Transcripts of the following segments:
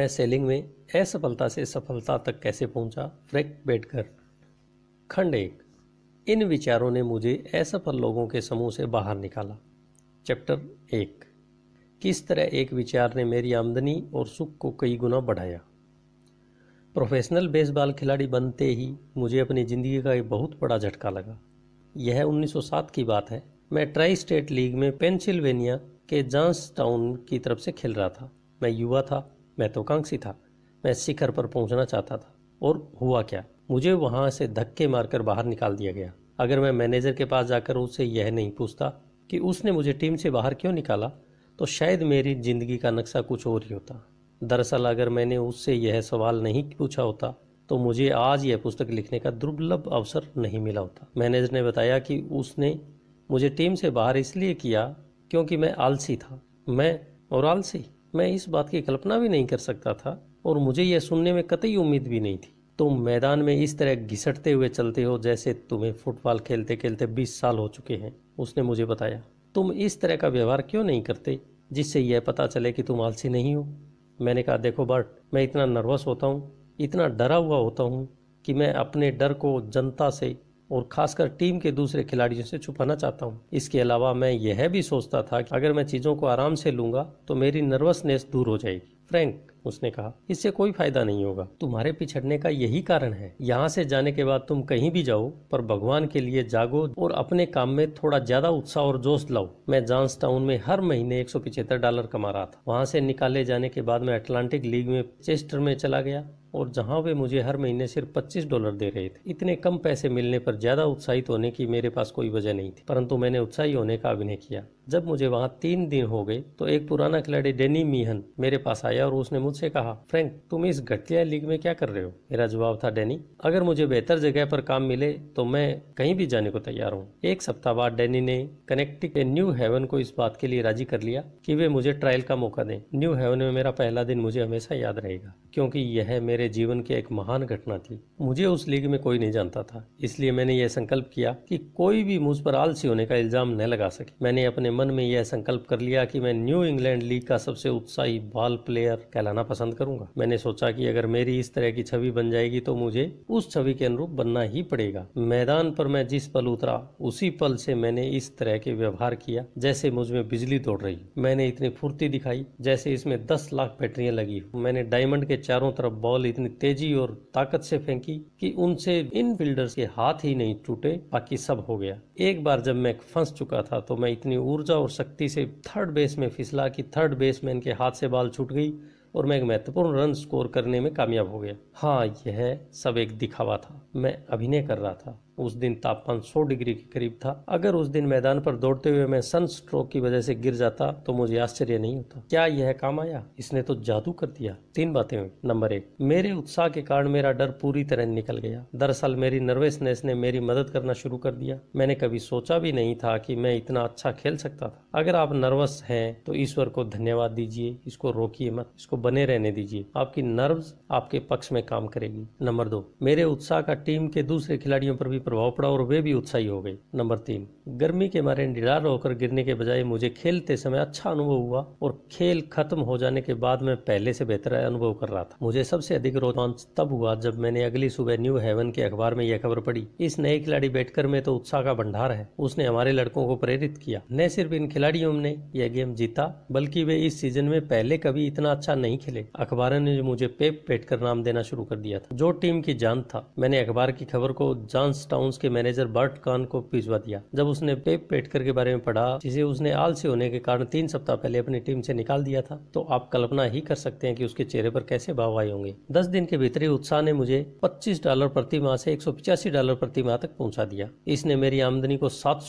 मैं सेलिंग में असफलता से सफलता तक कैसे पहुंचा फ्रैक बेटकर खंड एक इन विचारों ने मुझे असफल लोगों के समूह से बाहर निकाला चैप्टर एक किस तरह एक विचार ने मेरी आमदनी और सुख को कई गुना बढ़ाया प्रोफेशनल बेसबॉल खिलाड़ी बनते ही मुझे अपनी ज़िंदगी का एक बहुत बड़ा झटका लगा यह 1907 की बात है मैं ट्राई स्टेट लीग में पेंसिल्वेनिया के जॉन्स टाउन की तरफ से खेल रहा था मैं युवा था महत्वाकांक्षी तो था मैं शिखर पर पहुंचना चाहता था और हुआ क्या मुझे वहां से धक्के मारकर बाहर निकाल दिया गया अगर मैं मैनेजर के पास जाकर उससे यह नहीं पूछता कि उसने मुझे टीम से बाहर क्यों निकाला तो शायद मेरी ज़िंदगी का नक्शा कुछ और ही होता दरअसल अगर मैंने उससे यह सवाल नहीं पूछा होता तो मुझे आज यह पुस्तक लिखने का दुर्लभ अवसर नहीं मिला होता मैनेजर ने बताया कि उसने मुझे टीम से बाहर इसलिए किया क्योंकि मैं आलसी था मैं और आलसी मैं इस बात की कल्पना भी नहीं कर सकता था और मुझे यह सुनने में कतई उम्मीद भी नहीं थी तुम तो मैदान में इस तरह घिसटते हुए चलते हो जैसे तुम्हें फुटबॉल खेलते खेलते 20 साल हो चुके हैं उसने मुझे बताया तुम इस तरह का व्यवहार क्यों नहीं करते जिससे यह पता चले कि तुम आलसी नहीं हो मैंने कहा देखो बर्ट मैं इतना नर्वस होता हूँ इतना डरा हुआ होता हूँ कि मैं अपने डर को जनता से और खासकर टीम के दूसरे खिलाड़ियों से छुपाना चाहता हूँ इसके अलावा मैं यह भी सोचता था कि अगर मैं चीज़ों को आराम से लूंगा तो मेरी नर्वसनेस दूर हो जाएगी फ्रैंक उसने कहा इससे कोई फायदा नहीं होगा तुम्हारे पिछड़ने का यही कारण है यहाँ से जाने के बाद तुम कहीं भी जाओ पर भगवान के लिए जागो और अपने काम में थोड़ा ज्यादा उत्साह और जोश लाओ मैं जॉन्स टाउन में हर महीने एक डॉलर कमा रहा था वहाँ से निकाले जाने के बाद मैं अटलांटिक लीग में चेस्टर में चला गया और जहाँ वे मुझे हर महीने सिर्फ 25 डॉलर दे रहे थे इतने कम पैसे मिलने पर ज़्यादा उत्साहित होने की मेरे पास कोई वजह नहीं थी परंतु मैंने उत्साही होने का अभिनय किया जब मुझे वहाँ तीन दिन हो गए तो एक पुराना खिलाड़ी डेनी मीहन मेरे पास आया और उसने मुझसे कहा फ्रैंक तुम इस घटिया लीग में क्या कर रहे हो मेरा जवाब था डेनी अगर मुझे बेहतर जगह पर काम मिले तो मैं कहीं भी जाने को तैयार हूँ एक सप्ताह बाद डेनी ने कनेक्टिक न्यू हेवन को इस बात के लिए राजी कर लिया की वे मुझे ट्रायल का मौका दें न्यू हेवन में मेरा पहला दिन मुझे हमेशा याद रहेगा क्योंकि यह मेरे जीवन की एक महान घटना थी मुझे उस लीग में कोई नहीं जानता था इसलिए मैंने यह संकल्प किया कि कोई भी मुझ पर आलसी होने का इल्जाम न लगा सके मैंने अपने मन में यह संकल्प कर लिया कि मैं न्यू इंग्लैंड लीग का सबसे उत्साही बॉल प्लेयर कहलाना पसंद करूंगा मैंने सोचा कि अगर मेरी इस तरह की छवि बन जाएगी तो मुझे उस छवि के अनुरूप बनना ही पड़ेगा मैदान पर मैं जिस पल उतरा उसी पल से मैंने इस तरह के व्यवहार किया जैसे मुझ में बिजली दौड़ रही मैंने इतनी फुर्ती दिखाई जैसे इसमें दस लाख बैटरियां लगी मैंने डायमंड के चारों तरफ बॉल इतनी तेजी और ताकत से फेंकी कि उनसे इन फील्डर्स के हाथ ही नहीं टूटे बाकी सब हो गया एक बार जब मैं फंस चुका था तो मैं इतनी ऊर्जा ऊर्जा और शक्ति से थर्ड बेस में फिसला कि थर्ड बेस में इनके हाथ से बाल छूट गई और मैं एक महत्वपूर्ण रन स्कोर करने में कामयाब हो गया हाँ यह सब एक दिखावा था मैं अभिनय कर रहा था उस दिन तापमान 100 डिग्री के करीब था अगर उस दिन मैदान पर दौड़ते हुए मैं सन स्ट्रोक की वजह से गिर जाता तो मुझे आश्चर्य नहीं होता क्या यह काम आया इसने तो जादू कर दिया तीन बातें हुई नंबर एक मेरे उत्साह के कारण मेरा डर पूरी तरह निकल गया दरअसल मेरी नर्वसनेस ने मेरी मदद करना शुरू कर दिया मैंने कभी सोचा भी नहीं था की मैं इतना अच्छा खेल सकता था अगर आप नर्वस है तो ईश्वर को धन्यवाद दीजिए इसको रोकिए मत इसको बने रहने दीजिए आपकी नर्व आपके पक्ष में काम करेगी नंबर दो मेरे उत्साह का टीम के दूसरे खिलाड़ियों पर भी प्रभाव पड़ा और वे भी उत्साही हो गए नंबर तीन गर्मी के मारे निराल होकर गिरने के बजाय मुझे खेलते समय अच्छा अनुभव हुआ और खेल खत्म हो जाने के बाद मैं पहले से बेहतर अनुभव कर रहा था मुझे सबसे अधिक रोमांच तब हुआ जब मैंने अगली सुबह न्यू हेवन के अखबार में यह खबर पड़ी इस नए खिलाड़ी बैठकर में तो उत्साह का भंडार है उसने हमारे लड़कों को प्रेरित किया न सिर्फ इन खिलाड़ियों ने यह गेम जीता बल्कि वे इस सीजन में पहले कभी इतना अच्छा नहीं खेले अखबारों ने मुझे पेप पेट कर नाम देना शुरू कर दिया था जो टीम की जान था मैंने अखबार की खबर को जान टाउन्स के मैनेजर बर्ट कान को भिजवा दिया जब उसने पेप पेटकर के बारे में पढ़ा जिसे उसने आलसी होने के कारण तीन सप्ताह पहले अपनी टीम से निकाल दिया था तो आप कल्पना ही कर सकते हैं कि उसके चेहरे पर कैसे भाव आए होंगे दस दिन के भीतर ही उत्साह ने मुझे पच्चीस डॉलर प्रति माह से एक डॉलर प्रति माह तक पहुंचा दिया इसने मेरी आमदनी को सात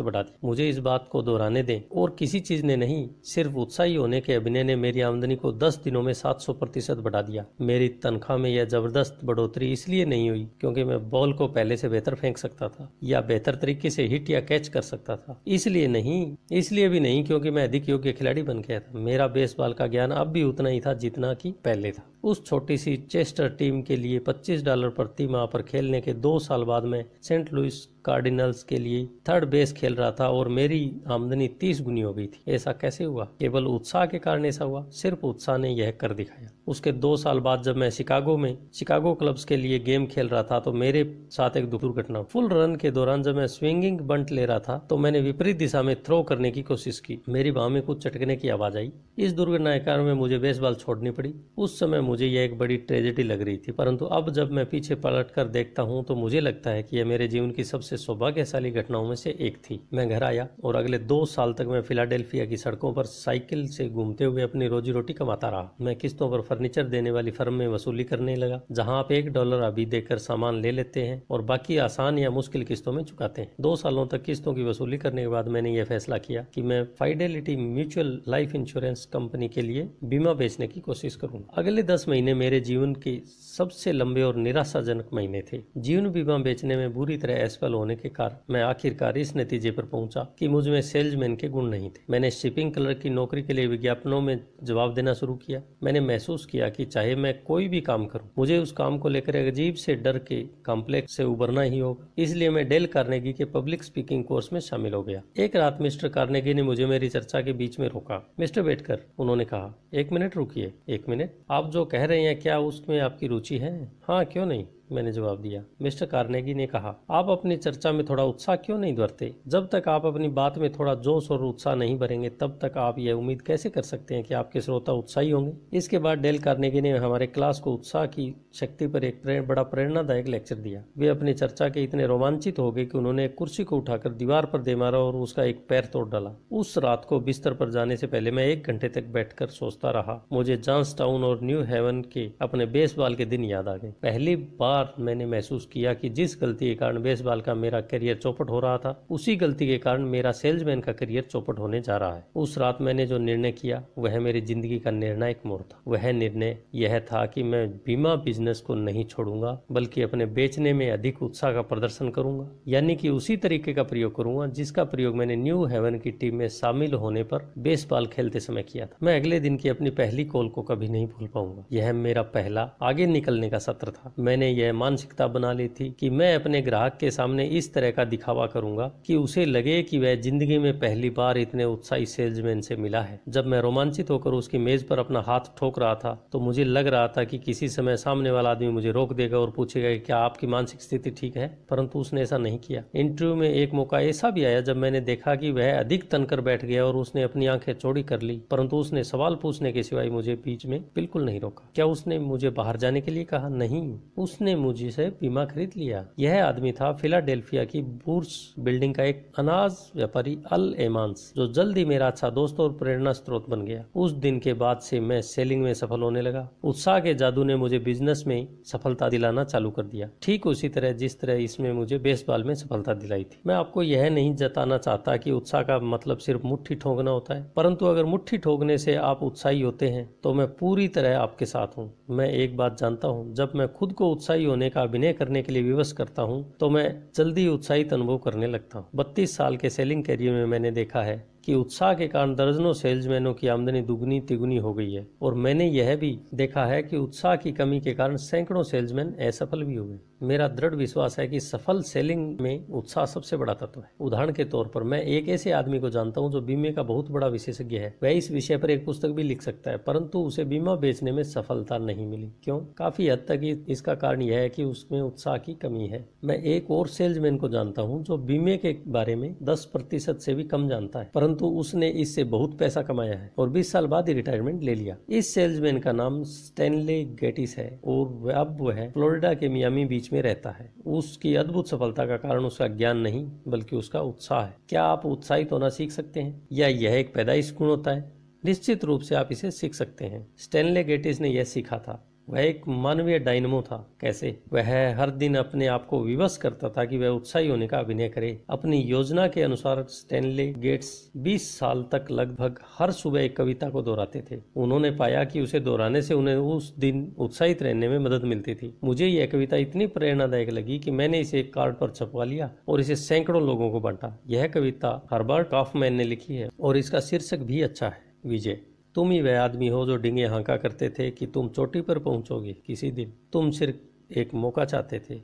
बढ़ा दी मुझे इस बात को दोहराने दें और किसी चीज ने नहीं सिर्फ उत्साही होने के अभिनय ने मेरी आमदनी को दस दिनों में सात प्रतिशत बढ़ा दिया मेरी तनख्वाह में यह जबरदस्त बढ़ोतरी इसलिए नहीं हुई क्योंकि मैं बॉल को पहले से बेहतर फेंक सकता था या बेहतर तरीके से हिट या कैच कर सकता था इसलिए नहीं इसलिए भी नहीं क्योंकि मैं अधिक योग्य खिलाड़ी बन गया था मेरा बेसबॉल का ज्ञान अब भी उतना ही था जितना की पहले था उस छोटी सी चेस्टर टीम के लिए 25 डॉलर प्रति माह पर खेलने के दो साल बाद में सेंट लुइस कार्डिनल्स के लिए थर्ड बेस खेल रहा था और मेरी आमदनी तीस गुनी हो गई थी ऐसा कैसे हुआ केवल उत्साह के कारण ऐसा हुआ सिर्फ उत्साह ने यह कर दिखाया उसके दो साल बाद जब मैं शिकागो में शिकागो क्लब्स के लिए गेम खेल रहा था तो मेरे साथ एक दुर्घटना फुल रन के दौरान जब मैं स्विंगिंग बंट ले रहा था तो मैंने विपरीत दिशा में थ्रो करने की कोशिश की मेरी बाह में कुछ चटकने की आवाज आई इस दुर्घटना के कारण मुझे बेसबॉल छोड़नी पड़ी उस समय मुझे यह एक बड़ी ट्रेजेडी लग रही थी परंतु अब जब मैं पीछे पलट कर देखता हूँ तो मुझे लगता है कि यह मेरे जीवन की सबसे सौभाग्यशाली घटनाओं में से एक थी मैं घर आया और अगले दो साल तक मैं फिलाडेल्फिया की सड़कों पर साइकिल से घूमते हुए अपनी रोजी रोटी कमाता रहा मैं किस्तों पर फर्नीचर देने वाली फर्म में वसूली करने लगा जहाँ आप एक डॉलर अभी देकर सामान ले लेते हैं और बाकी आसान या मुश्किल किस्तों में चुकाते हैं दो सालों तक किस्तों की वसूली करने के बाद मैंने यह फैसला किया कि मैं Fidelity mutual life insurance company के लिए बीमा बेचने की कोशिश करूंगा अगले दस महीने मेरे जीवन के सबसे लंबे और निराशाजनक महीने थे जीवन बीमा बेचने में बुरी तरह असफल होने के कारण मैं आखिरकार इस नतीजे पर पहुंचा कि मुझ में सेल्समैन के गुण नहीं थे मैंने शिपिंग क्लर्क की नौकरी के लिए विज्ञापनों में जवाब देना शुरू किया मैंने महसूस किया कि चाहे मैं कोई भी काम करूं मुझे उस काम को लेकर अजीब से डर के कॉम्प्लेक्स से उबरना ही होगा इसलिए मैं डेल कार्नेगी के पब्लिक स्पीकिंग कोर्स में शामिल हो गया एक रात मिस्टर कार्नेगी ने मुझे मेरी चर्चा के बीच में रोका मिस्टर बेटकर उन्होंने कहा एक मिनट रुकिए एक मिनट आप जो कह रहे हैं क्या उसमें आपकी रुचि है हाँ क्यों नहीं मैंने जवाब दिया मिस्टर कार्नेगी ने कहा आप अपनी चर्चा में थोड़ा उत्साह क्यों नहीं भरते जब तक आप अपनी बात में थोड़ा जोश और उत्साह नहीं भरेंगे तब तक आप यह उम्मीद कैसे कर सकते हैं कि आपके श्रोता उत्साही होंगे इसके बाद डेल कार्नेगी ने हमारे क्लास को उत्साह की शक्ति पर एक प्रेर, बड़ा प्रेरणादायक लेक्चर दिया वे अपनी चर्चा के इतने रोमांचित हो गए कि उन्होंने एक कुर्सी को उठाकर दीवार पर दे मारा और उसका एक पैर तोड़ डाला उस रात को बिस्तर पर जाने से पहले मैं एक घंटे तक बैठकर सोचता रहा मुझे जॉन्स टाउन और न्यू हेवन के अपने बेसबॉल के दिन याद आ गए पहली बार बार मैंने महसूस किया कि जिस गलती के कारण बेसबॉल का मेरा करियर चौपट हो रहा था उसी गलती के कारण मेरा सेल्समैन का करियर चौपट होने जा रहा है उस रात मैंने जो निर्णय किया वह मेरी जिंदगी का निर्णायक मोड़ था वह निर्णय यह था कि मैं बीमा बिजनेस को नहीं छोड़ूंगा बल्कि अपने बेचने में अधिक उत्साह का प्रदर्शन करूंगा यानी कि उसी तरीके का प्रयोग करूंगा जिसका प्रयोग मैंने न्यू हेवन की टीम में शामिल होने पर बेसबॉल खेलते समय किया था मैं अगले दिन की अपनी पहली कॉल को कभी नहीं भूल पाऊंगा यह मेरा पहला आगे निकलने का सत्र था मैंने यह यह मानसिकता बना ली थी कि मैं अपने ग्राहक के सामने इस तरह का दिखावा करूंगा कि उसे लगे कि वह जिंदगी में पहली बार इतने उत्साही सेल्समैन से मिला है जब मैं रोमांचित होकर उसकी मेज पर अपना हाथ ठोक रहा था तो मुझे लग रहा था कि किसी समय सामने वाला आदमी मुझे रोक देगा और पूछेगा कि क्या आपकी मानसिक स्थिति ठीक है परंतु उसने ऐसा नहीं किया इंटरव्यू में एक मौका ऐसा भी आया जब मैंने देखा कि वह अधिक तनकर बैठ गया और उसने अपनी आंखें चौड़ी कर ली परंतु उसने सवाल पूछने के सिवाय मुझे बीच में बिल्कुल नहीं रोका क्या उसने मुझे बाहर जाने के लिए कहा नहीं उसने मुझी से बीमा खरीद लिया यह आदमी था फिलाडेल्फिया की बूर्स बिल्डिंग का एक अनाज व्यापारी अल एमांस जो जल्द ही मेरा अच्छा दोस्त और प्रेरणा स्रोत बन गया उस दिन के बाद से मैं सेलिंग में सफल होने लगा उत्साह के जादू ने मुझे बिजनेस में सफलता दिलाना चालू कर दिया ठीक उसी तरह जिस तरह इसमें मुझे बेसबॉल में सफलता दिलाई थी मैं आपको यह नहीं जताना चाहता की उत्साह का मतलब सिर्फ मुठ्ठी ठोकना होता है परंतु अगर मुठ्ठी ठोकने से आप उत्साही होते हैं तो मैं पूरी तरह आपके साथ हूँ मैं एक बात जानता हूँ जब मैं खुद को उत्साही होने का अभिनय करने के लिए विवश करता हूँ तो मैं जल्दी उत्साहित अनुभव करने लगता हूँ बत्तीस साल के सेलिंग कैरियर में मैंने देखा है कि उत्साह के कारण दर्जनों सेल्समैनों की आमदनी दुगनी तिगुनी हो गई है और मैंने यह भी देखा है कि उत्साह की कमी के कारण सैकड़ों सेल्समैन असफल भी हो गए मेरा दृढ़ विश्वास है कि सफल सेलिंग में उत्साह सबसे बड़ा तत्व है उदाहरण के तौर पर मैं एक ऐसे आदमी को जानता हूँ जो बीमे का बहुत बड़ा विशेषज्ञ है वह इस विषय पर एक पुस्तक भी लिख सकता है परंतु उसे बीमा बेचने में सफलता नहीं मिली क्यों काफी हद तक इसका कारण यह है कि उसमें उत्साह की कमी है मैं एक और सेल्समैन को जानता हूँ जो बीमे के बारे में दस प्रतिशत से भी कम जानता है परंतु परंतु तो उसने इससे बहुत पैसा कमाया है और 20 साल बाद ही रिटायरमेंट ले लिया इस सेल्समैन का नाम स्टेनले गेटिस है और अब वह फ्लोरिडा के मियामी बीच में रहता है उसकी अद्भुत सफलता का कारण उसका ज्ञान नहीं बल्कि उसका उत्साह है क्या आप उत्साहित होना सीख सकते हैं या यह एक पैदाइश गुण होता है निश्चित रूप से आप इसे सीख सकते हैं स्टेनले गेटिस ने यह सीखा था वह एक मानवीय डायनमो था कैसे वह हर दिन अपने आप को विवश करता था कि वह उत्साही होने का अभिनय करे अपनी योजना के अनुसार स्टेनले गेट्स 20 साल तक लगभग हर सुबह एक कविता को दोहराते थे उन्होंने पाया कि उसे दोहराने से उन्हें उस दिन उत्साहित रहने में मदद मिलती थी मुझे यह कविता इतनी प्रेरणादायक लगी की मैंने इसे एक कार्ड पर छपवा लिया और इसे सैकड़ों लोगों को बांटा यह कविता हर्बर्ट काफमैन ने लिखी है और इसका शीर्षक भी अच्छा है विजय तुम ही वह आदमी हो जो डिंगे हाँका करते थे कि तुम चोटी पर पहुंचोगे किसी दिन तुम सिर्फ एक मौका चाहते थे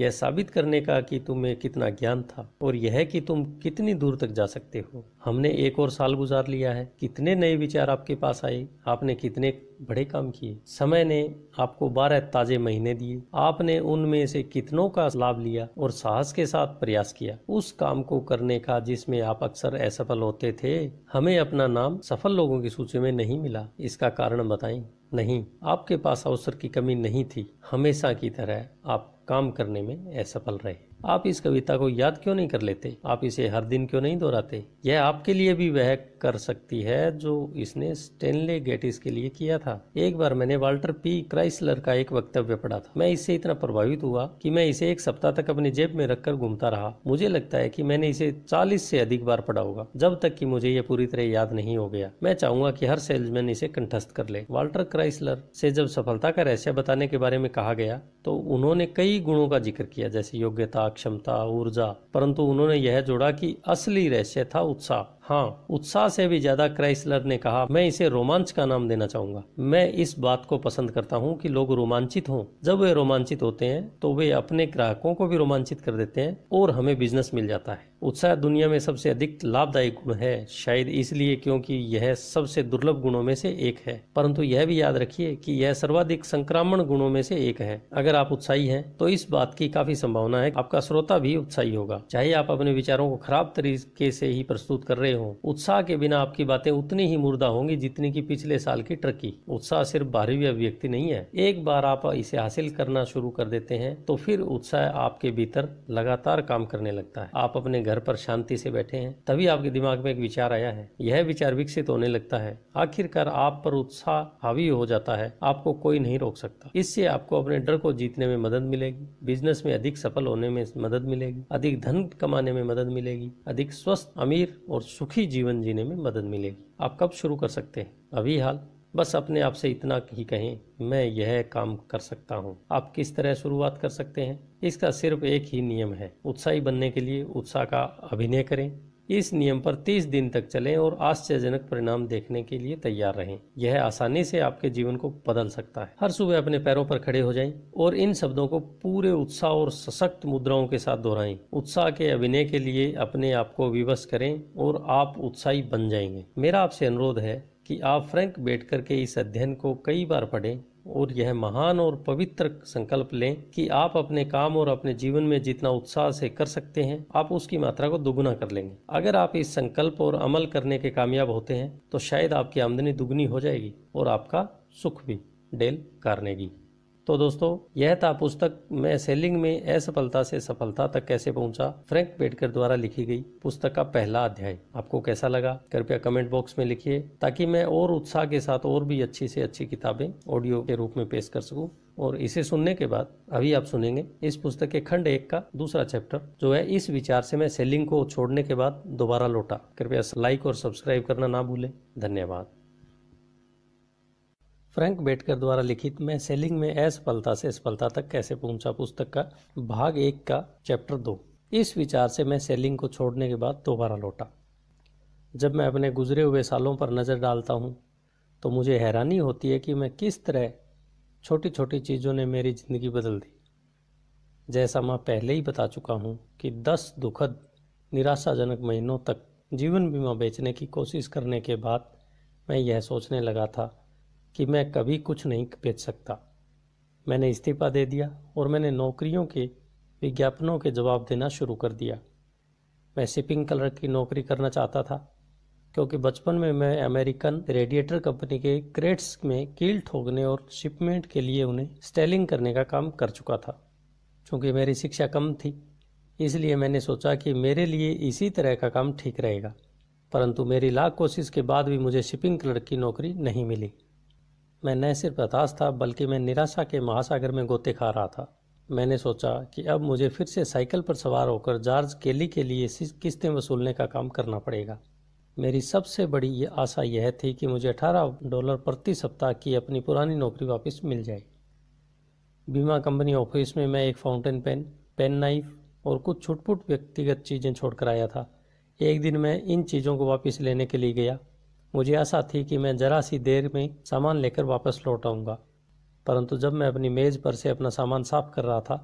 यह साबित करने का कि तुम्हें कितना ज्ञान था और यह कि तुम कितनी दूर तक जा सकते हो हमने एक और साल गुजार लिया है कितने नए विचार आपके पास आए आपने कितने बड़े काम किए समय ने आपको बारह ताजे महीने दिए आपने उनमें से कितनों का लाभ लिया और साहस के साथ प्रयास किया उस काम को करने का जिसमें आप अक्सर असफल होते थे हमें अपना नाम सफल लोगों की सूची में नहीं मिला इसका कारण बताएं नहीं आपके पास अवसर की कमी नहीं थी हमेशा की तरह आप काम करने में असफल रहे आप इस कविता को याद क्यों नहीं कर लेते आप इसे हर दिन क्यों नहीं दोहराते यह आपके लिए भी वह कर सकती है जो इसने स्टेनले गेटिस के लिए किया था एक बार मैंने वाल्टर पी क्राइसलर का एक वक्तव्य पढ़ा था मैं इससे इतना प्रभावित हुआ कि मैं इसे एक सप्ताह तक अपनी जेब में रखकर घूमता रहा मुझे लगता है कि मैंने इसे 40 से अधिक बार पढ़ा होगा जब तक कि मुझे यह पूरी तरह याद नहीं हो गया मैं चाहूंगा की हर सेल्समैन इसे कंठस्थ कर ले वाल्टर क्राइसलर से जब सफलता का रहस्य बताने के बारे में कहा गया तो उन्होंने कई गुणों का जिक्र किया जैसे योग्यता क्षमता ऊर्जा परंतु उन्होंने यह जोड़ा कि असली रहस्य था उत्साह हाँ उत्साह से भी ज्यादा क्राइसलर ने कहा मैं इसे रोमांच का नाम देना चाहूंगा मैं इस बात को पसंद करता हूँ कि लोग रोमांचित हों जब वे रोमांचित होते हैं तो वे अपने ग्राहकों को भी रोमांचित कर देते हैं और हमें बिजनेस मिल जाता है उत्साह दुनिया में सबसे अधिक लाभदायक गुण है शायद इसलिए क्योंकि यह सबसे दुर्लभ गुणों में से एक है परंतु यह भी याद रखिए कि यह सर्वाधिक संक्रामण गुणों में से एक है अगर आप उत्साही हैं तो इस बात की काफी संभावना है आपका श्रोता भी उत्साही होगा चाहे आप अपने विचारों को खराब तरीके से ही प्रस्तुत कर रहे हो उत्साह के बिना आपकी बातें उतनी ही मुर्दा होंगी जितनी की पिछले साल की ट्रकी उत्साह सिर्फ बाहरी अभिव्यक्ति नहीं है एक बार आप इसे हासिल करना शुरू कर देते हैं तो फिर उत्साह आपके भीतर लगातार काम करने लगता है आप अपने घर पर शांति से बैठे हैं तभी आपके दिमाग में एक विचार आया है यह विचार विकसित होने लगता है आखिरकार आप पर उत्साह हावी हो जाता है आपको कोई नहीं रोक सकता इससे आपको अपने डर को जीतने में मदद मिलेगी बिजनेस में अधिक सफल होने में मदद मिलेगी अधिक धन कमाने में मदद मिलेगी अधिक स्वस्थ अमीर और सुखी जीवन जीने में मदद मिलेगी आप कब शुरू कर सकते हैं अभी हाल बस अपने आप से इतना ही कहें मैं यह काम कर सकता हूँ आप किस तरह शुरुआत कर सकते हैं इसका सिर्फ एक ही नियम है उत्साही बनने के लिए उत्साह का अभिनय करें इस नियम पर 30 दिन तक चलें और आश्चर्यजनक परिणाम देखने के लिए तैयार रहें यह आसानी से आपके जीवन को बदल सकता है हर सुबह अपने पैरों पर खड़े हो जाएं और इन शब्दों को पूरे उत्साह और सशक्त मुद्राओं के साथ दोहराएं उत्साह के अभिनय के लिए अपने आप को विवश करें और आप उत्साही बन जाएंगे मेरा आपसे अनुरोध है कि आप फ्रैंक बेटकर के इस अध्ययन को कई बार पढ़ें और यह महान और पवित्र संकल्प लें कि आप अपने काम और अपने जीवन में जितना उत्साह से कर सकते हैं आप उसकी मात्रा को दोगुना कर लेंगे अगर आप इस संकल्प और अमल करने के कामयाब होते हैं तो शायद आपकी आमदनी दुगुनी हो जाएगी और आपका सुख भी डेल कारनेगी तो दोस्तों यह था पुस्तक मैं सेलिंग में असफलता से सफलता तक कैसे पहुंचा फ्रैंक बेडकर द्वारा लिखी गई पुस्तक का पहला अध्याय आपको कैसा लगा कृपया कमेंट बॉक्स में लिखिए ताकि मैं और उत्साह के साथ और भी अच्छी से अच्छी किताबें ऑडियो के रूप में पेश कर सकूं और इसे सुनने के बाद अभी आप सुनेंगे इस पुस्तक के खंड एक का दूसरा चैप्टर जो है इस विचार से मैं सेलिंग को छोड़ने के बाद दोबारा लौटा कृपया लाइक और सब्सक्राइब करना ना भूलें धन्यवाद फ्रैंक बेटकर द्वारा लिखित मैं सेलिंग में असफलता से सफलता तक कैसे पहुंचा पुस्तक का भाग एक का चैप्टर दो इस विचार से मैं सेलिंग को छोड़ने के बाद दोबारा लौटा जब मैं अपने गुजरे हुए सालों पर नज़र डालता हूँ तो मुझे हैरानी होती है कि मैं किस तरह छोटी छोटी चीज़ों ने मेरी ज़िंदगी बदल दी जैसा मैं पहले ही बता चुका हूँ कि दस दुखद निराशाजनक महीनों तक जीवन बीमा बेचने की कोशिश करने के बाद मैं यह सोचने लगा था कि मैं कभी कुछ नहीं बेच सकता मैंने इस्तीफा दे दिया और मैंने नौकरियों के विज्ञापनों के जवाब देना शुरू कर दिया मैं शिपिंग कलर की नौकरी करना चाहता था क्योंकि बचपन में मैं अमेरिकन रेडिएटर कंपनी के क्रेट्स में कील ठोकने और शिपमेंट के लिए उन्हें स्टेलिंग करने का काम कर चुका था चूँकि मेरी शिक्षा कम थी इसलिए मैंने सोचा कि मेरे लिए इसी तरह का काम ठीक रहेगा परंतु मेरी लाख कोशिश के बाद भी मुझे शिपिंग क्लर्क की नौकरी नहीं मिली मैं न सिर्फ हताश था बल्कि मैं निराशा के महासागर में गोते खा रहा था मैंने सोचा कि अब मुझे फिर से साइकिल पर सवार होकर जॉर्ज केली के लिए किस्तें वसूलने का काम करना पड़ेगा मेरी सबसे बड़ी ये आशा यह थी कि मुझे 18 डॉलर प्रति सप्ताह की अपनी पुरानी नौकरी वापस मिल जाए बीमा कंपनी ऑफिस में मैं एक फाउंटेन पेन पेन नाइफ और कुछ छुटपुट व्यक्तिगत चीज़ें छोड़कर आया था एक दिन मैं इन चीज़ों को वापस लेने के लिए गया मुझे आशा थी कि मैं जरा सी देर में सामान लेकर वापस लौट आऊँगा परंतु जब मैं अपनी मेज़ पर से अपना सामान साफ कर रहा था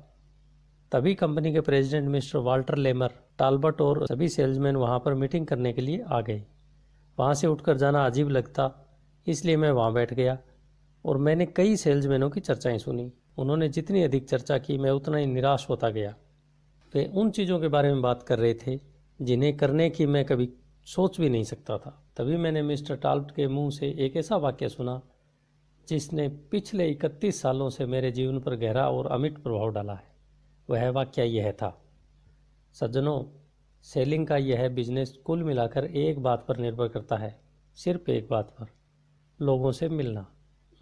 तभी कंपनी के president mister Walter Lemar Talbot और सभी सेल्समैन वहाँ पर मीटिंग करने के लिए आ गए वहाँ से उठकर जाना अजीब लगता इसलिए मैं वहाँ बैठ गया और मैंने कई सेल्समैनों की चर्चाएं सुनी उन्होंने जितनी अधिक चर्चा की मैं उतना ही निराश होता गया वे उन चीज़ों के बारे में बात कर रहे थे जिन्हें करने की मैं कभी सोच भी नहीं सकता था तभी मैंने मिस्टर टाल्ट के मुंह से एक ऐसा वाक्य सुना जिसने पिछले इकतीस सालों से मेरे जीवन पर गहरा और अमिट प्रभाव डाला है वह वाक्य यह था सज्जनों सेलिंग का यह बिजनेस कुल मिलाकर एक बात पर निर्भर करता है सिर्फ एक बात पर लोगों से मिलना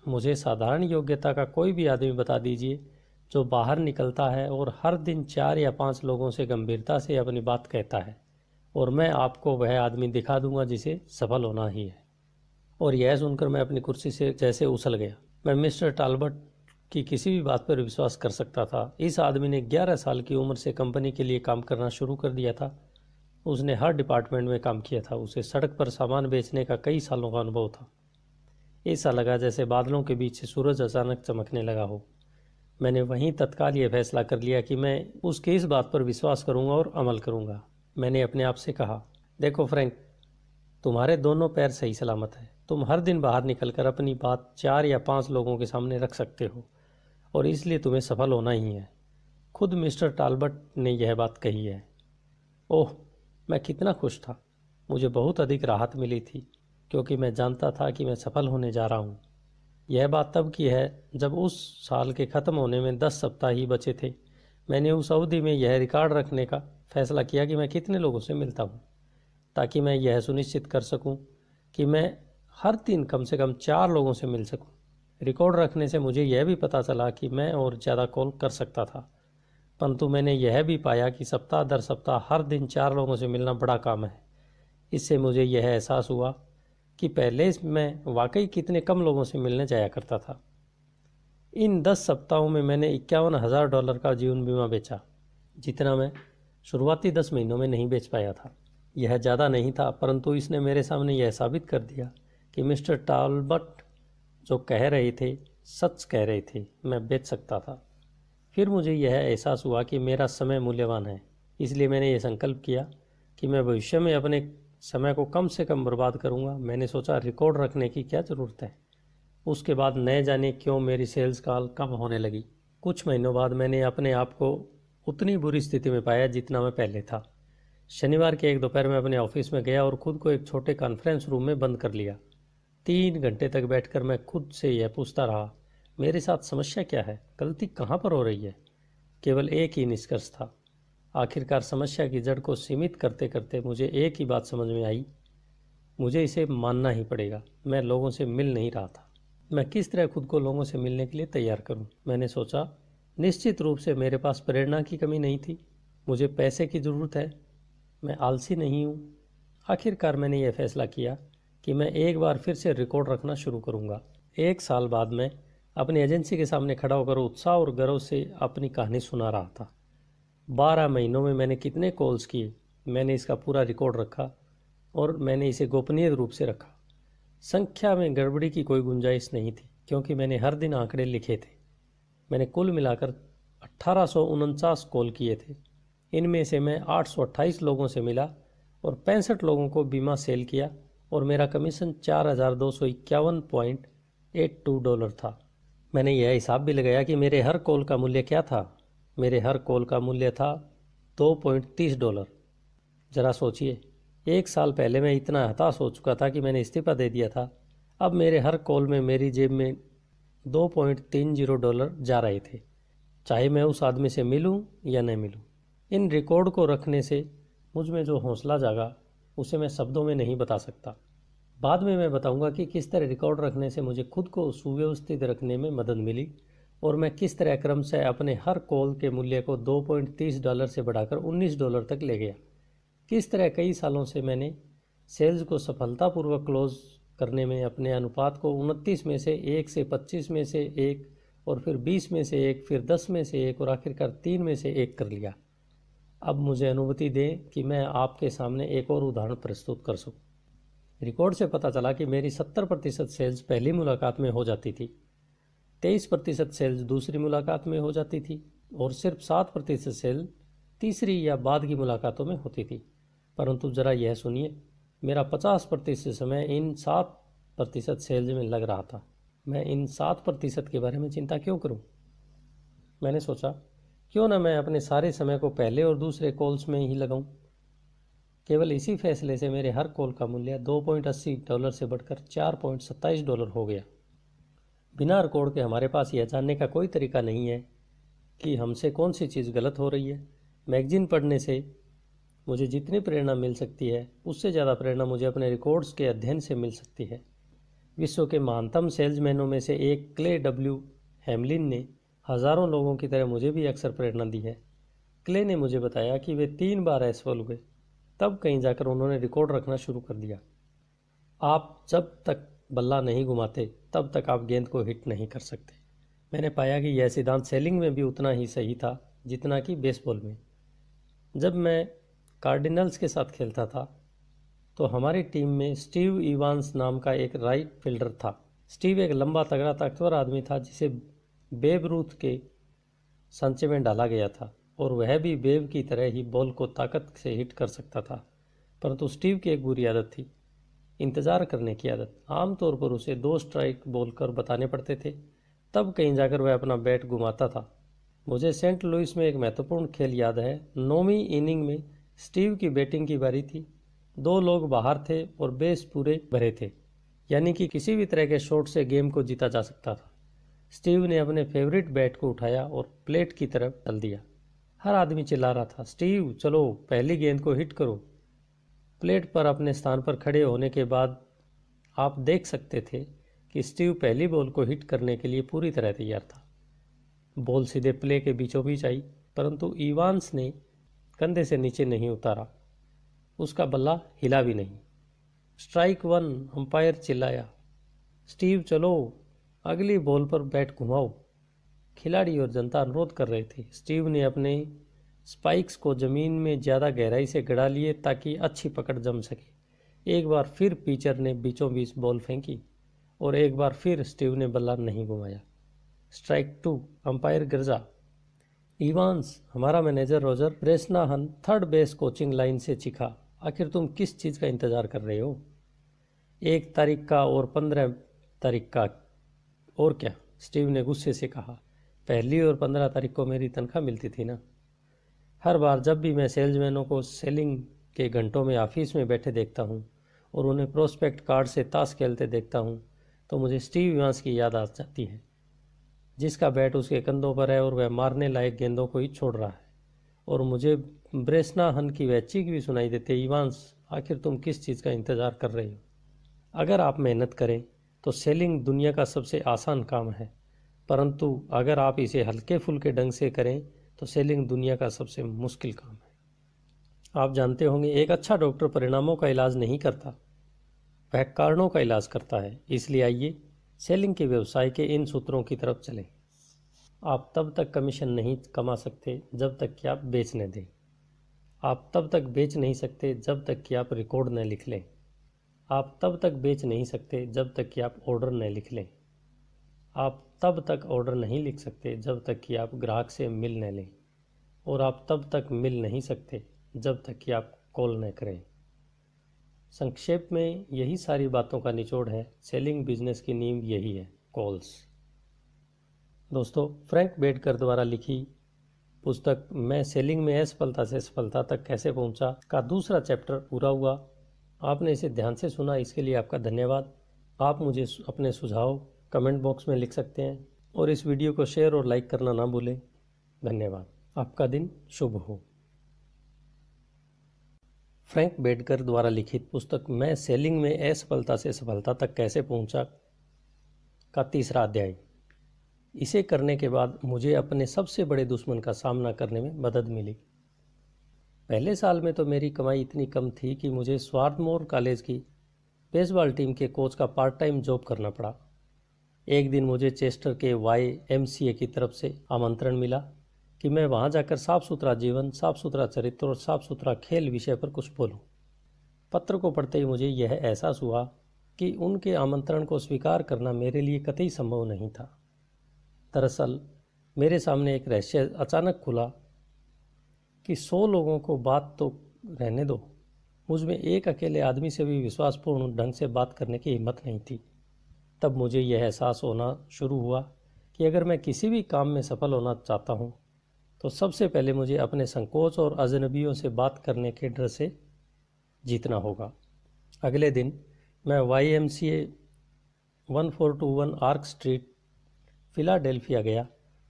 मुझे साधारण योग्यता का कोई भी आदमी बता दीजिए जो बाहर निकलता है और हर दिन चार या पांच लोगों से गंभीरता से अपनी बात कहता है और मैं आपको वह आदमी दिखा दूंगा जिसे सफल होना ही है और यह सुनकर मैं अपनी कुर्सी से जैसे उछल गया मैं मिस्टर टालबर्ट की किसी भी बात पर विश्वास कर सकता था इस आदमी ने 11 साल की उम्र से कंपनी के लिए काम करना शुरू कर दिया था उसने हर डिपार्टमेंट में काम किया था उसे सड़क पर सामान बेचने का कई सालों का अनुभव था ऐसा लगा जैसे बादलों के बीच से सूरज अचानक चमकने लगा हो मैंने वहीं तत्काल ये फैसला कर लिया कि मैं उसके इस बात पर विश्वास करूंगा और अमल करूंगा मैंने अपने आप से कहा देखो फ्रैंक तुम्हारे दोनों पैर सही सलामत है तुम हर दिन बाहर निकलकर अपनी बात चार या पांच लोगों के सामने रख सकते हो और इसलिए तुम्हें सफल होना ही है खुद मिस्टर टालबर्ट ने यह बात कही है ओह मैं कितना खुश था मुझे बहुत अधिक राहत मिली थी क्योंकि मैं जानता था कि मैं सफल होने जा रहा हूँ यह बात तब की है जब उस साल के ख़त्म होने में दस सप्ताह ही बचे थे मैंने उस अवधि में यह रिकॉर्ड रखने का फैसला किया कि मैं कितने लोगों से मिलता हूँ ताकि मैं यह सुनिश्चित कर सकूँ कि मैं हर दिन कम से कम चार लोगों से मिल सकूँ रिकॉर्ड रखने से मुझे यह भी पता चला कि मैं और ज़्यादा कॉल कर सकता था परंतु मैंने यह भी पाया कि सप्ताह दर सप्ताह हर दिन चार लोगों से मिलना बड़ा काम है इससे मुझे यह एहसास हुआ कि पहले मैं वाकई कितने कम लोगों से मिलने जाया करता था इन दस सप्ताहों में मैंने इक्यावन हज़ार डॉलर का जीवन बीमा बेचा जितना मैं शुरुआती दस महीनों में नहीं बेच पाया था यह ज़्यादा नहीं था परंतु इसने मेरे सामने यह साबित कर दिया कि मिस्टर टालबट जो कह रहे थे सच कह रहे थे मैं बेच सकता था फिर मुझे यह एहसास हुआ कि मेरा समय मूल्यवान है इसलिए मैंने यह संकल्प किया कि मैं भविष्य में अपने समय को कम से कम बर्बाद करूंगा मैंने सोचा रिकॉर्ड रखने की क्या ज़रूरत है उसके बाद नए जाने क्यों मेरी सेल्स कॉल कम होने लगी कुछ महीनों बाद मैंने अपने आप को उतनी बुरी स्थिति में पाया जितना मैं पहले था शनिवार के एक दोपहर में अपने ऑफिस में गया और खुद को एक छोटे कॉन्फ्रेंस रूम में बंद कर लिया तीन घंटे तक बैठकर मैं खुद से यह पूछता रहा मेरे साथ समस्या क्या है गलती कहाँ पर हो रही है केवल एक ही निष्कर्ष था आखिरकार समस्या की जड़ को सीमित करते करते मुझे एक ही बात समझ में आई मुझे इसे मानना ही पड़ेगा मैं लोगों से मिल नहीं रहा था मैं किस तरह खुद को लोगों से मिलने के लिए तैयार करूं मैंने सोचा निश्चित रूप से मेरे पास प्रेरणा की कमी नहीं थी मुझे पैसे की ज़रूरत है मैं आलसी नहीं हूँ आखिरकार मैंने यह फैसला किया कि मैं एक बार फिर से रिकॉर्ड रखना शुरू करूँगा एक साल बाद मैं अपनी एजेंसी के सामने खड़ा होकर उत्साह और गर्व से अपनी कहानी सुना रहा था बारह महीनों में मैंने कितने कॉल्स किए मैंने इसका पूरा रिकॉर्ड रखा और मैंने इसे गोपनीय रूप से रखा संख्या में गड़बड़ी की कोई गुंजाइश नहीं थी क्योंकि मैंने हर दिन आंकड़े लिखे थे मैंने कुल मिलाकर अट्ठारह कॉल किए थे इनमें से मैं 828 लोगों से मिला और पैंसठ लोगों को बीमा सेल किया और मेरा कमीशन चार हज़ार दो सौ इक्यावन पॉइंट एट टू डॉलर था मैंने यह हिसाब भी लगाया कि मेरे हर कॉल का मूल्य क्या था मेरे हर कॉल का मूल्य था दो पॉइंट तीस डॉलर ज़रा सोचिए एक साल पहले मैं इतना हताश हो चुका था कि मैंने इस्तीफा दे दिया था अब मेरे हर कॉल में मेरी जेब में 2.30 डॉलर जा रहे थे चाहे मैं उस आदमी से मिलूं या न मिलूं इन रिकॉर्ड को रखने से मुझ में जो हौसला जागा उसे मैं शब्दों में नहीं बता सकता बाद में मैं बताऊंगा कि किस तरह रिकॉर्ड रखने से मुझे खुद को सुव्यवस्थित रखने में मदद मिली और मैं किस तरह क्रम से अपने हर कॉल के मूल्य को 2.30 डॉलर से बढ़ाकर 19 डॉलर तक ले गया किस तरह कई सालों से मैंने सेल्स को सफलतापूर्वक क्लोज करने में अपने अनुपात को उनतीस में से एक से पच्चीस में से एक और फिर बीस में से एक फिर दस में से एक और आखिरकार तीन में से एक कर लिया अब मुझे अनुमति दें कि मैं आपके सामने एक और उदाहरण प्रस्तुत कर सकूं। रिकॉर्ड से पता चला कि मेरी सत्तर प्रतिशत सेल्स पहली मुलाकात में हो जाती थी तेईस प्रतिशत सेल्स दूसरी मुलाकात में हो जाती थी और सिर्फ सात प्रतिशत सेल तीसरी या बाद की मुलाकातों में होती थी परंतु ज़रा यह सुनिए मेरा पचास प्रतिशत समय इन सात प्रतिशत सेल्स में लग रहा था मैं इन सात प्रतिशत के बारे में चिंता क्यों करूं? मैंने सोचा क्यों ना मैं अपने सारे समय को पहले और दूसरे कॉल्स में ही लगाऊं? केवल इसी फैसले से मेरे हर कॉल का मूल्य दो पॉइंट अस्सी डॉलर से बढ़कर चार पॉइंट सत्ताईस डॉलर हो गया बिना रिकॉर्ड के हमारे पास यह जानने का कोई तरीका नहीं है कि हमसे कौन सी चीज़ गलत हो रही है मैगजीन पढ़ने से मुझे जितनी प्रेरणा मिल सकती है उससे ज़्यादा प्रेरणा मुझे अपने रिकॉर्ड्स के अध्ययन से मिल सकती है विश्व के महानतम सेल्समैनों में से एक क्ले डब्ल्यू हेमलिन ने हज़ारों लोगों की तरह मुझे भी अक्सर प्रेरणा दी है क्ले ने मुझे बताया कि वे तीन बार असफल हुए तब कहीं जाकर उन्होंने रिकॉर्ड रखना शुरू कर दिया आप जब तक बल्ला नहीं घुमाते तब तक आप गेंद को हिट नहीं कर सकते मैंने पाया कि यह सिद्धांत सेलिंग में भी उतना ही सही था जितना कि बेसबॉल में जब मैं कार्डिनल्स के साथ खेलता था तो हमारी टीम में स्टीव इवांस नाम का एक राइट फील्डर था स्टीव एक लंबा तगड़ा ताकतवर आदमी था जिसे बेब रूथ के सांचे में डाला गया था और वह भी बेब की तरह ही बॉल को ताकत से हिट कर सकता था परंतु स्टीव की एक बुरी आदत थी इंतज़ार करने की आदत आमतौर पर उसे दो स्ट्राइक बोल कर बताने पड़ते थे तब कहीं जाकर वह अपना बैट घुमाता था मुझे सेंट लुइस में एक महत्वपूर्ण खेल याद है नौवीं इनिंग में स्टीव की बैटिंग की बारी थी दो लोग बाहर थे और बेस पूरे भरे थे यानी कि किसी भी तरह के शॉट से गेम को जीता जा सकता था स्टीव ने अपने फेवरेट बैट को उठाया और प्लेट की तरफ चल दिया हर आदमी चिल्ला रहा था स्टीव चलो पहली गेंद को हिट करो प्लेट पर अपने स्थान पर खड़े होने के बाद आप देख सकते थे कि स्टीव पहली बॉल को हिट करने के लिए पूरी तरह तैयार था बॉल सीधे प्ले के बीचों बीच आई परंतु इवान्स ने कंधे से नीचे नहीं उतारा उसका बल्ला हिला भी नहीं स्ट्राइक वन अंपायर चिल्लाया स्टीव चलो अगली बॉल पर बैट घुमाओ खिलाड़ी और जनता अनुरोध कर रहे थे स्टीव ने अपने स्पाइक्स को ज़मीन में ज़्यादा गहराई से गड़ा लिए ताकि अच्छी पकड़ जम सके एक बार फिर पीचर ने बीचों बीच बॉल फेंकी और एक बार फिर स्टीव ने बल्ला नहीं घुमाया स्ट्राइक टू अंपायर गिरजा इवांस हमारा manager Roger Bresnahan third base coaching line से चिखा आखिर तुम किस चीज़ का इंतज़ार कर रहे हो एक तारीख का और पंद्रह तारीख का और क्या स्टीव ने गुस्से से कहा पहली और पंद्रह तारीख को मेरी तनख्वाह मिलती थी ना हर बार जब भी मैं सेल्समैनों को सेलिंग के घंटों में ऑफिस में बैठे देखता हूँ और उन्हें प्रोस्पेक्ट कार्ड से ताश खेलते देखता हूँ तो मुझे स्टीव इवांस की याद आ जाती है जिसका बैट उसके कंधों पर है और वह मारने लायक गेंदों को ही छोड़ रहा है और मुझे हन की वह चीख भी सुनाई देती है इवांस आखिर तुम किस चीज़ का इंतज़ार कर रहे हो अगर आप मेहनत करें तो सेलिंग दुनिया का सबसे आसान काम है परंतु अगर आप इसे हल्के फुल्के ढंग से करें तो सेलिंग दुनिया का सबसे मुश्किल काम है आप जानते होंगे एक अच्छा डॉक्टर परिणामों का इलाज नहीं करता वह कारणों का इलाज करता है इसलिए आइए सेलिंग के व्यवसाय के इन सूत्रों की तरफ चलें आप तब तक कमीशन नहीं कमा सकते जब तक कि आप बेचने दें आप तब तक बेच नहीं सकते जब तक कि आप रिकॉर्ड न लिख लें आप तब तक बेच नहीं सकते जब तक कि आप ऑर्डर न लिख लें आप तब तक ऑर्डर नहीं लिख सकते जब तक कि आप ग्राहक से मिल न लें और आप तब तक मिल नहीं सकते जब तक कि आप कॉल न करें संक्षेप में यही सारी बातों का निचोड़ है सेलिंग बिजनेस की नींव यही है कॉल्स दोस्तों फ्रैंक बेडकर द्वारा लिखी पुस्तक मैं सेलिंग में असफलता से सफलता तक कैसे पहुंचा का दूसरा चैप्टर पूरा हुआ आपने इसे ध्यान से सुना इसके लिए आपका धन्यवाद आप मुझे अपने सुझाव कमेंट बॉक्स में लिख सकते हैं और इस वीडियो को शेयर और लाइक करना ना भूलें धन्यवाद आपका दिन शुभ हो फ्रैंक बेडकर द्वारा लिखित पुस्तक मैं सेलिंग में असफलता से सफलता तक कैसे पहुंचा का तीसरा अध्याय इसे करने के बाद मुझे अपने सबसे बड़े दुश्मन का सामना करने में मदद मिली पहले साल में तो मेरी कमाई इतनी कम थी कि मुझे स्वार्थमोर कॉलेज की बेसबॉल टीम के कोच का पार्ट टाइम जॉब करना पड़ा एक दिन मुझे चेस्टर के वाई एम की तरफ से आमंत्रण मिला कि मैं वहाँ जाकर साफ सुथरा जीवन साफ सुथरा चरित्र और साफ सुथरा खेल विषय पर कुछ बोलूँ पत्र को पढ़ते ही मुझे यह एहसास हुआ कि उनके आमंत्रण को स्वीकार करना मेरे लिए कतई संभव नहीं था दरअसल मेरे सामने एक रहस्य अचानक खुला कि सौ लोगों को बात तो रहने दो मुझमें एक अकेले आदमी से भी विश्वासपूर्ण ढंग से बात करने की हिम्मत नहीं थी तब मुझे यह एहसास होना शुरू हुआ कि अगर मैं किसी भी काम में सफल होना चाहता हूँ तो सबसे पहले मुझे अपने संकोच और अजनबियों से बात करने के डर से जीतना होगा अगले दिन मैं Y M C A one four two one Arch street Philadelphia गया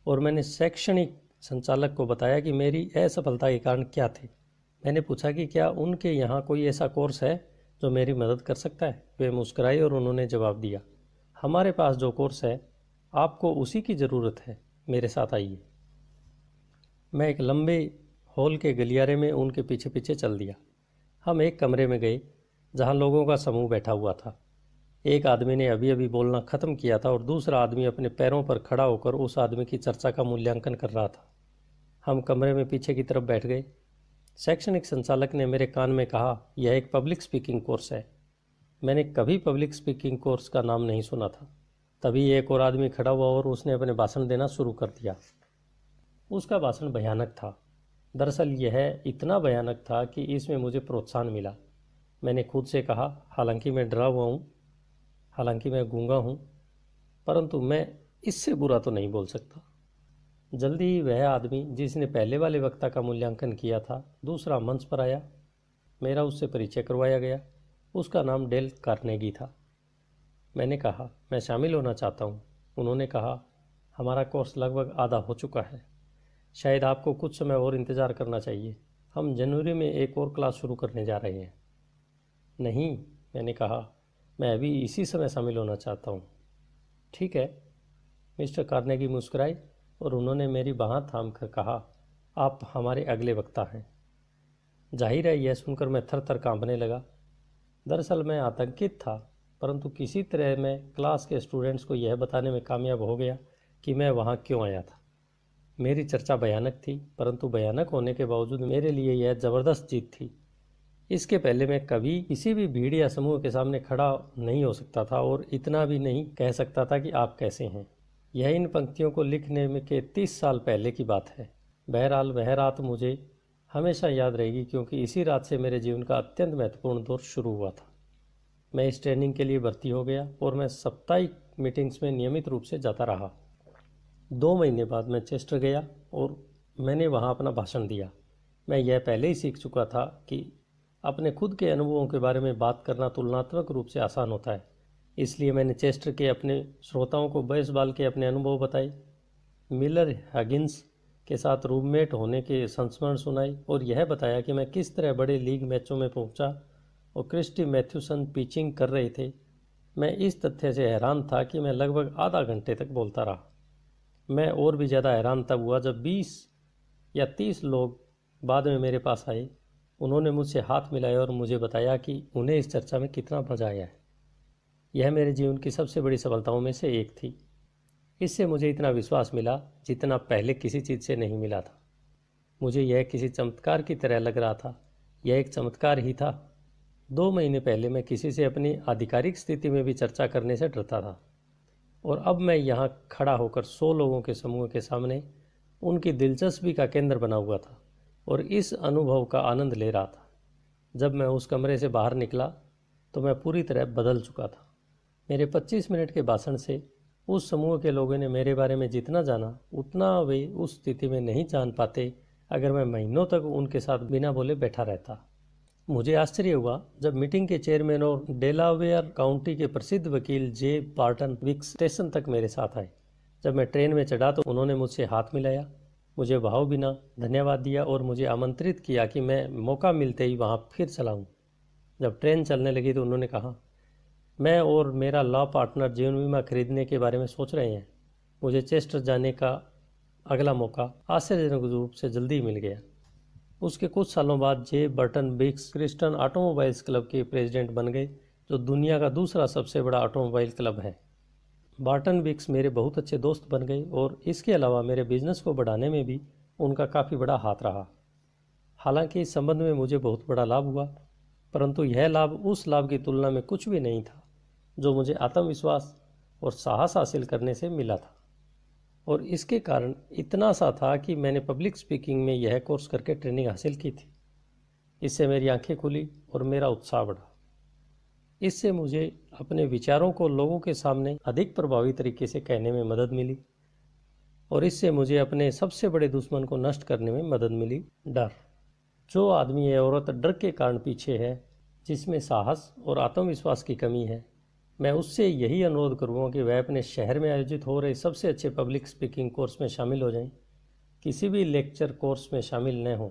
और मैंने शैक्षणिक संचालक को बताया कि मेरी असफलता के कारण क्या थे मैंने पूछा कि क्या उनके यहाँ कोई ऐसा कोर्स है जो मेरी मदद कर सकता है वे मुस्कराई और उन्होंने जवाब दिया हमारे पास जो कोर्स है आपको उसी की ज़रूरत है मेरे साथ आइए मैं एक लंबे हॉल के गलियारे में उनके पीछे पीछे चल दिया हम एक कमरे में गए जहाँ लोगों का समूह बैठा हुआ था एक आदमी ने अभी अभी बोलना ख़त्म किया था और दूसरा आदमी अपने पैरों पर खड़ा होकर उस आदमी की चर्चा का मूल्यांकन कर रहा था हम कमरे में पीछे की तरफ बैठ गए शैक्षणिक संचालक ने मेरे कान में कहा यह एक पब्लिक स्पीकिंग कोर्स है मैंने कभी पब्लिक स्पीकिंग कोर्स का नाम नहीं सुना था तभी एक और आदमी खड़ा हुआ और उसने अपने भाषण देना शुरू कर दिया उसका भाषण भयानक था दरअसल यह इतना भयानक था कि इसमें मुझे प्रोत्साहन मिला मैंने खुद से कहा हालांकि मैं डरा हुआ हूँ हालांकि मैं गूंगा हूँ परंतु मैं इससे बुरा तो नहीं बोल सकता जल्दी ही वह आदमी जिसने पहले वाले वक्ता का मूल्यांकन किया था दूसरा मंच पर आया मेरा उससे परिचय करवाया गया उसका नाम डेल कार्नेगी था मैंने कहा मैं शामिल होना चाहता हूँ उन्होंने कहा हमारा कोर्स लगभग आधा हो चुका है शायद आपको कुछ समय और इंतज़ार करना चाहिए हम जनवरी में एक और क्लास शुरू करने जा रहे हैं नहीं मैंने कहा मैं अभी इसी समय शामिल होना चाहता हूँ ठीक है मिस्टर कार्नेगी मुस्कुराए और उन्होंने मेरी बाह थाम कर कहा आप हमारे अगले वक्ता हैं जाहिर है यह सुनकर मैं थर थर कांपने लगा दरअसल मैं आतंकित था परंतु किसी तरह मैं क्लास के स्टूडेंट्स को यह बताने में कामयाब हो गया कि मैं वहाँ क्यों आया था मेरी चर्चा भयानक थी परंतु भयानक होने के बावजूद मेरे लिए यह ज़बरदस्त जीत थी इसके पहले मैं कभी किसी भी भीड़ या समूह के सामने खड़ा नहीं हो सकता था और इतना भी नहीं कह सकता था कि आप कैसे हैं यह इन पंक्तियों को लिखने में के तीस साल पहले की बात है बहरहाल वह रात मुझे हमेशा याद रहेगी क्योंकि इसी रात से मेरे जीवन का अत्यंत महत्वपूर्ण दौर शुरू हुआ था मैं इस ट्रेनिंग के लिए भर्ती हो गया और मैं साप्ताहिक मीटिंग्स में नियमित रूप से जाता रहा दो महीने बाद मैं चेस्टर गया और मैंने वहाँ अपना भाषण दिया मैं यह पहले ही सीख चुका था कि अपने खुद के अनुभवों के बारे में बात करना तुलनात्मक रूप से आसान होता है इसलिए मैंने चेस्टर के अपने श्रोताओं को बाल के अपने अनुभव बताए मिलर हगिन्स के साथ रूममेट होने के संस्मरण सुनाई और यह बताया कि मैं किस तरह बड़े लीग मैचों में पहुंचा और क्रिस्टी मैथ्यूसन पिचिंग कर रहे थे मैं इस तथ्य से हैरान था कि मैं लगभग आधा घंटे तक बोलता रहा मैं और भी ज़्यादा हैरान तब हुआ जब बीस या तीस लोग बाद में मेरे पास आए उन्होंने मुझसे हाथ मिलाए और मुझे बताया कि उन्हें इस चर्चा में कितना मज़ा आया है यह मेरे जीवन की सबसे बड़ी सफलताओं में से एक थी इससे मुझे इतना विश्वास मिला जितना पहले किसी चीज़ से नहीं मिला था मुझे यह किसी चमत्कार की तरह लग रहा था यह एक चमत्कार ही था दो महीने पहले मैं किसी से अपनी आधिकारिक स्थिति में भी चर्चा करने से डरता था और अब मैं यहाँ खड़ा होकर सौ लोगों के समूह के सामने उनकी दिलचस्पी का केंद्र बना हुआ था और इस अनुभव का आनंद ले रहा था जब मैं उस कमरे से बाहर निकला तो मैं पूरी तरह बदल चुका था मेरे 25 मिनट के भाषण से उस समूह के लोगों ने मेरे बारे में जितना जाना उतना वे उस स्थिति में नहीं जान पाते अगर मैं महीनों तक उनके साथ बिना बोले बैठा रहता मुझे आश्चर्य हुआ जब मीटिंग के चेयरमैन और डेलावेयर काउंटी के प्रसिद्ध वकील जे पार्टन विक स्टेशन तक मेरे साथ आए जब मैं ट्रेन में चढ़ा तो उन्होंने मुझसे हाथ मिलाया मुझे भाव बिना धन्यवाद दिया और मुझे आमंत्रित किया कि मैं मौका मिलते ही वहाँ फिर चलाऊँ जब ट्रेन चलने लगी तो उन्होंने कहा मैं और मेरा लॉ पार्टनर जीवन बीमा खरीदने के बारे में सोच रहे हैं मुझे चेस्टर जाने का अगला मौका आश्चर्यजनक रूप से जल्दी मिल गया उसके कुछ सालों बाद J Burton Bix Kristen automobiles club के प्रेसिडेंट बन गए जो दुनिया का दूसरा सबसे बड़ा ऑटोमोबाइल क्लब है बार्टन बिक्स मेरे बहुत अच्छे दोस्त बन गए और इसके अलावा मेरे बिजनेस को बढ़ाने में भी उनका काफ़ी बड़ा हाथ रहा हालांकि इस संबंध में मुझे बहुत बड़ा लाभ हुआ परंतु यह लाभ उस लाभ की तुलना में कुछ भी नहीं था जो मुझे आत्मविश्वास और साहस हासिल करने से मिला था और इसके कारण इतना सा था कि मैंने पब्लिक स्पीकिंग में यह कोर्स करके ट्रेनिंग हासिल की थी इससे मेरी आंखें खुली और मेरा उत्साह बढ़ा इससे मुझे अपने विचारों को लोगों के सामने अधिक प्रभावी तरीके से कहने में मदद मिली और इससे मुझे अपने सबसे बड़े दुश्मन को नष्ट करने में मदद मिली डर जो आदमी या औरत डर के कारण पीछे है जिसमें साहस और आत्मविश्वास की कमी है मैं उससे यही अनुरोध करूँगा कि वह अपने शहर में आयोजित हो रहे सबसे अच्छे पब्लिक स्पीकिंग कोर्स में शामिल हो जाएं किसी भी लेक्चर कोर्स में शामिल न हों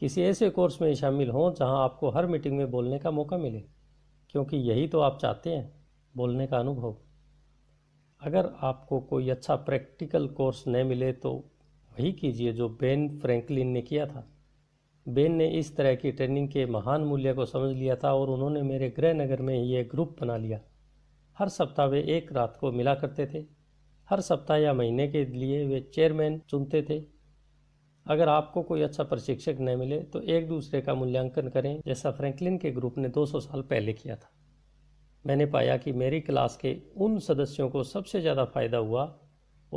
किसी ऐसे कोर्स में शामिल हों जहां आपको हर मीटिंग में बोलने का मौका मिले क्योंकि यही तो आप चाहते हैं बोलने का अनुभव अगर आपको कोई अच्छा प्रैक्टिकल कोर्स न मिले तो वही कीजिए जो बेन फ्रैंकलिन ने किया था बेन ने इस तरह की ट्रेनिंग के महान मूल्य को समझ लिया था और उन्होंने मेरे गृह नगर में ही एक ग्रुप बना लिया हर सप्ताह वे एक रात को मिला करते थे हर सप्ताह या महीने के लिए वे चेयरमैन चुनते थे अगर आपको कोई अच्छा प्रशिक्षक न मिले तो एक दूसरे का मूल्यांकन करें जैसा फ्रैंकलिन के ग्रुप ने 200 साल पहले किया था मैंने पाया कि मेरी क्लास के उन सदस्यों को सबसे ज़्यादा फ़ायदा हुआ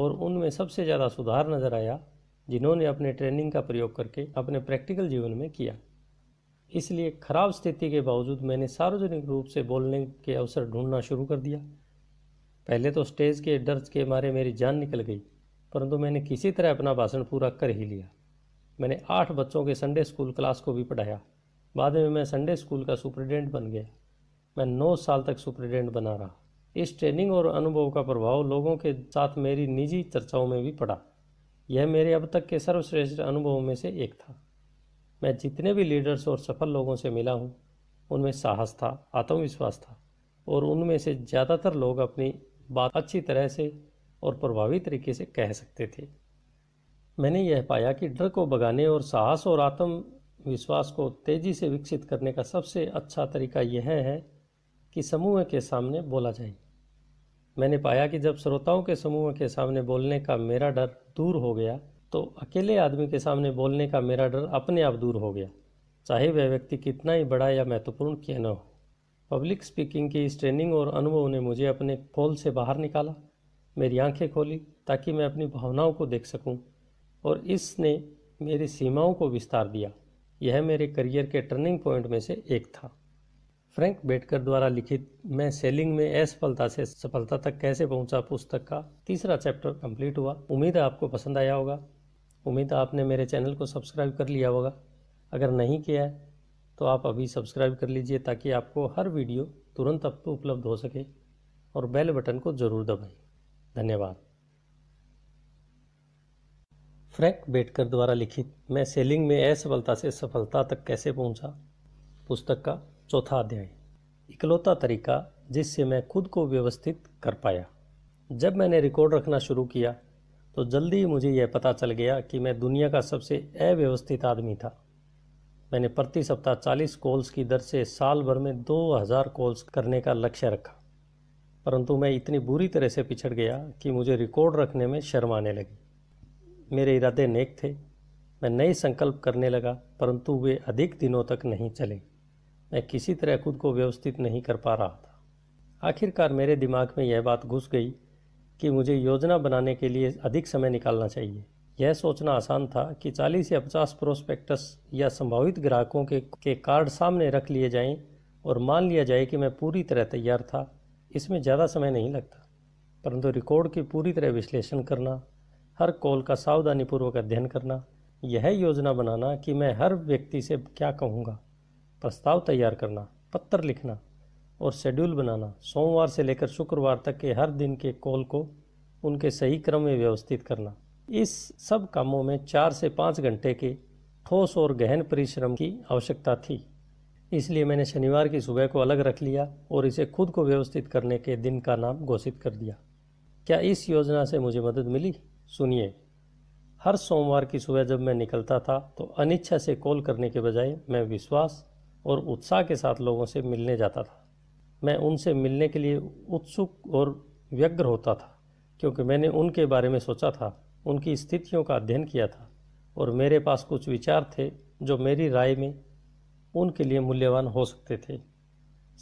और उनमें सबसे ज़्यादा सुधार नज़र आया जिन्होंने अपने ट्रेनिंग का प्रयोग करके अपने प्रैक्टिकल जीवन में किया इसलिए खराब स्थिति के बावजूद मैंने सार्वजनिक रूप से बोलने के अवसर ढूंढना शुरू कर दिया पहले तो स्टेज के डर के मारे मेरी जान निकल गई परंतु मैंने किसी तरह अपना भाषण पूरा कर ही लिया मैंने आठ बच्चों के संडे स्कूल क्लास को भी पढ़ाया बाद में मैं संडे स्कूल का सुप्रिटेंडेंट बन गया मैं नौ साल तक सुप्रिटेंडेंट बना रहा इस ट्रेनिंग और अनुभव का प्रभाव लोगों के साथ मेरी निजी चर्चाओं में भी पड़ा यह मेरे अब तक के सर्वश्रेष्ठ अनुभवों में से एक था मैं जितने भी लीडर्स और सफल लोगों से मिला हूँ उनमें साहस था आत्मविश्वास था और उनमें से ज़्यादातर लोग अपनी बात अच्छी तरह से और प्रभावी तरीके से कह सकते थे मैंने यह पाया कि डर को भगाने और साहस और आत्मविश्वास को तेज़ी से विकसित करने का सबसे अच्छा तरीका यह है कि समूह के सामने बोला जाए मैंने पाया कि जब श्रोताओं के समूह के सामने बोलने का मेरा डर दूर हो गया तो अकेले आदमी के सामने बोलने का मेरा डर अपने आप दूर हो गया चाहे वह व्यक्ति कितना ही बड़ा या महत्वपूर्ण क्यों न हो पब्लिक स्पीकिंग की इस ट्रेनिंग और अनुभव ने मुझे अपने खोल से बाहर निकाला मेरी आंखें खोली ताकि मैं अपनी भावनाओं को देख सकूं और इसने मेरी सीमाओं को विस्तार दिया यह मेरे करियर के टर्निंग पॉइंट में से एक था फ्रैंक बेटकर द्वारा लिखित मैं सेलिंग में असफलता से सफलता तक कैसे पहुंचा पुस्तक का तीसरा चैप्टर कंप्लीट हुआ उम्मीद है आपको पसंद आया होगा उम्मीद आपने मेरे चैनल को सब्सक्राइब कर लिया होगा अगर नहीं किया है तो आप अभी सब्सक्राइब कर लीजिए ताकि आपको हर वीडियो तुरंत अब तो उपलब्ध हो सके और बेल बटन को ज़रूर दबाएं धन्यवाद फ्रैंक बेटकर द्वारा लिखित मैं सेलिंग में असफलता से सफलता तक कैसे पहुंचा पुस्तक का चौथा अध्याय इकलौता तरीका जिससे मैं खुद को व्यवस्थित कर पाया जब मैंने रिकॉर्ड रखना शुरू किया तो जल्दी ही मुझे यह पता चल गया कि मैं दुनिया का सबसे अव्यवस्थित आदमी था मैंने प्रति सप्ताह 40 कॉल्स की दर से साल भर में 2000 कॉल्स करने का लक्ष्य रखा परंतु मैं इतनी बुरी तरह से पिछड़ गया कि मुझे रिकॉर्ड रखने में शर्म आने लगी मेरे इरादे नेक थे मैं नए संकल्प करने लगा परंतु वे अधिक दिनों तक नहीं चले मैं किसी तरह खुद को व्यवस्थित नहीं कर पा रहा था आखिरकार मेरे दिमाग में यह बात घुस गई कि मुझे योजना बनाने के लिए अधिक समय निकालना चाहिए यह सोचना आसान था कि 40 या 50 प्रोस्पेक्टस या संभावित ग्राहकों के के कार्ड सामने रख लिए जाएं और मान लिया जाए कि मैं पूरी तरह तैयार था इसमें ज़्यादा समय नहीं लगता परंतु रिकॉर्ड की पूरी तरह विश्लेषण करना हर कॉल का सावधानीपूर्वक अध्ययन करना यह योजना बनाना कि मैं हर व्यक्ति से क्या कहूँगा प्रस्ताव तैयार करना पत्र लिखना और शेड्यूल बनाना सोमवार से लेकर शुक्रवार तक के हर दिन के कॉल को उनके सही क्रम में व्यवस्थित करना इस सब कामों में चार से पाँच घंटे के ठोस और गहन परिश्रम की आवश्यकता थी इसलिए मैंने शनिवार की सुबह को अलग रख लिया और इसे खुद को व्यवस्थित करने के दिन का नाम घोषित कर दिया क्या इस योजना से मुझे मदद मिली सुनिए हर सोमवार की सुबह जब मैं निकलता था तो अनिच्छा से कॉल करने के बजाय मैं विश्वास और उत्साह के साथ लोगों से मिलने जाता था मैं उनसे मिलने के लिए उत्सुक और व्यग्र होता था क्योंकि मैंने उनके बारे में सोचा था उनकी स्थितियों का अध्ययन किया था और मेरे पास कुछ विचार थे जो मेरी राय में उनके लिए मूल्यवान हो सकते थे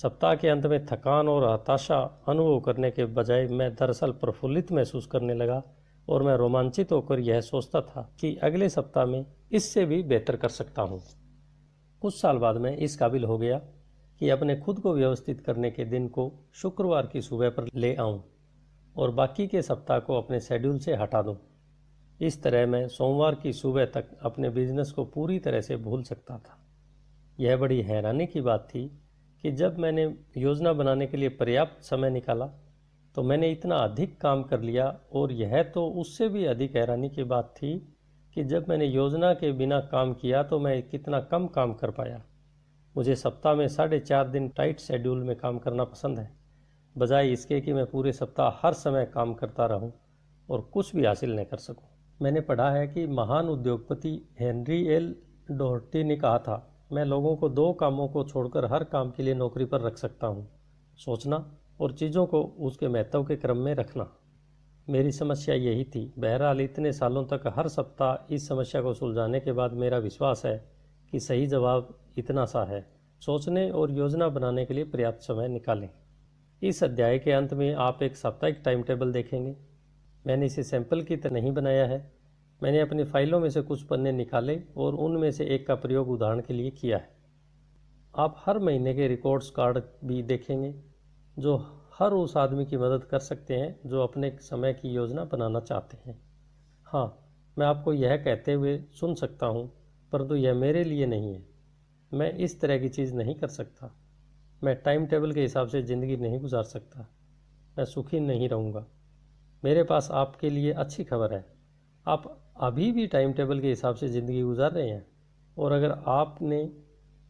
सप्ताह के अंत में थकान और हताशा अनुभव करने के बजाय मैं दरअसल प्रफुल्लित महसूस करने लगा और मैं रोमांचित होकर यह सोचता था कि अगले सप्ताह में इससे भी बेहतर कर सकता हूँ कुछ साल बाद मैं इस काबिल हो गया कि अपने खुद को व्यवस्थित करने के दिन को शुक्रवार की सुबह पर ले आऊं और बाकी के सप्ताह को अपने शेड्यूल से हटा दूं। इस तरह मैं सोमवार की सुबह तक अपने बिजनेस को पूरी तरह से भूल सकता था यह बड़ी हैरानी की बात थी कि जब मैंने योजना बनाने के लिए पर्याप्त समय निकाला तो मैंने इतना अधिक काम कर लिया और यह तो उससे भी अधिक हैरानी की बात थी कि जब मैंने योजना के बिना काम किया तो मैं कितना कम काम कर पाया मुझे सप्ताह में साढ़े चार दिन टाइट शेड्यूल में काम करना पसंद है बजाय इसके कि मैं पूरे सप्ताह हर समय काम करता रहूं और कुछ भी हासिल नहीं कर सकूं। मैंने पढ़ा है कि महान उद्योगपति हेनरी एल डोहटी ने कहा था मैं लोगों को दो कामों को छोड़कर हर काम के लिए नौकरी पर रख सकता हूँ सोचना और चीज़ों को उसके महत्व के क्रम में रखना मेरी समस्या यही थी बहरहाल इतने सालों तक हर सप्ताह इस समस्या को सुलझाने के बाद मेरा विश्वास है कि सही जवाब इतना सा है सोचने और योजना बनाने के लिए पर्याप्त समय निकालें इस अध्याय के अंत में आप एक साप्ताहिक टाइम टेबल देखेंगे मैंने इसे सैंपल की तरह नहीं बनाया है मैंने अपनी फाइलों में से कुछ पन्ने निकाले और उनमें से एक का प्रयोग उदाहरण के लिए किया है आप हर महीने के रिकॉर्ड्स कार्ड भी देखेंगे जो हर उस आदमी की मदद कर सकते हैं जो अपने समय की योजना बनाना चाहते हैं हाँ मैं आपको यह कहते हुए सुन सकता हूँ परंतु यह मेरे लिए नहीं है मैं इस तरह की चीज़ नहीं कर सकता मैं टाइम टेबल के हिसाब से ज़िंदगी नहीं गुजार सकता मैं सुखी नहीं रहूँगा मेरे पास आपके लिए अच्छी खबर है आप अभी भी टाइम टेबल के हिसाब से ज़िंदगी गुजार रहे हैं और अगर आपने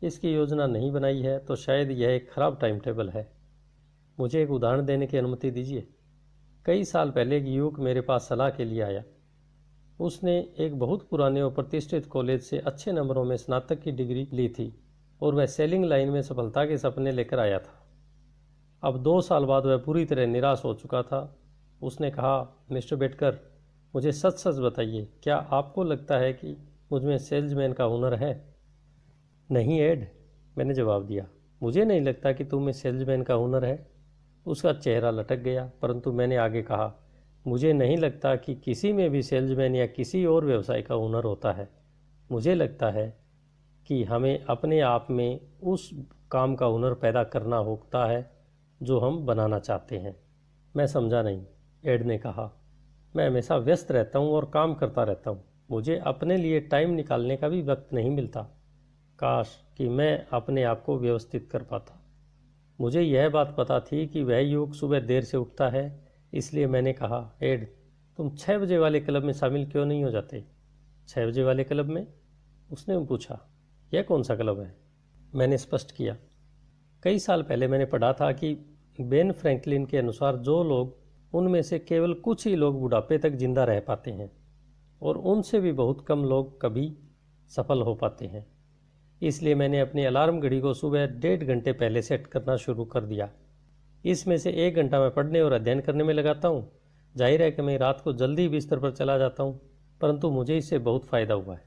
इसकी योजना नहीं बनाई है तो शायद यह एक ख़राब टाइम टेबल है मुझे एक उदाहरण देने की अनुमति दीजिए कई साल पहले एक युवक मेरे पास सलाह के लिए आया उसने एक बहुत पुराने और प्रतिष्ठित कॉलेज से अच्छे नंबरों में स्नातक की डिग्री ली थी और वह सेलिंग लाइन में सफलता के सपने लेकर आया था अब दो साल बाद वह पूरी तरह निराश हो चुका था उसने कहा मिस्टर बेटकर मुझे सच सच बताइए क्या आपको लगता है कि मुझमें सेल्समैन का हुनर है नहीं एड मैंने जवाब दिया मुझे नहीं लगता कि तुम्हें सेल्समैन का हुनर है उसका चेहरा लटक गया परंतु मैंने आगे कहा मुझे नहीं लगता कि किसी में भी सेल्समैन या किसी और व्यवसाय का हुनर होता है मुझे लगता है कि हमें अपने आप में उस काम का हुनर पैदा करना होता है जो हम बनाना चाहते हैं मैं समझा नहीं एड ने कहा मैं हमेशा व्यस्त रहता हूँ और काम करता रहता हूँ मुझे अपने लिए टाइम निकालने का भी वक्त नहीं मिलता काश कि मैं अपने आप को व्यवस्थित कर पाता मुझे यह बात पता थी कि वह युवक सुबह देर से उठता है इसलिए मैंने कहा एड तुम छः बजे वाले क्लब में शामिल क्यों नहीं हो जाते छः बजे वाले क्लब में उसने पूछा यह कौन सा क्लब है मैंने स्पष्ट किया कई साल पहले मैंने पढ़ा था कि बेन फ्रैंकलिन के अनुसार जो लोग उनमें से केवल कुछ ही लोग बुढ़ापे तक जिंदा रह पाते हैं और उनसे भी बहुत कम लोग कभी सफल हो पाते हैं इसलिए मैंने अपनी अलार्म घड़ी को सुबह डेढ़ घंटे पहले सेट करना शुरू कर दिया इसमें से एक घंटा मैं पढ़ने और अध्ययन करने में लगाता हूँ जाहिर है कि मैं रात को जल्दी बिस्तर पर चला जाता हूँ परंतु मुझे इससे बहुत फ़ायदा हुआ है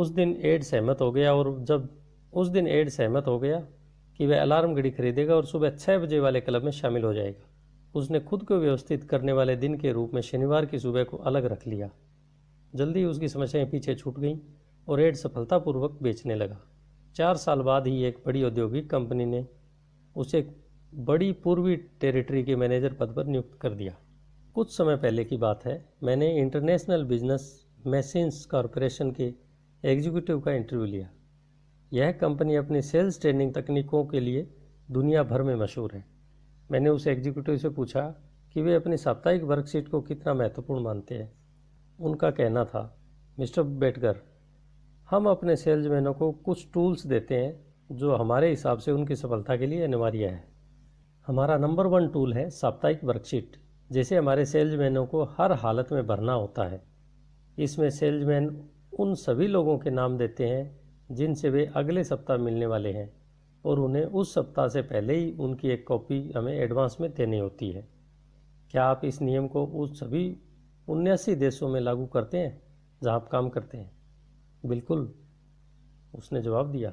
उस दिन एड सहमत हो गया और जब उस दिन एड सहमत हो गया कि वह अलार्म घड़ी खरीदेगा और सुबह छः बजे वाले क्लब में शामिल हो जाएगा उसने खुद को व्यवस्थित करने वाले दिन के रूप में शनिवार की सुबह को अलग रख लिया जल्दी उसकी समस्याएं पीछे छूट गईं और एड सफलतापूर्वक बेचने लगा चार साल बाद ही एक बड़ी औद्योगिक कंपनी ने उसे बड़ी पूर्वी टेरिटरी के मैनेजर पद पर नियुक्त कर दिया कुछ समय पहले की बात है मैंने इंटरनेशनल बिजनेस मैसेंस कॉरपोरेशन के एग्जीक्यूटिव का इंटरव्यू लिया यह कंपनी अपनी सेल्स ट्रेनिंग तकनीकों के लिए दुनिया भर में मशहूर है मैंने उस एग्जीक्यूटिव से पूछा कि वे अपनी साप्ताहिक वर्कशीट को कितना महत्वपूर्ण मानते हैं उनका कहना था मिस्टर बेटगर हम अपने सेल्समैनों को कुछ टूल्स देते हैं जो हमारे हिसाब से उनकी सफलता के लिए अनिवार्य है हमारा नंबर वन टूल है साप्ताहिक वर्कशीट जिसे हमारे सेल्समैनों को हर हालत में भरना होता है इसमें सेल्समैन उन सभी लोगों के नाम देते हैं जिनसे वे अगले सप्ताह मिलने वाले हैं और उन्हें उस सप्ताह से पहले ही उनकी एक कॉपी हमें एडवांस में देनी होती है क्या आप इस नियम को उस सभी उन्यासी देशों में लागू करते हैं जहाँ आप काम करते हैं बिल्कुल उसने जवाब दिया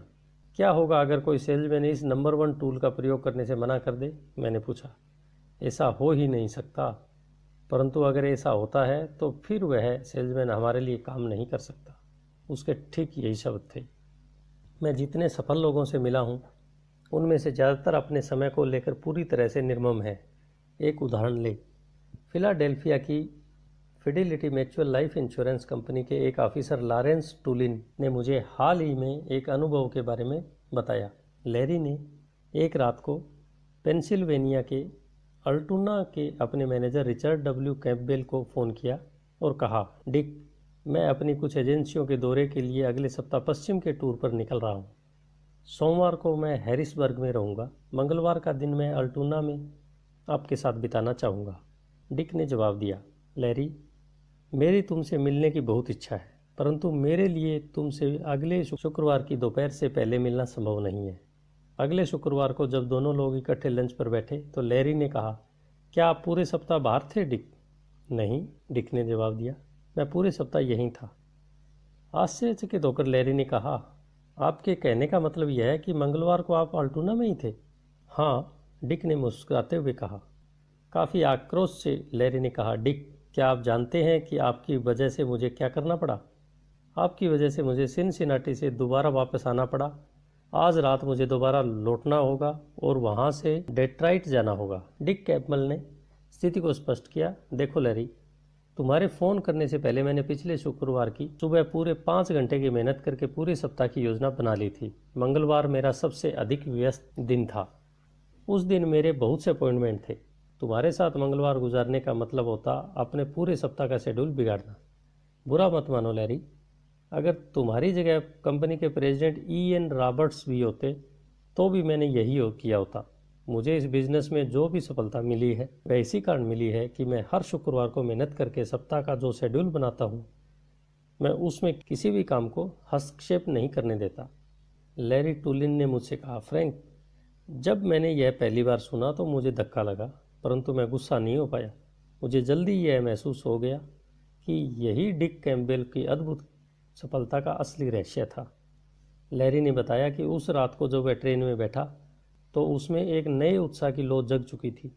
क्या होगा अगर कोई सेल्समैन इस नंबर वन टूल का प्रयोग करने से मना कर दे मैंने पूछा ऐसा हो ही नहीं सकता परंतु अगर ऐसा होता है तो फिर वह सेल्समैन हमारे लिए काम नहीं कर सकता उसके ठीक यही शब्द थे मैं जितने सफल लोगों से मिला हूँ उनमें से ज़्यादातर अपने समय को लेकर पूरी तरह से निर्मम है एक उदाहरण ले फिलाडेल्फिया की Fidelity mutual life insurance company के एक ऑफिसर लॉरेंस टूलिन ने मुझे हाल ही में एक अनुभव के बारे में बताया लैरी ने एक रात को पेंसिल्वेनिया के अल्टूना के अपने मैनेजर रिचर्ड डब्ल्यू कैम्पबेल को फ़ोन किया और कहा डिक मैं अपनी कुछ एजेंसियों के दौरे के लिए अगले सप्ताह पश्चिम के टूर पर निकल रहा हूँ सोमवार को मैं हैरिसबर्ग में रहूँगा मंगलवार का दिन मैं अल्टूना में आपके साथ बिताना चाहूँगा डिक ने जवाब दिया लैरी मेरी तुमसे मिलने की बहुत इच्छा है परंतु मेरे लिए तुमसे अगले शुक्रवार की दोपहर से पहले मिलना संभव नहीं है अगले शुक्रवार को जब दोनों लोग इकट्ठे लंच पर बैठे तो लैरी ने कहा क्या आप पूरे सप्ताह बाहर थे डिक नहीं डिक ने जवाब दिया मैं पूरे सप्ताह यहीं था आश्चर्यचकित होकर लैरी ने कहा आपके कहने का मतलब यह है कि मंगलवार को आप अल्टूना में ही थे हाँ डिक ने मुस्कुराते हुए कहा काफ़ी आक्रोश से लैरी ने कहा डिक क्या आप जानते हैं कि आपकी वजह से मुझे क्या करना पड़ा आपकी वजह से मुझे सिनसिनाटी से दोबारा वापस आना पड़ा आज रात मुझे दोबारा लौटना होगा और वहाँ से डेट्राइट जाना होगा डिक कैपमल ने स्थिति को स्पष्ट किया देखो लैरी तुम्हारे फ़ोन करने से पहले मैंने पिछले शुक्रवार की सुबह पूरे पाँच घंटे की मेहनत करके पूरे सप्ताह की योजना बना ली थी मंगलवार मेरा सबसे अधिक व्यस्त दिन था उस दिन मेरे बहुत से अपॉइंटमेंट थे तुम्हारे साथ मंगलवार गुजारने का मतलब होता अपने पूरे सप्ताह का शेड्यूल बिगाड़ना बुरा मत मानो लैरी अगर तुम्हारी जगह कंपनी के president E e N Roberts भी होते तो भी मैंने यही हो किया होता मुझे इस बिजनेस में जो भी सफलता मिली है वह इसी कारण मिली है कि मैं हर शुक्रवार को मेहनत करके सप्ताह का जो शेड्यूल बनाता हूँ मैं उसमें किसी भी काम को हस्तक्षेप नहीं करने देता लैरी टूलिन ने मुझसे कहा फ्रैंक जब मैंने यह पहली बार सुना तो मुझे धक्का लगा परंतु मैं गुस्सा नहीं हो पाया मुझे जल्दी यह महसूस हो गया कि यही डिक कैम्बेल की अद्भुत सफलता का असली रहस्य था लैरी ने बताया कि उस रात को जब वह ट्रेन में बैठा तो उसमें एक नए उत्साह की लो जग चुकी थी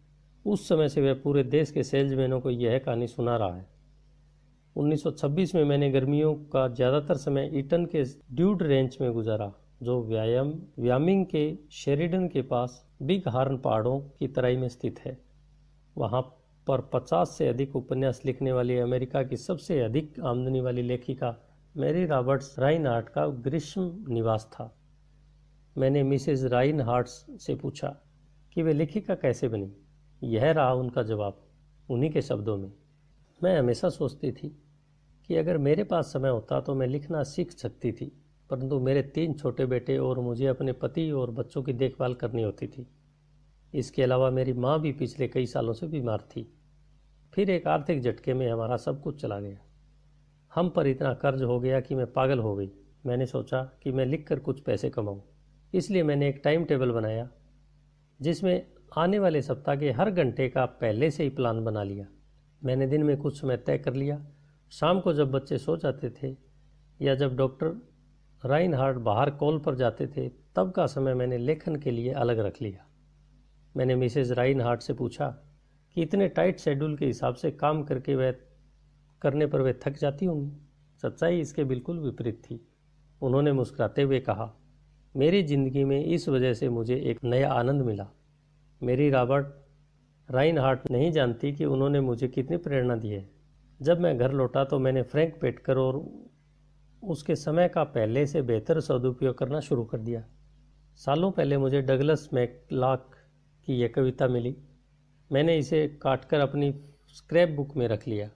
उस समय से वह पूरे देश के सेल्समैनों को यह कहानी सुना रहा है 1926 में मैंने गर्मियों का ज़्यादातर समय ईटन के ड्यूड रेंज में गुजारा जो व्यायाम व्यामिंग के शेरिडन के पास बिग हार्न पहाड़ों की तराई में स्थित है वहाँ पर 50 से अधिक उपन्यास लिखने वाली अमेरिका की सबसे अधिक आमदनी वाली लेखिका मैरी रॉबर्ट्स हार्ट का ग्रीष्म निवास था मैंने मिसेज हार्ट्स से पूछा कि वे लेखिका कैसे बनी यह रहा उनका जवाब उन्हीं के शब्दों में मैं हमेशा सोचती थी कि अगर मेरे पास समय होता तो मैं लिखना सीख सकती थी परंतु मेरे तीन छोटे बेटे और मुझे अपने पति और बच्चों की देखभाल करनी होती थी इसके अलावा मेरी माँ भी पिछले कई सालों से बीमार थी फिर एक आर्थिक झटके में हमारा सब कुछ चला गया हम पर इतना कर्ज हो गया कि मैं पागल हो गई मैंने सोचा कि मैं लिख कर कुछ पैसे कमाऊँ इसलिए मैंने एक टाइम टेबल बनाया जिसमें आने वाले सप्ताह के हर घंटे का पहले से ही प्लान बना लिया मैंने दिन में कुछ समय तय कर लिया शाम को जब बच्चे सो जाते थे या जब डॉक्टर राइन हार्ट बाहर कॉल पर जाते थे तब का समय मैंने लेखन के लिए अलग रख लिया मैंने मिसेज राइन हार्ट से पूछा कि इतने टाइट शेड्यूल के हिसाब से काम करके वह करने पर वे थक जाती होंगी सच्चाई इसके बिल्कुल विपरीत थी उन्होंने मुस्कुराते हुए कहा मेरी ज़िंदगी में इस वजह से मुझे एक नया आनंद मिला मेरी रॉबर्ट राइन हार्ट नहीं जानती कि उन्होंने मुझे कितनी प्रेरणा दी है जब मैं घर लौटा तो मैंने फ्रैंक पेटकर और उसके समय का पहले से बेहतर सदुपयोग करना शुरू कर दिया सालों पहले मुझे डगलस मैकलाक की यह कविता मिली मैंने इसे काटकर अपनी स्क्रैप बुक में रख लिया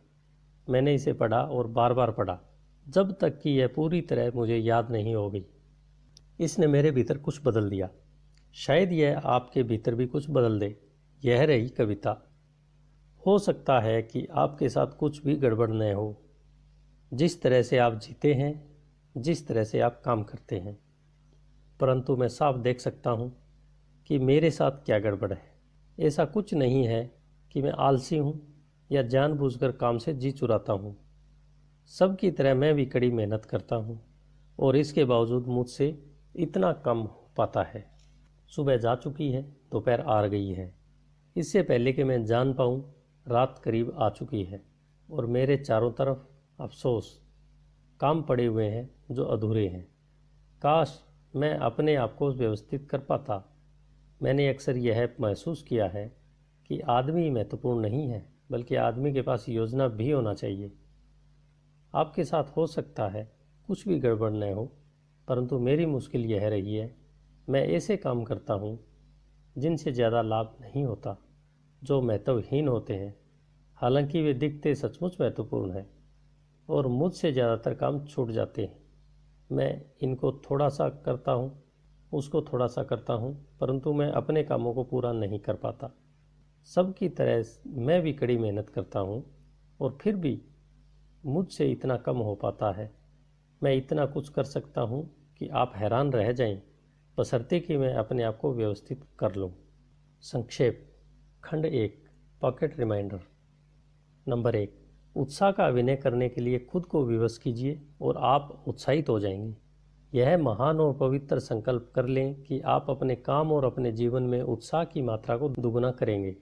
मैंने इसे पढ़ा और बार बार पढ़ा जब तक कि यह पूरी तरह मुझे याद नहीं हो गई इसने मेरे भीतर कुछ बदल दिया शायद यह आपके भीतर भी कुछ बदल दे यह रही कविता हो सकता है कि आपके साथ कुछ भी गड़बड़ न हो जिस तरह से आप जीते हैं जिस तरह से आप काम करते हैं परंतु मैं साफ देख सकता हूँ कि मेरे साथ क्या गड़बड़ है ऐसा कुछ नहीं है कि मैं आलसी हूँ या जानबूझकर काम से जी चुराता हूँ सब की तरह मैं भी कड़ी मेहनत करता हूँ और इसके बावजूद मुझसे इतना कम हो पाता है सुबह जा चुकी है दोपहर तो आ गई है इससे पहले कि मैं जान पाऊँ रात करीब आ चुकी है और मेरे चारों तरफ अफसोस काम पड़े हुए हैं जो अधूरे हैं काश मैं अपने आप को व्यवस्थित कर पाता मैंने अक्सर यह महसूस किया है कि आदमी महत्वपूर्ण नहीं है बल्कि आदमी के पास योजना भी होना चाहिए आपके साथ हो सकता है कुछ भी गड़बड़ न हो परंतु मेरी मुश्किल यह रही है मैं ऐसे काम करता हूँ जिनसे ज़्यादा लाभ नहीं होता जो महत्वहीन होते हैं हालांकि वे दिखते सचमुच महत्वपूर्ण हैं और मुझसे ज़्यादातर काम छूट जाते हैं मैं इनको थोड़ा सा करता हूँ उसको थोड़ा सा करता हूँ परंतु मैं अपने कामों को पूरा नहीं कर पाता सब की तरह मैं भी कड़ी मेहनत करता हूँ और फिर भी मुझसे इतना कम हो पाता है मैं इतना कुछ कर सकता हूँ कि आप हैरान रह जाएं, बसरते कि मैं अपने आप को व्यवस्थित कर लूँ संक्षेप खंड एक पॉकेट रिमाइंडर नंबर एक उत्साह का अभिनय करने के लिए खुद को विवश कीजिए और आप उत्साहित हो जाएंगे यह महान और पवित्र संकल्प कर लें कि आप अपने काम और अपने जीवन में उत्साह की मात्रा को दुगुना करेंगे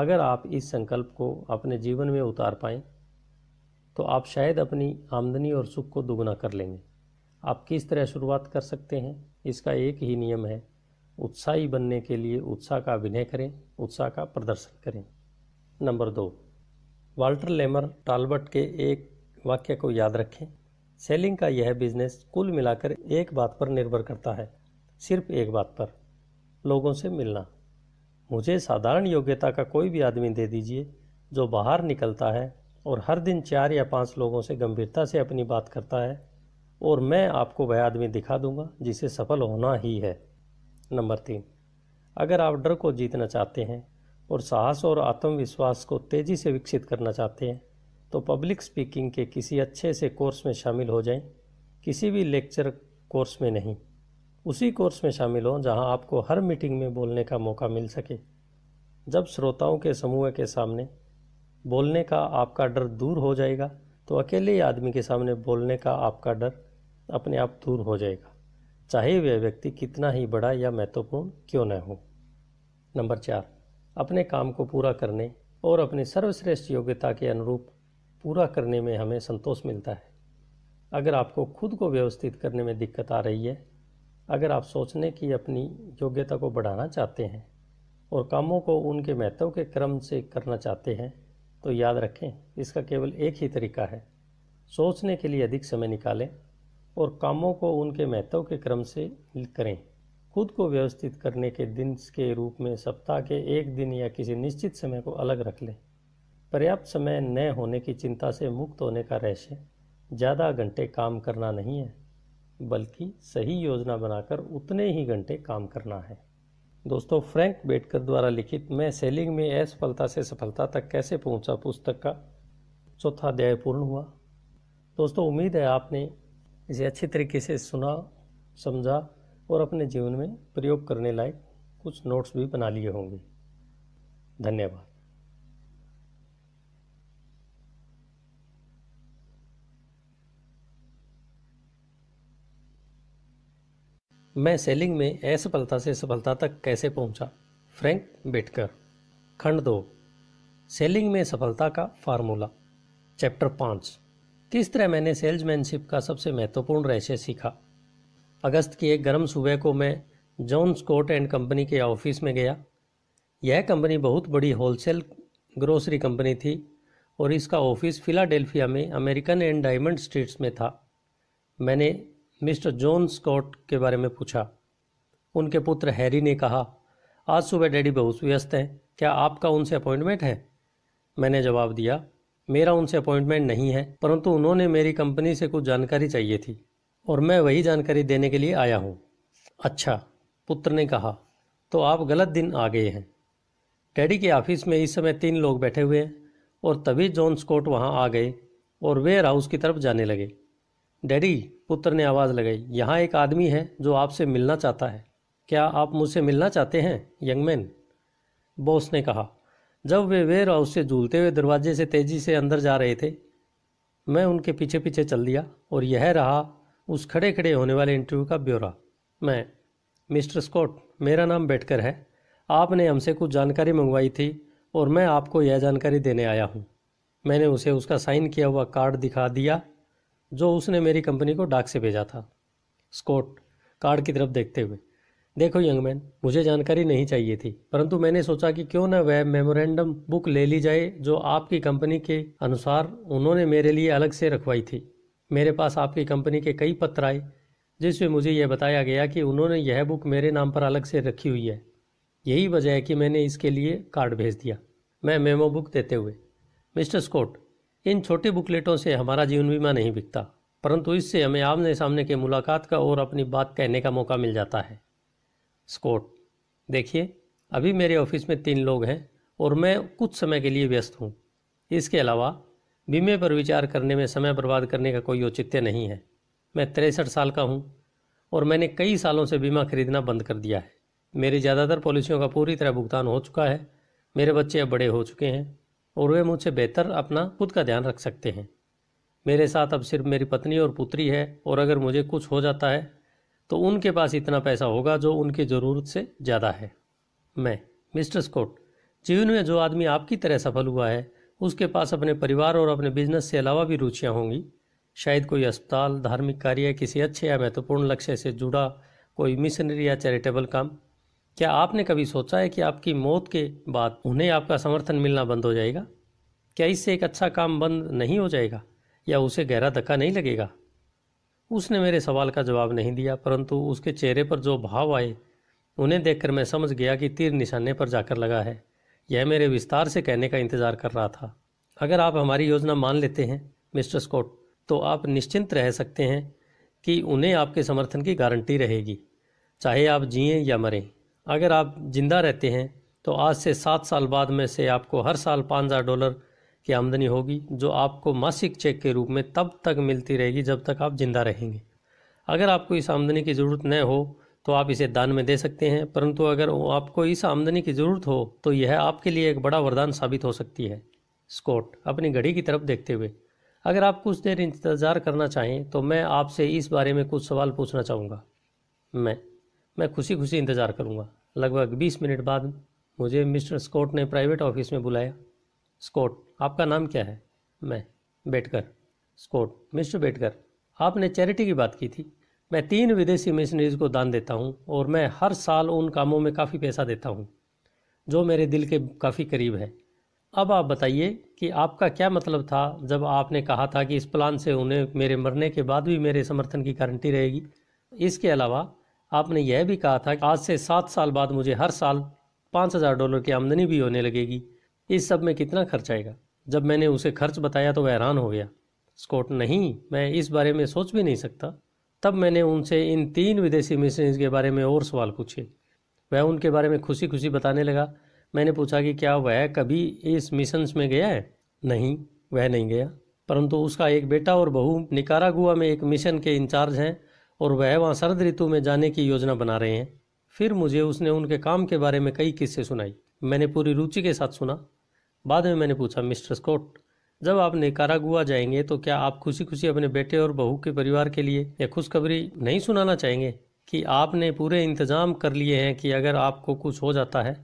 अगर आप इस संकल्प को अपने जीवन में उतार पाएं तो आप शायद अपनी आमदनी और सुख को दुगुना कर लेंगे आप किस तरह शुरुआत कर सकते हैं इसका एक ही नियम है उत्साही बनने के लिए उत्साह का अभिनय करें उत्साह का प्रदर्शन करें नंबर दो वाल्टर लेमर टालबट के एक वाक्य को याद रखें सेलिंग का यह बिजनेस कुल मिलाकर एक बात पर निर्भर करता है सिर्फ एक बात पर लोगों से मिलना मुझे साधारण योग्यता का कोई भी आदमी दे दीजिए जो बाहर निकलता है और हर दिन चार या पांच लोगों से गंभीरता से अपनी बात करता है और मैं आपको वह आदमी दिखा दूंगा जिसे सफल होना ही है नंबर तीन अगर आप डर को जीतना चाहते हैं और साहस और आत्मविश्वास को तेज़ी से विकसित करना चाहते हैं तो पब्लिक स्पीकिंग के किसी अच्छे से कोर्स में शामिल हो जाएं किसी भी लेक्चर कोर्स में नहीं उसी कोर्स में शामिल हों जहां आपको हर मीटिंग में बोलने का मौका मिल सके जब श्रोताओं के समूह के सामने बोलने का आपका डर दूर हो जाएगा तो अकेले आदमी के सामने बोलने का आपका डर अपने आप दूर हो जाएगा चाहे वह व्यक्ति कितना ही बड़ा या महत्वपूर्ण क्यों न हो नंबर चार अपने काम को पूरा करने और अपनी सर्वश्रेष्ठ योग्यता के अनुरूप पूरा करने में हमें संतोष मिलता है अगर आपको खुद को व्यवस्थित करने में दिक्कत आ रही है अगर आप सोचने की अपनी योग्यता को बढ़ाना चाहते हैं और कामों को उनके महत्व के क्रम से करना चाहते हैं तो याद रखें इसका केवल एक ही तरीका है सोचने के लिए अधिक समय निकालें और कामों को उनके महत्व के क्रम से करें खुद को व्यवस्थित करने के दिन के रूप में सप्ताह के एक दिन या किसी निश्चित समय को अलग रख लें पर्याप्त समय न होने की चिंता से मुक्त होने का रहस्य ज़्यादा घंटे काम करना नहीं है बल्कि सही योजना बनाकर उतने ही घंटे काम करना है दोस्तों फ्रैंक बेटकर द्वारा लिखित मैं सेलिंग में असफलता से सफलता तक कैसे पहुंचा पुस्तक का चौथा अध्याय पूर्ण हुआ दोस्तों उम्मीद है आपने इसे अच्छी तरीके से सुना समझा और अपने जीवन में प्रयोग करने लायक कुछ नोट्स भी बना लिए होंगे धन्यवाद मैं सेलिंग में असफलता से सफलता तक कैसे पहुंचा? फ्रैंक बेटकर खंड दो सेलिंग में सफलता का फार्मूला चैप्टर पाँच किस तरह मैंने सेल्समैनशिप का सबसे महत्वपूर्ण रहस्य सीखा अगस्त की एक गर्म सुबह को मैं जॉन स्कॉट एंड कंपनी के ऑफिस में गया यह कंपनी बहुत बड़ी होलसेल ग्रोसरी कंपनी थी और इसका ऑफिस फिलाडेल्फिया में अमेरिकन एंड डायमंड स्ट्रीट्स में था मैंने मिस्टर जॉन स्कॉट के बारे में पूछा उनके पुत्र हैरी ने कहा आज सुबह डैडी बहुत व्यस्त हैं क्या आपका उनसे अपॉइंटमेंट है मैंने जवाब दिया मेरा उनसे अपॉइंटमेंट नहीं है परंतु उन्होंने मेरी कंपनी से कुछ जानकारी चाहिए थी और मैं वही जानकारी देने के लिए आया हूँ अच्छा पुत्र ने कहा तो आप गलत दिन आ गए हैं डैडी के ऑफिस में इस समय तीन लोग बैठे हुए हैं और तभी जॉन स्कॉट वहाँ आ गए और वे हाउस की तरफ जाने लगे डैडी पुत्र ने आवाज़ लगाई यहाँ एक आदमी है जो आपसे मिलना चाहता है क्या आप मुझसे मिलना चाहते हैं यंगमैन बॉस ने कहा जब वे वेयर हाउस से झूलते हुए दरवाजे से तेज़ी से अंदर जा रहे थे मैं उनके पीछे पीछे चल दिया और यह रहा उस खड़े खड़े होने वाले इंटरव्यू का ब्यौरा मैं मिस्टर स्कॉट मेरा नाम बेटकर है आपने हमसे कुछ जानकारी मंगवाई थी और मैं आपको यह जानकारी देने आया हूँ मैंने उसे उसका साइन किया हुआ कार्ड दिखा दिया जो उसने मेरी कंपनी को डाक से भेजा था स्कॉट कार्ड की तरफ देखते हुए देखो यंगमैन मुझे जानकारी नहीं चाहिए थी परंतु मैंने सोचा कि क्यों न वह मेमोरेंडम बुक ले ली जाए जो आपकी कंपनी के अनुसार उन्होंने मेरे लिए अलग से रखवाई थी मेरे पास आपकी कंपनी के कई पत्र आए जिसमें मुझे यह बताया गया कि उन्होंने यह बुक मेरे नाम पर अलग से रखी हुई है यही वजह है कि मैंने इसके लिए कार्ड भेज दिया मैं मेमो बुक देते हुए मिस्टर स्कॉट इन छोटे बुकलेटों से हमारा जीवन बीमा नहीं बिकता परंतु इससे हमें आमने सामने के मुलाकात का और अपनी बात कहने का मौका मिल जाता है स्कॉट देखिए अभी मेरे ऑफिस में तीन लोग हैं और मैं कुछ समय के लिए व्यस्त हूँ इसके अलावा बीमे पर विचार करने में समय बर्बाद करने का कोई औचित्य नहीं है मैं तिरसठ साल का हूँ और मैंने कई सालों से बीमा खरीदना बंद कर दिया है मेरी ज़्यादातर पॉलिसियों का पूरी तरह भुगतान हो चुका है मेरे बच्चे अब बड़े हो चुके हैं और वे मुझसे बेहतर अपना खुद का ध्यान रख सकते हैं मेरे साथ अब सिर्फ मेरी पत्नी और पुत्री है और अगर मुझे कुछ हो जाता है तो उनके पास इतना पैसा होगा जो उनकी ज़रूरत से ज़्यादा है मैं मिस्टर स्कॉट जीवन में जो आदमी आपकी तरह सफल हुआ है उसके पास अपने परिवार और अपने बिजनेस से अलावा भी रुचियाँ होंगी शायद कोई अस्पताल धार्मिक कार्य किसी अच्छे या महत्वपूर्ण लक्ष्य से जुड़ा कोई मिशनरी या चैरिटेबल काम क्या आपने कभी सोचा है कि आपकी मौत के बाद उन्हें आपका समर्थन मिलना बंद हो जाएगा क्या इससे एक अच्छा काम बंद नहीं हो जाएगा या उसे गहरा धक्का नहीं लगेगा उसने मेरे सवाल का जवाब नहीं दिया परंतु उसके चेहरे पर जो भाव आए उन्हें देखकर मैं समझ गया कि तीर निशाने पर जाकर लगा है यह मेरे विस्तार से कहने का इंतजार कर रहा था अगर आप हमारी योजना मान लेते हैं मिस्टर स्कॉट तो आप निश्चिंत रह सकते हैं कि उन्हें आपके समर्थन की गारंटी रहेगी चाहे आप जिए या मरें अगर आप ज़िंदा रहते हैं तो आज से सात साल बाद में से आपको हर साल पाँच हज़ार डॉलर की आमदनी होगी जो आपको मासिक चेक के रूप में तब तक मिलती रहेगी जब तक आप ज़िंदा रहेंगे अगर आपको इस आमदनी की ज़रूरत न हो तो आप इसे दान में दे सकते हैं परंतु अगर आपको इस आमदनी की ज़रूरत हो तो यह आपके लिए एक बड़ा वरदान साबित हो सकती है स्कॉट अपनी घड़ी की तरफ देखते हुए अगर आप कुछ देर इंतज़ार करना चाहें तो मैं आपसे इस बारे में कुछ सवाल पूछना चाहूँगा मैं मैं खुशी खुशी इंतज़ार करूँगा लगभग बीस मिनट बाद मुझे मिस्टर स्कॉट ने प्राइवेट ऑफिस में बुलाया स्कॉट आपका नाम क्या है मैं बेटकर स्कॉट मिस्टर बेटकर आपने चैरिटी की बात की थी मैं तीन विदेशी मिशनरीज को दान देता हूँ और मैं हर साल उन कामों में काफ़ी पैसा देता हूँ जो मेरे दिल के काफ़ी करीब है अब आप बताइए कि आपका क्या मतलब था जब आपने कहा था कि इस प्लान से उन्हें मेरे मरने के बाद भी मेरे समर्थन की गारंटी रहेगी इसके अलावा आपने यह भी कहा था कि आज से सात साल बाद मुझे हर साल पाँच हज़ार डॉलर की आमदनी भी होने लगेगी इस सब में कितना खर्च आएगा जब मैंने उसे खर्च बताया तो वह हैरान हो गया स्कॉट नहीं मैं इस बारे में सोच भी नहीं सकता तब मैंने उनसे इन तीन विदेशी मिशनरीज के बारे में और सवाल पूछे वह उनके बारे में खुशी खुशी बताने लगा मैंने पूछा कि क्या वह कभी इस मिशन में गया है नहीं वह नहीं गया परंतु उसका एक बेटा और बहू निकारागुआ में एक मिशन के इंचार्ज हैं और वह वहाँ शरद ऋतु में जाने की योजना बना रहे हैं फिर मुझे उसने उनके काम के बारे में कई किस्से सुनाई मैंने पूरी रुचि के साथ सुना बाद में मैंने पूछा मिस्टर स्कॉट जब आप निकारागुआ जाएंगे तो क्या आप खुशी खुशी अपने बेटे और बहू के परिवार के लिए यह खुशखबरी नहीं सुनाना चाहेंगे कि आपने पूरे इंतजाम कर लिए हैं कि अगर आपको कुछ हो जाता है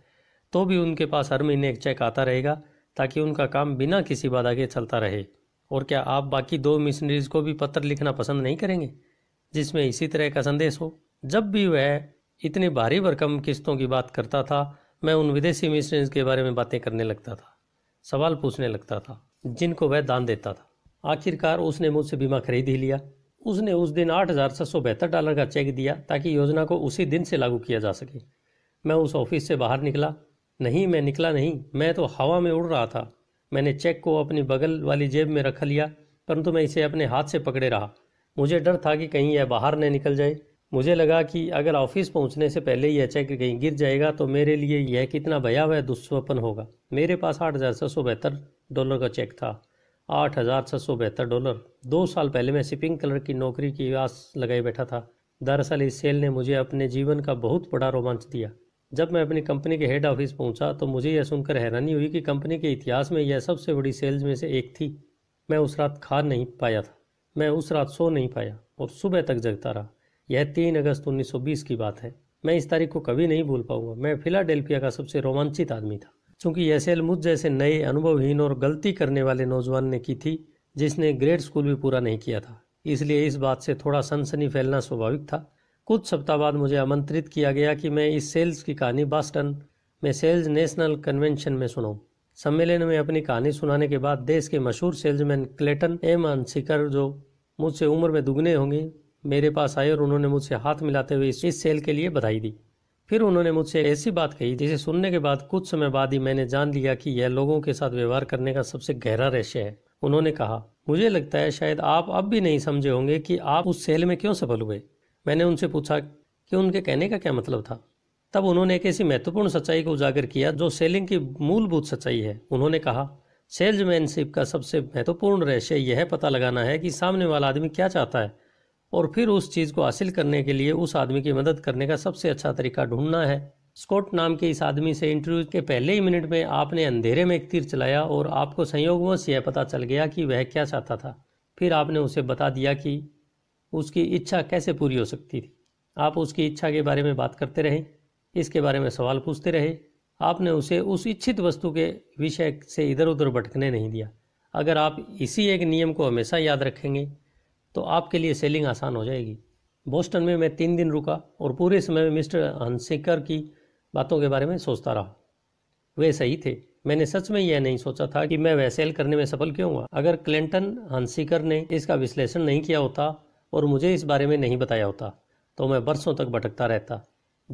तो भी उनके पास हर महीने एक चेक आता रहेगा ताकि उनका काम बिना किसी बाधा के चलता रहे और क्या आप बाकी दो मिशनरीज को भी पत्र लिखना पसंद नहीं करेंगे जिसमें इसी तरह का संदेश हो जब भी वह इतनी भारी भरकम किस्तों की बात करता था मैं उन विदेशी मिशनरीज के बारे में बातें करने लगता था सवाल पूछने लगता था जिनको वह दान देता था आखिरकार उसने मुझसे बीमा खरीद ही लिया उसने उस दिन आठ हज़ार सात सौ बहत्तर डॉलर का चेक दिया ताकि योजना को उसी दिन से लागू किया जा सके मैं उस ऑफिस से बाहर निकला नहीं मैं निकला नहीं मैं तो हवा में उड़ रहा था मैंने चेक को अपनी बगल वाली जेब में रख लिया परंतु मैं इसे अपने हाथ से पकड़े रहा मुझे डर था कि कहीं यह बाहर न निकल जाए मुझे लगा कि अगर ऑफिस पहुंचने से पहले यह चेक कहीं गिर जाएगा तो मेरे लिए यह कितना भयावह दुस्वपन होगा मेरे पास आठ हज़ार छः सौ बहत्तर डॉलर का चेक था आठ हज़ार छः सौ बहत्तर डॉलर दो साल पहले मैं शिपिंग कलर की नौकरी की आस लगाए बैठा था दरअसल इस सेल ने मुझे अपने जीवन का बहुत बड़ा रोमांच दिया जब मैं अपनी कंपनी के हेड ऑफिस पहुंचा तो मुझे यह सुनकर हैरानी हुई कि कंपनी के इतिहास में यह सबसे बड़ी सेल्स में से एक थी मैं उस रात खा नहीं पाया था मैं उस रात सो नहीं पाया और सुबह तक जगता रहा यह तीन अगस्त 1920 की बात है मैं इस तारीख को कभी नहीं भूल पाऊंगा मैं फिलाडेल्फिया का सबसे रोमांचित आदमी था क्योंकि यह सेल मुझ जैसे नए अनुभवहीन और गलती करने वाले नौजवान ने की थी जिसने ग्रेड स्कूल भी पूरा नहीं किया था इसलिए इस बात से थोड़ा सनसनी फैलना स्वाभाविक था कुछ सप्ताह बाद मुझे आमंत्रित किया गया कि मैं इस सेल्स की कहानी बॉस्टन में सेल्स नेशनल कन्वेंशन में सुनाऊँ सम्मेलन में अपनी कहानी सुनाने के बाद देश के मशहूर सेल्समैन क्लेटन एम अंशिकर जो मुझसे उम्र में दुगने होंगे मेरे पास आए और उन्होंने मुझसे हाथ मिलाते हुए इस सेल के लिए बधाई दी फिर उन्होंने मुझसे ऐसी बात कही जिसे सुनने के बाद कुछ समय बाद ही मैंने जान लिया कि यह लोगों के साथ व्यवहार करने का सबसे गहरा रहस्य है उन्होंने कहा मुझे लगता है शायद आप अब भी नहीं समझे होंगे कि आप उस सेल में क्यों सफल हुए मैंने उनसे पूछा कि उनके कहने का क्या मतलब था तब उन्होंने एक ऐसी महत्वपूर्ण सच्चाई को उजागर किया जो सेलिंग की मूलभूत सच्चाई है उन्होंने कहा सेल्समैनशिप का सबसे महत्वपूर्ण रहस्य यह पता लगाना है कि सामने वाला आदमी क्या चाहता है और फिर उस चीज़ को हासिल करने के लिए उस आदमी की मदद करने का सबसे अच्छा तरीका ढूंढना है स्कॉट नाम के इस आदमी से इंटरव्यू के पहले ही मिनट में आपने अंधेरे में एक तीर चलाया और आपको संयोगवश यह पता चल गया कि वह क्या चाहता था फिर आपने उसे बता दिया कि उसकी इच्छा कैसे पूरी हो सकती थी आप उसकी इच्छा के बारे में बात करते रहें इसके बारे में सवाल पूछते रहे आपने उसे उस इच्छित वस्तु के विषय से इधर उधर भटकने नहीं दिया अगर आप इसी एक नियम को हमेशा याद रखेंगे तो आपके लिए सेलिंग आसान हो जाएगी बोस्टन में मैं तीन दिन रुका और पूरे समय में मिस्टर हंसेकर की बातों के बारे में सोचता रहा वे सही थे मैंने सच में यह नहीं सोचा था कि मैं वह सेल करने में सफल क्यों हुआ अगर क्लिंटन हंसीकर ने इसका विश्लेषण नहीं किया होता और मुझे इस बारे में नहीं बताया होता तो मैं बरसों तक भटकता रहता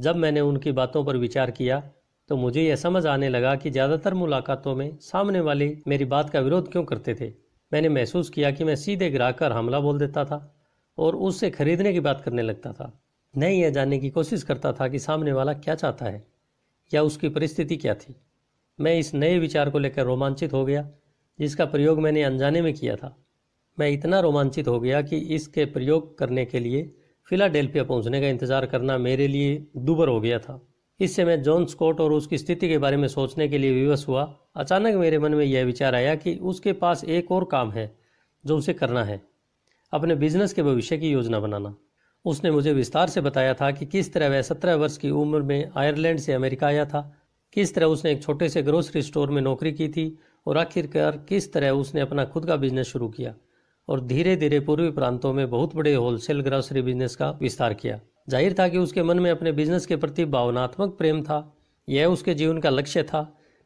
जब मैंने उनकी बातों पर विचार किया तो मुझे यह समझ आने लगा कि ज़्यादातर मुलाकातों में सामने वाले मेरी बात का विरोध क्यों करते थे मैंने महसूस किया कि मैं सीधे ग्राहक कर हमला बोल देता था और उससे खरीदने की बात करने लगता था नहीं यह जानने की कोशिश करता था कि सामने वाला क्या चाहता है या उसकी परिस्थिति क्या थी मैं इस नए विचार को लेकर रोमांचित हो गया जिसका प्रयोग मैंने अनजाने में किया था मैं इतना रोमांचित हो गया कि इसके प्रयोग करने के लिए फिलाडेल्फिया पहुंचने का इंतज़ार करना मेरे लिए दुबर हो गया था इससे मैं जॉन स्कॉट और उसकी स्थिति के बारे में सोचने के लिए विवश हुआ अचानक मेरे मन में यह विचार आया कि उसके पास एक और काम है जो उसे करना है अपने बिजनेस के भविष्य की योजना बनाना उसने मुझे विस्तार से बताया था कि किस तरह वह सत्रह वर्ष की उम्र में आयरलैंड से अमेरिका आया था किस तरह उसने एक छोटे से ग्रोसरी स्टोर में नौकरी की थी और आखिरकार किस तरह उसने अपना खुद का बिजनेस शुरू किया और धीरे धीरे पूर्वी प्रांतों में बहुत बड़े होलसेल ग्रोसरी बिजनेस का विस्तार किया जाहिर था कि उसके मन में अपने बिजनेस के प्रति भावनात्मक प्रेम था यह उसके जीवन का लक्ष्य था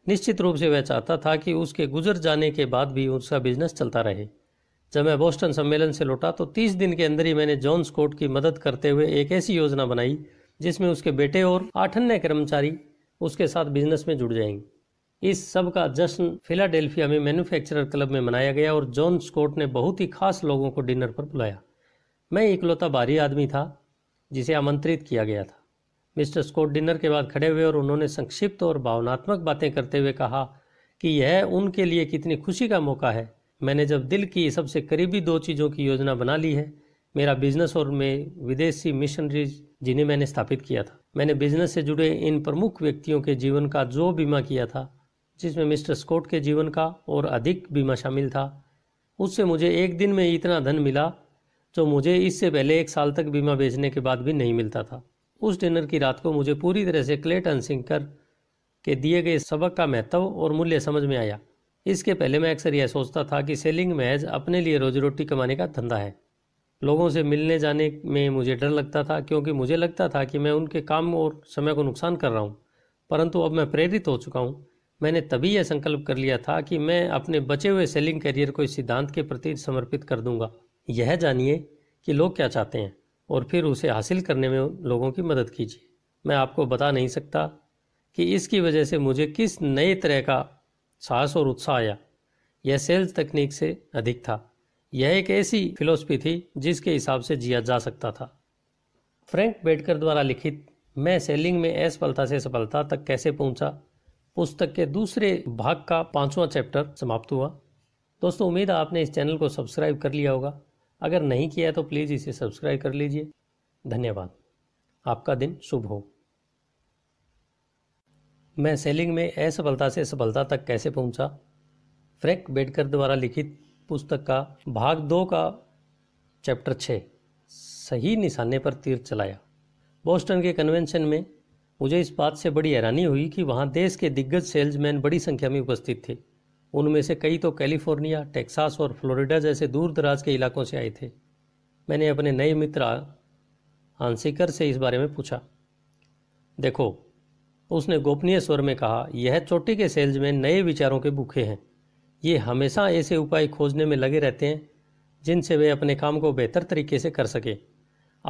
निश्चित रूप से वह चाहता था कि उसके गुजर जाने के बाद भी उसका बिजनेस चलता रहे जब मैं बोस्टन सम्मेलन से लौटा तो तीस दिन के अंदर ही मैंने जॉन स्कोट की मदद करते हुए एक ऐसी योजना बनाई जिसमें उसके बेटे और आठ अन्य कर्मचारी उसके साथ बिजनेस में जुड़ जाएंगे इस सब का जश्न फिलाडेल्फिया में मैन्युफैक्चरर क्लब में मनाया गया और जॉन स्कोट ने बहुत ही खास लोगों को डिनर पर बुलाया मैं इकलौता बाहरी आदमी था जिसे आमंत्रित किया गया था मिस्टर स्कॉट डिनर के बाद खड़े हुए और उन्होंने संक्षिप्त और भावनात्मक बातें करते हुए कहा कि यह उनके लिए कितनी खुशी का मौका है मैंने जब दिल की सबसे करीबी दो चीज़ों की योजना बना ली है मेरा बिजनेस और मैं विदेशी मिशनरीज जिन्हें मैंने स्थापित किया था मैंने बिजनेस से जुड़े इन प्रमुख व्यक्तियों के जीवन का जो बीमा किया था जिसमें मिस्टर स्कॉट के जीवन का और अधिक बीमा शामिल था उससे मुझे एक दिन में इतना धन मिला जो तो मुझे इससे पहले एक साल तक बीमा बेचने के बाद भी नहीं मिलता था उस डिनर की रात को मुझे पूरी तरह से क्लेटन सिंकर के दिए गए सबक का महत्व और मूल्य समझ में आया इसके पहले मैं अक्सर यह सोचता था कि सेलिंग महज अपने लिए रोजी रोटी कमाने का धंधा है लोगों से मिलने जाने में मुझे डर लगता था क्योंकि मुझे लगता था कि मैं उनके काम और समय को नुकसान कर रहा हूँ परंतु अब मैं प्रेरित हो चुका हूँ मैंने तभी यह संकल्प कर लिया था कि मैं अपने बचे हुए सेलिंग करियर को इस सिद्धांत के प्रति समर्पित कर दूंगा यह जानिए कि लोग क्या चाहते हैं और फिर उसे हासिल करने में लोगों की मदद कीजिए मैं आपको बता नहीं सकता कि इसकी वजह से मुझे किस नए तरह का साहस और उत्साह आया यह सेल्स तकनीक से अधिक था यह एक ऐसी फिलोसफी थी जिसके हिसाब से जिया जा सकता था फ्रैंक बेडकर द्वारा लिखित मैं सेलिंग में असफलता से सफलता तक कैसे पहुंचा पुस्तक के दूसरे भाग का पांचवा चैप्टर समाप्त हुआ दोस्तों उम्मीद है आपने इस चैनल को सब्सक्राइब कर लिया होगा अगर नहीं किया तो प्लीज़ इसे सब्सक्राइब कर लीजिए धन्यवाद आपका दिन शुभ हो मैं सेलिंग में असफलता से सफलता तक कैसे पहुंचा? फ्रैंक बेडकर द्वारा लिखित पुस्तक का भाग दो का चैप्टर छः सही निशाने पर तीर चलाया बोस्टन के कन्वेंशन में मुझे इस बात से बड़ी हैरानी हुई कि वहाँ देश के दिग्गज सेल्समैन बड़ी संख्या में उपस्थित थे उनमें से कई तो कैलिफोर्निया टेक्सास और फ्लोरिडा जैसे दूर दराज के इलाकों से आए थे मैंने अपने नए मित्र आंसिकर से इस बारे में पूछा देखो उसने गोपनीय स्वर में कहा यह चोटी के सेल्समैन नए विचारों के भूखे हैं ये हमेशा ऐसे उपाय खोजने में लगे रहते हैं जिनसे वे अपने काम को बेहतर तरीके से कर सकें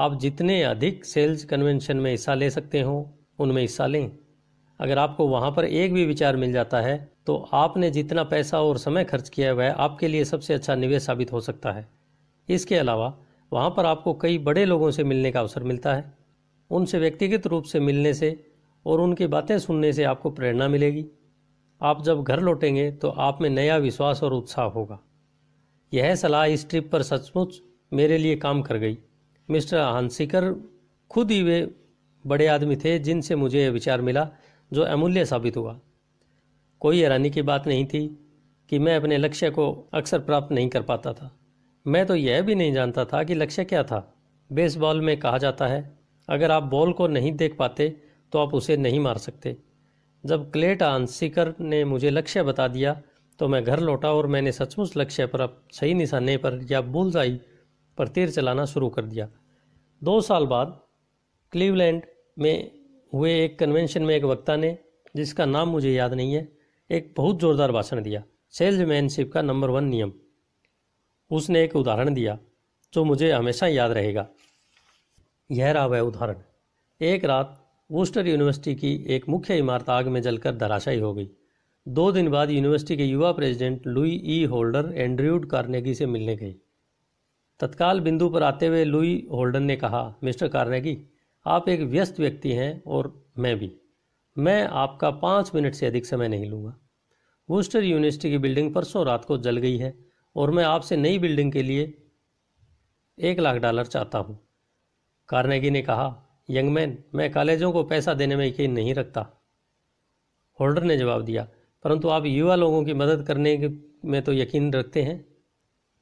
आप जितने अधिक सेल्स कन्वेंशन में हिस्सा ले सकते हो उनमें हिस्सा लें अगर आपको वहाँ पर एक भी विचार मिल जाता है तो आपने जितना पैसा और समय खर्च किया है वह आपके लिए सबसे अच्छा निवेश साबित हो सकता है इसके अलावा वहाँ पर आपको कई बड़े लोगों से मिलने का अवसर मिलता है उनसे व्यक्तिगत रूप से मिलने से और उनकी बातें सुनने से आपको प्रेरणा मिलेगी आप जब घर लौटेंगे तो आप में नया विश्वास और उत्साह होगा यह सलाह इस ट्रिप पर सचमुच मेरे लिए काम कर गई मिस्टर हंसिकर खुद ही वे बड़े आदमी थे जिनसे मुझे यह विचार मिला जो अमूल्य साबित हुआ कोई हैरानी की बात नहीं थी कि मैं अपने लक्ष्य को अक्सर प्राप्त नहीं कर पाता था मैं तो यह भी नहीं जानता था कि लक्ष्य क्या था बेसबॉल में कहा जाता है अगर आप बॉल को नहीं देख पाते तो आप उसे नहीं मार सकते जब क्लेट आंसिकर ने मुझे लक्ष्य बता दिया तो मैं घर लौटा और मैंने सचमुच लक्ष्य पर अब सही निशाने पर या बुलजाई पर तीर चलाना शुरू कर दिया दो साल बाद क्लीवलैंड में हुए एक कन्वेंशन में एक वक्ता ने जिसका नाम मुझे याद नहीं है एक बहुत ज़ोरदार भाषण दिया सेल्समैनशिप का नंबर वन नियम उसने एक उदाहरण दिया जो मुझे हमेशा याद रहेगा यह रहा वह उदाहरण एक रात वोस्टर यूनिवर्सिटी की एक मुख्य इमारत आग में जलकर धराशायी हो गई दो दिन बाद यूनिवर्सिटी के युवा president Louis E Holder Andrew Carnegie से मिलने गए तत्काल बिंदु पर आते हुए लुई होल्डन ने कहा मिस्टर कार्नेगी आप एक व्यस्त व्यक्ति हैं और मैं भी मैं आपका पाँच मिनट से अधिक समय नहीं लूँगा वूस्टर यूनिवर्सिटी की बिल्डिंग परसों रात को जल गई है और मैं आपसे नई बिल्डिंग के लिए एक लाख डॉलर चाहता हूँ कार्नेगी ने कहा यंगमैन मैं कॉलेजों को पैसा देने में यकीन नहीं रखता होल्डर ने जवाब दिया परंतु आप युवा लोगों की मदद करने में तो यकीन रखते हैं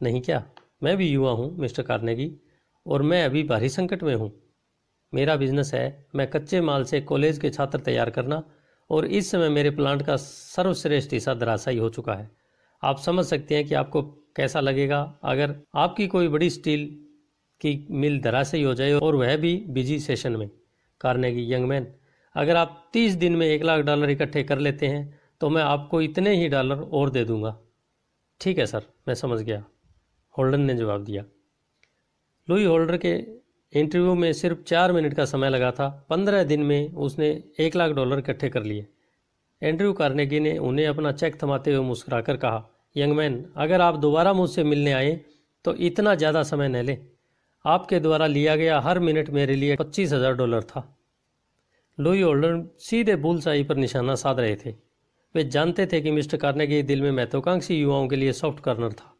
नहीं क्या मैं भी युवा हूँ मिस्टर कार्नेगी और मैं अभी भारी संकट में हूँ मेरा बिजनेस है मैं कच्चे माल से कॉलेज के छात्र तैयार करना और इस समय मेरे प्लांट का सर्वश्रेष्ठ हिस्सा धराशायी हो चुका है आप समझ सकते हैं कि आपको कैसा लगेगा अगर आपकी कोई बड़ी स्टील की मिल धराशायी हो जाए और वह भी बिजी सेशन में यंग मैन अगर आप तीस दिन में एक लाख डॉलर इकट्ठे कर लेते हैं तो मैं आपको इतने ही डॉलर और दे दूंगा ठीक है सर मैं समझ गया होल्डन ने जवाब दिया लुई होल्डर के इंटरव्यू में सिर्फ चार मिनट का समय लगा था पंद्रह दिन में उसने एक लाख डॉलर इकट्ठे कर लिए एंड्रयू कार्नेगी ने उन्हें अपना चेक थमाते हुए मुस्कुराकर कहा यंग मैन अगर आप दोबारा मुझसे मिलने आए तो इतना ज़्यादा समय न लें आपके द्वारा लिया गया हर मिनट मेरे लिए पच्चीस हज़ार डॉलर था लुई ओल्डन सीधे भूलसाई पर निशाना साध रहे थे वे जानते थे कि मिस्टर कार्नेगी दिल में महत्वाकांक्षी युवाओं के लिए सॉफ्ट कार्नर था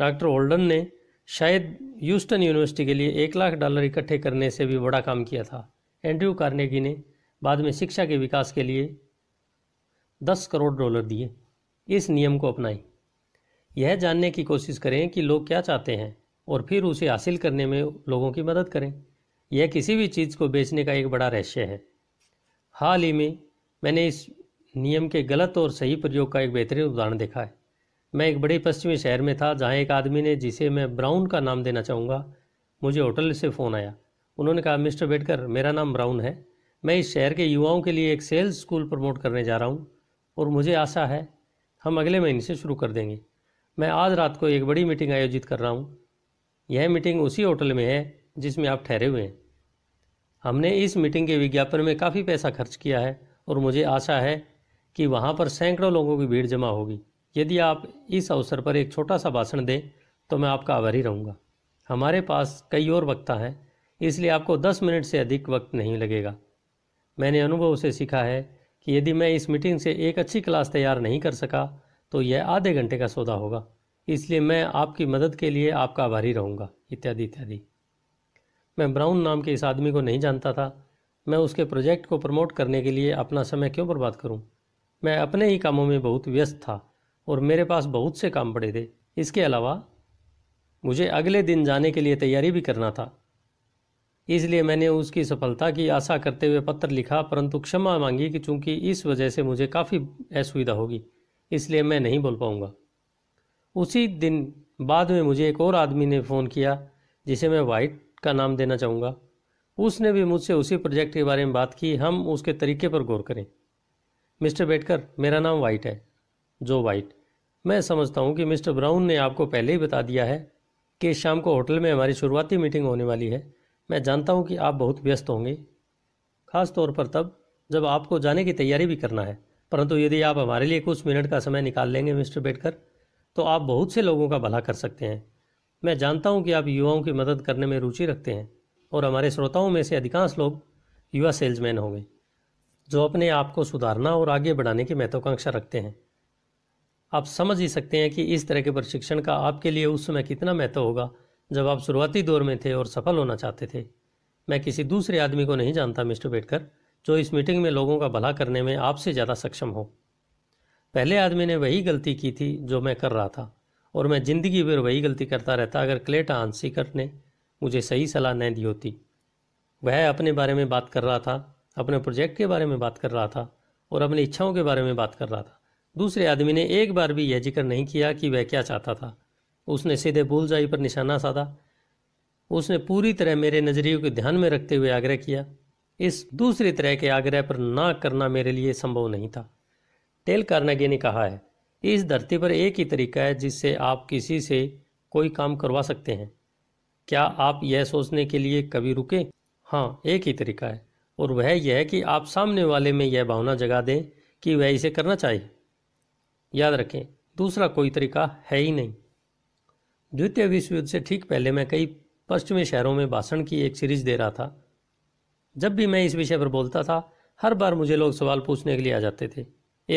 डॉक्टर ओल्डन ने शायद ह्यूस्टन यूनिवर्सिटी के लिए एक लाख डॉलर इकट्ठे करने से भी बड़ा काम किया था एंड्रयू कार्नेगी ने बाद में शिक्षा के विकास के लिए दस करोड़ डॉलर दिए इस नियम को अपनाएं यह जानने की कोशिश करें कि लोग क्या चाहते हैं और फिर उसे हासिल करने में लोगों की मदद करें यह किसी भी चीज़ को बेचने का एक बड़ा रहस्य है हाल ही में मैंने इस नियम के गलत और सही प्रयोग का एक बेहतरीन उदाहरण देखा है मैं एक बड़े पश्चिमी शहर में था जहाँ एक आदमी ने जिसे मैं ब्राउन का नाम देना चाहूँगा मुझे होटल से फ़ोन आया उन्होंने कहा मिस्टर बेडकर मेरा नाम ब्राउन है मैं इस शहर के युवाओं के लिए एक सेल्स स्कूल प्रमोट करने जा रहा हूँ और मुझे आशा है हम अगले महीने से शुरू कर देंगे मैं आज रात को एक बड़ी मीटिंग आयोजित कर रहा हूँ यह मीटिंग उसी होटल में है जिसमें आप ठहरे हुए हैं हमने इस मीटिंग के विज्ञापन में काफ़ी पैसा खर्च किया है और मुझे आशा है कि वहाँ पर सैकड़ों लोगों की भीड़ जमा होगी यदि आप इस अवसर पर एक छोटा सा भाषण दें तो मैं आपका आभारी रहूँगा हमारे पास कई और वक्ता हैं इसलिए आपको दस मिनट से अधिक वक्त नहीं लगेगा मैंने अनुभव से सीखा है कि यदि मैं इस मीटिंग से एक अच्छी क्लास तैयार नहीं कर सका तो यह आधे घंटे का सौदा होगा इसलिए मैं आपकी मदद के लिए आपका आभारी रहूँगा इत्यादि इत्यादि मैं ब्राउन नाम के इस आदमी को नहीं जानता था मैं उसके प्रोजेक्ट को प्रमोट करने के लिए अपना समय क्यों बर्बाद करूं? मैं अपने ही कामों में बहुत व्यस्त था और मेरे पास बहुत से काम पड़े थे इसके अलावा मुझे अगले दिन जाने के लिए तैयारी भी करना था इसलिए मैंने उसकी सफलता की आशा करते हुए पत्र लिखा परंतु क्षमा मांगी कि चूंकि इस वजह से मुझे काफ़ी असुविधा होगी इसलिए मैं नहीं बोल पाऊँगा उसी दिन बाद में मुझे एक और आदमी ने फ़ोन किया जिसे मैं वाइट का नाम देना चाहूँगा उसने भी मुझसे उसी प्रोजेक्ट के बारे में बात की हम उसके तरीके पर गौर करें मिस्टर बेटकर मेरा नाम वाइट है जो वाइट मैं समझता हूँ कि मिस्टर ब्राउन ने आपको पहले ही बता दिया है कि शाम को होटल में हमारी शुरुआती मीटिंग होने वाली है मैं जानता हूँ कि आप बहुत व्यस्त होंगे खास तौर पर तब जब आपको जाने की तैयारी भी करना है परंतु यदि आप हमारे लिए कुछ मिनट का समय निकाल लेंगे मिस्टर बेटकर तो आप बहुत से लोगों का भला कर सकते हैं मैं जानता हूँ कि आप युवाओं की मदद करने में रुचि रखते हैं और हमारे श्रोताओं में से अधिकांश लोग युवा सेल्समैन होंगे जो अपने आप को सुधारना और आगे बढ़ाने की महत्वाकांक्षा रखते हैं आप समझ ही सकते हैं कि इस तरह के प्रशिक्षण का आपके लिए उस समय कितना महत्व होगा जब आप शुरुआती दौर में थे और सफल होना चाहते थे मैं किसी दूसरे आदमी को नहीं जानता मिस्टर बेटकर जो इस मीटिंग में लोगों का भला करने में आपसे ज़्यादा सक्षम हो पहले आदमी ने वही गलती की थी जो मैं कर रहा था और मैं ज़िंदगी भर वही गलती करता रहता अगर क्लेटा आंसिकट ने मुझे सही सलाह नहीं दी होती वह अपने बारे में बात कर रहा था अपने प्रोजेक्ट के बारे में बात कर रहा था और अपनी इच्छाओं के बारे में बात कर रहा था दूसरे आदमी ने एक बार भी यह जिक्र नहीं किया कि वह क्या चाहता था उसने सीधे जाई पर निशाना साधा उसने पूरी तरह मेरे नज़रिए को ध्यान में रखते हुए आग्रह किया इस दूसरी तरह के आग्रह पर ना करना मेरे लिए संभव नहीं था टेल कार्नेगी ने कहा है इस धरती पर एक ही तरीका है जिससे आप किसी से कोई काम करवा सकते हैं क्या आप यह सोचने के लिए कभी रुके हाँ एक ही तरीका है और वह यह है कि आप सामने वाले में यह भावना जगा दें कि वह इसे करना चाहिए याद रखें दूसरा कोई तरीका है ही नहीं द्वितीय विश्व युद्ध से ठीक पहले मैं कई पश्चिमी शहरों में भाषण की एक सीरीज दे रहा था जब भी मैं इस विषय पर बोलता था हर बार मुझे लोग सवाल पूछने के लिए आ जाते थे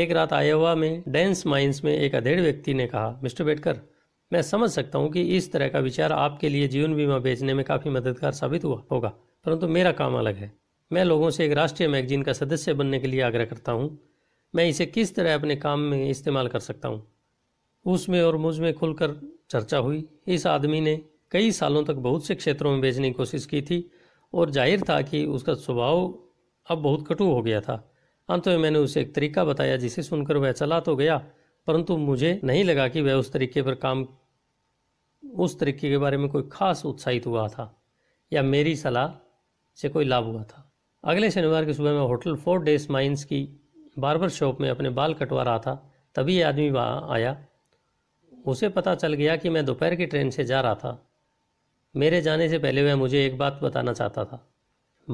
एक रात आयोवा में डेंस माइंस में एक अधेड़ व्यक्ति ने कहा मिस्टर बेटकर मैं समझ सकता हूँ कि इस तरह का विचार आपके लिए जीवन बीमा बेचने में काफ़ी मददगार साबित हुआ होगा परंतु मेरा काम अलग है मैं लोगों से एक राष्ट्रीय मैगजीन का सदस्य बनने के लिए आग्रह करता हूँ मैं इसे किस तरह अपने काम में इस्तेमाल कर सकता हूँ उसमें और मुझ में खुलकर चर्चा हुई इस आदमी ने कई सालों तक बहुत से क्षेत्रों में बेचने की कोशिश की थी और जाहिर था कि उसका स्वभाव अब बहुत कटु हो गया था अंत में मैंने उसे एक तरीका बताया जिसे सुनकर वह चला तो गया परंतु मुझे नहीं लगा कि वह उस तरीके पर काम उस तरीके के बारे में कोई खास उत्साहित हुआ था या मेरी सलाह से कोई लाभ हुआ था अगले शनिवार की सुबह मैं होटल फोर डेज माइंस की बार्बर शॉप में अपने बाल कटवा रहा था तभी ये आदमी वहाँ आया उसे पता चल गया कि मैं दोपहर की ट्रेन से जा रहा था मेरे जाने से पहले वह मुझे एक बात बताना चाहता था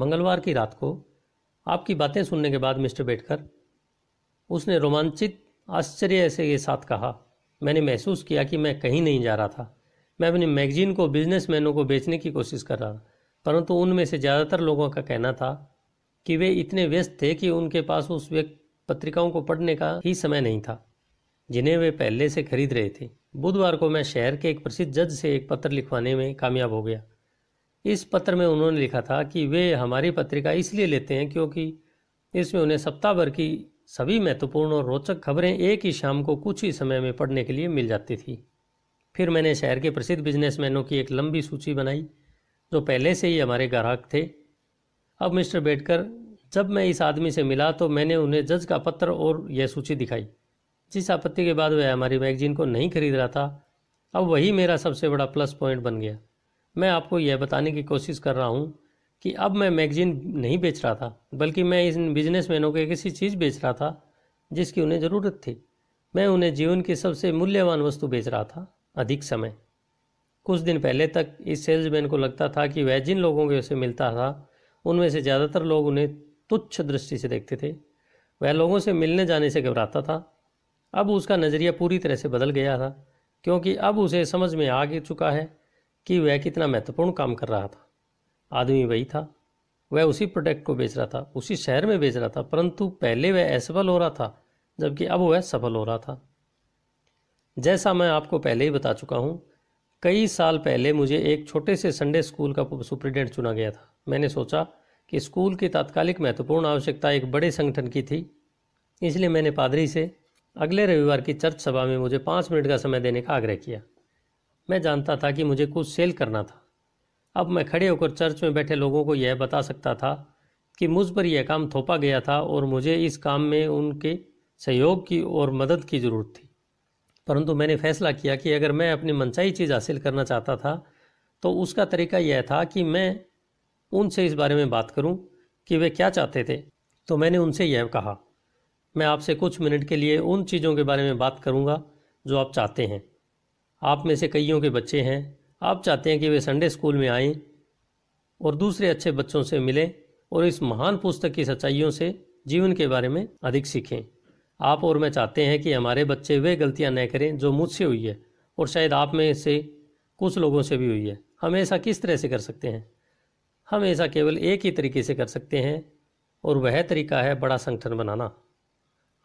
मंगलवार की रात को आपकी बातें सुनने के बाद मिस्टर बेटकर उसने रोमांचित आश्चर्य से ये साथ कहा मैंने महसूस किया कि मैं कहीं नहीं जा रहा था मैं अपनी मैगजीन को बिजनेसमैनों को बेचने की कोशिश कर रहा था परंतु उनमें से ज़्यादातर लोगों का कहना था कि वे इतने व्यस्त थे कि उनके पास उस व्यक्ति पत्रिकाओं को पढ़ने का ही समय नहीं था जिन्हें वे पहले से खरीद रहे थे बुधवार को मैं शहर के एक प्रसिद्ध जज से एक पत्र लिखवाने में कामयाब हो गया इस पत्र में उन्होंने लिखा था कि वे हमारी पत्रिका इसलिए लेते हैं क्योंकि इसमें उन्हें सप्ताह भर की सभी महत्वपूर्ण और रोचक खबरें एक ही शाम को कुछ ही समय में पढ़ने के लिए मिल जाती थी फिर मैंने शहर के प्रसिद्ध बिजनेसमैनों की एक लंबी सूची बनाई जो पहले से ही हमारे ग्राहक थे अब मिस्टर बेडकर जब मैं इस आदमी से मिला तो मैंने उन्हें जज का पत्र और यह सूची दिखाई जिस आपत्ति के बाद वह हमारी मैगजीन को नहीं खरीद रहा था अब वही मेरा सबसे बड़ा प्लस पॉइंट बन गया मैं आपको यह बताने की कोशिश कर रहा हूँ कि अब मैं मैगजीन नहीं बेच रहा था बल्कि मैं इन बिजनेसमैनों को किसी चीज़ बेच रहा था जिसकी उन्हें ज़रूरत थी मैं उन्हें जीवन की सबसे मूल्यवान वस्तु बेच रहा था अधिक समय कुछ दिन पहले तक इस सेल्समैन को लगता था कि वह जिन लोगों के उसे मिलता था उनमें से ज़्यादातर लोग उन्हें तुच्छ दृष्टि से देखते थे वह लोगों से मिलने जाने से घबराता था अब उसका नज़रिया पूरी तरह से बदल गया था क्योंकि अब उसे समझ में आ चुका है कि वह कितना महत्वपूर्ण काम कर रहा था आदमी वही था वह उसी प्रोडक्ट को बेच रहा था उसी शहर में बेच रहा था परंतु पहले वह असफल हो रहा था जबकि अब वह सफल हो रहा था जैसा मैं आपको पहले ही बता चुका हूँ कई साल पहले मुझे एक छोटे से संडे स्कूल का सुप्रिटेंडेंट चुना गया था मैंने सोचा कि स्कूल की तात्कालिक महत्वपूर्ण आवश्यकता एक बड़े संगठन की थी इसलिए मैंने पादरी से अगले रविवार की चर्च सभा में मुझे पाँच मिनट का समय देने का आग्रह किया मैं जानता था कि मुझे कुछ सेल करना था अब मैं खड़े होकर चर्च में बैठे लोगों को यह बता सकता था कि मुझ पर यह काम थोपा गया था और मुझे इस काम में उनके सहयोग की और मदद की ज़रूरत थी परंतु मैंने फैसला किया कि अगर मैं अपनी मनचाही चीज़ हासिल करना चाहता था तो उसका तरीका यह था कि मैं उनसे इस बारे में बात करूं कि वे क्या चाहते थे तो मैंने उनसे यह कहा मैं आपसे कुछ मिनट के लिए उन चीज़ों के बारे में बात करूंगा जो आप चाहते हैं आप में से कईयों के बच्चे हैं आप चाहते हैं कि वे संडे स्कूल में आएँ और दूसरे अच्छे बच्चों से मिलें और इस महान पुस्तक की सच्चाइयों से जीवन के बारे में अधिक सीखें आप और मैं चाहते हैं कि हमारे बच्चे वे गलतियां न करें जो मुझसे हुई है और शायद आप में से कुछ लोगों से भी हुई है हम ऐसा किस तरह से कर सकते हैं हम ऐसा केवल एक ही तरीके से कर सकते हैं और वह तरीका है बड़ा संगठन बनाना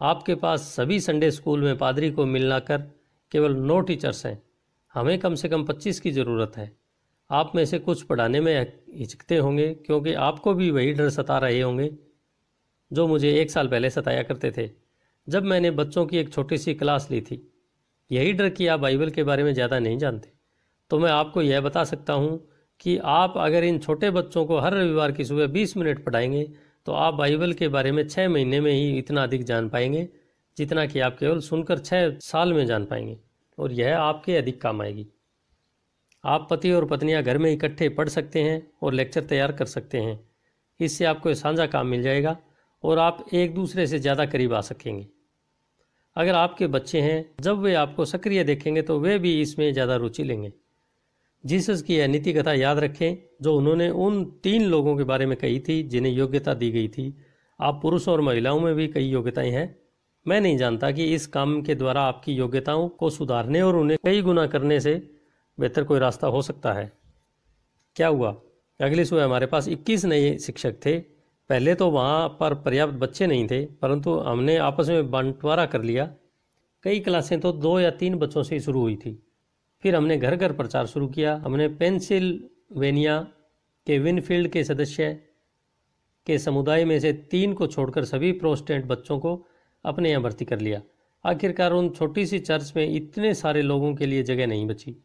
आपके पास सभी संडे स्कूल में पादरी को मिलना कर केवल नौ टीचर्स हैं हमें कम से कम पच्चीस की ज़रूरत है आप में से कुछ पढ़ाने में हिचकते होंगे क्योंकि आपको भी वही डर सता रहे होंगे जो मुझे एक साल पहले सताया करते थे जब मैंने बच्चों की एक छोटी सी क्लास ली थी यही डर कि आप बाइबल के बारे में ज़्यादा नहीं जानते तो मैं आपको यह बता सकता हूँ कि आप अगर इन छोटे बच्चों को हर रविवार की सुबह 20 मिनट पढ़ाएंगे तो आप बाइबल के बारे में छः महीने में ही इतना अधिक जान पाएंगे जितना कि आप केवल सुनकर छः साल में जान पाएंगे और यह आपके अधिक काम आएगी आप पति और पत्नियां घर में इकट्ठे पढ़ सकते हैं और लेक्चर तैयार कर सकते हैं इससे आपको साझा काम मिल जाएगा और आप एक दूसरे से ज़्यादा करीब आ सकेंगे अगर आपके बच्चे हैं जब वे आपको सक्रिय देखेंगे तो वे भी इसमें ज़्यादा रुचि लेंगे जीसस की यह नीति कथा याद रखें जो उन्होंने उन तीन लोगों के बारे में कही थी जिन्हें योग्यता दी गई थी आप पुरुषों और महिलाओं में भी कई योग्यताएं हैं मैं नहीं जानता कि इस काम के द्वारा आपकी योग्यताओं को सुधारने और उन्हें कई गुना करने से बेहतर कोई रास्ता हो सकता है क्या हुआ अगली सुबह हमारे पास 21 नए शिक्षक थे पहले तो वहाँ पर पर्याप्त बच्चे नहीं थे परंतु हमने आपस में बंटवारा कर लिया कई क्लासें तो दो या तीन बच्चों से ही शुरू हुई थी फिर हमने घर घर प्रचार शुरू किया हमने पेंसिल्वेनिया के विनफील्ड के सदस्य के समुदाय में से तीन को छोड़कर सभी प्रोस्टेंट बच्चों को अपने यहाँ भर्ती कर लिया आखिरकार उन छोटी सी चर्च में इतने सारे लोगों के लिए जगह नहीं बची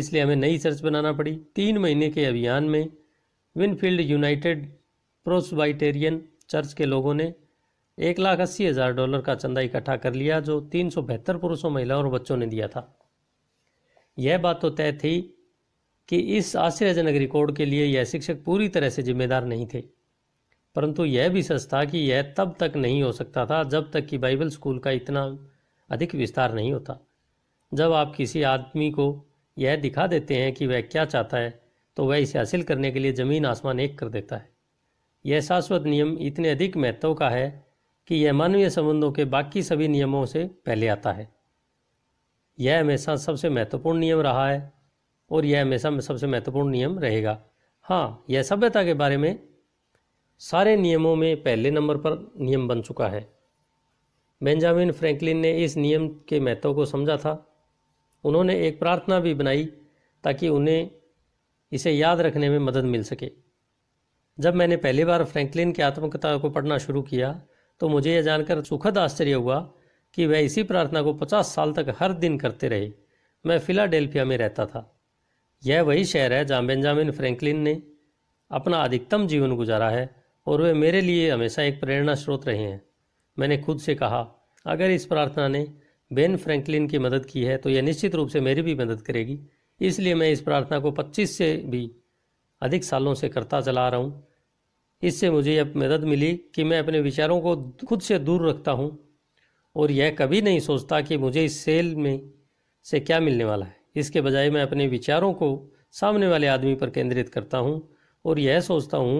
इसलिए हमें नई चर्च बनाना पड़ी तीन महीने के अभियान में विनफील्ड यूनाइटेड प्रोसबाइटेरियन चर्च के लोगों ने एक लाख अस्सी हज़ार डॉलर का चंदा इकट्ठा कर लिया जो तीन सौ बहत्तर पुरुषों महिलाओं और बच्चों ने दिया था यह बात तो तय थी कि इस आश्चर्यजनक रिकॉर्ड के लिए यह शिक्षक पूरी तरह से जिम्मेदार नहीं थे परंतु यह भी सच था कि यह तब तक नहीं हो सकता था जब तक कि बाइबल स्कूल का इतना अधिक विस्तार नहीं होता जब आप किसी आदमी को यह दिखा देते हैं कि वह क्या चाहता है तो वह इसे हासिल करने के लिए ज़मीन आसमान एक कर देता है यह शाश्वत नियम इतने अधिक महत्व का है कि यह मानवीय संबंधों के बाकी सभी नियमों से पहले आता है यह हमेशा सबसे महत्वपूर्ण नियम रहा है और यह हमेशा सबसे महत्वपूर्ण नियम रहेगा हाँ यह सभ्यता के बारे में सारे नियमों में पहले नंबर पर नियम बन चुका है बेंजामिन फ्रैंकलिन ने इस नियम के महत्व को समझा था उन्होंने एक प्रार्थना भी बनाई ताकि उन्हें इसे याद रखने में मदद मिल सके जब मैंने पहली बार फ्रैंकलिन की आत्मकथा को पढ़ना शुरू किया तो मुझे यह जानकर सुखद आश्चर्य हुआ कि वह इसी प्रार्थना को पचास साल तक हर दिन करते रहे मैं फिलाडेल्फिया में रहता था यह वही शहर है जहाँ बेंजामिन फ्रैंकलिन ने अपना अधिकतम जीवन गुजारा है और वे मेरे लिए हमेशा एक प्रेरणा स्रोत रहे हैं मैंने खुद से कहा अगर इस प्रार्थना ने बेन फ्रैंकलिन की मदद की है तो यह निश्चित रूप से मेरी भी मदद करेगी इसलिए मैं इस प्रार्थना को 25 से भी अधिक सालों से करता चला रहा हूँ इससे मुझे यह मदद मिली कि मैं अपने विचारों को खुद से दूर रखता हूँ और यह कभी नहीं सोचता कि मुझे इस सेल में से क्या मिलने वाला है इसके बजाय मैं अपने विचारों को सामने वाले आदमी पर केंद्रित करता हूँ और यह सोचता हूँ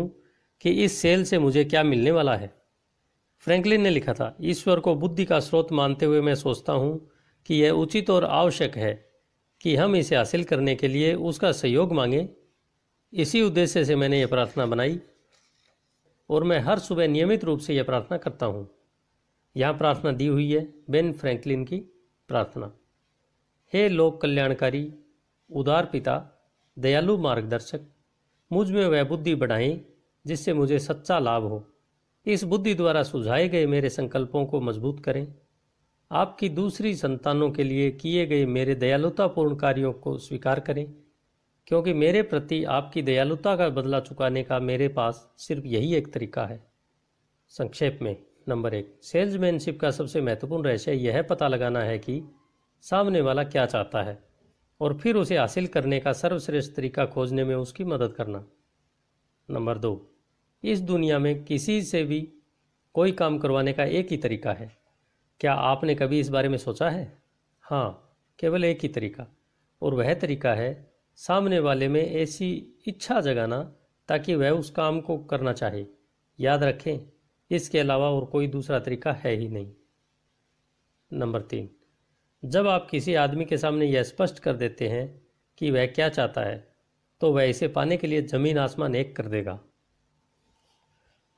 कि इस सेल से मुझे क्या मिलने वाला है फ्रैंकलिन ने लिखा था ईश्वर को बुद्धि का स्रोत मानते हुए मैं सोचता हूँ कि यह उचित और आवश्यक है कि हम इसे हासिल करने के लिए उसका सहयोग मांगें इसी उद्देश्य से मैंने यह प्रार्थना बनाई और मैं हर सुबह नियमित रूप से यह प्रार्थना करता हूँ यहाँ प्रार्थना दी हुई है बेन फ्रैंकलिन की प्रार्थना हे लोक कल्याणकारी उदार पिता दयालु मार्गदर्शक मुझ में वह बुद्धि बढ़ाएं जिससे मुझे सच्चा लाभ हो इस बुद्धि द्वारा सुझाए गए मेरे संकल्पों को मजबूत करें आपकी दूसरी संतानों के लिए किए गए मेरे दयालुतापूर्ण कार्यों को स्वीकार करें क्योंकि मेरे प्रति आपकी दयालुता का बदला चुकाने का मेरे पास सिर्फ यही एक तरीका है संक्षेप में नंबर एक सेल्समैनशिप का सबसे महत्वपूर्ण रहस्य यह पता लगाना है कि सामने वाला क्या चाहता है और फिर उसे हासिल करने का सर्वश्रेष्ठ तरीका खोजने में उसकी मदद करना नंबर दो इस दुनिया में किसी से भी कोई काम करवाने का एक ही तरीका है क्या आपने कभी इस बारे में सोचा है हाँ केवल एक ही तरीका और वह तरीका है सामने वाले में ऐसी इच्छा जगाना ताकि वह उस काम को करना चाहे याद रखें इसके अलावा और कोई दूसरा तरीका है ही नहीं नंबर तीन जब आप किसी आदमी के सामने यह स्पष्ट कर देते हैं कि वह क्या चाहता है तो वह इसे पाने के लिए जमीन आसमान एक कर देगा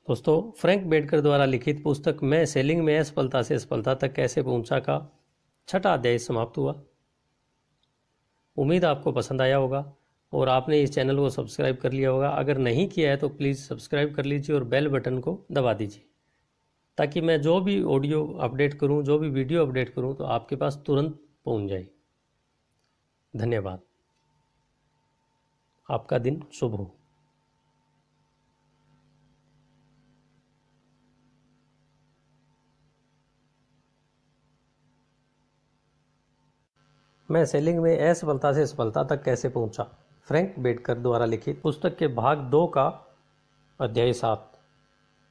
दोस्तों फ्रैंक बेडकर द्वारा लिखित पुस्तक मैं सेलिंग में असफलता से असफलता तक कैसे पहुंचा का छठा अध्याय समाप्त हुआ उम्मीद आपको पसंद आया होगा और आपने इस चैनल को सब्सक्राइब कर लिया होगा अगर नहीं किया है तो प्लीज़ सब्सक्राइब कर लीजिए और बेल बटन को दबा दीजिए ताकि मैं जो भी ऑडियो अपडेट करूँ जो भी वीडियो अपडेट करूँ तो आपके पास तुरंत पहुंच जाए धन्यवाद आपका दिन शुभ हो मैं सेलिंग में असफलता से सफलता तक कैसे पहुंचा फ्रैंक बेडकर द्वारा लिखित पुस्तक के भाग दो का अध्याय सात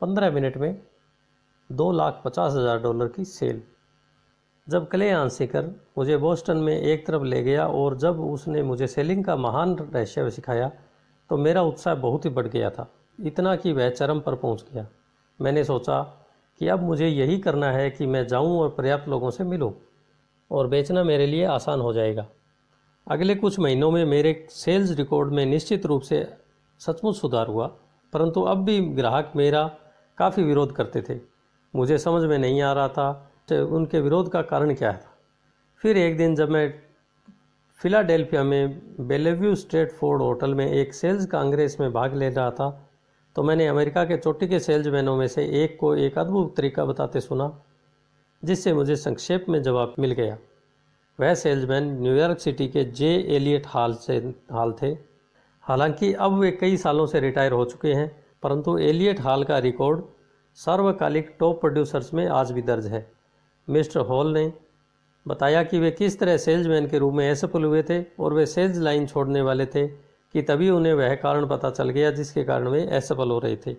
पंद्रह मिनट में दो लाख पचास हज़ार डॉलर की सेल जब क्ले आंसिकर मुझे बोस्टन में एक तरफ ले गया और जब उसने मुझे सेलिंग का महान रहस्य सिखाया तो मेरा उत्साह बहुत ही बढ़ गया था इतना कि वह चरम पर पहुंच गया मैंने सोचा कि अब मुझे यही करना है कि मैं जाऊं और पर्याप्त लोगों से मिलूं और बेचना मेरे लिए आसान हो जाएगा अगले कुछ महीनों में मेरे सेल्स रिकॉर्ड में निश्चित रूप से सचमुच सुधार हुआ परंतु अब भी ग्राहक मेरा काफ़ी विरोध करते थे मुझे समझ में नहीं आ रहा था उनके विरोध का कारण क्या था फिर एक दिन जब मैं फिलाडेल्फिया में बेलेव्यू स्टेट फोर्ड होटल में एक सेल्स कांग्रेस में भाग ले रहा था तो मैंने अमेरिका के चोटी के सेल्समैनों में से एक को एक अद्भुत तरीका बताते सुना जिससे मुझे संक्षेप में जवाब मिल गया वह सेल्समैन न्यूयॉर्क सिटी के जे एलियट हॉल से हाल थे हालांकि अब वे कई सालों से रिटायर हो चुके हैं परंतु एलियट हॉल का रिकॉर्ड सर्वकालिक टॉप प्रोड्यूसर्स में आज भी दर्ज है मिस्टर हॉल ने बताया कि वे किस तरह सेल्समैन के रूप में असफल हुए थे और वे सेल्स लाइन छोड़ने वाले थे कि तभी उन्हें वह कारण पता चल गया जिसके कारण वे असफल हो रहे थे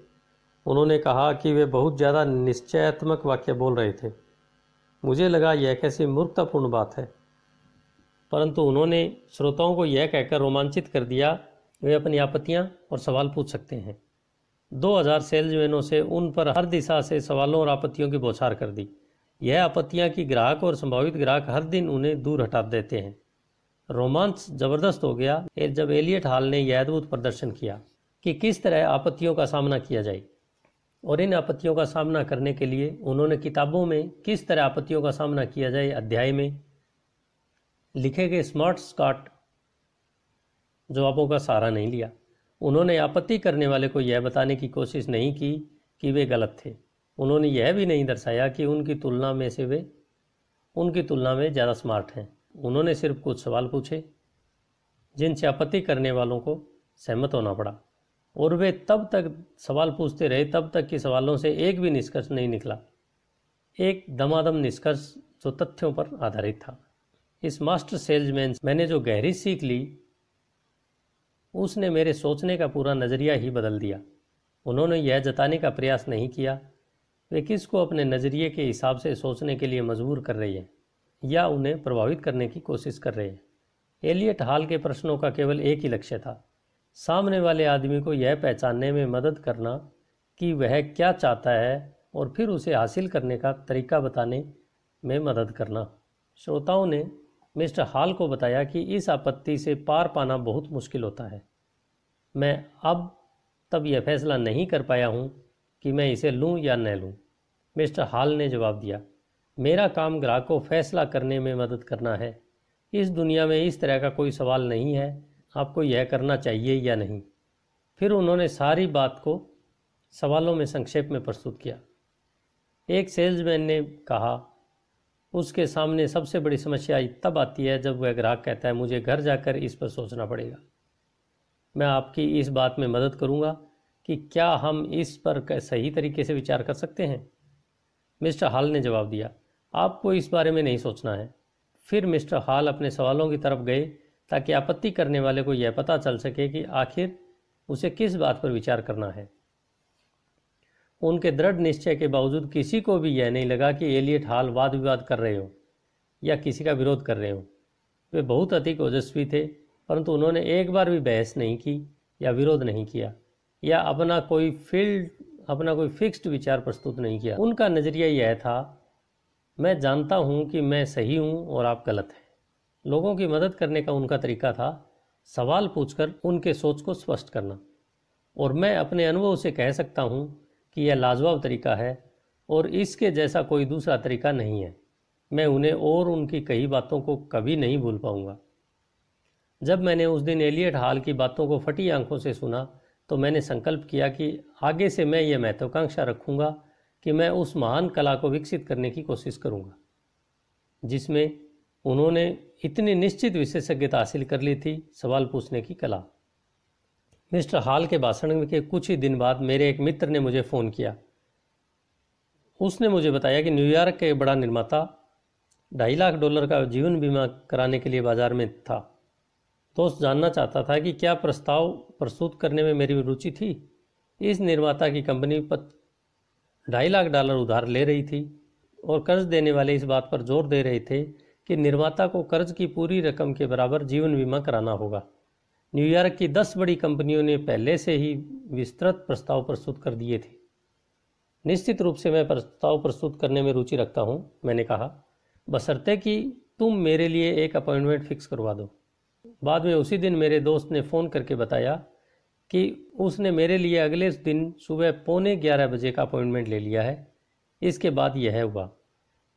उन्होंने कहा कि वे बहुत ज़्यादा निश्चयात्मक वाक्य बोल रहे थे मुझे लगा यह कैसी मूर्खतापूर्ण बात है परंतु उन्होंने श्रोताओं को यह कहकर रोमांचित कर दिया वे अपनी आपत्तियां और सवाल पूछ सकते हैं 2000 सेल्समैनों से उन पर हर दिशा से सवालों और आपत्तियों की बौछार कर दी यह आपत्तियां कि ग्राहक और संभावित ग्राहक हर दिन उन्हें दूर हटा देते हैं रोमांच जबरदस्त हो गया जब एलियट हाल ने यह अद्भुत प्रदर्शन किया कि किस तरह आपत्तियों का सामना किया जाए और इन आपत्तियों का सामना करने के लिए उन्होंने किताबों में किस तरह आपत्तियों का सामना किया जाए अध्याय में लिखे गए स्मार्ट स्कॉट जवाबों का सहारा नहीं लिया उन्होंने आपत्ति करने वाले को यह बताने की कोशिश नहीं की कि वे गलत थे उन्होंने यह भी नहीं दर्शाया कि उनकी तुलना में से वे उनकी तुलना में ज़्यादा स्मार्ट हैं उन्होंने सिर्फ कुछ सवाल पूछे जिनसे आपत्ति करने वालों को सहमत होना पड़ा और वे तब तक सवाल पूछते रहे तब तक कि सवालों से एक भी निष्कर्ष नहीं निकला एक दमादम निष्कर्ष जो तथ्यों पर आधारित था इस मास्टर सेल्समैन मैंने जो गहरी सीख ली उसने मेरे सोचने का पूरा नज़रिया ही बदल दिया उन्होंने यह जताने का प्रयास नहीं किया वे किस को अपने नज़रिए के हिसाब से सोचने के लिए मजबूर कर रही हैं या उन्हें प्रभावित करने की कोशिश कर रहे हैं एलियट हाल के प्रश्नों का केवल एक ही लक्ष्य था सामने वाले आदमी को यह पहचानने में मदद करना कि वह क्या चाहता है और फिर उसे हासिल करने का तरीका बताने में मदद करना श्रोताओं ने मिस्टर हाल को बताया कि इस आपत्ति से पार पाना बहुत मुश्किल होता है मैं अब तब यह फैसला नहीं कर पाया हूँ कि मैं इसे लूँ या न लूँ मिस्टर हाल ने जवाब दिया मेरा काम ग्राहक को फैसला करने में मदद करना है इस दुनिया में इस तरह का कोई सवाल नहीं है आपको यह करना चाहिए या नहीं फिर उन्होंने सारी बात को सवालों में संक्षेप में प्रस्तुत किया एक सेल्समैन ने कहा उसके सामने सबसे बड़ी समस्या तब आती है जब वह ग्राहक कहता है मुझे घर जाकर इस पर सोचना पड़ेगा मैं आपकी इस बात में मदद करूंगा कि क्या हम इस पर सही तरीके से विचार कर सकते हैं मिस्टर हाल ने जवाब दिया आपको इस बारे में नहीं सोचना है फिर मिस्टर हाल अपने सवालों की तरफ गए ताकि आपत्ति करने वाले को यह पता चल सके कि आखिर उसे किस बात पर विचार करना है उनके दृढ़ निश्चय के बावजूद किसी को भी यह नहीं लगा कि एलियट हाल वाद विवाद कर रहे हो या किसी का विरोध कर रहे हो वे बहुत अधिक ओजस्वी थे परंतु उन्होंने एक बार भी बहस नहीं की या विरोध नहीं किया या अपना कोई फील्ड अपना कोई फिक्स्ड विचार प्रस्तुत नहीं किया उनका नज़रिया यह था मैं जानता हूँ कि मैं सही हूँ और आप गलत हैं लोगों की मदद करने का उनका तरीका था सवाल पूछकर उनके सोच को स्पष्ट करना और मैं अपने अनुभव से कह सकता हूँ कि यह लाजवाब तरीका है और इसके जैसा कोई दूसरा तरीका नहीं है मैं उन्हें और उनकी कही बातों को कभी नहीं भूल पाऊंगा जब मैंने उस दिन एलियट हाल की बातों को फटी आंखों से सुना तो मैंने संकल्प किया कि आगे से मैं ये महत्वाकांक्षा रखूंगा कि मैं उस महान कला को विकसित करने की कोशिश करूंगा जिसमें उन्होंने इतनी निश्चित विशेषज्ञता हासिल कर ली थी सवाल पूछने की कला मिस्टर हाल के भाषण के कुछ ही दिन बाद मेरे एक मित्र ने मुझे फ़ोन किया उसने मुझे बताया कि न्यूयॉर्क के बड़ा निर्माता ढाई लाख डॉलर का जीवन बीमा कराने के लिए बाज़ार में था दोस्त तो जानना चाहता था कि क्या प्रस्ताव प्रस्तुत करने में मेरी रुचि थी इस निर्माता की कंपनी ढाई लाख डॉलर उधार ले रही थी और कर्ज देने वाले इस बात पर जोर दे रहे थे कि निर्माता को कर्ज की पूरी रकम के बराबर जीवन बीमा कराना होगा न्यूयॉर्क की दस बड़ी कंपनियों ने पहले से ही विस्तृत प्रस्ताव प्रस्तुत कर दिए थे निश्चित रूप से मैं प्रस्ताव प्रस्तुत करने में रुचि रखता हूँ मैंने कहा बसरते कि तुम मेरे लिए एक अपॉइंटमेंट फिक्स करवा दो बाद में उसी दिन मेरे दोस्त ने फ़ोन करके बताया कि उसने मेरे लिए अगले दिन सुबह पौने ग्यारह बजे का अपॉइंटमेंट ले लिया है इसके बाद यह हुआ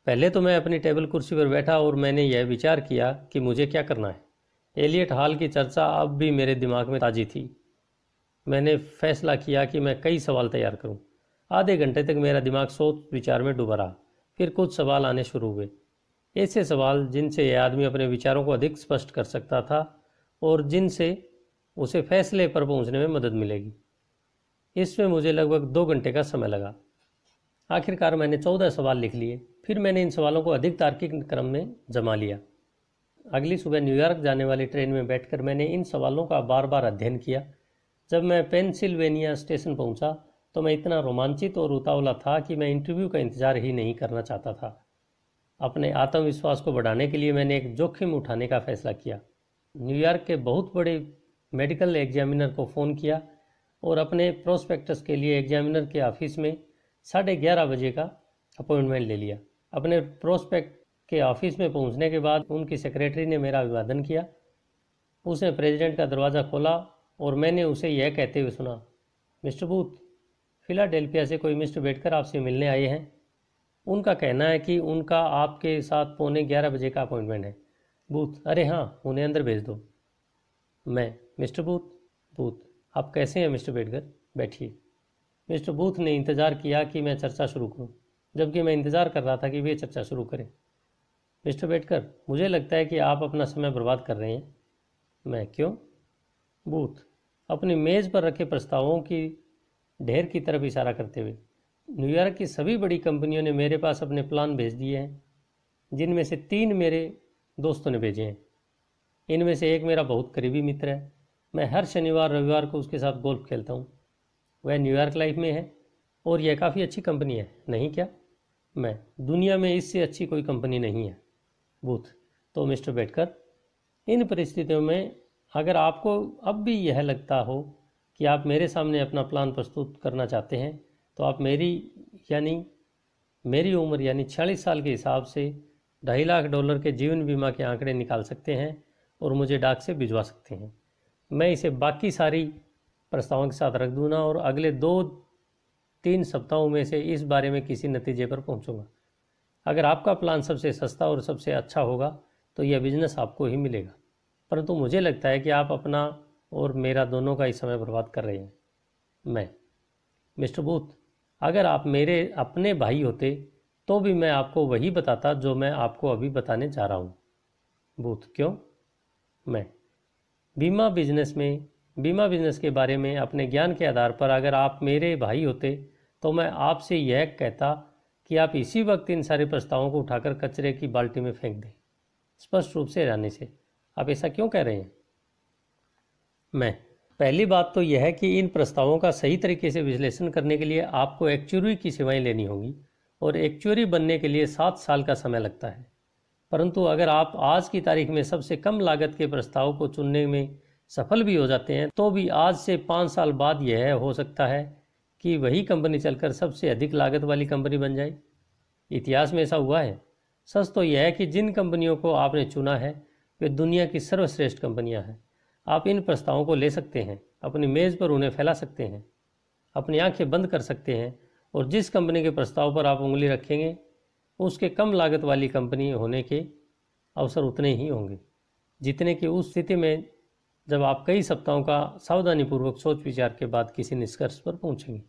पहले तो मैं अपनी टेबल कुर्सी पर बैठा और मैंने यह विचार किया कि मुझे क्या करना है एलियट हॉल की चर्चा अब भी मेरे दिमाग में ताज़ी थी मैंने फैसला किया कि मैं कई सवाल तैयार करूं। आधे घंटे तक मेरा दिमाग सोच विचार में डूबा रहा फिर कुछ सवाल आने शुरू हुए ऐसे सवाल जिनसे यह आदमी अपने विचारों को अधिक स्पष्ट कर सकता था और जिनसे उसे फैसले पर पहुंचने में मदद मिलेगी इसमें मुझे लगभग दो घंटे का समय लगा आखिरकार मैंने चौदह सवाल लिख लिए फिर मैंने इन सवालों को अधिक तार्किक क्रम में जमा लिया अगली सुबह न्यूयॉर्क जाने वाली ट्रेन में बैठकर मैंने इन सवालों का बार बार अध्ययन किया जब मैं पेंसिल्वेनिया स्टेशन पहुंचा तो मैं इतना रोमांचित और उतावला था कि मैं इंटरव्यू का इंतज़ार ही नहीं करना चाहता था अपने आत्मविश्वास को बढ़ाने के लिए मैंने एक जोखिम उठाने का फैसला किया न्यूयॉर्क के बहुत बड़े मेडिकल एग्जामिनर को फ़ोन किया और अपने प्रोस्पेक्टस के लिए एग्जामिनर के ऑफिस में साढ़े ग्यारह बजे का अपॉइंटमेंट ले लिया अपने प्रोस्पेक्ट के ऑफिस में पहुंचने के बाद उनकी सेक्रेटरी ने मेरा अभिवादन किया उसने प्रेसिडेंट का दरवाज़ा खोला और मैंने उसे यह कहते हुए सुना मिस्टर बूथ फिलाडेल्फिया से कोई मिस्टर बेटकर आपसे मिलने आए हैं उनका कहना है कि उनका आपके साथ पौने ग्यारह बजे का अपॉइंटमेंट है बूथ अरे हाँ उन्हें अंदर भेज दो मैं मिस्टर बूथ बूथ आप कैसे हैं मिस्टर बेटकर बैठिए मिस्टर बूथ ने इंतज़ार किया कि मैं चर्चा शुरू करूं, जबकि मैं इंतज़ार कर रहा था कि वे चर्चा शुरू करें मिस्टर बेटकर मुझे लगता है कि आप अपना समय बर्बाद कर रहे हैं मैं क्यों बूथ अपनी मेज़ पर रखे प्रस्तावों की ढेर की तरफ इशारा करते हुए न्यूयॉर्क की सभी बड़ी कंपनियों ने मेरे पास अपने प्लान भेज दिए हैं जिनमें से तीन मेरे दोस्तों ने भेजे हैं इनमें से एक मेरा बहुत करीबी मित्र है मैं हर शनिवार रविवार को उसके साथ गोल्फ खेलता हूँ वह न्यूयॉर्क लाइफ में है और यह काफ़ी अच्छी कंपनी है नहीं क्या मैं दुनिया में इससे अच्छी कोई कंपनी नहीं है बूथ तो मिस्टर बेटकर इन परिस्थितियों में अगर आपको अब भी यह लगता हो कि आप मेरे सामने अपना प्लान प्रस्तुत करना चाहते हैं तो आप मेरी यानी मेरी उम्र यानी छियालीस साल के हिसाब से ढाई लाख डॉलर के जीवन बीमा के आंकड़े निकाल सकते हैं और मुझे डाक से भिजवा सकते हैं मैं इसे बाकी सारी प्रस्तावों के साथ रख दूँगा और अगले दो तीन सप्ताहों में से इस बारे में किसी नतीजे पर पहुँचूँगा अगर आपका प्लान सबसे सस्ता और सबसे अच्छा होगा तो यह बिजनेस आपको ही मिलेगा परंतु मुझे लगता है कि आप अपना और मेरा दोनों का ही समय बर्बाद कर रहे हैं मैं मिस्टर बूथ अगर आप मेरे अपने भाई होते तो भी मैं आपको वही बताता जो मैं आपको अभी बताने जा रहा हूँ बूथ क्यों मैं बीमा बिजनेस में बीमा बिजनेस के बारे में अपने ज्ञान के आधार पर अगर आप मेरे भाई होते तो मैं आपसे यह कहता कि आप इसी वक्त इन सारे प्रस्तावों को उठाकर कचरे की बाल्टी में फेंक दें स्पष्ट रूप से रहने से आप ऐसा क्यों कह रहे हैं मैं पहली बात तो यह है कि इन प्रस्तावों का सही तरीके से विश्लेषण करने के लिए आपको एक्चुरी की सेवाएं लेनी होगी और एक्चुरी बनने के लिए सात साल का समय लगता है परंतु अगर आप आज की तारीख में सबसे कम लागत के प्रस्ताव को चुनने में सफल भी हो जाते हैं तो भी आज से पाँच साल बाद यह हो सकता है कि वही कंपनी चलकर सबसे अधिक लागत वाली कंपनी बन जाए इतिहास में ऐसा हुआ है सच तो यह है कि जिन कंपनियों को आपने चुना है वे दुनिया की सर्वश्रेष्ठ कंपनियां हैं आप इन प्रस्तावों को ले सकते हैं अपनी मेज़ पर उन्हें फैला सकते हैं अपनी आंखें बंद कर सकते हैं और जिस कंपनी के प्रस्ताव पर आप उंगली रखेंगे उसके कम लागत वाली कंपनी होने के अवसर उतने ही होंगे जितने कि उस स्थिति में जब आप कई सप्ताहों का सावधानीपूर्वक सोच विचार के बाद किसी निष्कर्ष पर पहुंचेंगे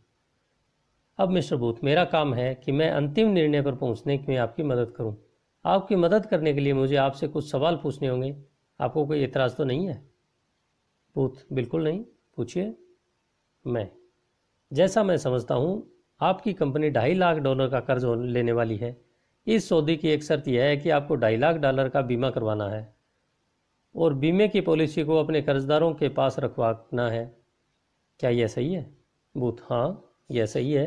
अब मिस्टर बूथ मेरा काम है कि मैं अंतिम निर्णय पर पहुंचने में आपकी मदद करूं। आपकी मदद करने के लिए मुझे आपसे कुछ सवाल पूछने होंगे आपको कोई एतराज़ तो नहीं है बूथ बिल्कुल नहीं पूछिए मैं जैसा मैं समझता हूँ आपकी कंपनी ढाई लाख डॉलर का कर्ज लेने वाली है इस सौदे की एक शर्त यह है कि आपको ढाई लाख डॉलर का बीमा करवाना है और बीमे की पॉलिसी को अपने कर्जदारों के पास रखवाना है क्या यह सही है बूथ हाँ यह सही है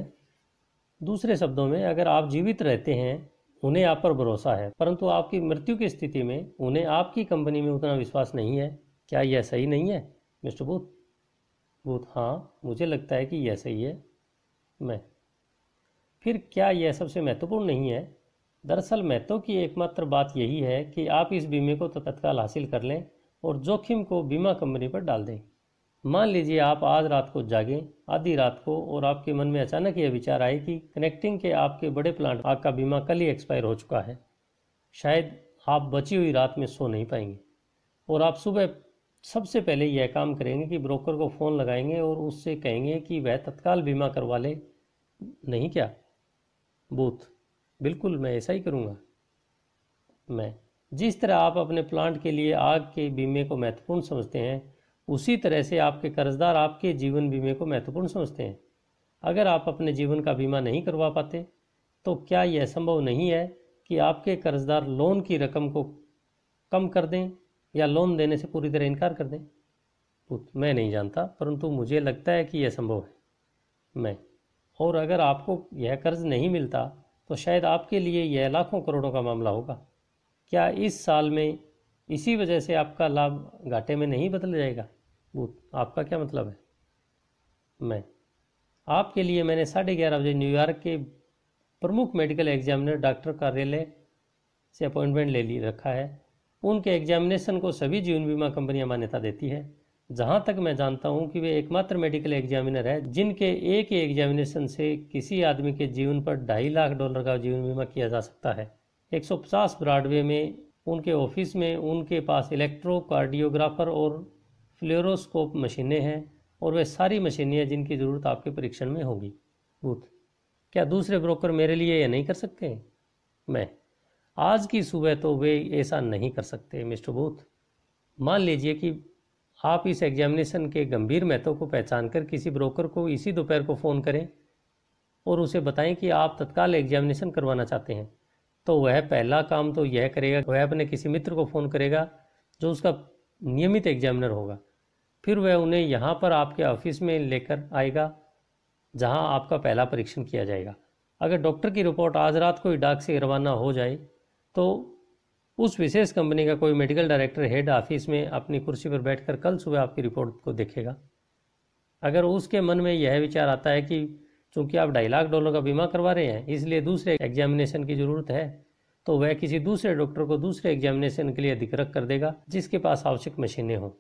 दूसरे शब्दों में अगर आप जीवित रहते हैं उन्हें आप पर भरोसा है परंतु आपकी मृत्यु की स्थिति में उन्हें आपकी कंपनी में उतना विश्वास नहीं है क्या यह सही नहीं है मिस्टर बूथ बूथ हाँ मुझे लगता है कि यह सही है मैं फिर क्या यह सबसे महत्वपूर्ण नहीं है दरअसल महत्व की एकमात्र बात यही है कि आप इस बीमे को तो तत्काल हासिल कर लें और जोखिम को बीमा कंपनी पर डाल दें मान लीजिए आप आज रात को जागें आधी रात को और आपके मन में अचानक यह विचार आए कि कनेक्टिंग के आपके बड़े प्लांट आपका बीमा कल ही एक्सपायर हो चुका है शायद आप बची हुई रात में सो नहीं पाएंगे और आप सुबह सबसे पहले यह काम करेंगे कि ब्रोकर को फ़ोन लगाएंगे और उससे कहेंगे कि वह तत्काल बीमा करवा ले नहीं क्या बूथ बिल्कुल मैं ऐसा ही करूँगा मैं जिस तरह आप अपने प्लांट के लिए आग के बीमे को महत्वपूर्ण समझते हैं उसी तरह से आपके कर्जदार आपके जीवन बीमे को महत्वपूर्ण समझते हैं अगर आप अपने जीवन का बीमा नहीं करवा पाते तो क्या यह संभव नहीं है कि आपके कर्जदार लोन की रकम को कम कर दें या लोन देने से पूरी तरह इनकार कर दें मैं नहीं जानता परंतु मुझे लगता है कि यह संभव है मैं और अगर आपको यह कर्ज नहीं मिलता तो शायद आपके लिए यह लाखों करोड़ों का मामला होगा क्या इस साल में इसी वजह से आपका लाभ घाटे में नहीं बदल जाएगा वो आपका क्या मतलब है मैं आपके लिए मैंने साढ़े ग्यारह बजे न्यूयॉर्क के प्रमुख मेडिकल एग्जामिनर डॉक्टर कार्यालय से अपॉइंटमेंट ले ली रखा है उनके एग्जामिनेशन को सभी जीवन बीमा कंपनियां मान्यता देती है जहाँ तक मैं जानता हूँ कि वे एकमात्र मेडिकल एग्जामिनर है जिनके एक ही एग्जामिनेशन से किसी आदमी के जीवन पर ढाई लाख डॉलर का जीवन बीमा किया जा सकता है 150 ब्रॉडवे में उनके ऑफिस में उनके पास इलेक्ट्रोकार्डियोग्राफर और फ्लोरोस्कोप मशीनें हैं और वे सारी मशीनें जिनकी ज़रूरत आपके परीक्षण में होगी बूथ क्या दूसरे ब्रोकर मेरे लिए यह नहीं कर सकते मैं आज की सुबह तो वे ऐसा नहीं कर सकते मिस्टर बूथ मान लीजिए कि आप इस एग्जामिनेशन के गंभीर महत्व को पहचान कर किसी ब्रोकर को इसी दोपहर को फ़ोन करें और उसे बताएं कि आप तत्काल एग्जामिनेशन करवाना चाहते हैं तो वह पहला काम तो यह करेगा वह अपने किसी मित्र को फ़ोन करेगा जो उसका नियमित एग्जामिनर होगा फिर वह उन्हें यहाँ पर आपके ऑफिस में लेकर आएगा जहाँ आपका पहला परीक्षण किया जाएगा अगर डॉक्टर की रिपोर्ट आज रात को ही डाक से रवाना हो जाए तो उस विशेष कंपनी का कोई मेडिकल डायरेक्टर हेड ऑफिस में अपनी कुर्सी पर बैठकर कल सुबह आपकी रिपोर्ट को देखेगा अगर उसके मन में यह विचार आता है कि चूंकि आप ढाई लाख डॉलर का बीमा करवा रहे हैं इसलिए दूसरे एग्जामिनेशन की जरूरत है तो वह किसी दूसरे डॉक्टर को दूसरे एग्जामिनेशन के लिए अधिकृत कर देगा जिसके पास आवश्यक मशीनें हों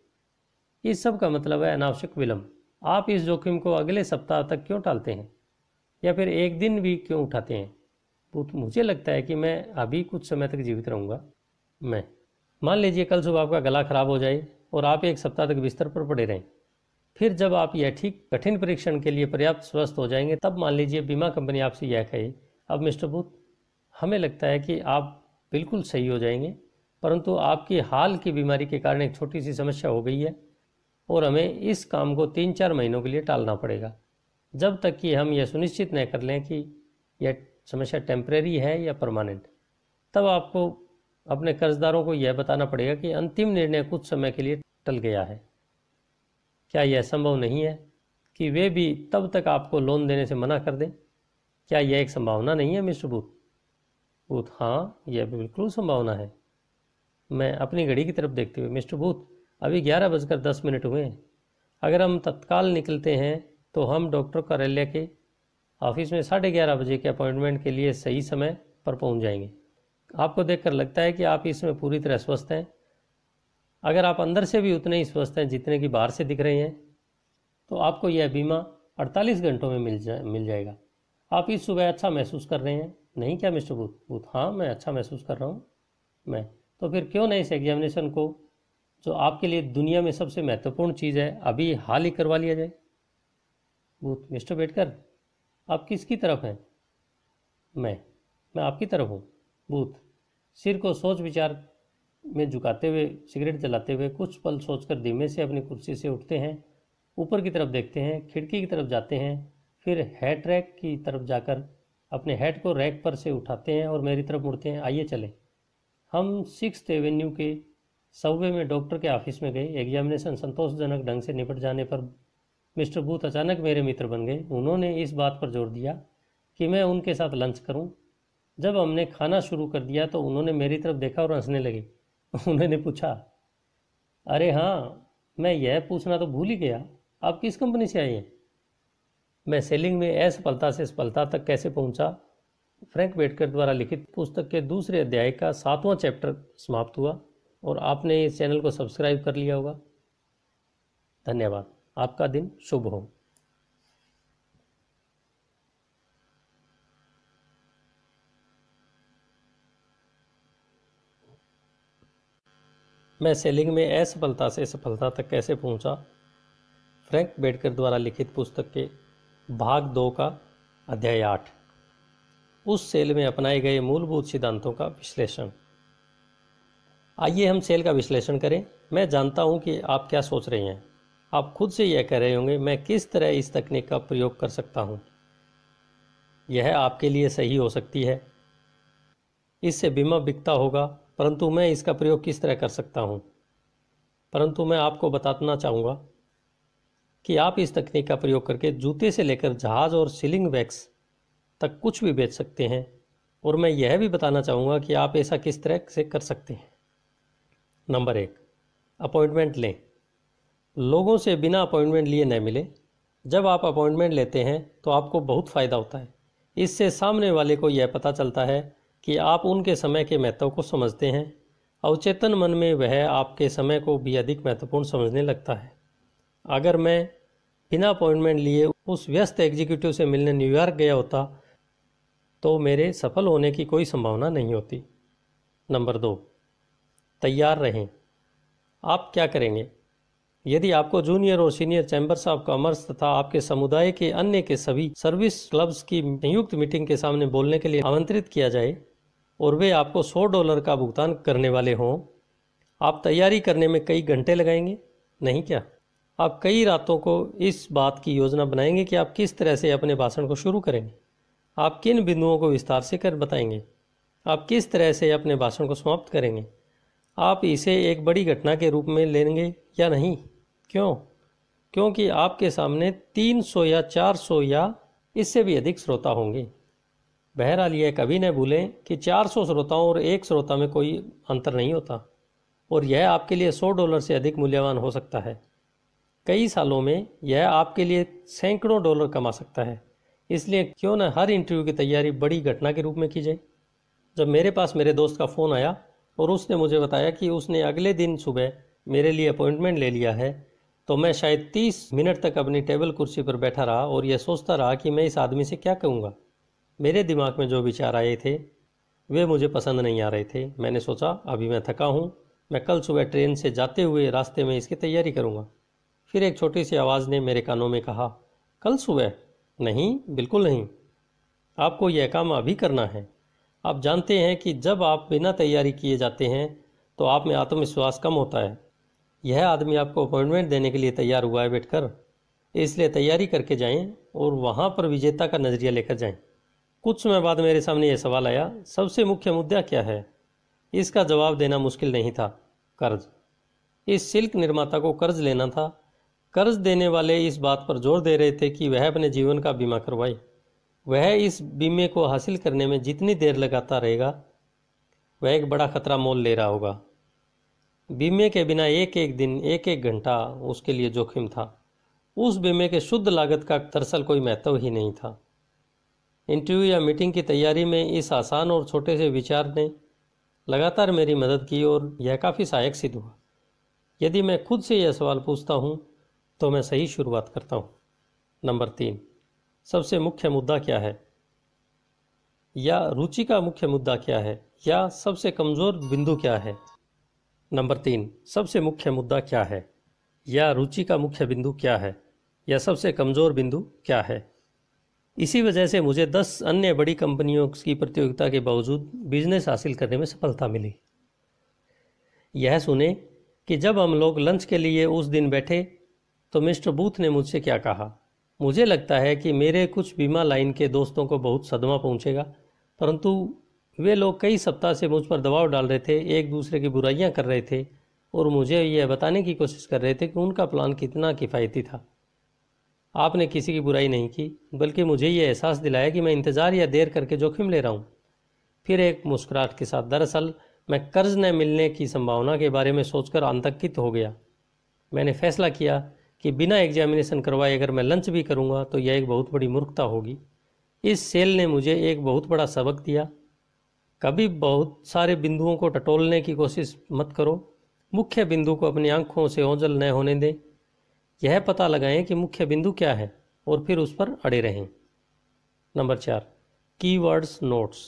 इस सब का मतलब है अनावश्यक विलंब आप इस जोखिम को अगले सप्ताह तक क्यों टालते हैं या फिर एक दिन भी क्यों उठाते हैं मुझे लगता है कि मैं अभी कुछ समय तक जीवित रहूँगा में मान लीजिए कल सुबह आपका गला खराब हो जाए और आप एक सप्ताह तक बिस्तर पर पड़े रहें फिर जब आप यह ठीक कठिन परीक्षण के लिए पर्याप्त स्वस्थ हो जाएंगे तब मान लीजिए बीमा कंपनी आपसे यह कहे अब मिस्टर बुत हमें लगता है कि आप बिल्कुल सही हो जाएंगे परंतु आपकी हाल की बीमारी के कारण एक छोटी सी समस्या हो गई है और हमें इस काम को तीन चार महीनों के लिए टालना पड़ेगा जब तक कि हम यह सुनिश्चित न कर लें कि यह समस्या टेम्प्रेरी है या परमानेंट तब आपको अपने कर्जदारों को यह बताना पड़ेगा कि अंतिम निर्णय कुछ समय के लिए टल गया है क्या यह संभव नहीं है कि वे भी तब तक आपको लोन देने से मना कर दें क्या यह एक संभावना नहीं है मिस्टर बूथ बूथ हाँ यह बिल्कुल संभावना है मैं अपनी घड़ी की तरफ देखते हुए मिस्टर बूथ अभी ग्यारह बजकर दस मिनट हुए हैं अगर हम तत्काल निकलते हैं तो हम डॉक्टर कार्यालय के ऑफिस में साढ़े ग्यारह बजे के अपॉइंटमेंट के लिए सही समय पर पहुंच जाएंगे आपको देखकर लगता है कि आप इसमें पूरी तरह स्वस्थ हैं अगर आप अंदर से भी उतने ही स्वस्थ हैं जितने की बाहर से दिख रहे हैं तो आपको यह बीमा 48 घंटों में मिल जा मिल जाएगा आप इस सुबह अच्छा महसूस कर रहे हैं नहीं क्या मिस्टर भूत भूत हाँ मैं अच्छा महसूस कर रहा हूँ मैं तो फिर क्यों नहीं इस एग्जामिनेशन को जो आपके लिए दुनिया में सबसे महत्वपूर्ण चीज़ है अभी हाल ही करवा लिया जाए भूत मिस्टर बेटकर आप किसकी तरफ हैं मैं मैं आपकी तरफ हूँ बूथ सिर को सोच विचार में झुकाते हुए सिगरेट जलाते हुए कुछ पल सोचकर धीमे से अपनी कुर्सी से उठते हैं ऊपर की तरफ देखते हैं खिड़की की तरफ जाते हैं फिर हैट रैक की तरफ जाकर अपने हैट को रैक पर से उठाते हैं और मेरी तरफ मुड़ते हैं आइए चलें हम सिक्स एवेन्यू के सबवे में डॉक्टर के ऑफिस में गए एग्जामिनेशन संतोषजनक ढंग से निपट जाने पर मिस्टर बूथ अचानक मेरे मित्र बन गए उन्होंने इस बात पर जोर दिया कि मैं उनके साथ लंच करूं जब हमने खाना शुरू कर दिया तो उन्होंने मेरी तरफ देखा और हंसने लगे उन्होंने पूछा अरे हाँ मैं यह पूछना तो भूल ही गया आप किस कंपनी से आई हैं मैं सेलिंग में असफलता से सफलता तक कैसे पहुंचा फ्रैंक बेटकर द्वारा लिखित पुस्तक के दूसरे अध्याय का सातवां चैप्टर समाप्त हुआ और आपने इस चैनल को सब्सक्राइब कर लिया होगा धन्यवाद आपका दिन शुभ हो मैं सेलिंग में असफलता से सफलता तक कैसे पहुंचा? फ्रैंक बेडकर द्वारा लिखित पुस्तक के भाग दो का अध्याय आठ उस सेल में अपनाए गए मूलभूत सिद्धांतों का विश्लेषण आइए हम सेल का विश्लेषण करें मैं जानता हूं कि आप क्या सोच रहे हैं आप खुद से यह कह रहे होंगे मैं किस तरह इस तकनीक का प्रयोग कर सकता हूं यह आपके लिए सही हो सकती है इससे बीमा बिकता होगा परंतु मैं इसका प्रयोग किस तरह कर सकता हूँ परंतु मैं आपको बताना चाहूँगा कि आप इस तकनीक का प्रयोग करके जूते से लेकर जहाज़ और सीलिंग वैक्स तक कुछ भी बेच सकते हैं और मैं यह भी बताना चाहूँगा कि आप ऐसा किस तरह से कर सकते हैं नंबर एक अपॉइंटमेंट लें लोगों से बिना अपॉइंटमेंट लिए न मिले जब आप अपॉइंटमेंट लेते हैं तो आपको बहुत फ़ायदा होता है इससे सामने वाले को यह पता चलता है कि आप उनके समय के महत्व को समझते हैं अवचेतन मन में वह आपके समय को भी अधिक महत्वपूर्ण समझने लगता है अगर मैं बिना अपॉइंटमेंट लिए उस व्यस्त एग्जीक्यूटिव से मिलने न्यूयॉर्क गया होता तो मेरे सफल होने की कोई संभावना नहीं होती नंबर दो तैयार रहें आप क्या करेंगे यदि आपको जूनियर और सीनियर चैम्बर्स ऑफ कॉमर्स तथा आपके समुदाय के अन्य के सभी सर्विस क्लब्स की संयुक्त मीटिंग के सामने बोलने के लिए आमंत्रित किया जाए और वे आपको 100 डॉलर का भुगतान करने वाले हों आप तैयारी करने में कई घंटे लगाएंगे नहीं क्या आप कई रातों को इस बात की योजना बनाएंगे कि आप किस तरह से अपने भाषण को शुरू करेंगे आप किन बिंदुओं को विस्तार से कर बताएंगे आप किस तरह से अपने भाषण को समाप्त करेंगे आप इसे एक बड़ी घटना के रूप में लेंगे या नहीं क्यों क्योंकि आपके सामने 300 या 400 या इससे भी अधिक श्रोता होंगे बहरहाल यह कभी न भूलें कि 400 श्रोताओं और एक श्रोता में कोई अंतर नहीं होता और यह आपके लिए 100 डॉलर से अधिक मूल्यवान हो सकता है कई सालों में यह आपके लिए सैकड़ों डॉलर कमा सकता है इसलिए क्यों न हर इंटरव्यू की तैयारी बड़ी घटना के रूप में की जाए जब मेरे पास मेरे दोस्त का फ़ोन आया और उसने मुझे बताया कि उसने अगले दिन सुबह मेरे लिए अपॉइंटमेंट ले लिया है तो मैं शायद तीस मिनट तक अपनी टेबल कुर्सी पर बैठा रहा और यह सोचता रहा कि मैं इस आदमी से क्या कहूँगा मेरे दिमाग में जो विचार आए थे वे मुझे पसंद नहीं आ रहे थे मैंने सोचा अभी मैं थका हूँ मैं कल सुबह ट्रेन से जाते हुए रास्ते में इसकी तैयारी करूँगा फिर एक छोटी सी आवाज़ ने मेरे कानों में कहा कल सुबह नहीं बिल्कुल नहीं आपको यह काम अभी करना है आप जानते हैं कि जब आप बिना तैयारी किए जाते हैं तो आप में आत्मविश्वास कम होता है यह आदमी आपको अपॉइंटमेंट देने के लिए तैयार हुआ है बैठकर इसलिए तैयारी करके जाएं और वहाँ पर विजेता का नज़रिया लेकर जाएं कुछ समय बाद मेरे सामने यह सवाल आया सबसे मुख्य मुद्दा क्या है इसका जवाब देना मुश्किल नहीं था कर्ज इस सिल्क निर्माता को कर्ज लेना था कर्ज देने वाले इस बात पर जोर दे रहे थे कि वह अपने जीवन का बीमा करवाए वह इस बीमे को हासिल करने में जितनी देर लगाता रहेगा वह एक बड़ा खतरा मोल ले रहा होगा बीमे के बिना एक एक दिन एक एक घंटा उसके लिए जोखिम था उस बीमे के शुद्ध लागत का दरअसल कोई महत्व ही नहीं था इंटरव्यू या मीटिंग की तैयारी में इस आसान और छोटे से विचार ने लगातार मेरी मदद की और यह काफ़ी सहायक सिद्ध हुआ यदि मैं खुद से यह सवाल पूछता हूँ तो मैं सही शुरुआत करता हूँ नंबर तीन सबसे मुख्य मुद्दा क्या है या रुचि का मुख्य मुद्दा क्या है या सबसे कमज़ोर बिंदु क्या है नंबर तीन सबसे मुख्य मुद्दा क्या है या रुचि का मुख्य बिंदु क्या है या सबसे कमज़ोर बिंदु क्या है इसी वजह से मुझे दस अन्य बड़ी कंपनियों की प्रतियोगिता के बावजूद बिजनेस हासिल करने में सफलता मिली यह सुने कि जब हम लोग लंच के लिए उस दिन बैठे तो मिस्टर बूथ ने मुझसे क्या कहा मुझे लगता है कि मेरे कुछ बीमा लाइन के दोस्तों को बहुत सदमा पहुंचेगा परंतु वे लोग कई सप्ताह से मुझ पर दबाव डाल रहे थे एक दूसरे की बुराइयां कर रहे थे और मुझे यह बताने की कोशिश कर रहे थे कि उनका प्लान कितना किफ़ायती था आपने किसी की बुराई नहीं की बल्कि मुझे यह एहसास दिलाया कि मैं इंतज़ार या देर करके जोखिम ले रहा हूँ फिर एक मुस्कुराहट के साथ दरअसल मैं कर्ज न मिलने की संभावना के बारे में सोचकर आतंकित हो गया मैंने फैसला किया कि बिना एग्जामिनेशन करवाए अगर मैं लंच भी करूँगा तो यह एक बहुत बड़ी मूर्खता होगी इस सेल ने मुझे एक बहुत बड़ा सबक दिया कभी बहुत सारे बिंदुओं को टटोलने की कोशिश मत करो मुख्य बिंदु को अपनी आंखों से ओझल न होने दें यह पता लगाएं कि मुख्य बिंदु क्या है और फिर उस पर अड़े रहें नंबर चार कीवर्ड्स नोट्स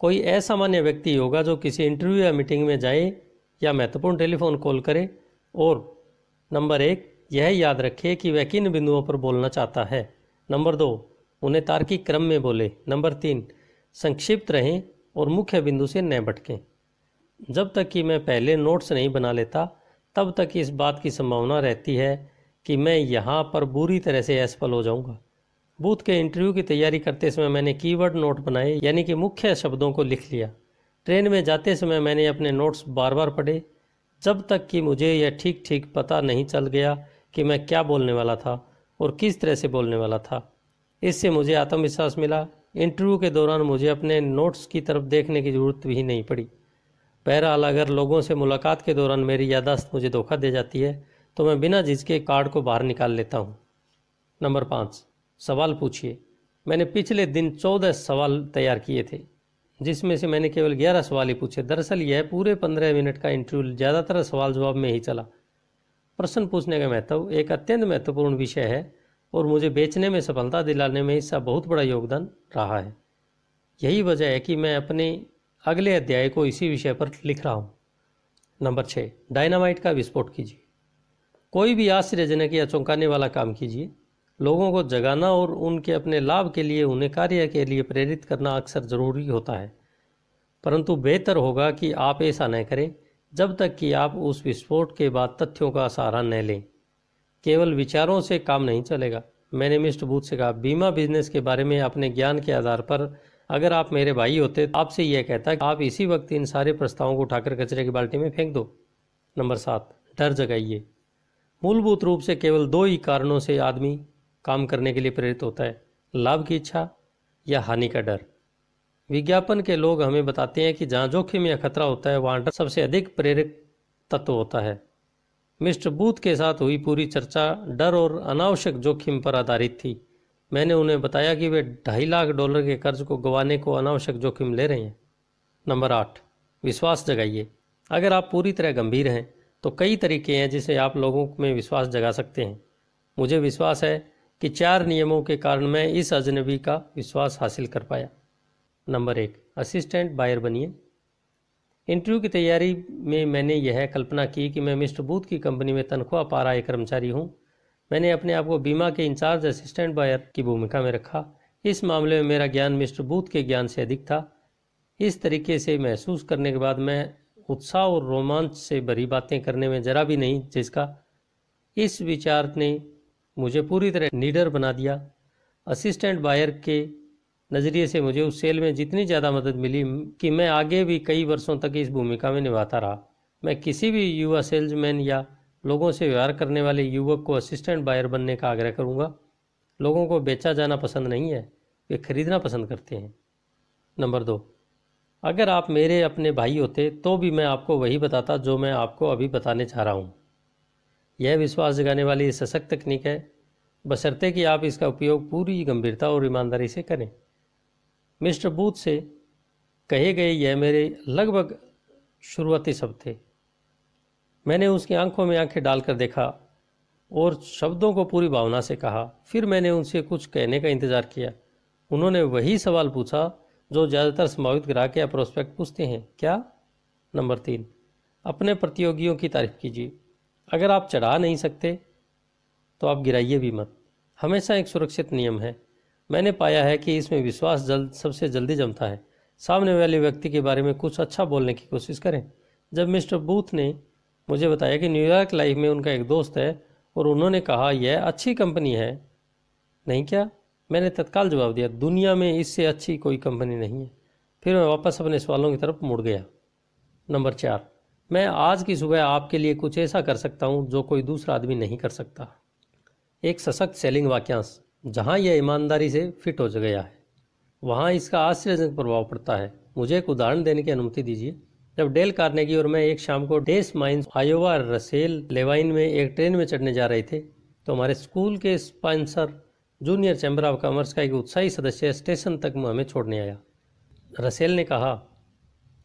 कोई असामान्य व्यक्ति होगा जो किसी इंटरव्यू या मीटिंग में जाए या महत्वपूर्ण टेलीफोन कॉल करे और नंबर एक यह याद रखे कि वह किन बिंदुओं पर बोलना चाहता है नंबर दो उन्हें तार्किक क्रम में बोले नंबर तीन संक्षिप्त रहें और मुख्य बिंदु से न भटकें जब तक कि मैं पहले नोट्स नहीं बना लेता तब तक इस बात की संभावना रहती है कि मैं यहाँ पर बुरी तरह से असफल हो जाऊँगा बूथ के इंटरव्यू की तैयारी करते समय मैंने कीवर्ड नोट बनाए यानी कि मुख्य शब्दों को लिख लिया ट्रेन में जाते समय मैंने अपने नोट्स बार बार पढ़े जब तक कि मुझे यह ठीक ठीक पता नहीं चल गया कि मैं क्या बोलने वाला था और किस तरह से बोलने वाला था इससे मुझे आत्मविश्वास मिला इंटरव्यू के दौरान मुझे अपने नोट्स की तरफ देखने की ज़रूरत भी नहीं पड़ी बहरहाल अगर लोगों से मुलाकात के दौरान मेरी यादाश्त मुझे धोखा दे जाती है तो मैं बिना झिझके कार्ड को बाहर निकाल लेता हूँ नंबर पाँच सवाल पूछिए मैंने पिछले दिन चौदह सवाल तैयार किए थे जिसमें से मैंने केवल ग्यारह सवाल ही पूछे दरअसल यह पूरे पंद्रह मिनट का इंटरव्यू ज़्यादातर सवाल जवाब में ही चला प्रश्न पूछने का महत्व एक अत्यंत महत्वपूर्ण विषय है और मुझे बेचने में सफलता दिलाने में इसका बहुत बड़ा योगदान रहा है यही वजह है कि मैं अपने अगले अध्याय को इसी विषय पर लिख रहा हूँ नंबर छः डायनामाइट का विस्फोट कीजिए कोई भी आश्चर्यजनक या चौंकाने वाला काम कीजिए लोगों को जगाना और उनके अपने लाभ के लिए उन्हें कार्य के लिए प्रेरित करना अक्सर ज़रूरी होता है परंतु बेहतर होगा कि आप ऐसा न करें जब तक कि आप उस विस्फोट के बाद तथ्यों का सहारा न लें केवल विचारों से काम नहीं चलेगा मैंने मिस्टर बूथ से कहा बीमा बिजनेस के बारे में अपने ज्ञान के आधार पर अगर आप मेरे भाई होते तो आपसे यह कहता कि आप इसी वक्त इन सारे प्रस्तावों को उठाकर कचरे की बाल्टी में फेंक दो नंबर सात डर जगाइए मूलभूत रूप से केवल दो ही कारणों से आदमी काम करने के लिए प्रेरित होता है लाभ की इच्छा या हानि का डर विज्ञापन के लोग हमें बताते हैं कि जहाँ जोखिम या खतरा होता है वहाँ डर सबसे अधिक प्रेरक तत्व होता है मिस्टर बूथ के साथ हुई पूरी चर्चा डर और अनावश्यक जोखिम पर आधारित थी मैंने उन्हें बताया कि वे ढाई लाख डॉलर के कर्ज को गंवाने को अनावश्यक जोखिम ले रहे हैं नंबर आठ विश्वास जगाइए अगर आप पूरी तरह गंभीर हैं तो कई तरीके हैं जिसे आप लोगों में विश्वास जगा सकते हैं मुझे विश्वास है कि चार नियमों के कारण मैं इस अजनबी का विश्वास हासिल कर पाया नंबर एक असिस्टेंट बायर बनिए इंटरव्यू की तैयारी में मैंने यह कल्पना की कि मैं मिस्टर बूथ की कंपनी में तनख्वाह पा रहा एक कर्मचारी हूँ मैंने अपने आप को बीमा के इंचार्ज असिस्टेंट बायर की भूमिका में रखा इस मामले में मेरा ज्ञान मिस्टर बूथ के ज्ञान से अधिक था इस तरीके से महसूस करने के बाद मैं उत्साह और रोमांच से भरी बातें करने में जरा भी नहीं जिसका इस विचार ने मुझे पूरी तरह नीडर बना दिया असिस्टेंट बायर के नज़रिए से मुझे उस सेल में जितनी ज़्यादा मदद मिली कि मैं आगे भी कई वर्षों तक इस भूमिका में निभाता रहा मैं किसी भी युवा सेल्समैन या लोगों से व्यवहार करने वाले युवक को असिस्टेंट बायर बनने का आग्रह करूंगा लोगों को बेचा जाना पसंद नहीं है वे खरीदना पसंद करते हैं नंबर दो अगर आप मेरे अपने भाई होते तो भी मैं आपको वही बताता जो मैं आपको अभी बताने चाह रहा हूँ यह विश्वास जगाने वाली सशक्त तकनीक है बशर्ते कि आप इसका उपयोग पूरी गंभीरता और ईमानदारी से करें मिस्टर बूथ से कहे गए यह मेरे लगभग शुरुआती शब्द थे मैंने उसकी आंखों में आंखें डालकर देखा और शब्दों को पूरी भावना से कहा फिर मैंने उनसे कुछ कहने का इंतज़ार किया उन्होंने वही सवाल पूछा जो ज़्यादातर संभावित ग्राहक या प्रोस्पेक्ट पूछते हैं क्या नंबर तीन अपने प्रतियोगियों की तारीफ कीजिए अगर आप चढ़ा नहीं सकते तो आप गिराइए भी मत हमेशा एक सुरक्षित नियम है मैंने पाया है कि इसमें विश्वास जल्द सबसे जल्दी जमता है सामने वाले व्यक्ति के बारे में कुछ अच्छा बोलने की कोशिश करें जब मिस्टर बूथ ने मुझे बताया कि न्यूयॉर्क लाइफ में उनका एक दोस्त है और उन्होंने कहा यह अच्छी कंपनी है नहीं क्या मैंने तत्काल जवाब दिया दुनिया में इससे अच्छी कोई कंपनी नहीं है फिर मैं वापस अपने सवालों की तरफ मुड़ गया नंबर चार मैं आज की सुबह आपके लिए कुछ ऐसा कर सकता हूँ जो कोई दूसरा आदमी नहीं कर सकता एक सशक्त सेलिंग वाक्यांश जहाँ यह ईमानदारी से फिट हो गया है वहाँ इसका आश्चर्यजनक प्रभाव पड़ता है मुझे एक उदाहरण देने की अनुमति दीजिए जब डेल कार्नेगी और मैं एक शाम को Des Moines Iowa Russell Levine में एक ट्रेन में चढ़ने जा रहे थे तो हमारे स्कूल के sponsor junior chamber of commerce का एक उत्साही सदस्य स्टेशन तक हमें छोड़ने आया रसेल ने कहा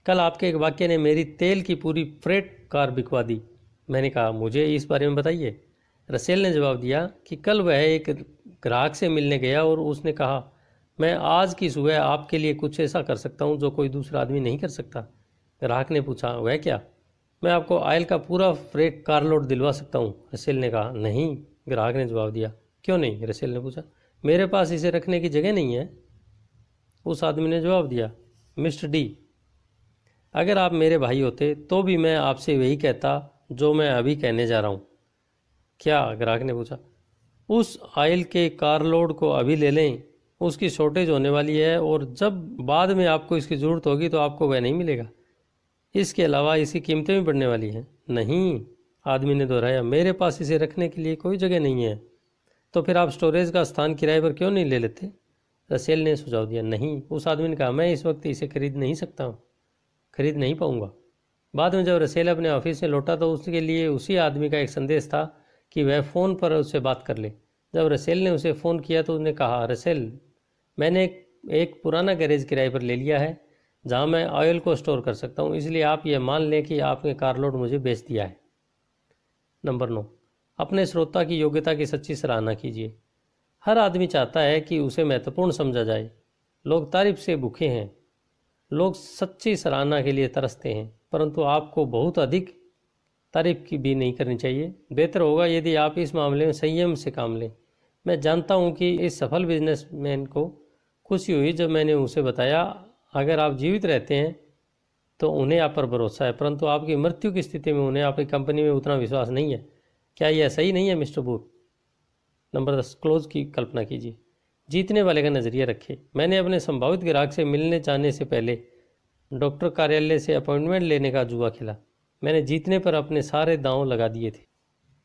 कल आपके एक वाक्य ने मेरी तेल की पूरी फ्रेट कार बिकवा दी मैंने कहा मुझे इस बारे में बताइए रसेल ने जवाब दिया कि कल वह एक ग्राहक से मिलने गया और उसने कहा मैं आज की सुबह आपके लिए कुछ ऐसा कर सकता हूँ जो कोई दूसरा आदमी नहीं कर सकता ग्राहक ने पूछा वह क्या मैं आपको आयल का पूरा फ्रेट कारलोड दिलवा सकता हूँ रसेल ने कहा नहीं ग्राहक ने जवाब दिया क्यों नहीं रसेल ने पूछा मेरे पास इसे रखने की जगह नहीं है उस आदमी ने जवाब दिया मिस्टर डी अगर आप मेरे भाई होते तो भी मैं आपसे वही कहता जो मैं अभी कहने जा रहा हूँ क्या ग्राहक ने पूछा उस आयल के कारलोड को अभी ले लें उसकी शॉर्टेज होने वाली है और जब बाद में आपको इसकी ज़रूरत होगी तो आपको वह नहीं मिलेगा इसके अलावा इसकी कीमतें भी बढ़ने वाली हैं नहीं आदमी ने दोहराया मेरे पास इसे रखने के लिए कोई जगह नहीं है तो फिर आप स्टोरेज का स्थान किराए पर क्यों नहीं ले लेते रसेल ने सुझाव दिया नहीं उस आदमी ने कहा मैं इस वक्त इसे खरीद नहीं सकता हूँ खरीद नहीं पाऊँगा बाद में जब रसेल अपने ऑफिस में लौटा तो उसके लिए उसी आदमी का एक संदेश था कि वह फ़ोन पर उससे बात कर ले जब रसेल ने उसे फ़ोन किया तो उसने कहा रसेल मैंने एक, एक पुराना गैरेज किराए पर ले लिया है जहाँ मैं ऑयल को स्टोर कर सकता हूँ इसलिए आप ये मान लें कि आपने कारलोड मुझे बेच दिया है नंबर नौ अपने श्रोता की योग्यता की सच्ची सराहना कीजिए हर आदमी चाहता है कि उसे महत्वपूर्ण समझा जाए लोग तारीफ से भूखे हैं लोग सच्ची सराहना के लिए तरसते हैं परंतु आपको बहुत अधिक तारीफ की भी नहीं करनी चाहिए बेहतर होगा यदि आप इस मामले में संयम से काम लें मैं जानता हूं कि इस सफल बिजनेसमैन को खुशी हुई जब मैंने उसे बताया अगर आप जीवित रहते हैं तो उन्हें आप पर भरोसा है परंतु आपकी मृत्यु की स्थिति में उन्हें आपकी कंपनी में उतना विश्वास नहीं है क्या यह सही नहीं है मिस्टर बूट नंबर दस क्लोज की कल्पना कीजिए जीतने वाले का नज़रिया रखे मैंने अपने संभावित ग्राहक से मिलने जाने से पहले डॉक्टर कार्यालय से अपॉइंटमेंट लेने का जुआ खेला मैंने जीतने पर अपने सारे दांव लगा दिए थे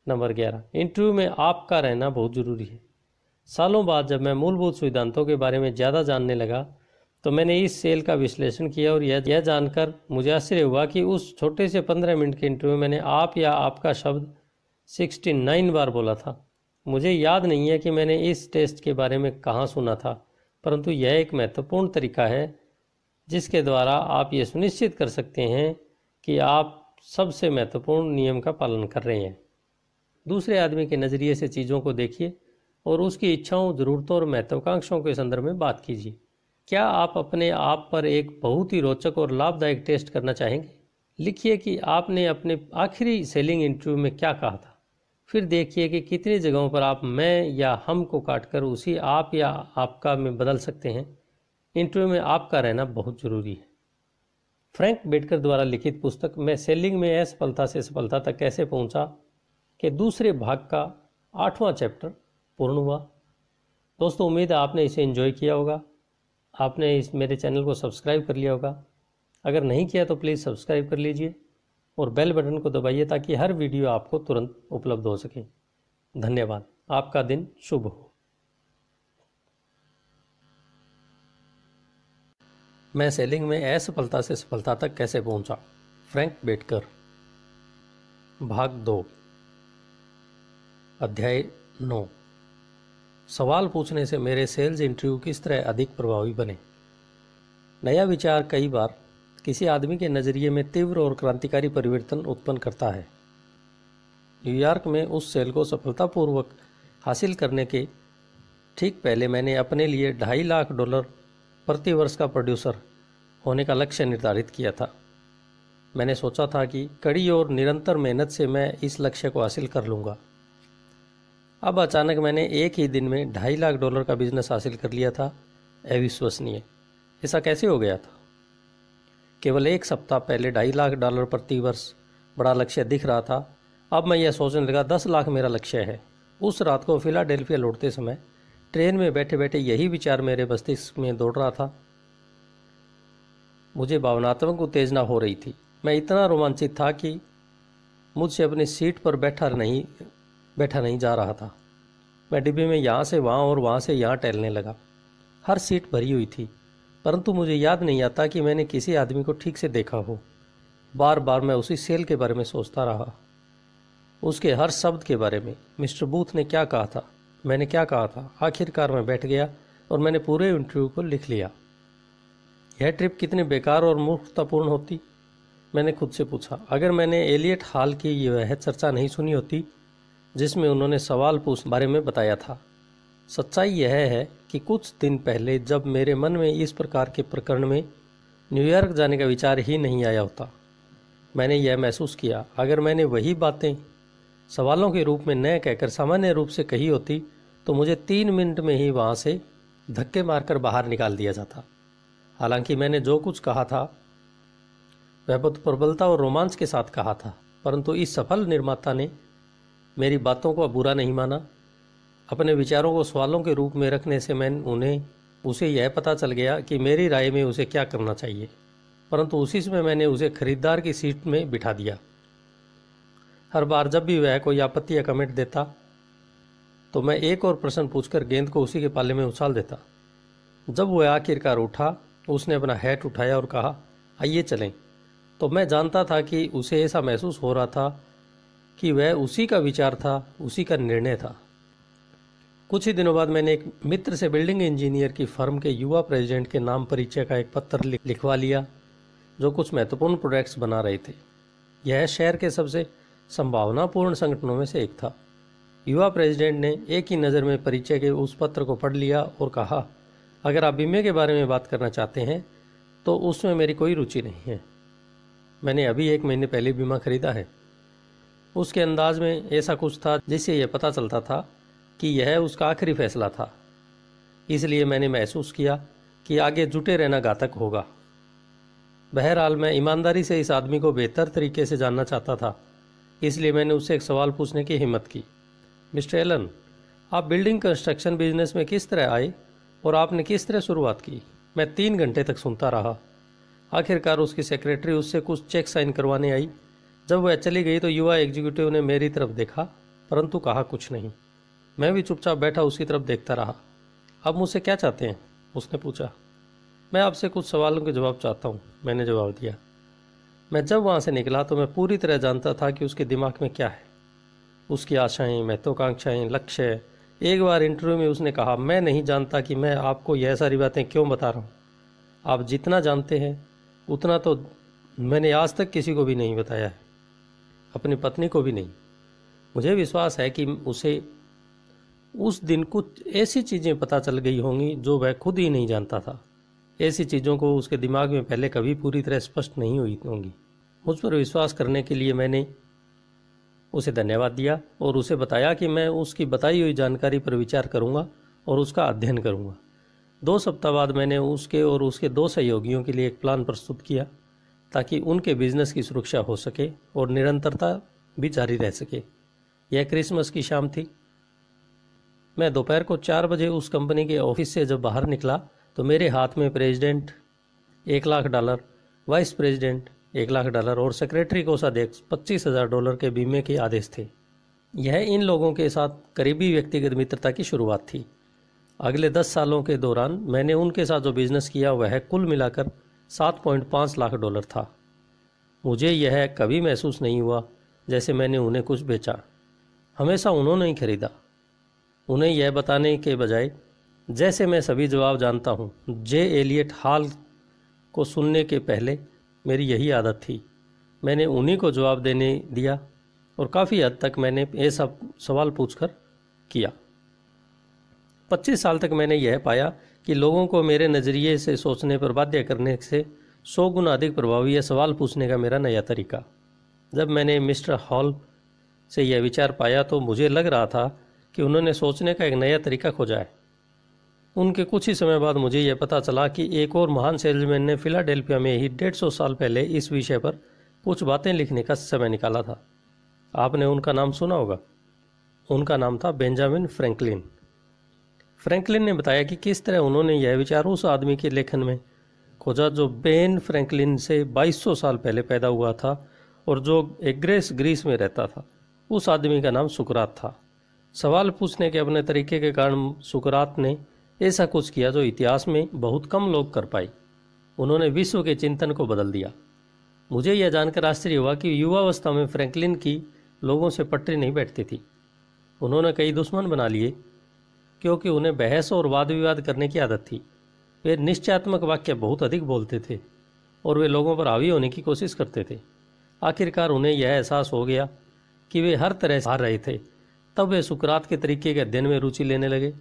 नंबर ग्यारह इंटरव्यू में आपका रहना बहुत ज़रूरी है सालों बाद जब मैं मूलभूत सिद्धांतों के बारे में ज़्यादा जानने लगा तो मैंने इस सेल का विश्लेषण किया और यह यह जानकर मुझे आश्चर्य हुआ कि उस छोटे से पंद्रह मिनट के इंटरव्यू में मैंने आप या आपका शब्द सिक्सटी नाइन बार बोला था मुझे याद नहीं है कि मैंने इस टेस्ट के बारे में कहाँ सुना था परंतु यह एक महत्वपूर्ण तरीका है जिसके द्वारा आप ये सुनिश्चित कर सकते हैं कि आप सबसे महत्वपूर्ण नियम का पालन कर रहे हैं दूसरे आदमी के नज़रिए से चीज़ों को देखिए और उसकी इच्छाओं ज़रूरतों और महत्वाकांक्षाओं के संदर्भ में बात कीजिए क्या आप अपने आप पर एक बहुत ही रोचक और लाभदायक टेस्ट करना चाहेंगे लिखिए कि आपने अपने आखिरी सेलिंग इंटरव्यू में क्या कहा था फिर देखिए कि कितनी जगहों पर आप मैं या हम को काटकर उसी आप या आपका में बदल सकते हैं इंटरव्यू में आपका रहना बहुत ज़रूरी है फ्रैंक बेटकर द्वारा लिखित पुस्तक मैं सेलिंग में असफलता से सफलता तक कैसे पहुंचा के दूसरे भाग का आठवां चैप्टर पूर्ण हुआ दोस्तों उम्मीद है आपने इसे एंजॉय किया होगा आपने इस मेरे चैनल को सब्सक्राइब कर लिया होगा अगर नहीं किया तो प्लीज़ सब्सक्राइब कर लीजिए और बेल बटन को दबाइए ताकि हर वीडियो आपको तुरंत उपलब्ध हो सके धन्यवाद आपका दिन शुभ हो मैं सेलिंग में असफलता से सफलता तक कैसे पहुंचा? फ्रैंक बेटकर भाग दो अध्याय नौ सवाल पूछने से मेरे सेल्स इंटरव्यू किस तरह अधिक प्रभावी बने नया विचार कई बार किसी आदमी के नज़रिए में तीव्र और क्रांतिकारी परिवर्तन उत्पन्न करता है न्यूयॉर्क में उस सेल को सफलतापूर्वक हासिल करने के ठीक पहले मैंने अपने लिए ढाई लाख डॉलर प्रति वर्ष का प्रोड्यूसर होने का लक्ष्य निर्धारित किया था मैंने सोचा था कि कड़ी और निरंतर मेहनत से मैं इस लक्ष्य को हासिल कर लूँगा अब अचानक मैंने एक ही दिन में ढाई लाख डॉलर का बिजनेस हासिल कर लिया था अविश्वसनीय ऐसा कैसे हो गया था केवल एक सप्ताह पहले ढाई लाख डॉलर प्रति वर्ष बड़ा लक्ष्य दिख रहा था अब मैं यह सोचने लगा दस लाख मेरा लक्ष्य है उस रात को फिलाडेल्फिया लौटते समय ट्रेन में बैठे बैठे यही विचार मेरे मस्तिष्क में दौड़ रहा था मुझे भावनात्मक उत्तेजना हो रही थी मैं इतना रोमांचित था कि मुझसे अपनी सीट पर बैठा नहीं बैठा नहीं जा रहा था मैं डिब्बे में यहाँ से वहाँ और वहाँ से यहाँ टहलने लगा हर सीट भरी हुई थी परंतु मुझे याद नहीं आता कि मैंने किसी आदमी को ठीक से देखा हो बार बार मैं उसी सेल के बारे में सोचता रहा उसके हर शब्द के बारे में मिस्टर बूथ ने क्या कहा था मैंने क्या कहा था आखिरकार मैं बैठ गया और मैंने पूरे इंटरव्यू को लिख लिया यह ट्रिप कितनी बेकार और मूर्खतापूर्ण होती मैंने खुद से पूछा अगर मैंने एलियट हाल की यह चर्चा नहीं सुनी होती जिसमें उन्होंने सवाल पूछ बारे में बताया था सच्चाई यह है कि कुछ दिन पहले जब मेरे मन में इस प्रकार के प्रकरण में न्यूयॉर्क जाने का विचार ही नहीं आया होता मैंने यह महसूस किया अगर मैंने वही बातें सवालों के रूप में न कहकर सामान्य रूप से कही होती तो मुझे तीन मिनट में ही वहाँ से धक्के मारकर बाहर निकाल दिया जाता हालांकि मैंने जो कुछ कहा था वह बहुत प्रबलता और रोमांच के साथ कहा था परंतु इस सफल निर्माता ने मेरी बातों को बुरा नहीं माना अपने विचारों को सवालों के रूप में रखने से मैं उन्हें उसे यह पता चल गया कि मेरी राय में उसे क्या करना चाहिए परंतु उसी समय मैंने उसे खरीदार की सीट में बिठा दिया हर बार जब भी वह कोई आपत्ति या कमेंट देता तो मैं एक और प्रश्न पूछकर गेंद को उसी के पाले में उछाल देता जब वह आखिरकार उठा उसने अपना हैट उठाया और कहा आइए चलें तो मैं जानता था कि उसे ऐसा महसूस हो रहा था कि वह उसी का विचार था उसी का निर्णय था कुछ ही दिनों बाद मैंने एक मित्र से बिल्डिंग इंजीनियर की फर्म के युवा प्रेसिडेंट के नाम परिचय का एक पत्र लिखवा लिया जो कुछ महत्वपूर्ण प्रोडक्ट्स बना रहे थे यह शहर के सबसे संभावनापूर्ण संगठनों में से एक था युवा प्रेसिडेंट ने एक ही नज़र में परिचय के उस पत्र को पढ़ लिया और कहा अगर आप बीमे के बारे में बात करना चाहते हैं तो उसमें मेरी कोई रुचि नहीं है मैंने अभी एक महीने पहले बीमा खरीदा है उसके अंदाज में ऐसा कुछ था जिससे यह पता चलता था कि यह उसका आखिरी फैसला था इसलिए मैंने महसूस किया कि आगे जुटे रहना घातक होगा बहरहाल मैं ईमानदारी से इस आदमी को बेहतर तरीके से जानना चाहता था इसलिए मैंने उससे एक सवाल पूछने की हिम्मत की मिस्टर एलन आप बिल्डिंग कंस्ट्रक्शन बिजनेस में किस तरह आए और आपने किस तरह शुरुआत की मैं तीन घंटे तक सुनता रहा आखिरकार उसकी सेक्रेटरी उससे कुछ चेक साइन करवाने आई जब वह चली गई तो युवा एग्जीक्यूटिव ने मेरी तरफ देखा परंतु कहा कुछ नहीं मैं भी चुपचाप बैठा उसकी तरफ देखता रहा अब मुझसे क्या चाहते हैं उसने पूछा मैं आपसे कुछ सवालों के जवाब चाहता हूँ मैंने जवाब दिया मैं जब वहाँ से निकला तो मैं पूरी तरह जानता था कि उसके दिमाग में क्या है उसकी आशाएं महत्वाकांक्षाएं लक्ष्य एक बार इंटरव्यू में उसने कहा मैं नहीं जानता कि मैं आपको यह सारी बातें क्यों बता रहा हूँ आप जितना जानते हैं उतना तो मैंने आज तक किसी को भी नहीं बताया है अपनी पत्नी को भी नहीं मुझे विश्वास है कि उसे उस दिन कुछ ऐसी चीज़ें पता चल गई होंगी जो वह खुद ही नहीं जानता था ऐसी चीज़ों को उसके दिमाग में पहले कभी पूरी तरह स्पष्ट नहीं हुई होंगी मुझ पर विश्वास करने के लिए मैंने उसे धन्यवाद दिया और उसे बताया कि मैं उसकी बताई हुई जानकारी पर विचार करूंगा और उसका अध्ययन करूंगा। दो सप्ताह बाद मैंने उसके और उसके दो सहयोगियों के लिए एक प्लान प्रस्तुत किया ताकि उनके बिजनेस की सुरक्षा हो सके और निरंतरता भी जारी रह सके यह क्रिसमस की शाम थी मैं दोपहर को चार बजे उस कंपनी के ऑफिस से जब बाहर निकला तो मेरे हाथ में प्रेसिडेंट एक लाख डॉलर वाइस प्रेसिडेंट एक लाख डॉलर और सेक्रेटरी कोष अध्यक्ष पच्चीस हज़ार डॉलर के बीमे के आदेश थे यह इन लोगों के साथ करीबी व्यक्तिगत मित्रता की शुरुआत थी अगले दस सालों के दौरान मैंने उनके साथ जो बिजनेस किया वह कुल मिलाकर 7.5 लाख डॉलर था मुझे यह कभी महसूस नहीं हुआ जैसे मैंने उन्हें कुछ बेचा हमेशा उन्होंने ही खरीदा उन्हें यह बताने के बजाय जैसे मैं सभी जवाब जानता हूँ जे एलियट हाल को सुनने के पहले मेरी यही आदत थी मैंने उन्हीं को जवाब देने दिया और काफ़ी हद तक मैंने ये सब सवाल पूछकर किया 25 साल तक मैंने यह पाया कि लोगों को मेरे नज़रिए से सोचने पर बाध्य करने से सौ गुना अधिक प्रभावी यह सवाल पूछने का मेरा नया तरीका जब मैंने मिस्टर हॉल से यह विचार पाया तो मुझे लग रहा था कि उन्होंने सोचने का एक नया तरीका खोजा है उनके कुछ ही समय बाद मुझे यह पता चला कि एक और महान सेल्समैन ने फिलाडेल्फिया में ही डेढ़ सौ साल पहले इस विषय पर कुछ बातें लिखने का समय निकाला था आपने उनका नाम सुना होगा उनका नाम था बेंजामिन फ्रैंकलिन फ्रैंकलिन ने बताया कि किस तरह उन्होंने यह विचार उस आदमी के लेखन में खोजा जो बेन फ्रैंकलिन से 2200 साल पहले पैदा हुआ था और जो एग्रेस ग्रीस में रहता था उस आदमी का नाम सुकरात था सवाल पूछने के अपने तरीके के कारण सुकरात ने ऐसा कुछ किया जो इतिहास में बहुत कम लोग कर पाए उन्होंने विश्व के चिंतन को बदल दिया मुझे यह जानकर आश्चर्य हुआ कि युवावस्था में फ्रैंकलिन की लोगों से पटरी नहीं बैठती थी उन्होंने कई दुश्मन बना लिए क्योंकि उन्हें बहस और वाद विवाद करने की आदत थी वे निश्चयात्मक वाक्य बहुत अधिक बोलते थे और वे लोगों पर हावी होने की कोशिश करते थे आखिरकार उन्हें यह एहसास हो गया कि वे हर तरह से हार रहे थे तब वे सुकरात के तरीके के अध्ययन में रुचि लेने लगे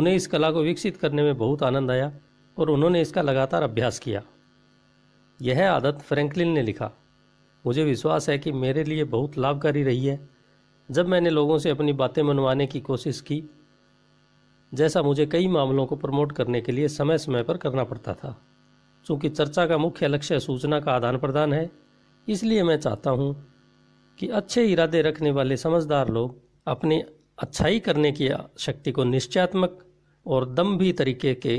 उन्हें इस कला को विकसित करने में बहुत आनंद आया और उन्होंने इसका लगातार अभ्यास किया यह आदत फ्रैंकलिन ने लिखा मुझे विश्वास है कि मेरे लिए बहुत लाभकारी रही है जब मैंने लोगों से अपनी बातें मनवाने की कोशिश की जैसा मुझे कई मामलों को प्रमोट करने के लिए समय समय पर करना पड़ता था चूँकि चर्चा का मुख्य लक्ष्य सूचना का आदान प्रदान है इसलिए मैं चाहता हूँ कि अच्छे इरादे रखने वाले समझदार लोग अपनी अच्छाई करने की शक्ति को निश्चयात्मक और दम्भी तरीके के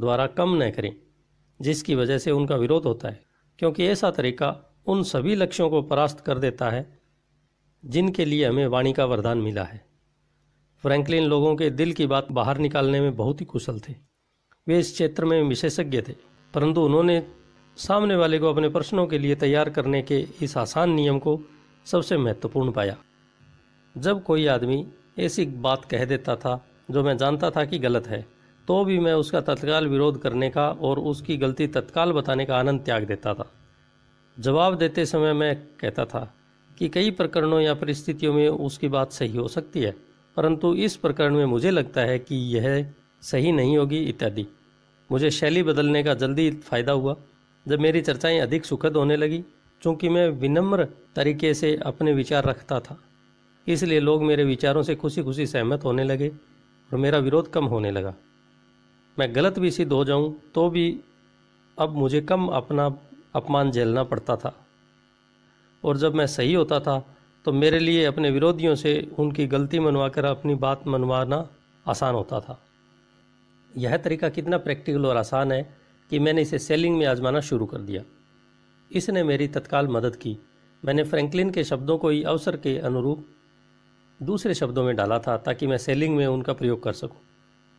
द्वारा कम न करें जिसकी वजह से उनका विरोध होता है क्योंकि ऐसा तरीका उन सभी लक्ष्यों को परास्त कर देता है जिनके लिए हमें वाणी का वरदान मिला है फ्रैंकलिन लोगों के दिल की बात बाहर निकालने में बहुत ही कुशल थे वे इस क्षेत्र में विशेषज्ञ थे परंतु उन्होंने सामने वाले को अपने प्रश्नों के लिए तैयार करने के इस आसान नियम को सबसे महत्वपूर्ण पाया जब कोई आदमी ऐसी बात कह देता था जो मैं जानता था कि गलत है तो भी मैं उसका तत्काल विरोध करने का और उसकी गलती तत्काल बताने का आनंद त्याग देता था जवाब देते समय मैं कहता था कि कई प्रकरणों या परिस्थितियों में उसकी बात सही हो सकती है परंतु इस प्रकरण में मुझे लगता है कि यह सही नहीं होगी इत्यादि मुझे शैली बदलने का जल्दी फायदा हुआ जब मेरी चर्चाएं अधिक सुखद होने लगी चूँकि मैं विनम्र तरीके से अपने विचार रखता था इसलिए लोग मेरे विचारों से खुशी खुशी सहमत होने लगे और मेरा विरोध कम होने लगा मैं गलत भी सिद्ध हो जाऊं तो भी अब मुझे कम अपना अपमान झेलना पड़ता था और जब मैं सही होता था तो मेरे लिए अपने विरोधियों से उनकी गलती मनवा कर अपनी बात मनवाना आसान होता था यह तरीका कितना प्रैक्टिकल और आसान है कि मैंने इसे सेलिंग में आजमाना शुरू कर दिया इसने मेरी तत्काल मदद की मैंने फ्रैंकलिन के शब्दों को ही अवसर के अनुरूप दूसरे शब्दों में डाला था ताकि मैं सेलिंग में उनका प्रयोग कर सकूं।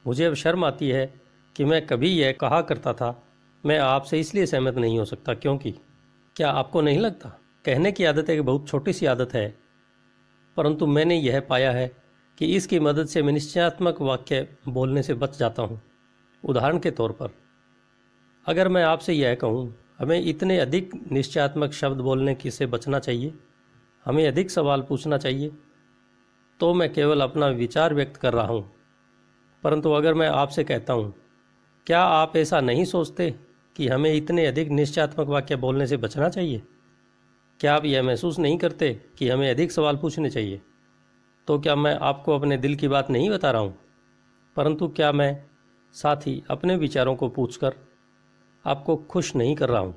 मुझे अब शर्म आती है कि मैं कभी यह कहा करता था मैं आपसे इसलिए सहमत नहीं हो सकता क्योंकि क्या आपको नहीं लगता कहने की आदत एक बहुत छोटी सी आदत है परंतु मैंने यह पाया है कि इसकी मदद से मैं निश्चयात्मक वाक्य बोलने से बच जाता हूँ उदाहरण के तौर पर अगर मैं आपसे यह कहूँ हमें इतने अधिक निश्चयात्मक शब्द बोलने की से बचना चाहिए हमें अधिक सवाल पूछना चाहिए तो मैं केवल अपना विचार व्यक्त कर रहा हूँ परंतु अगर मैं आपसे कहता हूँ क्या आप ऐसा नहीं सोचते कि हमें इतने अधिक निश्चयात्मक वाक्य बोलने से बचना चाहिए क्या आप यह महसूस नहीं करते कि हमें अधिक सवाल पूछने चाहिए तो क्या मैं आपको अपने दिल की बात नहीं बता रहा हूँ परंतु क्या मैं साथ ही अपने विचारों को पूछकर आपको खुश नहीं कर रहा हूँ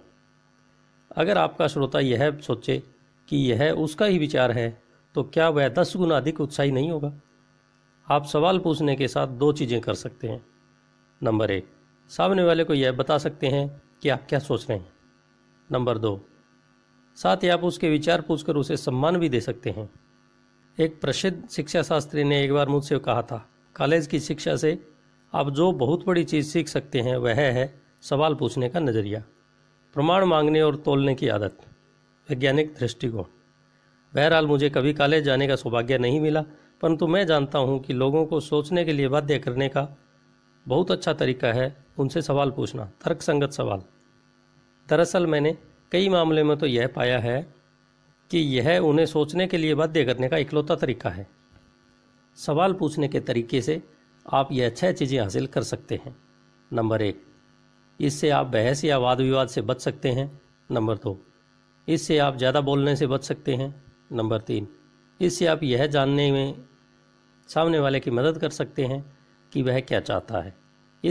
अगर आपका श्रोता यह सोचे कि यह उसका ही विचार है तो क्या वह दस गुना अधिक उत्साही नहीं होगा आप सवाल पूछने के साथ दो चीज़ें कर सकते हैं नंबर एक सामने वाले को यह बता सकते हैं कि आप क्या सोच रहे हैं नंबर दो साथ ही आप उसके विचार पूछकर उसे सम्मान भी दे सकते हैं एक प्रसिद्ध शिक्षा शास्त्री ने एक बार मुझसे कहा था कॉलेज की शिक्षा से आप जो बहुत बड़ी चीज़ सीख सकते हैं वह है सवाल पूछने का नज़रिया प्रमाण मांगने और तोलने की आदत वैज्ञानिक दृष्टिकोण बहरहाल मुझे कभी कॉलेज जाने का सौभाग्य नहीं मिला परंतु मैं जानता हूँ कि लोगों को सोचने के लिए बाध्य करने का बहुत अच्छा तरीका है उनसे सवाल पूछना तर्कसंगत सवाल दरअसल मैंने कई मामले में तो यह पाया है कि यह उन्हें सोचने के लिए बाध्य करने का इकलौता तरीका है सवाल पूछने के तरीके से आप यह छह चीज़ें हासिल कर सकते हैं नंबर एक इससे आप बहस या वाद विवाद से बच सकते हैं नंबर दो इससे आप ज़्यादा बोलने से बच सकते हैं नंबर तीन इससे आप यह जानने में सामने वाले की मदद कर सकते हैं कि वह क्या चाहता है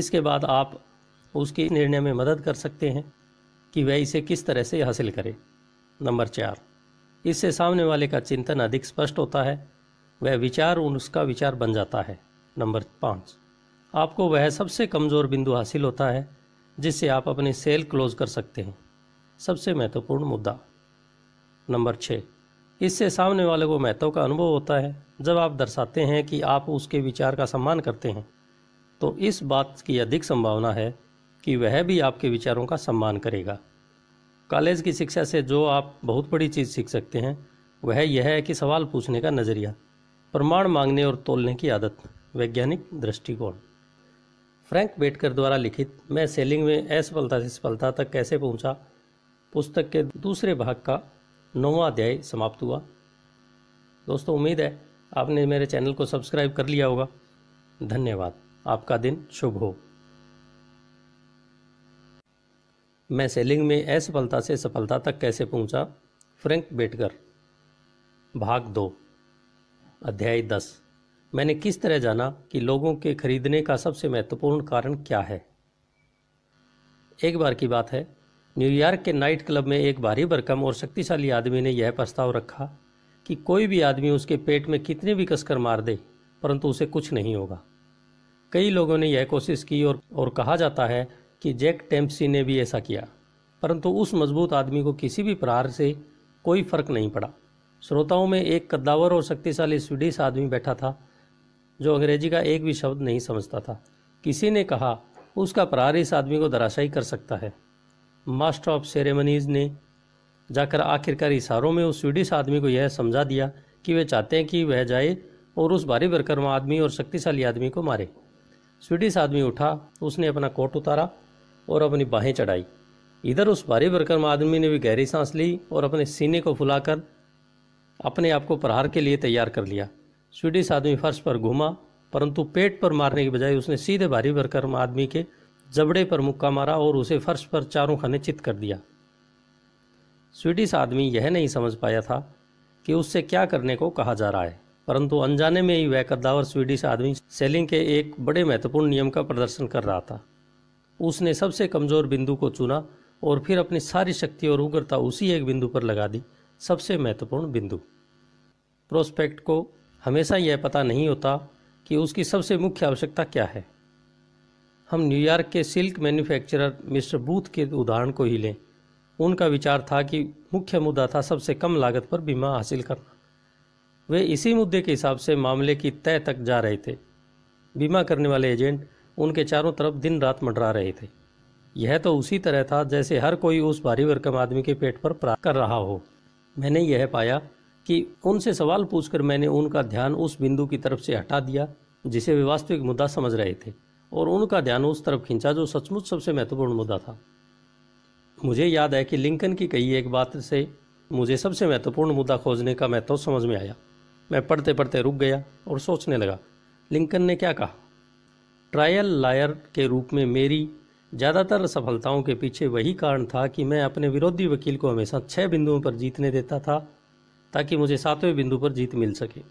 इसके बाद आप उसके निर्णय में मदद कर सकते हैं कि वह इसे किस तरह से हासिल करे नंबर चार इससे सामने वाले का चिंतन अधिक स्पष्ट होता है वह विचार उसका विचार बन जाता है नंबर पाँच आपको वह सबसे कमज़ोर बिंदु हासिल होता है जिससे आप अपनी सेल क्लोज कर सकते हैं सबसे महत्वपूर्ण मुद्दा नंबर छः इससे सामने वाले को महत्व का अनुभव होता है जब आप दर्शाते हैं कि आप उसके विचार का सम्मान करते हैं तो इस बात की अधिक संभावना है कि वह भी आपके विचारों का सम्मान करेगा कॉलेज की शिक्षा से जो आप बहुत बड़ी चीज़ सीख सकते हैं वह यह है कि सवाल पूछने का नज़रिया प्रमाण मांगने और तोलने की आदत वैज्ञानिक दृष्टिकोण फ्रैंक बेटकर द्वारा लिखित मैं सेलिंग में असफलता से सफलता तक कैसे पहुंचा पुस्तक के दूसरे भाग का नौवा अध्याय समाप्त हुआ दोस्तों उम्मीद है आपने मेरे चैनल को सब्सक्राइब कर लिया होगा धन्यवाद आपका दिन शुभ हो मैं सेलिंग में असफलता से सफलता तक कैसे पहुंचा? फ्रैंक बेटकर भाग दो अध्याय दस मैंने किस तरह जाना कि लोगों के खरीदने का सबसे महत्वपूर्ण कारण क्या है एक बार की बात है न्यूयॉर्क के नाइट क्लब में एक भारी भरकम और शक्तिशाली आदमी ने यह प्रस्ताव रखा कि कोई भी आदमी उसके पेट में कितने भी कसकर मार दे परंतु उसे कुछ नहीं होगा कई लोगों ने यह कोशिश की और और कहा जाता है कि जैक टेम्पसी ने भी ऐसा किया परंतु उस मजबूत आदमी को किसी भी प्रहार से कोई फर्क नहीं पड़ा श्रोताओं में एक कद्दावर और शक्तिशाली स्वीडिश आदमी बैठा था जो अंग्रेजी का एक भी शब्द नहीं समझता था किसी ने कहा उसका प्रहार इस आदमी को धराशाई कर सकता है मास्टर ऑफ सेरेमनीज ने जाकर आखिरकार इशारों में उस स्वीडिश आदमी को यह समझा दिया कि वे चाहते हैं कि वह जाए और उस भारी भरकर्मा आदमी और शक्तिशाली आदमी को मारे स्वीडिश आदमी उठा उसने अपना कोट उतारा और अपनी बाहें चढ़ाई इधर उस भारी भरकम आदमी ने भी गहरी सांस ली और अपने सीने को फुलाकर अपने आप को प्रहार के लिए तैयार कर लिया स्वीडिश आदमी फर्श पर घूमा परंतु पेट पर मारने के बजाय उसने सीधे भारी भरकम आदमी के जबड़े पर मुक्का मारा और उसे फर्श पर चारों खाने चित कर दिया स्वीडिश आदमी यह नहीं समझ पाया था कि उससे क्या करने को कहा जा रहा है परंतु अनजाने में ही वह कद्दावर स्वीडिश आदमी सेलिंग के एक बड़े महत्वपूर्ण नियम का प्रदर्शन कर रहा था उसने सबसे कमज़ोर बिंदु को चुना और फिर अपनी सारी शक्ति और उग्रता उसी एक बिंदु पर लगा दी सबसे महत्वपूर्ण बिंदु प्रोस्पेक्ट को हमेशा यह पता नहीं होता कि उसकी सबसे मुख्य आवश्यकता क्या है हम न्यूयॉर्क के सिल्क मैन्युफैक्चरर मिस्टर बूथ के उदाहरण को ही लें उनका विचार था कि मुख्य मुद्दा था सबसे कम लागत पर बीमा हासिल करना वे इसी मुद्दे के हिसाब से मामले की तय तक जा रहे थे बीमा करने वाले एजेंट उनके चारों तरफ दिन रात मंडरा रहे थे यह तो उसी तरह था जैसे हर कोई उस भारी भरकम आदमी के पेट पर प्राप्त कर रहा हो मैंने यह पाया कि उनसे सवाल पूछकर मैंने उनका ध्यान उस बिंदु की तरफ से हटा दिया जिसे वे वास्तविक मुद्दा समझ रहे थे और उनका ध्यान उस तरफ खींचा जो सचमुच सबसे महत्वपूर्ण मुद्दा था मुझे याद है कि लिंकन की कही एक बात से मुझे सबसे महत्वपूर्ण मुद्दा खोजने का महत्व समझ में आया मैं पढ़ते पढ़ते रुक गया और सोचने लगा लिंकन ने क्या कहा ट्रायल लायर के रूप में मेरी ज़्यादातर सफलताओं के पीछे वही कारण था कि मैं अपने विरोधी वकील को हमेशा छः बिंदुओं पर जीतने देता था ताकि मुझे सातवें बिंदु पर जीत मिल सके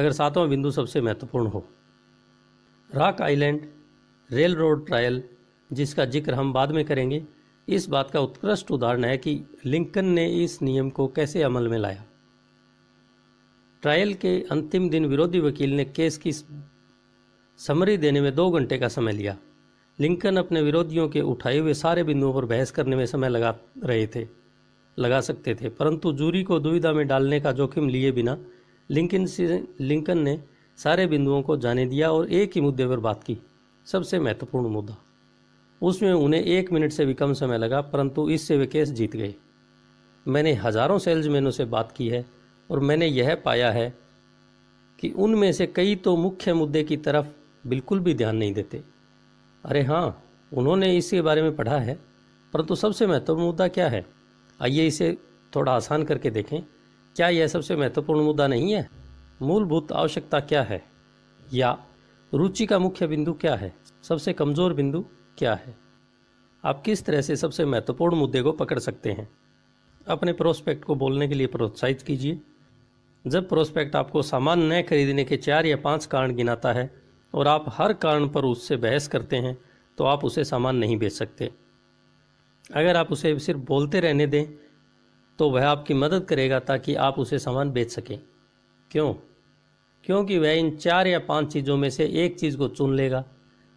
अगर सातवां बिंदु सबसे महत्वपूर्ण हो Rock Island rail road trial जिसका जिक्र हम बाद में करेंगे इस बात का उत्कृष्ट उदाहरण है कि लिंकन ने इस नियम को कैसे अमल में लाया ट्रायल के अंतिम दिन विरोधी वकील ने केस की समरी देने में दो घंटे का समय लिया लिंकन अपने विरोधियों के उठाए हुए सारे बिंदुओं पर बहस करने में समय लगा रहे थे लगा सकते थे परंतु जूरी को दुविधा में डालने का जोखिम लिए बिना लिंकन से लिंकन ने सारे बिंदुओं को जाने दिया और एक ही मुद्दे पर बात की सबसे महत्वपूर्ण मुद्दा उसमें उन्हें एक मिनट से भी कम समय लगा परंतु इससे वे केस जीत गए मैंने हज़ारों सेल्समैनों से बात की है और मैंने यह पाया है कि उनमें से कई तो मुख्य मुद्दे की तरफ बिल्कुल भी ध्यान नहीं देते अरे हाँ उन्होंने इसके बारे में पढ़ा है परंतु सबसे महत्वपूर्ण मुद्दा क्या है आइए इसे थोड़ा आसान करके देखें क्या यह सबसे महत्वपूर्ण मुद्दा नहीं है मूलभूत आवश्यकता क्या है या रुचि का मुख्य बिंदु क्या है सबसे कमज़ोर बिंदु क्या है आप किस तरह से सबसे महत्वपूर्ण मुद्दे को पकड़ सकते हैं अपने प्रोस्पेक्ट को बोलने के लिए प्रोत्साहित कीजिए जब प्रोस्पेक्ट आपको सामान न खरीदने के चार या पांच कारण गिनाता है और आप हर कारण पर उससे बहस करते हैं तो आप उसे सामान नहीं बेच सकते अगर आप उसे सिर्फ बोलते रहने दें तो वह आपकी मदद करेगा ताकि आप उसे सामान बेच सकें क्यों क्योंकि वह इन चार या पांच चीज़ों में से एक चीज़ को चुन लेगा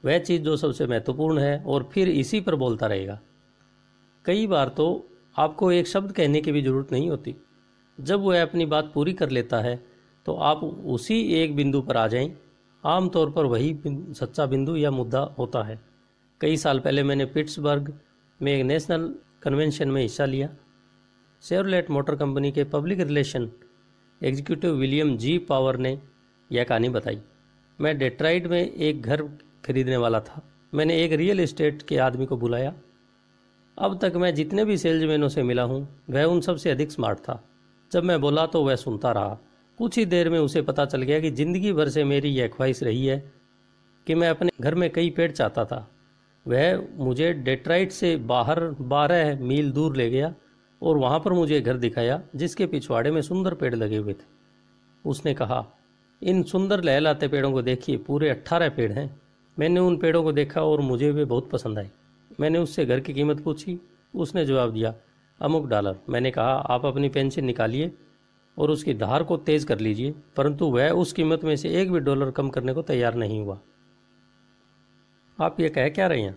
वह चीज़ जो सबसे महत्वपूर्ण है और फिर इसी पर बोलता रहेगा कई बार तो आपको एक शब्द कहने की भी ज़रूरत नहीं होती जब वह अपनी बात पूरी कर लेता है तो आप उसी एक बिंदु पर आ जाएं आमतौर पर वही सच्चा बिंदु या मुद्दा होता है कई साल पहले मैंने पिट्सबर्ग में एक नेशनल कन्वेंशन में हिस्सा लिया शेवरलेट मोटर कंपनी के public relation executive William G Power ने यह कहानी बताई मैं डेट्राइड में एक घर खरीदने वाला था मैंने एक रियल इस्टेट के आदमी को बुलाया अब तक मैं जितने भी सेल्समैनों से मिला हूँ वह उन सबसे अधिक स्मार्ट था जब मैं बोला तो वह सुनता रहा कुछ ही देर में उसे पता चल गया कि ज़िंदगी भर से मेरी यह ख्वाहिश रही है कि मैं अपने घर में कई पेड़ चाहता था वह मुझे डेट्राइट से बाहर बारह मील दूर ले गया और वहाँ पर मुझे घर दिखाया जिसके पिछवाड़े में सुंदर पेड़ लगे हुए थे उसने कहा इन सुंदर लहलाते पेड़ों को देखिए पूरे अट्ठारह पेड़ हैं मैंने उन पेड़ों को देखा और मुझे वे बहुत पसंद आए मैंने उससे घर की कीमत पूछी उसने जवाब दिया अमुक डॉलर मैंने कहा आप अपनी पेंशन निकालिए और उसकी धार को तेज कर लीजिए परंतु वह उस कीमत में से एक भी डॉलर कम करने को तैयार नहीं हुआ आप ये कह क्या रहे हैं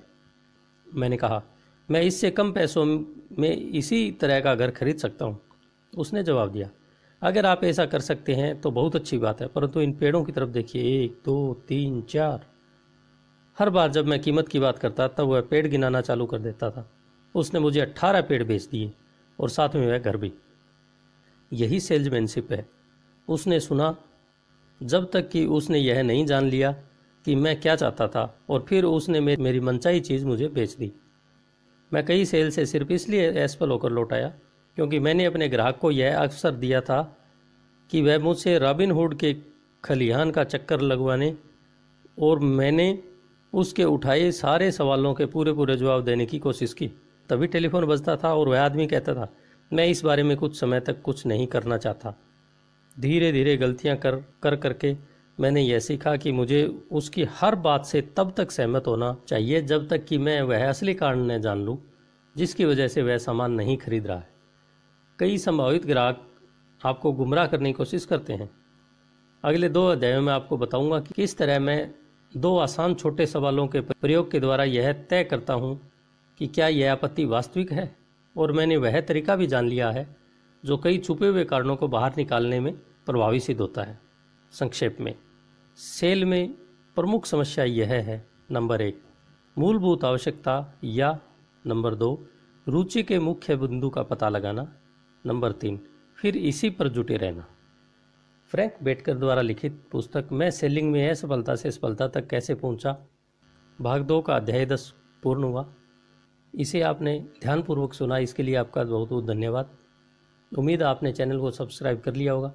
मैंने कहा मैं इससे कम पैसों में इसी तरह का घर खरीद सकता हूँ उसने जवाब दिया अगर आप ऐसा कर सकते हैं तो बहुत अच्छी बात है परंतु इन पेड़ों की तरफ देखिए एक दो तीन चार हर बार जब मैं कीमत की बात करता तब वह पेड़ गिनाना चालू कर देता था उसने मुझे अट्ठारह पेड़ बेच दिए और साथ में वह घर भी यही सेल्समैनशिप है उसने सुना जब तक कि उसने यह नहीं जान लिया कि मैं क्या चाहता था और फिर उसने मेरी मनचाही चीज़ मुझे बेच दी मैं कई सेल से सिर्फ इसलिए एसफल होकर लौट आया क्योंकि मैंने अपने ग्राहक को यह अवसर दिया था कि वह मुझसे रॉबिन हुड के खलिहान का चक्कर लगवाने और मैंने उसके उठाए सारे सवालों के पूरे पूरे जवाब देने की कोशिश की तभी टेलीफोन बजता था और वह आदमी कहता था मैं इस बारे में कुछ समय तक कुछ नहीं करना चाहता धीरे धीरे गलतियां कर कर करके मैंने यह सीखा कि मुझे उसकी हर बात से तब तक सहमत होना चाहिए जब तक कि मैं वह असली कारण न जान लूँ जिसकी वजह से वह सामान नहीं खरीद रहा है कई संभावित ग्राहक आपको गुमराह करने की कोशिश करते हैं अगले दो अध्यायों में आपको बताऊंगा कि किस तरह मैं दो आसान छोटे सवालों के प्रयोग के द्वारा यह तय करता हूं कि क्या यह आपत्ति वास्तविक है और मैंने वह तरीका भी जान लिया है जो कई छुपे हुए कारणों को बाहर निकालने में प्रभावी सिद्ध होता है संक्षेप में सेल में प्रमुख समस्या यह है नंबर एक मूलभूत आवश्यकता या नंबर दो रुचि के मुख्य बिंदु का पता लगाना नंबर तीन फिर इसी पर जुटे रहना फ्रैंक बेटकर द्वारा लिखित पुस्तक मैं सेलिंग में असफलता से सफलता तक कैसे पहुंचा भाग दो का अध्याय दस पूर्ण हुआ इसे आपने ध्यानपूर्वक सुना इसके लिए आपका बहुत बहुत धन्यवाद उम्मीद है आपने चैनल को सब्सक्राइब कर लिया होगा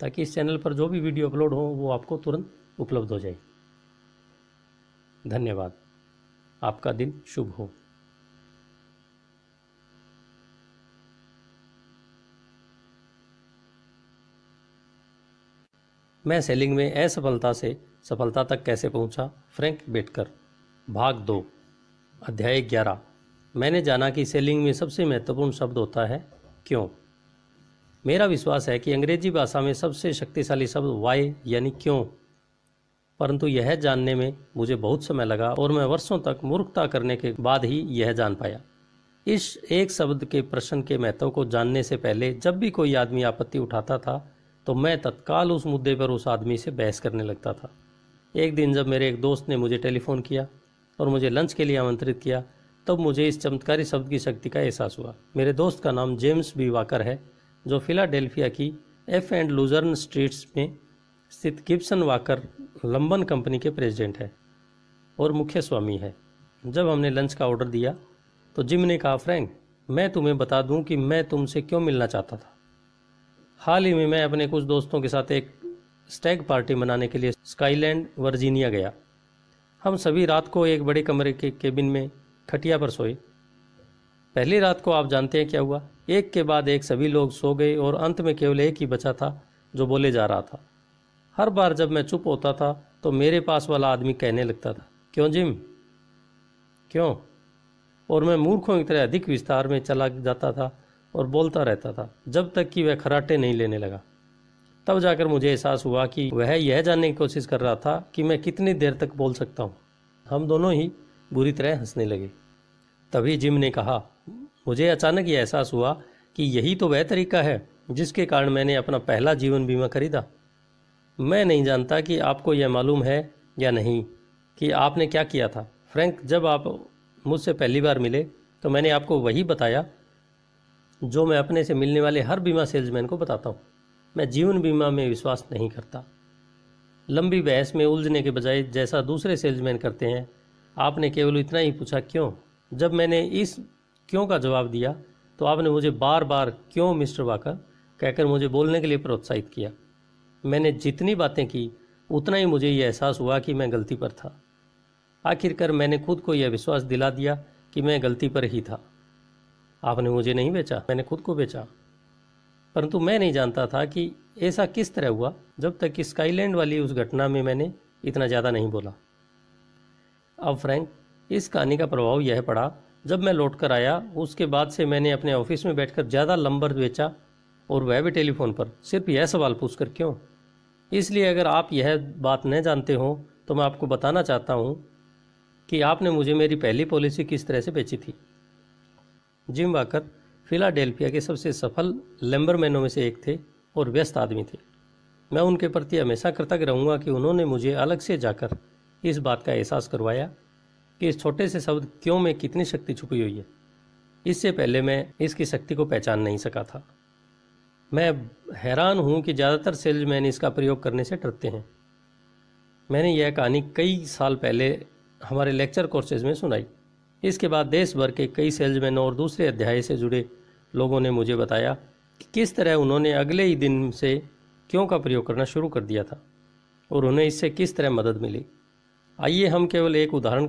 ताकि इस चैनल पर जो भी वीडियो अपलोड हो वो आपको तुरंत उपलब्ध हो जाए धन्यवाद आपका दिन शुभ हो मैं सेलिंग में असफलता से सफलता तक कैसे पहुंचा? फ्रैंक बेटकर भाग दो अध्याय 11 मैंने जाना कि सेलिंग में सबसे महत्वपूर्ण शब्द होता है क्यों मेरा विश्वास है कि अंग्रेजी भाषा में सबसे शक्तिशाली शब्द वाई यानी क्यों परंतु यह जानने में मुझे बहुत समय लगा और मैं वर्षों तक मूर्खता करने के बाद ही यह जान पाया इस एक शब्द के प्रश्न के महत्व को जानने से पहले जब भी कोई आदमी आपत्ति उठाता था तो मैं तत्काल उस मुद्दे पर उस आदमी से बहस करने लगता था एक दिन जब मेरे एक दोस्त ने मुझे टेलीफोन किया और मुझे लंच के लिए आमंत्रित किया तब मुझे इस चमत्कारी शब्द की शक्ति का एहसास हुआ मेरे दोस्त का नाम जेम्स बी वाकर है जो फिलाडेल्फिया की एफ एंड लूजर्न स्ट्रीट्स में स्थित गिप्सन वाकर लंबन कंपनी के प्रेसिडेंट है और मुख्य स्वामी है जब हमने लंच का ऑर्डर दिया तो जिम ने कहा फ्रैंक मैं तुम्हें बता दूं कि मैं तुमसे क्यों मिलना चाहता था हाल ही में मैं अपने कुछ दोस्तों के साथ एक स्टैग पार्टी मनाने के लिए स्काईलैंड वर्जीनिया गया हम सभी रात को एक बड़े कमरे के केबिन में खटिया पर सोए पहली रात को आप जानते हैं क्या हुआ एक के बाद एक सभी लोग सो गए और अंत में केवल एक ही बचा था जो बोले जा रहा था हर बार जब मैं चुप होता था तो मेरे पास वाला आदमी कहने लगता था क्यों जिम क्यों और मैं मूर्खों की तरह अधिक विस्तार में चला जाता था और बोलता रहता था जब तक कि वह खराटे नहीं लेने लगा तब जाकर मुझे एहसास हुआ कि वह यह जानने की कोशिश कर रहा था कि मैं कितनी देर तक बोल सकता हूँ हम दोनों ही बुरी तरह हंसने लगे तभी जिम ने कहा मुझे अचानक यह एहसास हुआ कि यही तो वह तरीका है जिसके कारण मैंने अपना पहला जीवन बीमा खरीदा मैं नहीं जानता कि आपको यह मालूम है या नहीं कि आपने क्या किया था फ्रैंक जब आप मुझसे पहली बार मिले तो मैंने आपको वही बताया जो मैं अपने से मिलने वाले हर बीमा सेल्समैन को बताता हूँ मैं जीवन बीमा में विश्वास नहीं करता लंबी बहस में उलझने के बजाय जैसा दूसरे सेल्समैन करते हैं आपने केवल इतना ही पूछा क्यों जब मैंने इस क्यों का जवाब दिया तो आपने मुझे बार बार क्यों मिस्टर वाकर कहकर मुझे बोलने के लिए प्रोत्साहित किया मैंने जितनी बातें की उतना ही मुझे यह एहसास हुआ कि मैं गलती पर था आखिरकार मैंने खुद को यह विश्वास दिला दिया कि मैं गलती पर ही था आपने मुझे नहीं बेचा मैंने खुद को बेचा परंतु मैं नहीं जानता था कि ऐसा किस तरह हुआ जब तक कि स्काईलैंड वाली उस घटना में मैंने इतना ज़्यादा नहीं बोला अब फ्रैंक इस कहानी का प्रभाव यह पड़ा जब मैं लौट कर आया उसके बाद से मैंने अपने ऑफिस में बैठकर ज़्यादा लंबर बेचा और वह भी टेलीफोन पर सिर्फ यह सवाल पूछ कर क्यों इसलिए अगर आप यह बात न जानते हो तो मैं आपको बताना चाहता हूँ कि आपने मुझे मेरी पहली पॉलिसी किस तरह से बेची थी जिम वाकर फिलाडेल्फिया के सबसे सफल लेम्बरमैनों में से एक थे और व्यस्त आदमी थे मैं उनके प्रति हमेशा कृतज्ञ रहूँगा कि उन्होंने मुझे अलग से जाकर इस बात का एहसास करवाया कि इस छोटे से शब्द क्यों में कितनी शक्ति छुपी हुई है इससे पहले मैं इसकी शक्ति को पहचान नहीं सका था मैं हैरान हूँ कि ज़्यादातर सेल्समैन इसका प्रयोग करने से डरते हैं मैंने यह कहानी कई साल पहले हमारे लेक्चर कोर्सेज में सुनाई इसके बाद देश भर के कई सेल्समैनों और दूसरे अध्याय से जुड़े लोगों ने मुझे बताया कि किस तरह उन्होंने अगले ही दिन से क्यों का प्रयोग करना शुरू कर दिया था और उन्हें इससे किस तरह मदद मिली आइए हम केवल एक उदाहरण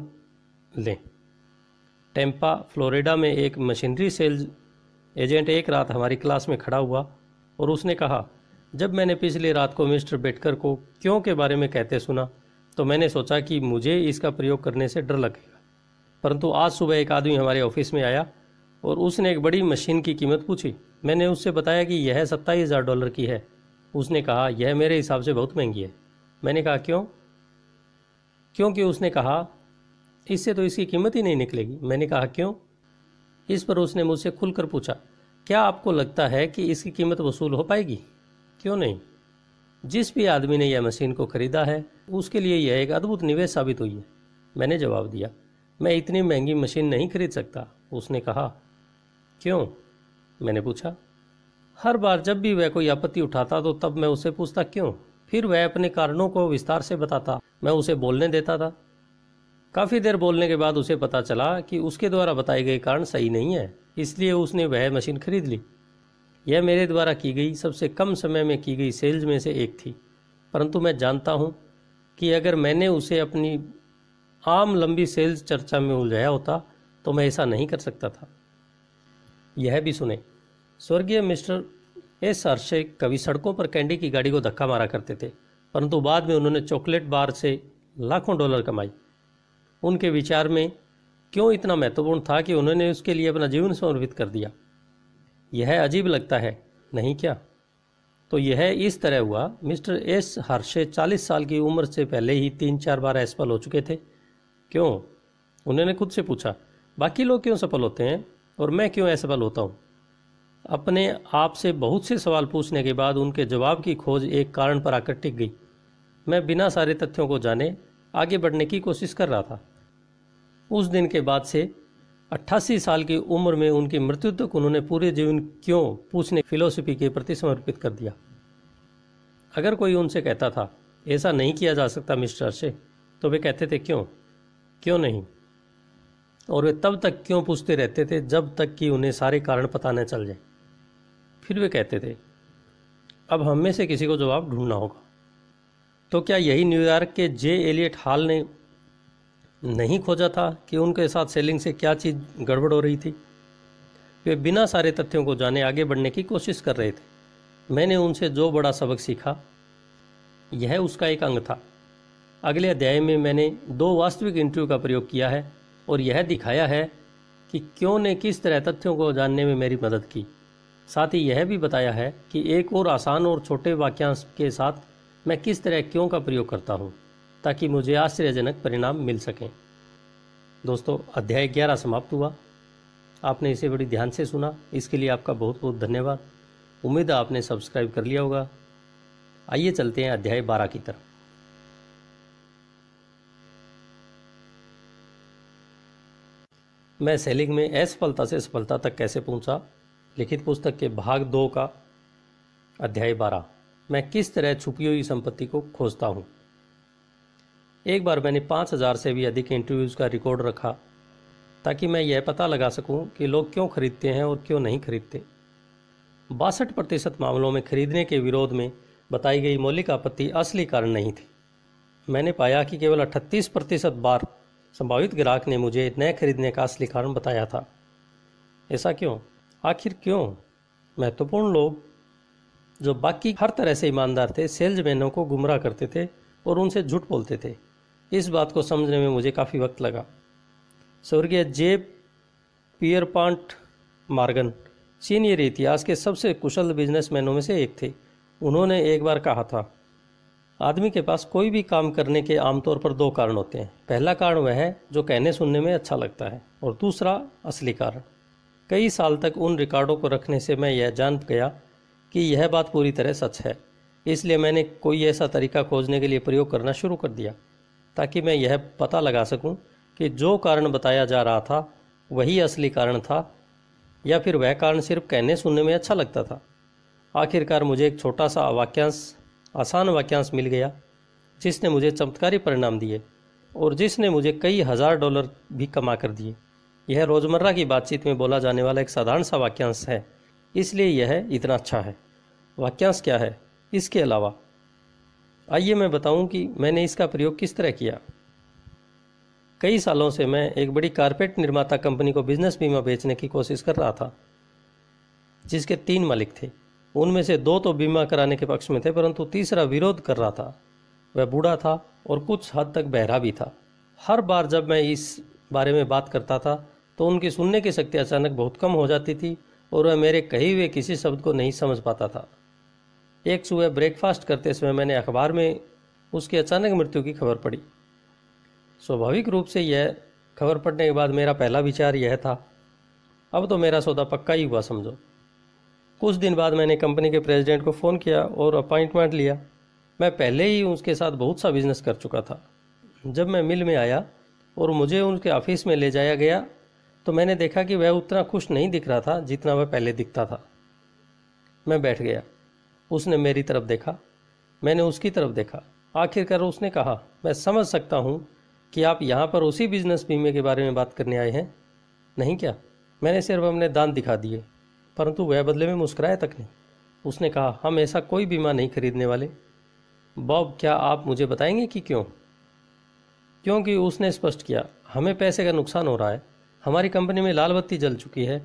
लें टेम्पा फ्लोरिडा में एक मशीनरी सेल्स एजेंट एक रात हमारी क्लास में खड़ा हुआ और उसने कहा जब मैंने पिछली रात को मिस्टर बेटकर को क्यों के बारे में कहते सुना तो मैंने सोचा कि मुझे इसका प्रयोग करने से डर लगेगा परंतु आज सुबह एक आदमी हमारे ऑफिस में आया और उसने एक बड़ी मशीन की कीमत पूछी मैंने उससे बताया कि यह सत्ताईस हज़ार डॉलर की है उसने कहा यह मेरे हिसाब से बहुत महंगी है मैंने कहा क्यों क्योंकि उसने कहा इससे तो इसकी कीमत ही नहीं निकलेगी मैंने कहा क्यों इस पर उसने मुझसे खुलकर पूछा क्या आपको लगता है कि इसकी कीमत वसूल हो पाएगी क्यों नहीं जिस भी आदमी ने यह मशीन को ख़रीदा है उसके लिए यह एक अद्भुत निवेश साबित हुई है मैंने जवाब दिया मैं इतनी महंगी मशीन नहीं खरीद सकता उसने कहा क्यों मैंने पूछा हर बार जब भी वह कोई आपत्ति उठाता तो तब मैं उसे पूछता क्यों फिर वह अपने कारणों को विस्तार से बताता मैं उसे बोलने देता था काफ़ी देर बोलने के बाद उसे पता चला कि उसके द्वारा बताए गए कारण सही नहीं है इसलिए उसने वह मशीन खरीद ली यह मेरे द्वारा की गई सबसे कम समय में की गई सेल्स में से एक थी परंतु मैं जानता हूँ कि अगर मैंने उसे अपनी आम लंबी सेल्स चर्चा में उलझाया होता तो मैं ऐसा नहीं कर सकता था यह भी सुने स्वर्गीय मिस्टर एस आरशे कभी सड़कों पर कैंडी की गाड़ी को धक्का मारा करते थे परंतु बाद में उन्होंने चॉकलेट बार से लाखों डॉलर कमाई उनके विचार में क्यों इतना महत्वपूर्ण था कि उन्होंने उसके लिए अपना जीवन समर्पित कर दिया यह अजीब लगता है नहीं क्या तो यह इस तरह हुआ मिस्टर एस हर्षे 40 साल की उम्र से पहले ही तीन चार बार असफल हो चुके थे क्यों उन्होंने खुद से पूछा बाकी लोग क्यों सफल होते हैं और मैं क्यों असफल होता हूँ अपने आप से बहुत से सवाल पूछने के बाद उनके जवाब की खोज एक कारण पर आकर टिक गई मैं बिना सारे तथ्यों को जाने आगे बढ़ने की कोशिश कर रहा था उस दिन के बाद से 88 साल की उम्र में उनकी मृत्यु तक उन्होंने पूरे जीवन क्यों पूछने फिलोसफी के प्रति समर्पित कर दिया अगर कोई उनसे कहता था ऐसा नहीं किया जा सकता मिस्टर से तो वे कहते थे क्यों क्यों नहीं और वे तब तक क्यों पूछते रहते थे जब तक कि उन्हें सारे कारण पता न चल जाए फिर वे कहते थे अब हम में से किसी को जवाब ढूंढना होगा तो क्या यही न्यूयॉर्क के जे एलियट हाल ने नहीं खोजा था कि उनके साथ सेलिंग से क्या चीज़ गड़बड़ हो रही थी वे बिना सारे तथ्यों को जाने आगे बढ़ने की कोशिश कर रहे थे मैंने उनसे जो बड़ा सबक सीखा यह उसका एक अंग था अगले अध्याय में मैंने दो वास्तविक इंटरव्यू का प्रयोग किया है और यह दिखाया है कि क्यों ने किस तरह तथ्यों को जानने में मेरी मदद की साथ ही यह भी बताया है कि एक और आसान और छोटे वाक्यांश के साथ मैं किस तरह क्यों का प्रयोग करता हूँ ताकि मुझे आश्चर्यजनक परिणाम मिल सकें दोस्तों अध्याय ग्यारह समाप्त हुआ आपने इसे बड़ी ध्यान से सुना इसके लिए आपका बहुत बहुत धन्यवाद उम्मीद है आपने सब्सक्राइब कर लिया होगा आइए चलते हैं अध्याय बारह की तरफ मैं सेलिंग में असफलता से सफलता तक कैसे पहुंचा? लिखित पुस्तक के भाग दो का अध्याय बारह मैं किस तरह छुपी हुई संपत्ति को खोजता हूँ एक बार मैंने पाँच हज़ार से भी अधिक इंटरव्यूज़ का रिकॉर्ड रखा ताकि मैं यह पता लगा सकूं कि लोग क्यों खरीदते हैं और क्यों नहीं खरीदते बासठ प्रतिशत मामलों में खरीदने के विरोध में बताई गई मौलिक आपत्ति असली कारण नहीं थी मैंने पाया कि केवल अठतीस प्रतिशत बार संभावित ग्राहक ने मुझे नए खरीदने का असली कारण बताया था ऐसा क्यों आखिर क्यों महत्वपूर्ण लोग जो बाकी हर तरह से ईमानदार थे सेल्समैनों को गुमराह करते थे और उनसे झूठ बोलते थे इस बात को समझने में मुझे काफ़ी वक्त लगा स्वर्गीय पियर पियरपांट मार्गन सीनियर इतिहास के सबसे कुशल बिजनेसमैनों में से एक थे उन्होंने एक बार कहा था आदमी के पास कोई भी काम करने के आमतौर पर दो कारण होते हैं पहला कारण वह है जो कहने सुनने में अच्छा लगता है और दूसरा असली कारण कई साल तक उन रिकॉर्डों को रखने से मैं यह जान गया कि यह बात पूरी तरह सच है इसलिए मैंने कोई ऐसा तरीका खोजने के लिए प्रयोग करना शुरू कर दिया ताकि मैं यह पता लगा सकूं कि जो कारण बताया जा रहा था वही असली कारण था या फिर वह कारण सिर्फ कहने सुनने में अच्छा लगता था आखिरकार मुझे एक छोटा सा वाक्यांश आसान वाक्यांश मिल गया जिसने मुझे चमत्कारी परिणाम दिए और जिसने मुझे कई हज़ार डॉलर भी कमा कर दिए यह रोज़मर्रा की बातचीत में बोला जाने वाला एक साधारण सा वाक्यांश है इसलिए यह इतना अच्छा है वाक्यांश क्या है इसके अलावा आइए मैं बताऊं कि मैंने इसका प्रयोग किस तरह किया कई सालों से मैं एक बड़ी कारपेट निर्माता कंपनी को बिजनेस बीमा बेचने की कोशिश कर रहा था जिसके तीन मालिक थे उनमें से दो तो बीमा कराने के पक्ष में थे परंतु तीसरा विरोध कर रहा था वह बूढ़ा था और कुछ हद तक बहरा भी था हर बार जब मैं इस बारे में बात करता था तो उनकी सुनने की शक्ति अचानक बहुत कम हो जाती थी और वह मेरे कहे हुए किसी शब्द को नहीं समझ पाता था एक सुबह ब्रेकफास्ट करते समय मैंने अखबार में उसकी अचानक मृत्यु की खबर पड़ी स्वाभाविक रूप से यह खबर पड़ने के बाद मेरा पहला विचार यह था अब तो मेरा सौदा पक्का ही हुआ समझो कुछ दिन बाद मैंने कंपनी के प्रेसिडेंट को फ़ोन किया और अपॉइंटमेंट लिया मैं पहले ही उसके साथ बहुत सा बिजनेस कर चुका था जब मैं मिल में आया और मुझे उनके ऑफिस में ले जाया गया तो मैंने देखा कि वह उतना खुश नहीं दिख रहा था जितना वह पहले दिखता था मैं बैठ गया उसने मेरी तरफ देखा मैंने उसकी तरफ देखा आखिरकार उसने कहा मैं समझ सकता हूँ कि आप यहाँ पर उसी बिजनेस बीमे के बारे में बात करने आए हैं नहीं क्या मैंने सिर्फ अपने दांत दिखा दिए परंतु वह बदले में मुस्कुराए तक नहीं उसने कहा हम ऐसा कोई बीमा नहीं खरीदने वाले बॉब क्या आप मुझे बताएंगे कि क्यों क्योंकि उसने स्पष्ट किया हमें पैसे का नुकसान हो रहा है हमारी कंपनी में लाल बत्ती जल चुकी है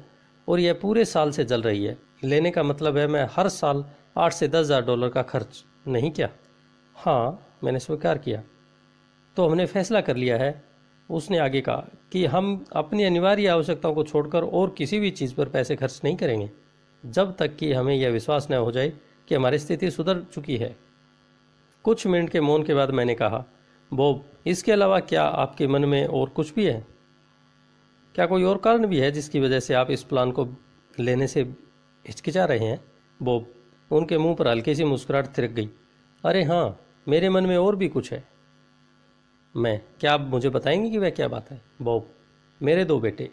और यह पूरे साल से जल रही है लेने का मतलब है मैं हर साल आठ से दस हज़ार डॉलर का खर्च नहीं क्या हाँ मैंने स्वीकार किया तो हमने फैसला कर लिया है उसने आगे कहा कि हम अपनी अनिवार्य आवश्यकताओं को छोड़कर और किसी भी चीज़ पर पैसे खर्च नहीं करेंगे जब तक कि हमें यह विश्वास न हो जाए कि हमारी स्थिति सुधर चुकी है कुछ मिनट के मौन के बाद मैंने कहा बोब इसके अलावा क्या आपके मन में और कुछ भी है क्या कोई और कारण भी है जिसकी वजह से आप इस प्लान को लेने से हिचकिचा रहे हैं बोब उनके मुंह पर हल्की सी मुस्कुराहट थिरक गई अरे हाँ मेरे मन में और भी कुछ है मैं क्या आप मुझे बताएंगे कि वह क्या बात है बॉब मेरे दो बेटे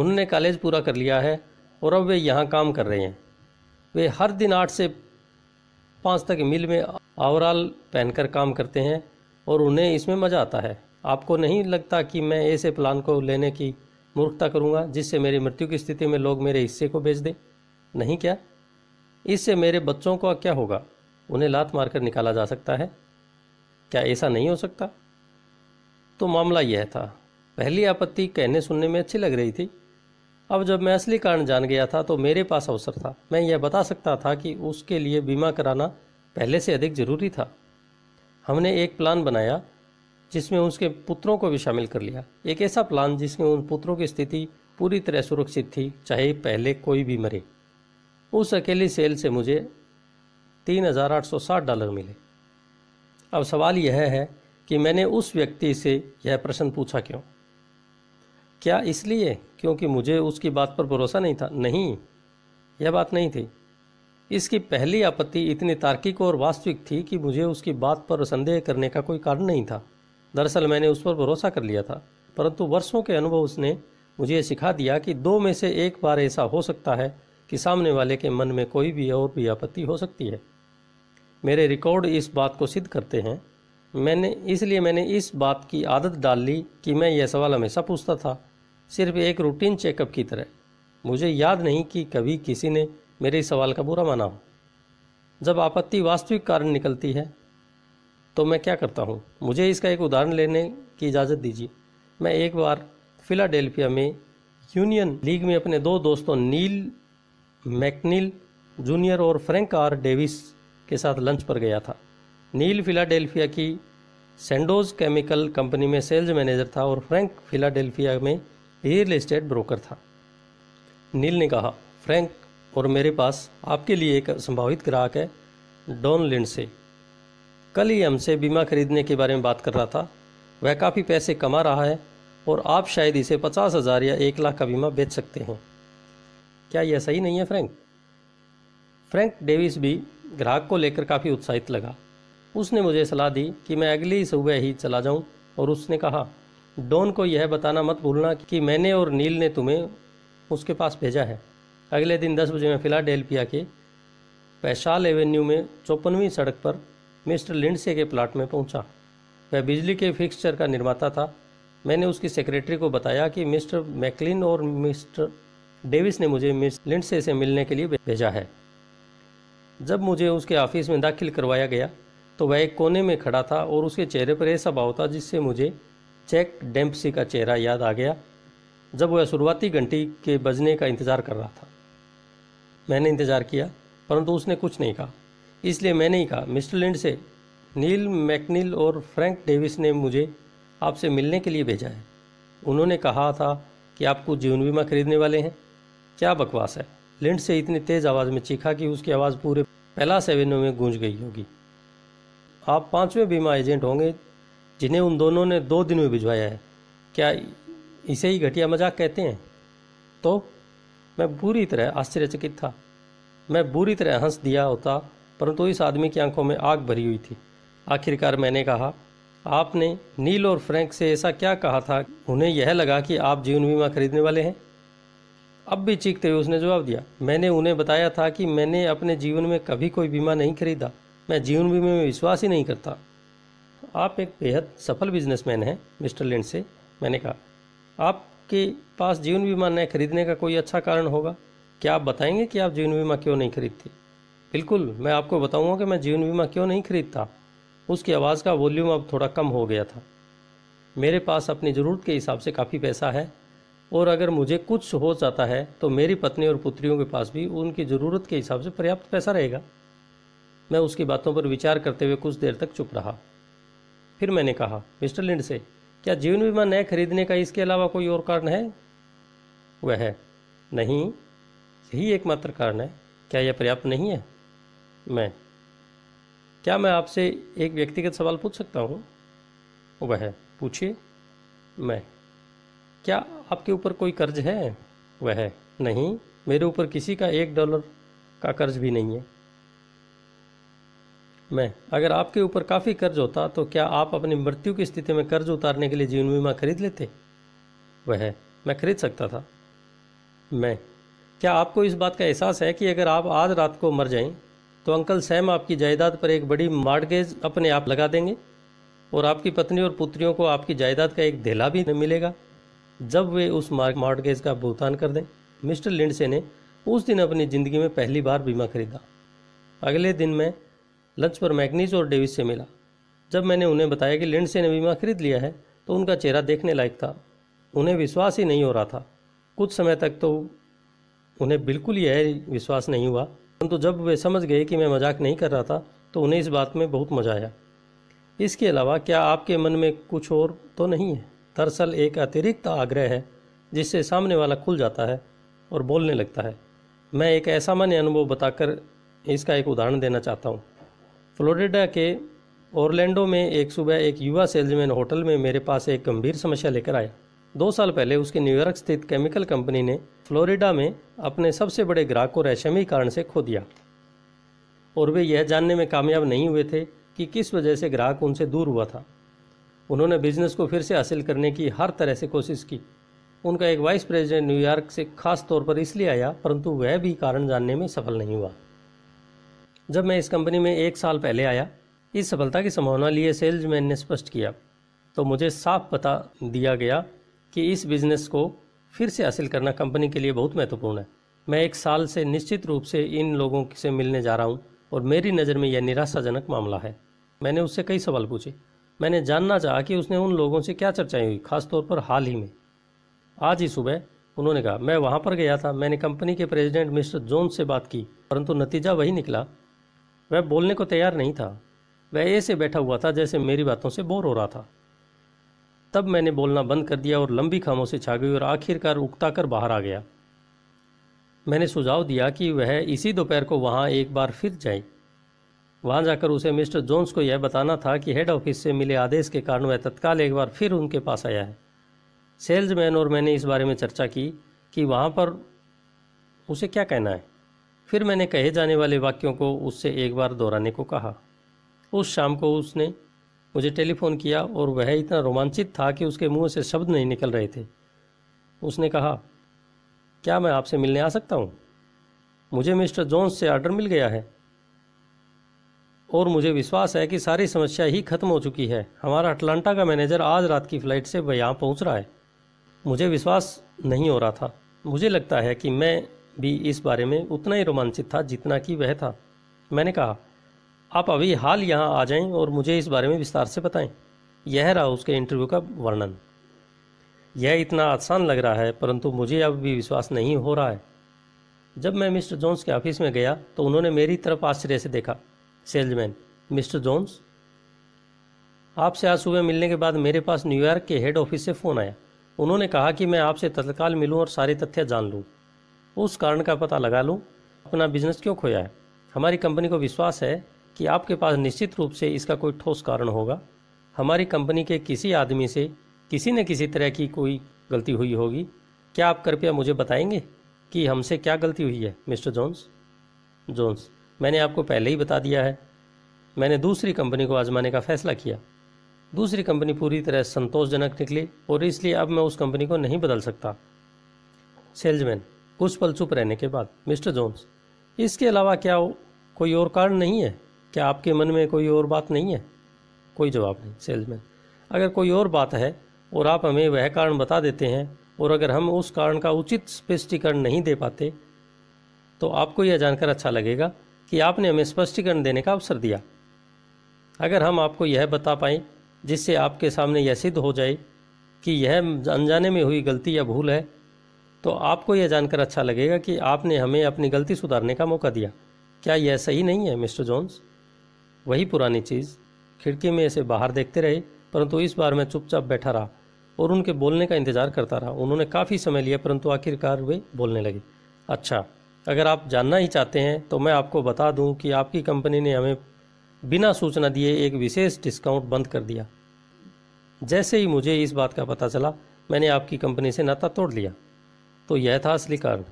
उन्होंने कॉलेज पूरा कर लिया है और अब वे यहाँ काम कर रहे हैं वे हर दिन आठ से पाँच तक मिल में ओवरऑल पहनकर काम करते हैं और उन्हें इसमें मज़ा आता है आपको नहीं लगता कि मैं ऐसे प्लान को लेने की मूर्खता करूँगा जिससे मेरी मृत्यु की स्थिति में लोग मेरे हिस्से को बेच दें नहीं क्या इससे मेरे बच्चों को क्या होगा उन्हें लात मारकर निकाला जा सकता है क्या ऐसा नहीं हो सकता तो मामला यह था पहली आपत्ति कहने सुनने में अच्छी लग रही थी अब जब मैं असली कारण जान गया था तो मेरे पास अवसर था मैं यह बता सकता था कि उसके लिए बीमा कराना पहले से अधिक जरूरी था हमने एक प्लान बनाया जिसमें उसके पुत्रों को भी शामिल कर लिया एक ऐसा प्लान जिसमें उन पुत्रों की स्थिति पूरी तरह सुरक्षित थी चाहे पहले कोई भी मरे उस अकेली सेल से मुझे साठ डॉलर मिले अब सवाल यह है कि मैंने उस व्यक्ति से यह प्रश्न पूछा क्यों क्या इसलिए क्योंकि मुझे उसकी बात पर भरोसा नहीं था नहीं यह बात नहीं थी इसकी पहली आपत्ति इतनी तार्किक और वास्तविक थी कि मुझे उसकी बात पर संदेह करने का कोई कारण नहीं था दरअसल मैंने उस पर भरोसा कर लिया था परंतु वर्षों के अनुभव उसने मुझे यह सिखा दिया कि दो में से एक बार ऐसा हो सकता है कि सामने वाले के मन में कोई भी और भी आपत्ति हो सकती है मेरे रिकॉर्ड इस बात को सिद्ध करते हैं मैंने इसलिए मैंने इस बात की आदत डाल ली कि मैं यह सवाल हमेशा पूछता था सिर्फ एक रूटीन चेकअप की तरह मुझे याद नहीं कि कभी किसी ने मेरे इस सवाल का बुरा माना हो जब आपत्ति वास्तविक कारण निकलती है तो मैं क्या करता हूँ मुझे इसका एक उदाहरण लेने की इजाज़त दीजिए मैं एक बार फिलाडेल्फिया में यूनियन लीग में अपने दो दोस्तों नील मैकनील जूनियर और फ्रैंक आर डेविस के साथ लंच पर गया था नील फिलाडेल्फिया की सेंडोज केमिकल कंपनी में सेल्स मैनेजर था और फ्रैंक फिलाडेल्फिया में रियल इस्टेट ब्रोकर था नील ने कहा फ्रैंक और मेरे पास आपके लिए एक संभावित ग्राहक है डॉन लिंड से कल ही हमसे बीमा खरीदने के बारे में बात कर रहा था वह काफ़ी पैसे कमा रहा है और आप शायद इसे पचास हज़ार या एक लाख का बीमा बेच सकते हैं क्या यह सही नहीं है फ्रैंक फ्रैंक डेविस भी ग्राहक को लेकर काफ़ी उत्साहित लगा उसने मुझे सलाह दी कि मैं अगली सुबह ही चला जाऊं और उसने कहा डॉन को यह बताना मत भूलना कि मैंने और नील ने तुम्हें उसके पास भेजा है अगले दिन दस बजे मैं फिलाडेल्फिया के पैशाल एवेन्यू में चौपनवीं सड़क पर मिस्टर लिंडसे के प्लाट में पहुंचा। वह बिजली के फिक्सचर का निर्माता था मैंने उसकी सेक्रेटरी को बताया कि मिस्टर मैकलिन और मिस्टर डेविस ने मुझे मिस लिंडसे से मिलने के लिए भेजा है जब मुझे उसके ऑफिस में दाखिल करवाया गया तो वह एक कोने में खड़ा था और उसके चेहरे पर ऐसा भाव था जिससे मुझे चेक डेम्पसी का चेहरा याद आ गया जब वह शुरुआती घंटी के बजने का इंतज़ार कर रहा था मैंने इंतज़ार किया परंतु उसने कुछ नहीं कहा इसलिए मैंने ही कहा मिस्टर लिंड से नील मैकनील और फ्रैंक डेविस ने मुझे आपसे मिलने के लिए भेजा है उन्होंने कहा था कि आप कुछ जीवन बीमा खरीदने वाले हैं क्या बकवास है लिंड से इतनी तेज़ आवाज़ में चीखा कि उसकी आवाज़ पूरे पहला सेवेनों में गूंज गई होगी आप पाँचवें बीमा एजेंट होंगे जिन्हें उन दोनों ने दो दिन में भिजवाया है क्या इसे ही घटिया मजाक कहते हैं तो मैं बुरी तरह आश्चर्यचकित था मैं बुरी तरह हंस दिया होता परंतु इस आदमी की आंखों में आग भरी हुई थी आखिरकार मैंने कहा आपने नील और फ्रैंक से ऐसा क्या कहा था उन्हें यह लगा कि आप जीवन बीमा खरीदने वाले हैं अब भी चीखते हुए उसने जवाब दिया मैंने उन्हें बताया था कि मैंने अपने जीवन में कभी कोई बीमा नहीं खरीदा मैं जीवन बीमे में विश्वास ही नहीं करता आप एक बेहद सफल बिजनेसमैन हैं मिस्टर लिंड से मैंने कहा आपके पास जीवन बीमा न खरीदने का कोई अच्छा कारण होगा क्या आप बताएंगे कि आप जीवन बीमा क्यों नहीं खरीदते बिल्कुल मैं आपको बताऊंगा कि मैं जीवन बीमा क्यों नहीं खरीदता उसकी आवाज़ का वॉल्यूम अब थोड़ा कम हो गया था मेरे पास अपनी ज़रूरत के हिसाब से काफ़ी पैसा है और अगर मुझे कुछ हो जाता है तो मेरी पत्नी और पुत्रियों के पास भी उनकी ज़रूरत के हिसाब से पर्याप्त पैसा रहेगा मैं उसकी बातों पर विचार करते हुए कुछ देर तक चुप रहा फिर मैंने कहा मिस्टर लिंड से क्या जीवन बीमा नए खरीदने का इसके अलावा कोई और कारण है वह नहीं यही एकमात्र कारण है क्या यह पर्याप्त नहीं है मैं क्या मैं आपसे एक व्यक्तिगत सवाल पूछ सकता हूँ वह पूछिए मैं क्या आपके ऊपर कोई कर्ज है वह नहीं मेरे ऊपर किसी का एक डॉलर का कर्ज भी नहीं है मैं अगर आपके ऊपर काफ़ी कर्ज होता तो क्या आप अपनी मृत्यु की स्थिति में कर्ज उतारने के लिए जीवन बीमा खरीद लेते वह मैं खरीद सकता था मैं क्या आपको इस बात का एहसास है कि अगर आप आज रात को मर जाएं तो अंकल सैम आपकी जायदाद पर एक बड़ी मार्डगेज अपने आप लगा देंगे और आपकी पत्नी और पुत्रियों को आपकी जायदाद का एक धेला भी मिलेगा जब वे उस मार्डगेज का भुगतान कर दें मिस्टर लिंडसे ने उस दिन अपनी ज़िंदगी में पहली बार बीमा खरीदा अगले दिन मैं लंच पर मैगनीज और डेविस से मिला जब मैंने उन्हें बताया कि लिंडसे ने बीमा खरीद लिया है तो उनका चेहरा देखने लायक था उन्हें विश्वास ही नहीं हो रहा था कुछ समय तक तो उन्हें बिल्कुल यह विश्वास नहीं हुआ परंतु तो जब वे समझ गए कि मैं मजाक नहीं कर रहा था तो उन्हें इस बात में बहुत मजा आया इसके अलावा क्या आपके मन में कुछ और तो नहीं है दरअसल एक अतिरिक्त आग्रह है जिससे सामने वाला खुल जाता है और बोलने लगता है मैं एक ऐसा मान्य अनुभव बताकर इसका एक उदाहरण देना चाहता हूँ फ्लोरिडा के ओरलैंडो में एक सुबह एक युवा सेल्समैन होटल में मेरे पास एक गंभीर समस्या लेकर आया दो साल पहले उसकी न्यूयॉर्क स्थित केमिकल कंपनी ने फ्लोरिडा में अपने सबसे बड़े ग्राहक को रेशमी कारण से खो दिया और वे यह जानने में कामयाब नहीं हुए थे कि किस वजह से ग्राहक उनसे दूर हुआ था उन्होंने बिजनेस को फिर से हासिल करने की हर तरह से कोशिश की उनका एक वाइस प्रेसिडेंट न्यूयॉर्क से खास तौर पर इसलिए आया परंतु वह भी कारण जानने में सफल नहीं हुआ जब मैं इस कंपनी में एक साल पहले आया इस सफलता की संभावना लिए सेल्समैन ने स्पष्ट किया तो मुझे साफ पता दिया गया कि इस बिजनेस को फिर से हासिल करना कंपनी के लिए बहुत महत्वपूर्ण है मैं एक साल से निश्चित रूप से इन लोगों से मिलने जा रहा हूँ और मेरी नज़र में यह निराशाजनक मामला है मैंने उससे कई सवाल पूछे मैंने जानना चाहा कि उसने उन लोगों से क्या चर्चाएं हुई खासतौर पर हाल ही में आज ही सुबह उन्होंने कहा मैं वहाँ पर गया था मैंने कंपनी के प्रेसिडेंट मिस्टर जोन से बात की परंतु नतीजा वही निकला वह बोलने को तैयार नहीं था वह ऐसे बैठा हुआ था जैसे मेरी बातों से बोर हो रहा था तब मैंने बोलना बंद कर दिया और लंबी खामोशी छा गई और आखिरकार उगता कर बाहर आ गया मैंने सुझाव दिया कि वह इसी दोपहर को वहाँ एक बार फिर जाए वहाँ जाकर उसे मिस्टर जोन्स को यह बताना था कि हेड ऑफिस से मिले आदेश के कारण वह तत्काल एक बार फिर उनके पास आया है सेल्समैन और मैंने इस बारे में चर्चा की कि वहाँ पर उसे क्या कहना है फिर मैंने कहे जाने वाले वाक्यों को उससे एक बार दोहराने को कहा उस शाम को उसने मुझे टेलीफोन किया और वह इतना रोमांचित था कि उसके मुंह से शब्द नहीं निकल रहे थे उसने कहा क्या मैं आपसे मिलने आ सकता हूँ मुझे मिस्टर जोन्स से ऑर्डर मिल गया है और मुझे विश्वास है कि सारी समस्या ही खत्म हो चुकी है हमारा अटलांटा का मैनेजर आज रात की फ़्लाइट से यहाँ पहुँच रहा है मुझे विश्वास नहीं हो रहा था मुझे लगता है कि मैं भी इस बारे में उतना ही रोमांचित था जितना कि वह था मैंने कहा आप अभी हाल यहाँ आ जाएं और मुझे इस बारे में विस्तार से बताएं यह रहा उसके इंटरव्यू का वर्णन यह इतना आसान लग रहा है परंतु मुझे अब भी विश्वास नहीं हो रहा है जब मैं मिस्टर जोन्स के ऑफिस में गया तो उन्होंने मेरी तरफ आश्चर्य से देखा सेल्समैन मिस्टर जोन्स आपसे आज सुबह मिलने के बाद मेरे पास न्यूयॉर्क के हेड ऑफिस से फ़ोन आया उन्होंने कहा कि मैं आपसे तत्काल मिलूं और सारे तथ्य जान लूं उस कारण का पता लगा लूँ अपना बिजनेस क्यों खोया है हमारी कंपनी को विश्वास है कि आपके पास निश्चित रूप से इसका कोई ठोस कारण होगा हमारी कंपनी के किसी आदमी से किसी न किसी तरह की कोई गलती हुई होगी क्या आप कृपया मुझे बताएंगे कि हमसे क्या गलती हुई है मिस्टर जोन्स जोन्स मैंने आपको पहले ही बता दिया है मैंने दूसरी कंपनी को आजमाने का फैसला किया दूसरी कंपनी पूरी तरह संतोषजनक निकली और इसलिए अब मैं उस कंपनी को नहीं बदल सकता सेल्समैन कुछ पल चुप रहने के बाद मिस्टर जोन्स इसके अलावा क्या कोई और कारण नहीं है क्या आपके मन में कोई और बात नहीं है कोई जवाब नहीं सेल्समैन अगर कोई और बात है और आप हमें वह कारण बता देते हैं और अगर हम उस कारण का उचित स्पष्टीकरण नहीं दे पाते तो आपको यह जानकर अच्छा लगेगा कि आपने हमें स्पष्टीकरण देने का अवसर दिया अगर हम आपको यह बता पाए जिससे आपके सामने यह सिद्ध हो जाए कि यह अनजाने में हुई गलती या भूल है तो आपको यह जानकर अच्छा लगेगा कि आपने हमें अपनी गलती सुधारने का मौका दिया क्या यह सही नहीं है मिस्टर जोन्स वही पुरानी चीज़ खिड़की में इसे बाहर देखते रहे परंतु इस बार मैं चुपचाप बैठा रहा और उनके बोलने का इंतजार करता रहा उन्होंने काफ़ी समय लिया परंतु आखिरकार वे बोलने लगे अच्छा अगर आप जानना ही चाहते हैं तो मैं आपको बता दूं कि आपकी कंपनी ने हमें बिना सूचना दिए एक विशेष डिस्काउंट बंद कर दिया जैसे ही मुझे इस बात का पता चला मैंने आपकी कंपनी से नाता तोड़ लिया तो यह था असली कारण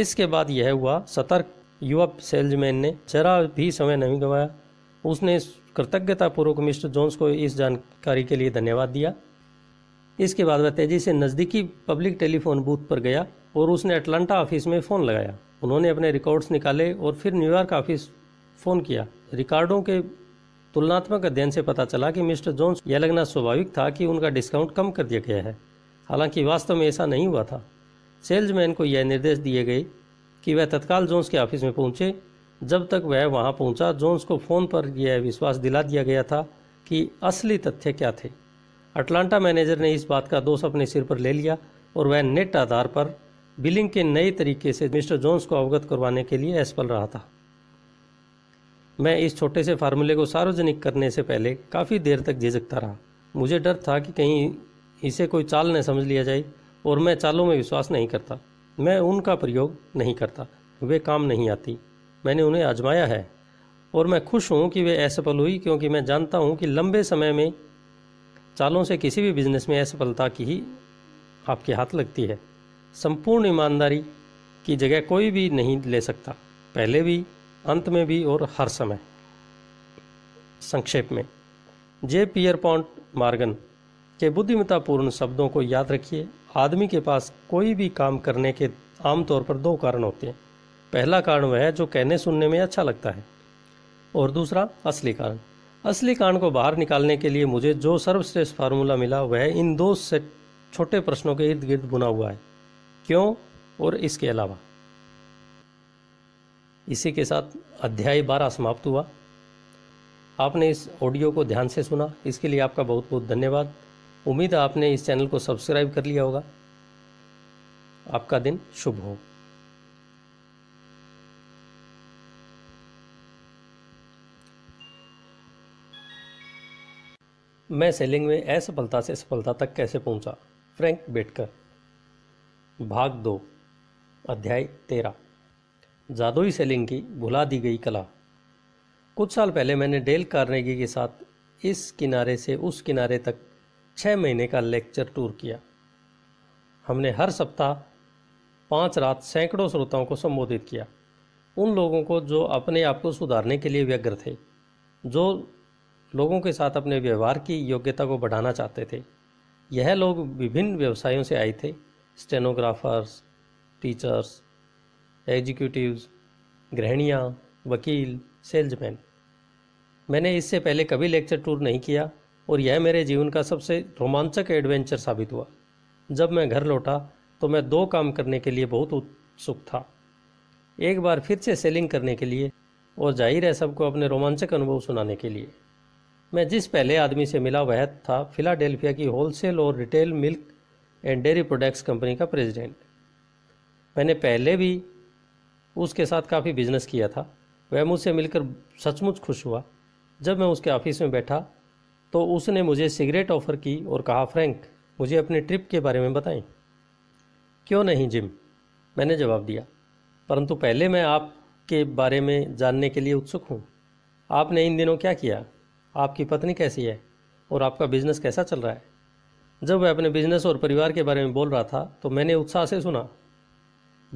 इसके बाद यह हुआ सतर्क युवा सेल्समैन ने जरा भी समय नहीं गंवाया उसने कृतज्ञतापूर्वक मिस्टर जोन्स को इस जानकारी के लिए धन्यवाद दिया इसके बाद वह तेजी से नज़दीकी पब्लिक टेलीफोन बूथ पर गया और उसने अटलांटा ऑफिस में फ़ोन लगाया उन्होंने अपने रिकॉर्ड्स निकाले और फिर न्यूयॉर्क ऑफिस फ़ोन किया रिकॉर्डों के तुलनात्मक अध्ययन से पता चला कि मिस्टर जोन्स यह लगना स्वाभाविक था कि उनका डिस्काउंट कम कर दिया गया है हालांकि वास्तव में ऐसा नहीं हुआ था सेल्समैन को यह निर्देश दिए गए कि वह तत्काल जोन्स के ऑफिस में पहुंचे जब तक वह वहां पहुंचा जोन्स को फ़ोन पर यह विश्वास दिला दिया गया था कि असली तथ्य क्या थे अटलांटा मैनेजर ने इस बात का दोष अपने सिर पर ले लिया और वह नेट आधार पर बिलिंग के नए तरीके से मिस्टर जोन्स को अवगत करवाने के लिए असफल रहा था मैं इस छोटे से फार्मूले को सार्वजनिक करने से पहले काफ़ी देर तक झिझकता रहा मुझे डर था कि कहीं इसे कोई चाल न समझ लिया जाए और मैं चालों में विश्वास नहीं करता मैं उनका प्रयोग नहीं करता वे काम नहीं आती मैंने उन्हें आजमाया है और मैं खुश हूँ कि वे असफल हुई क्योंकि मैं जानता हूँ कि लंबे समय में चालों से किसी भी बिजनेस में असफलता की ही आपके हाथ लगती है संपूर्ण ईमानदारी की जगह कोई भी नहीं ले सकता पहले भी अंत में भी और हर समय संक्षेप में जे पियर पॉन्ट मार्गन के बुद्धिमत्तापूर्ण शब्दों को याद रखिए आदमी के पास कोई भी काम करने के आमतौर पर दो कारण होते हैं पहला कारण वह है जो कहने सुनने में अच्छा लगता है और दूसरा असली कारण असली कारण को बाहर निकालने के लिए मुझे जो सर्वश्रेष्ठ फार्मूला मिला वह इन दो से छोटे प्रश्नों के इर्द गिर्द बुना हुआ है क्यों और इसके अलावा इसी के साथ अध्याय बारह समाप्त हुआ आपने इस ऑडियो को ध्यान से सुना इसके लिए आपका बहुत बहुत धन्यवाद उम्मीद आपने इस चैनल को सब्सक्राइब कर लिया होगा आपका दिन शुभ हो मैं सेलिंग में असफलता से सफलता तक कैसे पहुंचा? फ्रैंक बेटकर भाग दो अध्याय तेरह जादुई सेलिंग की भुला दी गई कला कुछ साल पहले मैंने डेल कार्नेगी के साथ इस किनारे से उस किनारे तक छः महीने का लेक्चर टूर किया हमने हर सप्ताह पाँच रात सैकड़ों श्रोताओं को संबोधित किया उन लोगों को जो अपने आप को सुधारने के लिए व्यग्र थे जो लोगों के साथ अपने व्यवहार की योग्यता को बढ़ाना चाहते थे यह लोग विभिन्न व्यवसायों से आए थे स्टेनोग्राफर्स टीचर्स एग्जीक्यूटिव्स गृहणियाँ वकील सेल्समैन मैंने इससे पहले कभी लेक्चर टूर नहीं किया और यह मेरे जीवन का सबसे रोमांचक एडवेंचर साबित हुआ जब मैं घर लौटा तो मैं दो काम करने के लिए बहुत उत्सुक था एक बार फिर से सेलिंग करने के लिए और जाहिर है सबको अपने रोमांचक अनुभव सुनाने के लिए मैं जिस पहले आदमी से मिला वह था फिलाडेल्फिया की होलसेल और retail milk and dairy products company का प्रेसिडेंट मैंने पहले भी उसके साथ काफ़ी बिजनेस किया था वह मुझसे मिलकर सचमुच खुश हुआ जब मैं उसके ऑफिस में बैठा तो उसने मुझे सिगरेट ऑफर की और कहा फ्रैंक मुझे अपने ट्रिप के बारे में बताएं क्यों नहीं जिम मैंने जवाब दिया परंतु पहले मैं आपके बारे में जानने के लिए उत्सुक हूँ आपने इन दिनों क्या किया आपकी पत्नी कैसी है और आपका बिजनेस कैसा चल रहा है जब वह अपने बिजनेस और परिवार के बारे में बोल रहा था तो मैंने उत्साह से सुना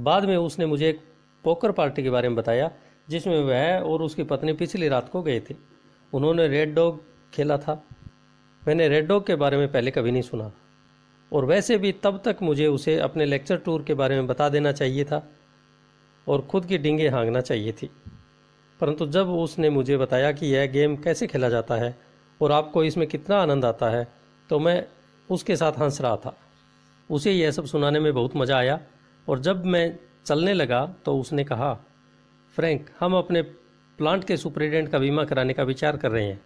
बाद में उसने मुझे एक पोकर पार्टी के बारे में बताया जिसमें वह और उसकी पत्नी पिछली रात को गए थे उन्होंने रेड डॉग खेला था मैंने रेड डॉग के बारे में पहले कभी नहीं सुना और वैसे भी तब तक मुझे उसे अपने लेक्चर टूर के बारे में बता देना चाहिए था और खुद की डिंगे हाँगना चाहिए थी परंतु जब उसने मुझे बताया कि यह गेम कैसे खेला जाता है और आपको इसमें कितना आनंद आता है तो मैं उसके साथ हंस रहा था उसे यह सब सुनाने में बहुत मज़ा आया और जब मैं चलने लगा तो उसने कहा फ्रैंक हम अपने प्लांट के सुप्रेडेंट का बीमा कराने का विचार कर रहे हैं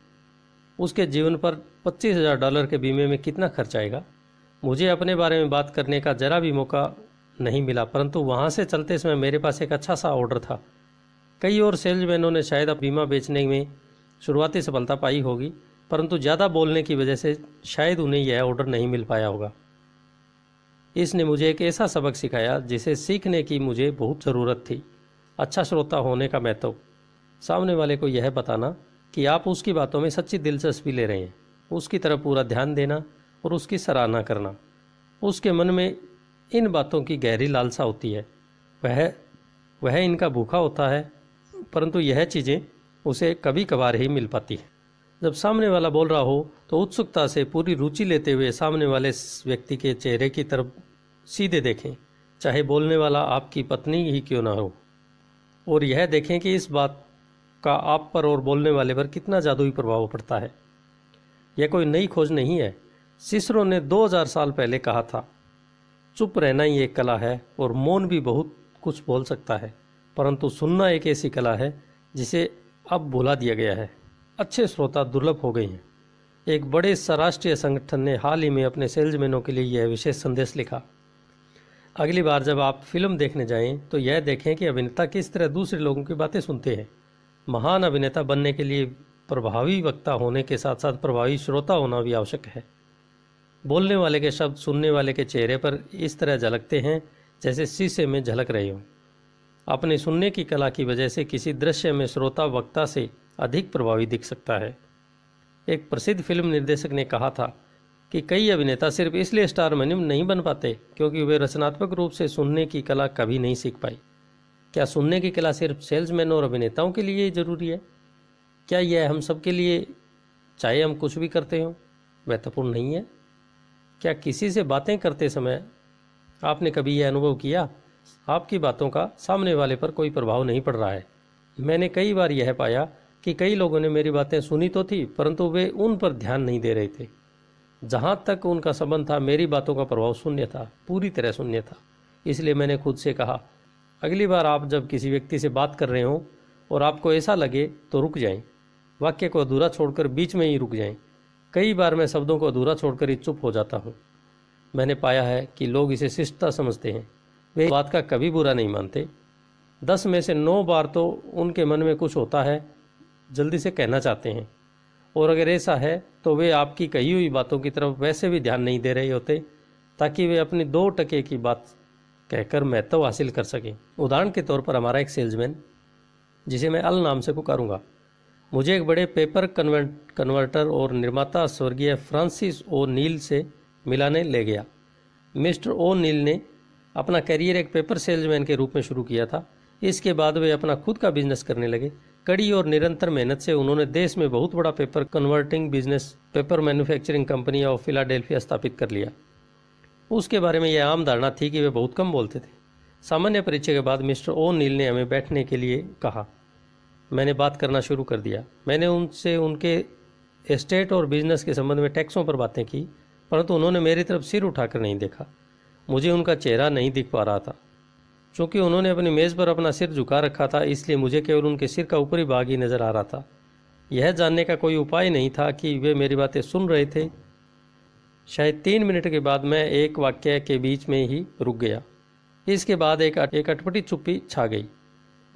उसके जीवन पर पच्चीस हज़ार डॉलर के बीमे में कितना खर्च आएगा मुझे अपने बारे में बात करने का ज़रा भी मौका नहीं मिला परंतु वहाँ से चलते समय मेरे पास एक अच्छा सा ऑर्डर था कई और सेल्समैनों ने शायद अब बीमा बेचने में शुरुआती सफलता पाई होगी परंतु ज़्यादा बोलने की वजह से शायद उन्हें यह ऑर्डर नहीं मिल पाया होगा इसने मुझे एक ऐसा सबक सिखाया जिसे सीखने की मुझे बहुत ज़रूरत थी अच्छा श्रोता होने का महत्व सामने वाले को यह बताना कि आप उसकी बातों में सच्ची दिलचस्पी ले रहे हैं उसकी तरफ पूरा ध्यान देना और उसकी सराहना करना उसके मन में इन बातों की गहरी लालसा होती है वह वह इनका भूखा होता है परंतु यह चीज़ें उसे कभी कभार ही मिल पाती हैं जब सामने वाला बोल रहा हो तो उत्सुकता से पूरी रुचि लेते हुए सामने वाले व्यक्ति के चेहरे की तरफ सीधे देखें चाहे बोलने वाला आपकी पत्नी ही क्यों ना हो और यह देखें कि इस बात का आप पर और बोलने वाले पर कितना जादुई प्रभाव पड़ता है यह कोई नई खोज नहीं है सिसरो ने 2000 साल पहले कहा था चुप रहना ही एक कला है और मौन भी बहुत कुछ बोल सकता है परंतु सुनना एक ऐसी कला है जिसे अब भुला दिया गया है अच्छे श्रोता दुर्लभ हो गई हैं एक बड़े राष्ट्रीय संगठन ने हाल ही में अपने सेल्समैनों के लिए यह विशेष संदेश लिखा अगली बार जब आप फिल्म देखने जाएं तो यह देखें कि अभिनेता किस तरह दूसरे लोगों की बातें सुनते हैं महान अभिनेता बनने के लिए प्रभावी वक्ता होने के साथ साथ प्रभावी श्रोता होना भी आवश्यक है बोलने वाले के शब्द सुनने वाले के चेहरे पर इस तरह झलकते हैं जैसे शीशे में झलक रहे हों अपने सुनने की कला की वजह से किसी दृश्य में श्रोता वक्ता से अधिक प्रभावी दिख सकता है एक प्रसिद्ध फिल्म निर्देशक ने कहा था कि कई अभिनेता सिर्फ इसलिए स्टार मनिम नहीं बन पाते क्योंकि वे रचनात्मक रूप से सुनने की कला कभी नहीं सीख पाई क्या सुनने की कला सिर्फ सेल्समैन और अभिनेताओं के लिए जरूरी है क्या यह हम सब के लिए चाहे हम कुछ भी करते हों महत्वपूर्ण नहीं है क्या किसी से बातें करते समय आपने कभी यह अनुभव किया आपकी बातों का सामने वाले पर कोई प्रभाव नहीं पड़ रहा है मैंने कई बार यह पाया कि कई लोगों ने मेरी बातें सुनी तो थी परंतु वे उन पर ध्यान नहीं दे रहे थे जहाँ तक उनका संबंध था मेरी बातों का प्रभाव शून्य था पूरी तरह शून्य था इसलिए मैंने खुद से कहा अगली बार आप जब किसी व्यक्ति से बात कर रहे हों और आपको ऐसा लगे तो रुक जाएं वाक्य को अधूरा छोड़कर बीच में ही रुक जाएं कई बार मैं शब्दों को अधूरा छोड़कर ही चुप हो जाता हूँ मैंने पाया है कि लोग इसे शिष्टता समझते हैं वे बात का कभी बुरा नहीं मानते दस में से नौ बार तो उनके मन में कुछ होता है जल्दी से कहना चाहते हैं और अगर ऐसा है तो वे आपकी कही हुई बातों की तरफ वैसे भी ध्यान नहीं दे रहे होते ताकि वे अपनी दो टके की बात कहकर महत्व हासिल कर सकें उदाहरण के तौर पर हमारा एक सेल्समैन जिसे मैं अल नाम से पुकारूंगा मुझे एक बड़े पेपर कन्वर्ट कन्वर्टर और निर्माता स्वर्गीय फ्रांसिस ओ नील से मिलाने ले गया मिस्टर ओ नील ने अपना करियर एक पेपर सेल्समैन के रूप में शुरू किया था इसके बाद वे अपना खुद का बिजनेस करने लगे कड़ी और निरंतर मेहनत से उन्होंने देश में बहुत बड़ा paper converting business paper manufacturing company of Philadelphia स्थापित कर लिया उसके बारे में यह आम धारणा थी कि वे बहुत कम बोलते थे सामान्य परिचय के बाद मिस्टर ओ नील ने हमें बैठने के लिए कहा मैंने बात करना शुरू कर दिया मैंने उनसे उनके एस्टेट और बिजनेस के संबंध में टैक्सों पर बातें की परंतु उन्होंने मेरी तरफ सिर उठाकर नहीं देखा मुझे उनका चेहरा नहीं दिख पा रहा था चूँकि उन्होंने अपनी मेज़ पर अपना सिर झुका रखा था इसलिए मुझे केवल उनके सिर का ऊपरी भाग ही नज़र आ रहा था यह जानने का कोई उपाय नहीं था कि वे मेरी बातें सुन रहे थे शायद तीन मिनट के बाद मैं एक वाक्य के बीच में ही रुक गया इसके बाद एक एक अटपटी चुप्पी छा गई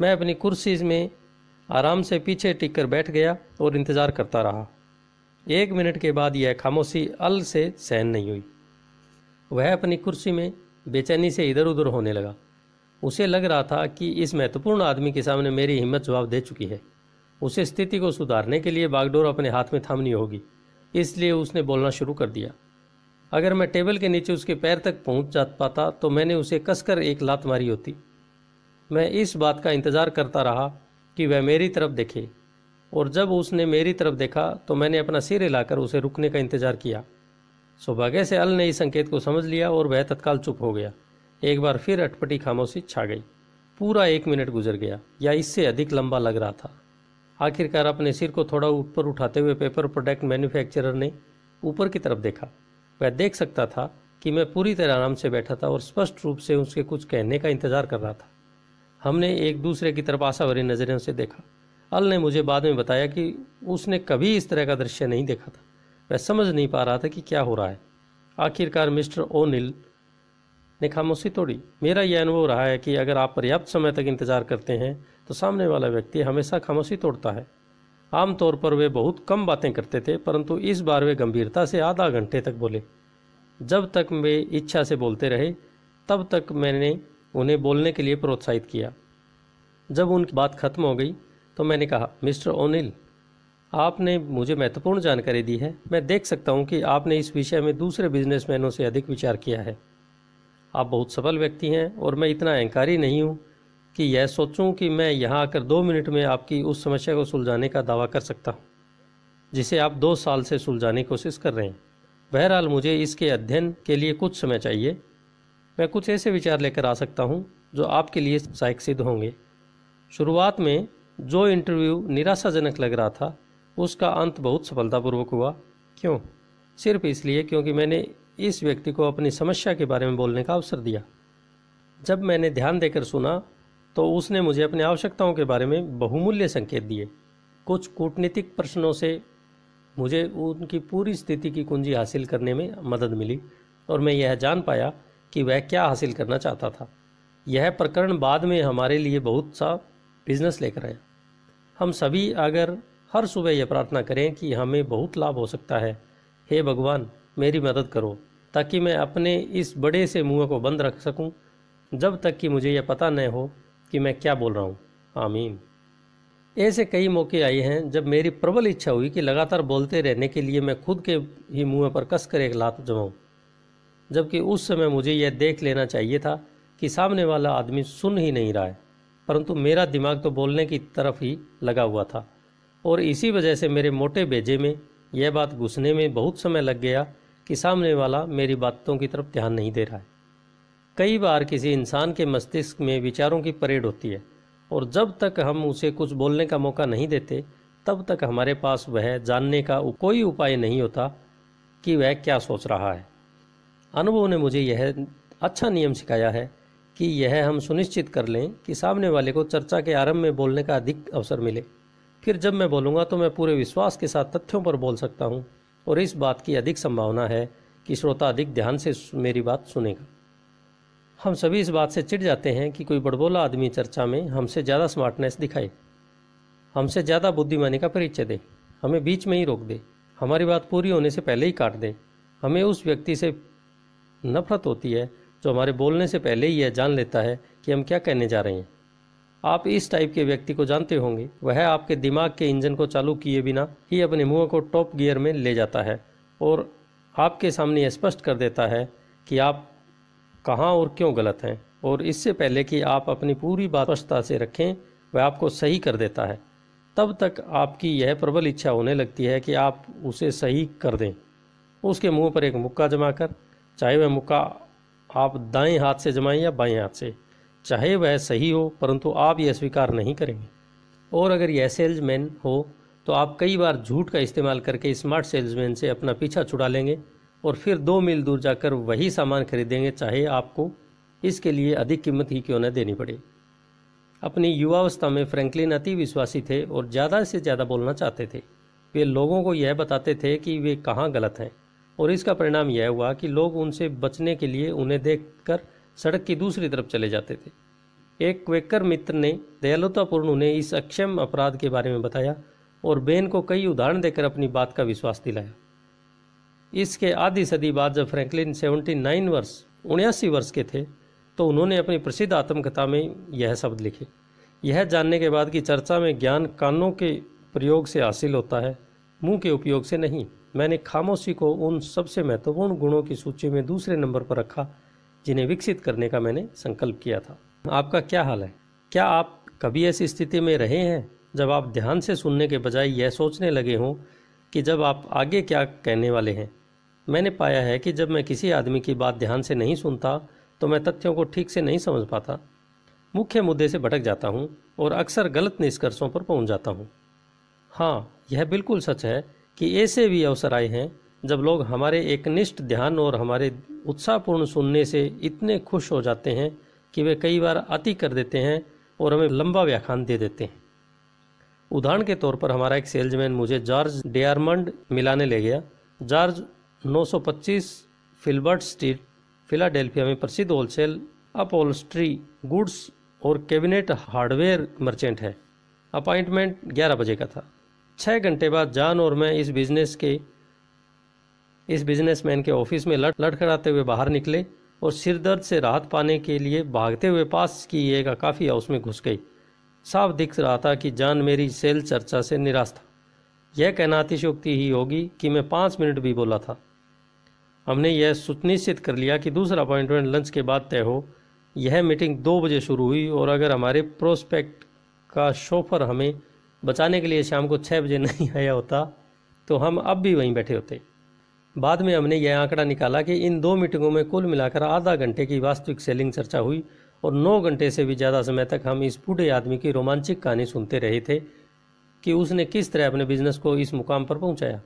मैं अपनी कुर्सी में आराम से पीछे टिक कर बैठ गया और इंतज़ार करता रहा एक मिनट के बाद यह खामोशी अल से सहन नहीं हुई वह अपनी कुर्सी में बेचैनी से इधर उधर होने लगा उसे लग रहा था कि इस महत्वपूर्ण आदमी के सामने मेरी हिम्मत जवाब दे चुकी है उसे स्थिति को सुधारने के लिए बागडोर अपने हाथ में थामनी होगी इसलिए उसने बोलना शुरू कर दिया अगर मैं टेबल के नीचे उसके पैर तक पहुंच जा पाता तो मैंने उसे कसकर एक लात मारी होती मैं इस बात का इंतज़ार करता रहा कि वह मेरी तरफ देखे और जब उसने मेरी तरफ देखा तो मैंने अपना सिर हिलाकर उसे रुकने का इंतज़ार किया सौभाग्य से अल ने इस संकेत को समझ लिया और वह तत्काल चुप हो गया एक बार फिर अटपटी खामोशी छा गई पूरा एक मिनट गुजर गया या इससे अधिक लंबा लग रहा था आखिरकार अपने सिर को थोड़ा ऊपर उठाते हुए पेपर प्रोडक्ट मैन्युफैक्चरर ने ऊपर की तरफ देखा वह देख सकता था कि मैं पूरी तरह आराम से बैठा था और स्पष्ट रूप से उसके कुछ कहने का इंतजार कर रहा था हमने एक दूसरे की तरफ आशा भरी नजरें से देखा अल ने मुझे बाद में बताया कि उसने कभी इस तरह का दृश्य नहीं देखा था वह समझ नहीं पा रहा था कि क्या हो रहा है आखिरकार मिस्टर ओनिल ने खामोशी तोड़ी मेरा यह अनुभव रहा है कि अगर आप पर्याप्त समय तक इंतज़ार करते हैं तो सामने वाला व्यक्ति हमेशा खामोशी तोड़ता है आमतौर पर वे बहुत कम बातें करते थे परंतु इस बार वे गंभीरता से आधा घंटे तक बोले जब तक वे इच्छा से बोलते रहे तब तक मैंने उन्हें बोलने के लिए प्रोत्साहित किया जब उनकी बात खत्म हो गई तो मैंने कहा मिस्टर ओनिल आपने मुझे महत्वपूर्ण जानकारी दी है मैं देख सकता हूँ कि आपने इस विषय में दूसरे बिजनेसमैनों से अधिक विचार किया है आप बहुत सफल व्यक्ति हैं और मैं इतना अहंकारी नहीं हूँ कि यह सोचूं कि मैं यहाँ आकर दो मिनट में आपकी उस समस्या को सुलझाने का दावा कर सकता हूँ जिसे आप दो साल से सुलझाने की कोशिश कर रहे हैं बहरहाल मुझे इसके अध्ययन के लिए कुछ समय चाहिए मैं कुछ ऐसे विचार लेकर आ सकता हूँ जो आपके लिए सहायक सिद्ध होंगे शुरुआत में जो इंटरव्यू निराशाजनक लग रहा था उसका अंत बहुत सफलतापूर्वक हुआ क्यों सिर्फ इसलिए क्योंकि मैंने इस व्यक्ति को अपनी समस्या के बारे में बोलने का अवसर दिया जब मैंने ध्यान देकर सुना तो उसने मुझे अपनी आवश्यकताओं के बारे में बहुमूल्य संकेत दिए कुछ कूटनीतिक प्रश्नों से मुझे उनकी पूरी स्थिति की कुंजी हासिल करने में मदद मिली और मैं यह जान पाया कि वह क्या हासिल करना चाहता था यह प्रकरण बाद में हमारे लिए बहुत सा बिजनेस लेकर आया हम सभी अगर हर सुबह यह प्रार्थना करें कि हमें बहुत लाभ हो सकता है हे भगवान मेरी मदद करो ताकि मैं अपने इस बड़े से मुँह को बंद रख सकूं जब तक कि मुझे यह पता न हो कि मैं क्या बोल रहा हूँ आमीन ऐसे कई मौके आए हैं जब मेरी प्रबल इच्छा हुई कि लगातार बोलते रहने के लिए मैं खुद के ही मुँह पर कस कर एक लात जमाऊँ जबकि उस समय मुझे यह देख लेना चाहिए था कि सामने वाला आदमी सुन ही नहीं रहा है परंतु मेरा दिमाग तो बोलने की तरफ ही लगा हुआ था और इसी वजह से मेरे मोटे बेजे में यह बात घुसने में बहुत समय लग गया कि सामने वाला मेरी बातों की तरफ ध्यान नहीं दे रहा है कई बार किसी इंसान के मस्तिष्क में विचारों की परेड होती है और जब तक हम उसे कुछ बोलने का मौका नहीं देते तब तक हमारे पास वह जानने का कोई उपाय नहीं होता कि वह क्या सोच रहा है अनुभव ने मुझे यह अच्छा नियम सिखाया है कि यह हम सुनिश्चित कर लें कि सामने वाले को चर्चा के आरंभ में बोलने का अधिक अवसर मिले फिर जब मैं बोलूँगा तो मैं पूरे विश्वास के साथ तथ्यों पर बोल सकता हूँ और इस बात की अधिक संभावना है कि श्रोता अधिक ध्यान से मेरी बात सुनेगा हम सभी इस बात से चिढ़ जाते हैं कि कोई बड़बोला आदमी चर्चा में हमसे ज़्यादा स्मार्टनेस दिखाए हमसे ज़्यादा बुद्धिमानी का परिचय दे हमें बीच में ही रोक दे हमारी बात पूरी होने से पहले ही काट दे हमें उस व्यक्ति से नफरत होती है जो हमारे बोलने से पहले ही यह जान लेता है कि हम क्या कहने जा रहे हैं आप इस टाइप के व्यक्ति को जानते होंगे वह आपके दिमाग के इंजन को चालू किए बिना ही अपने मुंह को टॉप गियर में ले जाता है और आपके सामने स्पष्ट कर देता है कि आप कहाँ और क्यों गलत हैं और इससे पहले कि आप अपनी पूरी बात स्पष्टता से रखें वह आपको सही कर देता है तब तक आपकी यह प्रबल इच्छा होने लगती है कि आप उसे सही कर दें उसके मुंह पर एक मुक्का जमा कर चाहे वह मुक्का आप दाएं हाथ से जमाएं या बाएं हाथ से चाहे वह सही हो परंतु आप यह स्वीकार नहीं करेंगे और अगर यह सेल्समैन हो तो आप कई बार झूठ का इस्तेमाल करके स्मार्ट सेल्समैन से अपना पीछा छुड़ा लेंगे और फिर दो मील दूर जाकर वही सामान खरीदेंगे चाहे आपको इसके लिए अधिक कीमत ही क्यों न देनी पड़े अपनी युवावस्था में फ्रैंकलिन अति विश्वासी थे और ज़्यादा से ज़्यादा बोलना चाहते थे वे लोगों को यह बताते थे कि वे कहाँ गलत हैं और इसका परिणाम यह हुआ कि लोग उनसे बचने के लिए उन्हें देख सड़क की दूसरी तरफ चले जाते थे एक क्वेकर मित्र ने दयालुतापूर्ण उन्हें इस अक्षम अपराध के बारे में बताया और बेन को कई उदाहरण देकर अपनी बात का विश्वास दिलाया इसके आधी सदी बाद जब फ्रैंकलिन 79 वर्ष उन्यासी वर्ष के थे तो उन्होंने अपनी प्रसिद्ध आत्मकथा में यह शब्द लिखे यह जानने के बाद कि चर्चा में ज्ञान कानों के प्रयोग से हासिल होता है मुंह के उपयोग से नहीं मैंने खामोशी को उन सबसे महत्वपूर्ण गुणों की सूची में दूसरे नंबर पर रखा जिन्हें विकसित करने का मैंने संकल्प किया था आपका क्या हाल है क्या आप कभी ऐसी स्थिति में रहे हैं जब आप ध्यान से सुनने के बजाय यह सोचने लगे हों कि जब आप आगे क्या कहने वाले हैं मैंने पाया है कि जब मैं किसी आदमी की बात ध्यान से नहीं सुनता तो मैं तथ्यों को ठीक से नहीं समझ पाता मुख्य मुद्दे से भटक जाता हूँ और अक्सर गलत निष्कर्षों पर पहुँच जाता हूँ हाँ यह बिल्कुल सच है कि ऐसे भी अवसर आए हैं जब लोग हमारे एकनिष्ठ ध्यान और हमारे उत्साहपूर्ण सुनने से इतने खुश हो जाते हैं कि वे कई बार अति कर देते हैं और हमें लंबा व्याख्यान दे देते हैं उदाहरण के तौर पर हमारा एक सेल्समैन मुझे जॉर्ज डेयरमंड मिलाने ले गया जॉर्ज 925 फिलबर्ट स्ट्रीट फिलाडेल्फिया में प्रसिद्ध होलसेल अपोलस्ट्री गुड्स और कैबिनेट हार्डवेयर मर्चेंट है अपॉइंटमेंट 11 बजे का था छः घंटे बाद जान और मैं इस बिजनेस के इस बिजनेसमैन के ऑफिस में लट लटखड़ाते हुए बाहर निकले और सिरदर्द से राहत पाने के लिए भागते हुए पास की एक काफ़ी हाउस में घुस गई साफ दिख रहा था कि जान मेरी सेल चर्चा से निराश था यह कहना अतिशोक्ति ही होगी कि मैं पाँच मिनट भी बोला था हमने यह सुनिश्चित कर लिया कि दूसरा अपॉइंटमेंट लंच के बाद तय हो यह मीटिंग दो बजे शुरू हुई और अगर हमारे प्रोस्पेक्ट का शोफर हमें बचाने के लिए शाम को छः बजे नहीं आया होता तो हम अब भी वहीं बैठे होते बाद में हमने यह आंकड़ा निकाला कि इन दो मीटिंगों में कुल मिलाकर आधा घंटे की वास्तविक सेलिंग चर्चा हुई और नौ घंटे से भी ज़्यादा समय तक हम इस बूढ़े आदमी की रोमांचिक कहानी सुनते रहे थे कि उसने किस तरह अपने बिजनेस को इस मुकाम पर पहुंचाया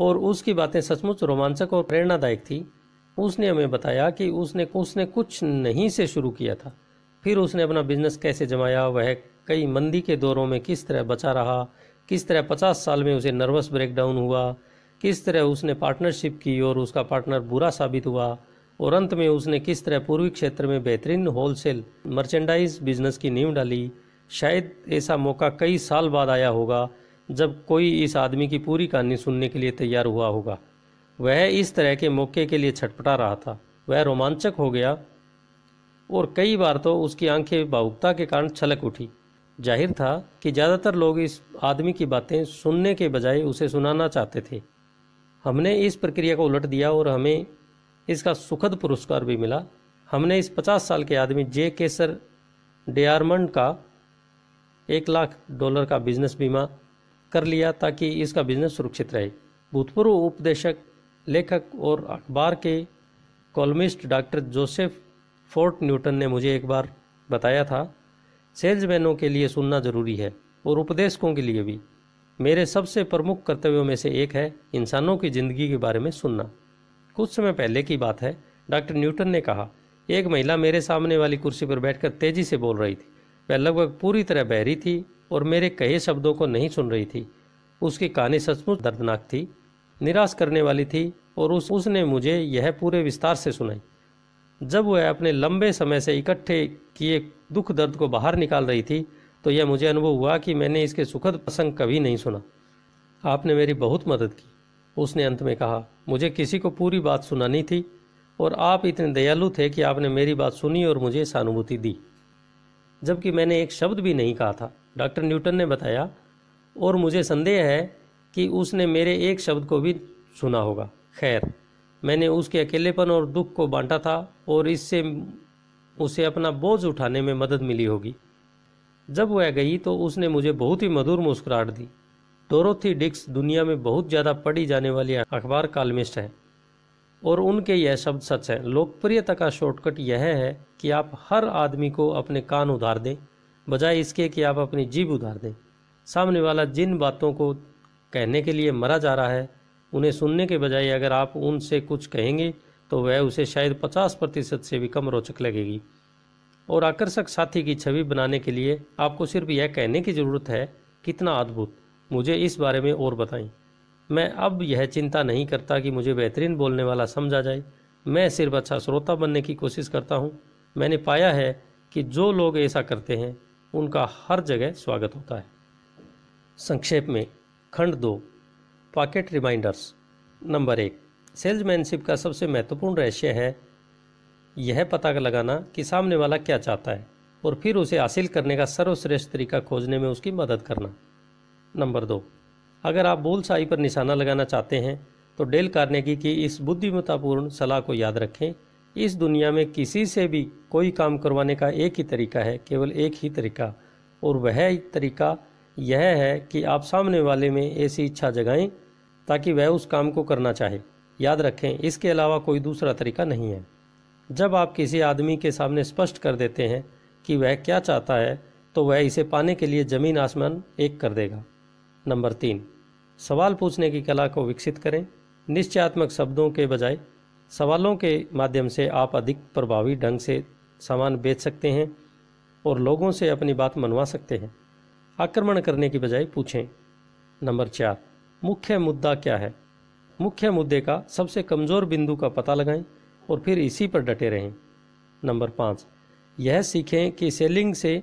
और उसकी बातें सचमुच रोमांचक और प्रेरणादायक थी उसने हमें बताया कि उसने उसने कुछ नहीं से शुरू किया था फिर उसने अपना बिजनेस कैसे जमाया वह कई मंदी के दौरों में किस तरह बचा रहा किस तरह पचास साल में उसे नर्वस ब्रेकडाउन हुआ किस तरह उसने पार्टनरशिप की और उसका पार्टनर बुरा साबित हुआ और अंत में उसने किस तरह पूर्वी क्षेत्र में बेहतरीन होलसेल मर्चेंडाइज बिजनेस की नींव डाली शायद ऐसा मौका कई साल बाद आया होगा जब कोई इस आदमी की पूरी कहानी सुनने के लिए तैयार हुआ होगा वह इस तरह के मौके के लिए छटपटा रहा था वह रोमांचक हो गया और कई बार तो उसकी आंखें भावुकता के कारण छलक उठी जाहिर था कि ज़्यादातर लोग इस आदमी की बातें सुनने के बजाय उसे सुनाना चाहते थे हमने इस प्रक्रिया को उलट दिया और हमें इसका सुखद पुरस्कार भी मिला हमने इस पचास साल के आदमी जे केसर डेयरमंड का एक लाख डॉलर का बिजनेस बीमा कर लिया ताकि इसका बिजनेस सुरक्षित रहे भूतपूर्व उपदेशक लेखक और अखबार के columnist doctor Joseph Fort Newton ने मुझे एक बार बताया था सेल्समैनों के लिए सुनना ज़रूरी है और उपदेशकों के लिए भी मेरे सबसे प्रमुख कर्तव्यों में से एक है इंसानों की ज़िंदगी के बारे में सुनना कुछ समय पहले की बात है डॉक्टर न्यूटन ने कहा एक महिला मेरे सामने वाली कुर्सी पर बैठकर तेज़ी से बोल रही थी वह लगभग पूरी तरह बहरी थी और मेरे कहे शब्दों को नहीं सुन रही थी उसकी कहानी सचमुच दर्दनाक थी निराश करने वाली थी और उस उसने मुझे यह पूरे विस्तार से सुनाई जब वह अपने लंबे समय से इकट्ठे किए दुख दर्द को बाहर निकाल रही थी तो यह मुझे अनुभव हुआ कि मैंने इसके सुखद प्रसंग कभी नहीं सुना आपने मेरी बहुत मदद की उसने अंत में कहा मुझे किसी को पूरी बात सुनानी थी और आप इतने दयालु थे कि आपने मेरी बात सुनी और मुझे सहानुभूति दी जबकि मैंने एक शब्द भी नहीं कहा था डॉक्टर न्यूटन ने बताया और मुझे संदेह है कि उसने मेरे एक शब्द को भी सुना होगा खैर मैंने उसके अकेलेपन और दुख को बांटा था और इससे उसे अपना बोझ उठाने में मदद मिली होगी जब वह गई तो उसने मुझे बहुत ही मधुर मुस्कुराहट दी डोरोथी डिक्स दुनिया में बहुत ज़्यादा पढ़ी जाने वाली अखबार कालमिस्ट हैं और उनके यह शब्द सच हैं लोकप्रियता का शॉर्टकट यह है कि आप हर आदमी को अपने कान उधार दें बजाय इसके कि आप अपनी जीभ उधार दें सामने वाला जिन बातों को कहने के लिए मरा जा रहा है उन्हें सुनने के बजाय अगर आप उनसे कुछ कहेंगे तो वह उसे शायद पचास प्रतिशत से भी कम रोचक लगेगी और आकर्षक साथी की छवि बनाने के लिए आपको सिर्फ यह कहने की ज़रूरत है कितना अद्भुत मुझे इस बारे में और बताएं मैं अब यह चिंता नहीं करता कि मुझे बेहतरीन बोलने वाला समझा जाए मैं सिर्फ अच्छा श्रोता बनने की कोशिश करता हूँ मैंने पाया है कि जो लोग ऐसा करते हैं उनका हर जगह स्वागत होता है संक्षेप में खंड दो पॉकेट रिमाइंडर्स नंबर एक सेल्समैनशिप का सबसे महत्वपूर्ण रहस्य है यह पता लगाना कि सामने वाला क्या चाहता है और फिर उसे हासिल करने का सर्वश्रेष्ठ तरीका खोजने में उसकी मदद करना नंबर दो अगर आप बोलशाही पर निशाना लगाना चाहते हैं तो डेल कार्नेगी की इस बुद्धिमत्तापूर्ण सलाह को याद रखें इस दुनिया में किसी से भी कोई काम करवाने का एक ही तरीका है केवल एक ही तरीका और वह तरीका यह है कि आप सामने वाले में ऐसी इच्छा जगाएं ताकि वह उस काम को करना चाहे याद रखें इसके अलावा कोई दूसरा तरीका नहीं है जब आप किसी आदमी के सामने स्पष्ट कर देते हैं कि वह क्या चाहता है तो वह इसे पाने के लिए ज़मीन आसमान एक कर देगा नंबर तीन सवाल पूछने की कला को विकसित करें निश्चयात्मक शब्दों के बजाय सवालों के माध्यम से आप अधिक प्रभावी ढंग से सामान बेच सकते हैं और लोगों से अपनी बात मनवा सकते हैं आक्रमण करने की बजाय पूछें नंबर चार मुख्य मुद्दा क्या है मुख्य मुद्दे का सबसे कमज़ोर बिंदु का पता लगाएं और फिर इसी पर डटे रहें नंबर पाँच यह सीखें कि सेलिंग से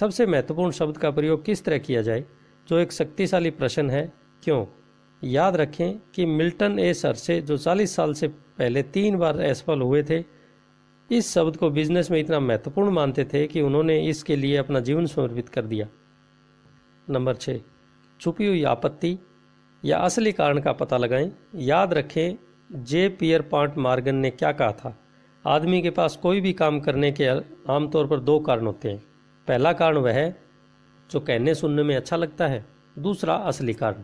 सबसे महत्वपूर्ण शब्द का प्रयोग किस तरह किया जाए जो एक शक्तिशाली प्रश्न है क्यों याद रखें कि मिल्टन ए सरसे जो 40 साल से पहले तीन बार असफल हुए थे इस शब्द को बिजनेस में इतना महत्वपूर्ण मानते थे कि उन्होंने इसके लिए अपना जीवन समर्पित कर दिया नंबर छः छुपी हुई आपत्ति या असली कारण का पता लगाएं याद रखें जे पियर पांट मार्गन ने क्या कहा था आदमी के पास कोई भी काम करने के आमतौर पर दो कारण होते हैं पहला कारण वह है जो कहने सुनने में अच्छा लगता है दूसरा असली कारण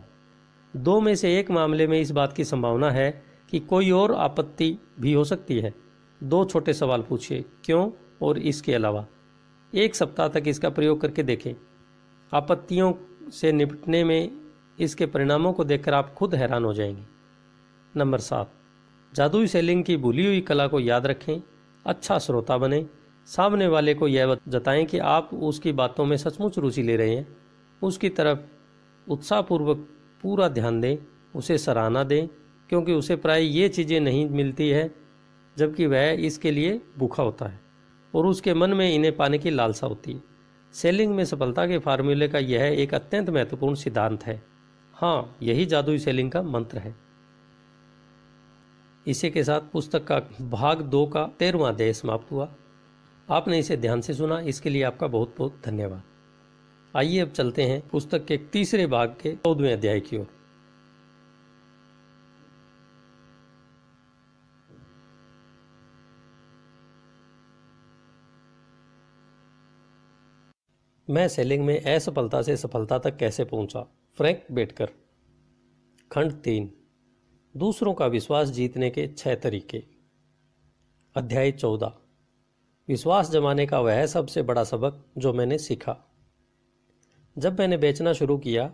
दो में से एक मामले में इस बात की संभावना है कि कोई और आपत्ति भी हो सकती है दो छोटे सवाल पूछिए क्यों और इसके अलावा एक सप्ताह तक इसका प्रयोग करके देखें आपत्तियों से निपटने में इसके परिणामों को देखकर आप खुद हैरान हो जाएंगे नंबर सात जादुई सेलिंग की भूली हुई कला को याद रखें अच्छा श्रोता बने सामने वाले को यह जताएं कि आप उसकी बातों में सचमुच रुचि ले रहे हैं उसकी तरफ उत्साहपूर्वक पूरा ध्यान दें उसे सराहना दें क्योंकि उसे प्राय ये चीज़ें नहीं मिलती है जबकि वह इसके लिए भूखा होता है और उसके मन में इन्हें पाने की लालसा होती है सेलिंग में सफलता के फार्मूले का यह एक अत्यंत महत्वपूर्ण सिद्धांत है हाँ यही जादुई सेलिंग का मंत्र है इसी के साथ पुस्तक का भाग दो का तेरहवा अध्याय समाप्त हुआ आपने इसे ध्यान से सुना इसके लिए आपका बहुत बहुत धन्यवाद आइए अब चलते हैं पुस्तक के तीसरे भाग के चौदहवें अध्याय की ओर मैं सेलिंग में असफलता से सफलता तक कैसे पहुंचा? फ्रैंक बेटकर खंड तीन दूसरों का विश्वास जीतने के छह तरीके अध्याय चौदह विश्वास जमाने का वह सबसे बड़ा सबक जो मैंने सीखा जब मैंने बेचना शुरू किया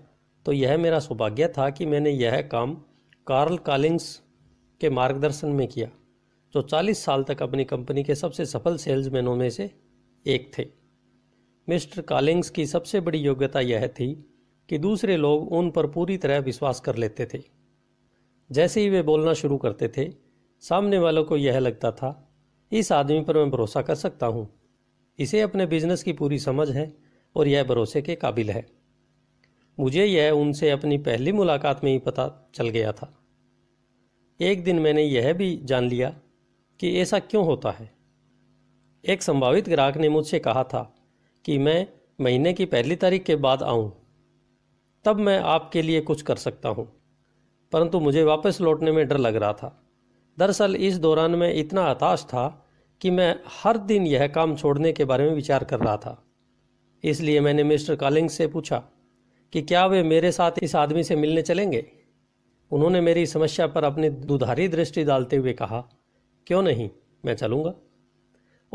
तो यह मेरा सौभाग्य था कि मैंने यह काम कार्ल कालिंग्स के मार्गदर्शन में किया जो 40 साल तक अपनी कंपनी के सबसे सफल सेल्समैनों में से एक थे मिस्टर कालिंग्स की सबसे बड़ी योग्यता यह थी कि दूसरे लोग उन पर पूरी तरह विश्वास कर लेते थे जैसे ही वे बोलना शुरू करते थे सामने वालों को यह लगता था इस आदमी पर मैं भरोसा कर सकता हूँ इसे अपने बिजनेस की पूरी समझ है और यह भरोसे के काबिल है मुझे यह उनसे अपनी पहली मुलाकात में ही पता चल गया था एक दिन मैंने यह भी जान लिया कि ऐसा क्यों होता है एक संभावित ग्राहक ने मुझसे कहा था कि मैं महीने की पहली तारीख के बाद आऊँ तब मैं आपके लिए कुछ कर सकता हूँ परंतु मुझे वापस लौटने में डर लग रहा था दरअसल इस दौरान मैं इतना हताश था कि मैं हर दिन यह काम छोड़ने के बारे में विचार कर रहा था इसलिए मैंने मिस्टर कालिंग से पूछा कि क्या वे मेरे साथ इस आदमी से मिलने चलेंगे उन्होंने मेरी समस्या पर अपनी दुधारी दृष्टि डालते हुए कहा क्यों नहीं मैं चलूँगा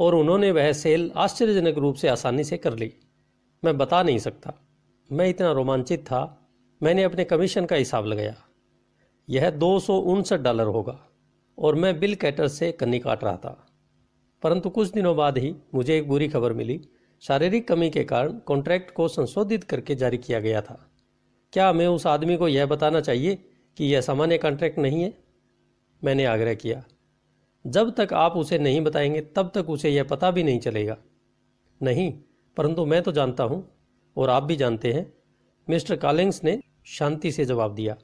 और उन्होंने वह सेल आश्चर्यजनक रूप से आसानी से कर ली मैं बता नहीं सकता मैं इतना रोमांचित था मैंने अपने कमीशन का हिसाब लगाया यह दो डॉलर होगा और मैं बिल कैटर से कन्नी काट रहा था परंतु कुछ दिनों बाद ही मुझे एक बुरी खबर मिली शारीरिक कमी के कारण कॉन्ट्रैक्ट को संशोधित करके जारी किया गया था क्या हमें उस आदमी को यह बताना चाहिए कि यह सामान्य कॉन्ट्रैक्ट नहीं है मैंने आग्रह किया जब तक आप उसे नहीं बताएंगे तब तक उसे यह पता भी नहीं चलेगा नहीं परंतु मैं तो जानता हूँ और आप भी जानते हैं मिस्टर कालिंग्स ने शांति से जवाब दिया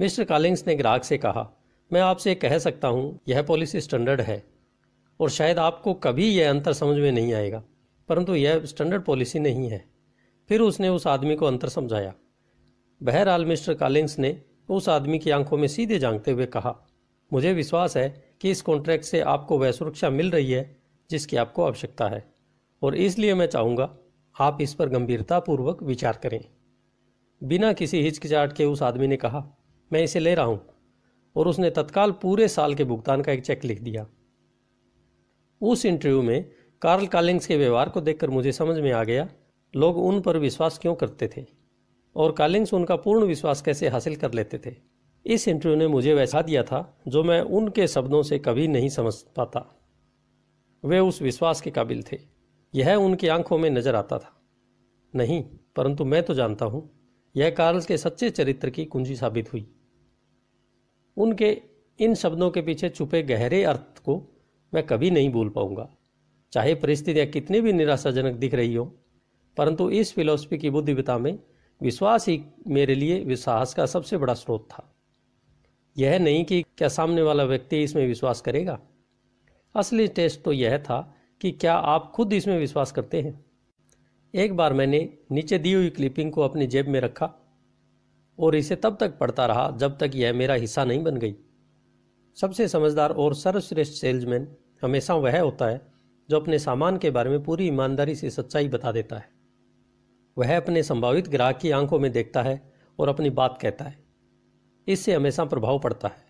मिस्टर कालिंग्स ने ग्राहक से कहा मैं आपसे कह सकता हूँ यह पॉलिसी स्टैंडर्ड है और शायद आपको कभी यह अंतर समझ में नहीं आएगा परंतु यह स्टैंडर्ड पॉलिसी नहीं है फिर उसने उस आदमी को अंतर समझाया बहरहाल मिस्टर कालिंग्स ने उस आदमी की आंखों में सीधे झांकते हुए कहा मुझे विश्वास है कि इस कॉन्ट्रैक्ट से आपको वह सुरक्षा मिल रही है जिसकी आपको आवश्यकता है और इसलिए मैं चाहूँगा आप इस पर गंभीरतापूर्वक विचार करें बिना किसी हिचकिचाहट के उस आदमी ने कहा मैं इसे ले रहा हूँ और उसने तत्काल पूरे साल के भुगतान का एक चेक लिख दिया उस इंटरव्यू में कार्ल कालिंग्स के व्यवहार को देखकर मुझे समझ में आ गया लोग उन पर विश्वास क्यों करते थे और कालिंग्स उनका पूर्ण विश्वास कैसे हासिल कर लेते थे इस इंटरव्यू ने मुझे वैसा दिया था जो मैं उनके शब्दों से कभी नहीं समझ पाता वे उस विश्वास के काबिल थे यह उनकी आंखों में नजर आता था नहीं परंतु मैं तो जानता हूँ यह कार्ल के सच्चे चरित्र की कुंजी साबित हुई उनके इन शब्दों के पीछे छुपे गहरे अर्थ को मैं कभी नहीं भूल पाऊंगा चाहे परिस्थितियाँ कितनी भी निराशाजनक दिख रही हो परंतु इस फिलॉसफी की बुद्धिविता में विश्वास ही मेरे लिए विश्वास का सबसे बड़ा स्रोत था यह नहीं कि क्या सामने वाला व्यक्ति इसमें विश्वास करेगा असली टेस्ट तो यह था कि क्या आप खुद इसमें विश्वास करते हैं एक बार मैंने नीचे दी हुई क्लिपिंग को अपनी जेब में रखा और इसे तब तक पढ़ता रहा जब तक यह मेरा हिस्सा नहीं बन गई सबसे समझदार और सर्वश्रेष्ठ सेल्समैन हमेशा वह होता है जो अपने सामान के बारे में पूरी ईमानदारी से सच्चाई बता देता है वह अपने संभावित ग्राहक की आंखों में देखता है और अपनी बात कहता है इससे हमेशा प्रभाव पड़ता है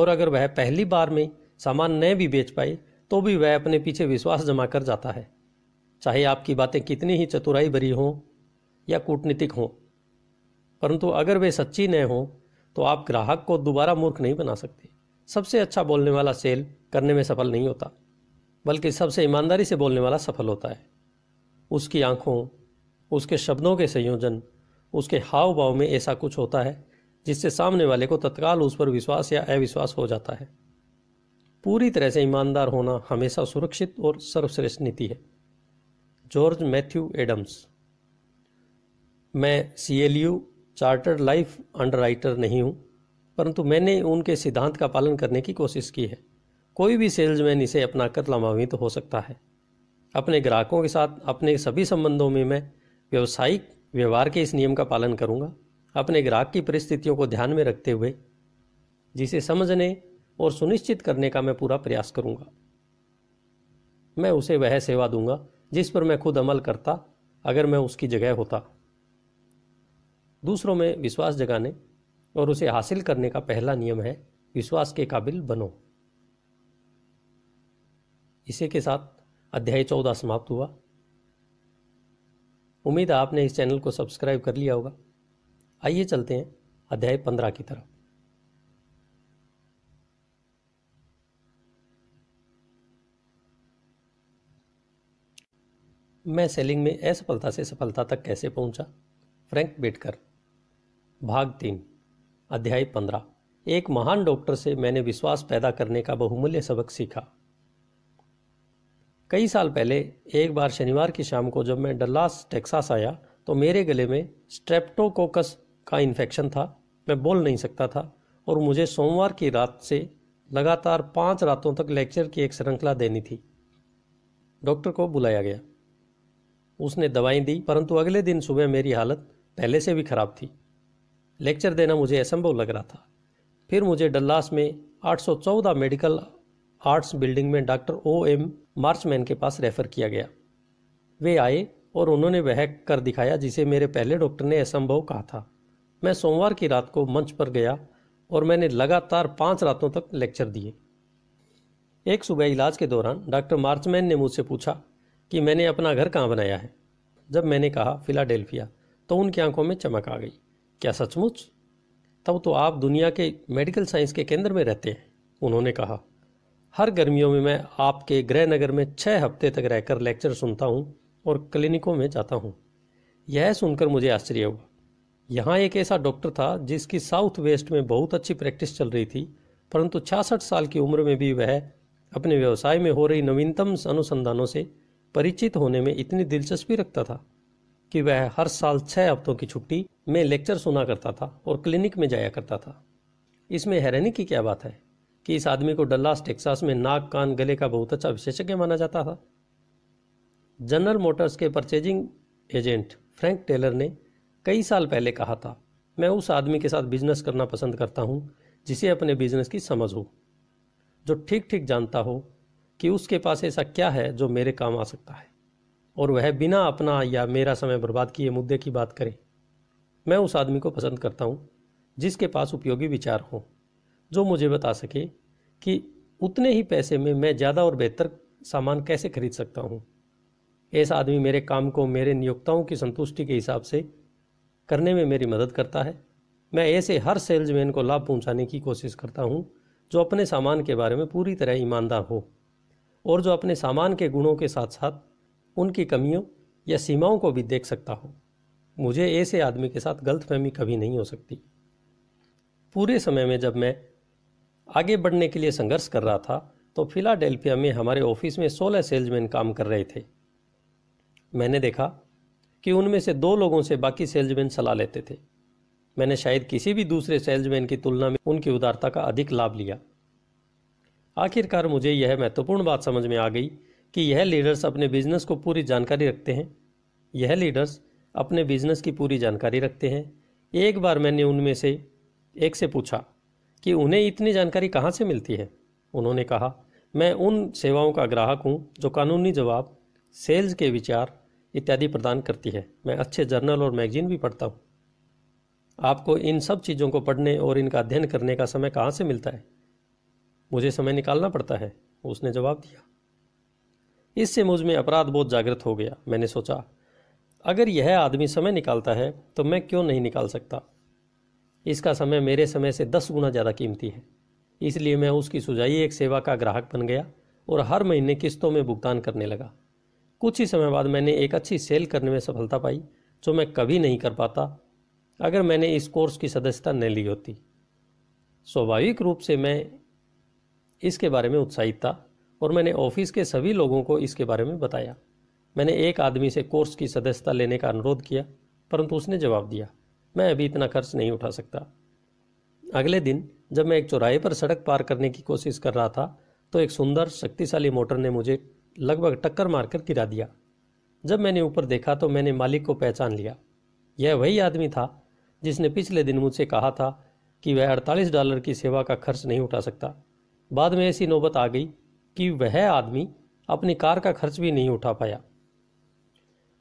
और अगर वह पहली बार में सामान न भी बेच पाए तो भी वह अपने पीछे विश्वास जमा कर जाता है चाहे आपकी बातें कितनी ही चतुराई भरी हों या कूटनीतिक हों परंतु अगर वे सच्ची न हों तो आप ग्राहक को दोबारा मूर्ख नहीं बना सकते सबसे अच्छा बोलने वाला सेल करने में सफल नहीं होता बल्कि सबसे ईमानदारी से बोलने वाला सफल होता है उसकी आँखों उसके शब्दों के संयोजन उसके हाव भाव में ऐसा कुछ होता है जिससे सामने वाले को तत्काल उस पर विश्वास या अविश्वास हो जाता है पूरी तरह से ईमानदार होना हमेशा सुरक्षित और सर्वश्रेष्ठ नीति है जॉर्ज मैथ्यू एडम्स मैं C L U chartered life writer नहीं हूँ परंतु मैंने उनके सिद्धांत का पालन करने की कोशिश की है कोई भी सेल्समैन इसे अपना कर लाभान्वित तो हो सकता है अपने ग्राहकों के साथ अपने सभी संबंधों में मैं व्यावसायिक व्यवहार के इस नियम का पालन करूंगा अपने ग्राहक की परिस्थितियों को ध्यान में रखते हुए जिसे समझने और सुनिश्चित करने का मैं पूरा प्रयास करूंगा मैं उसे वह सेवा दूंगा जिस पर मैं खुद अमल करता अगर मैं उसकी जगह होता दूसरों में विश्वास जगाने और उसे हासिल करने का पहला नियम है विश्वास के काबिल बनो इसी के साथ अध्याय चौदह समाप्त हुआ उम्मीद है आपने इस चैनल को सब्सक्राइब कर लिया होगा आइए चलते हैं अध्याय पंद्रह की तरफ मैं सेलिंग में असफलता से सफलता तक कैसे पहुंचा? फ्रैंक बेटकर भाग तीन अध्याय पंद्रह एक महान डॉक्टर से मैंने विश्वास पैदा करने का बहुमूल्य सबक सीखा कई साल पहले एक बार शनिवार की शाम को जब मैं डल्लास टेक्सास आया तो मेरे गले में स्ट्रेप्टोकोकस का इन्फेक्शन था मैं बोल नहीं सकता था और मुझे सोमवार की रात से लगातार पाँच रातों तक लेक्चर की एक श्रृंखला देनी थी डॉक्टर को बुलाया गया उसने दवाई दी परंतु अगले दिन सुबह मेरी हालत पहले से भी ख़राब थी लेक्चर देना मुझे असंभव लग रहा था फिर मुझे डल्लास में 814 मेडिकल आर्ट्स बिल्डिंग में डॉक्टर ओ एम मार्चमैन के पास रेफर किया गया वे आए और उन्होंने वह कर दिखाया जिसे मेरे पहले डॉक्टर ने असंभव कहा था मैं सोमवार की रात को मंच पर गया और मैंने लगातार पाँच रातों तक लेक्चर दिए एक सुबह इलाज के दौरान डॉक्टर मार्चमैन ने मुझसे पूछा कि मैंने अपना घर कहाँ बनाया है जब मैंने कहा फिलाडेल्फिया तो उनकी आंखों में चमक आ गई क्या सचमुच तब तो आप दुनिया के मेडिकल साइंस के केंद्र में रहते हैं उन्होंने कहा हर गर्मियों में मैं आपके गृह नगर में छः हफ्ते तक रहकर लेक्चर सुनता हूँ और क्लिनिकों में जाता हूँ यह सुनकर मुझे आश्चर्य हुआ यहाँ एक ऐसा डॉक्टर था जिसकी साउथ वेस्ट में बहुत अच्छी प्रैक्टिस चल रही थी परंतु छियासठ साल की उम्र में भी वह अपने व्यवसाय में हो रही नवीनतम अनुसंधानों से परिचित होने में इतनी दिलचस्पी रखता था कि वह हर साल छः हफ्तों की छुट्टी में लेक्चर सुना करता था और क्लिनिक में जाया करता था इसमें हैरानी की क्या बात है कि इस आदमी को डल्लास टेक्सास में नाक कान गले का बहुत अच्छा विशेषज्ञ माना जाता था जनरल मोटर्स के परचेजिंग एजेंट फ्रैंक टेलर ने कई साल पहले कहा था मैं उस आदमी के साथ बिजनेस करना पसंद करता हूँ जिसे अपने बिजनेस की समझ हो जो ठीक ठीक जानता हो कि उसके पास ऐसा क्या है जो मेरे काम आ सकता है और वह बिना अपना या मेरा समय बर्बाद किए मुद्दे की बात करे मैं उस आदमी को पसंद करता हूँ जिसके पास उपयोगी विचार हों जो मुझे बता सके कि उतने ही पैसे में मैं ज़्यादा और बेहतर सामान कैसे खरीद सकता हूँ ऐसा आदमी मेरे काम को मेरे नियोक्ताओं की संतुष्टि के हिसाब से करने में मेरी मदद करता है मैं ऐसे हर सेल्समैन को लाभ पहुंचाने की कोशिश करता हूं जो अपने सामान के बारे में पूरी तरह ईमानदार हो और जो अपने सामान के गुणों के साथ साथ उनकी कमियों या सीमाओं को भी देख सकता हो मुझे ऐसे आदमी के साथ गलतफहमी कभी नहीं हो सकती पूरे समय में जब मैं आगे बढ़ने के लिए संघर्ष कर रहा था तो फिलाडेल्फिया में हमारे ऑफिस में सोलह सेल्समैन काम कर रहे थे मैंने देखा कि उनमें से दो लोगों से बाकी सेल्समैन सलाह लेते थे मैंने शायद किसी भी दूसरे सेल्समैन की तुलना में उनकी उदारता का अधिक लाभ लिया आखिरकार मुझे यह महत्वपूर्ण बात समझ में आ गई कि यह लीडर्स अपने बिजनेस को पूरी जानकारी रखते हैं यह लीडर्स अपने बिजनेस की पूरी जानकारी रखते हैं एक बार मैंने उनमें से एक से पूछा कि उन्हें इतनी जानकारी कहाँ से मिलती है उन्होंने कहा मैं उन सेवाओं का ग्राहक हूँ जो कानूनी जवाब सेल्स के विचार इत्यादि प्रदान करती है मैं अच्छे जर्नल और मैगजीन भी पढ़ता हूँ आपको इन सब चीज़ों को पढ़ने और इनका अध्ययन करने का समय कहाँ से मिलता है मुझे समय निकालना पड़ता है उसने जवाब दिया इससे मुझ में अपराध बहुत जागृत हो गया मैंने सोचा अगर यह आदमी समय निकालता है तो मैं क्यों नहीं निकाल सकता इसका समय मेरे समय से दस गुना ज़्यादा कीमती है इसलिए मैं उसकी सुझाई एक सेवा का ग्राहक बन गया और हर महीने किस्तों में भुगतान करने लगा कुछ ही समय बाद मैंने एक अच्छी सेल करने में सफलता पाई जो मैं कभी नहीं कर पाता अगर मैंने इस कोर्स की सदस्यता न ली होती स्वाभाविक रूप से मैं इसके बारे में उत्साहित था और मैंने ऑफिस के सभी लोगों को इसके बारे में बताया मैंने एक आदमी से कोर्स की सदस्यता लेने का अनुरोध किया परंतु उसने जवाब दिया मैं अभी इतना खर्च नहीं उठा सकता अगले दिन जब मैं एक चौराहे पर सड़क पार करने की कोशिश कर रहा था तो एक सुंदर शक्तिशाली मोटर ने मुझे लगभग टक्कर मारकर गिरा दिया जब मैंने ऊपर देखा तो मैंने मालिक को पहचान लिया यह वही आदमी था जिसने पिछले दिन मुझसे कहा था कि वह 48 डॉलर की सेवा का खर्च नहीं उठा सकता बाद में ऐसी नौबत आ गई कि वह आदमी अपनी कार का खर्च भी नहीं उठा पाया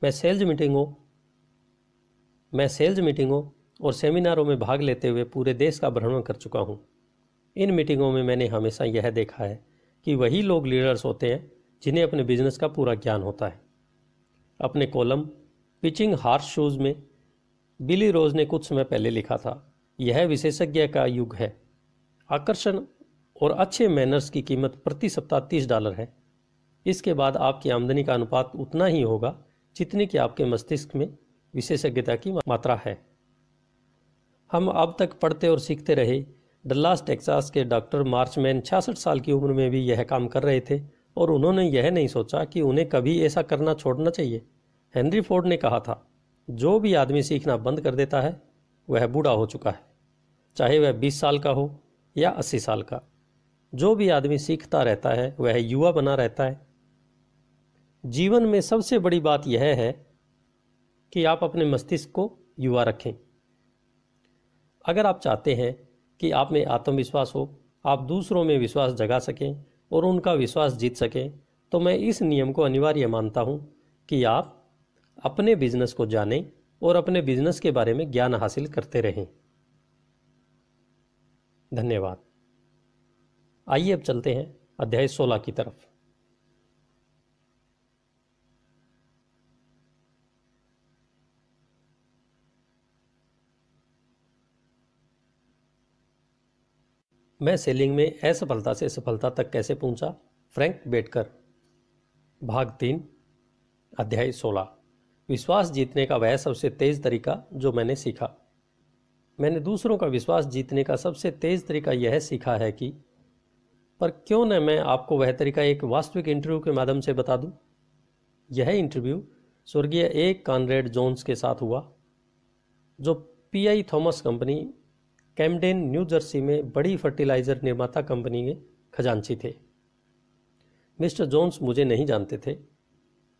मैं सेल्स मीटिंगों मैं सेल्स मीटिंगों और सेमिनारों में भाग लेते हुए पूरे देश का भ्रमण कर चुका हूँ इन मीटिंगों में मैंने हमेशा यह देखा है कि वही लोग लीडर्स होते हैं जिन्हें अपने बिजनेस का पूरा ज्ञान होता है अपने कॉलम पिचिंग हार्स शूज में बिली रोज ने कुछ समय पहले लिखा था यह विशेषज्ञ का युग है आकर्षण और अच्छे मैनर्स की कीमत प्रति सप्ताह तीस डॉलर है इसके बाद आपकी आमदनी का अनुपात उतना ही होगा जितनी कि आपके मस्तिष्क में विशेषज्ञता की मात्रा है हम अब तक पढ़ते और सीखते रहे डल्लास टेक्सास के डॉक्टर मार्चमैन छियासठ साल की उम्र में भी यह काम कर रहे थे और उन्होंने यह नहीं सोचा कि उन्हें कभी ऐसा करना छोड़ना चाहिए हेनरी फोर्ड ने कहा था जो भी आदमी सीखना बंद कर देता है वह बूढ़ा हो चुका है चाहे वह 20 साल का हो या 80 साल का जो भी आदमी सीखता रहता है वह युवा बना रहता है जीवन में सबसे बड़ी बात यह है कि आप अपने मस्तिष्क को युवा रखें अगर आप चाहते हैं कि आप में आत्मविश्वास हो आप दूसरों में विश्वास जगा सकें और उनका विश्वास जीत सकें तो मैं इस नियम को अनिवार्य मानता हूं कि आप अपने बिजनेस को जानें और अपने बिजनेस के बारे में ज्ञान हासिल करते रहें धन्यवाद आइए अब चलते हैं अध्याय सोलह की तरफ मैं सेलिंग में असफलता से सफलता तक कैसे पहुंचा? फ्रैंक बेटकर भाग तीन अध्याय सोलह विश्वास जीतने का वह सबसे तेज तरीका जो मैंने सीखा मैंने दूसरों का विश्वास जीतने का सबसे तेज तरीका यह सीखा है कि पर क्यों न मैं आपको वह तरीका एक वास्तविक इंटरव्यू के माध्यम से बता दूं? यह इंटरव्यू स्वर्गीय एक कानरेड जोन्स के साथ हुआ जो P I Thomas company Camden New Jersey में बड़ी फर्टिलाइजर निर्माता कंपनी के खजांची थे मिस्टर जोन्स मुझे नहीं जानते थे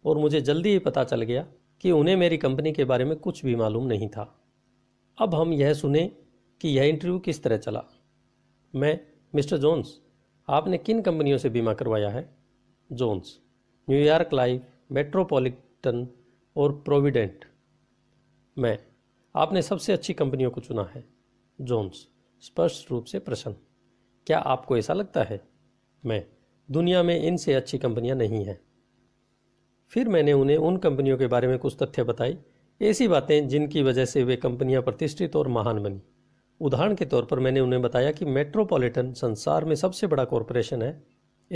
और मुझे जल्दी ही पता चल गया कि उन्हें मेरी कंपनी के बारे में कुछ भी मालूम नहीं था अब हम यह सुने कि यह इंटरव्यू किस तरह चला मैं मिस्टर जोन्स आपने किन कंपनियों से बीमा करवाया है जोन्स न्यूयॉर्क लाइफ मेट्रोपॉलिटन और प्रोविडेंट मैं आपने सबसे अच्छी कंपनियों को चुना है जोन्स स्पष्ट रूप से प्रश्न क्या आपको ऐसा लगता है मैं दुनिया में इनसे अच्छी कंपनियां नहीं हैं फिर मैंने उन्हें उन कंपनियों के बारे में कुछ तथ्य बताई ऐसी बातें जिनकी वजह से वे कंपनियां प्रतिष्ठित और महान बनी उदाहरण के तौर पर मैंने उन्हें बताया कि मेट्रोपॉलिटन संसार में सबसे बड़ा कॉरपोरेशन है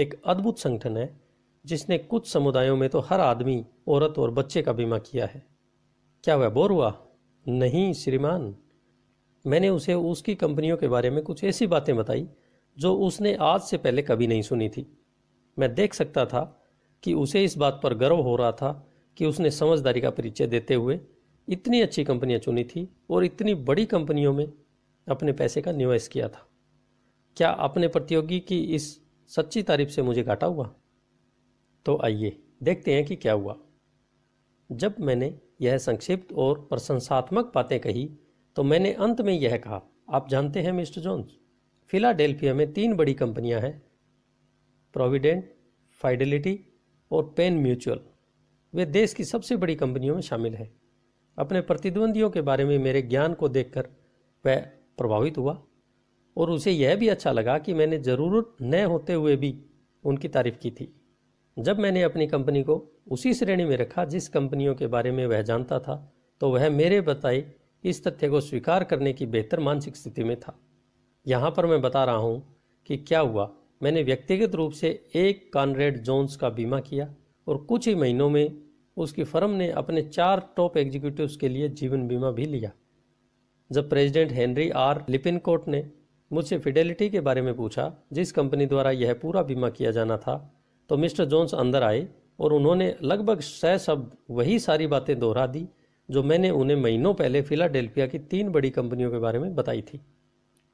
एक अद्भुत संगठन है जिसने कुछ समुदायों में तो हर आदमी औरत और बच्चे का बीमा किया है क्या वह बोर हुआ नहीं श्रीमान मैंने उसे उसकी कंपनियों के बारे में कुछ ऐसी बातें बताई जो उसने आज से पहले कभी नहीं सुनी थी मैं देख सकता था कि उसे इस बात पर गर्व हो रहा था कि उसने समझदारी का परिचय देते हुए इतनी अच्छी कंपनियां चुनी थी और इतनी बड़ी कंपनियों में अपने पैसे का निवेश किया था क्या अपने प्रतियोगी की इस सच्ची तारीफ से मुझे घाटा हुआ तो आइए देखते हैं कि क्या हुआ जब मैंने यह संक्षिप्त और प्रशंसात्मक बातें कही तो मैंने अंत में यह कहा आप जानते हैं मिस्टर जोन्स फिलाडेल्फिया में तीन बड़ी कंपनियां हैं प्रोविडेंट फाइडेलिटी और पेन म्यूचुअल वे देश की सबसे बड़ी कंपनियों में शामिल हैं अपने प्रतिद्वंदियों के बारे में मेरे ज्ञान को देखकर वह प्रभावित हुआ और उसे यह भी अच्छा लगा कि मैंने ज़रूरत न होते हुए भी उनकी तारीफ की थी जब मैंने अपनी कंपनी को उसी श्रेणी में रखा जिस कंपनियों के बारे में वह जानता था तो वह मेरे बताए इस तथ्य को स्वीकार करने की बेहतर मानसिक स्थिति में था यहाँ पर मैं बता रहा हूँ कि क्या हुआ मैंने व्यक्तिगत रूप से एक कॉनरेड जोन्स का बीमा किया और कुछ ही महीनों में उसकी फर्म ने अपने चार टॉप एग्जीक्यूटिव के लिए जीवन बीमा भी लिया जब प्रेसिडेंट हेनरी आर लिपिनकोट ने मुझसे फिडेलिटी के बारे में पूछा जिस कंपनी द्वारा यह पूरा बीमा किया जाना था तो मिस्टर जोन्स अंदर आए और उन्होंने लगभग सह सब वही सारी बातें दोहरा दी जो मैंने उन्हें महीनों पहले फिलाडेल्फिया की तीन बड़ी कंपनियों के बारे में बताई थी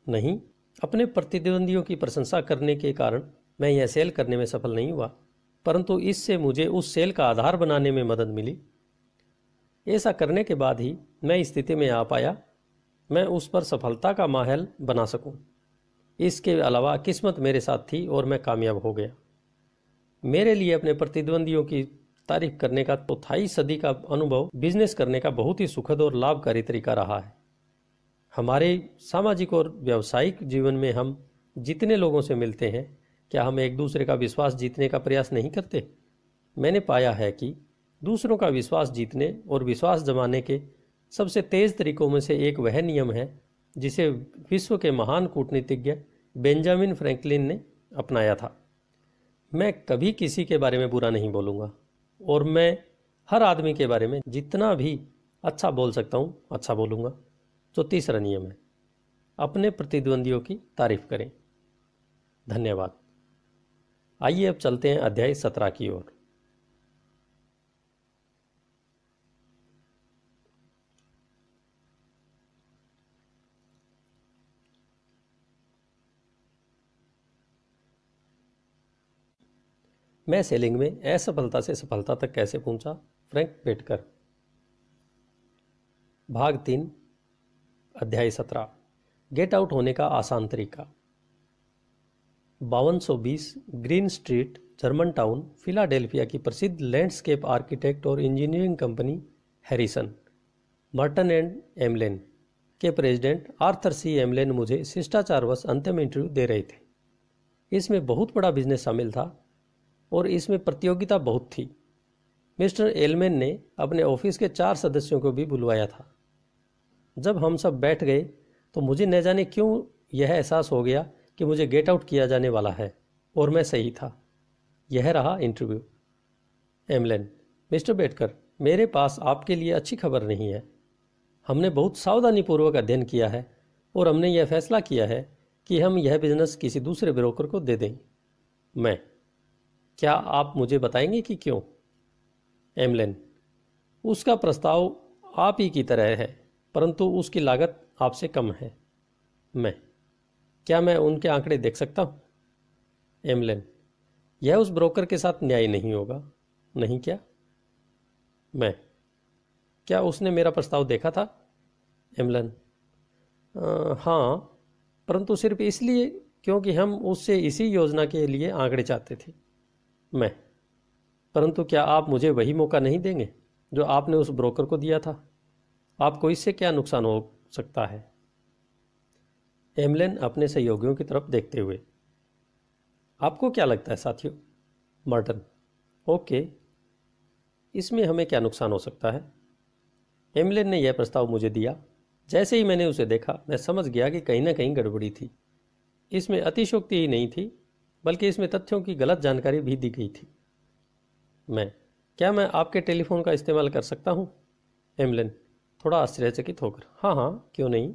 नहीं अपने प्रतिद्वंदियों की प्रशंसा करने के कारण मैं यह सेल करने में सफल नहीं हुआ परंतु इससे मुझे उस सेल का आधार बनाने में मदद मिली ऐसा करने के बाद ही मैं स्थिति में आ पाया मैं उस पर सफलता का माहौल बना सकूं। इसके अलावा किस्मत मेरे साथ थी और मैं कामयाब हो गया मेरे लिए अपने प्रतिद्वंदियों की तारीफ करने का चौथाई तो सदी का अनुभव बिजनेस करने का बहुत ही सुखद और लाभकारी तरीका रहा है हमारे सामाजिक और व्यावसायिक जीवन में हम जितने लोगों से मिलते हैं क्या हम एक दूसरे का विश्वास जीतने का प्रयास नहीं करते मैंने पाया है कि दूसरों का विश्वास जीतने और विश्वास जमाने के सबसे तेज तरीकों में से एक वह नियम है जिसे विश्व के महान कूटनीतिज्ञ बेंजामिन फ्रैंकलिन ने अपनाया था मैं कभी किसी के बारे में बुरा नहीं बोलूँगा और मैं हर आदमी के बारे में जितना भी अच्छा बोल सकता हूँ अच्छा बोलूँगा तो तीसरा नियम है अपने प्रतिद्वंदियों की तारीफ करें धन्यवाद आइए अब चलते हैं अध्याय सत्रह की ओर मैं सेलिंग में असफलता से सफलता तक कैसे पहुंचा? फ्रैंक बेटकर भाग तीन अध्याय सत्रह गेट आउट होने का आसान तरीका बावन Green street Germantown Philadelphia की प्रसिद्ध लैंडस्केप आर्किटेक्ट और engineering company Harrison Merton and Emlen के प्रेसिडेंट आर्थर सी एमलेन मुझे शिष्टाचारवश अंतिम इंटरव्यू दे रहे थे इसमें बहुत बड़ा बिजनेस शामिल था और इसमें प्रतियोगिता बहुत थी मिस्टर एलमेन ने अपने ऑफिस के चार सदस्यों को भी बुलवाया था जब हम सब बैठ गए तो मुझे न जाने क्यों यह एहसास हो गया कि मुझे गेट आउट किया जाने वाला है और मैं सही था यह रहा इंटरव्यू एमलेन मिस्टर बेटकर मेरे पास आपके लिए अच्छी खबर नहीं है हमने बहुत सावधानीपूर्वक अध्ययन किया है और हमने यह फैसला किया है कि हम यह बिजनेस किसी दूसरे ब्रोकर को दे दें मैं क्या आप मुझे बताएंगे कि क्यों एमलेन उसका प्रस्ताव आप ही की तरह है परंतु उसकी लागत आपसे कम है मैं क्या मैं उनके आंकड़े देख सकता हूँ एमलेन यह उस ब्रोकर के साथ न्याय नहीं होगा नहीं क्या मैं क्या उसने मेरा प्रस्ताव देखा था एमलन हाँ परंतु सिर्फ इसलिए क्योंकि हम उससे इसी योजना के लिए आंकड़े चाहते थे मैं परंतु क्या आप मुझे वही मौका नहीं देंगे जो आपने उस ब्रोकर को दिया था आपको इससे क्या नुकसान हो सकता है एमलेन अपने सहयोगियों की तरफ देखते हुए आपको क्या लगता है साथियों मर्टन ओके इसमें हमें क्या नुकसान हो सकता है एमलेन ने यह प्रस्ताव मुझे दिया जैसे ही मैंने उसे देखा मैं समझ गया कि कहीं ना कहीं गड़बड़ी थी इसमें अतिशोक्ति ही नहीं थी बल्कि इसमें तथ्यों की गलत जानकारी भी दी गई थी मैं क्या मैं आपके टेलीफोन का इस्तेमाल कर सकता हूँ एमलिन थोड़ा आश्चर्यचकित होकर हाँ हाँ क्यों नहीं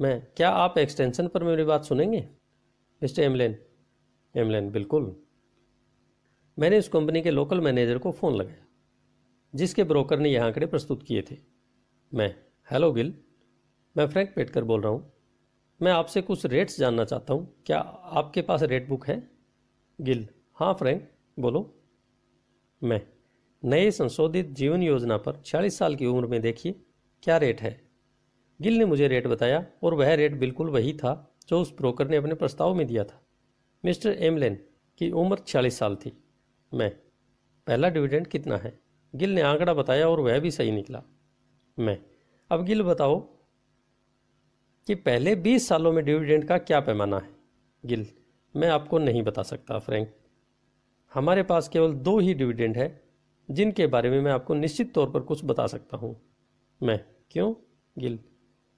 मैं क्या आप एक्सटेंशन पर मेरी बात सुनेंगे मिस्टर एमलिन एमलिन बिल्कुल मैंने उस कंपनी के लोकल मैनेजर को फ़ोन लगाया जिसके ब्रोकर ने यह आंकड़े प्रस्तुत किए थे मैं हेलो गिल मैं फ्रैंक पेटकर बोल रहा हूँ मैं आपसे कुछ रेट्स जानना चाहता हूँ क्या आपके पास रेट बुक है गिल हाँ फ्रैंक बोलो मैं नए संशोधित जीवन योजना पर छियालीस साल की उम्र में देखिए क्या रेट है गिल ने मुझे रेट बताया और वह रेट बिल्कुल वही था जो उस ब्रोकर ने अपने प्रस्ताव में दिया था मिस्टर एमलेन की उम्र छियालीस साल थी मैं पहला डिविडेंड कितना है गिल ने आंकड़ा बताया और वह भी सही निकला मैं अब गिल बताओ कि पहले 20 सालों में डिविडेंड का क्या पैमाना है गिल मैं आपको नहीं बता सकता फ्रैंक हमारे पास केवल दो ही डिविडेंड है जिनके बारे में मैं आपको निश्चित तौर पर कुछ बता सकता हूँ मैं क्यों गिल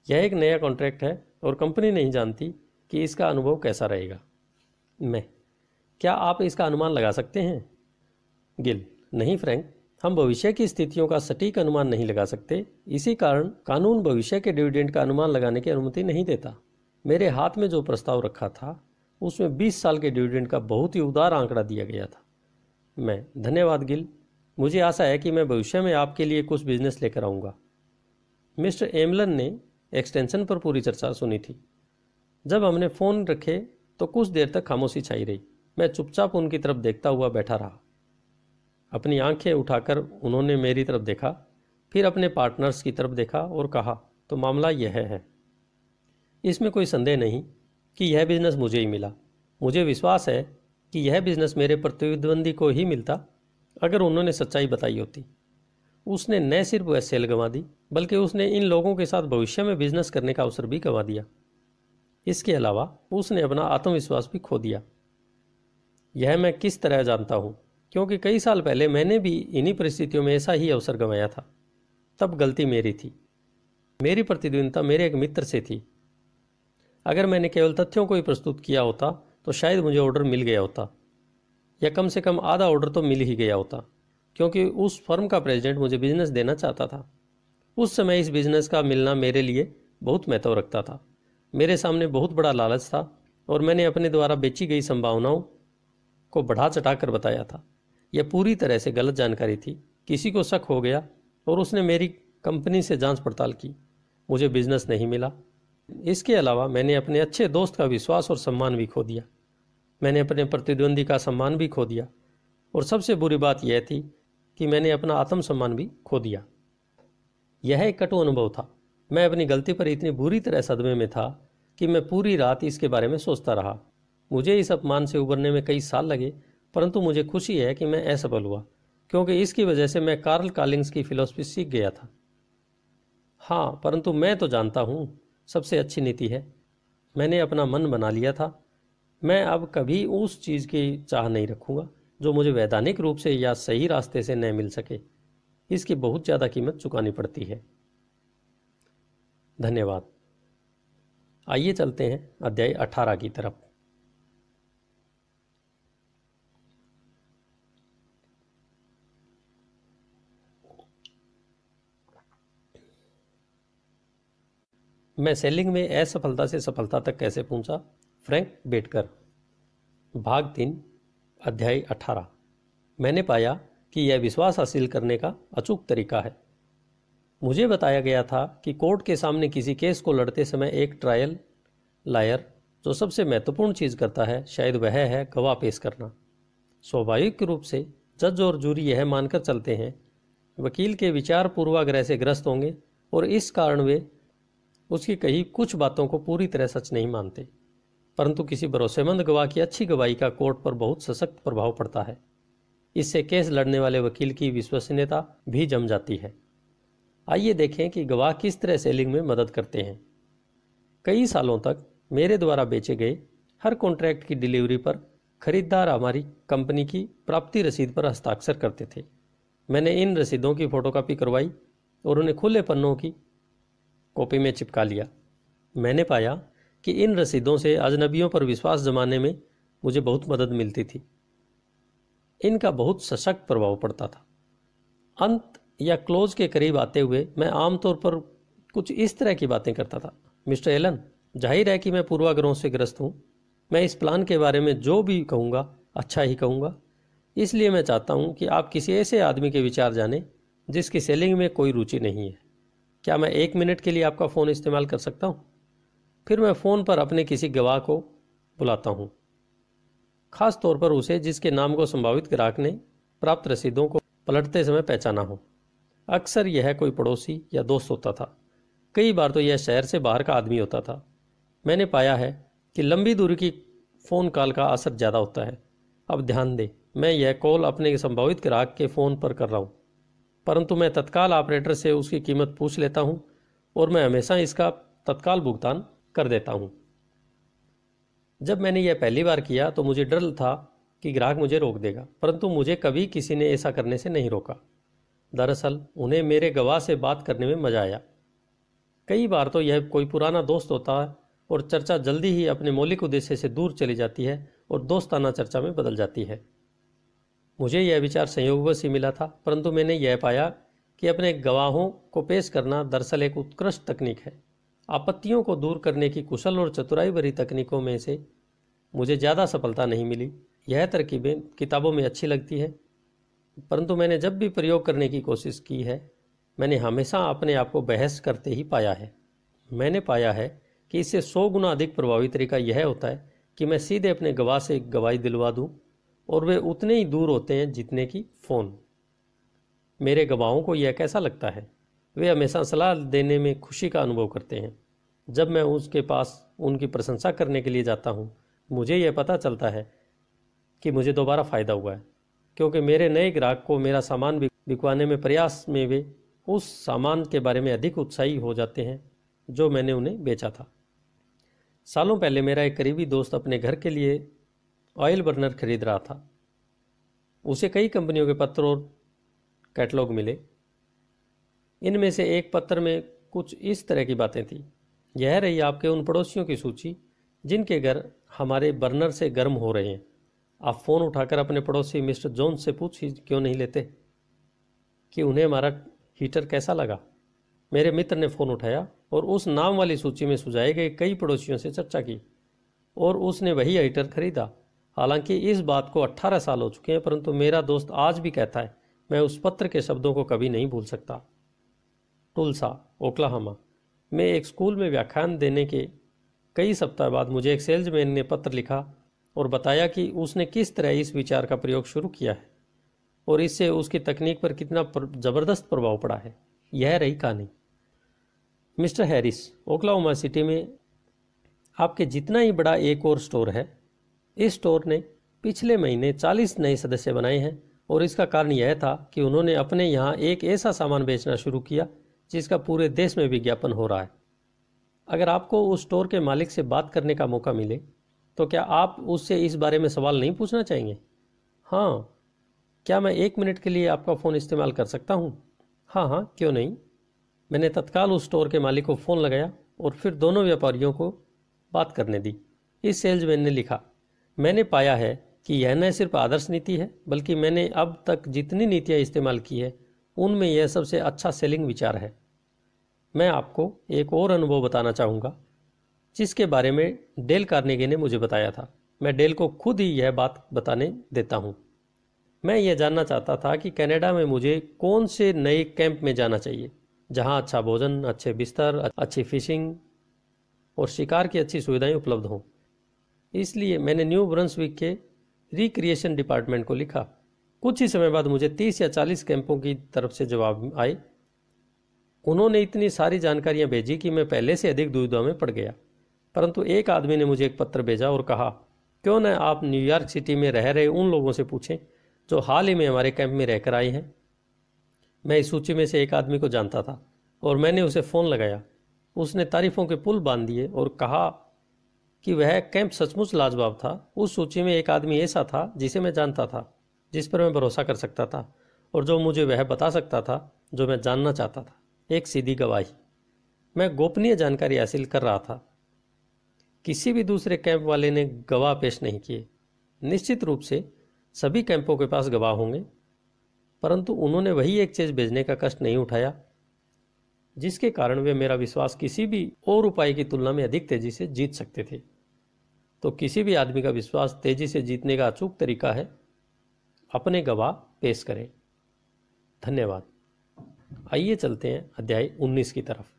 यह एक नया कॉन्ट्रैक्ट है और कंपनी नहीं जानती कि इसका अनुभव कैसा रहेगा मैं क्या आप इसका अनुमान लगा सकते हैं गिल नहीं फ्रैंक हम भविष्य की स्थितियों का सटीक अनुमान नहीं लगा सकते इसी कारण कानून भविष्य के डिविडेंड का अनुमान लगाने की अनुमति नहीं देता मेरे हाथ में जो प्रस्ताव रखा था उसमें 20 साल के डिविडेंड का बहुत ही उदार आंकड़ा दिया गया था मैं धन्यवाद गिल मुझे आशा है कि मैं भविष्य में आपके लिए कुछ बिजनेस लेकर आऊँगा मिस्टर एमलन ने एक्सटेंशन पर पूरी चर्चा सुनी थी जब हमने फ़ोन रखे तो कुछ देर तक खामोशी छाई रही मैं चुपचाप उनकी तरफ देखता हुआ बैठा रहा अपनी आंखें उठाकर उन्होंने मेरी तरफ देखा फिर अपने पार्टनर्स की तरफ देखा और कहा तो मामला यह है इसमें कोई संदेह नहीं कि यह बिज़नेस मुझे ही मिला मुझे विश्वास है कि यह बिज़नेस मेरे प्रतिद्वंदी को ही मिलता अगर उन्होंने सच्चाई बताई होती उसने न सिर्फ वह सेल गंवा दी बल्कि उसने इन लोगों के साथ भविष्य में बिजनेस करने का अवसर भी गंवा दिया इसके अलावा उसने अपना आत्मविश्वास भी खो दिया यह मैं किस तरह जानता हूँ क्योंकि कई साल पहले मैंने भी इन्हीं परिस्थितियों में ऐसा ही अवसर गंवाया था तब गलती मेरी थी मेरी प्रतिद्वंदता मेरे एक मित्र से थी अगर मैंने केवल तथ्यों को ही प्रस्तुत किया होता तो शायद मुझे ऑर्डर मिल गया होता या कम से कम आधा ऑर्डर तो मिल ही गया होता क्योंकि उस फर्म का प्रेसिडेंट मुझे बिजनेस देना चाहता था उस समय इस बिजनेस का मिलना मेरे लिए बहुत महत्व रखता था मेरे सामने बहुत बड़ा लालच था और मैंने अपने द्वारा बेची गई संभावनाओं को बढ़ा चढ़ा कर बताया था यह पूरी तरह से गलत जानकारी थी किसी को शक हो गया और उसने मेरी कंपनी से जांच पड़ताल की मुझे बिजनेस नहीं मिला इसके अलावा मैंने अपने अच्छे दोस्त का विश्वास और सम्मान भी खो दिया मैंने अपने प्रतिद्वंदी का सम्मान भी खो दिया और सबसे बुरी बात यह थी कि मैंने अपना आत्मसम्मान भी खो दिया यह एक कटु अनुभव था मैं अपनी गलती पर इतनी बुरी तरह सदमे में था कि मैं पूरी रात इसके बारे में सोचता रहा मुझे इस अपमान से उबरने में कई साल लगे परंतु मुझे खुशी है कि मैं असफल हुआ क्योंकि इसकी वजह से मैं कार्ल कालिंग्स की फिलॉसफी सीख गया था हाँ परंतु मैं तो जानता हूँ सबसे अच्छी नीति है मैंने अपना मन बना लिया था मैं अब कभी उस चीज़ की चाह नहीं रखूँगा जो मुझे वैधानिक रूप से या सही रास्ते से न मिल सके इसकी बहुत ज़्यादा कीमत चुकानी पड़ती है धन्यवाद आइए चलते हैं अध्याय अठारह की तरफ मैं सेलिंग में असफलता से सफलता तक कैसे पहुंचा? फ्रैंक बेटकर भाग तीन अध्याय अठारह मैंने पाया कि यह विश्वास हासिल करने का अचूक तरीका है मुझे बताया गया था कि कोर्ट के सामने किसी केस को लड़ते समय एक ट्रायल लायर जो सबसे महत्वपूर्ण चीज़ करता है शायद वह है गवाह पेश करना स्वाभाविक रूप से जज और जूरी यह मानकर चलते हैं वकील के विचार पूर्वाग्रह से ग्रस्त होंगे और इस कारण वे उसकी कही कुछ बातों को पूरी तरह सच नहीं मानते परंतु किसी भरोसेमंद गवाह की अच्छी गवाही का कोर्ट पर बहुत सशक्त प्रभाव पड़ता है इससे केस लड़ने वाले वकील की विश्वसनीयता भी जम जाती है आइए देखें कि गवाह किस तरह सेलिंग में मदद करते हैं कई सालों तक मेरे द्वारा बेचे गए हर कॉन्ट्रैक्ट की डिलीवरी पर खरीदार हमारी कंपनी की प्राप्ति रसीद पर हस्ताक्षर करते थे मैंने इन रसीदों की फोटोकॉपी करवाई और उन्हें खुले पन्नों की कॉपी में चिपका लिया मैंने पाया कि इन रसीदों से अजनबियों पर विश्वास जमाने में मुझे बहुत मदद मिलती थी इनका बहुत सशक्त प्रभाव पड़ता था अंत या क्लोज के करीब आते हुए मैं आमतौर पर कुछ इस तरह की बातें करता था मिस्टर एलन जाहिर है कि मैं पूर्वाग्रहों से ग्रस्त हूँ मैं इस प्लान के बारे में जो भी कहूँगा अच्छा ही कहूँगा इसलिए मैं चाहता हूँ कि आप किसी ऐसे आदमी के विचार जानें जिसकी सेलिंग में कोई रुचि नहीं है क्या मैं एक मिनट के लिए आपका फ़ोन इस्तेमाल कर सकता हूँ फिर मैं फ़ोन पर अपने किसी गवाह को बुलाता हूँ खास तौर पर उसे जिसके नाम को संभावित ग्राहक ने प्राप्त रसीदों को पलटते समय पहचाना हो अक्सर यह कोई पड़ोसी या दोस्त होता था कई बार तो यह शहर से बाहर का आदमी होता था मैंने पाया है कि लंबी दूरी की फ़ोन कॉल का असर ज़्यादा होता है अब ध्यान दें मैं यह कॉल अपने संभावित ग्राहक के फ़ोन पर कर रहा हूँ परंतु मैं तत्काल ऑपरेटर से उसकी कीमत पूछ लेता हूँ और मैं हमेशा इसका तत्काल भुगतान कर देता हूँ जब मैंने यह पहली बार किया तो मुझे डर था कि ग्राहक मुझे रोक देगा परंतु मुझे कभी किसी ने ऐसा करने से नहीं रोका दरअसल उन्हें मेरे गवाह से बात करने में मज़ा आया कई बार तो यह कोई पुराना दोस्त होता है और चर्चा जल्दी ही अपने मौलिक उद्देश्य से दूर चली जाती है और दोस्ताना चर्चा में बदल जाती है मुझे यह विचार संयोगवश ही मिला था परंतु मैंने यह पाया कि अपने गवाहों को पेश करना दरअसल एक उत्कृष्ट तकनीक है आपत्तियों को दूर करने की कुशल और चतुराई भरी तकनीकों में से मुझे ज़्यादा सफलता नहीं मिली यह तरकीबें किताबों में अच्छी लगती है परंतु मैंने जब भी प्रयोग करने की कोशिश की है मैंने हमेशा अपने आप को बहस करते ही पाया है मैंने पाया है कि इससे सौ गुना अधिक प्रभावी तरीका यह होता है कि मैं सीधे अपने गवाह से गवाही दिलवा दूँ और वे उतने ही दूर होते हैं जितने की फ़ोन मेरे गवाहों को यह कैसा लगता है वे हमेशा सलाह देने में खुशी का अनुभव करते हैं जब मैं उसके पास उनकी प्रशंसा करने के लिए जाता हूँ मुझे यह पता चलता है कि मुझे दोबारा फ़ायदा हुआ है क्योंकि मेरे नए ग्राहक को मेरा सामान बिकवाने में प्रयास में वे उस सामान के बारे में अधिक उत्साही हो जाते हैं जो मैंने उन्हें बेचा था सालों पहले मेरा एक करीबी दोस्त अपने घर के लिए ऑयल बर्नर खरीद रहा था उसे कई कंपनियों के पत्र और कैटलॉग मिले इनमें से एक पत्र में कुछ इस तरह की बातें थी यह रही आपके उन पड़ोसियों की सूची जिनके घर हमारे बर्नर से गर्म हो रहे हैं आप फ़ोन उठाकर अपने पड़ोसी मिस्टर जोन से पूछ क्यों नहीं लेते कि उन्हें हमारा हीटर कैसा लगा मेरे मित्र ने फ़ोन उठाया और उस नाम वाली सूची में सुझाए गए कई पड़ोसियों से चर्चा की और उसने वही हीटर खरीदा हालांकि इस बात को 18 साल हो चुके हैं परंतु मेरा दोस्त आज भी कहता है मैं उस पत्र के शब्दों को कभी नहीं भूल सकता टुलसा ओक्लाहामा मैं एक स्कूल में व्याख्यान देने के कई सप्ताह बाद मुझे एक सेल्समैन ने पत्र लिखा और बताया कि उसने किस तरह इस विचार का प्रयोग शुरू किया है और इससे उसकी तकनीक पर कितना ज़बरदस्त प्रभाव पड़ा है यह रही कहानी मिस्टर हैरिस ओक्लाहोमा सिटी में आपके जितना ही बड़ा एक और स्टोर है इस स्टोर ने पिछले महीने 40 नए सदस्य बनाए हैं और इसका कारण यह था कि उन्होंने अपने यहाँ एक ऐसा सामान बेचना शुरू किया जिसका पूरे देश में विज्ञापन हो रहा है अगर आपको उस स्टोर के मालिक से बात करने का मौका मिले तो क्या आप उससे इस बारे में सवाल नहीं पूछना चाहेंगे हाँ क्या मैं एक मिनट के लिए आपका फ़ोन इस्तेमाल कर सकता हूँ हाँ हाँ क्यों नहीं मैंने तत्काल उस स्टोर के मालिक को फ़ोन लगाया और फिर दोनों व्यापारियों को बात करने दी इस सेल्समैन ने लिखा मैंने पाया है कि यह न सिर्फ आदर्श नीति है बल्कि मैंने अब तक जितनी नीतियाँ इस्तेमाल की है उनमें यह सबसे अच्छा सेलिंग विचार है मैं आपको एक और अनुभव बताना चाहूँगा जिसके बारे में डेल कार्नेगी ने मुझे बताया था मैं डेल को खुद ही यह बात बताने देता हूँ मैं यह जानना चाहता था कि कनाडा में मुझे कौन से नए कैंप में जाना चाहिए जहाँ अच्छा भोजन अच्छे बिस्तर अच्छी फिशिंग और शिकार की अच्छी सुविधाएं उपलब्ध हों इसलिए मैंने न्यू ब्रंसविक के रिक्रिएशन डिपार्टमेंट को लिखा कुछ ही समय बाद मुझे तीस या चालीस कैंपों की तरफ से जवाब आए उन्होंने इतनी सारी जानकारियां भेजी कि मैं पहले से अधिक दुविधा में पड़ गया परंतु एक आदमी ने मुझे एक पत्र भेजा और कहा क्यों न आप न्यूयॉर्क सिटी में रह रहे उन लोगों से पूछें जो हाल ही में हमारे कैंप में रहकर आए हैं मैं इस सूची में से एक आदमी को जानता था और मैंने उसे फ़ोन लगाया उसने तारीफों के पुल बांध दिए और कहा कि वह कैंप सचमुच लाजवाब था उस सूची में एक आदमी ऐसा था जिसे मैं जानता था जिस पर मैं भरोसा कर सकता था और जो मुझे वह बता सकता था जो मैं जानना चाहता था एक सीधी गवाही मैं गोपनीय जानकारी हासिल कर रहा था किसी भी दूसरे कैंप वाले ने गवाह पेश नहीं किए निश्चित रूप से सभी कैंपों के पास गवाह होंगे परंतु उन्होंने वही एक चीज भेजने का कष्ट नहीं उठाया जिसके कारण वे मेरा विश्वास किसी भी और उपाय की तुलना में अधिक तेजी से जीत सकते थे तो किसी भी आदमी का विश्वास तेजी से जीतने का अचूक तरीका है अपने गवाह पेश करें धन्यवाद आइए चलते हैं अध्याय 19 की तरफ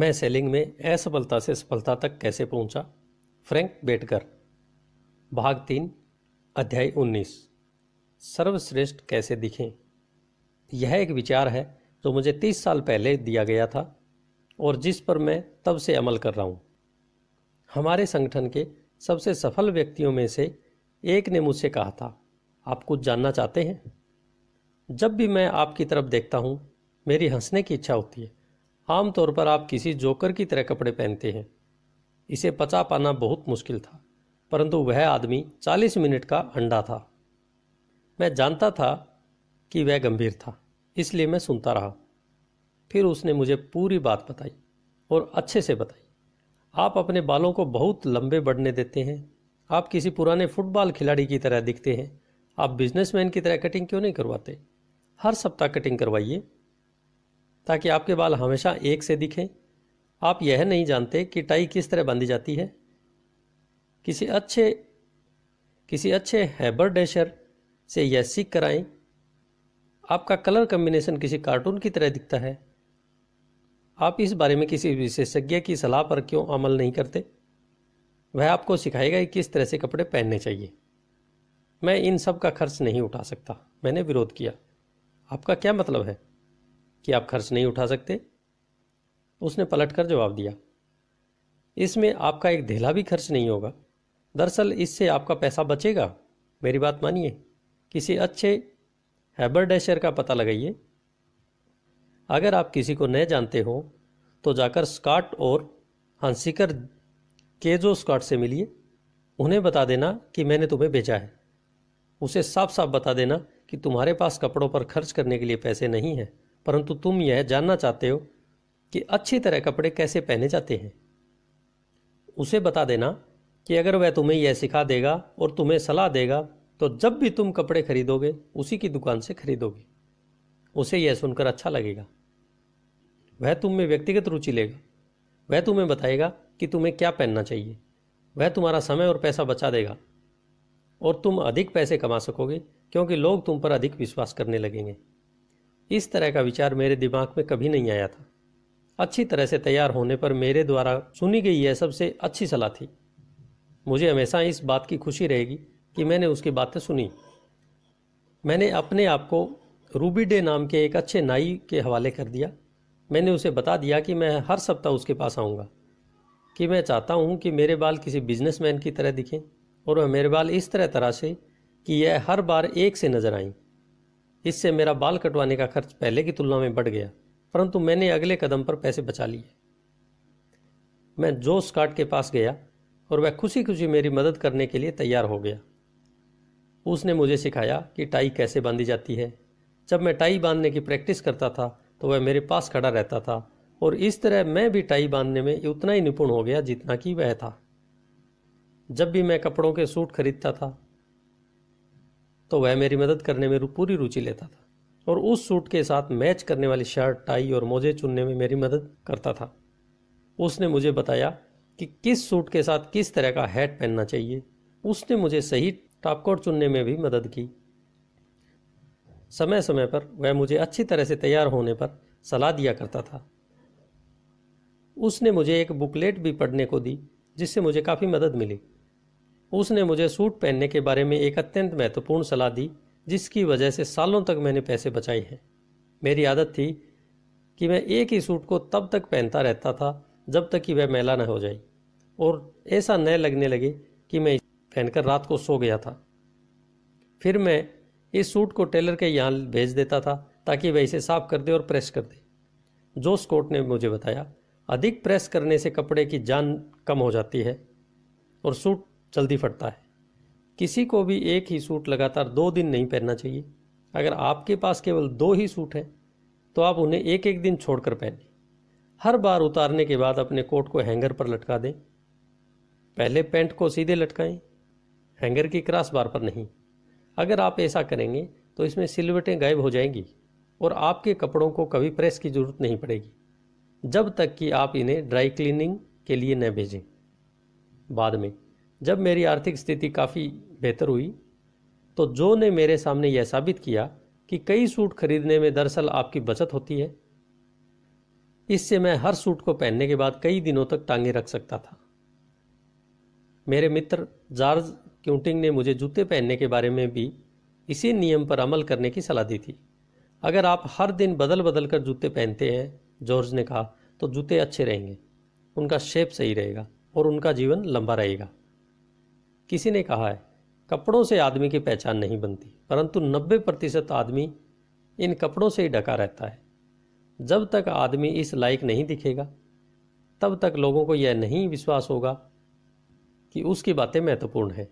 मैं सेलिंग में असफलता से सफलता तक कैसे पहुंचा? फ्रैंक बेटकर भाग तीन अध्याय 19 सर्वश्रेष्ठ कैसे दिखें यह एक विचार है जो मुझे तीस साल पहले दिया गया था और जिस पर मैं तब से अमल कर रहा हूँ हमारे संगठन के सबसे सफल व्यक्तियों में से एक ने मुझसे कहा था आप कुछ जानना चाहते हैं जब भी मैं आपकी तरफ देखता हूँ मेरी हंसने की इच्छा होती है आमतौर पर आप किसी जोकर की तरह कपड़े पहनते हैं इसे पचा पाना बहुत मुश्किल था परंतु वह आदमी 40 मिनट का अंडा था मैं जानता था कि वह गंभीर था इसलिए मैं सुनता रहा फिर उसने मुझे पूरी बात बताई और अच्छे से बताई आप अपने बालों को बहुत लंबे बढ़ने देते हैं आप किसी पुराने फुटबॉल खिलाड़ी की तरह दिखते हैं आप बिजनेसमैन की तरह कटिंग क्यों नहीं करवाते हर सप्ताह कटिंग करवाइए ताकि आपके बाल हमेशा एक से दिखें आप यह नहीं जानते कि टाई किस तरह बांधी जाती है किसी अच्छे किसी अच्छे हैबर डैशर से यह सीख कराएं आपका कलर कम्बिनेशन किसी कार्टून की तरह दिखता है आप इस बारे में किसी विशेषज्ञ की सलाह पर क्यों अमल नहीं करते वह आपको सिखाएगा कि किस तरह से कपड़े पहनने चाहिए मैं इन सब का खर्च नहीं उठा सकता मैंने विरोध किया आपका क्या मतलब है कि आप खर्च नहीं उठा सकते उसने पलट कर जवाब दिया इसमें आपका एक ढेला भी खर्च नहीं होगा दरअसल इससे आपका पैसा बचेगा मेरी बात मानिए किसी अच्छे हैबरडेशर का पता लगाइए अगर आप किसी को न जानते हो तो जाकर स्कॉट और हंसिकर केजो स्कॉट से मिलिए उन्हें बता देना कि मैंने तुम्हें भेजा है उसे साफ साफ बता देना कि तुम्हारे पास कपड़ों पर खर्च करने के लिए पैसे नहीं हैं परंतु तुम यह जानना चाहते हो कि अच्छी तरह कपड़े कैसे पहने जाते हैं उसे बता देना कि अगर वह तुम्हें यह सिखा देगा और तुम्हें सलाह देगा तो जब भी तुम कपड़े खरीदोगे उसी की दुकान से खरीदोगे उसे यह सुनकर अच्छा लगेगा वह तुम में व्यक्तिगत रुचि लेगा वह तुम्हें बताएगा कि तुम्हें क्या पहनना चाहिए वह तुम्हारा समय और पैसा बचा देगा और तुम अधिक पैसे कमा सकोगे क्योंकि लोग तुम पर अधिक विश्वास करने लगेंगे इस तरह का विचार मेरे दिमाग में कभी नहीं आया था अच्छी तरह से तैयार होने पर मेरे द्वारा सुनी गई यह सबसे अच्छी सलाह थी मुझे हमेशा इस बात की खुशी रहेगी कि मैंने उसकी बातें सुनी मैंने अपने आप को रूबी डे नाम के एक अच्छे नाई के हवाले कर दिया मैंने उसे बता दिया कि मैं हर सप्ताह उसके पास आऊँगा कि मैं चाहता हूँ कि मेरे बाल किसी बिजनेसमैन की तरह दिखें और वह मेरे बाल इस तरह तरह से कि यह हर बार एक से नजर आई इससे मेरा बाल कटवाने का खर्च पहले की तुलना में बढ़ गया परंतु मैंने अगले कदम पर पैसे बचा लिए मैं जोश काट के पास गया और वह खुशी खुशी मेरी मदद करने के लिए तैयार हो गया उसने मुझे सिखाया कि टाई कैसे बांधी जाती है जब मैं टाई बांधने की प्रैक्टिस करता था तो वह मेरे पास खड़ा रहता था और इस तरह मैं भी टाई बांधने में उतना ही निपुण हो गया जितना कि वह था जब भी मैं कपड़ों के सूट खरीदता था तो वह मेरी मदद करने में पूरी रुचि लेता था और उस सूट के साथ मैच करने वाली शर्ट टाई और मोजे चुनने में मेरी मदद करता था उसने मुझे बताया कि किस सूट के साथ किस तरह का हैट पहनना चाहिए उसने मुझे सही टॉपकोट चुनने में भी मदद की समय समय पर वह मुझे अच्छी तरह से तैयार होने पर सलाह दिया करता था उसने मुझे एक बुकलेट भी पढ़ने को दी जिससे मुझे काफ़ी मदद मिली उसने मुझे सूट पहनने के बारे में एक अत्यंत महत्वपूर्ण सलाह दी जिसकी वजह से सालों तक मैंने पैसे बचाए हैं मेरी आदत थी कि मैं एक ही सूट को तब तक पहनता रहता था जब तक कि वह मैला न हो जाए और ऐसा न लगने लगे कि मैं पहनकर रात को सो गया था फिर मैं इस सूट को टेलर के यहाँ भेज देता था ताकि वह इसे साफ कर दे और प्रेस कर दे जो कोट ने मुझे बताया अधिक प्रेस करने से कपड़े की जान कम हो जाती है और सूट जल्दी फटता है किसी को भी एक ही सूट लगातार दो दिन नहीं पहनना चाहिए अगर आपके पास केवल दो ही सूट हैं तो आप उन्हें एक एक दिन छोड़कर पहने हर बार उतारने के बाद अपने कोट को हैंगर पर लटका दें पहले पैंट को सीधे लटकाएं हैंगर की क्रॉस बार पर नहीं अगर आप ऐसा करेंगे तो इसमें सिलवटें गायब हो जाएंगी और आपके कपड़ों को कभी प्रेस की जरूरत नहीं पड़ेगी जब तक कि आप इन्हें ड्राई क्लीनिंग के लिए न भेजें बाद में जब मेरी आर्थिक स्थिति काफ़ी बेहतर हुई तो जो ने मेरे सामने यह साबित किया कि कई सूट खरीदने में दरअसल आपकी बचत होती है इससे मैं हर सूट को पहनने के बाद कई दिनों तक टांगे रख सकता था मेरे मित्र जॉर्ज क्यूटिंग ने मुझे जूते पहनने के बारे में भी इसी नियम पर अमल करने की सलाह दी थी अगर आप हर दिन बदल बदल कर जूते पहनते हैं जॉर्ज ने कहा तो जूते अच्छे रहेंगे उनका शेप सही रहेगा और उनका जीवन लंबा रहेगा किसी ने कहा है कपड़ों से आदमी की पहचान नहीं बनती परंतु 90 प्रतिशत आदमी इन कपड़ों से ही ढका रहता है जब तक आदमी इस लायक नहीं दिखेगा तब तक लोगों को यह नहीं विश्वास होगा कि उसकी बातें महत्वपूर्ण हैं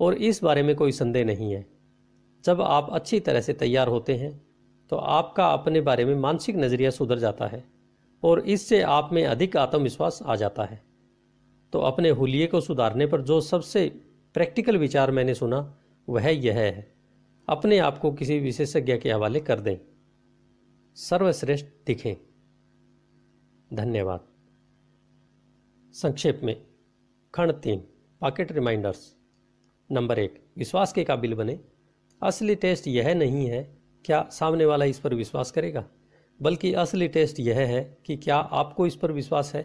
और इस बारे में कोई संदेह नहीं है जब आप अच्छी तरह से तैयार होते हैं तो आपका अपने बारे में मानसिक नज़रिया सुधर जाता है और इससे आप में अधिक आत्मविश्वास आ जाता है तो अपने हुलिये को सुधारने पर जो सबसे प्रैक्टिकल विचार मैंने सुना वह यह है अपने आप को किसी विशेषज्ञ के हवाले कर दें सर्वश्रेष्ठ दिखें धन्यवाद संक्षेप में खंड तीन पॉकेट रिमाइंडर्स नंबर एक विश्वास के काबिल बने असली टेस्ट यह नहीं है क्या सामने वाला इस पर विश्वास करेगा बल्कि असली टेस्ट यह है कि क्या आपको इस पर विश्वास है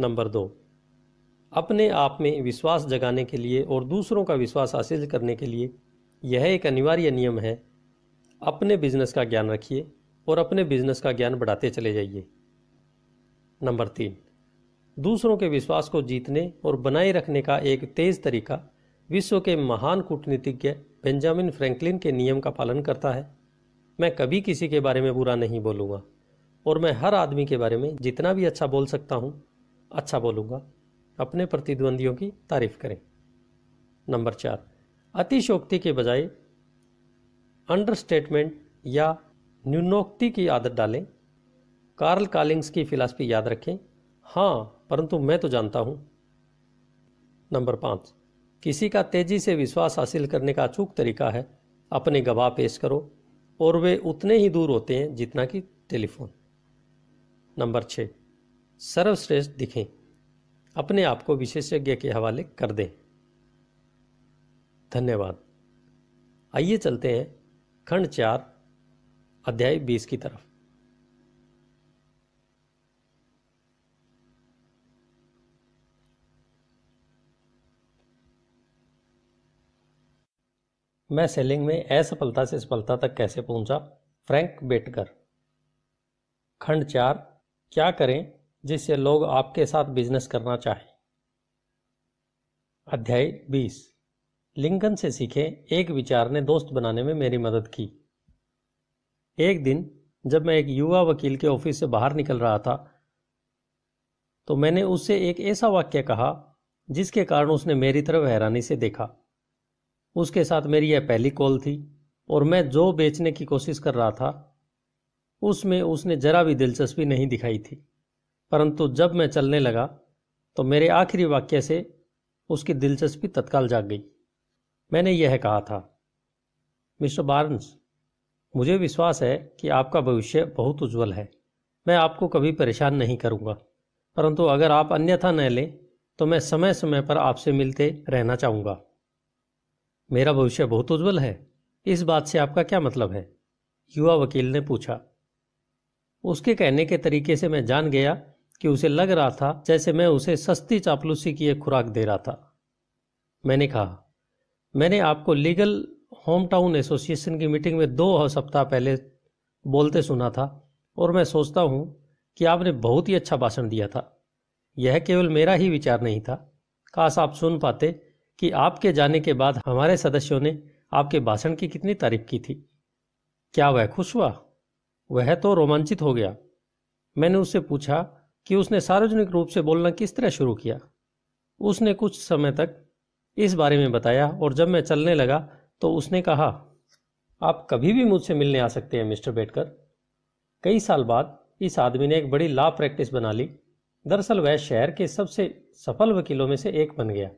नंबर दो अपने आप में विश्वास जगाने के लिए और दूसरों का विश्वास हासिल करने के लिए यह एक अनिवार्य नियम है अपने बिजनेस का ज्ञान रखिए और अपने बिजनेस का ज्ञान बढ़ाते चले जाइए नंबर तीन दूसरों के विश्वास को जीतने और बनाए रखने का एक तेज़ तरीका विश्व के महान कूटनीतिज्ञ बेंजामिन फ्रैंकलिन के नियम का पालन करता है मैं कभी किसी के बारे में बुरा नहीं बोलूँगा और मैं हर आदमी के बारे में जितना भी अच्छा बोल सकता हूँ अच्छा बोलूँगा अपने प्रतिद्वंदियों की तारीफ करें नंबर चार अतिशोक्ति के बजाय अंडरस्टेटमेंट या न्यूनोक्ति की आदत डालें कार्ल कालिंग्स की फिलासफी याद रखें हाँ परंतु मैं तो जानता हूँ नंबर पाँच किसी का तेजी से विश्वास हासिल करने का अचूक तरीका है अपने गवाह पेश करो और वे उतने ही दूर होते हैं जितना कि टेलीफोन नंबर छः सर्वश्रेष्ठ दिखें अपने आप को विशेषज्ञ के हवाले कर दें धन्यवाद आइए चलते हैं खंड चार अध्याय बीस की तरफ मैं सेलिंग में असफलता से सफलता तक कैसे पहुंचा? फ्रैंक बेटकर खंड चार क्या करें जिससे लोग आपके साथ बिजनेस करना चाहें अध्याय बीस लिंकन से सीखे एक विचार ने दोस्त बनाने में मेरी मदद की एक दिन जब मैं एक युवा वकील के ऑफिस से बाहर निकल रहा था तो मैंने उससे एक ऐसा वाक्य कहा जिसके कारण उसने मेरी तरफ हैरानी से देखा उसके साथ मेरी यह पहली कॉल थी और मैं जो बेचने की कोशिश कर रहा था उसमें उसने जरा भी दिलचस्पी नहीं दिखाई थी परंतु जब मैं चलने लगा तो मेरे आखिरी वाक्य से उसकी दिलचस्पी तत्काल जाग गई मैंने यह कहा था मिस्टर बार्न्स मुझे विश्वास है कि आपका भविष्य बहुत उज्जवल है मैं आपको कभी परेशान नहीं करूंगा परंतु अगर आप अन्यथा न लें तो मैं समय समय पर आपसे मिलते रहना चाहूँगा मेरा भविष्य बहुत उज्जवल है इस बात से आपका क्या मतलब है युवा वकील ने पूछा उसके कहने के तरीके से मैं जान गया कि उसे लग रहा था जैसे मैं उसे सस्ती चापलूसी की एक खुराक दे रहा था मैंने कहा मैंने आपको लीगल होम टाउन एसोसिएशन की मीटिंग में दो सप्ताह पहले बोलते सुना था और मैं सोचता हूं कि आपने बहुत ही अच्छा भाषण दिया था यह केवल मेरा ही विचार नहीं था काश आप सुन पाते कि आपके जाने के बाद हमारे सदस्यों ने आपके भाषण की कितनी तारीफ की थी क्या वह खुश हुआ वह तो रोमांचित हो गया मैंने उससे पूछा कि उसने सार्वजनिक रूप से बोलना किस तरह शुरू किया उसने कुछ समय तक इस बारे में बताया और जब मैं चलने लगा तो उसने कहा आप कभी भी मुझसे मिलने आ सकते हैं मिस्टर बेटकर कई साल बाद इस आदमी ने एक बड़ी ला प्रैक्टिस बना ली दरअसल वह शहर के सबसे सफल वकीलों में से एक बन गया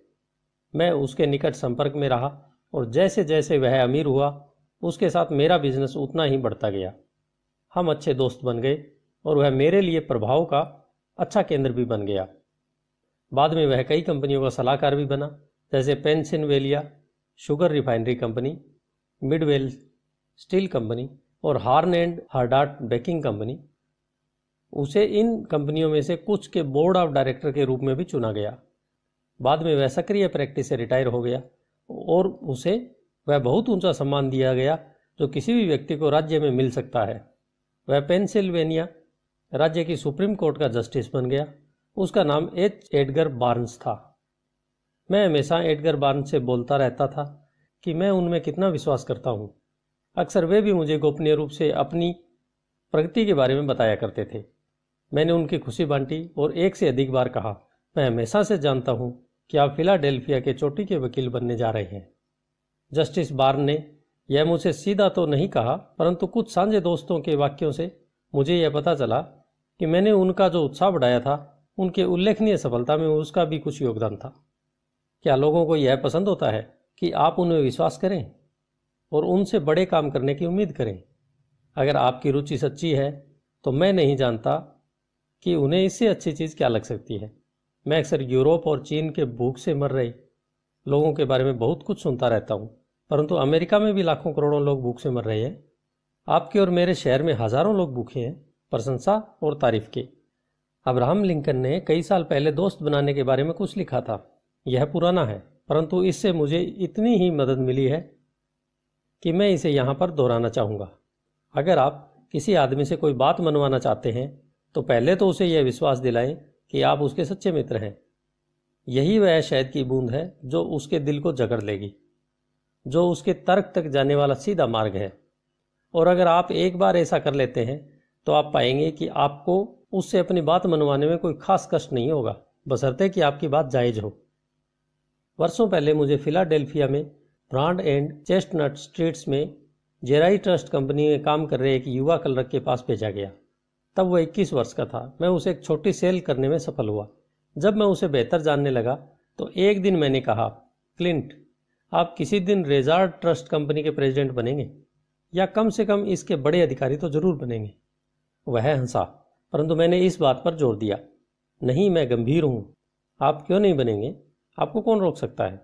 मैं उसके निकट संपर्क में रहा और जैसे जैसे वह अमीर हुआ उसके साथ मेरा बिजनेस उतना ही बढ़ता गया हम अच्छे दोस्त बन गए और वह मेरे लिए प्रभाव का अच्छा केंद्र भी बन गया बाद में वह कई कंपनियों का सलाहकार भी बना जैसे वेलिया sugar refinery company Midvale steel company और Horn and Hardart baking company उसे इन कंपनियों में से कुछ के बोर्ड ऑफ डायरेक्टर के रूप में भी चुना गया बाद में वह सक्रिय प्रैक्टिस से रिटायर हो गया और उसे वह बहुत ऊंचा सम्मान दिया गया जो किसी भी व्यक्ति को राज्य में मिल सकता है वह पेंसिल्वेनिया राज्य की सुप्रीम कोर्ट का जस्टिस बन गया उसका नाम एच एडगर बार्न्स था मैं हमेशा एडगर बार्न्स से बोलता रहता था कि मैं उनमें कितना विश्वास करता हूँ अक्सर वे भी मुझे गोपनीय रूप से अपनी प्रगति के बारे में बताया करते थे मैंने उनकी खुशी बांटी और एक से अधिक बार कहा मैं हमेशा से जानता हूँ कि आप फिलाडेल्फिया के चोटी के वकील बनने जा रहे हैं जस्टिस बार ने यह मुझसे सीधा तो नहीं कहा परंतु कुछ सांझे दोस्तों के वाक्यों से मुझे यह पता चला कि मैंने उनका जो उत्साह बढ़ाया था उनके उल्लेखनीय सफलता में उसका भी कुछ योगदान था क्या लोगों को यह पसंद होता है कि आप उनमें विश्वास करें और उनसे बड़े काम करने की उम्मीद करें अगर आपकी रुचि सच्ची है तो मैं नहीं जानता कि उन्हें इससे अच्छी चीज़ क्या लग सकती है मैं अक्सर यूरोप और चीन के भूख से मर रहे लोगों के बारे में बहुत कुछ सुनता रहता हूँ परंतु अमेरिका में भी लाखों करोड़ों लोग भूख से मर रहे हैं आपके और मेरे शहर में हजारों लोग भूखे हैं प्रशंसा और तारीफ की अब्राहम लिंकन ने कई साल पहले दोस्त बनाने के बारे में कुछ लिखा था यह पुराना है परंतु इससे मुझे इतनी ही मदद मिली है कि मैं इसे यहाँ पर दोहराना चाहूँगा अगर आप किसी आदमी से कोई बात मनवाना चाहते हैं तो पहले तो उसे यह विश्वास दिलाएं कि आप उसके सच्चे मित्र हैं यही वह शहद की बूंद है जो उसके दिल को जकड़ लेगी जो उसके तर्क तक जाने वाला सीधा मार्ग है और अगर आप एक बार ऐसा कर लेते हैं तो आप पाएंगे कि आपको उससे अपनी बात मनवाने में कोई खास कष्ट नहीं होगा बसरते कि आपकी बात जायज हो वर्षों पहले मुझे फिलाडेल्फिया में ब्रांड एंड चेस्टनट स्ट्रीट्स में जेराई ट्रस्ट कंपनी में काम कर रहे एक युवा कलरक के पास भेजा गया तब वह 21 वर्ष का था मैं उसे एक छोटी सेल करने में सफल हुआ जब मैं उसे बेहतर जानने लगा तो एक दिन मैंने कहा क्लिंट आप किसी दिन रेजार्ड ट्रस्ट कंपनी के प्रेसिडेंट बनेंगे या कम से कम इसके बड़े अधिकारी तो जरूर बनेंगे वह हंसा परंतु मैंने इस बात पर जोर दिया नहीं मैं गंभीर हूं आप क्यों नहीं बनेंगे आपको कौन रोक सकता है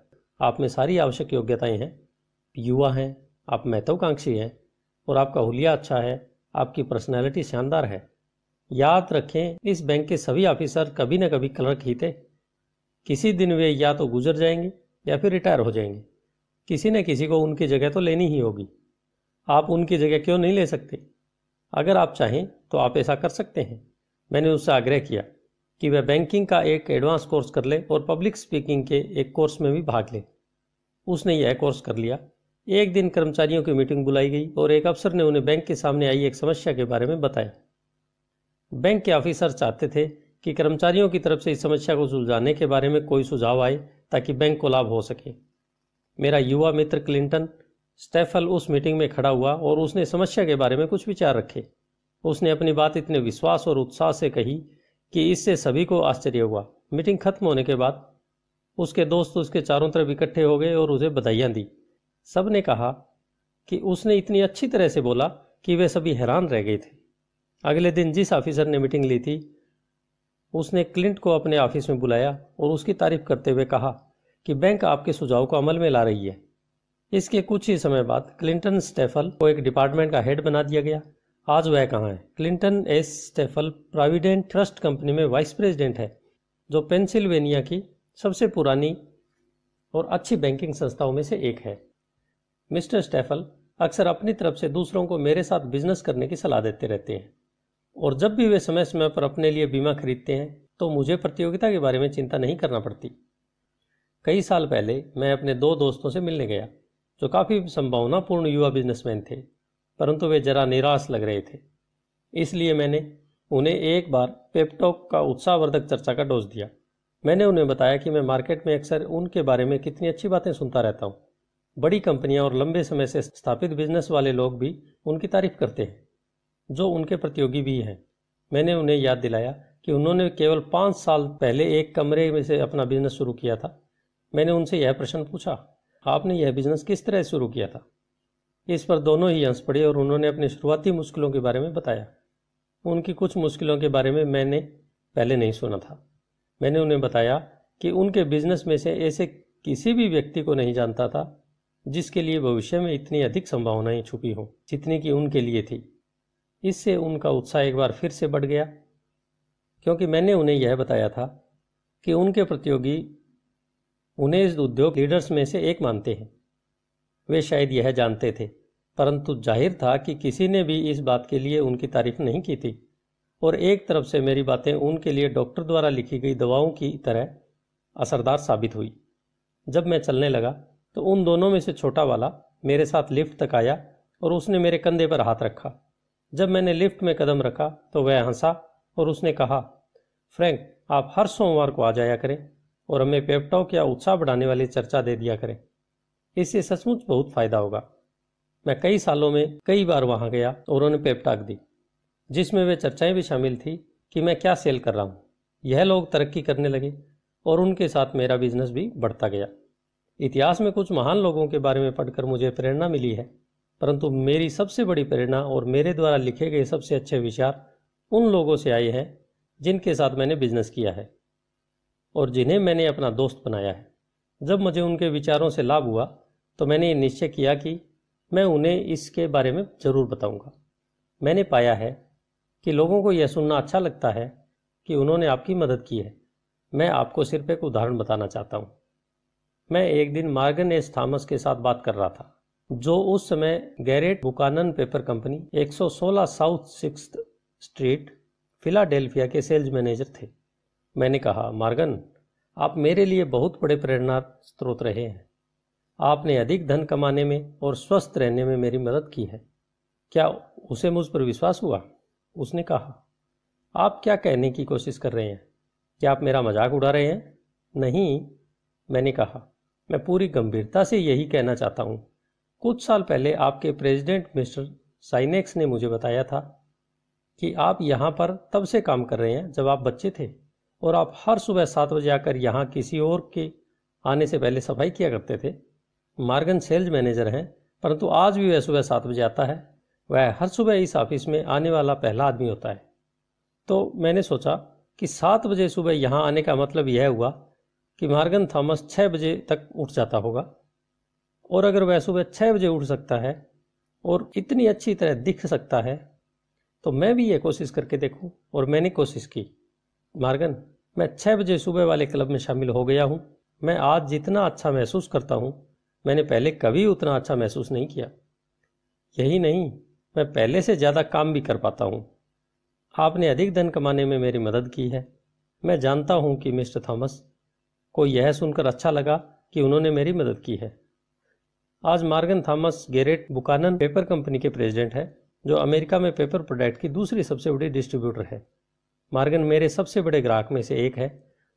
आप में सारी आवश्यक योग्यताएं हैं युवा हैं आप महत्वाकांक्षी हैं और आपका हुलिया अच्छा है आपकी पर्सनैलिटी शानदार है याद रखें इस बैंक के सभी ऑफिसर कभी ना कभी क्लर्क ही थे किसी दिन वे या तो गुजर जाएंगे या फिर रिटायर हो जाएंगे किसी न किसी को उनकी जगह तो लेनी ही होगी आप उनकी जगह क्यों नहीं ले सकते अगर आप चाहें तो आप ऐसा कर सकते हैं मैंने उससे आग्रह किया कि वह बैंकिंग का एक एडवांस कोर्स कर ले और पब्लिक स्पीकिंग के एक कोर्स में भी भाग ले उसने यह कोर्स कर लिया एक दिन कर्मचारियों की मीटिंग बुलाई गई और एक अफसर ने उन्हें बैंक के सामने आई एक समस्या के बारे में बताया बैंक के ऑफिसर चाहते थे कि कर्मचारियों की तरफ से इस समस्या को सुलझाने के बारे में कोई सुझाव आए ताकि बैंक को लाभ हो सके मेरा युवा मित्र क्लिंटन स्टेफल उस मीटिंग में खड़ा हुआ और उसने समस्या के बारे में कुछ विचार रखे उसने अपनी बात इतने विश्वास और उत्साह से कही कि इससे सभी को आश्चर्य हुआ मीटिंग खत्म होने के बाद उसके दोस्त उसके चारों तरफ इकट्ठे हो गए और उसे बधाइयाँ दी सब ने कहा कि उसने इतनी अच्छी तरह से बोला कि वे सभी हैरान रह गए थे अगले दिन जिस ऑफिसर ने मीटिंग ली थी उसने क्लिंट को अपने ऑफिस में बुलाया और उसकी तारीफ करते हुए कहा कि बैंक आपके सुझाव को अमल में ला रही है इसके कुछ ही समय बाद क्लिंटन स्टेफल को एक डिपार्टमेंट का हेड बना दिया गया आज वह कहाँ है Clinton S Stefel Provident trust company में वाइस प्रेसिडेंट है जो पेंसिल्वेनिया की सबसे पुरानी और अच्छी बैंकिंग संस्थाओं में से एक है मिस्टर स्टेफल अक्सर अपनी तरफ से दूसरों को मेरे साथ बिजनेस करने की सलाह देते रहते हैं और जब भी वे समय समय पर अपने लिए बीमा खरीदते हैं तो मुझे प्रतियोगिता के बारे में चिंता नहीं करना पड़ती कई साल पहले मैं अपने दो दोस्तों से मिलने गया जो काफ़ी संभावनापूर्ण युवा बिजनेसमैन थे परंतु वे जरा निराश लग रहे थे इसलिए मैंने उन्हें एक बार पेपटॉक का उत्साहवर्धक चर्चा का डोज दिया मैंने उन्हें बताया कि मैं मार्केट में अक्सर उनके बारे में कितनी अच्छी बातें सुनता रहता हूँ बड़ी कंपनियां और लंबे समय से स्थापित बिजनेस वाले लोग भी उनकी तारीफ करते हैं जो उनके प्रतियोगी भी हैं मैंने उन्हें याद दिलाया कि उन्होंने केवल पाँच साल पहले एक कमरे में से अपना बिजनेस शुरू किया था मैंने उनसे यह प्रश्न पूछा आपने यह बिजनेस किस तरह शुरू किया था इस पर दोनों ही हंस पड़े और उन्होंने अपनी शुरुआती मुश्किलों के बारे में बताया उनकी कुछ मुश्किलों के बारे में मैंने पहले नहीं सुना था मैंने उन्हें बताया कि उनके बिजनेस में से ऐसे किसी भी व्यक्ति को नहीं जानता था जिसके लिए भविष्य में इतनी अधिक संभावनाएं छुपी हों जितनी कि उनके लिए थी इससे उनका उत्साह एक बार फिर से बढ़ गया क्योंकि मैंने उन्हें यह बताया था कि उनके प्रतियोगी उन्हें इस उद्योग लीडर्स में से एक मानते हैं वे शायद यह जानते थे परंतु जाहिर था कि किसी ने भी इस बात के लिए उनकी तारीफ नहीं की थी और एक तरफ से मेरी बातें उनके लिए डॉक्टर द्वारा लिखी गई दवाओं की तरह असरदार साबित हुई जब मैं चलने लगा तो उन दोनों में से छोटा वाला मेरे साथ लिफ्ट तक आया और उसने मेरे कंधे पर हाथ रखा जब मैंने लिफ्ट में कदम रखा तो वह हंसा और उसने कहा फ्रैंक आप हर सोमवार को आ जाया करें और हमें पेपटॉक या उत्साह बढ़ाने वाली चर्चा दे दिया करें इससे सचमुच बहुत फायदा होगा मैं कई सालों में कई बार वहां गया और उन्हें पेपटॉक दी जिसमें वे चर्चाएं भी शामिल थी कि मैं क्या सेल कर रहा हूँ यह लोग तरक्की करने लगे और उनके साथ मेरा बिजनेस भी बढ़ता गया इतिहास में कुछ महान लोगों के बारे में पढ़कर मुझे प्रेरणा मिली है परंतु मेरी सबसे बड़ी प्रेरणा और मेरे द्वारा लिखे गए सबसे अच्छे विचार उन लोगों से आए हैं जिनके साथ मैंने बिजनेस किया है और जिन्हें मैंने अपना दोस्त बनाया है जब मुझे उनके विचारों से लाभ हुआ तो मैंने ये निश्चय किया कि मैं उन्हें इसके बारे में ज़रूर बताऊंगा। मैंने पाया है कि लोगों को यह सुनना अच्छा लगता है कि उन्होंने आपकी मदद की है मैं आपको सिर्फ एक उदाहरण बताना चाहता हूँ मैं एक दिन मार्गन एस थॉमस के साथ बात कर रहा था जो उस समय Garrett Buchanan paper company 116 south six street Philadelphia के सेल्स मैनेजर थे मैंने कहा मार्गन आप मेरे लिए बहुत बड़े प्रेरणा स्रोत रहे हैं आपने अधिक धन कमाने में और स्वस्थ रहने में मेरी मदद की है क्या उसे मुझ पर विश्वास हुआ उसने कहा आप क्या कहने की कोशिश कर रहे हैं क्या आप मेरा मजाक उड़ा रहे हैं नहीं मैंने कहा मैं पूरी गंभीरता से यही कहना चाहता हूँ कुछ साल पहले आपके प्रेसिडेंट मिस्टर साइनेक्स ने मुझे बताया था कि आप यहाँ पर तब से काम कर रहे हैं जब आप बच्चे थे और आप हर सुबह सात बजे आकर यहाँ किसी और के आने से पहले सफाई किया करते थे मार्गन सेल्स मैनेजर हैं परंतु आज भी वह सुबह सात बजे आता है वह हर सुबह इस ऑफिस में आने वाला पहला आदमी होता है तो मैंने सोचा कि सात बजे सुबह यहाँ आने का मतलब यह हुआ कि मार्गन थॉमस छः बजे तक उठ जाता होगा और अगर वह सुबह छः बजे उठ सकता है और इतनी अच्छी तरह दिख सकता है तो मैं भी ये कोशिश करके देखूं और मैंने कोशिश की मार्गन मैं छः बजे सुबह वाले क्लब में शामिल हो गया हूँ मैं आज जितना अच्छा महसूस करता हूँ मैंने पहले कभी उतना अच्छा महसूस नहीं किया यही नहीं मैं पहले से ज़्यादा काम भी कर पाता हूँ आपने अधिक धन कमाने में मेरी मदद की है मैं जानता हूँ कि मिस्टर थॉमस को यह सुनकर अच्छा लगा कि उन्होंने मेरी मदद की है आज Morgan Thomas Garrett Buchanan paper company के प्रेसिडेंट हैं जो अमेरिका में पेपर प्रोडक्ट की दूसरी सबसे बड़ी डिस्ट्रीब्यूटर है मार्गन मेरे सबसे बड़े ग्राहक में से एक है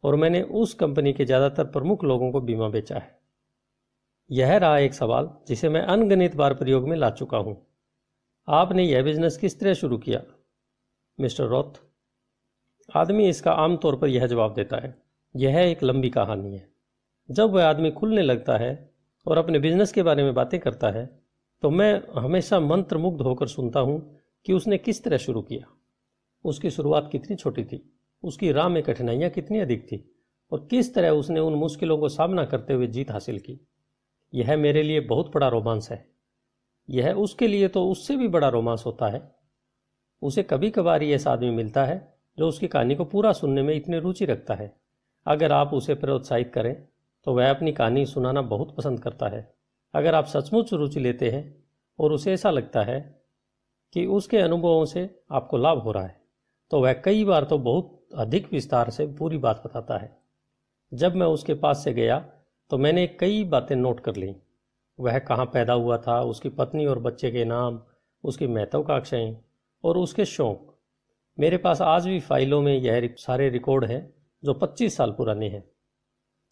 और मैंने उस कंपनी के ज़्यादातर प्रमुख लोगों को बीमा बेचा है यह रहा एक सवाल जिसे मैं अनगणित बार प्रयोग में ला चुका हूँ आपने यह बिजनेस किस तरह शुरू किया मिस्टर रॉथ आदमी इसका आमतौर पर यह जवाब देता है यह एक लंबी कहानी है जब वह आदमी खुलने लगता है और अपने बिजनेस के बारे में बातें करता है तो मैं हमेशा मंत्रमुग्ध होकर सुनता हूँ कि उसने किस तरह शुरू किया उसकी शुरुआत कितनी छोटी थी उसकी राह में कठिनाइयाँ कितनी अधिक थी और किस तरह उसने उन मुश्किलों को सामना करते हुए जीत हासिल की यह मेरे लिए बहुत बड़ा रोमांस है यह उसके लिए तो उससे भी बड़ा रोमांस होता है उसे कभी कभार ही ऐसा आदमी मिलता है जो उसकी कहानी को पूरा सुनने में इतनी रुचि रखता है अगर आप उसे प्रोत्साहित करें तो वह अपनी कहानी सुनाना बहुत पसंद करता है अगर आप सचमुच रुचि लेते हैं और उसे ऐसा लगता है कि उसके अनुभवों से आपको लाभ हो रहा है तो वह कई बार तो बहुत अधिक विस्तार से पूरी बात बताता है जब मैं उसके पास से गया तो मैंने कई बातें नोट कर लीं वह कहाँ पैदा हुआ था उसकी पत्नी और बच्चे के नाम उसकी महत्वाकांक्षाएँ और उसके शौक मेरे पास आज भी फाइलों में यह सारे रिकॉर्ड हैं जो 25 साल पुराने हैं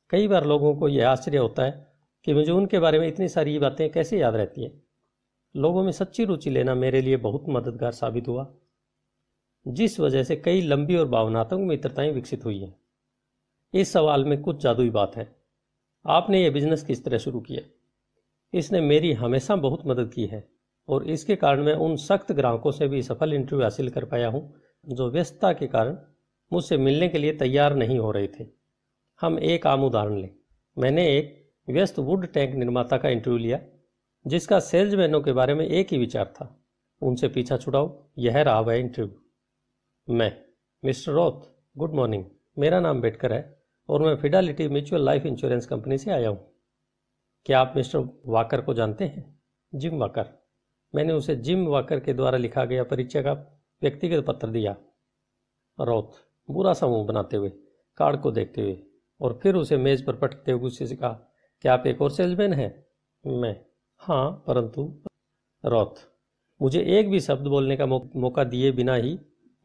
कई बार लोगों को यह आश्चर्य होता है कि मुझे उनके बारे में इतनी सारी बातें कैसे याद रहती हैं लोगों में सच्ची रुचि लेना मेरे लिए बहुत मददगार साबित हुआ जिस वजह से कई लंबी और भावनात्मक मित्रताएं विकसित हुई हैं इस सवाल में कुछ जादुई बात है आपने यह बिजनेस किस तरह शुरू किया इसने मेरी हमेशा बहुत मदद की है और इसके कारण मैं उन सख्त ग्राहकों से भी सफल इंटरव्यू हासिल कर पाया हूँ जो व्यस्तता के कारण मुझसे मिलने के लिए तैयार नहीं हो रहे थे हम एक आम उदाहरण लें मैंने एक व्यस्त वुड टैंक निर्माता का इंटरव्यू लिया जिसका सेल्समैनों के बारे में एक ही विचार था उनसे पीछा छुड़ाओ यह रहा वह इंटरव्यू मैं मिस्टर रोथ गुड मॉर्निंग मेरा नाम बेटकर है और मैं Fidelity Mutual life insurance company से आया हूँ क्या आप मिस्टर वाकर को जानते हैं जिम वाकर मैंने उसे जिम वाकर के द्वारा लिखा गया परिचय का व्यक्तिगत पत्र दिया रोथ बुरा समूह बनाते हुए कार्ड को देखते हुए और फिर उसे मेज पर पटकते हुए गुस्से से कहा क्या आप एक और सेल्समैन हैं मैं हाँ परंतु रॉथ मुझे एक भी शब्द बोलने का मौका दिए बिना ही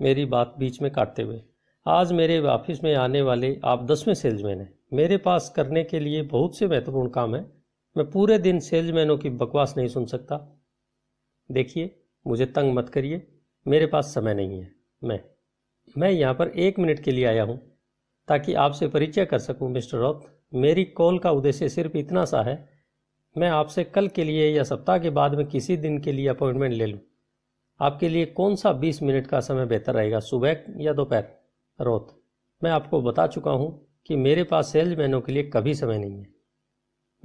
मेरी बात बीच में काटते हुए आज मेरे ऑफिस में आने वाले आप दसवें सेल्समैन हैं मेरे पास करने के लिए बहुत से महत्वपूर्ण काम हैं मैं पूरे दिन सेल्समैनों की बकवास नहीं सुन सकता देखिए मुझे तंग मत करिए मेरे पास समय नहीं है मैं मैं यहाँ पर एक मिनट के लिए आया हूँ ताकि आपसे परिचय कर सकूं मिस्टर रॉथ मेरी कॉल का उद्देश्य सिर्फ इतना सा है मैं आपसे कल के लिए या सप्ताह के बाद में किसी दिन के लिए अपॉइंटमेंट ले लूँ आपके लिए कौन सा बीस मिनट का समय बेहतर रहेगा सुबह या दोपहर रोत मैं आपको बता चुका हूँ कि मेरे पास सेल्समैनों के लिए कभी समय नहीं है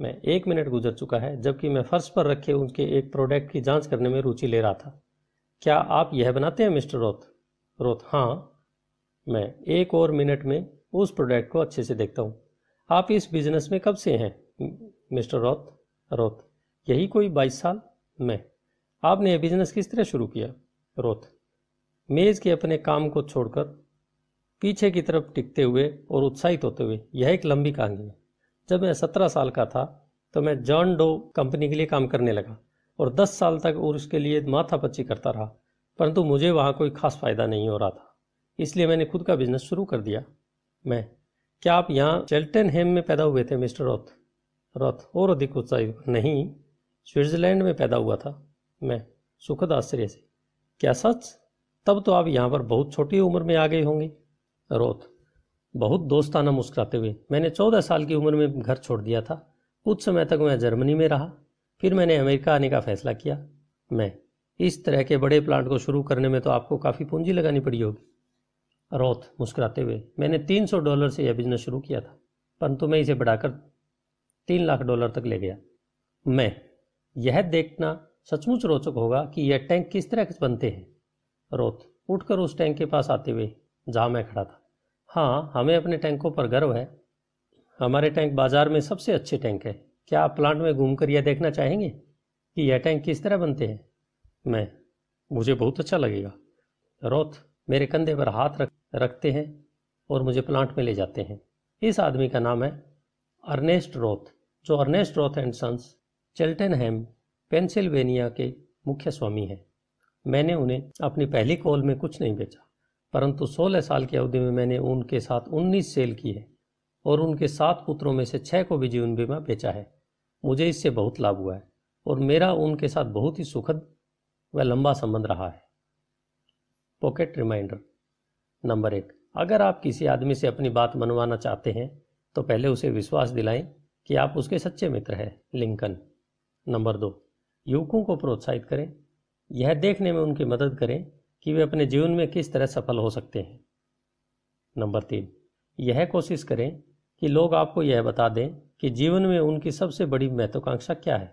मैं एक मिनट गुजर चुका है जबकि मैं फर्श पर रखे उनके एक प्रोडक्ट की जांच करने में रुचि ले रहा था क्या आप यह बनाते हैं मिस्टर रोत रोत हाँ मैं एक और मिनट में उस प्रोडक्ट को अच्छे से देखता हूँ आप इस बिजनेस में कब से हैं मिस्टर रोत रोत यही कोई बाईस साल मैं आपने यह बिजनेस किस तरह शुरू किया रोत मेज के अपने काम को छोड़कर पीछे की तरफ टिकते हुए और उत्साहित होते हुए यह एक लंबी कहानी है जब मैं सत्रह साल का था तो मैं जॉन डो कंपनी के लिए काम करने लगा और दस साल तक और उसके लिए माथापच्ची करता रहा परंतु मुझे वहाँ कोई खास फायदा नहीं हो रहा था इसलिए मैंने खुद का बिजनेस शुरू कर दिया मैं क्या आप यहाँ चेल्टन हेम में पैदा हुए थे मिस्टर रॉथ रॉथ और अधिक उत्साहित नहीं स्विट्जरलैंड में पैदा हुआ था मैं सुखद आश्चर्य से क्या सच तब तो आप यहाँ पर बहुत छोटी उम्र में आ गए होंगे रोथ बहुत दोस्ताना मुस्कुराते हुए मैंने चौदह साल की उम्र में घर छोड़ दिया था कुछ समय तक मैं जर्मनी में रहा फिर मैंने अमेरिका आने का फैसला किया मैं इस तरह के बड़े प्लांट को शुरू करने में तो आपको काफ़ी पूंजी लगानी पड़ी होगी रोथ मुस्कुराते हुए मैंने 300 डॉलर से यह बिजनेस शुरू किया था परंतु मैं इसे बढ़ाकर तीन लाख डॉलर तक ले गया मैं यह देखना सचमुच रोचक होगा कि यह टैंक किस तरह बनते हैं रोथ उठकर उस टैंक के पास आते हुए जहाँ मैं खड़ा था हाँ हमें अपने टैंकों पर गर्व है हमारे टैंक बाजार में सबसे अच्छे टैंक है क्या आप प्लांट में घूमकर यह देखना चाहेंगे कि यह टैंक किस तरह बनते हैं मैं मुझे बहुत अच्छा लगेगा रोथ मेरे कंधे पर हाथ रख रखते हैं और मुझे प्लांट में ले जाते हैं इस आदमी का नाम है अर्नेस्ट रोथ जो Ernest Roth and sons Cheltenham Pennsylvania के मुख्य स्वामी हैं मैंने उन्हें अपनी पहली कॉल में कुछ नहीं बेचा परंतु 16 साल की अवधि में मैंने उनके साथ 19 सेल की है और उनके सात पुत्रों में से छः को भी जीवन बीमा बेचा है मुझे इससे बहुत लाभ हुआ है और मेरा उनके साथ बहुत ही सुखद व लंबा संबंध रहा है पॉकेट रिमाइंडर नंबर एक अगर आप किसी आदमी से अपनी बात मनवाना चाहते हैं तो पहले उसे विश्वास दिलाएं कि आप उसके सच्चे मित्र हैं लिंकन नंबर दो युवकों को प्रोत्साहित करें यह देखने में उनकी मदद करें कि वे अपने जीवन में किस तरह सफल हो सकते हैं नंबर तीन यह कोशिश करें कि लोग आपको यह बता दें कि जीवन में उनकी सबसे बड़ी महत्वाकांक्षा क्या है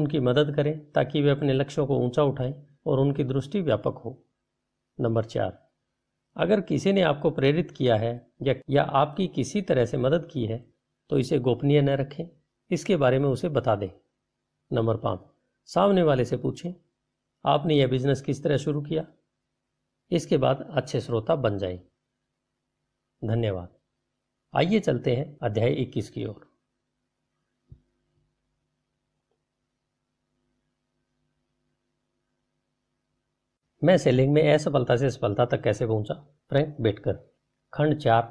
उनकी मदद करें ताकि वे अपने लक्ष्यों को ऊंचा उठाएं और उनकी दृष्टि व्यापक हो नंबर चार अगर किसी ने आपको प्रेरित किया है या, या आपकी किसी तरह से मदद की है तो इसे गोपनीय न रखें इसके बारे में उसे बता दें नंबर पाँच सामने वाले से पूछें आपने यह बिजनेस किस तरह शुरू किया इसके बाद अच्छे श्रोता बन जाए धन्यवाद आइए चलते हैं अध्याय 21 की ओर मैं सेलिंग में असफलता से सफलता तक कैसे पहुंचा? फ्रैंक बेटकर खंड चार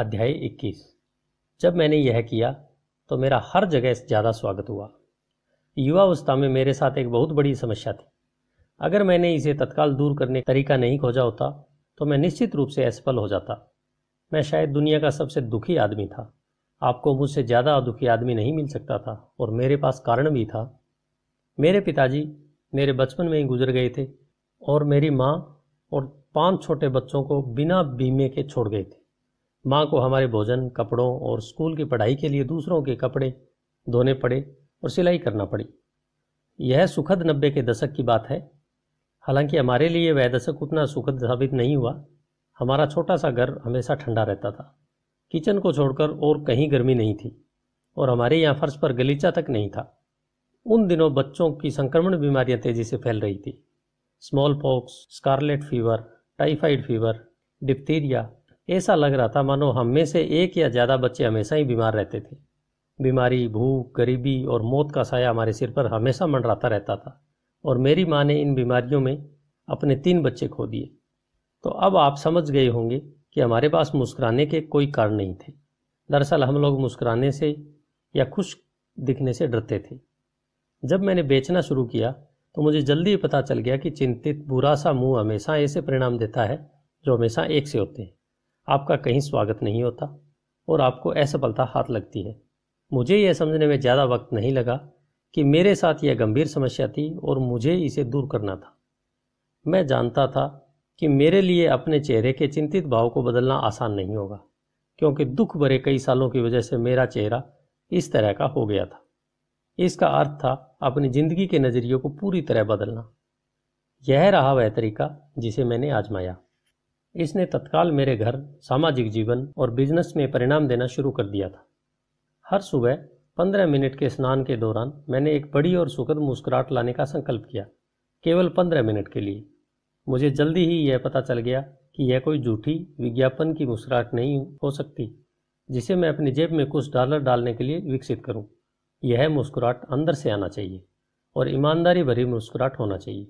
अध्याय इक्कीस जब मैंने यह किया तो मेरा हर जगह ज़्यादा स्वागत हुआ युवावस्था में मेरे साथ एक बहुत बड़ी समस्या थी अगर मैंने इसे तत्काल दूर करने का तरीका नहीं खोजा होता तो मैं निश्चित रूप से असफल हो जाता मैं शायद दुनिया का सबसे दुखी आदमी था आपको मुझसे ज़्यादा दुखी आदमी नहीं मिल सकता था और मेरे पास कारण भी था मेरे पिताजी मेरे बचपन में ही गुजर गए थे और मेरी माँ और पांच छोटे बच्चों को बिना बीमे के छोड़ गई थी माँ को हमारे भोजन कपड़ों और स्कूल की पढ़ाई के लिए दूसरों के कपड़े धोने पड़े और सिलाई करना पड़ी यह सुखद नब्बे के दशक की बात है हालांकि हमारे लिए वह दशक उतना सुखद साबित नहीं हुआ हमारा छोटा सा घर हमेशा ठंडा रहता था किचन को छोड़कर और कहीं गर्मी नहीं थी और हमारे यहाँ फर्श पर गलीचा तक नहीं था उन दिनों बच्चों की संक्रमण बीमारियाँ तेजी से फैल रही थी smallpox scarlet fever typhoid fever diphtheria ऐसा लग रहा था मानो हम में से एक या ज़्यादा बच्चे हमेशा ही बीमार रहते थे बीमारी भूख गरीबी और मौत का साया हमारे सिर पर हमेशा मंडराता रहता था और मेरी माँ ने इन बीमारियों में अपने तीन बच्चे खो दिए तो अब आप समझ गए होंगे कि हमारे पास मुस्कुराने के कोई कारण नहीं थे दरअसल हम लोग मुस्कुराने से या खुश दिखने से डरते थे जब मैंने बेचना शुरू किया तो मुझे जल्दी पता चल गया कि चिंतित बुरा सा मुंह हमेशा ऐसे परिणाम देता है जो हमेशा एक से होते हैं आपका कहीं स्वागत नहीं होता और आपको असफलता हाथ लगती है मुझे यह समझने में ज़्यादा वक्त नहीं लगा कि मेरे साथ यह गंभीर समस्या थी और मुझे इसे दूर करना था मैं जानता था कि मेरे लिए अपने चेहरे के चिंतित भाव को बदलना आसान नहीं होगा क्योंकि दुख भरे कई सालों की वजह से मेरा चेहरा इस तरह का हो गया था इसका अर्थ था अपनी ज़िंदगी के नज़रियों को पूरी तरह बदलना यह रहा वह तरीका जिसे मैंने आजमाया इसने तत्काल मेरे घर सामाजिक जीवन और बिजनेस में परिणाम देना शुरू कर दिया था हर सुबह पंद्रह मिनट के स्नान के दौरान मैंने एक बड़ी और सुखद मुस्कुराहट लाने का संकल्प किया केवल पंद्रह मिनट के लिए मुझे जल्दी ही यह पता चल गया कि यह कोई झूठी विज्ञापन की मुस्कुराहट नहीं हो सकती जिसे मैं अपनी जेब में कुछ डॉलर डालने के लिए विकसित करूं। यह मुस्कुराहट अंदर से आना चाहिए और ईमानदारी भरी मुस्कुराहट होना चाहिए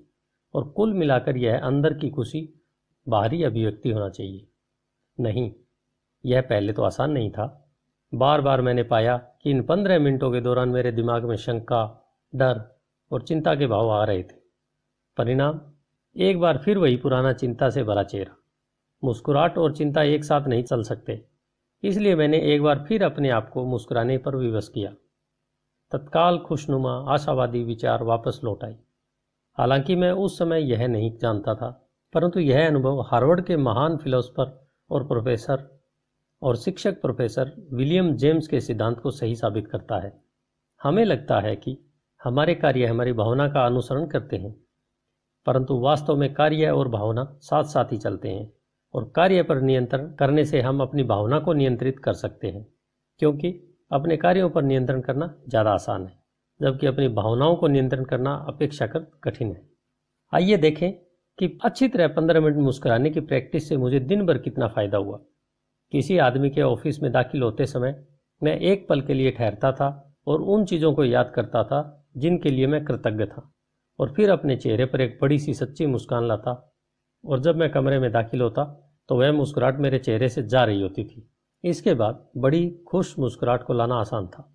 और कुल मिलाकर यह अंदर की खुशी बाहरी अभिव्यक्ति होना चाहिए नहीं यह पहले तो आसान नहीं था बार बार मैंने पाया कि इन पंद्रह मिनटों के दौरान मेरे दिमाग में शंका डर और चिंता के भाव आ रहे थे परिणाम एक बार फिर वही पुराना चिंता से भरा चेहरा मुस्कुराहट और चिंता एक साथ नहीं चल सकते इसलिए मैंने एक बार फिर अपने आप को मुस्कुराने पर विवश किया तत्काल खुशनुमा आशावादी विचार वापस लौट आई हालांकि मैं उस समय यह नहीं जानता था परंतु यह अनुभव हार्वर्ड के महान फिलोसफर और प्रोफेसर और शिक्षक प्रोफेसर विलियम जेम्स के सिद्धांत को सही साबित करता है हमें लगता है कि हमारे कार्य हमारी भावना का अनुसरण करते हैं परंतु वास्तव में कार्य और भावना साथ साथ ही चलते हैं और कार्य पर नियंत्रण करने से हम अपनी भावना को नियंत्रित कर सकते हैं क्योंकि अपने कार्यों पर नियंत्रण करना ज़्यादा आसान है जबकि अपनी भावनाओं को नियंत्रण करना अपेक्षाकृत कठिन है आइए देखें कि अच्छी तरह पंद्रह मिनट मुस्कुराने की प्रैक्टिस से मुझे दिन भर कितना फ़ायदा हुआ किसी आदमी के ऑफिस में दाखिल होते समय मैं एक पल के लिए ठहरता था और उन चीज़ों को याद करता था जिनके लिए मैं कृतज्ञ था और फिर अपने चेहरे पर एक बड़ी सी सच्ची मुस्कान लाता और जब मैं कमरे में दाखिल होता तो वह मुस्कुराहट मेरे चेहरे से जा रही होती थी इसके बाद बड़ी खुश मुस्कुराहट को लाना आसान था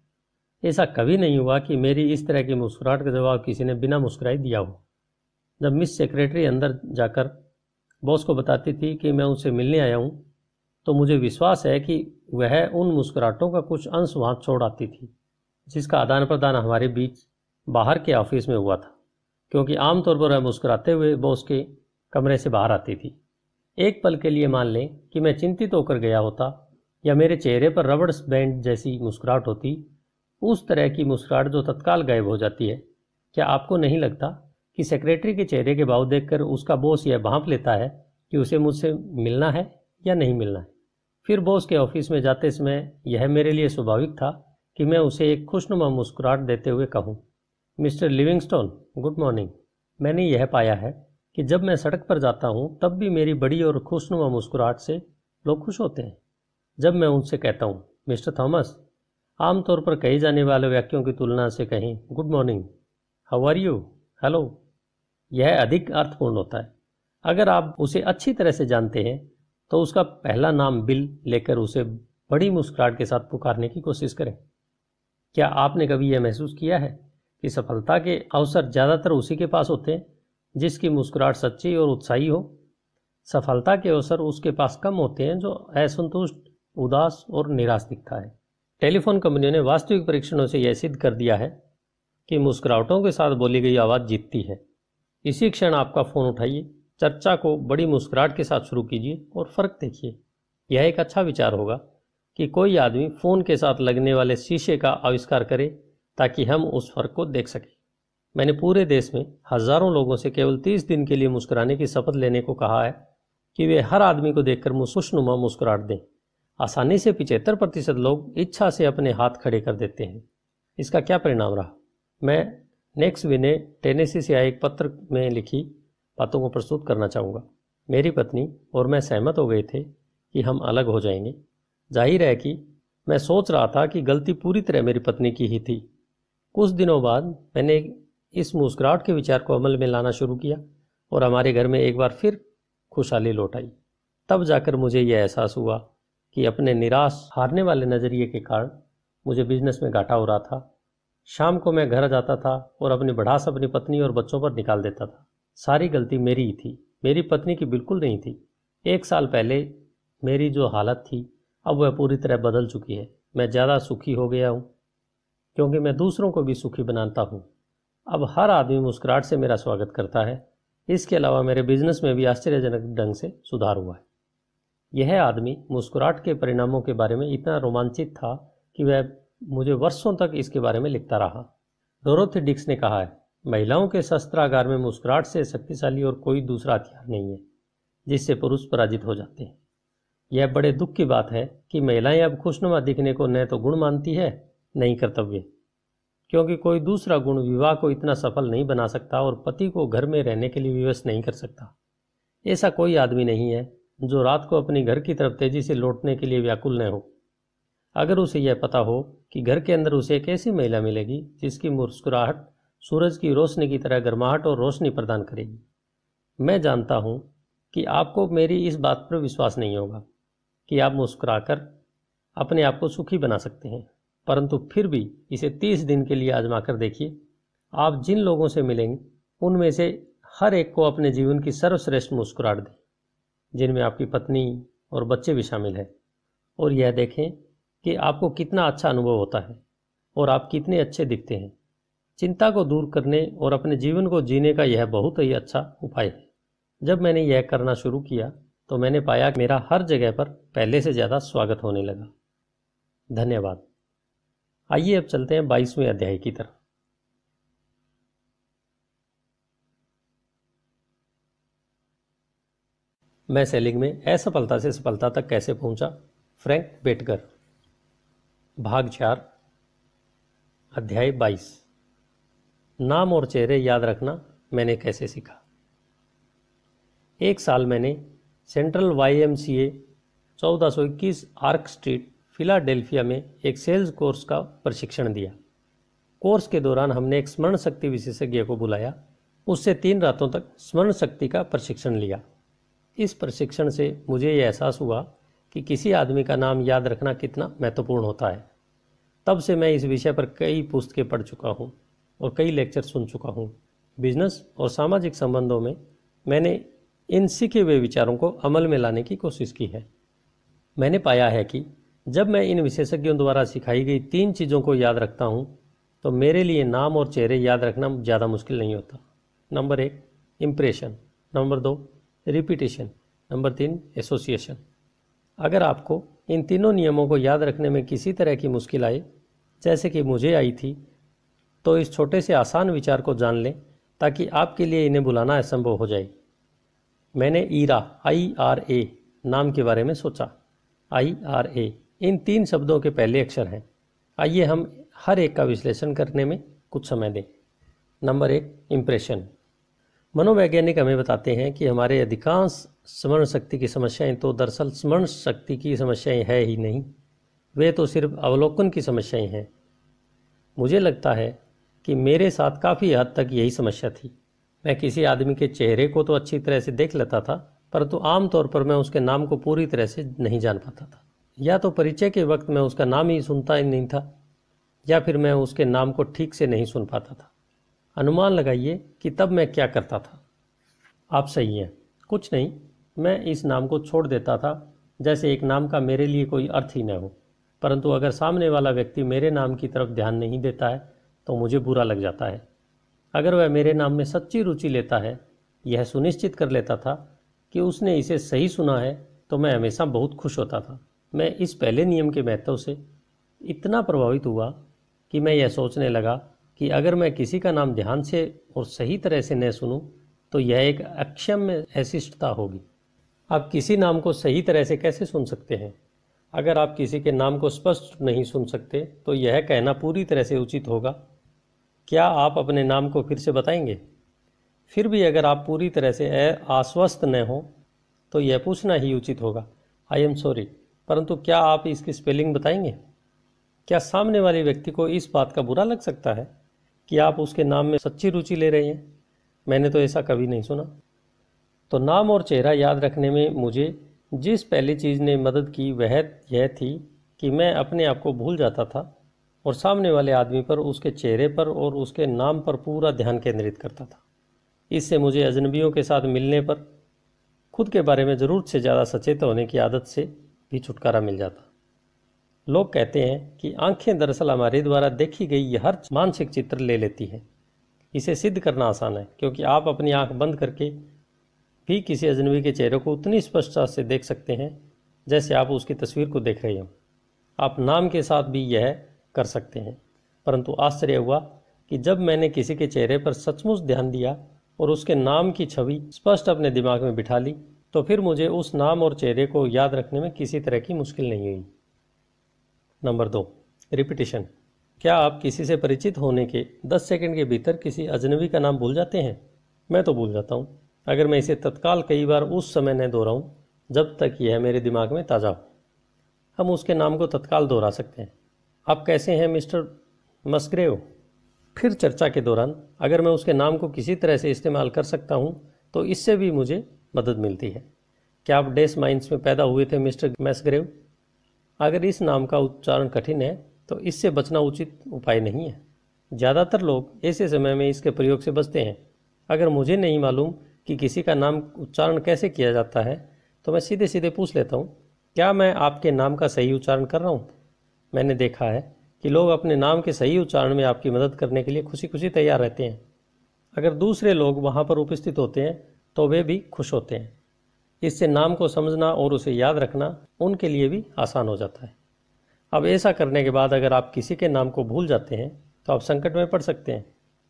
ऐसा कभी नहीं हुआ कि मेरी इस तरह की मुस्कुराहट का जवाब किसी ने बिना मुस्कुराई दिया हो जब मिस सेक्रेटरी अंदर जाकर बॉस को बताती थी कि मैं उनसे मिलने आया हूँ तो मुझे विश्वास है कि वह उन मुस्कुराहटों का कुछ अंश वहाँ छोड़ आती थी जिसका आदान प्रदान हमारे बीच बाहर के ऑफिस में हुआ था क्योंकि आमतौर पर वह मुस्कुराते हुए बॉस के कमरे से बाहर आती थी एक पल के लिए मान लें कि मैं चिंतित होकर गया होता या मेरे चेहरे पर रबड़ बैंड जैसी मुस्कुराहट होती उस तरह की मुस्कुराहट जो तत्काल गायब हो जाती है क्या आपको नहीं लगता कि सेक्रेटरी के चेहरे के भाव देखकर उसका बॉस यह भांप लेता है कि उसे मुझसे मिलना है या नहीं मिलना है फिर बॉस के ऑफिस में जाते समय यह मेरे लिए स्वाभाविक था कि मैं उसे एक खुशनुमा मुस्कुराहट देते हुए कहूँ मिस्टर लिविंगस्टोन गुड मॉर्निंग मैंने यह पाया है कि जब मैं सड़क पर जाता हूँ तब भी मेरी बड़ी और खुशनुमा मुस्कुराहट से लोग खुश होते हैं जब मैं उनसे कहता हूँ मिस्टर थॉमस आमतौर पर कही जाने वाले वाक्यों की तुलना से कहें good morning how are you hello यह अधिक अर्थपूर्ण होता है अगर आप उसे अच्छी तरह से जानते हैं तो उसका पहला नाम बिल लेकर उसे बड़ी मुस्कुराहट के साथ पुकारने की कोशिश करें क्या आपने कभी यह महसूस किया है कि सफलता के अवसर ज़्यादातर उसी के पास होते हैं जिसकी मुस्कुराहट सच्ची और उत्साही हो सफलता के अवसर उसके पास कम होते हैं जो असंतुष्ट उदास और निराश दिखता है टेलीफोन कंपनियों ने वास्तविक परीक्षणों से यह सिद्ध कर दिया है कि मुस्कुराहटों के साथ बोली गई आवाज़ जीतती है इसी क्षण आपका फ़ोन उठाइए चर्चा को बड़ी मुस्कुराहट के साथ शुरू कीजिए और फ़र्क देखिए यह एक अच्छा विचार होगा कि कोई आदमी फ़ोन के साथ लगने वाले शीशे का आविष्कार करे ताकि हम उस फर्क को देख सकें मैंने पूरे देश में हज़ारों लोगों से केवल तीस दिन के लिए मुस्कुराने की शपथ लेने को कहा है कि वे हर आदमी को देखकर मुसुशनुमा मुस्कुराहट दें आसानी से पिचहत्तर प्रतिशत लोग इच्छा से अपने हाथ खड़े कर देते हैं इसका क्या परिणाम रहा मैं नेक्स्ट विने टेनेसी से आए एक पत्र में लिखी बातों को प्रस्तुत करना चाहूँगा मेरी पत्नी और मैं सहमत हो गए थे कि हम अलग हो जाएंगे जाहिर है कि मैं सोच रहा था कि गलती पूरी तरह मेरी पत्नी की ही थी कुछ दिनों बाद मैंने इस मुस्कुराहट के विचार को अमल में लाना शुरू किया और हमारे घर में एक बार फिर खुशहाली लौट आई तब जाकर मुझे यह एहसास हुआ कि अपने निराश हारने वाले नज़रिए के कारण मुझे बिजनेस में घाटा हो रहा था शाम को मैं घर जाता था और अपनी बढ़ास अपनी पत्नी और बच्चों पर निकाल देता था सारी गलती मेरी ही थी मेरी पत्नी की बिल्कुल नहीं थी एक साल पहले मेरी जो हालत थी अब वह पूरी तरह बदल चुकी है मैं ज़्यादा सुखी हो गया हूँ क्योंकि मैं दूसरों को भी सुखी बनाता हूँ अब हर आदमी मुस्कुराहट से मेरा स्वागत करता है इसके अलावा मेरे बिजनेस में भी आश्चर्यजनक ढंग से सुधार हुआ है यह आदमी मुस्कुराहट के परिणामों के बारे में इतना रोमांचित था कि वह मुझे वर्षों तक इसके बारे में लिखता रहा डोरोथी डिक्स ने कहा है महिलाओं के शस्त्रागार में मुस्कुराहट से शक्तिशाली और कोई दूसरा हथियार नहीं है जिससे पुरुष पराजित हो जाते हैं यह बड़े दुख की बात है कि महिलाएं अब खुशनुमा दिखने को न तो गुण मानती है नहीं कर्तव्य क्योंकि कोई दूसरा गुण विवाह को इतना सफल नहीं बना सकता और पति को घर में रहने के लिए विवश नहीं कर सकता ऐसा कोई आदमी नहीं है जो रात को अपने घर की तरफ तेजी से लौटने के लिए व्याकुल न हो अगर उसे यह पता हो कि घर के अंदर उसे एक ऐसी महिला मिलेगी जिसकी मुस्कुराहट सूरज की रोशनी की तरह गर्माहट और रोशनी प्रदान करेगी मैं जानता हूँ कि आपको मेरी इस बात पर विश्वास नहीं होगा कि आप मुस्कुराकर अपने आप को सुखी बना सकते हैं परंतु फिर भी इसे तीस दिन के लिए आजमा कर देखिए आप जिन लोगों से मिलेंगे उनमें से हर एक को अपने जीवन की सर्वश्रेष्ठ मुस्कुराहट दें जिनमें आपकी पत्नी और बच्चे भी शामिल हैं और यह देखें कि आपको कितना अच्छा अनुभव होता है और आप कितने अच्छे दिखते हैं चिंता को दूर करने और अपने जीवन को जीने का यह बहुत ही अच्छा उपाय है जब मैंने यह करना शुरू किया तो मैंने पाया कि मेरा हर जगह पर पहले से ज़्यादा स्वागत होने लगा धन्यवाद आइए अब चलते हैं बाईसवें अध्याय की तरफ मैं सेलिंग में असफलता से सफलता तक कैसे पहुंचा? फ्रैंक बेटकर भाग चार अध्याय बाईस नाम और चेहरे याद रखना मैंने कैसे सीखा एक साल मैंने central Y M C A चौदह सौ इक्कीस आर्क स्ट्रीट फिलाडेल्फिया में एक सेल्स कोर्स का प्रशिक्षण दिया कोर्स के दौरान हमने एक स्मरण शक्ति विशेषज्ञ को बुलाया उससे तीन रातों तक स्मरण शक्ति का प्रशिक्षण लिया इस प्रशिक्षण से मुझे ये एहसास हुआ कि किसी आदमी का नाम याद रखना कितना महत्वपूर्ण होता है तब से मैं इस विषय पर कई पुस्तकें पढ़ चुका हूँ और कई लेक्चर सुन चुका हूँ बिजनेस और सामाजिक संबंधों में मैंने इन सीखे हुए विचारों को अमल में लाने की कोशिश की है मैंने पाया है कि जब मैं इन विशेषज्ञों द्वारा सिखाई गई तीन चीज़ों को याद रखता हूँ तो मेरे लिए नाम और चेहरे याद रखना ज़्यादा मुश्किल नहीं होता नंबर एक इम्प्रेशन नंबर दो रिपीटेशन नंबर तीन एसोसिएशन अगर आपको इन तीनों नियमों को याद रखने में किसी तरह की मुश्किल आए जैसे कि मुझे आई थी तो इस छोटे से आसान विचार को जान लें ताकि आपके लिए इन्हें बुलाना असंभव हो जाए मैंने ईरा आई आर ए नाम के बारे में सोचा आई आर ए इन तीन शब्दों के पहले अक्षर हैं आइए हम हर एक का विश्लेषण करने में कुछ समय दें नंबर एक इम्प्रेशन मनोवैज्ञानिक हमें बताते हैं कि हमारे अधिकांश स्मरण शक्ति की समस्याएं तो दरअसल स्मरण शक्ति की समस्याएं है ही नहीं वे तो सिर्फ अवलोकन की समस्याएं हैं मुझे लगता है कि मेरे साथ काफ़ी हद तक यही समस्या थी मैं किसी आदमी के चेहरे को तो अच्छी तरह से देख लेता था परंतु तो आमतौर पर मैं उसके नाम को पूरी तरह से नहीं जान पाता था या तो परिचय के वक्त मैं उसका नाम ही सुनता ही नहीं था या फिर मैं उसके नाम को ठीक से नहीं सुन पाता था अनुमान लगाइए कि तब मैं क्या करता था आप सही हैं कुछ नहीं मैं इस नाम को छोड़ देता था जैसे एक नाम का मेरे लिए कोई अर्थ ही न हो परंतु अगर सामने वाला व्यक्ति मेरे नाम की तरफ ध्यान नहीं देता है तो मुझे बुरा लग जाता है अगर वह मेरे नाम में सच्ची रुचि लेता है यह सुनिश्चित कर लेता था कि उसने इसे सही सुना है तो मैं हमेशा बहुत खुश होता था मैं इस पहले नियम के महत्व से इतना प्रभावित हुआ कि मैं यह सोचने लगा कि अगर मैं किसी का नाम ध्यान से और सही तरह से न सुनूं तो यह एक अक्षम में ऐशिष्टता होगी आप किसी नाम को सही तरह से कैसे सुन सकते हैं अगर आप किसी के नाम को स्पष्ट नहीं सुन सकते तो यह कहना पूरी तरह से उचित होगा क्या आप अपने नाम को फिर से बताएंगे फिर भी अगर आप पूरी तरह से आश्वस्त न हो तो यह पूछना ही उचित होगा आई एम सॉरी परंतु क्या आप इसकी स्पेलिंग बताएंगे क्या सामने वाले व्यक्ति को इस बात का बुरा लग सकता है कि आप उसके नाम में सच्ची रुचि ले रहे हैं मैंने तो ऐसा कभी नहीं सुना तो नाम और चेहरा याद रखने में मुझे जिस पहली चीज़ ने मदद की वह यह थी कि मैं अपने आप को भूल जाता था और सामने वाले आदमी पर उसके चेहरे पर और उसके नाम पर पूरा ध्यान केंद्रित करता था इससे मुझे अजनबियों के साथ मिलने पर खुद के बारे में ज़रूरत से ज़्यादा सचेत होने की आदत से भी छुटकारा मिल जाता लोग कहते हैं कि आंखें दरअसल हमारे द्वारा देखी गई यह हर मानसिक चित्र ले लेती है इसे सिद्ध करना आसान है क्योंकि आप अपनी आंख बंद करके भी किसी अजनबी के चेहरे को उतनी स्पष्टता से देख सकते हैं जैसे आप उसकी तस्वीर को देख रहे हो आप नाम के साथ भी यह कर सकते हैं परंतु आश्चर्य हुआ कि जब मैंने किसी के चेहरे पर सचमुच ध्यान दिया और उसके नाम की छवि स्पष्ट अपने दिमाग में बिठा ली तो फिर मुझे उस नाम और चेहरे को याद रखने में किसी तरह की मुश्किल नहीं हुई नंबर दो रिपीटिशन क्या आप किसी से परिचित होने के 10 सेकंड के भीतर किसी अजनबी का नाम भूल जाते हैं मैं तो भूल जाता हूँ अगर मैं इसे तत्काल कई बार उस समय नहीं दोहराऊँ जब तक यह मेरे दिमाग में ताज़ा हो हम उसके नाम को तत्काल दोहरा सकते हैं आप कैसे हैं मिस्टर मस्क्रेव फिर चर्चा के दौरान अगर मैं उसके नाम को किसी तरह से इस्तेमाल कर सकता हूँ तो इससे भी मुझे मदद मिलती है क्या आप डेस माइंस में पैदा हुए थे मिस्टर मैसग्रेव अगर इस नाम का उच्चारण कठिन है तो इससे बचना उचित उपाय नहीं है ज़्यादातर लोग ऐसे समय में इसके प्रयोग से बचते हैं अगर मुझे नहीं मालूम कि किसी का नाम उच्चारण कैसे किया जाता है तो मैं सीधे सीधे पूछ लेता हूँ क्या मैं आपके नाम का सही उच्चारण कर रहा हूँ मैंने देखा है कि लोग अपने नाम के सही उच्चारण में आपकी मदद करने के लिए खुशी खुशी तैयार रहते हैं अगर दूसरे लोग वहाँ पर उपस्थित होते हैं तो वे भी खुश होते हैं इससे नाम को समझना और उसे याद रखना उनके लिए भी आसान हो जाता है अब ऐसा करने के बाद अगर आप किसी के नाम को भूल जाते हैं तो आप संकट में पड़ सकते हैं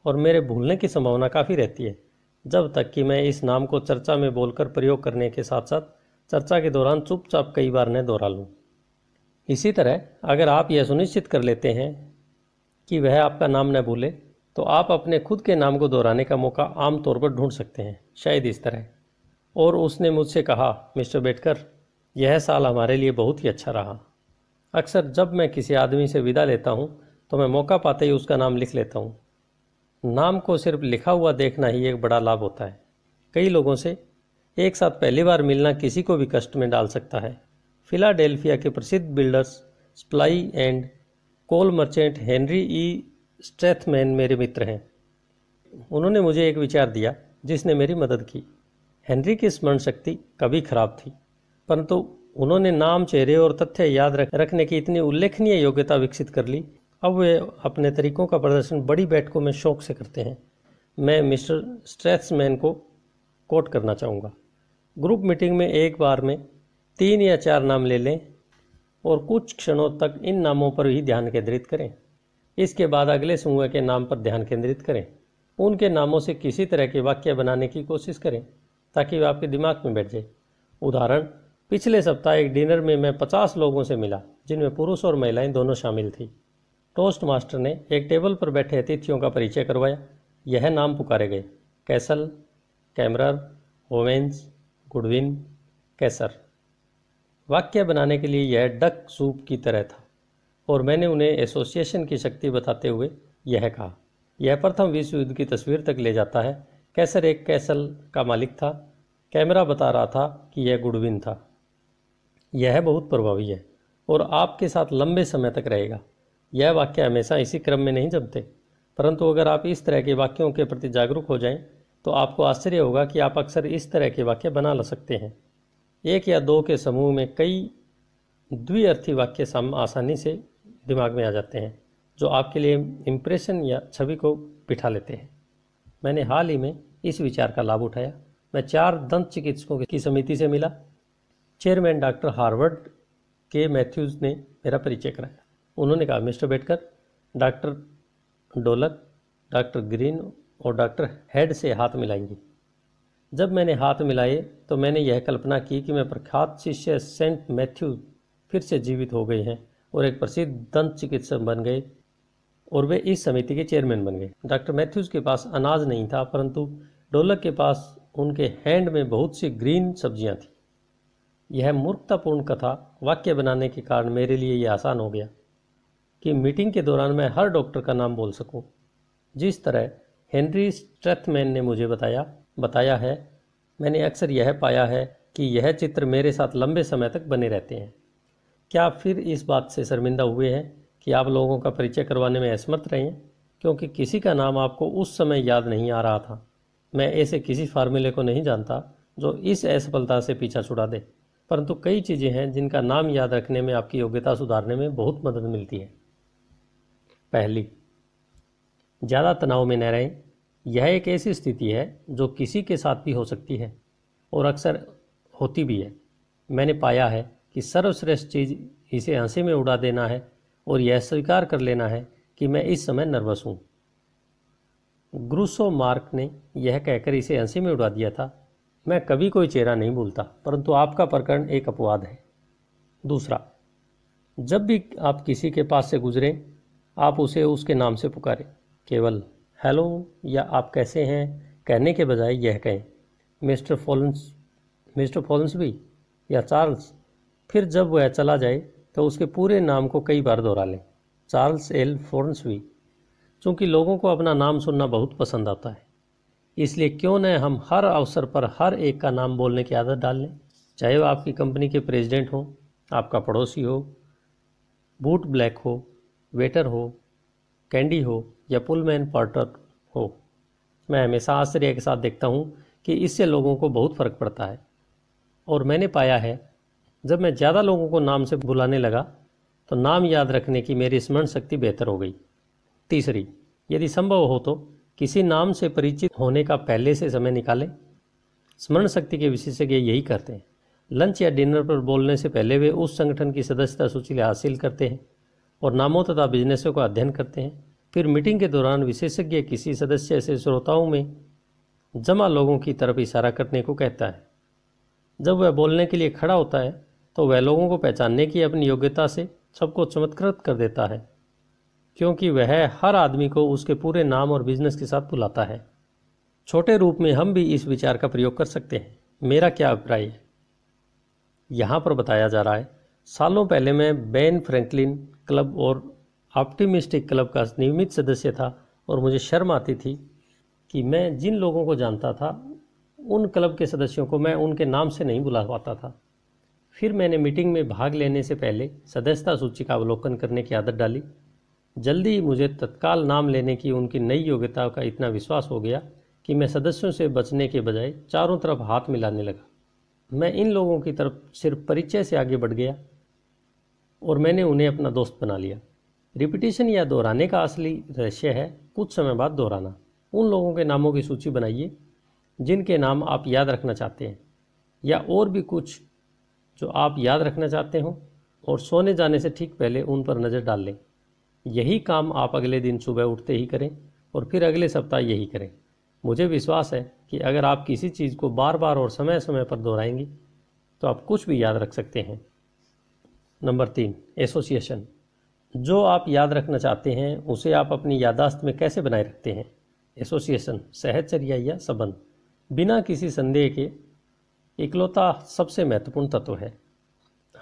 और मेरे भूलने की संभावना काफ़ी रहती है जब तक कि मैं इस नाम को चर्चा में बोलकर प्रयोग करने के साथ साथ चर्चा के दौरान चुपचाप कई बार न दोहरा लूँ इसी तरह अगर आप यह सुनिश्चित कर लेते हैं कि वह आपका नाम न भूले तो आप अपने खुद के नाम को दोहराने का मौका आमतौर पर ढूंढ सकते हैं शायद इस तरह और उसने मुझसे कहा मिस्टर बेटकर यह साल हमारे लिए बहुत ही अच्छा रहा अक्सर जब मैं किसी आदमी से विदा लेता हूँ तो मैं मौका पाते ही उसका नाम लिख लेता हूँ नाम को सिर्फ लिखा हुआ देखना ही एक बड़ा लाभ होता है कई लोगों से एक साथ पहली बार मिलना किसी को भी कष्ट में डाल सकता है फिलाडेल्फिया के प्रसिद्ध builders supply and coal merchant Henry E Strethman मेरे मित्र हैं उन्होंने मुझे एक विचार दिया जिसने मेरी मदद की हेनरी की स्मरण शक्ति कभी खराब थी परंतु उन्होंने नाम चेहरे और तथ्य याद रखने की इतनी उल्लेखनीय योग्यता विकसित कर ली अब वे अपने तरीकों का प्रदर्शन बड़ी बैठकों में शौक से करते हैं मैं मिस्टर स्ट्रेसमैन को कोट करना चाहूँगा ग्रुप मीटिंग में एक बार में तीन या चार नाम ले लें और कुछ क्षणों तक इन नामों पर ही ध्यान केंद्रित करें इसके बाद अगले समूह के नाम पर ध्यान केंद्रित करें उनके नामों से किसी तरह के वाक्य बनाने की कोशिश करें ताकि वे आपके दिमाग में बैठ जाए उदाहरण पिछले सप्ताह एक डिनर में मैं पचास लोगों से मिला जिनमें पुरुष और महिलाएं दोनों शामिल थी टोस्ट मास्टर ने एक टेबल पर बैठे अतिथियों का परिचय करवाया यह नाम पुकारे गए Cassel Kammerer Owens Goodwin Kaiser वाक्य बनाने के लिए यह डक सूप की तरह था और मैंने उन्हें एसोसिएशन की शक्ति बताते हुए यह कहा यह प्रथम विश्व युद्ध की तस्वीर तक ले जाता है कैसर एक कैसल का मालिक था कैमरा बता रहा था कि यह गुडविन था यह बहुत प्रभावी है और आपके साथ लंबे समय तक रहेगा यह वाक्य हमेशा इसी क्रम में नहीं जमते परंतु अगर आप इस तरह के वाक्यों के प्रति जागरूक हो जाएं तो आपको आश्चर्य होगा कि आप अक्सर इस तरह के वाक्य बना ला सकते हैं एक या दो के समूह में कई द्विअर्थी वाक्य साम आसानी से दिमाग में आ जाते हैं जो आपके लिए इम्प्रेशन या छवि को बिठा लेते हैं मैंने हाल ही में इस विचार का लाभ उठाया मैं चार दंत चिकित्सकों की समिति से मिला chairman doctor Harvard K Matthews ने मेरा परिचय कराया उन्होंने कहा mister Bettger doctor Dolak doctor Green और डॉक्टर हेड से हाथ मिलाएंगे जब मैंने हाथ मिलाए तो मैंने यह कल्पना की कि मैं प्रख्यात शिष्य सेंट मैथ्यू फिर से जीवित हो गए हैं और एक प्रसिद्ध दंत चिकित्सक बन गए और वे इस समिति के चेयरमैन बन गए डॉक्टर मैथ्यूज़ के पास अनाज नहीं था परंतु डोलक के पास उनके हैंड में बहुत सी ग्रीन सब्जियां थीं यह मूर्खतापूर्ण कथा वाक्य बनाने के कारण मेरे लिए यह आसान हो गया कि मीटिंग के दौरान मैं हर डॉक्टर का नाम बोल सकूं। जिस तरह हेनरी स्ट्रेथमैन ने मुझे बताया बताया है मैंने अक्सर यह पाया है कि यह चित्र मेरे साथ लंबे समय तक बने रहते हैं क्या आप फिर इस बात से शर्मिंदा हुए हैं कि आप लोगों का परिचय करवाने में असमर्थ रहे हैं क्योंकि किसी का नाम आपको उस समय याद नहीं आ रहा था मैं ऐसे किसी फार्मूले को नहीं जानता जो इस असफलता से पीछा छुड़ा दे परंतु कई चीज़ें हैं जिनका नाम याद रखने में आपकी योग्यता सुधारने में बहुत मदद मिलती है पहली ज़्यादा तनाव में न रहें यह एक ऐसी स्थिति है जो किसी के साथ भी हो सकती है और अक्सर होती भी है मैंने पाया है कि सर्वश्रेष्ठ चीज़ इसे हंसी में उड़ा देना है और यह स्वीकार कर लेना है कि मैं इस समय नर्वस हूँ ग्रूसो मार्क ने यह कहकर इसे हंसी में उड़ा दिया था मैं कभी कोई चेहरा नहीं भूलता परंतु आपका प्रकरण एक अपवाद है दूसरा जब भी आप किसी के पास से गुजरें आप उसे उसके नाम से पुकारें केवल हेलो या आप कैसे हैं कहने के बजाय यह कहें मिस्टर फॉलन्स मिस्टर फॉलन्स भी या चार्ल्स फिर जब वह चला जाए तो उसके पूरे नाम को कई बार दोहरा लें चार्ल्स एल फोर्नसवी चूँकि लोगों को अपना नाम सुनना बहुत पसंद आता है इसलिए क्यों न हम हर अवसर पर हर एक का नाम बोलने की आदत डाल लें चाहे वह आपकी कंपनी के प्रेसिडेंट हो आपका पड़ोसी हो बूट ब्लैक हो वेटर हो कैंडी हो या पुलमैन पार्टर हो मैं हमेशा आश्चर्य के साथ देखता हूँ कि इससे लोगों को बहुत फ़र्क पड़ता है और मैंने पाया है जब मैं ज़्यादा लोगों को नाम से बुलाने लगा तो नाम याद रखने की मेरी स्मरण शक्ति बेहतर हो गई तीसरी यदि संभव हो तो किसी नाम से परिचित होने का पहले से समय निकालें स्मरण शक्ति के विशेषज्ञ यही करते हैं लंच या डिनर पर बोलने से पहले वे उस संगठन की सदस्यता सूची हासिल करते हैं और नामों तथा बिजनेसों का अध्ययन करते हैं फिर मीटिंग के दौरान विशेषज्ञ किसी सदस्य से श्रोताओं में जमा लोगों की तरफ इशारा करने को कहता है जब वह बोलने के लिए खड़ा होता है तो वह लोगों को पहचानने की अपनी योग्यता से सबको चमत्कृत कर देता है क्योंकि वह हर आदमी को उसके पूरे नाम और बिजनेस के साथ बुलाता है छोटे रूप में हम भी इस विचार का प्रयोग कर सकते हैं मेरा क्या अभिप्राय है यहाँ पर बताया जा रहा है सालों पहले मैं बेन फ्रैंकलिन क्लब और ऑप्टिमिस्टिक क्लब का नियमित सदस्य था और मुझे शर्म आती थी कि मैं जिन लोगों को जानता था उन क्लब के सदस्यों को मैं उनके नाम से नहीं बुला पाता था फिर मैंने मीटिंग में भाग लेने से पहले सदस्यता सूची का अवलोकन करने की आदत डाली जल्दी ही मुझे तत्काल नाम लेने की उनकी नई योग्यता का इतना विश्वास हो गया कि मैं सदस्यों से बचने के बजाय चारों तरफ हाथ मिलाने लगा मैं इन लोगों की तरफ सिर्फ परिचय से आगे बढ़ गया और मैंने उन्हें अपना दोस्त बना लिया रिपीटेशन या दोहराने का असली रहस्य है कुछ समय बाद दोहराना उन लोगों के नामों की सूची बनाइए जिनके नाम आप याद रखना चाहते हैं या और भी कुछ जो आप याद रखना चाहते हो और सोने जाने से ठीक पहले उन पर नज़र डाल लें यही काम आप अगले दिन सुबह उठते ही करें और फिर अगले सप्ताह यही करें मुझे विश्वास है कि अगर आप किसी चीज़ को बार बार और समय समय पर दोहराएंगे तो आप कुछ भी याद रख सकते हैं नंबर तीन एसोसिएशन जो आप याद रखना चाहते हैं उसे आप अपनी यादाश्त में कैसे बनाए रखते हैं एसोसिएशन सहचर्या या संबंध बिना किसी संदेह के इकलौता सबसे महत्वपूर्ण तत्व है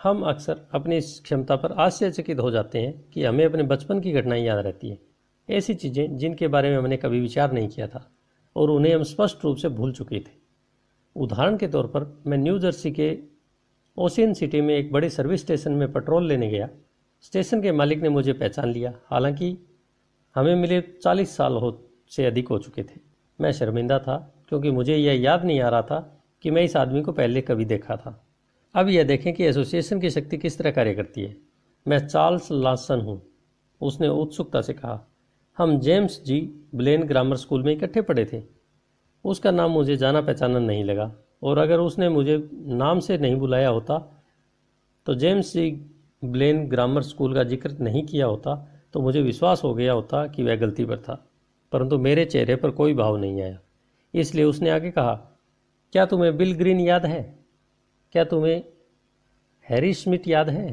हम अक्सर अपनी इस क्षमता पर आश्चर्यचकित हो जाते हैं कि हमें अपने बचपन की घटनाएं याद रहती हैं ऐसी चीज़ें जिनके बारे में हमने कभी विचार नहीं किया था और उन्हें हम स्पष्ट रूप से भूल चुके थे उदाहरण के तौर पर मैं न्यू जर्सी के ओसियन सिटी में एक बड़े सर्विस स्टेशन में पेट्रोल लेने गया स्टेशन के मालिक ने मुझे पहचान लिया हालांकि हमें मिले चालीस साल हो से अधिक हो चुके थे मैं शर्मिंदा था क्योंकि मुझे यह याद नहीं आ रहा था कि मैं इस आदमी को पहले कभी देखा था अब यह देखें कि एसोसिएशन की शक्ति किस तरह कार्य करती है मैं चार्ल्स लासन हूँ उसने उत्सुकता से कहा हम James G Blaine grammar school में इकट्ठे पढ़े थे उसका नाम मुझे जाना पहचाना नहीं लगा और अगर उसने मुझे नाम से नहीं बुलाया होता तो James G Blaine grammar school का जिक्र नहीं किया होता तो मुझे विश्वास हो गया होता कि वह गलती पर था परंतु मेरे चेहरे पर कोई भाव नहीं आया इसलिए उसने आगे कहा क्या तुम्हें बिल ग्रीन याद है क्या तुम्हें हैरी स्मिट याद है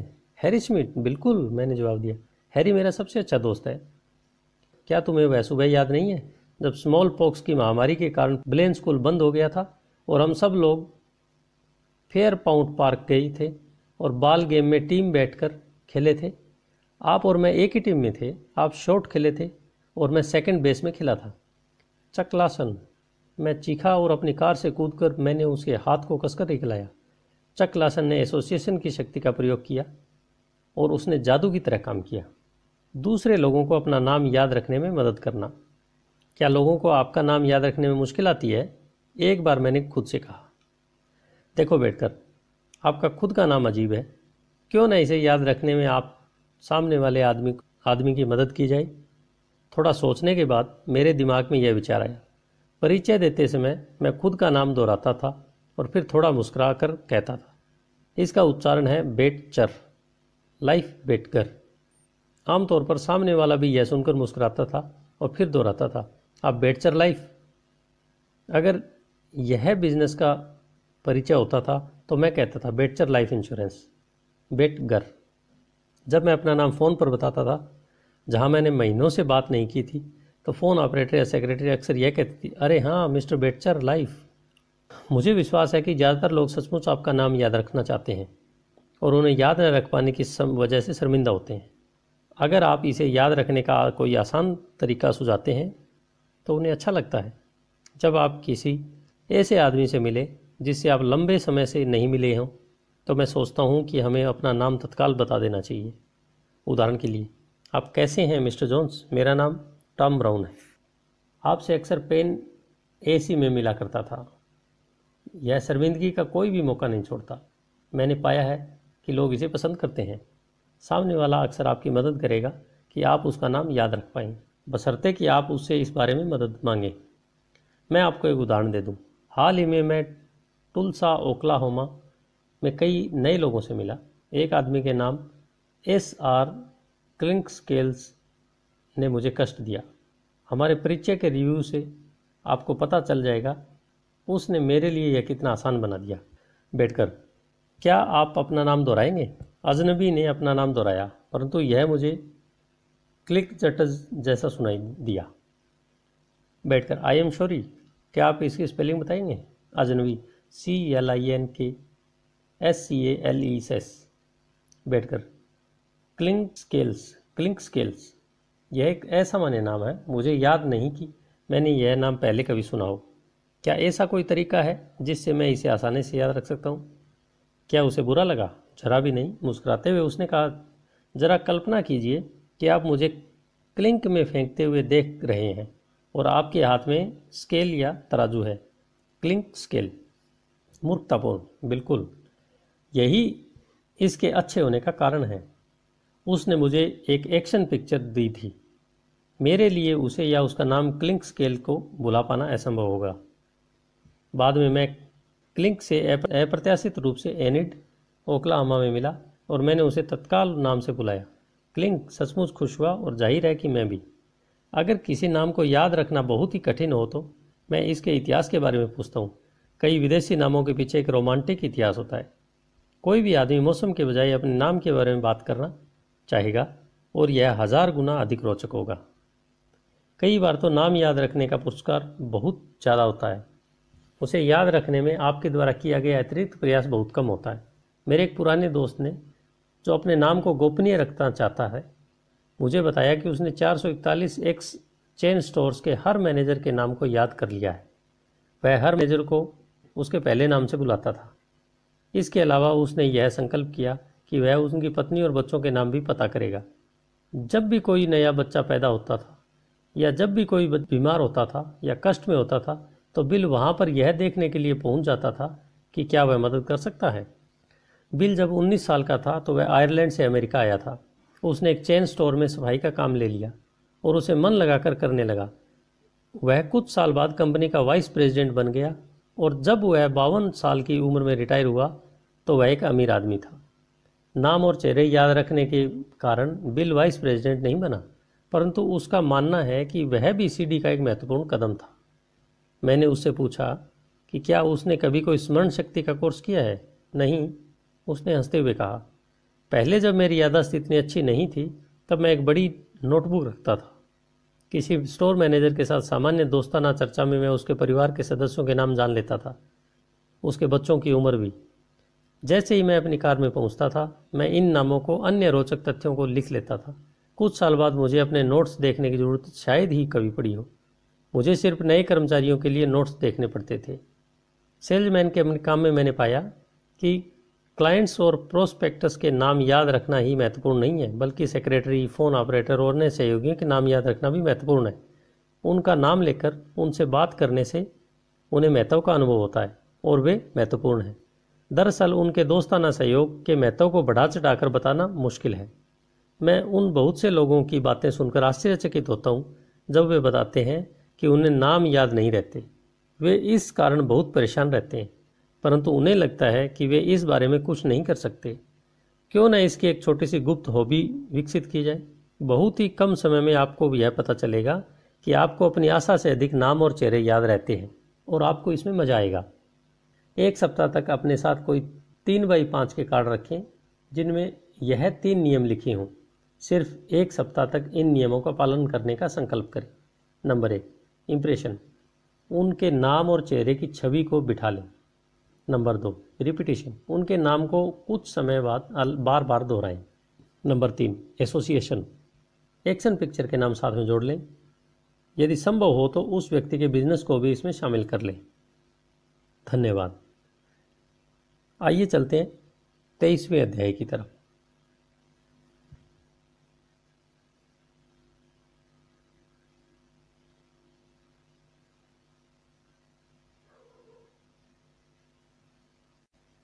हैरी स्मिट बिल्कुल मैंने जवाब दिया हैरी मेरा सबसे अच्छा दोस्त है क्या तुम्हें वह सुबह याद नहीं है जब स्मॉल पॉक्स की महामारी के कारण ब्लेन स्कूल बंद हो गया था और हम सब लोग फेयर पाउंड पार्क गए थे और बाल गेम में टीम बैठकर खेले थे आप और मैं एक ही टीम में थे आप शॉर्ट खेले थे और मैं सेकंड बेस में खेला था चकलासन मैं चीखा और अपनी कार से कूद मैंने उसके हाथ को कसकर निकलाया चक लासन ने एसोसिएशन की शक्ति का प्रयोग किया और उसने जादू की तरह काम किया दूसरे लोगों को अपना नाम याद रखने में मदद करना क्या लोगों को आपका नाम याद रखने में मुश्किल आती है एक बार मैंने खुद से कहा देखो बैठकर आपका खुद का नाम अजीब है क्यों ना इसे याद रखने में आप सामने वाले आदमी आदमी की मदद की जाए थोड़ा सोचने के बाद मेरे दिमाग में यह विचार आया परिचय देते समय मैं खुद का नाम दोहराता था और फिर थोड़ा मुस्करा कर कहता था इसका उच्चारण है बेट चर लाइफ बेटकर आमतौर पर सामने वाला भी यह सुनकर मुस्कुराता था और फिर दोहराता था आप बेटचर लाइफ अगर यह बिजनेस का परिचय होता था तो मैं कहता था बेटचर लाइफ इंश्योरेंस बेट गर जब मैं अपना नाम फ़ोन पर बताता था जहाँ मैंने महीनों से बात नहीं की थी तो फ़ोन ऑपरेटर या सेक्रेटरी अक्सर यह कहती थी अरे हाँ मिस्टर बेटचर लाइफ मुझे विश्वास है कि ज़्यादातर लोग सचमुच आपका नाम याद रखना चाहते हैं और उन्हें याद न रख पाने की वजह से शर्मिंदा होते हैं अगर आप इसे याद रखने का कोई आसान तरीका सुझाते हैं तो उन्हें अच्छा लगता है जब आप किसी ऐसे आदमी से मिले जिससे आप लंबे समय से नहीं मिले हों तो मैं सोचता हूँ कि हमें अपना नाम तत्काल बता देना चाहिए उदाहरण के लिए आप कैसे हैं मिस्टर जोन्स मेरा नाम टॉम ब्राउन है आपसे अक्सर पेन एसी में मिला करता था यह शर्मिंदगी का कोई भी मौका नहीं छोड़ता मैंने पाया है कि लोग इसे पसंद करते हैं सामने वाला अक्सर आपकी मदद करेगा कि आप उसका नाम याद रख पाएँ बसरते कि आप उससे इस बारे में मदद मांगें मैं आपको एक उदाहरण दे दूं। हाल ही में मैं टुलसा होमा में कई नए लोगों से मिला एक आदमी के नाम एस आर क्लिंक स्केल्स ने मुझे कष्ट दिया हमारे परिचय के रिव्यू से आपको पता चल जाएगा उसने मेरे लिए यह कितना आसान बना दिया बैठकर क्या आप अपना नाम दोहराएंगे अजनबी ने अपना नाम दोहराया परंतु यह मुझे क्लिक चटज जैसा सुनाई दिया बैठकर आई एम श्योरी क्या आप इसकी स्पेलिंग बताएंगे अजनबी C L I N K S C L E S बैठकर क्लिंक स्केल्स क्लिंक स्केल्स यह एक असामान्य नाम है मुझे याद नहीं कि मैंने यह नाम पहले कभी सुना हो क्या ऐसा कोई तरीका है जिससे मैं इसे आसानी से याद रख सकता हूँ क्या उसे बुरा लगा जरा भी नहीं मुस्कुराते हुए उसने कहा जरा कल्पना कीजिए कि आप मुझे क्लिंक में फेंकते हुए देख रहे हैं और आपके हाथ में स्केल या तराजू है क्लिंक स्केल मूर्खतापूर्ण बिल्कुल यही इसके अच्छे होने का कारण है उसने मुझे एक एक्शन पिक्चर दी थी मेरे लिए उसे या उसका नाम क्लिंक स्केल को बुला पाना असंभव होगा बाद में मैं क्लिंक से अप्रत्याशित रूप से एनिड ओखलाहामा में मिला और मैंने उसे तत्काल नाम से बुलाया क्लिंक सचमुच खुश हुआ और जाहिर है कि मैं भी अगर किसी नाम को याद रखना बहुत ही कठिन हो तो मैं इसके इतिहास के बारे में पूछता हूँ कई विदेशी नामों के पीछे एक रोमांटिक इतिहास होता है कोई भी आदमी मौसम के बजाय अपने नाम के बारे में बात करना चाहेगा और यह हज़ार गुना अधिक रोचक होगा कई बार तो नाम याद रखने का पुरस्कार बहुत ज़्यादा होता है उसे याद रखने में आपके द्वारा किया गया अतिरिक्त प्रयास बहुत कम होता है मेरे एक पुराने दोस्त ने जो अपने नाम को गोपनीय रखना चाहता है मुझे बताया कि उसने 441 एक्स चेन स्टोर्स के हर मैनेजर के नाम को याद कर लिया है वह हर मैनेजर को उसके पहले नाम से बुलाता था इसके अलावा उसने यह संकल्प किया कि वह उनकी पत्नी और बच्चों के नाम भी पता करेगा जब भी कोई नया बच्चा पैदा होता था या जब भी कोई बीमार होता था या कष्ट में होता था तो बिल वहाँ पर यह देखने के लिए पहुँच जाता था कि क्या वह मदद कर सकता है बिल जब 19 साल का था तो वह आयरलैंड से अमेरिका आया था उसने एक चेन स्टोर में सफाई का काम ले लिया और उसे मन लगाकर करने लगा वह कुछ साल बाद कंपनी का वाइस प्रेसिडेंट बन गया और जब वह बावन साल की उम्र में रिटायर हुआ तो वह एक अमीर आदमी था नाम और चेहरे याद रखने के कारण बिल वाइस प्रेसिडेंट नहीं बना परंतु उसका मानना है कि वह भी सीडी का एक महत्वपूर्ण कदम था मैंने उससे पूछा कि क्या उसने कभी कोई स्मरण शक्ति का कोर्स किया है नहीं उसने हंसते हुए कहा पहले जब मेरी यादाश्त इतनी अच्छी नहीं थी तब मैं एक बड़ी नोटबुक रखता था किसी स्टोर मैनेजर के साथ सामान्य दोस्ताना चर्चा में मैं उसके परिवार के सदस्यों के नाम जान लेता था उसके बच्चों की उम्र भी जैसे ही मैं अपनी कार में पहुंचता था मैं इन नामों को अन्य रोचक तथ्यों को लिख लेता था कुछ साल बाद मुझे अपने नोट्स देखने की ज़रूरत शायद ही कभी पड़ी हो मुझे सिर्फ नए कर्मचारियों के लिए नोट्स देखने पड़ते थे सेल्समैन के अपने काम में मैंने पाया कि क्लाइंट्स और प्रोस्पेक्टस के नाम याद रखना ही महत्वपूर्ण नहीं है बल्कि सेक्रेटरी फ़ोन ऑपरेटर और अन्य सहयोगियों के नाम याद रखना भी महत्वपूर्ण है उनका नाम लेकर उनसे बात करने से उन्हें महत्व का अनुभव होता है और वे महत्वपूर्ण हैं दरअसल उनके दोस्ताना सहयोग के महत्व को बढ़ा चढ़ाकर बताना मुश्किल है मैं उन बहुत से लोगों की बातें सुनकर आश्चर्यचकित होता हूँ जब वे बताते हैं कि उन्हें नाम याद नहीं रहते वे इस कारण बहुत परेशान रहते हैं परंतु उन्हें लगता है कि वे इस बारे में कुछ नहीं कर सकते क्यों न इसकी एक छोटी सी गुप्त हॉबी विकसित की जाए बहुत ही कम समय में आपको यह पता चलेगा कि आपको अपनी आशा से अधिक नाम और चेहरे याद रहते हैं और आपको इसमें मजा आएगा एक सप्ताह तक अपने साथ कोई तीन बाई पाँच के कार्ड रखें जिनमें यह तीन नियम लिखे हों सिर्फ एक सप्ताह तक इन नियमों का पालन करने का संकल्प करें नंबर एक इम्प्रेशन उनके नाम और चेहरे की छवि को बिठा लें नंबर दो रिपीटेशन उनके नाम को कुछ समय बाद बार बार दोहराएं नंबर तीन एसोसिएशन एक्शन पिक्चर के नाम साथ में जोड़ लें यदि संभव हो तो उस व्यक्ति के बिजनेस को भी इसमें शामिल कर लें धन्यवाद आइए चलते हैं तेईसवें अध्याय की तरफ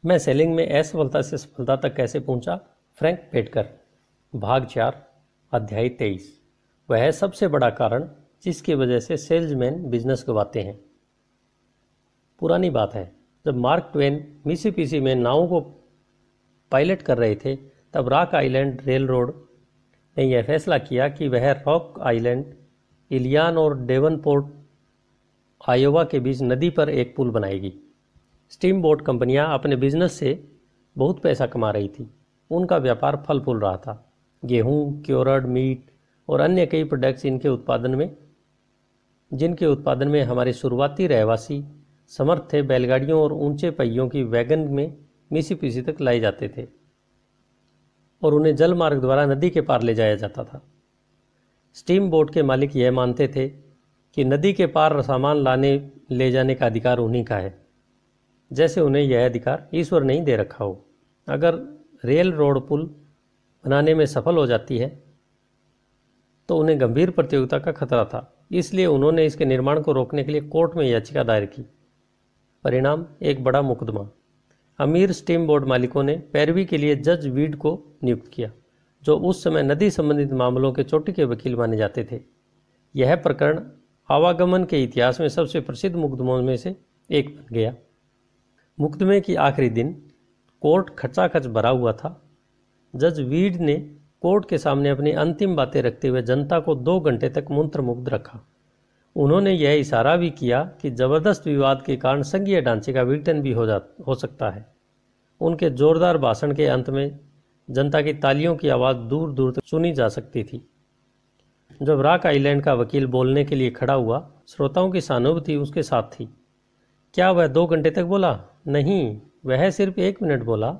मैं सेलिंग में असफलता से सफलता तक कैसे पहुंचा? फ्रैंक पेटकर भाग चार अध्याय तेईस वह सबसे बड़ा कारण जिसकी वजह से सेल्समैन बिजनेस गवाते हैं पुरानी बात है जब मार्क ट्वेन मिसीपीसी में नावों को पायलट कर रहे थे तब रॉक आइलैंड रेल रोड ने यह फैसला किया कि वह रॉक आइलैंड इलियान और डेवनपोर्ट आयोवा के बीच नदी पर एक पुल बनाएगी स्टीम बोट कंपनियाँ अपने बिजनेस से बहुत पैसा कमा रही थी उनका व्यापार फल फूल रहा था गेहूँ क्योरड मीट और अन्य कई प्रोडक्ट्स इनके उत्पादन में जिनके उत्पादन में हमारे शुरुआती रहवासी समर्थ थे बैलगाड़ियों और ऊंचे पहियों की वैगन में मिसी पीसी तक लाए जाते थे और उन्हें जल मार्ग द्वारा नदी के पार ले जाया जाता था स्टीम बोट के मालिक यह मानते थे कि नदी के पार सामान लाने ले जाने का अधिकार उन्हीं का है जैसे उन्हें यह अधिकार ईश्वर नहीं दे रखा हो अगर रेल रोड पुल बनाने में सफल हो जाती है तो उन्हें गंभीर प्रतियोगिता का खतरा था इसलिए उन्होंने इसके निर्माण को रोकने के लिए कोर्ट में याचिका दायर की परिणाम एक बड़ा मुकदमा अमीर स्टीम बोर्ड मालिकों ने पैरवी के लिए जज वीड को नियुक्त किया जो उस समय नदी संबंधित मामलों के चोटी के वकील माने जाते थे यह प्रकरण आवागमन के इतिहास में सबसे प्रसिद्ध मुकदमों में से एक बन गया मुकदमे की आखिरी दिन कोर्ट खचाखच भरा हुआ था जज वीड ने कोर्ट के सामने अपनी अंतिम बातें रखते हुए जनता को दो घंटे तक मंत्रमुग्ध रखा उन्होंने यह इशारा भी किया कि ज़बरदस्त विवाद के कारण संघीय ढांचे का विघटन भी हो जा हो सकता है उनके जोरदार भाषण के अंत में जनता की तालियों की आवाज़ दूर दूर तक सुनी जा सकती थी जब राक आइलैंड का वकील बोलने के लिए खड़ा हुआ श्रोताओं की सहानुभूति उसके साथ थी क्या वह दो घंटे तक बोला नहीं वह सिर्फ एक मिनट बोला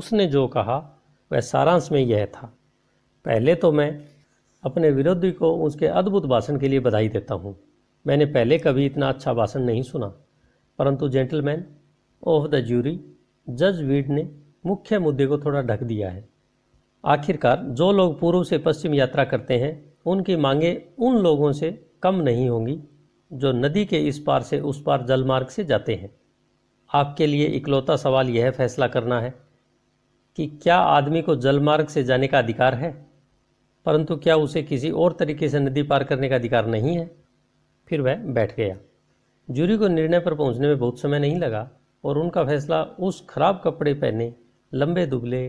उसने जो कहा वह सारांश में यह था पहले तो मैं अपने विरोधी को उसके अद्भुत भाषण के लिए बधाई देता हूँ मैंने पहले कभी इतना अच्छा भाषण नहीं सुना परंतु जेंटलमैन ऑफ द ज्यूरी जज वीड ने मुख्य मुद्दे को थोड़ा ढक दिया है आखिरकार जो लोग पूर्व से पश्चिम यात्रा करते हैं उनकी मांगें उन लोगों से कम नहीं होंगी जो नदी के इस पार से उस पार जलमार्ग से जाते हैं आपके लिए इकलौता सवाल यह फैसला करना है कि क्या आदमी को जलमार्ग से जाने का अधिकार है परंतु क्या उसे किसी और तरीके से नदी पार करने का अधिकार नहीं है फिर वह बैठ गया जूरी को निर्णय पर पहुंचने में बहुत समय नहीं लगा और उनका फैसला उस खराब कपड़े पहने लंबे दुबले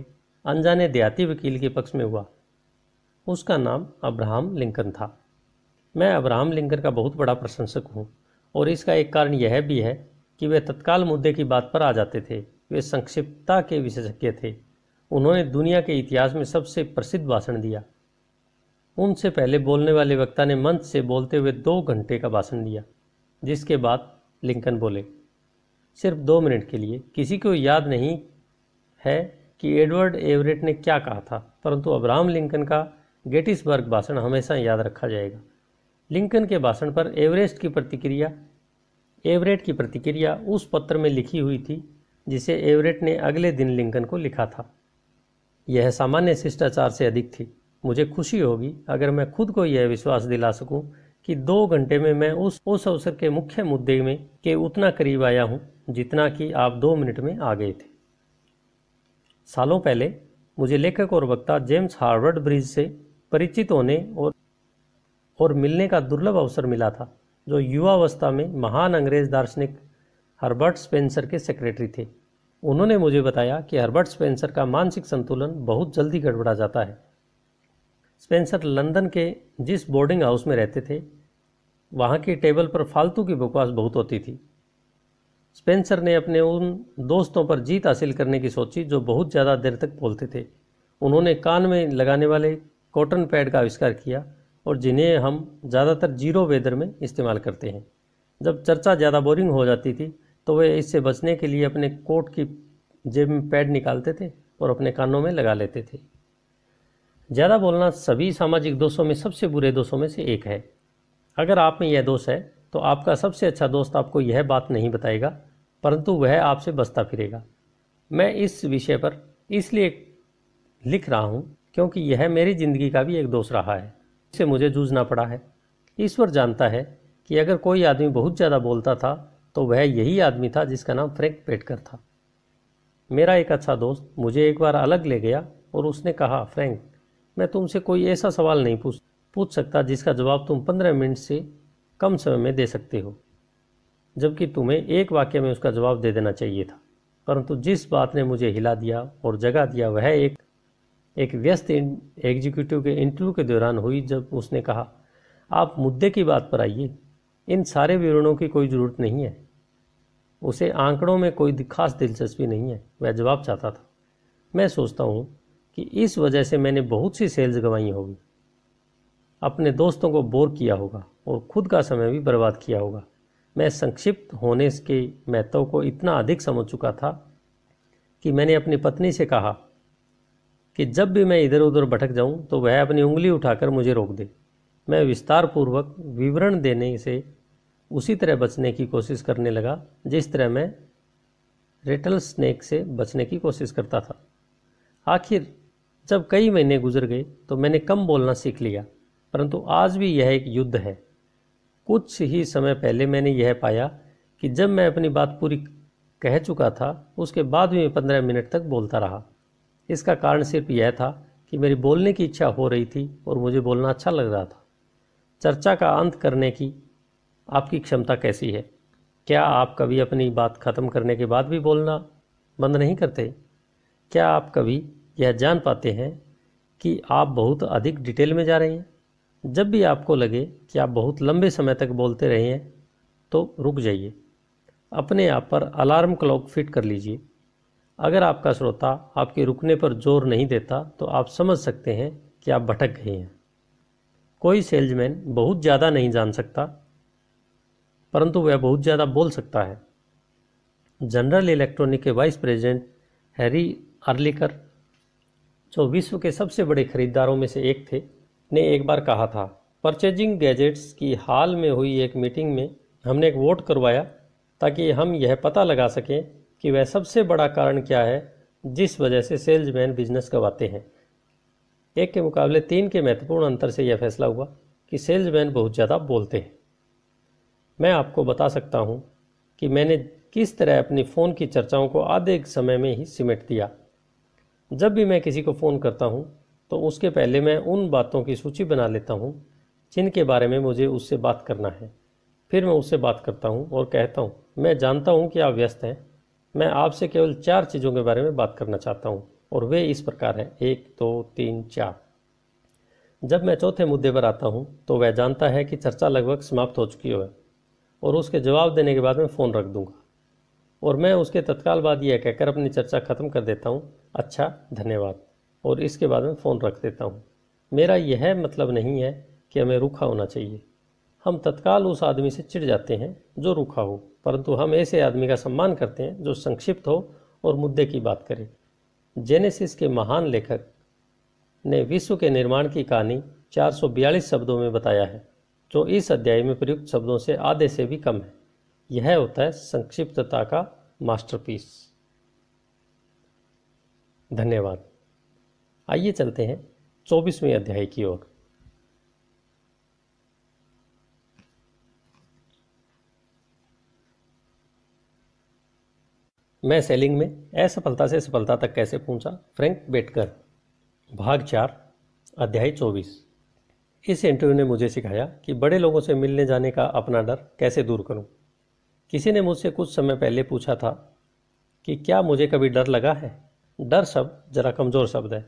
अनजाने देहाती वकील के पक्ष में हुआ उसका नाम अब्राहम लिंकन था मैं अब्राहम लिंकन का बहुत बड़ा प्रशंसक हूँ और इसका एक कारण यह भी है कि वे तत्काल मुद्दे की बात पर आ जाते थे वे संक्षिप्तता के विशेषज्ञ थे उन्होंने दुनिया के इतिहास में सबसे प्रसिद्ध भाषण दिया उनसे पहले बोलने वाले वक्ता ने मंच से बोलते हुए दो घंटे का भाषण दिया जिसके बाद लिंकन बोले सिर्फ दो मिनट के लिए किसी को याद नहीं है कि एडवर्ड एवरेट ने क्या कहा था परंतु अब्राहम लिंकन का गेटिसबर्ग भाषण हमेशा याद रखा जाएगा लिंकन के भाषण पर एवरेस्ट की प्रतिक्रिया एवरेट की प्रतिक्रिया उस पत्र में लिखी हुई थी जिसे एवरेट ने अगले दिन लिंकन को लिखा था यह सामान्य शिष्टाचार से अधिक थी मुझे खुशी होगी अगर मैं खुद को यह विश्वास दिला सकूं कि दो घंटे में मैं उस उस अवसर के मुख्य मुद्दे में के उतना करीब आया हूं जितना कि आप दो मिनट में आ गए थे सालों पहले मुझे लेखक और वक्ता जेम्स हार्वर्ड ब्रिज से परिचित होने और और मिलने का दुर्लभ अवसर मिला था जो युवावस्था में महान अंग्रेज दार्शनिक हर्बर्ट स्पेंसर के सेक्रेटरी थे उन्होंने मुझे बताया कि हर्बर्ट स्पेंसर का मानसिक संतुलन बहुत जल्दी गड़बड़ा जाता है स्पेंसर लंदन के जिस बोर्डिंग हाउस में रहते थे वहाँ की टेबल पर फालतू की बकवास बहुत होती थी स्पेंसर ने अपने उन दोस्तों पर जीत हासिल करने की सोची जो बहुत ज़्यादा देर तक बोलते थे उन्होंने कान में लगाने वाले कॉटन पैड का आविष्कार किया और जिन्हें हम ज़्यादातर जीरो वेदर में इस्तेमाल करते हैं जब चर्चा ज़्यादा बोरिंग हो जाती थी तो वे इससे बचने के लिए अपने कोट की जेब में पैड निकालते थे और अपने कानों में लगा लेते थे ज़्यादा बोलना सभी सामाजिक दोषों में सबसे बुरे दोषों में से एक है अगर आप में यह दोष है तो आपका सबसे अच्छा दोस्त आपको यह बात नहीं बताएगा परंतु वह आपसे बसता फिरेगा मैं इस विषय पर इसलिए लिख रहा हूँ क्योंकि यह मेरी ज़िंदगी का भी एक दोष रहा है इससे मुझे जूझना पड़ा है ईश्वर जानता है कि अगर कोई आदमी बहुत ज़्यादा बोलता था तो वह यही आदमी था जिसका नाम फ्रैंक पेटकर था मेरा एक अच्छा दोस्त मुझे एक बार अलग ले गया और उसने कहा फ्रैंक मैं तुमसे कोई ऐसा सवाल नहीं पूछ पूछ सकता जिसका जवाब तुम पंद्रह मिनट से कम समय में दे सकते हो जबकि तुम्हें एक वाक्य में उसका जवाब दे देना चाहिए था परंतु जिस बात ने मुझे हिला दिया और जगा दिया वह एक एक व्यस्त एग्जीक्यूटिव के इंटरव्यू के दौरान हुई जब उसने कहा आप मुद्दे की बात पर आइए इन सारे विवरणों की कोई ज़रूरत नहीं है उसे आंकड़ों में कोई खास दिलचस्पी नहीं है वह जवाब चाहता था मैं सोचता हूँ कि इस वजह से मैंने बहुत सी सेल्स गंवाई होगी अपने दोस्तों को बोर किया होगा और खुद का समय भी बर्बाद किया होगा मैं संक्षिप्त होने के महत्व को इतना अधिक समझ चुका था कि मैंने अपनी पत्नी से कहा कि जब भी मैं इधर उधर भटक जाऊं तो वह अपनी उंगली उठाकर मुझे रोक दे मैं विस्तारपूर्वक विवरण देने से उसी तरह बचने की कोशिश करने लगा जिस तरह मैं रेटल स्नैक से बचने की कोशिश करता था आखिर जब कई महीने गुजर गए तो मैंने कम बोलना सीख लिया परंतु आज भी यह एक युद्ध है कुछ ही समय पहले मैंने यह पाया कि जब मैं अपनी बात पूरी कह चुका था उसके बाद भी मैं पंद्रह मिनट तक बोलता रहा इसका कारण सिर्फ यह था कि मेरी बोलने की इच्छा हो रही थी और मुझे बोलना अच्छा लग रहा था चर्चा का अंत करने की आपकी क्षमता कैसी है क्या आप कभी अपनी बात ख़त्म करने के बाद भी बोलना बंद नहीं करते क्या आप कभी यह जान पाते हैं कि आप बहुत अधिक डिटेल में जा रहे हैं जब भी आपको लगे कि आप बहुत लंबे समय तक बोलते रहे हैं तो रुक जाइए अपने आप पर अलार्म क्लॉक फिट कर लीजिए अगर आपका श्रोता आपके रुकने पर जोर नहीं देता तो आप समझ सकते हैं कि आप भटक गए हैं कोई सेल्समैन बहुत ज़्यादा नहीं जान सकता परंतु वह बहुत ज़्यादा बोल सकता है जनरल इलेक्ट्रॉनिक के वाइस प्रेसिडेंट हैरी अर्लिकर जो विश्व के सबसे बड़े खरीदारों में से एक थे ने एक बार कहा था परचेजिंग गैजेट्स की हाल में हुई एक मीटिंग में हमने एक वोट करवाया ताकि हम यह पता लगा सकें कि वह सबसे बड़ा कारण क्या है जिस वजह से सेल्समैन बिजनेस करवाते हैं एक के मुकाबले तीन के महत्वपूर्ण अंतर से यह फैसला हुआ कि सेल्समैन बहुत ज़्यादा बोलते हैं मैं आपको बता सकता हूँ कि मैंने किस तरह अपनी फ़ोन की चर्चाओं को आधे समय में ही सिमट दिया जब भी मैं किसी को फ़ोन करता हूँ तो उसके पहले मैं उन बातों की सूची बना लेता हूँ जिनके बारे में मुझे उससे बात करना है फिर मैं उससे बात करता हूँ और कहता हूँ मैं जानता हूँ कि आप व्यस्त हैं मैं आपसे केवल चार चीज़ों के बारे में बात करना चाहता हूँ और वे इस प्रकार हैं एक दो तीन चार जब मैं चौथे मुद्दे पर आता हूँ तो वह जानता है कि चर्चा लगभग समाप्त हो चुकी है और उसके जवाब देने के बाद मैं फ़ोन रख दूँगा और मैं उसके तत्काल बाद यह कहकर अपनी चर्चा ख़त्म कर देता हूँ अच्छा धन्यवाद और इसके बाद मैं फ़ोन रख देता हूँ मेरा यह मतलब नहीं है कि हमें रूखा होना चाहिए हम तत्काल उस आदमी से चिढ़ जाते हैं जो रूखा हो परंतु हम ऐसे आदमी का सम्मान करते हैं जो संक्षिप्त हो और मुद्दे की बात करे जेनेसिस के महान लेखक ने विश्व के निर्माण की कहानी 442 शब्दों में बताया है जो इस अध्याय में प्रयुक्त शब्दों से आधे से भी कम है यह होता है संक्षिप्तता का मास्टरपीस धन्यवाद आइए चलते हैं चौबीसवें अध्याय की ओर मैं सेलिंग में असफलता से सफलता तक कैसे पहुंचा? फ्रैंक बेटकर भाग चार अध्याय चौबीस इस इंटरव्यू ने मुझे सिखाया कि बड़े लोगों से मिलने जाने का अपना डर कैसे दूर करूं। किसी ने मुझसे कुछ समय पहले पूछा था कि क्या मुझे कभी डर लगा है डर शब्द जरा कमज़ोर शब्द है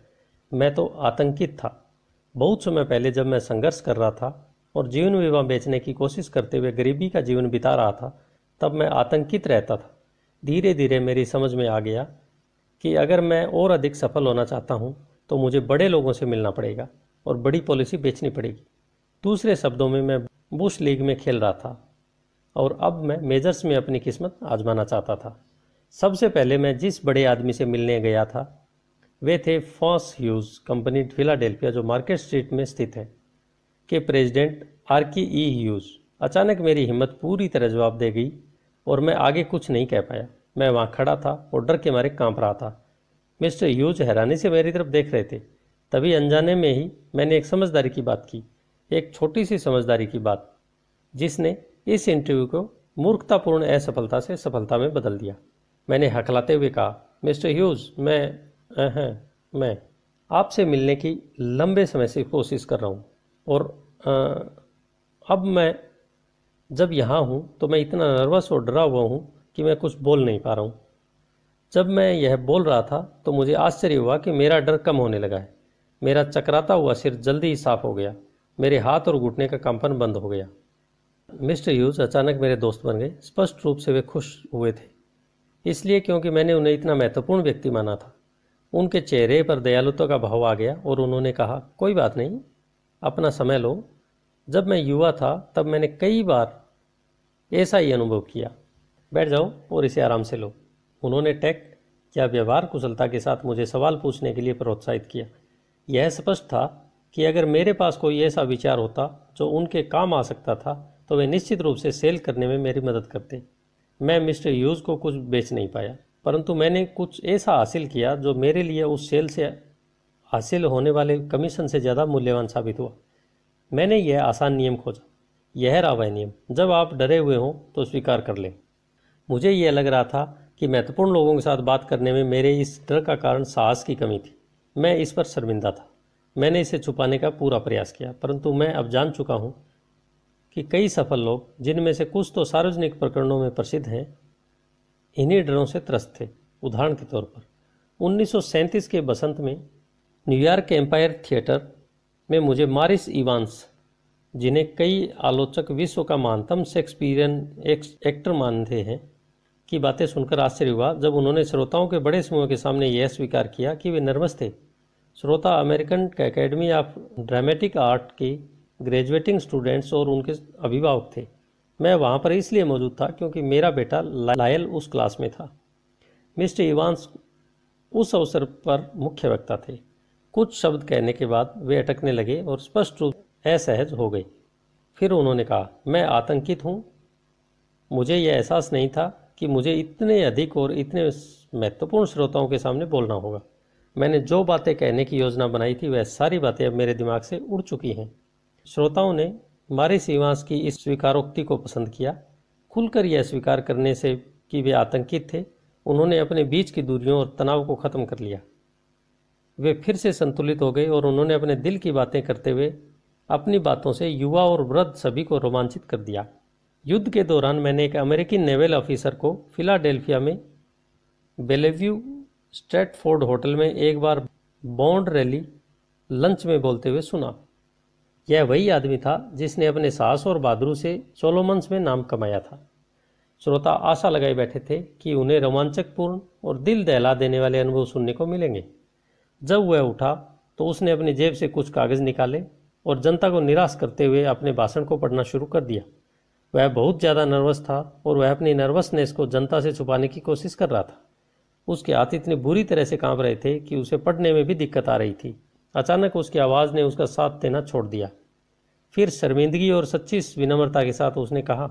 मैं तो आतंकित था बहुत समय पहले जब मैं संघर्ष कर रहा था और जीवन बीमा बेचने की कोशिश करते हुए गरीबी का जीवन बिता रहा था तब मैं आतंकित रहता था धीरे धीरे मेरी समझ में आ गया कि अगर मैं और अधिक सफल होना चाहता हूँ तो मुझे बड़े लोगों से मिलना पड़ेगा और बड़ी पॉलिसी बेचनी पड़ेगी दूसरे शब्दों में मैं बुश लीग में खेल रहा था और अब मैं मेजर्स में अपनी किस्मत आजमाना चाहता था सबसे पहले मैं जिस बड़े आदमी से मिलने गया था वे थे फॉस ह्यूज कंपनी फिलाडेल्फिया जो मार्केट स्ट्रीट में स्थित है के प्रेसिडेंट के ई ह्यूज अचानक मेरी हिम्मत पूरी तरह जवाब दे गई और मैं आगे कुछ नहीं कह पाया मैं वहाँ खड़ा था और डर के मारे कांप रहा था मिस्टर ह्यूज हैरानी से मेरी तरफ देख रहे थे तभी अनजाने में ही मैंने एक समझदारी की बात की एक छोटी सी समझदारी की बात जिसने इस इंटरव्यू को मूर्खतापूर्ण असफलता से सफलता में बदल दिया मैंने हकलाते हुए कहा मिस्टर ह्यूज़ मैं हैं मैं आपसे मिलने की लंबे समय से कोशिश कर रहा हूँ और आ, अब मैं जब यहाँ हूँ तो मैं इतना नर्वस और डरा हुआ हूँ कि मैं कुछ बोल नहीं पा रहा हूँ जब मैं यह बोल रहा था तो मुझे आश्चर्य हुआ कि मेरा डर कम होने लगा है मेरा चकराता हुआ सिर जल्दी ही साफ हो गया मेरे हाथ और घुटने का कंपन बंद हो गया मिस्टर यूज़ अचानक मेरे दोस्त बन गए स्पष्ट रूप से वे खुश हुए थे इसलिए क्योंकि मैंने उन्हें इतना महत्वपूर्ण व्यक्ति माना था उनके चेहरे पर दयालुता का भाव आ गया और उन्होंने कहा कोई बात नहीं अपना समय लो जब मैं युवा था तब मैंने कई बार ऐसा ही अनुभव किया बैठ जाओ और इसे आराम से लो उन्होंने टैक्ट या व्यवहार कुशलता के साथ मुझे सवाल पूछने के लिए प्रोत्साहित किया यह स्पष्ट था कि अगर मेरे पास कोई ऐसा विचार होता जो उनके काम आ सकता था तो वे निश्चित रूप से सेल करने में मेरी मदद करते मैं मिस्टर यूज़ को कुछ बेच नहीं पाया परंतु मैंने कुछ ऐसा हासिल किया जो मेरे लिए उस सेल से हासिल होने वाले कमीशन से ज़्यादा मूल्यवान साबित हुआ मैंने यह आसान नियम खोजा यह रहा वह नियम जब आप डरे हुए हों तो स्वीकार कर लें मुझे यह लग रहा था कि महत्वपूर्ण लोगों के साथ बात करने में मेरे इस डर का कारण साहस की कमी थी मैं इस पर शर्मिंदा था मैंने इसे छुपाने का पूरा प्रयास किया परंतु मैं अब जान चुका हूँ कि कई सफल लोग जिनमें से कुछ तो सार्वजनिक प्रकरणों में प्रसिद्ध हैं इन्हीं डरों से त्रस्त थे उदाहरण के तौर पर 1937 के बसंत में न्यूयॉर्क एम्पायर थिएटर में मुझे मारिस इवांस जिन्हें कई आलोचक विश्व का मानतम शेक्सपियरियन एक्टर मानते हैं की बातें सुनकर आश्चर्य हुआ जब उन्होंने श्रोताओं के बड़े समूह के सामने यह स्वीकार किया कि वे नर्वस थे श्रोता American Academy of Dramatic Art की ग्रेजुएटिंग स्टूडेंट्स और उनके अभिभावक थे मैं वहाँ पर इसलिए मौजूद था क्योंकि मेरा बेटा लायल उस क्लास में था मिस्टर इवान्स उस अवसर पर मुख्य वक्ता थे कुछ शब्द कहने के बाद वे अटकने लगे और स्पष्ट रूप असहज हो गए फिर उन्होंने कहा मैं आतंकित हूँ मुझे यह एहसास नहीं था कि मुझे इतने अधिक और इतने महत्वपूर्ण श्रोताओं के सामने बोलना होगा मैंने जो बातें कहने की योजना बनाई थी वह सारी बातें अब मेरे दिमाग से उड़ चुकी हैं श्रोताओं ने मारे सिवास की इस स्वीकारोक्ति को पसंद किया खुलकर यह स्वीकार करने से कि वे आतंकित थे उन्होंने अपने बीच की दूरियों और तनाव को ख़त्म कर लिया वे फिर से संतुलित हो गए और उन्होंने अपने दिल की बातें करते हुए अपनी बातों से युवा और वृद्ध सभी को रोमांचित कर दिया युद्ध के दौरान मैंने एक अमेरिकी नेवल ऑफिसर को फिलाडेल्फिया में बेलेव्यू स्ट्रेटफोर्ड होटल में एक बार बॉन्ड रैली लंच में बोलते हुए सुना यह वही आदमी था जिसने अपने सास और बहादुरू से सोलोमंस में नाम कमाया था श्रोता आशा लगाए बैठे थे कि उन्हें रोमांचकपूर्ण और दिल दहला देने वाले अनुभव सुनने को मिलेंगे जब वह उठा तो उसने अपनी जेब से कुछ कागज़ निकाले और जनता को निराश करते हुए अपने भाषण को पढ़ना शुरू कर दिया वह बहुत ज़्यादा नर्वस था और वह अपनी नर्वसनेस को जनता से छुपाने की कोशिश कर रहा था उसके हाथ इतने बुरी तरह से कांप रहे थे कि उसे पढ़ने में भी दिक्कत आ रही थी अचानक उसकी आवाज़ ने उसका साथ देना छोड़ दिया फिर शर्मिंदगी और सच्ची विनम्रता के साथ उसने कहा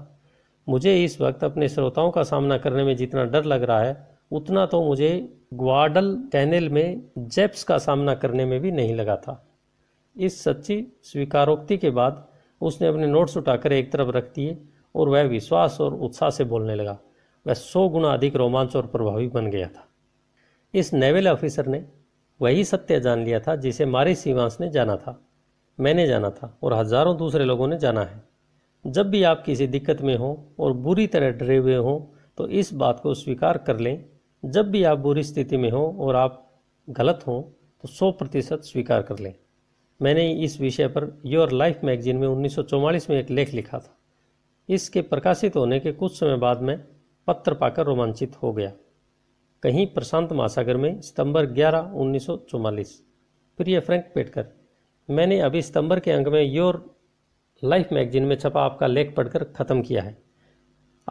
मुझे इस वक्त अपने श्रोताओं का सामना करने में जितना डर लग रहा है उतना तो मुझे ग्वाडल कैनल में जेप्स का सामना करने में भी नहीं लगा था इस सच्ची स्वीकारोक्ति के बाद उसने अपने नोट्स उठाकर एक तरफ रख दिए और वह विश्वास और उत्साह से बोलने लगा वह सौ गुना अधिक रोमांच और प्रभावी बन गया था इस नेवल ऑफिसर ने वही सत्य जान लिया था जिसे मारी सीवांस ने जाना था मैंने जाना था और हजारों दूसरे लोगों ने जाना है जब भी आप किसी दिक्कत में हों और बुरी तरह डरे हुए हों तो इस बात को स्वीकार कर लें जब भी आप बुरी स्थिति में हों और आप गलत हों तो सौ प्रतिशत स्वीकार कर लें मैंने इस विषय पर योर लाइफ मैगजीन में उन्नीस में एक लेख लिखा था इसके प्रकाशित होने के कुछ समय बाद मैं पत्र पाकर रोमांचित हो गया कहीं प्रशांत महासागर में सितंबर 11 1944 प्रिय फ्रैंक पेटकर मैंने अभी सितंबर के अंक में योर लाइफ मैगजीन में छपा आपका लेख पढ़कर ख़त्म किया है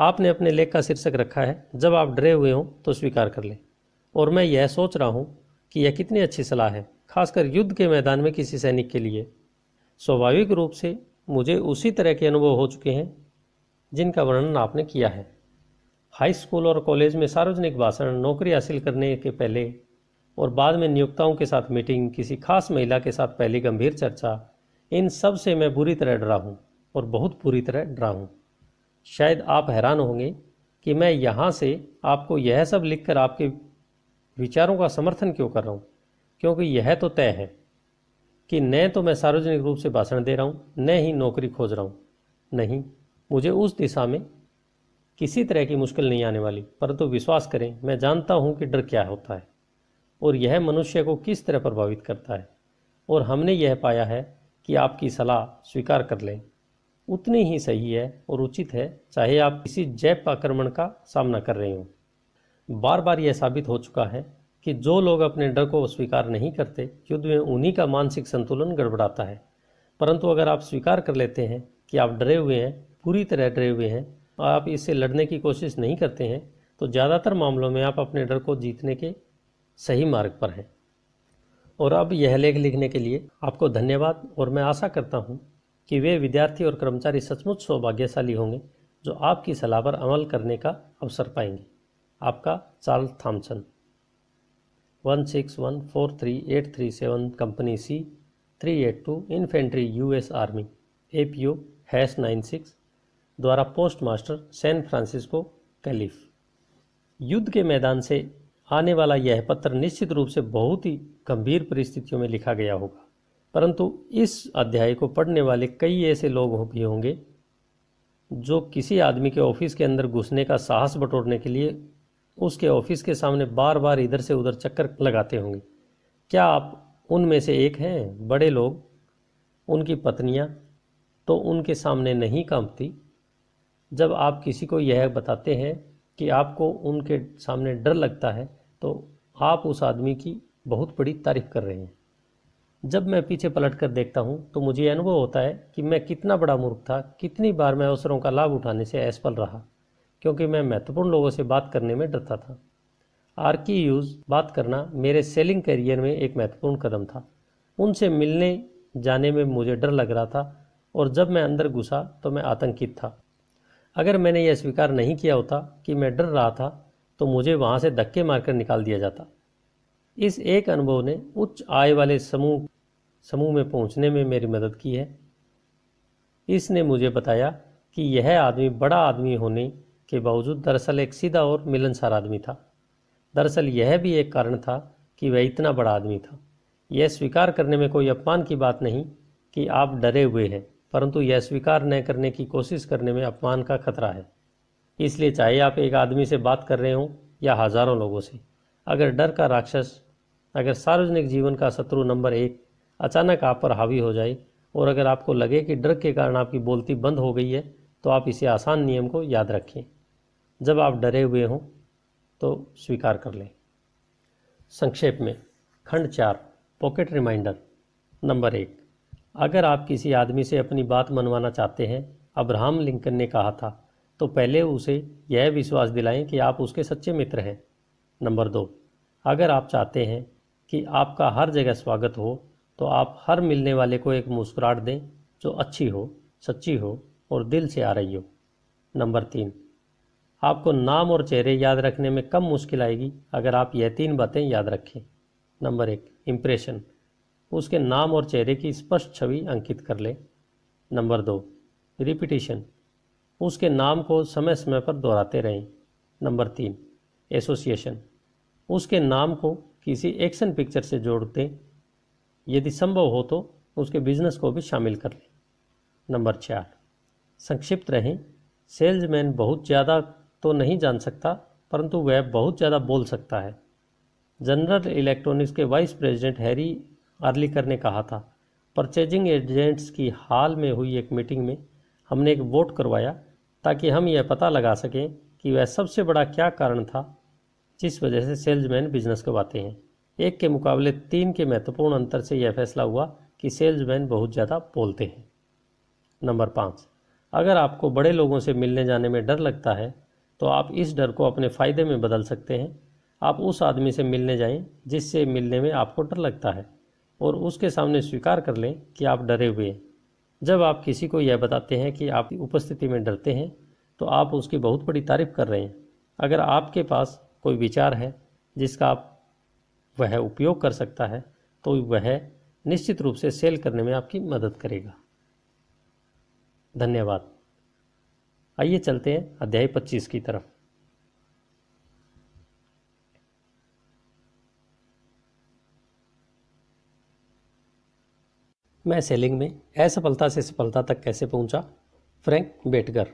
आपने अपने लेख का शीर्षक रखा है जब आप डरे हुए हों तो स्वीकार कर लें और मैं यह सोच रहा हूँ कि यह कितनी अच्छी सलाह है खासकर युद्ध के मैदान में किसी सैनिक के लिए स्वाभाविक रूप से मुझे उसी तरह के अनुभव हो चुके हैं जिनका वर्णन आपने किया है हाई स्कूल और कॉलेज में सार्वजनिक भाषण नौकरी हासिल करने के पहले और बाद में नियोक्ताओं के साथ मीटिंग किसी खास महिला के साथ पहली गंभीर चर्चा इन सब से मैं बुरी तरह डरा हूँ और बहुत बुरी तरह डरा हूँ शायद आप हैरान होंगे कि मैं यहाँ से आपको यह सब लिखकर आपके विचारों का समर्थन क्यों कर रहा हूँ क्योंकि यह तो तय है कि न तो मैं सार्वजनिक रूप से भाषण दे रहा हूँ न ही नौकरी खोज रहा हूँ नहीं मुझे उस दिशा में किसी तरह की मुश्किल नहीं आने वाली परंतु विश्वास करें मैं जानता हूँ कि डर क्या होता है और यह मनुष्य को किस तरह प्रभावित करता है और हमने यह पाया है कि आपकी सलाह स्वीकार कर लें उतनी ही सही है और उचित है चाहे आप किसी जैप आक्रमण का सामना कर रहे हों बार बार यह साबित हो चुका है कि जो लोग अपने डर को स्वीकार नहीं करते युद्ध में उन्हीं का मानसिक संतुलन गड़बड़ाता है परंतु अगर आप स्वीकार कर लेते हैं कि आप डरे हुए हैं पूरी तरह डरे हुए हैं आप इससे लड़ने की कोशिश नहीं करते हैं तो ज़्यादातर मामलों में आप अपने डर को जीतने के सही मार्ग पर हैं और अब यह लेख लिखने के लिए आपको धन्यवाद और मैं आशा करता हूँ कि वे विद्यार्थी और कर्मचारी सचमुच सौभाग्यशाली होंगे जो आपकी सलाह पर अमल करने का अवसर पाएंगे आपका Charles Thompson one six one four three eight three seven company C three eight two infantry S army A P O hash nine six द्वारा postmaster San Francisco Calif युद्ध के मैदान से आने वाला यह पत्र निश्चित रूप से बहुत ही गंभीर परिस्थितियों में लिखा गया होगा परंतु इस अध्याय को पढ़ने वाले कई ऐसे लोग हो भी होंगे जो किसी आदमी के ऑफिस के अंदर घुसने का साहस बटोरने के लिए उसके ऑफिस के सामने बार बार इधर से उधर चक्कर लगाते होंगे क्या आप उनमें से एक हैं बड़े लोग उनकी पत्नियां तो उनके सामने नहीं कांपती जब आप किसी को यह बताते हैं कि आपको उनके सामने डर लगता है तो आप उस आदमी की बहुत बड़ी तारीफ कर रहे हैं जब मैं पीछे पलट कर देखता हूँ तो मुझे अनुभव होता है कि मैं कितना बड़ा मूर्ख था कितनी बार मैं अवसरों का लाभ उठाने से असफल रहा क्योंकि मैं महत्वपूर्ण लोगों से बात करने में डरता था आरकी यूज़ बात करना मेरे सेलिंग करियर में एक महत्वपूर्ण कदम था उनसे मिलने जाने में मुझे डर लग रहा था और जब मैं अंदर घुसा तो मैं आतंकित था अगर मैंने यह स्वीकार नहीं किया होता कि मैं डर रहा था तो मुझे वहाँ से धक्के मारकर निकाल दिया जाता इस एक अनुभव ने उच्च आय वाले समूह समूह में पहुँचने में मेरी मदद की है इसने मुझे बताया कि यह आदमी बड़ा आदमी होने के बावजूद दरअसल एक सीधा और मिलनसार आदमी था दरअसल यह भी एक कारण था कि वह इतना बड़ा आदमी था यह स्वीकार करने में कोई अपमान की बात नहीं कि आप डरे हुए हैं परंतु यह स्वीकार न करने की कोशिश करने में अपमान का खतरा है इसलिए चाहे आप एक आदमी से बात कर रहे हों या हजारों लोगों से अगर डर का राक्षस अगर सार्वजनिक जीवन का शत्रु नंबर एक अचानक आप पर हावी हो जाए और अगर आपको लगे कि डर के कारण आपकी बोलती बंद हो गई है तो आप इसे आसान नियम को याद रखें जब आप डरे हुए हों तो स्वीकार कर लें संक्षेप में खंड चार पॉकेट रिमाइंडर नंबर एक अगर आप किसी आदमी से अपनी बात मनवाना चाहते हैं अब्राहम लिंकन ने कहा था तो पहले उसे यह विश्वास दिलाएं कि आप उसके सच्चे मित्र हैं नंबर दो अगर आप चाहते हैं कि आपका हर जगह स्वागत हो तो आप हर मिलने वाले को एक मुस्कुराहट दें जो अच्छी हो सच्ची हो और दिल से आ रही हो नंबर तीन आपको नाम और चेहरे याद रखने में कम मुश्किल आएगी अगर आप यह तीन बातें याद रखें नंबर एक इम्प्रेशन उसके नाम और चेहरे की स्पष्ट छवि अंकित कर ले नंबर दो रिपीटिशन उसके नाम को समय समय पर दोहराते रहें नंबर तीन एसोसिएशन उसके नाम को किसी एक्शन पिक्चर से जोड़ दें यदि संभव हो तो उसके बिजनेस को भी शामिल कर लें नंबर चार संक्षिप्त रहें सेल्समैन बहुत ज़्यादा तो नहीं जान सकता परंतु वह बहुत ज़्यादा बोल सकता है जनरल इलेक्ट्रॉनिक्स के वाइस प्रेसिडेंट हैरी अर्लीकर ने कहा था परचेजिंग एजेंट्स की हाल में हुई एक मीटिंग में हमने एक वोट करवाया ताकि हम यह पता लगा सकें कि वह सबसे बड़ा क्या कारण था जिस वजह से सेल्समैन बिजनेस करवाते हैं एक के मुकाबले तीन के महत्वपूर्ण अंतर से यह फैसला हुआ कि सेल्समैन बहुत ज़्यादा बोलते हैं नंबर पाँच अगर आपको बड़े लोगों से मिलने जाने में डर लगता है तो आप इस डर को अपने फ़ायदे में बदल सकते हैं आप उस आदमी से मिलने जाएं जिससे मिलने में आपको डर लगता है और उसके सामने स्वीकार कर लें कि आप डरे हुए हैं जब आप किसी को यह बताते हैं कि आप उपस्थिति में डरते हैं तो आप उसकी बहुत बड़ी तारीफ कर रहे हैं अगर आपके पास कोई विचार है जिसका आप वह उपयोग कर सकता है तो वह निश्चित रूप से सेल करने में आपकी मदद करेगा धन्यवाद आइए चलते हैं अध्याय 25 की तरफ मैं सेलिंग में असफलता से सफलता तक कैसे पहुंचा? फ्रैंक बेटगर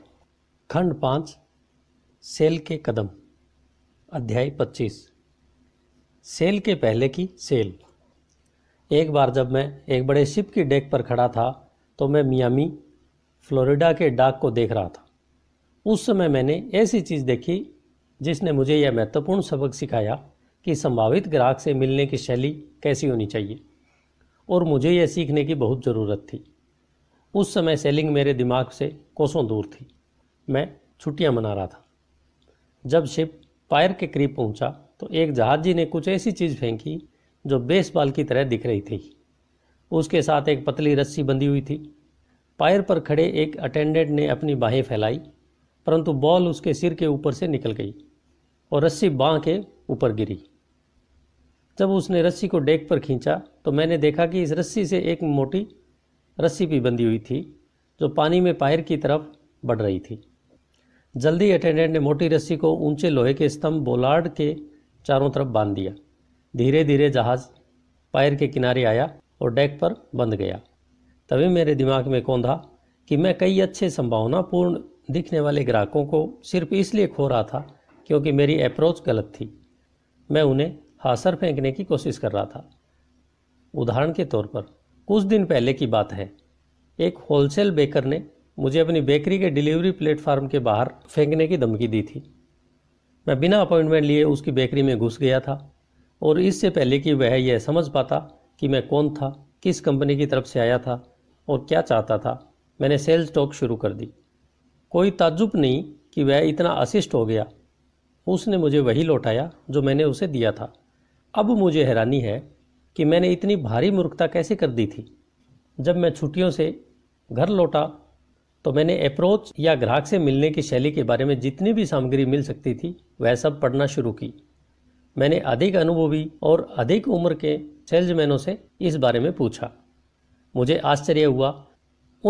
खंड पाँच सेल के कदम अध्याय पच्चीस सेल के पहले की सेल एक बार जब मैं एक बड़े शिप की डेक पर खड़ा था तो मैं मियामी फ्लोरिडा के डाक को देख रहा था उस समय मैंने ऐसी चीज़ देखी जिसने मुझे यह महत्वपूर्ण सबक सिखाया कि संभावित ग्राहक से मिलने की शैली कैसी होनी चाहिए और मुझे यह सीखने की बहुत ज़रूरत थी उस समय सेलिंग मेरे दिमाग से कोसों दूर थी मैं छुट्टियां मना रहा था जब शिप पायर के करीब पहुंचा तो एक जहाज जी ने कुछ ऐसी चीज़ फेंकी जो बेसबॉल की तरह दिख रही थी उसके साथ एक पतली रस्सी बंधी हुई थी पायर पर खड़े एक अटेंडेंट ने अपनी बाहें फैलाई परंतु बॉल उसके सिर के ऊपर से निकल गई और रस्सी बाँ के ऊपर गिरी जब उसने रस्सी को डेक पर खींचा तो मैंने देखा कि इस रस्सी से एक मोटी रस्सी भी बंधी हुई थी जो पानी में पायर की तरफ बढ़ रही थी जल्दी अटेंडेंट ने मोटी रस्सी को ऊंचे लोहे के स्तंभ बोलार्ड के चारों तरफ बांध दिया धीरे धीरे जहाज़ पायर के किनारे आया और डेक पर बंध गया तभी मेरे दिमाग में कौंधा कि मैं कई अच्छे संभावनापूर्ण दिखने वाले ग्राहकों को सिर्फ इसलिए खो रहा था क्योंकि मेरी अप्रोच गलत थी मैं उन्हें हासर फेंकने की कोशिश कर रहा था उदाहरण के तौर पर कुछ दिन पहले की बात है एक होलसेल बेकर ने मुझे अपनी बेकरी के डिलीवरी प्लेटफार्म के बाहर फेंकने की धमकी दी थी मैं बिना अपॉइंटमेंट लिए उसकी बेकरी में घुस गया था और इससे पहले कि वह यह समझ पाता कि मैं कौन था किस कंपनी की तरफ से आया था और क्या चाहता था मैंने सेल्स टॉक शुरू कर दी कोई ताजुब नहीं कि वह इतना असिस्ट हो गया उसने मुझे वही लौटाया जो मैंने उसे दिया था अब मुझे हैरानी है कि मैंने इतनी भारी मूर्खता कैसे कर दी थी जब मैं छुट्टियों से घर लौटा तो मैंने अप्रोच या ग्राहक से मिलने की शैली के बारे में जितनी भी सामग्री मिल सकती थी वह सब पढ़ना शुरू की मैंने अधिक अनुभवी और अधिक उम्र के सेल्समैनों से इस बारे में पूछा मुझे आश्चर्य हुआ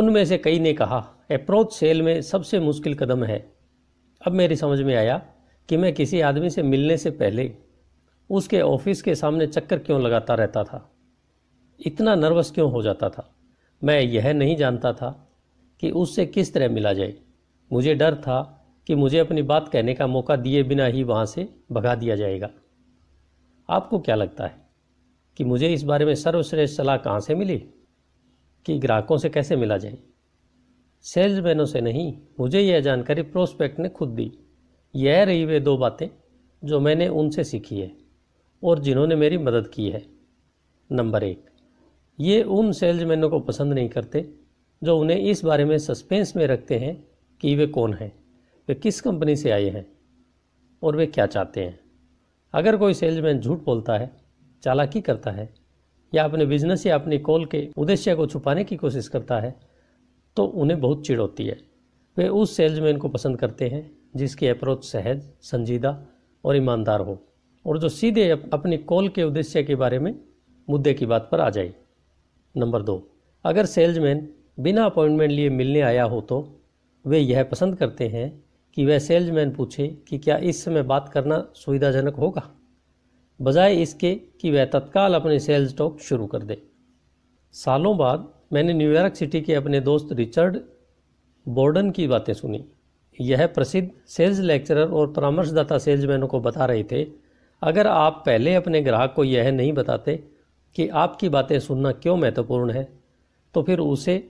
उनमें से कई ने कहा अप्रोच सेल में सबसे मुश्किल कदम है अब मेरी समझ में आया कि मैं किसी आदमी से मिलने से पहले उसके ऑफिस के सामने चक्कर क्यों लगाता रहता था इतना नर्वस क्यों हो जाता था मैं यह नहीं जानता था कि उससे किस तरह मिला जाए मुझे डर था कि मुझे अपनी बात कहने का मौका दिए बिना ही वहाँ से भगा दिया जाएगा आपको क्या लगता है कि मुझे इस बारे में सर्वश्रेष्ठ सलाह कहाँ से मिली कि ग्राहकों से कैसे मिला जाए सेल्समैनों से नहीं मुझे यह जानकारी प्रोस्पेक्ट ने खुद दी यह रही वे दो बातें जो मैंने उनसे सीखी है और जिन्होंने मेरी मदद की है नंबर एक ये उन सेल्समैनों को पसंद नहीं करते जो उन्हें इस बारे में सस्पेंस में रखते हैं कि वे कौन हैं वे किस कंपनी से आए हैं और वे क्या चाहते हैं अगर कोई सेल्समैन झूठ बोलता है चालाकी करता है या अपने बिजनेस या अपनी कॉल के उद्देश्य को छुपाने की कोशिश करता है तो उन्हें बहुत चिड़ होती है वे उस सेल्समैन को पसंद करते हैं जिसकी अप्रोच सहज संजीदा और ईमानदार हो और जो सीधे अपनी कॉल के उद्देश्य के बारे में मुद्दे की बात पर आ जाए नंबर दो अगर सेल्समैन बिना अपॉइंटमेंट लिए मिलने आया हो तो वे यह पसंद करते हैं कि वह सेल्समैन पूछे कि क्या इस समय बात करना सुविधाजनक होगा बजाय इसके कि वह तत्काल अपने सेल्स टॉक शुरू कर दे सालों बाद मैंने न्यूयॉर्क सिटी के अपने दोस्त रिचर्ड बोर्डन की बातें सुनी यह प्रसिद्ध सेल्स लेक्चरर और परामर्शदाता सेल्समैनों को बता रहे थे अगर आप पहले अपने ग्राहक को यह नहीं बताते कि आपकी बातें सुनना क्यों महत्वपूर्ण है तो फिर उसे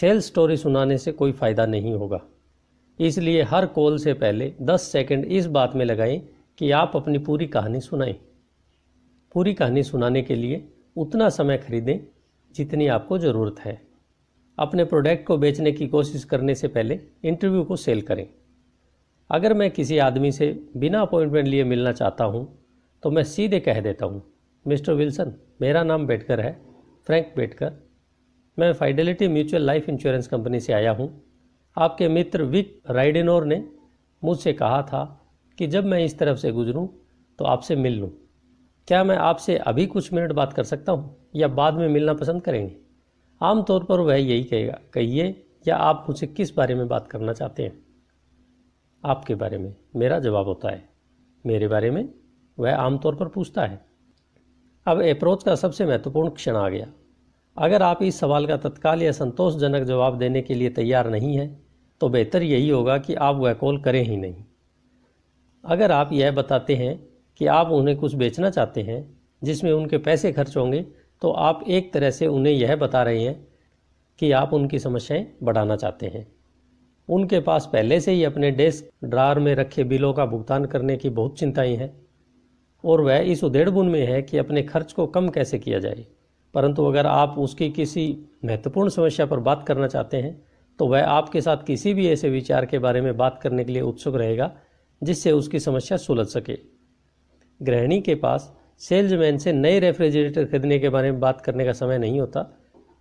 सेल स्टोरी सुनाने से कोई फ़ायदा नहीं होगा इसलिए हर कॉल से पहले 10 सेकंड इस बात में लगाएं कि आप अपनी पूरी कहानी सुनाएं पूरी कहानी सुनाने के लिए उतना समय खरीदें जितनी आपको ज़रूरत है अपने प्रोडक्ट को बेचने की कोशिश करने से पहले इंटरव्यू को सेल करें अगर मैं किसी आदमी से बिना अपॉइंटमेंट लिए मिलना चाहता हूँ तो मैं सीधे कह देता हूँ मिस्टर विल्सन मेरा नाम बेटकर है फ्रैंक बेटकर मैं Fidelity mutual life insurance company से आया हूँ आपके मित्र विक राइडेनोर ने मुझसे कहा था कि जब मैं इस तरफ से गुजरूँ तो आपसे मिल लूँ क्या मैं आपसे अभी कुछ मिनट बात कर सकता हूँ या बाद में मिलना पसंद करेंगे आमतौर पर वह यही कहेगा कहिए या आप मुझसे किस बारे में बात करना चाहते हैं आपके बारे में मेरा जवाब होता है मेरे बारे में वह आमतौर पर पूछता है अब अप्रोच का सबसे महत्वपूर्ण क्षण आ गया अगर आप इस सवाल का तत्काल या संतोषजनक जवाब देने के लिए तैयार नहीं हैं तो बेहतर यही होगा कि आप वह कॉल करें ही नहीं अगर आप यह बताते हैं कि आप उन्हें कुछ बेचना चाहते हैं जिसमें उनके पैसे खर्च होंगे तो आप एक तरह से उन्हें यह बता रहे हैं कि आप उनकी समस्याएं बढ़ाना चाहते हैं उनके पास पहले से ही अपने डेस्क ड्रार में रखे बिलों का भुगतान करने की बहुत चिंताएं हैं और वह इस उधेड़बुन में है कि अपने खर्च को कम कैसे किया जाए परंतु अगर आप उसकी किसी महत्वपूर्ण समस्या पर बात करना चाहते हैं तो वह आपके साथ किसी भी ऐसे विचार के बारे में बात करने के लिए उत्सुक रहेगा जिससे उसकी समस्या सुलझ सके गृहिणी के पास सेल्समैन से नए रेफ्रिजरेटर खरीदने के बारे में बात करने का समय नहीं होता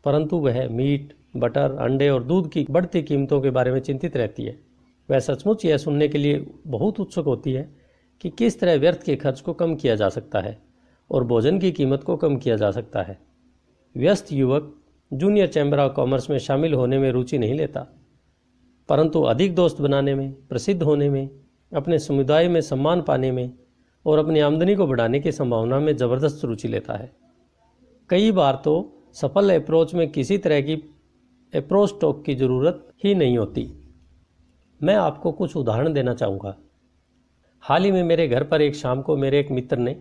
परंतु वह मीट बटर अंडे और दूध की बढ़ती कीमतों के बारे में चिंतित रहती है वह सचमुच यह सुनने के लिए बहुत उत्सुक होती है कि किस तरह व्यर्थ के खर्च को कम किया जा सकता है और भोजन की कीमत को कम किया जा सकता है व्यस्त युवक जूनियर चैम्बर ऑफ कॉमर्स में शामिल होने में रुचि नहीं लेता परंतु अधिक दोस्त बनाने में प्रसिद्ध होने में अपने समुदाय में सम्मान पाने में और अपनी आमदनी को बढ़ाने की संभावना में ज़बरदस्त रुचि लेता है कई बार तो सफल अप्रोच में किसी तरह की एप्रोस्टॉक की ज़रूरत ही नहीं होती मैं आपको कुछ उदाहरण देना चाहूँगा हाल ही में मेरे घर पर एक शाम को मेरे एक मित्र ने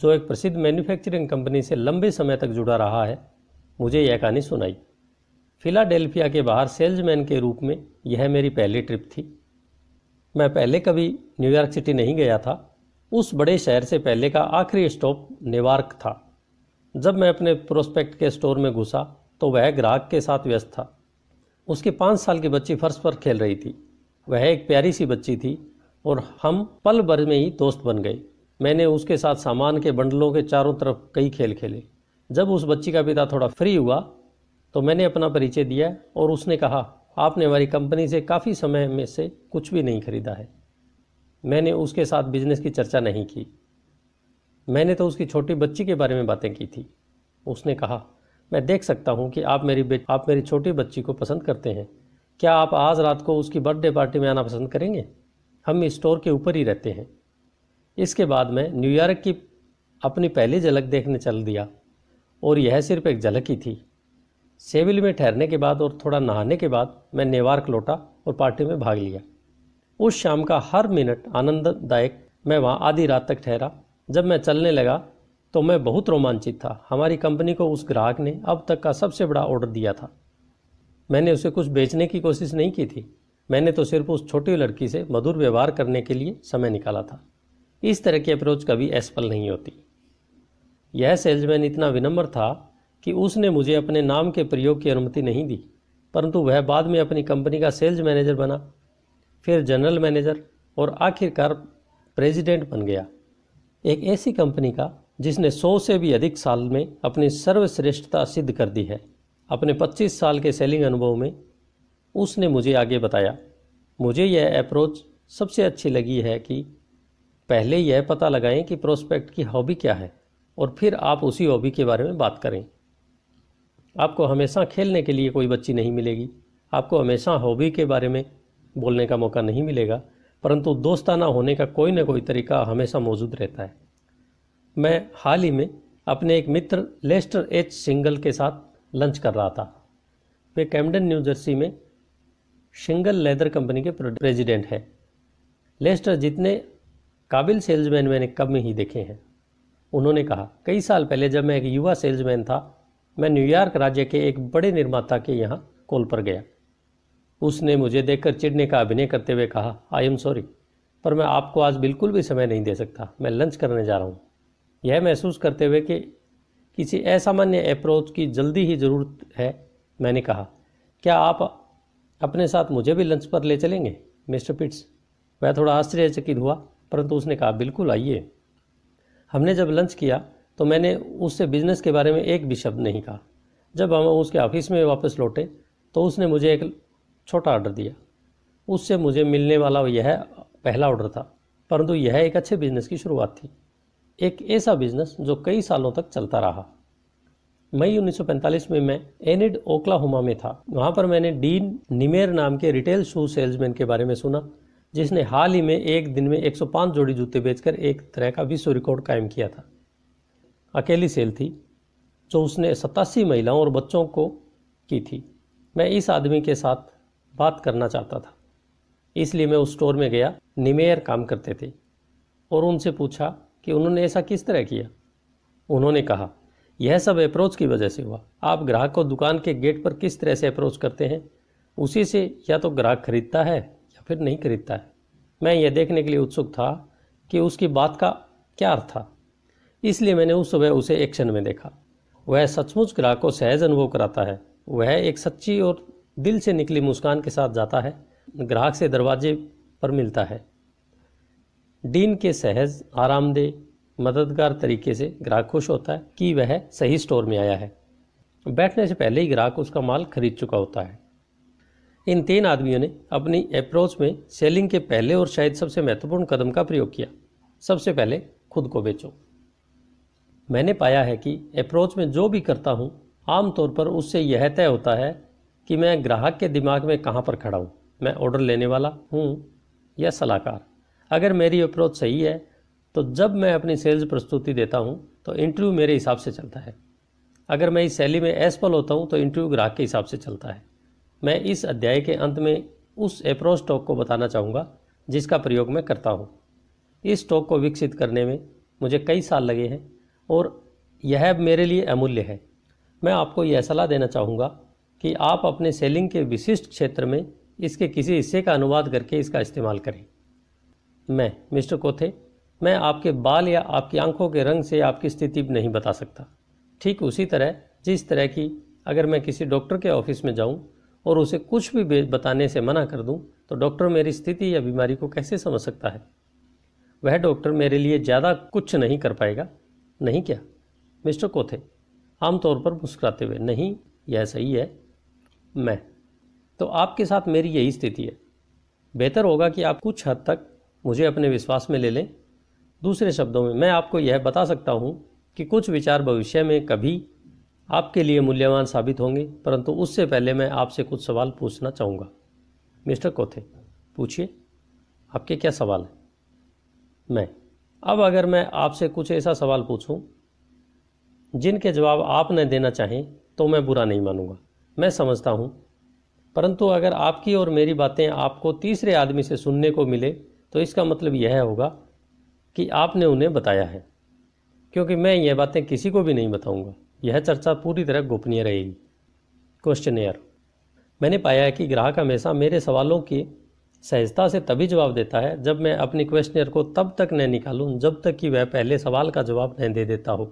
जो एक प्रसिद्ध मैन्युफैक्चरिंग कंपनी से लंबे समय तक जुड़ा रहा है मुझे यह कहानी सुनाई फिलाडेल्फिया के बाहर सेल्समैन के रूप में यह मेरी पहली ट्रिप थी मैं पहले कभी न्यूयॉर्क सिटी नहीं गया था उस बड़े शहर से पहले का आखिरी स्टॉप नेवार्क था जब मैं अपने प्रोस्पेक्ट के स्टोर में घुसा तो वह ग्राहक के साथ व्यस्त था उसके पाँच साल की बच्ची फर्श पर खेल रही थी वह एक प्यारी सी बच्ची थी और हम पल भर में ही दोस्त बन गए मैंने उसके साथ सामान के बंडलों के चारों तरफ कई खेल खेले जब उस बच्ची का पिता थोड़ा फ्री हुआ तो मैंने अपना परिचय दिया और उसने कहा आपने हमारी कंपनी से काफ़ी समय में से कुछ भी नहीं खरीदा है मैंने उसके साथ बिजनेस की चर्चा नहीं की मैंने तो उसकी छोटी बच्ची के बारे में बातें की थी उसने कहा मैं देख सकता हूँ कि आप मेरी आप मेरी छोटी बच्ची को पसंद करते हैं क्या आप आज रात को उसकी बर्थडे पार्टी में आना पसंद करेंगे हम स्टोर के ऊपर ही रहते हैं इसके बाद मैं न्यूयॉर्क की अपनी पहली झलक देखने चल दिया और यह सिर्फ एक झलक ही थी सेविल में ठहरने के बाद और थोड़ा नहाने के बाद मैं नेवार्क लौटा और पार्टी में भाग लिया उस शाम का हर मिनट आनंददायक मैं वहाँ आधी रात तक ठहरा जब मैं चलने लगा तो मैं बहुत रोमांचित था हमारी कंपनी को उस ग्राहक ने अब तक का सबसे बड़ा ऑर्डर दिया था मैंने उसे कुछ बेचने की कोशिश नहीं की थी मैंने तो सिर्फ उस छोटी लड़की से मधुर व्यवहार करने के लिए समय निकाला था इस तरह की अप्रोच कभी एसपल नहीं होती यह सेल्समैन इतना विनम्र था कि उसने मुझे अपने नाम के प्रयोग की अनुमति नहीं दी परंतु वह बाद में अपनी कंपनी का सेल्स मैनेजर बना फिर जनरल मैनेजर और आखिरकार प्रेसिडेंट बन गया एक ऐसी कंपनी का जिसने सौ से भी अधिक साल में अपनी सर्वश्रेष्ठता सिद्ध कर दी है अपने 25 साल के सेलिंग अनुभव में उसने मुझे आगे बताया मुझे यह अप्रोच सबसे अच्छी लगी है कि पहले यह पता लगाएं कि प्रोस्पेक्ट की हॉबी क्या है और फिर आप उसी हॉबी के बारे में बात करें आपको हमेशा खेलने के लिए कोई बच्ची नहीं मिलेगी आपको हमेशा हॉबी के बारे में बोलने का मौका नहीं मिलेगा परंतु दोस्ताना होने का कोई ना कोई तरीका हमेशा मौजूद रहता है मैं हाल ही में अपने एक मित्र लेस्टर एच सिंगल के साथ लंच कर रहा था वे कैमडन न्यू जर्सी में सिंगल लेदर कंपनी के प्रेसिडेंट हैं लेस्टर जितने काबिल सेल्समैन मैंने कब में ही देखे हैं उन्होंने कहा कई साल पहले जब मैं एक युवा सेल्समैन था मैं न्यूयॉर्क राज्य के एक बड़े निर्माता के यहाँ कॉल पर गया उसने मुझे देखकर चिढ़ने का अभिनय करते हुए कहा आई एम सॉरी पर मैं आपको आज बिल्कुल भी समय नहीं दे सकता मैं लंच करने जा रहा हूँ यह महसूस करते हुए कि किसी असामान्य अप्रोच की जल्दी ही ज़रूरत है मैंने कहा क्या आप अपने साथ मुझे भी लंच पर ले चलेंगे मिस्टर पिट्स वह थोड़ा आश्चर्यचकित हुआ परंतु उसने कहा बिल्कुल आइए हमने जब लंच किया तो मैंने उससे बिजनेस के बारे में एक भी शब्द नहीं कहा जब हम उसके ऑफिस में वापस लौटे तो उसने मुझे एक छोटा ऑर्डर दिया उससे मुझे मिलने वाला यह पहला ऑर्डर था परंतु यह एक अच्छे बिजनेस की शुरुआत थी एक ऐसा बिजनेस जो कई सालों तक चलता रहा मई 1945 में मैं एनिड ओक्लाहोमा में था वहाँ पर मैंने डीन निमेर नाम के रिटेल शू सेल्समैन के बारे में सुना जिसने हाल ही में एक दिन में 105 जोड़ी जूते बेचकर एक तरह का विश्व रिकॉर्ड कायम किया था अकेली सेल थी जो उसने सतासी महिलाओं और बच्चों को की थी मैं इस आदमी के साथ बात करना चाहता था इसलिए मैं उस स्टोर में गया निमेयर काम करते थे और उनसे पूछा कि उन्होंने ऐसा किस तरह किया उन्होंने कहा यह सब अप्रोच की वजह से हुआ आप ग्राहक को दुकान के गेट पर किस तरह से अप्रोच करते हैं उसी से या तो ग्राहक खरीदता है या फिर नहीं खरीदता है मैं यह देखने के लिए उत्सुक था कि उसकी बात का क्या अर्थ था इसलिए मैंने उस सुबह उसे एक्शन में देखा वह सचमुच ग्राहक को सहज अनुभव कराता है वह एक सच्ची और दिल से निकली मुस्कान के साथ जाता है ग्राहक से दरवाजे पर मिलता है डीन के सहज आरामदेह मददगार तरीके से ग्राहक खुश होता है कि वह सही स्टोर में आया है बैठने से पहले ही ग्राहक उसका माल खरीद चुका होता है इन तीन आदमियों ने अपनी अप्रोच में सेलिंग के पहले और शायद सबसे महत्वपूर्ण कदम का प्रयोग किया सबसे पहले खुद को बेचो मैंने पाया है कि अप्रोच में जो भी करता हूँ आमतौर पर उससे यह तय होता है कि मैं ग्राहक के दिमाग में कहाँ पर खड़ा हूँ मैं ऑर्डर लेने वाला हूँ या सलाहकार अगर मेरी अप्रोच सही है तो जब मैं अपनी सेल्स प्रस्तुति देता हूँ तो इंटरव्यू मेरे हिसाब से चलता है अगर मैं इस शैली में एसफल होता हूँ तो इंटरव्यू ग्राहक के हिसाब से चलता है मैं इस अध्याय के अंत में उस अप्रोच टॉक को बताना चाहूँगा जिसका प्रयोग मैं करता हूँ इस टॉक को विकसित करने में मुझे कई साल लगे हैं और यह मेरे लिए अमूल्य है मैं आपको यह सलाह देना चाहूँगा कि आप अपने सेलिंग के विशिष्ट क्षेत्र में इसके किसी हिस्से का अनुवाद करके इसका इस्तेमाल करें मैं मिस्टर कोथे मैं आपके बाल या आपकी आंखों के रंग से आपकी स्थिति नहीं बता सकता ठीक उसी तरह जिस तरह की अगर मैं किसी डॉक्टर के ऑफिस में जाऊं और उसे कुछ भी बताने से मना कर दूं तो डॉक्टर मेरी स्थिति या बीमारी को कैसे समझ सकता है वह डॉक्टर मेरे लिए ज़्यादा कुछ नहीं कर पाएगा नहीं क्या मिस्टर कोथे आमतौर पर मुस्कुराते हुए नहीं यह सही है मैं तो आपके साथ मेरी यही स्थिति है बेहतर होगा कि आप कुछ हद तक मुझे अपने विश्वास में ले लें दूसरे शब्दों में मैं आपको यह बता सकता हूँ कि कुछ विचार भविष्य में कभी आपके लिए मूल्यवान साबित होंगे परंतु उससे पहले मैं आपसे कुछ सवाल पूछना चाहूँगा मिस्टर कोथे पूछिए आपके क्या सवाल हैं मैं अब अगर मैं आपसे कुछ ऐसा सवाल पूछूं जिनके जवाब आप न देना चाहें तो मैं बुरा नहीं मानूंगा मैं समझता हूं परंतु अगर आपकी और मेरी बातें आपको तीसरे आदमी से सुनने को मिले तो इसका मतलब यह होगा कि आपने उन्हें बताया है क्योंकि मैं ये बातें किसी को भी नहीं बताऊंगा यह चर्चा पूरी तरह गोपनीय रहेगी क्वेश्चन मैंने पाया है कि ग्राहक हमेशा मेरे सवालों की सहजता से तभी जवाब देता है जब मैं अपनी क्वेश्चनर को तब तक न निकालूं जब तक कि वह पहले सवाल का जवाब न दे देता हो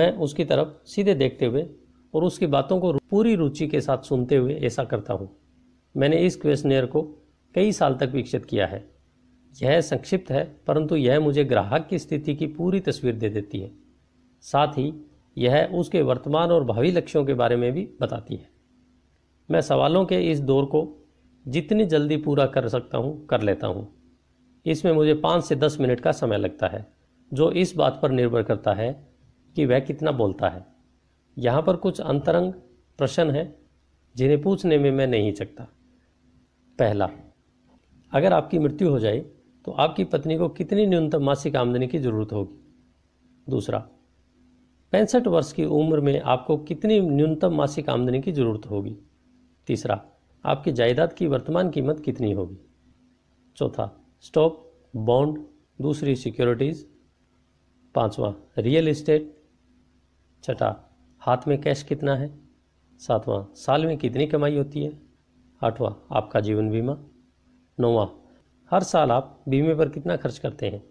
मैं उसकी तरफ सीधे देखते हुए और उसकी बातों को पूरी रुचि के साथ सुनते हुए ऐसा करता हूँ मैंने इस क्वेश्चनर को कई साल तक विकसित किया है यह संक्षिप्त है परंतु यह मुझे ग्राहक की स्थिति की पूरी तस्वीर दे देती है साथ ही यह उसके वर्तमान और भावी लक्ष्यों के बारे में भी बताती है मैं सवालों के इस दौर को जितनी जल्दी पूरा कर सकता हूँ कर लेता हूँ इसमें मुझे पाँच से दस मिनट का समय लगता है जो इस बात पर निर्भर करता है कि वह कितना बोलता है यहाँ पर कुछ अंतरंग प्रश्न हैं जिन्हें पूछने में मैं नहीं सकता पहला अगर आपकी मृत्यु हो जाए तो आपकी पत्नी को कितनी न्यूनतम मासिक आमदनी की जरूरत होगी दूसरा पैंसठ वर्ष की उम्र में आपको कितनी न्यूनतम मासिक आमदनी की जरूरत होगी तीसरा आपकी जायदाद की वर्तमान कीमत कितनी होगी चौथा स्टॉक बॉन्ड दूसरी सिक्योरिटीज़ पांचवा रियल इस्टेट छठा हाथ में कैश कितना है सातवां साल में कितनी कमाई होती है आठवां आपका जीवन बीमा नौवां हर साल आप बीमे पर कितना खर्च करते हैं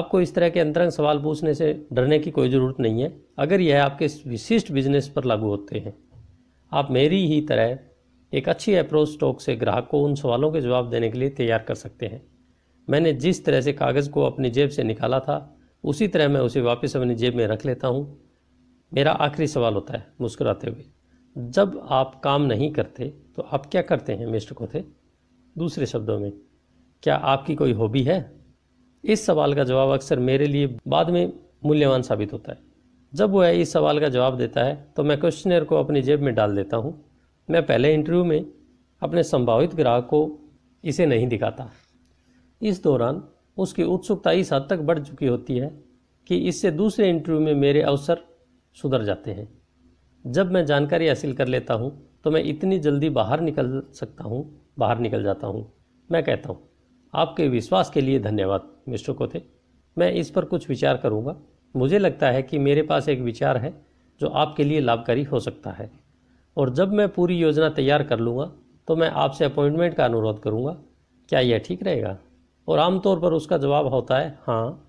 आपको इस तरह के अंतरंग सवाल पूछने से डरने की कोई ज़रूरत नहीं है अगर यह आपके विशिष्ट बिजनेस पर लागू होते हैं आप मेरी ही तरह एक अच्छी अप्रोच स्टॉक से ग्राहक को उन सवालों के जवाब देने के लिए तैयार कर सकते हैं मैंने जिस तरह से कागज़ को अपनी जेब से निकाला था उसी तरह मैं उसे वापस अपनी जेब में रख लेता हूँ मेरा आखिरी सवाल होता है मुस्कुराते हुए जब आप काम नहीं करते तो आप क्या करते हैं मिस्टर कोथे दूसरे शब्दों में क्या आपकी कोई हॉबी है इस सवाल का जवाब अक्सर मेरे लिए बाद में मूल्यवान साबित होता है जब वह इस सवाल का जवाब देता है तो मैं क्वेश्चनर को अपनी जेब में डाल देता हूँ मैं पहले इंटरव्यू में अपने संभावित ग्राहक को इसे नहीं दिखाता इस दौरान उसकी उत्सुकता इस हद तक बढ़ चुकी होती है कि इससे दूसरे इंटरव्यू में मेरे अवसर सुधर जाते हैं जब मैं जानकारी हासिल कर लेता हूँ तो मैं इतनी जल्दी बाहर निकल सकता हूँ बाहर निकल जाता हूँ मैं कहता हूँ आपके विश्वास के लिए धन्यवाद मिस्टर कोते मैं इस पर कुछ विचार करूंगा मुझे लगता है कि मेरे पास एक विचार है जो आपके लिए लाभकारी हो सकता है और जब मैं पूरी योजना तैयार कर लूँगा तो मैं आपसे अपॉइंटमेंट का अनुरोध करूँगा क्या यह ठीक रहेगा और आमतौर पर उसका जवाब होता है हाँ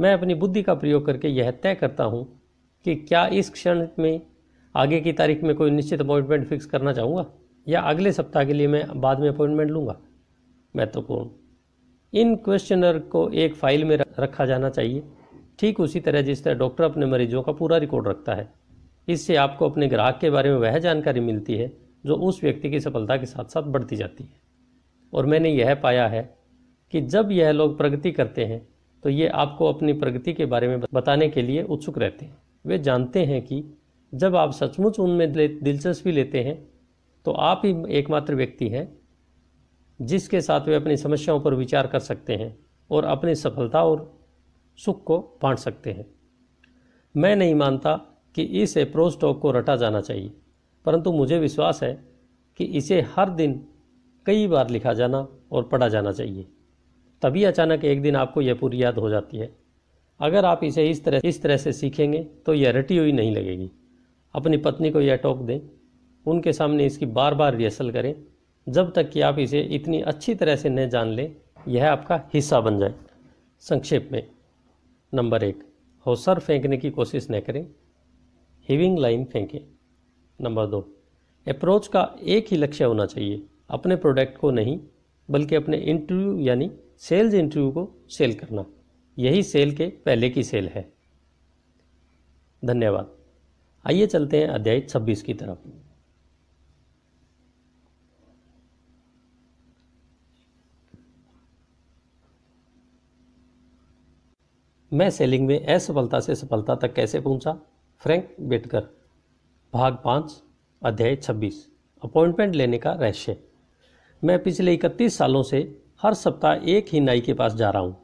मैं अपनी बुद्धि का प्रयोग करके यह तय करता हूँ कि क्या इस क्षण में आगे की तारीख में कोई निश्चित अपॉइंटमेंट फिक्स करना चाहूँगा या अगले सप्ताह के लिए मैं बाद में अपॉइंटमेंट लूँगा महत्वपूर्ण इन क्वेश्चनर को एक फाइल में रखा जाना चाहिए ठीक उसी तरह जिस तरह डॉक्टर अपने मरीजों का पूरा रिकॉर्ड रखता है इससे आपको अपने ग्राहक के बारे में वह जानकारी मिलती है जो उस व्यक्ति की सफलता के साथ साथ बढ़ती जाती है और मैंने यह पाया है कि जब यह लोग प्रगति करते हैं तो ये आपको अपनी प्रगति के बारे में बताने के लिए उत्सुक रहते हैं वे जानते हैं कि जब आप सचमुच उनमें दिलचस्पी लेते हैं तो आप ही एकमात्र व्यक्ति हैं जिसके साथ वे अपनी समस्याओं पर विचार कर सकते हैं और अपनी सफलता और सुख को बांट सकते हैं मैं नहीं मानता कि इस अप्रोच टॉक को रटा जाना चाहिए परंतु मुझे विश्वास है कि इसे हर दिन कई बार लिखा जाना और पढ़ा जाना चाहिए तभी अचानक एक दिन आपको यह पूरी याद हो जाती है अगर आप इसे इस तरह इस तरह से सीखेंगे तो यह रटी हुई नहीं लगेगी अपनी पत्नी को यह टॉक दें उनके सामने इसकी बार बार रिहर्सल करें जब तक कि आप इसे इतनी अच्छी तरह से न जान लें यह आपका हिस्सा बन जाए संक्षेप में नंबर एक हौसर फेंकने की कोशिश न करें हिविंग लाइन फेंकें नंबर दो अप्रोच का एक ही लक्ष्य होना चाहिए अपने प्रोडक्ट को नहीं बल्कि अपने इंटरव्यू यानी सेल्स इंटरव्यू को सेल करना यही सेल के पहले की सेल है धन्यवाद आइए चलते हैं अध्याय 26 की तरफ मैं सेलिंग में असफलता से सफलता तक कैसे पहुंचा? फ्रैंक बेटकर भाग पाँच अध्याय छब्बीस अपॉइंटमेंट लेने का रहस्य मैं पिछले इकतीस सालों से हर सप्ताह एक ही नाई के पास जा रहा हूँ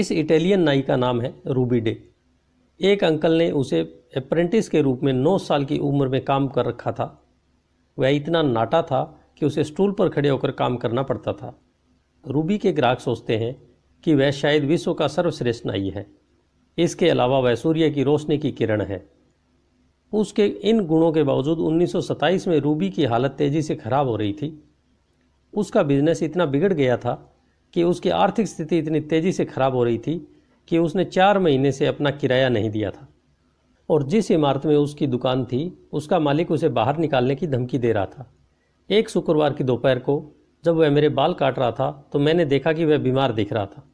इस इटालियन नाई का नाम है रूबी डे एक अंकल ने उसे अप्रेंटिस के रूप में नौ साल की उम्र में काम कर रखा था वह इतना नाटा था कि उसे स्टूल पर खड़े होकर काम करना पड़ता था रूबी के ग्राहक सोचते हैं कि वह शायद विश्व का सर्वश्रेष्ठ नाई है इसके अलावा वह सूर्य की रोशनी की किरण है उसके इन गुणों के बावजूद 1927 में रूबी की हालत तेज़ी से खराब हो रही थी उसका बिजनेस इतना बिगड़ गया था कि उसकी आर्थिक स्थिति इतनी तेज़ी से खराब हो रही थी कि उसने चार महीने से अपना किराया नहीं दिया था और जिस इमारत में उसकी दुकान थी उसका मालिक उसे बाहर निकालने की धमकी दे रहा था एक शुक्रवार की दोपहर को जब वह मेरे बाल काट रहा था तो मैंने देखा कि वह बीमार दिख रहा था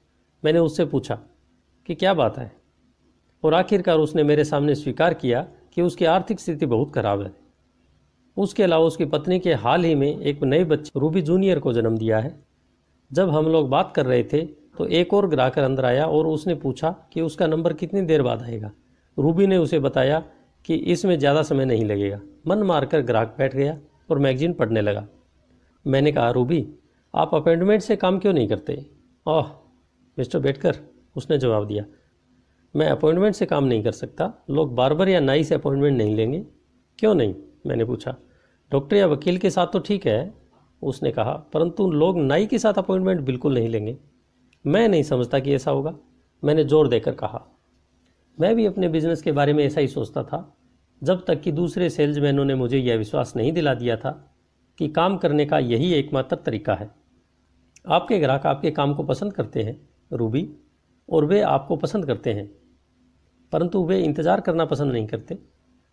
मैंने उससे पूछा कि क्या बात है और आखिरकार उसने मेरे सामने स्वीकार किया कि उसकी आर्थिक स्थिति बहुत खराब है उसके अलावा उसकी पत्नी के हाल ही में एक नए बच्चे रूबी जूनियर को जन्म दिया है जब हम लोग बात कर रहे थे तो एक और ग्राहक अंदर आया और उसने पूछा कि उसका नंबर कितनी देर बाद आएगा रूबी ने उसे बताया कि इसमें ज़्यादा समय नहीं लगेगा मन मारकर ग्राहक बैठ गया और मैगजीन पढ़ने लगा मैंने कहा रूबी आप अपॉइंटमेंट से काम क्यों नहीं करते ओह मिस्टर बेटकर उसने जवाब दिया मैं अपॉइंटमेंट से काम नहीं कर सकता लोग बार या नाई से अपॉइंटमेंट नहीं लेंगे क्यों नहीं मैंने पूछा डॉक्टर या वकील के साथ तो ठीक है उसने कहा परंतु लोग नाई के साथ अपॉइंटमेंट बिल्कुल नहीं लेंगे मैं नहीं समझता कि ऐसा होगा मैंने जोर देकर कहा मैं भी अपने बिजनेस के बारे में ऐसा ही सोचता था जब तक कि दूसरे सेल्समैनों ने मुझे यह विश्वास नहीं दिला दिया था कि काम करने का यही एकमात्र तरीका है आपके ग्राहक आपके काम को पसंद करते हैं रूबी और वे आपको पसंद करते हैं परंतु वे इंतज़ार करना पसंद नहीं करते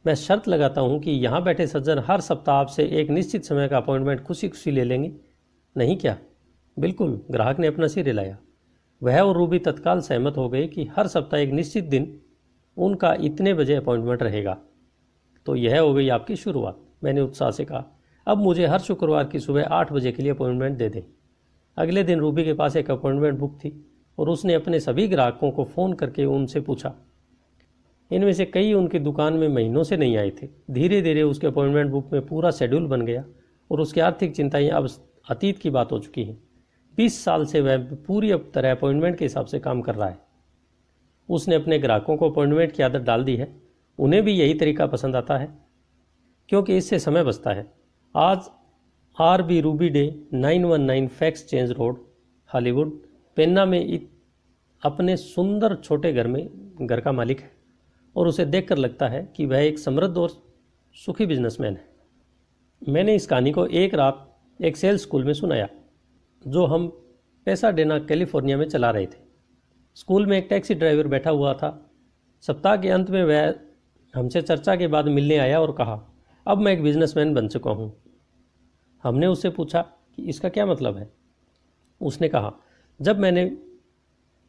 मैं शर्त लगाता हूँ कि यहाँ बैठे सज्जन हर सप्ताह आपसे एक निश्चित समय का अपॉइंटमेंट खुशी खुशी ले लेंगे नहीं क्या बिल्कुल ग्राहक ने अपना सिर हिलाया वह और रूबी तत्काल सहमत हो गए कि हर सप्ताह एक निश्चित दिन उनका इतने बजे अपॉइंटमेंट रहेगा तो यह हो गई आपकी शुरुआत मैंने उत्साह से कहा अब मुझे हर शुक्रवार की सुबह आठ बजे के लिए अपॉइंटमेंट दे दें अगले दिन रूबी के पास एक अपॉइंटमेंट बुक थी और उसने अपने सभी ग्राहकों को फ़ोन करके उनसे पूछा इनमें से कई उनकी दुकान में महीनों से नहीं आए थे धीरे धीरे उसके अपॉइंटमेंट बुक में पूरा शेड्यूल बन गया और उसकी आर्थिक चिंताएं अब अतीत की बात हो चुकी हैं बीस साल से वह पूरी तरह अपॉइंटमेंट के हिसाब से काम कर रहा है उसने अपने ग्राहकों को अपॉइंटमेंट की आदत डाल दी है उन्हें भी यही तरीका पसंद आता है क्योंकि इससे समय बचता है आज R B Ruby Day nine one nine fax change road Hollywood Penna में अपने सुंदर छोटे घर में घर का मालिक है और उसे देखकर लगता है कि वह एक समृद्ध और सुखी बिजनेसमैन है मैंने इस कहानी को एक रात एक सेल्स स्कूल में सुनाया जो हम पैसा डेना कैलिफोर्निया में चला रहे थे स्कूल में एक टैक्सी ड्राइवर बैठा हुआ था सप्ताह के अंत में वह हमसे चर्चा के बाद मिलने आया और कहा अब मैं एक बिजनेसमैन बन चुका हूँ हमने उससे पूछा कि इसका क्या मतलब है उसने कहा जब मैंने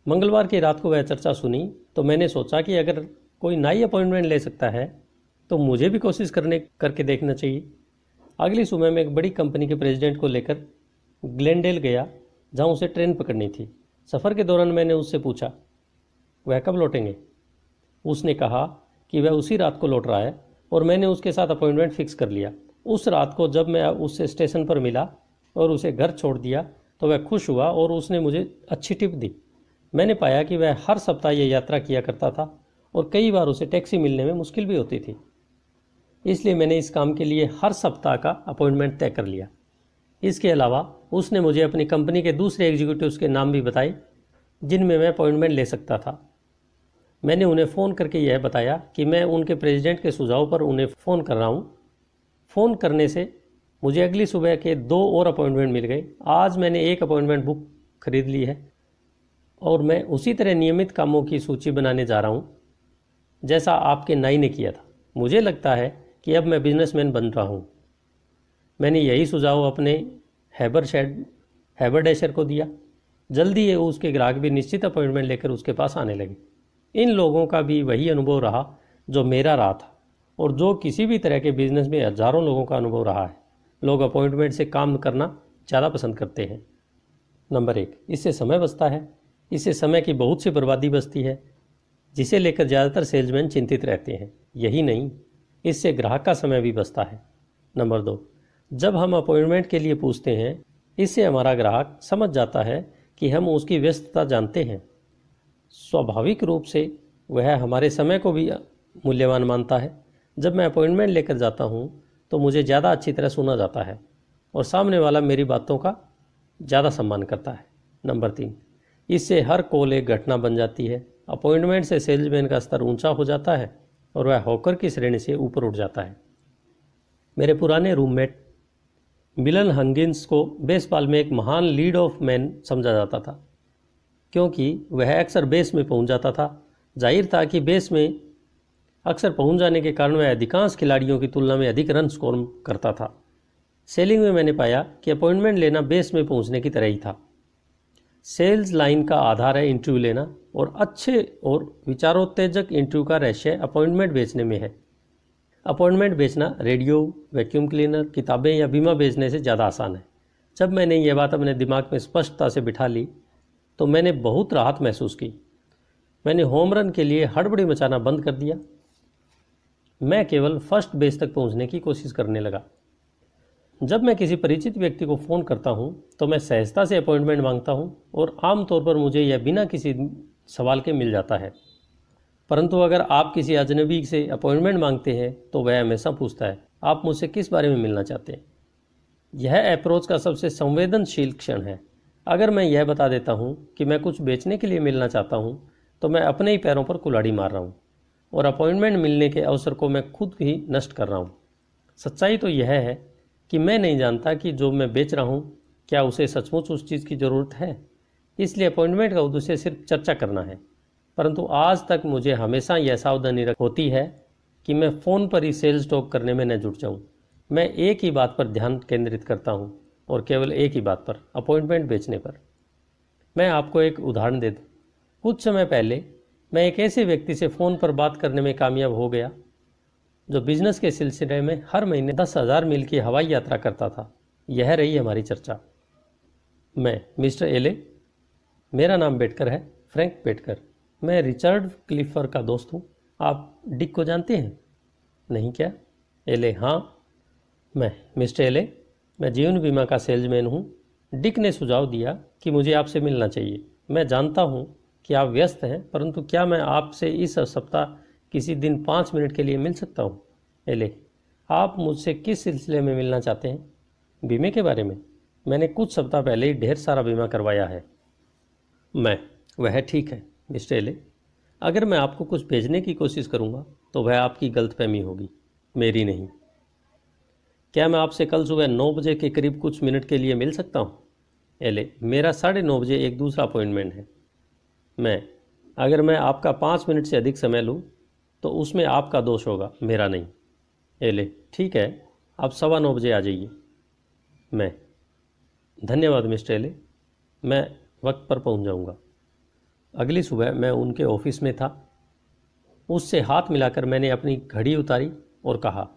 मंगलवार की रात को वह चर्चा सुनी तो मैंने सोचा कि अगर कोई नई अपॉइंटमेंट ले सकता है तो मुझे भी कोशिश करने करके देखना चाहिए अगली सुबह मैं एक बड़ी कंपनी के प्रेसिडेंट को लेकर ग्लेंडेल गया जहाँ उसे ट्रेन पकड़नी थी सफ़र के दौरान मैंने उससे पूछा वह कब लौटेंगे उसने कहा कि वह उसी रात को लौट रहा है और मैंने उसके साथ अपॉइंटमेंट फिक्स कर लिया उस रात को जब मैं उससे स्टेशन पर मिला और उसे घर छोड़ दिया तो वह खुश हुआ और उसने मुझे अच्छी टिप दी मैंने पाया कि वह हर सप्ताह यह यात्रा किया करता था और कई बार उसे टैक्सी मिलने में मुश्किल भी होती थी इसलिए मैंने इस काम के लिए हर सप्ताह का अपॉइंटमेंट तय कर लिया इसके अलावा उसने मुझे अपनी कंपनी के दूसरे एग्जीक्यूटिव के नाम भी बताए जिनमें मैं अपॉइंटमेंट ले सकता था मैंने उन्हें फ़ोन करके यह बताया कि मैं उनके प्रेसिडेंट के सुझाव पर उन्हें फ़ोन कर रहा हूँ फ़ोन करने से मुझे अगली सुबह के दो और अपॉइंटमेंट मिल गए आज मैंने एक अपॉइंटमेंट बुक खरीद ली है और मैं उसी तरह नियमित कामों की सूची बनाने जा रहा हूँ जैसा आपके नाई ने किया था मुझे लगता है कि अब मैं बिजनेसमैन बन रहा हूँ मैंने यही सुझाव अपने हैबर शेड हैबर डैशर को दिया जल्दी ही उसके ग्राहक भी निश्चित अपॉइंटमेंट लेकर उसके पास आने लगे इन लोगों का भी वही अनुभव रहा जो मेरा रहा था और जो किसी भी तरह के बिजनेस में हजारों लोगों का अनुभव रहा है लोग अपॉइंटमेंट से काम करना ज़्यादा पसंद करते हैं नंबर एक इससे समय बचता है इससे समय की बहुत सी बर्बादी बचती है जिसे लेकर ज़्यादातर सेल्समैन चिंतित रहते हैं यही नहीं इससे ग्राहक का समय भी बचता है नंबर दो जब हम अपॉइंटमेंट के लिए पूछते हैं इससे हमारा ग्राहक समझ जाता है कि हम उसकी व्यस्तता जानते हैं स्वाभाविक रूप से वह हमारे समय को भी मूल्यवान मानता है जब मैं अपॉइंटमेंट लेकर जाता हूँ तो मुझे ज़्यादा अच्छी तरह सुना जाता है और सामने वाला मेरी बातों का ज़्यादा सम्मान करता है नंबर तीन इससे हर कॉल एक घटना बन जाती है अपॉइंटमेंट से सेल्समैन का स्तर ऊंचा हो जाता है और वह हॉकर की श्रेणी से ऊपर उठ जाता है मेरे पुराने रूममेट मिलन हंगिन्स को बेसबॉल में एक महान लीड ऑफ मैन समझा जाता था क्योंकि वह अक्सर बेस में पहुंच जाता था जाहिर था कि बेस में अक्सर पहुंच जाने के कारण वह अधिकांश खिलाड़ियों की तुलना में अधिक रन स्कोर करता था सेलिंग में मैंने पाया कि अपॉइंटमेंट लेना बेस में पहुंचने की तरह ही था सेल्स लाइन का आधार है इंटरव्यू लेना और अच्छे और विचारोत्तेजक इंटरव्यू का रहस्य अपॉइंटमेंट बेचने में है अपॉइंटमेंट बेचना रेडियो वैक्यूम क्लीनर किताबें या बीमा बेचने से ज़्यादा आसान है जब मैंने यह बात अपने दिमाग में स्पष्टता से बिठा ली तो मैंने बहुत राहत महसूस की मैंने होम रन के लिए हड़बड़ी मचाना बंद कर दिया मैं केवल फर्स्ट बेस तक पहुंचने की कोशिश करने लगा जब मैं किसी परिचित व्यक्ति को फ़ोन करता हूं, तो मैं सहजता से अपॉइंटमेंट मांगता हूं और आमतौर पर मुझे यह बिना किसी सवाल के मिल जाता है परंतु अगर आप किसी अजनबी से अपॉइंटमेंट मांगते हैं तो वह हमेशा पूछता है आप मुझसे किस बारे में मिलना चाहते हैं यह अप्रोच का सबसे संवेदनशील क्षण है अगर मैं यह बता देता हूँ कि मैं कुछ बेचने के लिए मिलना चाहता हूँ तो मैं अपने ही पैरों पर कुलाड़ी मार रहा हूँ और अपॉइंटमेंट मिलने के अवसर को मैं खुद ही नष्ट कर रहा हूँ सच्चाई तो यह है कि मैं नहीं जानता कि जो मैं बेच रहा हूँ क्या उसे सचमुच उस चीज़ की ज़रूरत है इसलिए अपॉइंटमेंट का उद्देश्य सिर्फ चर्चा करना है परंतु आज तक मुझे हमेशा यह सावधानी रख होती है कि मैं फ़ोन पर ही सेल्स टॉक करने में न जुट जाऊँ मैं एक ही बात पर ध्यान केंद्रित करता हूँ और केवल एक ही बात पर अपॉइंटमेंट बेचने पर मैं आपको एक उदाहरण दे दूँ कुछ समय पहले मैं एक ऐसे व्यक्ति से फ़ोन पर बात करने में कामयाब हो गया जो बिजनेस के सिलसिले में हर महीने दस हज़ार मील की हवाई यात्रा करता था यह रही हमारी चर्चा मैं मिस्टर एले मेरा नाम बेटकर है फ्रैंक बेटकर मैं रिचर्ड क्लिफर का दोस्त हूँ आप डिक को जानते हैं नहीं क्या एले हाँ मैं मिस्टर एले मैं जीवन बीमा का सेल्समैन हूँ डिक ने सुझाव दिया कि मुझे आपसे मिलना चाहिए मैं जानता हूँ कि आप व्यस्त हैं परंतु क्या मैं आपसे इस सप्ताह किसी दिन पाँच मिनट के लिए मिल सकता हूँ एले आप मुझसे किस सिलसिले में मिलना चाहते हैं बीमे के बारे में मैंने कुछ सप्ताह पहले ही ढेर सारा बीमा करवाया है मैं वह ठीक है मिस्टर एले अगर मैं आपको कुछ भेजने की कोशिश करूँगा तो वह आपकी गलतफहमी होगी मेरी नहीं क्या मैं आपसे कल सुबह नौ बजे के करीब कुछ मिनट के लिए मिल सकता हूँ एले मेरा साढ़े नौ बजे एक दूसरा अपॉइंटमेंट है मैं अगर मैं आपका पाँच मिनट से अधिक समय लूँ तो उसमें आपका दोष होगा मेरा नहीं ए ले ठीक है आप सवा नौ बजे आ जाइए मैं धन्यवाद मिस्टर एले मैं वक्त पर पहुंच जाऊंगा अगली सुबह मैं उनके ऑफिस में था उससे हाथ मिलाकर मैंने अपनी घड़ी उतारी और कहा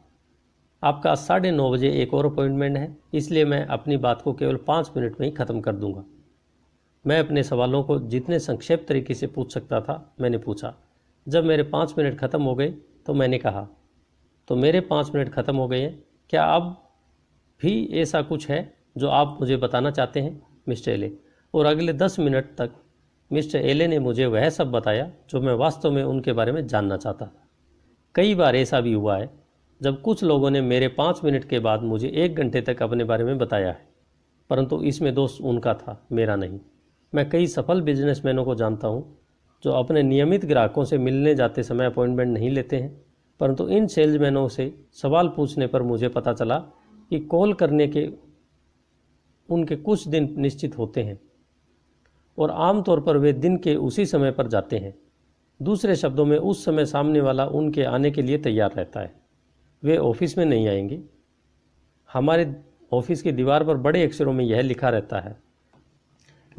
आपका साढ़े नौ बजे एक और अपॉइंटमेंट है इसलिए मैं अपनी बात को केवल पाँच मिनट में ही ख़त्म कर दूंगा मैं अपने सवालों को जितने संक्षेप तरीके से पूछ सकता था मैंने पूछा जब मेरे पाँच मिनट ख़त्म हो गए तो मैंने कहा तो मेरे पाँच मिनट ख़त्म हो गए हैं क्या अब भी ऐसा कुछ है जो आप मुझे बताना चाहते हैं मिस्टर एले और अगले दस मिनट तक मिस्टर एले ने मुझे वह सब बताया जो मैं वास्तव में उनके बारे में जानना चाहता था कई बार ऐसा भी हुआ है जब कुछ लोगों ने मेरे पाँच मिनट के बाद मुझे एक घंटे तक अपने बारे में बताया है परंतु इसमें दोस्त उनका था मेरा नहीं मैं कई सफल बिजनेसमैनों को जानता हूँ जो अपने नियमित ग्राहकों से मिलने जाते समय अपॉइंटमेंट नहीं लेते हैं परंतु इन सेल्समैनों से सवाल पूछने पर मुझे पता चला कि कॉल करने के उनके कुछ दिन निश्चित होते हैं और आमतौर पर वे दिन के उसी समय पर जाते हैं दूसरे शब्दों में उस समय सामने वाला उनके आने के लिए तैयार रहता है वे ऑफिस में नहीं आएंगे हमारे ऑफिस की दीवार पर बड़े अक्षरों में यह लिखा रहता है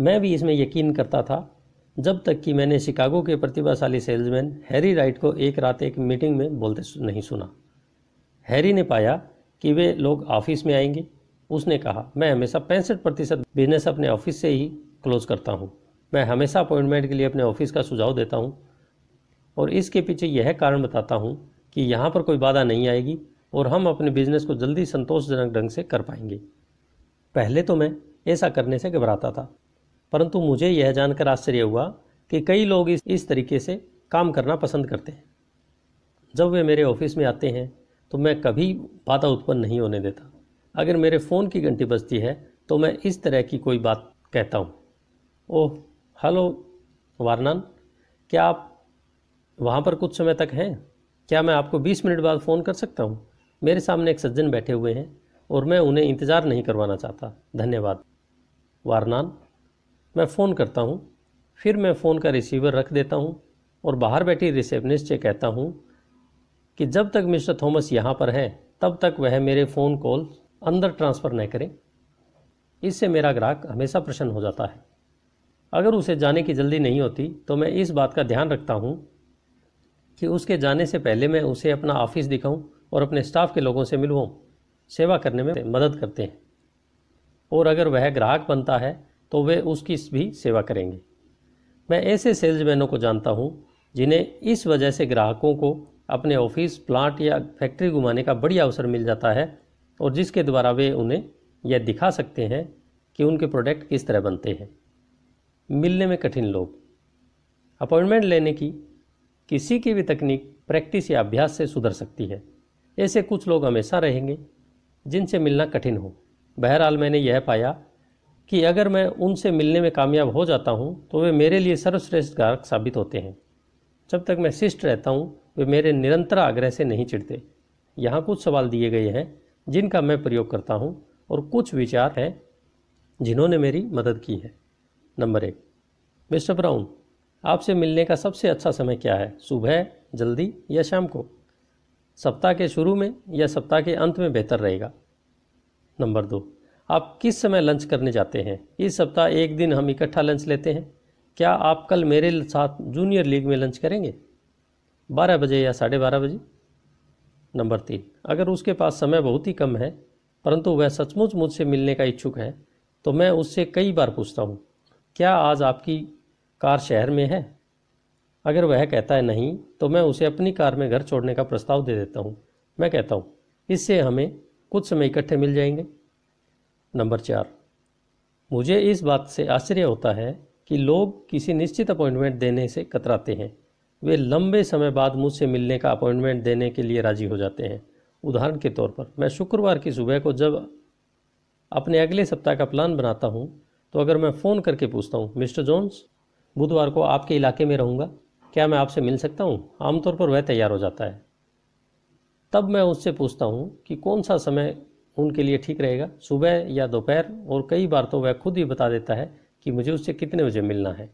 मैं भी इसमें यकीन करता था जब तक कि मैंने शिकागो के प्रतिभाशाली सेल्समैन हैरी राइट को एक रात एक मीटिंग में बोलते नहीं सुना हैरी ने पाया कि वे लोग ऑफिस में आएंगे उसने कहा मैं हमेशा पैंसठ प्रतिशत बिजनेस अपने ऑफिस से ही क्लोज करता हूँ मैं हमेशा अपॉइंटमेंट के लिए अपने ऑफिस का सुझाव देता हूँ और इसके पीछे यह कारण बताता हूँ कि यहाँ पर कोई बाधा नहीं आएगी और हम अपने बिजनेस को जल्दी संतोषजनक ढंग से कर पाएंगे पहले तो मैं ऐसा करने से घबराता था परंतु मुझे यह जानकर आश्चर्य हुआ कि कई लोग इस इस तरीके से काम करना पसंद करते हैं जब वे मेरे ऑफिस में आते हैं तो मैं कभी बाधा उत्पन्न नहीं होने देता अगर मेरे फ़ोन की घंटी बजती है तो मैं इस तरह की कोई बात कहता हूँ ओह हेलो वारनान क्या आप वहाँ पर कुछ समय तक हैं क्या मैं आपको 20 मिनट बाद फ़ोन कर सकता हूँ मेरे सामने एक सज्जन बैठे हुए हैं और मैं उन्हें इंतज़ार नहीं करवाना चाहता धन्यवाद वारनान मैं फ़ोन करता हूँ फिर मैं फ़ोन का रिसीवर रख देता हूँ और बाहर बैठी रिसेप्शनिस्ट से कहता हूँ कि जब तक मिस्टर थॉमस यहाँ पर हैं तब तक वह मेरे फ़ोन कॉल अंदर ट्रांसफ़र न करें इससे मेरा ग्राहक हमेशा प्रसन्न हो जाता है अगर उसे जाने की जल्दी नहीं होती तो मैं इस बात का ध्यान रखता हूँ कि उसके जाने से पहले मैं उसे अपना ऑफिस दिखाऊँ और अपने स्टाफ के लोगों से मिलवाऊँ सेवा करने में मदद करते हैं और अगर वह ग्राहक बनता है तो वे उसकी भी सेवा करेंगे मैं ऐसे सेल्समैनों को जानता हूँ जिन्हें इस वजह से ग्राहकों को अपने ऑफिस प्लांट या फैक्ट्री घुमाने का बढ़िया अवसर मिल जाता है और जिसके द्वारा वे उन्हें यह दिखा सकते हैं कि उनके प्रोडक्ट किस तरह बनते हैं मिलने में कठिन लोग अपॉइंटमेंट लेने की किसी की भी तकनीक प्रैक्टिस या अभ्यास से सुधर सकती है ऐसे कुछ लोग हमेशा रहेंगे जिनसे मिलना कठिन हो बहरहाल मैंने यह पाया कि अगर मैं उनसे मिलने में कामयाब हो जाता हूँ तो वे मेरे लिए सर्वश्रेष्ठ गायक साबित होते हैं जब तक मैं शिष्ट रहता हूँ वे मेरे निरंतर आग्रह से नहीं चिढ़ते यहाँ कुछ सवाल दिए गए हैं जिनका मैं प्रयोग करता हूँ और कुछ विचार हैं जिन्होंने मेरी मदद की है नंबर एक मिस्टर ब्राउन आपसे मिलने का सबसे अच्छा समय क्या है सुबह जल्दी या शाम को सप्ताह के शुरू में या सप्ताह के अंत में बेहतर रहेगा नंबर दो आप किस समय लंच करने जाते हैं इस सप्ताह एक दिन हम इकट्ठा लंच लेते हैं क्या आप कल मेरे साथ जूनियर लीग में लंच करेंगे बारह बजे या साढ़े बारह बजे नंबर तीन अगर उसके पास समय बहुत ही कम है परंतु वह सचमुच मुझसे मिलने का इच्छुक है तो मैं उससे कई बार पूछता हूँ क्या आज आपकी कार शहर में है अगर वह कहता है नहीं तो मैं उसे अपनी कार में घर छोड़ने का प्रस्ताव दे देता हूँ मैं कहता हूँ इससे हमें कुछ समय इकट्ठे मिल जाएंगे नंबर चार मुझे इस बात से आश्चर्य होता है कि लोग किसी निश्चित अपॉइंटमेंट देने से कतराते हैं वे लंबे समय बाद मुझसे मिलने का अपॉइंटमेंट देने के लिए राजी हो जाते हैं उदाहरण के तौर पर मैं शुक्रवार की सुबह को जब अपने अगले सप्ताह का प्लान बनाता हूँ तो अगर मैं फ़ोन करके पूछता हूँ मिस्टर जोन्स बुधवार को आपके इलाके में रहूँगा क्या मैं आपसे मिल सकता हूँ आमतौर पर वह तैयार हो जाता है तब मैं उससे पूछता हूँ कि कौन सा समय उनके लिए ठीक रहेगा सुबह या दोपहर और कई बार तो वह खुद ही बता देता है कि मुझे उससे कितने बजे मिलना है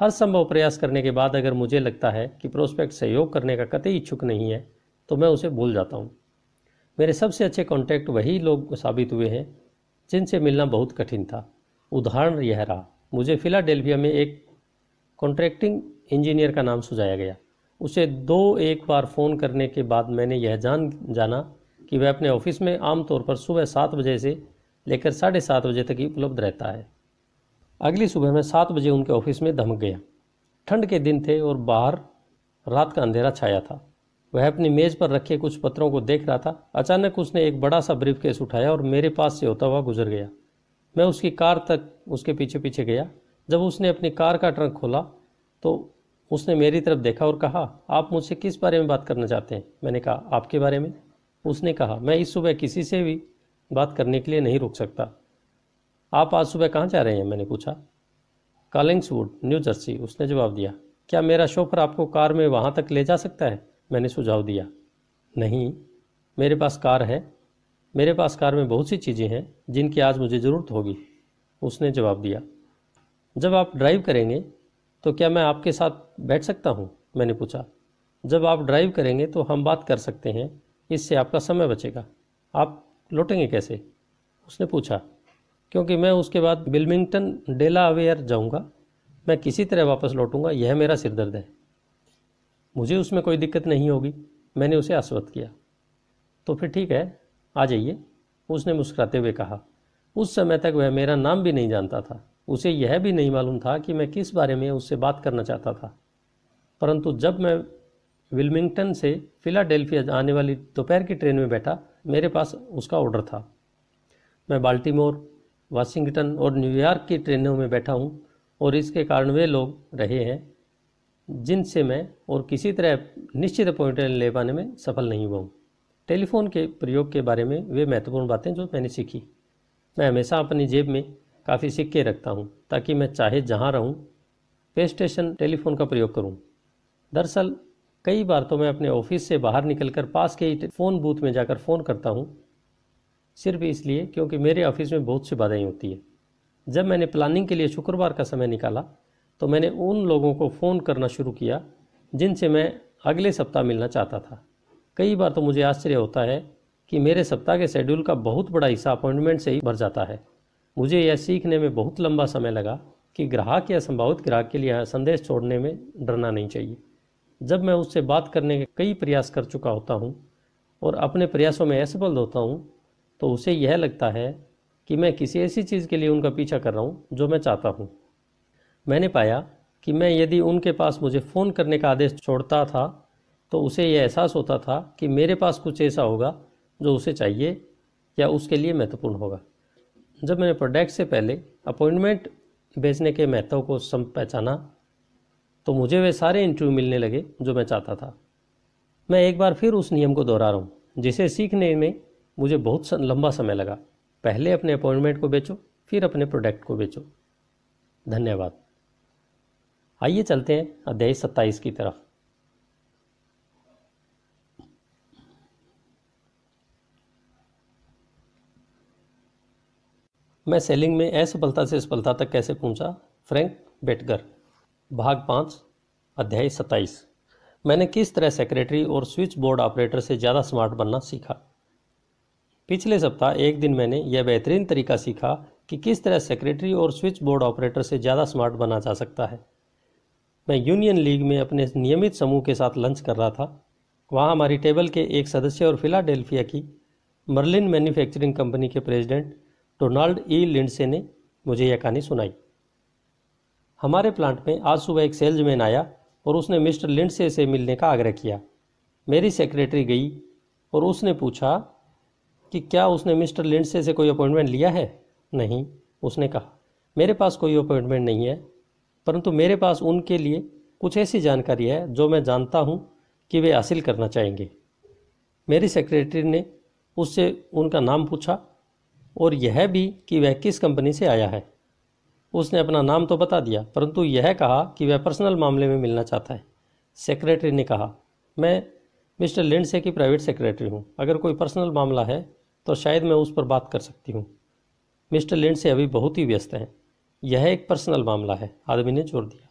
हर संभव प्रयास करने के बाद अगर मुझे लगता है कि प्रोस्पेक्ट सहयोग करने का कतई इच्छुक नहीं है तो मैं उसे भूल जाता हूँ मेरे सबसे अच्छे कॉन्टैक्ट वही लोग साबित हुए हैं जिनसे मिलना बहुत कठिन था उदाहरण यह रहा मुझे फिलाडेल्फिया में एक कॉन्ट्रैक्टिंग इंजीनियर का नाम सुझाया गया उसे दो एक बार फ़ोन करने के बाद मैंने यह जान जाना कि वह अपने ऑफिस में आमतौर पर सुबह सात बजे से लेकर साढ़े सात बजे तक ही उपलब्ध रहता है अगली सुबह मैं सात बजे उनके ऑफिस में धमक गया ठंड के दिन थे और बाहर रात का अंधेरा छाया था वह अपनी मेज़ पर रखे कुछ पत्रों को देख रहा था अचानक उसने एक बड़ा सा ब्रीफ केस उठाया और मेरे पास से होता हुआ गुजर गया मैं उसकी कार तक उसके पीछे पीछे गया जब उसने अपनी कार का ट्रंक खोला तो उसने मेरी तरफ देखा और कहा आप मुझसे किस बारे में बात करना चाहते हैं मैंने कहा आपके बारे में उसने कहा मैं इस सुबह किसी से भी बात करने के लिए नहीं रुक सकता आप आज सुबह कहाँ जा रहे हैं मैंने पूछा कालिंग्सवुड न्यू जर्सी उसने जवाब दिया क्या मेरा शोफर आपको कार में वहाँ तक ले जा सकता है मैंने सुझाव दिया नहीं मेरे पास कार है मेरे पास कार में बहुत सी चीज़ें हैं जिनकी आज मुझे ज़रूरत होगी उसने जवाब दिया जब आप ड्राइव करेंगे तो क्या मैं आपके साथ बैठ सकता हूँ मैंने पूछा जब आप ड्राइव करेंगे तो हम बात कर सकते हैं इससे आपका समय बचेगा आप लौटेंगे कैसे उसने पूछा क्योंकि मैं उसके बाद बिलमिंगटन डेला अवेयर जाऊंगा मैं किसी तरह वापस लौटूंगा यह मेरा सिरदर्द है मुझे उसमें कोई दिक्कत नहीं होगी मैंने उसे आश्वस्त किया तो फिर ठीक है आ जाइए उसने मुस्कुराते हुए कहा उस समय तक वह मेरा नाम भी नहीं जानता था उसे यह भी नहीं मालूम था कि मैं किस बारे में उससे बात करना चाहता था परंतु जब मैं विल्मिंगटन से फिलाडेल्फिया आने वाली दोपहर की ट्रेन में बैठा मेरे पास उसका ऑर्डर था मैं बाल्टीमोर वाशिंगटन और न्यूयॉर्क की ट्रेनों में बैठा हूँ और इसके कारण वे लोग रहे हैं जिनसे मैं और किसी तरह निश्चित अपॉइंटमेंट ले पाने में सफल नहीं हुआ हूँ टेलीफोन के प्रयोग के बारे में वे महत्वपूर्ण बातें जो मैंने सीखी मैं हमेशा अपनी जेब में काफ़ी सिक्के रखता हूँ ताकि मैं चाहे जहाँ रहूँ पे स्टेशन टेलीफोन का प्रयोग करूँ दरअसल कई बार तो मैं अपने ऑफिस से बाहर निकलकर पास के ही फ़ोन बूथ में जाकर फ़ोन करता हूँ सिर्फ इसलिए क्योंकि मेरे ऑफिस में बहुत सी बाधाएँ होती है जब मैंने प्लानिंग के लिए शुक्रवार का समय निकाला तो मैंने उन लोगों को फ़ोन करना शुरू किया जिनसे मैं अगले सप्ताह मिलना चाहता था कई बार तो मुझे आश्चर्य होता है कि मेरे सप्ताह के शेड्यूल का बहुत बड़ा हिस्सा अपॉइंटमेंट से ही भर जाता है मुझे यह सीखने में बहुत लंबा समय लगा कि ग्राहक या संभावित ग्राहक के लिए संदेश छोड़ने में डरना नहीं चाहिए जब मैं उससे बात करने के कई प्रयास कर चुका होता हूँ और अपने प्रयासों में असफल होता हूँ तो उसे यह लगता है कि मैं किसी ऐसी चीज़ के लिए उनका पीछा कर रहा हूँ जो मैं चाहता हूँ मैंने पाया कि मैं यदि उनके पास मुझे फ़ोन करने का आदेश छोड़ता था तो उसे यह एहसास होता था कि मेरे पास कुछ ऐसा होगा जो उसे चाहिए या उसके लिए महत्वपूर्ण होगा जब मैंने प्रोडक्ट से पहले अपॉइंटमेंट बेचने के महत्व को सम पहचाना तो मुझे वे सारे इंटरव्यू मिलने लगे जो मैं चाहता था मैं एक बार फिर उस नियम को दोहरा रहा हूँ जिसे सीखने में मुझे बहुत लंबा समय लगा पहले अपने अपॉइंटमेंट को बेचो फिर अपने प्रोडक्ट को बेचो धन्यवाद आइए चलते हैं अध्याय सत्ताईस की तरफ मैं सेलिंग में असफलता से सफलता तक कैसे पहुंचा फ्रैंक बेटगर भाग पाँच अध्याय सत्ताईस मैंने किस तरह सेक्रेटरी और स्विच बोर्ड ऑपरेटर से ज़्यादा स्मार्ट बनना सीखा पिछले सप्ताह एक दिन मैंने यह बेहतरीन तरीका सीखा कि किस तरह सेक्रेटरी और स्विच बोर्ड ऑपरेटर से ज़्यादा स्मार्ट बना जा सकता है मैं यूनियन लीग में अपने नियमित समूह के साथ लंच कर रहा था वहाँ हमारी टेबल के एक सदस्य और फिलाडेल्फिया की मर्लिन मैन्युफैक्चरिंग कंपनी के प्रेसिडेंट डोनाल्ड ई लिंडसे ने मुझे यह कहानी सुनाई हमारे प्लांट में आज सुबह एक सेल्समैन आया और उसने मिस्टर लिंडसे से मिलने का आग्रह किया मेरी सेक्रेटरी गई और उसने पूछा कि क्या उसने मिस्टर लिंडसे से कोई अपॉइंटमेंट लिया है नहीं उसने कहा मेरे पास कोई अपॉइंटमेंट नहीं है परंतु मेरे पास उनके लिए कुछ ऐसी जानकारी है जो मैं जानता हूँ कि वे हासिल करना चाहेंगे मेरी सेक्रेटरी ने उससे उनका नाम पूछा और यह भी कि वह किस कंपनी से आया है उसने अपना नाम तो बता दिया परंतु यह कहा कि वह पर्सनल मामले में मिलना चाहता है सेक्रेटरी ने कहा मैं मिस्टर लिंडसे की प्राइवेट सेक्रेटरी हूँ अगर कोई पर्सनल मामला है तो शायद मैं उस पर बात कर सकती हूँ मिस्टर लिंडसे अभी बहुत ही व्यस्त हैं यह एक पर्सनल मामला है आदमी ने जोर दिया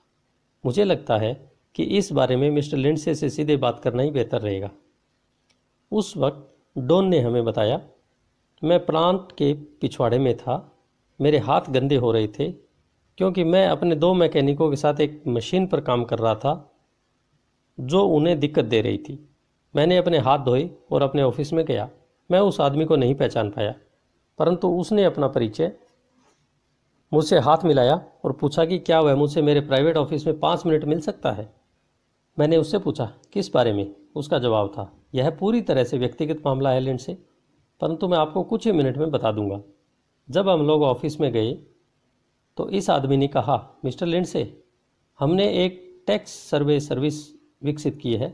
मुझे लगता है कि इस बारे में मिस्टर लिंडसे से सीधे बात करना ही बेहतर रहेगा उस वक्त डॉन ने हमें बताया मैं प्लांट के पिछवाड़े में था मेरे हाथ गंदे हो रहे थे क्योंकि मैं अपने दो मैकेनिकों के साथ एक मशीन पर काम कर रहा था जो उन्हें दिक्कत दे रही थी मैंने अपने हाथ धोए और अपने ऑफिस में गया मैं उस आदमी को नहीं पहचान पाया परंतु उसने अपना परिचय मुझसे हाथ मिलाया और पूछा कि क्या वह मुझसे मेरे प्राइवेट ऑफिस में पाँच मिनट मिल सकता है मैंने उससे पूछा किस बारे में उसका जवाब था यह पूरी तरह से व्यक्तिगत मामला है लिंड से परंतु मैं आपको कुछ ही मिनट में बता दूंगा जब हम लोग ऑफिस में गए तो इस आदमी ने कहा मिस्टर लिंड से हमने एक टैक्स सर्वे सर्विस विकसित की है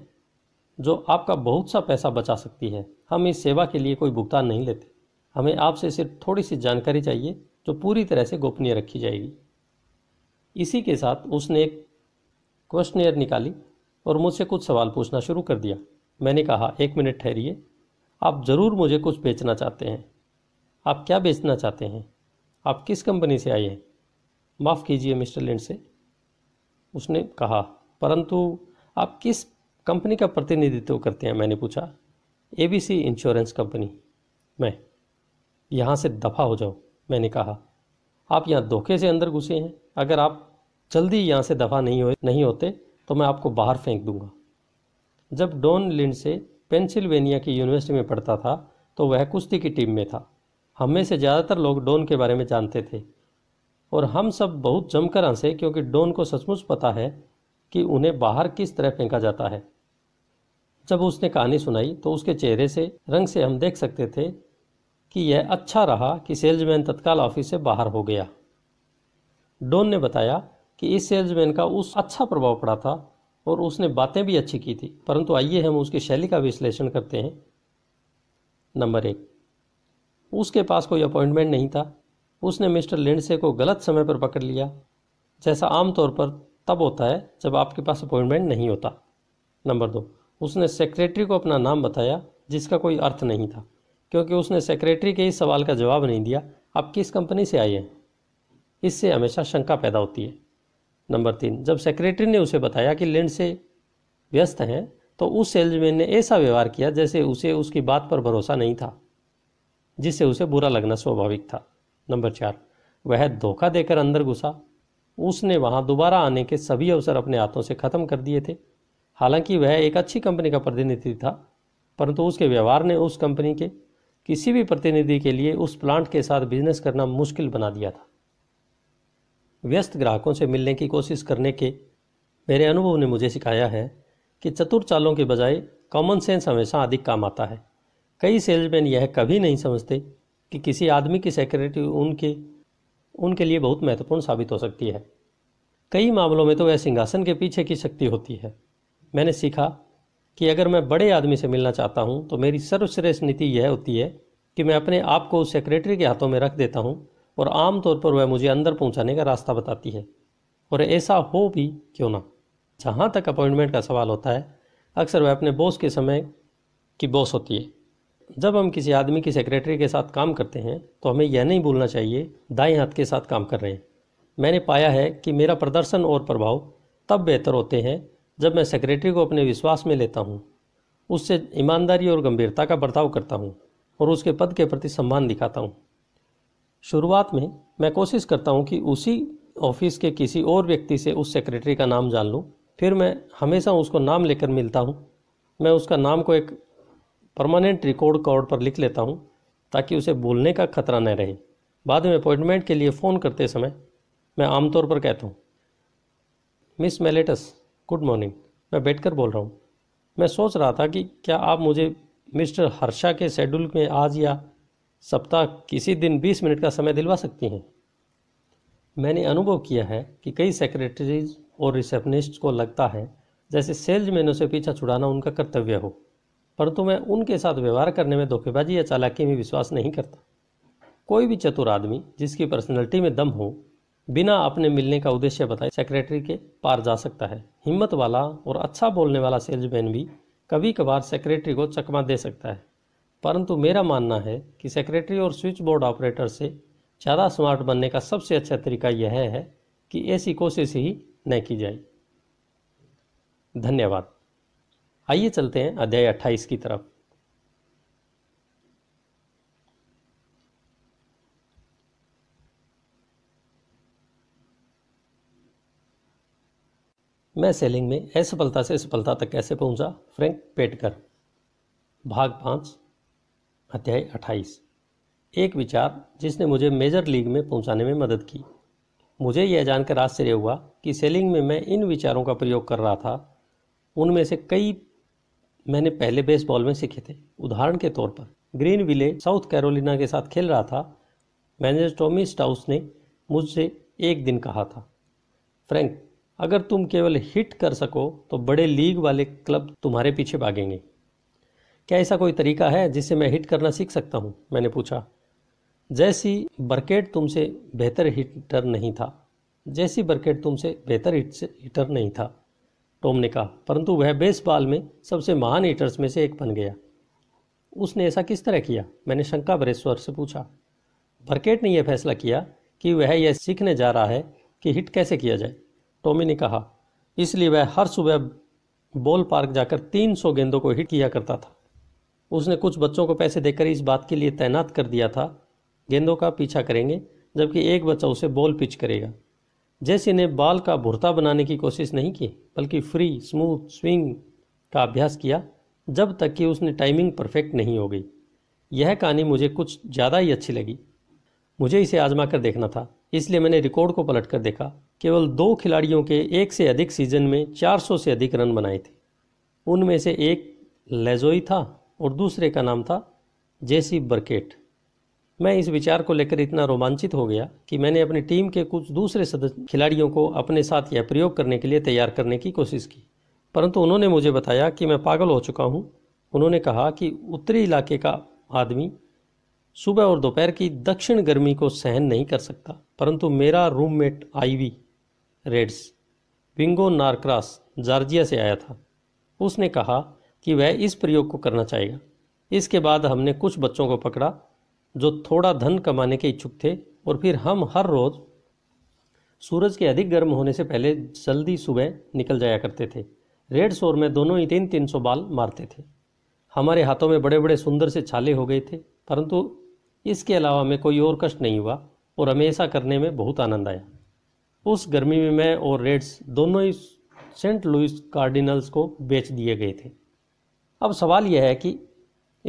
जो आपका बहुत सा पैसा बचा सकती है हम इस सेवा के लिए कोई भुगतान नहीं लेते हमें आपसे सिर्फ थोड़ी सी जानकारी चाहिए जो पूरी तरह से गोपनीय रखी जाएगी इसी के साथ उसने एक क्वेश्चनियर निकाली और मुझसे कुछ सवाल पूछना शुरू कर दिया मैंने कहा एक मिनट ठहरिए आप ज़रूर मुझे कुछ बेचना चाहते हैं आप क्या बेचना चाहते हैं आप किस कंपनी से आए हैं माफ़ कीजिए मिस्टर लिंड से उसने कहा परंतु आप किस कंपनी का प्रतिनिधित्व करते हैं मैंने पूछा सी इंश्योरेंस कंपनी मैं यहाँ से दफा हो जाओ मैंने कहा आप यहाँ धोखे से अंदर घुसे हैं अगर आप जल्दी यहाँ से दफा नहीं हो नहीं होते तो मैं आपको बाहर फेंक दूंगा जब डॉन लिंड से पेंसिल्वेनिया की यूनिवर्सिटी में पढ़ता था तो वह कुश्ती की टीम में था हम में से ज़्यादातर लोग डॉन के बारे में जानते थे और हम सब बहुत जमकर हंसे क्योंकि डोन को सचमुच पता है कि उन्हें बाहर किस तरह फेंका जाता है जब उसने कहानी सुनाई तो उसके चेहरे से रंग से हम देख सकते थे कि यह अच्छा रहा कि सेल्समैन तत्काल ऑफिस से बाहर हो गया डोन ने बताया कि इस सेल्समैन का उस अच्छा प्रभाव पड़ा था और उसने बातें भी अच्छी की थी परंतु आइए हम उसकी शैली का विश्लेषण करते हैं नंबर एक उसके पास कोई अपॉइंटमेंट नहीं था उसने मिस्टर लिंडसे को गलत समय पर पकड़ लिया जैसा आमतौर पर तब होता है जब आपके पास अपॉइंटमेंट नहीं होता नंबर दो उसने सेक्रेटरी को अपना नाम बताया जिसका कोई अर्थ नहीं था क्योंकि उसने सेक्रेटरी के इस सवाल का जवाब नहीं दिया आप किस कंपनी से आए हैं इससे हमेशा शंका पैदा होती है नंबर तीन जब सेक्रेटरी ने उसे बताया कि लिंड से व्यस्त हैं तो उस सेल्समैन ने ऐसा व्यवहार किया जैसे उसे उसकी बात पर भरोसा नहीं था जिससे उसे बुरा लगना स्वाभाविक था नंबर चार वह धोखा देकर अंदर घुसा उसने वहां दोबारा आने के सभी अवसर अपने हाथों से खत्म कर दिए थे हालांकि वह एक अच्छी कंपनी का प्रतिनिधि था परंतु उसके व्यवहार ने उस कंपनी के किसी भी प्रतिनिधि के लिए उस प्लांट के साथ बिजनेस करना मुश्किल बना दिया था व्यस्त ग्राहकों से मिलने की कोशिश करने के मेरे अनुभव ने मुझे सिखाया है कि चतुर चालों के बजाय कॉमन सेंस हमेशा अधिक काम आता है कई सेल्समैन यह कभी नहीं समझते कि किसी आदमी की सिक्योरिटी उनके उनके लिए बहुत महत्वपूर्ण साबित हो सकती है कई मामलों में तो वह सिंहासन के पीछे की शक्ति होती है मैंने सीखा कि अगर मैं बड़े आदमी से मिलना चाहता हूँ तो मेरी सर्वश्रेष्ठ नीति यह होती है कि मैं अपने आप को उस सेक्रेटरी के हाथों में रख देता हूँ और आमतौर पर वह मुझे अंदर पहुँचाने का रास्ता बताती है और ऐसा हो भी क्यों ना जहाँ तक अपॉइंटमेंट का सवाल होता है अक्सर वह अपने बॉस के समय की बॉस होती है जब हम किसी आदमी की सेक्रेटरी के साथ काम करते हैं तो हमें यह नहीं भूलना चाहिए दाएं हाथ के साथ काम कर रहे हैं मैंने पाया है कि मेरा प्रदर्शन और प्रभाव तब बेहतर होते हैं जब मैं सेक्रेटरी को अपने विश्वास में लेता हूँ उससे ईमानदारी और गंभीरता का बर्ताव करता हूँ और उसके पद के प्रति सम्मान दिखाता हूँ शुरुआत में मैं कोशिश करता हूँ कि उसी ऑफिस के किसी और व्यक्ति से उस सेक्रेटरी का नाम जान लूँ फिर मैं हमेशा उसको नाम लेकर मिलता हूँ मैं उसका नाम को एक परमानेंट रिकॉर्ड कार्ड पर लिख लेता हूँ ताकि उसे बोलने का खतरा न रहे बाद में अपॉइंटमेंट के लिए फ़ोन करते समय मैं आमतौर पर कहता हूँ मिस मेलेटस गुड मॉर्निंग मैं बैठकर बोल रहा हूँ मैं सोच रहा था कि क्या आप मुझे मिस्टर हर्षा के शेड्यूल में आज या सप्ताह किसी दिन 20 मिनट का समय दिलवा सकती हैं मैंने अनुभव किया है कि कई सेक्रेटरीज और रिसेप्शनिस्ट को लगता है जैसे सेल्समैनों से पीछा छुड़ाना उनका कर्तव्य हो परंतु मैं उनके साथ व्यवहार करने में धोखेबाजी या चालाकी में विश्वास नहीं करता कोई भी चतुर आदमी जिसकी पर्सनैलिटी में दम हो बिना अपने मिलने का उद्देश्य बताए सेक्रेटरी के पार जा सकता है हिम्मत वाला और अच्छा बोलने वाला सेल्समैन भी कभी कभार सेक्रेटरी को चकमा दे सकता है परंतु मेरा मानना है कि सेक्रेटरी और स्विच बोर्ड ऑपरेटर से ज़्यादा स्मार्ट बनने का सबसे अच्छा तरीका यह है कि ऐसी कोशिश ही न की जाए धन्यवाद आइए चलते हैं अध्याय अट्ठाईस की तरफ मैं सेलिंग में असफलता से सफलता तक कैसे पहुंचा फ्रैंक पेटकर भाग पांच अध्याय अट्ठाईस एक विचार जिसने मुझे मेजर लीग में पहुंचाने में मदद की मुझे यह जानकर आश्चर्य हुआ कि सेलिंग में मैं इन विचारों का प्रयोग कर रहा था उनमें से कई मैंने पहले बेसबॉल में सीखे थे उदाहरण के तौर पर ग्रीन विले साउथ कैरोलिना के साथ खेल रहा था मैनेजर टॉमी स्टाउस ने मुझसे एक दिन कहा था फ्रैंक अगर तुम केवल हिट कर सको तो बड़े लीग वाले क्लब तुम्हारे पीछे भागेंगे क्या ऐसा कोई तरीका है जिससे मैं हिट करना सीख सकता हूँ मैंने पूछा जैसी बर्केट तुमसे बेहतर हिटर नहीं था जैसी बर्केट तुमसे बेहतर हिटर नहीं था टॉम ने कहा परंतु वह बेसबॉल में सबसे महान हीटर्स में से एक बन गया उसने ऐसा किस तरह किया मैंने शंका भरे स्वर से पूछा बर्केट ने यह फैसला किया कि वह यह सीखने जा रहा है कि हिट कैसे किया जाए टॉमी ने कहा इसलिए वह हर सुबह बॉल पार्क जाकर 300 गेंदों को हिट किया करता था उसने कुछ बच्चों को पैसे देकर इस बात के लिए तैनात कर दिया था गेंदों का पीछा करेंगे जबकि एक बच्चा उसे बॉल पिच करेगा जैसी ने बाल का भुरता बनाने की कोशिश नहीं की बल्कि फ्री स्मूथ स्विंग का अभ्यास किया जब तक कि उसने टाइमिंग परफेक्ट नहीं हो गई यह कहानी मुझे कुछ ज़्यादा ही अच्छी लगी मुझे इसे आजमा कर देखना था इसलिए मैंने रिकॉर्ड को पलट कर देखा केवल दो खिलाड़ियों के एक से अधिक सीजन में 400 से अधिक रन बनाए थे उनमें से एक लेजोई था और दूसरे का नाम था जेसी बर्केट मैं इस विचार को लेकर इतना रोमांचित हो गया कि मैंने अपनी टीम के कुछ दूसरे सदस्य खिलाड़ियों को अपने साथ यह प्रयोग करने के लिए तैयार करने की कोशिश की परंतु उन्होंने मुझे बताया कि मैं पागल हो चुका हूँ उन्होंने कहा कि उत्तरी इलाके का आदमी सुबह और दोपहर की दक्षिण गर्मी को सहन नहीं कर सकता परंतु मेरा roommate Ivy Reds Wingo Norcross Georgia से आया था उसने कहा कि वह इस प्रयोग को करना चाहेगा इसके बाद हमने कुछ बच्चों को पकड़ा जो थोड़ा धन कमाने के इच्छुक थे और फिर हम हर रोज़ सूरज के अधिक गर्म होने से पहले जल्दी सुबह निकल जाया करते थे रेड शोर में दोनों ही तीन तीन सौ बाल मारते थे हमारे हाथों में बड़े बड़े सुंदर से छाले हो गए थे परंतु इसके अलावा हमें कोई और कष्ट नहीं हुआ और हमें ऐसा करने में बहुत आनंद आया उस गर्मी में मैं और रेड्स दोनों ही सेंट लुइस कार्डिनल्स को बेच दिए गए थे अब सवाल यह है कि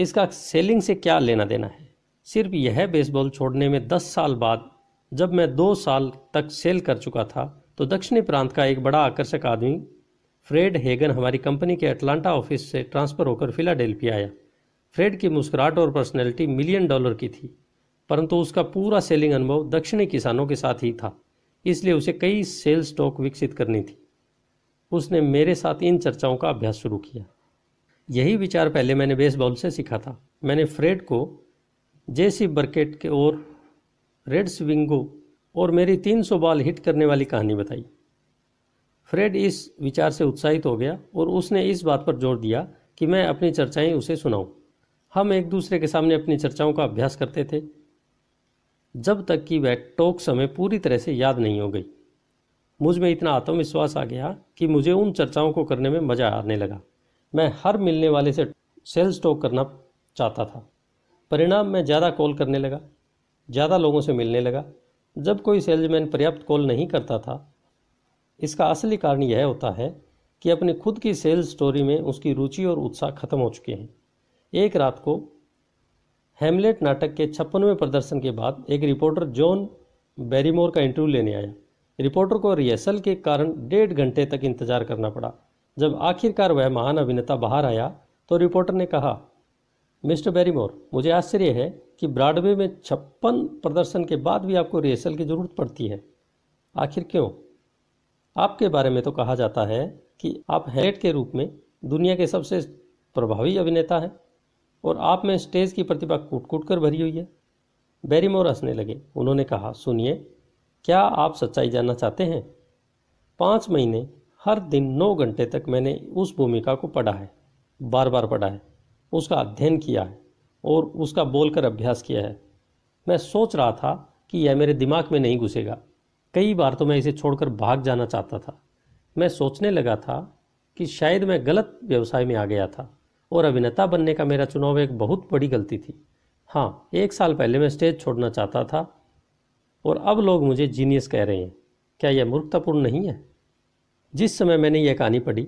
इसका सेलिंग से क्या लेना देना है सिर्फ यह बेसबॉल छोड़ने में दस साल बाद जब मैं दो साल तक सेल कर चुका था तो दक्षिणी प्रांत का एक बड़ा आकर्षक आदमी फ्रेड हेगन हमारी कंपनी के अटलांटा ऑफिस से ट्रांसफ़र होकर फिलाडेल्फिया आया फ्रेड की मुस्कुराहट और पर्सनैलिटी मिलियन डॉलर की थी परंतु उसका पूरा सेलिंग अनुभव दक्षिणी किसानों के साथ ही था इसलिए उसे कई सेल स्टॉक विकसित करनी थी उसने मेरे साथ इन चर्चाओं का अभ्यास शुरू किया यही विचार पहले मैंने बेसबॉल से सीखा था मैंने फ्रेड को जेसी बर्केट के और रेड स्विंगो और मेरी 300 बॉल हिट करने वाली कहानी बताई फ्रेड इस विचार से उत्साहित हो गया और उसने इस बात पर जोर दिया कि मैं अपनी चर्चाएं उसे सुनाऊं। हम एक दूसरे के सामने अपनी चर्चाओं का अभ्यास करते थे जब तक कि वह टोक समय पूरी तरह से याद नहीं हो गई मुझ में इतना आत्मविश्वास आ गया कि मुझे उन चर्चाओं को करने में मज़ा आने लगा मैं हर मिलने वाले से सेल्स टॉक करना चाहता था परिणाम मैं ज़्यादा कॉल करने लगा ज़्यादा लोगों से मिलने लगा जब कोई सेल्समैन पर्याप्त कॉल नहीं करता था इसका असली कारण यह होता है कि अपनी खुद की सेल्स स्टोरी में उसकी रुचि और उत्साह खत्म हो चुके हैं एक रात को हेमलेट नाटक के छप्पनवें प्रदर्शन के बाद एक रिपोर्टर जॉन बेरीमोर का इंटरव्यू लेने आया रिपोर्टर को रिहर्सल के कारण डेढ़ घंटे तक इंतजार करना पड़ा जब आखिरकार वह महान अभिनेता बाहर आया तो रिपोर्टर ने कहा मिस्टर बैरीमोर मुझे आश्चर्य है कि ब्रॉडवे में छप्पन प्रदर्शन के बाद भी आपको रिहर्सल की ज़रूरत पड़ती है आखिर क्यों आपके बारे में तो कहा जाता है कि आप हैरेट के रूप में दुनिया के सबसे प्रभावी अभिनेता हैं और आप में स्टेज की प्रतिभा कूट कूट कर भरी हुई है बैरीमोर हंसने लगे उन्होंने कहा सुनिए क्या आप सच्चाई जानना चाहते हैं पाँच महीने हर दिन नौ घंटे तक मैंने उस भूमिका को पढ़ा है बार बार पढ़ा है उसका अध्ययन किया है और उसका बोलकर अभ्यास किया है मैं सोच रहा था कि यह मेरे दिमाग में नहीं घुसेगा कई बार तो मैं इसे छोड़कर भाग जाना चाहता था मैं सोचने लगा था कि शायद मैं गलत व्यवसाय में आ गया था और अभिनेता बनने का मेरा चुनाव एक बहुत बड़ी गलती थी हाँ एक साल पहले मैं स्टेज छोड़ना चाहता था और अब लोग मुझे जीनियस कह रहे हैं क्या यह मूर्खतापूर्ण नहीं है जिस समय मैंने यह कहानी पढ़ी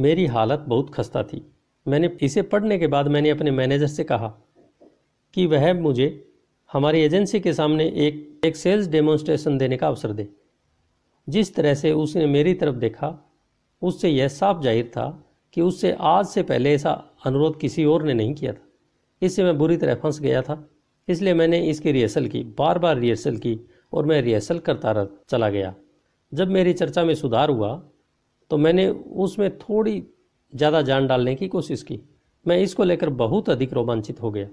मेरी हालत बहुत खस्ता थी मैंने इसे पढ़ने के बाद मैंने अपने मैनेजर से कहा कि वह मुझे हमारी एजेंसी के सामने एक एक सेल्स डेमोन्स्ट्रेशन देने का अवसर दे जिस तरह से उसने मेरी तरफ देखा उससे यह साफ जाहिर था कि उससे आज से पहले ऐसा अनुरोध किसी और ने नहीं किया था इससे मैं बुरी तरह फंस गया था इसलिए मैंने इसकी रिहर्सल की बार बार रिहर्सल की और मैं रिहर्सल करता रह चला गया जब मेरी चर्चा में सुधार हुआ तो मैंने उसमें थोड़ी ज़्यादा जान डालने की कोशिश की मैं इसको लेकर बहुत अधिक रोमांचित हो गया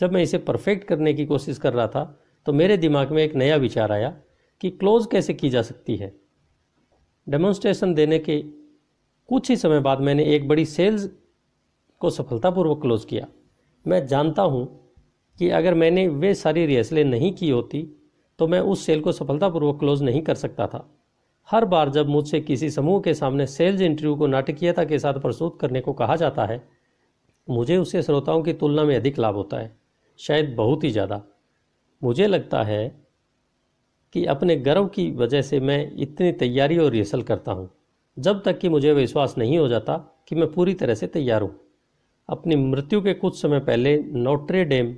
जब मैं इसे परफेक्ट करने की कोशिश कर रहा था तो मेरे दिमाग में एक नया विचार आया कि क्लोज कैसे की जा सकती है डेमोन्स्ट्रेशन देने के कुछ ही समय बाद मैंने एक बड़ी सेल्स को सफलतापूर्वक क्लोज किया मैं जानता हूँ कि अगर मैंने वे सारी रिहर्सलें नहीं की होती तो मैं उस सेल को सफलतापूर्वक क्लोज नहीं कर सकता था हर बार जब मुझसे किसी समूह के सामने सेल्स इंटरव्यू को नाटकीयता के साथ प्रस्तुत करने को कहा जाता है मुझे उससे श्रोताओं की तुलना में अधिक लाभ होता है शायद बहुत ही ज़्यादा मुझे लगता है कि अपने गर्व की वजह से मैं इतनी तैयारी और रिहर्सल करता हूँ जब तक कि मुझे विश्वास नहीं हो जाता कि मैं पूरी तरह से तैयार हूँ अपनी मृत्यु के कुछ समय पहले नोट्रे डेम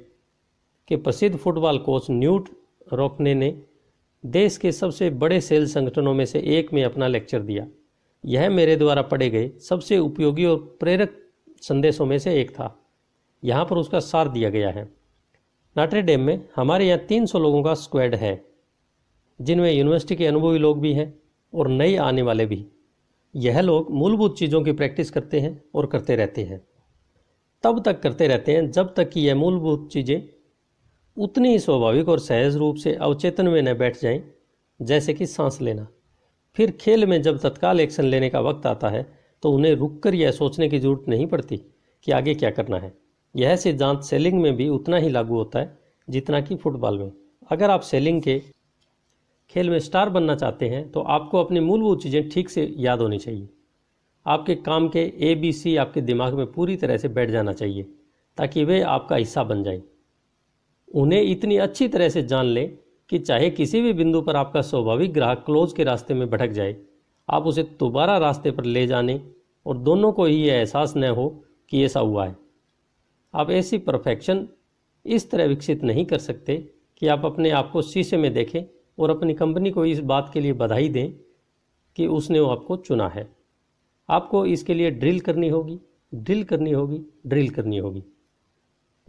के प्रसिद्ध फुटबॉल कोच न्यूट रोकने ने देश के सबसे बड़े सेल संगठनों में से एक में अपना लेक्चर दिया यह मेरे द्वारा पढ़े गए सबसे उपयोगी और प्रेरक संदेशों में से एक था यहाँ पर उसका सार दिया गया है नाटरेडेम में हमारे यहाँ तीन लोगों का स्क्वेड है जिनमें यूनिवर्सिटी के अनुभवी लोग भी हैं और नए आने वाले भी यह लोग मूलभूत चीज़ों की प्रैक्टिस करते हैं और करते रहते हैं तब तक करते रहते हैं जब तक कि यह मूलभूत चीज़ें उतनी ही स्वाभाविक और सहज रूप से अवचेतन में न बैठ जाएं जैसे कि सांस लेना फिर खेल में जब तत्काल एक्शन लेने का वक्त आता है तो उन्हें रुक कर यह सोचने की जरूरत नहीं पड़ती कि आगे क्या करना है यह सिद्धांत सेलिंग में भी उतना ही लागू होता है जितना कि फुटबॉल में अगर आप सेलिंग के खेल में स्टार बनना चाहते हैं तो आपको अपनी मूलभूत चीज़ें ठीक से याद होनी चाहिए आपके काम के ए बी सी आपके दिमाग में पूरी तरह से बैठ जाना चाहिए ताकि वे आपका हिस्सा बन जाए उन्हें इतनी अच्छी तरह से जान लें कि चाहे किसी भी बिंदु पर आपका स्वाभाविक ग्राहक क्लोज के रास्ते में भटक जाए आप उसे दोबारा रास्ते पर ले जाने और दोनों को ही यह एहसास न हो कि ऐसा हुआ है आप ऐसी परफेक्शन इस तरह विकसित नहीं कर सकते कि आप अपने आप को शीशे में देखें और अपनी कंपनी को इस बात के लिए बधाई दें कि उसने वो आपको चुना है आपको इसके लिए ड्रिल करनी होगी ड्रिल करनी होगी ड्रिल करनी होगी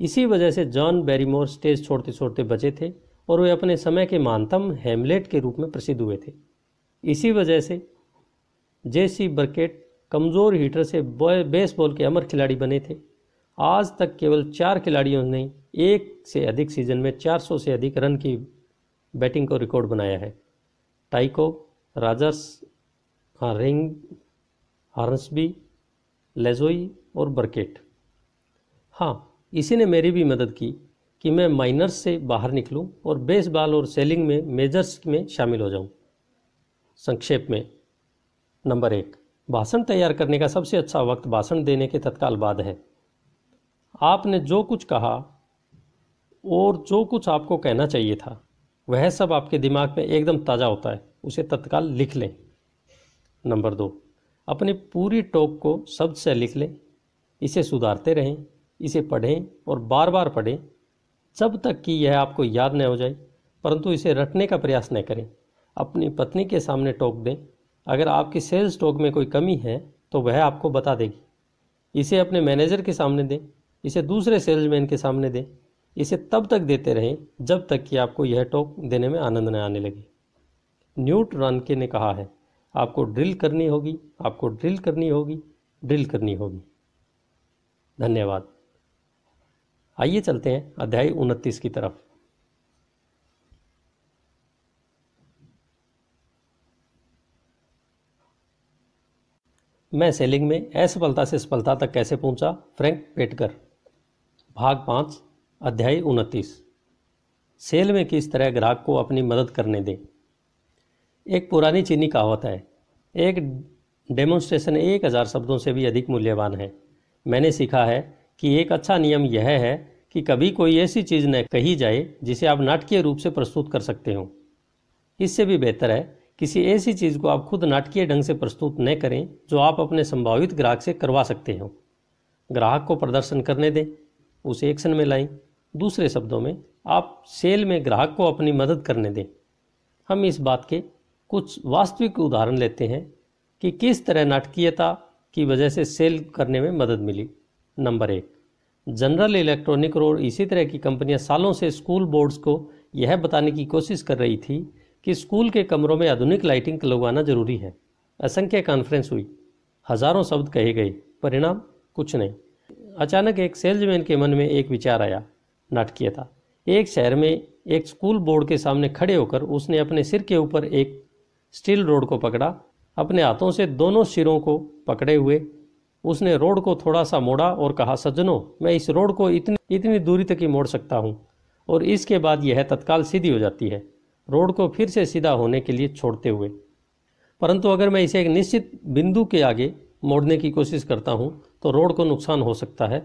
इसी वजह से जॉन बैरीमोर स्टेज छोड़ते छोड़ते बचे थे और वे अपने समय के मानतम हेमलेट के रूप में प्रसिद्ध हुए थे इसी वजह से जे सी बर्केट कमज़ोर हीटर से बॉय बेसबॉल के अमर खिलाड़ी बने थे आज तक केवल चार खिलाड़ियों ने एक से अधिक सीजन में 400 से अधिक रन की बैटिंग को रिकॉर्ड बनाया है टाइको राजर्स हाँ, रिंग हार्सबी लेजोई और बर्केट हाँ इसी ने मेरी भी मदद की कि मैं माइनर्स से बाहर निकलूं और बेसबॉल और सेलिंग में मेजर्स में शामिल हो जाऊं। संक्षेप में नंबर एक भाषण तैयार करने का सबसे अच्छा वक्त भाषण देने के तत्काल बाद है आपने जो कुछ कहा और जो कुछ आपको कहना चाहिए था वह सब आपके दिमाग में एकदम ताज़ा होता है उसे तत्काल लिख लें नंबर दो अपनी पूरी टॉक को शब्द से लिख लें इसे सुधारते रहें इसे पढ़ें और बार बार पढ़ें जब तक कि यह आपको याद न हो जाए परंतु इसे रटने का प्रयास न करें अपनी पत्नी के सामने टोक दें अगर आपकी सेल्स टॉक में कोई कमी है तो वह आपको बता देगी इसे अपने मैनेजर के सामने दें इसे दूसरे सेल्समैन के सामने दें इसे तब तक देते रहें जब तक कि आपको यह टोक देने में आनंद न आने लगे न्यूट के ने कहा है आपको ड्रिल करनी होगी आपको ड्रिल करनी होगी ड्रिल करनी होगी धन्यवाद आइए चलते हैं अध्याय उनतीस की तरफ मैं सेलिंग में असफलता से सफलता तक कैसे पहुंचा फ्रैंक पेटकर भाग पाँच अध्याय उनतीस सेल में किस तरह ग्राहक को अपनी मदद करने दें एक पुरानी चीनी कहावत है एक डेमोन्स्ट्रेशन एक हज़ार शब्दों से भी अधिक मूल्यवान है मैंने सीखा है कि एक अच्छा नियम यह है कि कभी कोई ऐसी चीज़ न कही जाए जिसे आप नाटकीय रूप से प्रस्तुत कर सकते हो इससे भी बेहतर है किसी ऐसी चीज़ को आप खुद नाटकीय ढंग से प्रस्तुत न करें जो आप अपने संभावित ग्राहक से करवा सकते हो ग्राहक को प्रदर्शन करने दें उसे एक्शन में लाएं दूसरे शब्दों में आप सेल में ग्राहक को अपनी मदद करने दें हम इस बात के कुछ वास्तविक उदाहरण लेते हैं कि किस तरह नाटकीयता की वजह से सेल करने में मदद मिली नंबर एक जनरल इलेक्ट्रॉनिक और इसी तरह की कंपनियां सालों से स्कूल बोर्ड्स को यह बताने की कोशिश कर रही थी कि स्कूल के कमरों में आधुनिक लाइटिंग लगवाना जरूरी है असंख्य कॉन्फ्रेंस हुई हजारों शब्द कहे गए परिणाम कुछ नहीं अचानक एक सेल्समैन के मन में एक विचार आया नाटकीय था एक शहर में एक स्कूल बोर्ड के सामने खड़े होकर उसने अपने सिर के ऊपर एक स्टील रोड को पकड़ा अपने हाथों से दोनों सिरों को पकड़े हुए उसने रोड को थोड़ा सा मोड़ा और कहा सज्जनों मैं इस रोड को इतनी इतनी दूरी तक ही मोड़ सकता हूँ और इसके बाद यह तत्काल सीधी हो जाती है रोड को फिर से सीधा होने के लिए छोड़ते हुए परंतु अगर मैं इसे एक निश्चित बिंदु के आगे मोड़ने की कोशिश करता हूँ तो रोड को नुकसान हो सकता है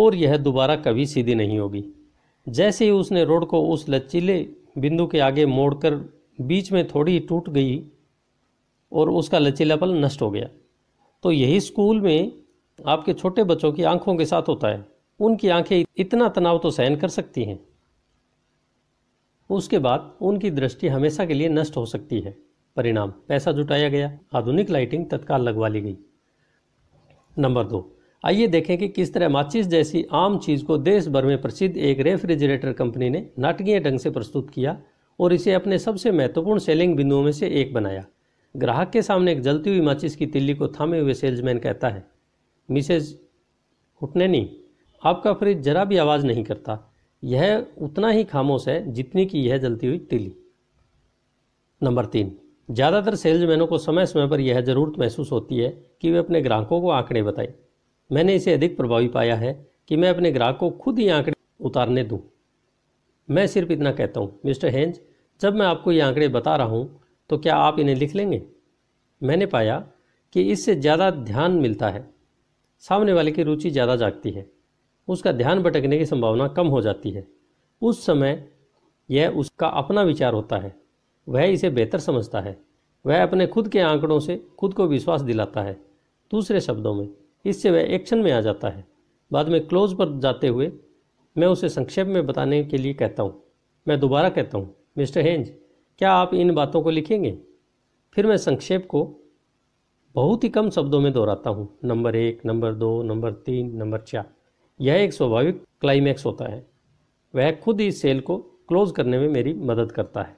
और यह दोबारा कभी सीधी नहीं होगी जैसे ही उसने रोड को उस लचीले बिंदु के आगे मोड़कर बीच में थोड़ी टूट गई और उसका लचीलापन नष्ट हो गया तो यही स्कूल में आपके छोटे बच्चों की आंखों के साथ होता है उनकी आंखें इतना तनाव तो सहन कर सकती हैं उसके बाद उनकी दृष्टि हमेशा के लिए नष्ट हो सकती है परिणाम पैसा जुटाया गया आधुनिक लाइटिंग तत्काल लगवा ली गई नंबर दो आइए देखें कि किस तरह माचिस जैसी आम चीज़ को देश भर में प्रसिद्ध एक रेफ्रिजरेटर कंपनी ने नाटकीय ढंग से प्रस्तुत किया और इसे अपने सबसे महत्वपूर्ण सेलिंग बिंदुओं में से एक बनाया ग्राहक के सामने एक जलती हुई माचिस की तिल्ली को थामे हुए सेल्समैन कहता है मिसेज हुटनैनी आपका फ्रिज जरा भी आवाज़ नहीं करता यह उतना ही खामोश है जितनी कि यह जलती हुई तिल्ली नंबर तीन ज़्यादातर सेल्समैनों को समय समय पर यह ज़रूरत महसूस होती है कि वे अपने ग्राहकों को आंकड़े बताएं मैंने इसे अधिक प्रभावी पाया है कि मैं अपने ग्राहक को खुद ही आंकड़े उतारने दूँ मैं सिर्फ इतना कहता हूँ मिस्टर हेंज जब मैं आपको ये आंकड़े बता रहा हूँ तो क्या आप इन्हें लिख लेंगे मैंने पाया कि इससे ज़्यादा ध्यान मिलता है सामने वाले की रुचि ज़्यादा जागती है उसका ध्यान भटकने की संभावना कम हो जाती है उस समय यह उसका अपना विचार होता है वह इसे बेहतर समझता है वह अपने खुद के आंकड़ों से खुद को विश्वास दिलाता है दूसरे शब्दों में इससे वह एक्शन में आ जाता है बाद में क्लोज पर जाते हुए मैं उसे संक्षेप में बताने के लिए कहता हूँ मैं दोबारा कहता हूँ मिस्टर हेंज क्या आप इन बातों को लिखेंगे फिर मैं संक्षेप को बहुत ही कम शब्दों में दोहराता हूँ नंबर एक नंबर दो नंबर तीन नंबर चार यह एक स्वाभाविक क्लाइमैक्स होता है वह खुद ही सेल को क्लोज करने में मेरी मदद करता है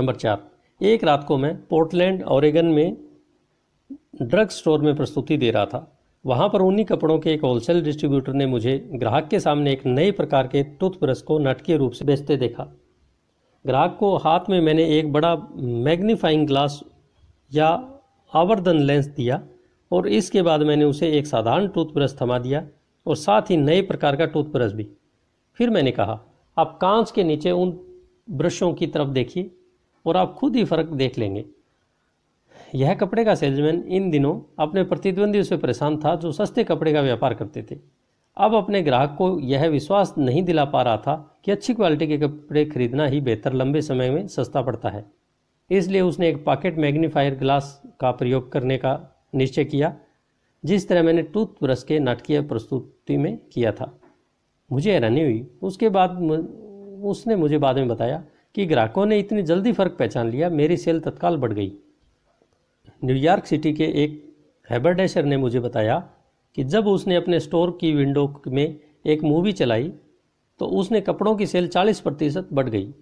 नंबर चार एक रात को मैं पोर्टलैंड ओरेगन में ड्रग स्टोर में प्रस्तुति दे रहा था वहाँ पर उन्हीं कपड़ों के एक होलसेल डिस्ट्रीब्यूटर ने मुझे ग्राहक के सामने एक नए प्रकार के टूथब्रश को नाटकीय रूप से बेचते देखा ग्राहक को हाथ में मैंने एक बड़ा मैग्नीफाइंग ग्लास या आवर्धन लेंस दिया और इसके बाद मैंने उसे एक साधारण टूथब्रश थमा दिया और साथ ही नए प्रकार का टूथब्रश भी फिर मैंने कहा आप कांच के नीचे उन ब्रशों की तरफ देखिए और आप खुद ही फर्क देख लेंगे यह कपड़े का सेल्समैन इन दिनों अपने प्रतिद्वंदियों से परेशान था जो सस्ते कपड़े का व्यापार करते थे अब अपने ग्राहक को यह विश्वास नहीं दिला पा रहा था कि अच्छी क्वालिटी के कपड़े खरीदना ही बेहतर लंबे समय में सस्ता पड़ता है इसलिए उसने एक पॉकेट मैग्नीफायर ग्लास का प्रयोग करने का निश्चय किया जिस तरह मैंने टूथब्रश के नाटकीय प्रस्तुति में किया था मुझे हैरानी हुई उसके बाद उसने मुझे बाद में बताया कि ग्राहकों ने इतनी जल्दी फ़र्क पहचान लिया मेरी सेल तत्काल बढ़ गई न्यूयॉर्क सिटी के एक हैबरडेशर ने मुझे बताया कि जब उसने अपने स्टोर की विंडो में एक मूवी चलाई तो उसने कपड़ों की सेल 40 प्रतिशत बढ़ गई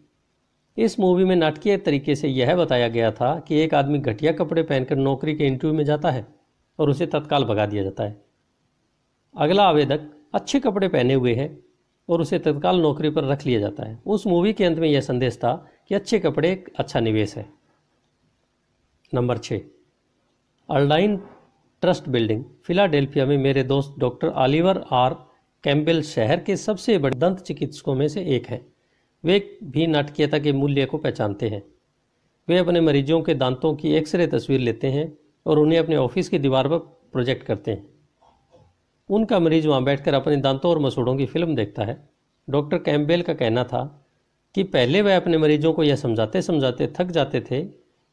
इस मूवी में नाटकीय तरीके से यह बताया गया था कि एक आदमी घटिया कपड़े पहनकर नौकरी के इंटरव्यू में जाता है और उसे तत्काल भगा दिया जाता है अगला आवेदक अच्छे कपड़े पहने हुए है और उसे तत्काल नौकरी पर रख लिया जाता है उस मूवी के अंत में यह संदेश था कि अच्छे कपड़े एक अच्छा निवेश है नंबर छः अल्डाइन ट्रस्ट बिल्डिंग फिलाडेल्फिया में मेरे दोस्त डॉक्टर आलिवर आर कैम्बेल शहर के सबसे बड़े दंत चिकित्सकों में से एक हैं वे भी नाटकीयता के मूल्य को पहचानते हैं वे अपने मरीजों के दांतों की एक्सरे तस्वीर लेते हैं और उन्हें अपने ऑफिस की दीवार पर प्रोजेक्ट करते हैं उनका मरीज वहाँ बैठकर अपने दांतों और मसूड़ों की फिल्म देखता है डॉक्टर कैम्बेल का कहना था कि पहले वह अपने मरीजों को यह समझाते समझाते थक जाते थे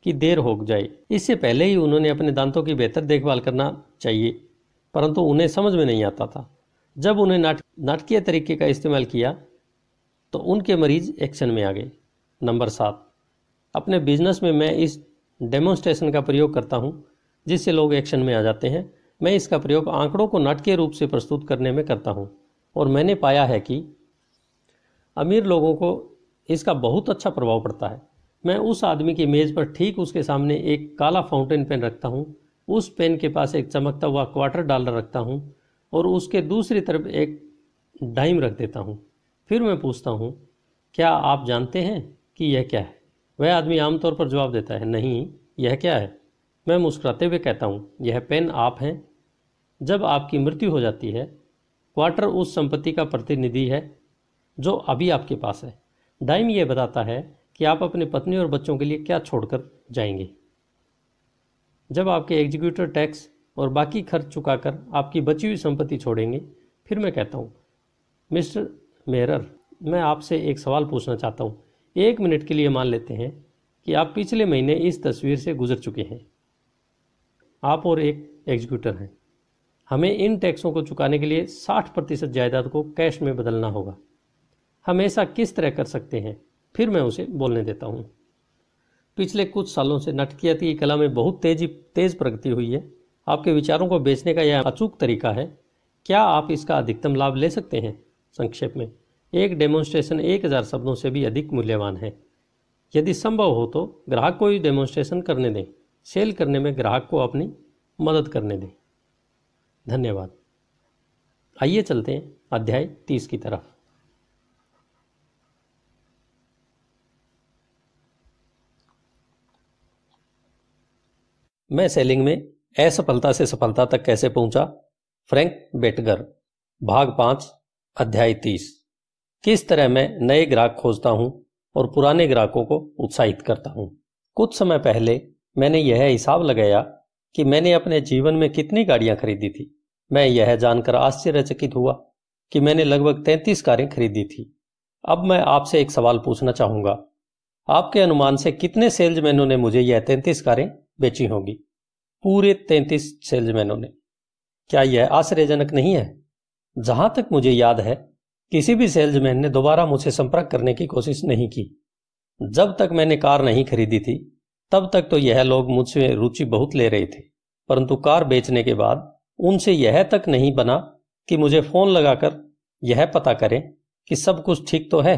कि देर हो जाए इससे पहले ही उन्होंने अपने दांतों की बेहतर देखभाल करना चाहिए परंतु उन्हें समझ में नहीं आता था जब उन्हें नाट नाटकीय तरीके का इस्तेमाल किया तो उनके मरीज एक्शन में आ गए नंबर सात अपने बिजनेस में मैं इस डेमोन्स्ट्रेशन का प्रयोग करता हूँ जिससे लोग एक्शन में आ जाते हैं मैं इसका प्रयोग आंकड़ों को नाटकीय रूप से प्रस्तुत करने में करता हूँ और मैंने पाया है कि अमीर लोगों को इसका बहुत अच्छा प्रभाव पड़ता है मैं उस आदमी की मेज़ पर ठीक उसके सामने एक काला फाउंटेन पेन रखता हूँ उस पेन के पास एक चमकता हुआ क्वार्टर डॉलर रखता हूँ और उसके दूसरी तरफ एक डाइम रख देता हूँ फिर मैं पूछता हूँ क्या आप जानते हैं कि यह क्या है वह आदमी आमतौर पर जवाब देता है नहीं यह क्या है मैं मुस्कुराते हुए कहता हूँ यह पेन आप हैं जब आपकी मृत्यु हो जाती है क्वार्टर उस संपत्ति का प्रतिनिधि है जो अभी आपके पास है डाइम यह बताता है कि आप अपनी पत्नी और बच्चों के लिए क्या छोड़कर जाएंगे जब आपके एग्जीक्यूटर टैक्स और बाकी खर्च चुकाकर आपकी बची हुई संपत्ति छोड़ेंगे फिर मैं कहता हूँ मिस्टर मेरर मैं आपसे एक सवाल पूछना चाहता हूँ एक मिनट के लिए मान लेते हैं कि आप पिछले महीने इस तस्वीर से गुजर चुके हैं आप और एक एग्जीक्यूटर हैं हमें इन टैक्सों को चुकाने के लिए 60 प्रतिशत जायदाद को कैश में बदलना होगा हम ऐसा किस तरह कर सकते हैं फिर मैं उसे बोलने देता हूँ पिछले कुछ सालों से नटकियाती की कला में बहुत तेजी तेज प्रगति हुई है आपके विचारों को बेचने का यह अचूक तरीका है क्या आप इसका अधिकतम लाभ ले सकते हैं संक्षेप में एक डेमोन्स्ट्रेशन एक हज़ार शब्दों से भी अधिक मूल्यवान है यदि संभव हो तो ग्राहक को ही डेमोन्स्ट्रेशन करने दें सेल करने में ग्राहक को अपनी मदद करने दें धन्यवाद आइए चलते हैं अध्याय तीस की तरफ मैं सेलिंग में असफलता से सफलता तक कैसे पहुंचा फ्रैंक बेटगर भाग पांच अध्याय तीस किस तरह मैं नए ग्राहक खोजता हूं और पुराने ग्राहकों को उत्साहित करता हूं कुछ समय पहले मैंने यह हिसाब लगाया कि मैंने अपने जीवन में कितनी गाड़ियां खरीदी थी मैं यह जानकर आश्चर्यचकित हुआ कि मैंने लगभग तैंतीस कारें खरीदी थी अब मैं आपसे एक सवाल पूछना चाहूंगा आपके अनुमान से कितने सेल्समैनों ने मुझे यह तैंतीस कारें बेची होगी पूरे तैंतीस सेल्समैनों ने क्या यह आश्चर्यजनक नहीं है जहां तक मुझे याद है किसी भी सेल्समैन ने दोबारा मुझसे संपर्क करने की कोशिश नहीं की जब तक मैंने कार नहीं खरीदी थी तब तक तो यह लोग मुझसे रुचि बहुत ले रहे थे परंतु कार बेचने के बाद उनसे यह तक नहीं बना कि मुझे फोन लगाकर यह पता करें कि सब कुछ ठीक तो है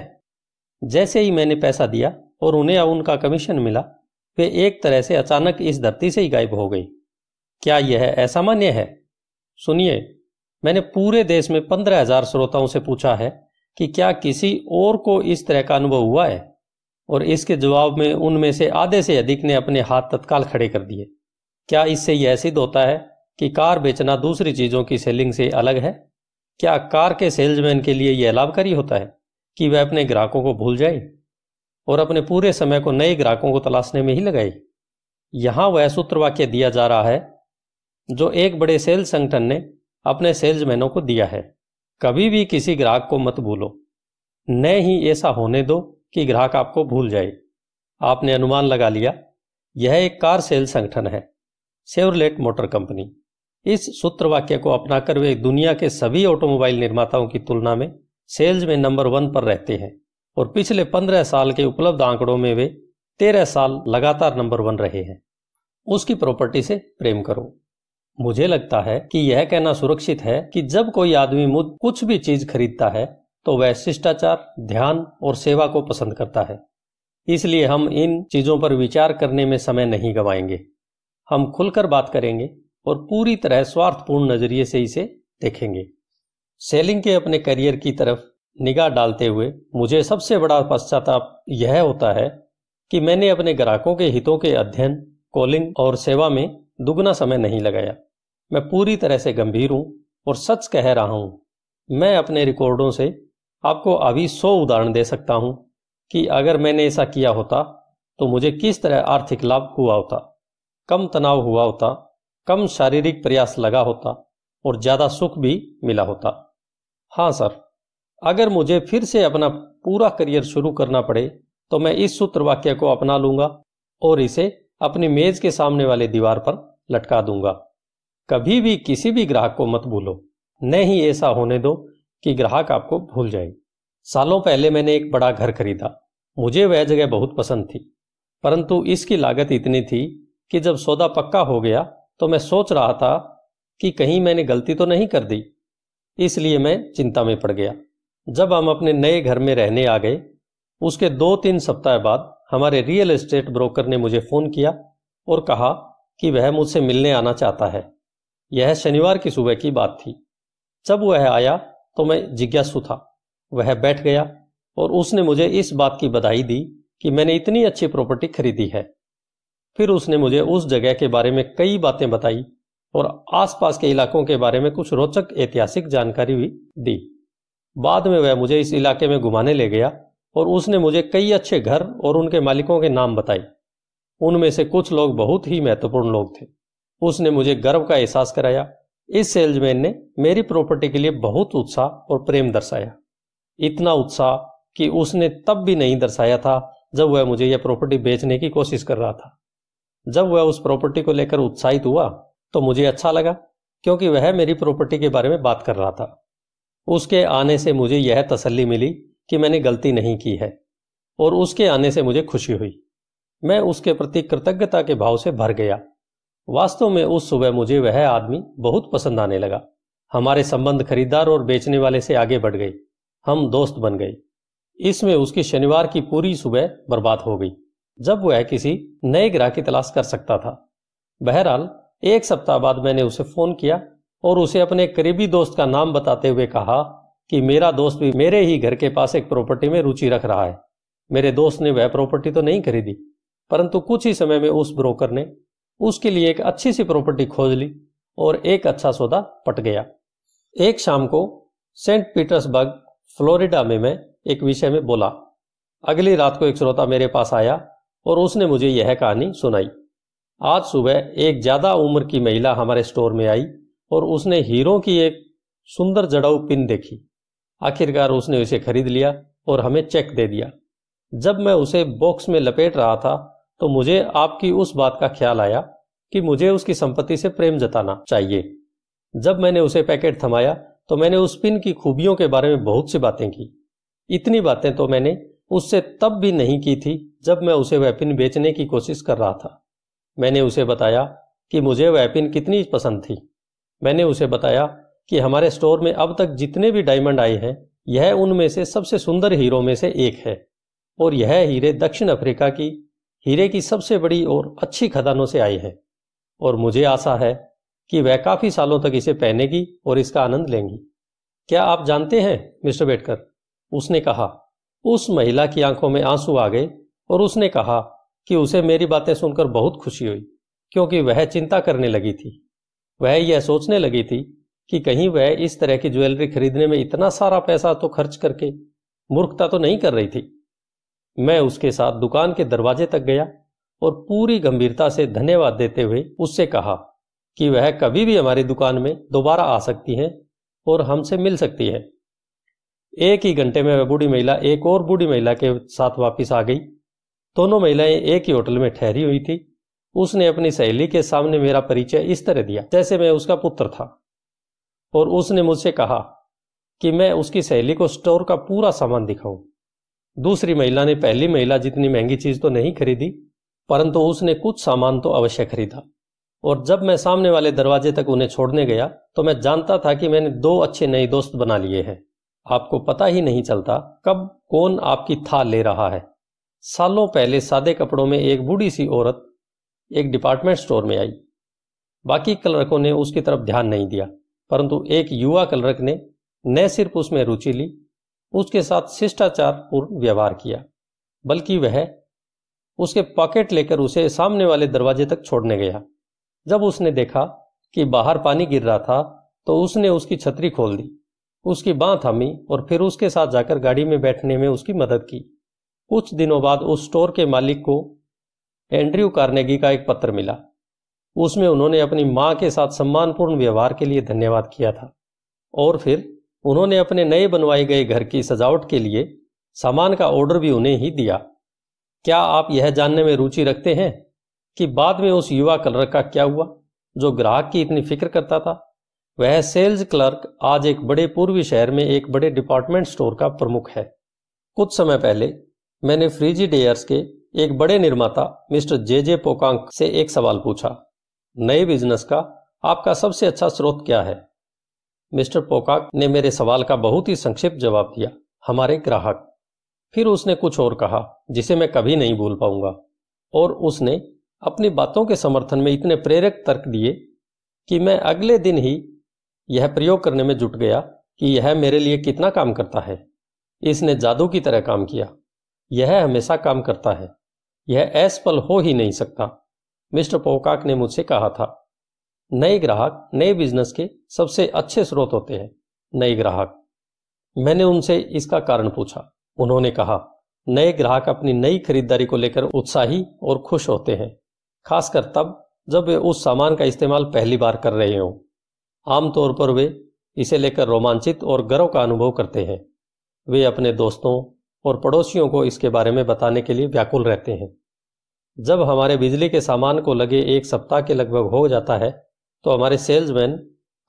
जैसे ही मैंने पैसा दिया और उन्हें उनका कमीशन मिला वे एक तरह से अचानक इस धरती से ही गायब हो गई क्या यह असामान्य है सुनिए मैंने पूरे देश में पंद्रह हजार श्रोताओं से पूछा है कि क्या किसी और को इस तरह का अनुभव हुआ है और इसके जवाब में उनमें से आधे से अधिक ने अपने हाथ तत्काल खड़े कर दिए क्या इससे यह सिद्ध होता है कि कार बेचना दूसरी चीजों की सेलिंग से अलग है क्या कार के सेल्समैन के लिए यह लाभकारी होता है कि वह अपने ग्राहकों को भूल जाए और अपने पूरे समय को नए ग्राहकों को तलाशने में ही लगाई यहाँ वह सूत्र वाक्य दिया जा रहा है जो एक बड़े सेल्स संगठन ने अपने सेल्समैनों को दिया है कभी भी किसी ग्राहक को मत भूलो न ही ऐसा होने दो कि ग्राहक आपको भूल जाए आपने अनुमान लगा लिया यह एक कार सेल संगठन है सेवरलेट मोटर कंपनी इस सूत्र वाक्य को अपनाकर वे दुनिया के सभी ऑटोमोबाइल निर्माताओं की तुलना में सेल्स में नंबर वन पर रहते हैं और पिछले पंद्रह साल के उपलब्ध आंकड़ों में वे तेरह साल लगातार नंबर वन रहे हैं उसकी प्रॉपर्टी से प्रेम करो मुझे लगता है कि यह कहना सुरक्षित है कि जब कोई आदमी मुझ कुछ भी चीज खरीदता है तो वह शिष्टाचार ध्यान और सेवा को पसंद करता है इसलिए हम इन चीजों पर विचार करने में समय नहीं गवाएंगे हम खुलकर बात करेंगे और पूरी तरह स्वार्थपूर्ण नजरिए से इसे देखेंगे सेलिंग के अपने करियर की तरफ निगाह डालते हुए मुझे सबसे बड़ा पश्चाताप यह होता है कि मैंने अपने ग्राहकों के हितों के अध्ययन कॉलिंग और सेवा में दुगना समय नहीं लगाया मैं पूरी तरह से गंभीर हूं और सच कह रहा हूं मैं अपने रिकॉर्डों से आपको अभी सौ उदाहरण दे सकता हूं कि अगर मैंने ऐसा किया होता तो मुझे किस तरह आर्थिक लाभ हुआ होता कम तनाव हुआ होता कम शारीरिक प्रयास लगा होता और ज़्यादा सुख भी मिला होता हाँ सर अगर मुझे फिर से अपना पूरा करियर शुरू करना पड़े तो मैं इस सूत्र वाक्य को अपना लूंगा और इसे अपनी मेज के सामने वाले दीवार पर लटका दूंगा कभी भी किसी भी ग्राहक को मत भूलो नहीं ऐसा होने दो कि ग्राहक आपको भूल जाए सालों पहले मैंने एक बड़ा घर खरीदा मुझे वह जगह बहुत पसंद थी परंतु इसकी लागत इतनी थी कि जब सौदा पक्का हो गया तो मैं सोच रहा था कि कहीं मैंने गलती तो नहीं कर दी इसलिए मैं चिंता में पड़ गया जब हम अपने नए घर में रहने आ गए उसके दो तीन सप्ताह बाद हमारे रियल एस्टेट ब्रोकर ने मुझे फ़ोन किया और कहा कि वह मुझसे मिलने आना चाहता है यह शनिवार की सुबह की बात थी जब वह आया तो मैं जिज्ञासु था वह बैठ गया और उसने मुझे इस बात की बधाई दी कि मैंने इतनी अच्छी प्रॉपर्टी खरीदी है फिर उसने मुझे उस जगह के बारे में कई बातें बताई और आसपास के इलाकों के बारे में कुछ रोचक ऐतिहासिक जानकारी भी दी बाद में वह मुझे इस इलाके में घुमाने ले गया और उसने मुझे कई अच्छे घर और उनके मालिकों के नाम बताए उनमें से कुछ लोग बहुत ही महत्वपूर्ण लोग थे उसने मुझे गर्व का एहसास कराया इस सेल्समैन ने मेरी प्रॉपर्टी के लिए बहुत उत्साह और प्रेम दर्शाया इतना उत्साह कि उसने तब भी नहीं दर्शाया था जब वह मुझे यह प्रॉपर्टी बेचने की कोशिश कर रहा था जब वह उस प्रॉपर्टी को लेकर उत्साहित हुआ तो मुझे अच्छा लगा क्योंकि वह मेरी प्रॉपर्टी के बारे में बात कर रहा था उसके आने से मुझे यह तसल्ली मिली कि मैंने गलती नहीं की है और उसके आने से मुझे खुशी हुई मैं उसके प्रति कृतज्ञता के भाव से भर गया वास्तव में उस सुबह मुझे वह आदमी बहुत पसंद आने लगा हमारे संबंध खरीदार और बेचने वाले से आगे बढ़ गई हम दोस्त बन गए इसमें उसकी शनिवार की पूरी सुबह बर्बाद हो गई जब वह किसी नए ग्राह की तलाश कर सकता था बहरहाल एक सप्ताह बाद मैंने उसे फोन किया और उसे अपने करीबी दोस्त का नाम बताते हुए कहा कि मेरा दोस्त भी मेरे ही घर के पास एक प्रॉपर्टी में रुचि रख रहा है मेरे दोस्त ने वह प्रॉपर्टी तो नहीं खरीदी परंतु कुछ ही समय में उस ब्रोकर ने उसके लिए एक अच्छी सी प्रॉपर्टी खोज ली और एक अच्छा सौदा पट गया एक शाम को सेंट पीटर्सबर्ग फ्लोरिडा में मैं एक विषय में बोला अगली रात को एक श्रोता मेरे पास आया और उसने मुझे यह कहानी सुनाई आज सुबह एक ज्यादा उम्र की महिला हमारे स्टोर में आई और उसने हीरों की एक सुंदर जड़ाऊ पिन देखी आखिरकार उसने उसे खरीद लिया और हमें चेक दे दिया जब मैं उसे बॉक्स में लपेट रहा था तो मुझे आपकी उस बात का ख्याल आया कि मुझे उसकी संपत्ति से प्रेम जताना चाहिए जब मैंने उसे पैकेट थमाया तो मैंने उस पिन की खूबियों के बारे में बहुत सी बातें की इतनी बातें तो मैंने उससे तब भी नहीं की थी जब मैं उसे वह पिन बेचने की कोशिश कर रहा था मैंने उसे बताया कि मुझे वह पिन कितनी पसंद थी मैंने उसे बताया कि हमारे स्टोर में अब तक जितने भी डायमंड आए हैं यह उनमें से सबसे सुंदर हीरो में से एक है और यह हीरे दक्षिण अफ्रीका की हीरे की सबसे बड़ी और अच्छी खदानों से आई है और मुझे आशा है कि वह काफी सालों तक इसे पहनेगी और इसका आनंद लेंगी क्या आप जानते हैं मिस्टर बेटकर उसने कहा उस महिला की आंखों में आंसू आ गए और उसने कहा कि उसे मेरी बातें सुनकर बहुत खुशी हुई क्योंकि वह चिंता करने लगी थी वह यह सोचने लगी थी कि कहीं वह इस तरह की ज्वेलरी खरीदने में इतना सारा पैसा तो खर्च करके मूर्खता तो नहीं कर रही थी मैं उसके साथ दुकान के दरवाजे तक गया और पूरी गंभीरता से धन्यवाद देते हुए उससे कहा कि वह कभी भी हमारी दुकान में दोबारा आ सकती हैं और हमसे मिल सकती है एक ही घंटे में वह बूढ़ी महिला एक और बूढ़ी महिला के साथ वापस आ गई दोनों महिलाएं एक ही होटल में ठहरी हुई थी उसने अपनी सहेली के सामने मेरा परिचय इस तरह दिया जैसे मैं उसका पुत्र था और उसने मुझसे कहा कि मैं उसकी सहेली को स्टोर का पूरा सामान दिखाऊं दूसरी महिला ने पहली महिला जितनी महंगी चीज तो नहीं खरीदी परंतु उसने कुछ सामान तो अवश्य खरीदा और जब मैं सामने वाले दरवाजे तक उन्हें छोड़ने गया तो मैं जानता था कि मैंने दो अच्छे नए दोस्त बना लिए हैं आपको पता ही नहीं चलता कब कौन आपकी था ले रहा है सालों पहले सादे कपड़ों में एक बूढ़ी सी औरत एक डिपार्टमेंट स्टोर में आई बाकी कलरकों ने उसकी तरफ ध्यान नहीं दिया परंतु एक युवा क्लर्क ने न सिर्फ उसमें रुचि ली उसके साथ शिष्टाचार पूर्ण व्यवहार किया बल्कि वह उसके पॉकेट लेकर उसे सामने वाले दरवाजे तक छोड़ने गया जब उसने देखा कि बाहर पानी गिर रहा था तो उसने उसकी छतरी खोल दी उसकी बाँ थामी और फिर उसके साथ जाकर गाड़ी में बैठने में उसकी मदद की कुछ दिनों बाद उस स्टोर के मालिक को एंड्रयू कार्नेगी का एक पत्र मिला उसमें उन्होंने अपनी माँ के साथ सम्मानपूर्ण व्यवहार के लिए धन्यवाद किया था और फिर उन्होंने अपने नए बनवाए गए घर की सजावट के लिए सामान का ऑर्डर भी उन्हें ही दिया क्या आप यह जानने में रुचि रखते हैं कि बाद में उस युवा क्लर्क का क्या हुआ जो ग्राहक की इतनी फिक्र करता था वह सेल्स क्लर्क आज एक बड़े पूर्वी शहर में एक बड़े डिपार्टमेंट स्टोर का प्रमुख है कुछ समय पहले मैंने फ्रीजी डेयर्स के एक बड़े निर्माता मिस्टर जे जे पोकांक से एक सवाल पूछा नए बिजनेस का आपका सबसे अच्छा स्रोत क्या है मिस्टर पोकाक ने मेरे सवाल का बहुत ही संक्षिप्त जवाब दिया हमारे ग्राहक फिर उसने कुछ और कहा जिसे मैं कभी नहीं भूल पाऊंगा और उसने अपनी बातों के समर्थन में इतने प्रेरक तर्क दिए कि मैं अगले दिन ही यह प्रयोग करने में जुट गया कि यह मेरे लिए कितना काम करता है इसने जादू की तरह काम किया यह हमेशा काम करता है यह पल हो ही नहीं सकता मिस्टर पोकाक ने मुझसे कहा था नए ग्राहक नए बिजनेस के सबसे अच्छे स्रोत होते हैं नए ग्राहक मैंने उनसे इसका कारण पूछा उन्होंने कहा नए ग्राहक अपनी नई खरीदारी को लेकर उत्साही और खुश होते हैं खासकर तब जब वे उस सामान का इस्तेमाल पहली बार कर रहे हों आमतौर पर वे इसे लेकर रोमांचित और गर्व का अनुभव करते हैं वे अपने दोस्तों और पड़ोसियों को इसके बारे में बताने के लिए व्याकुल रहते हैं जब हमारे बिजली के सामान को लगे एक सप्ताह के लगभग हो जाता है तो हमारे सेल्समैन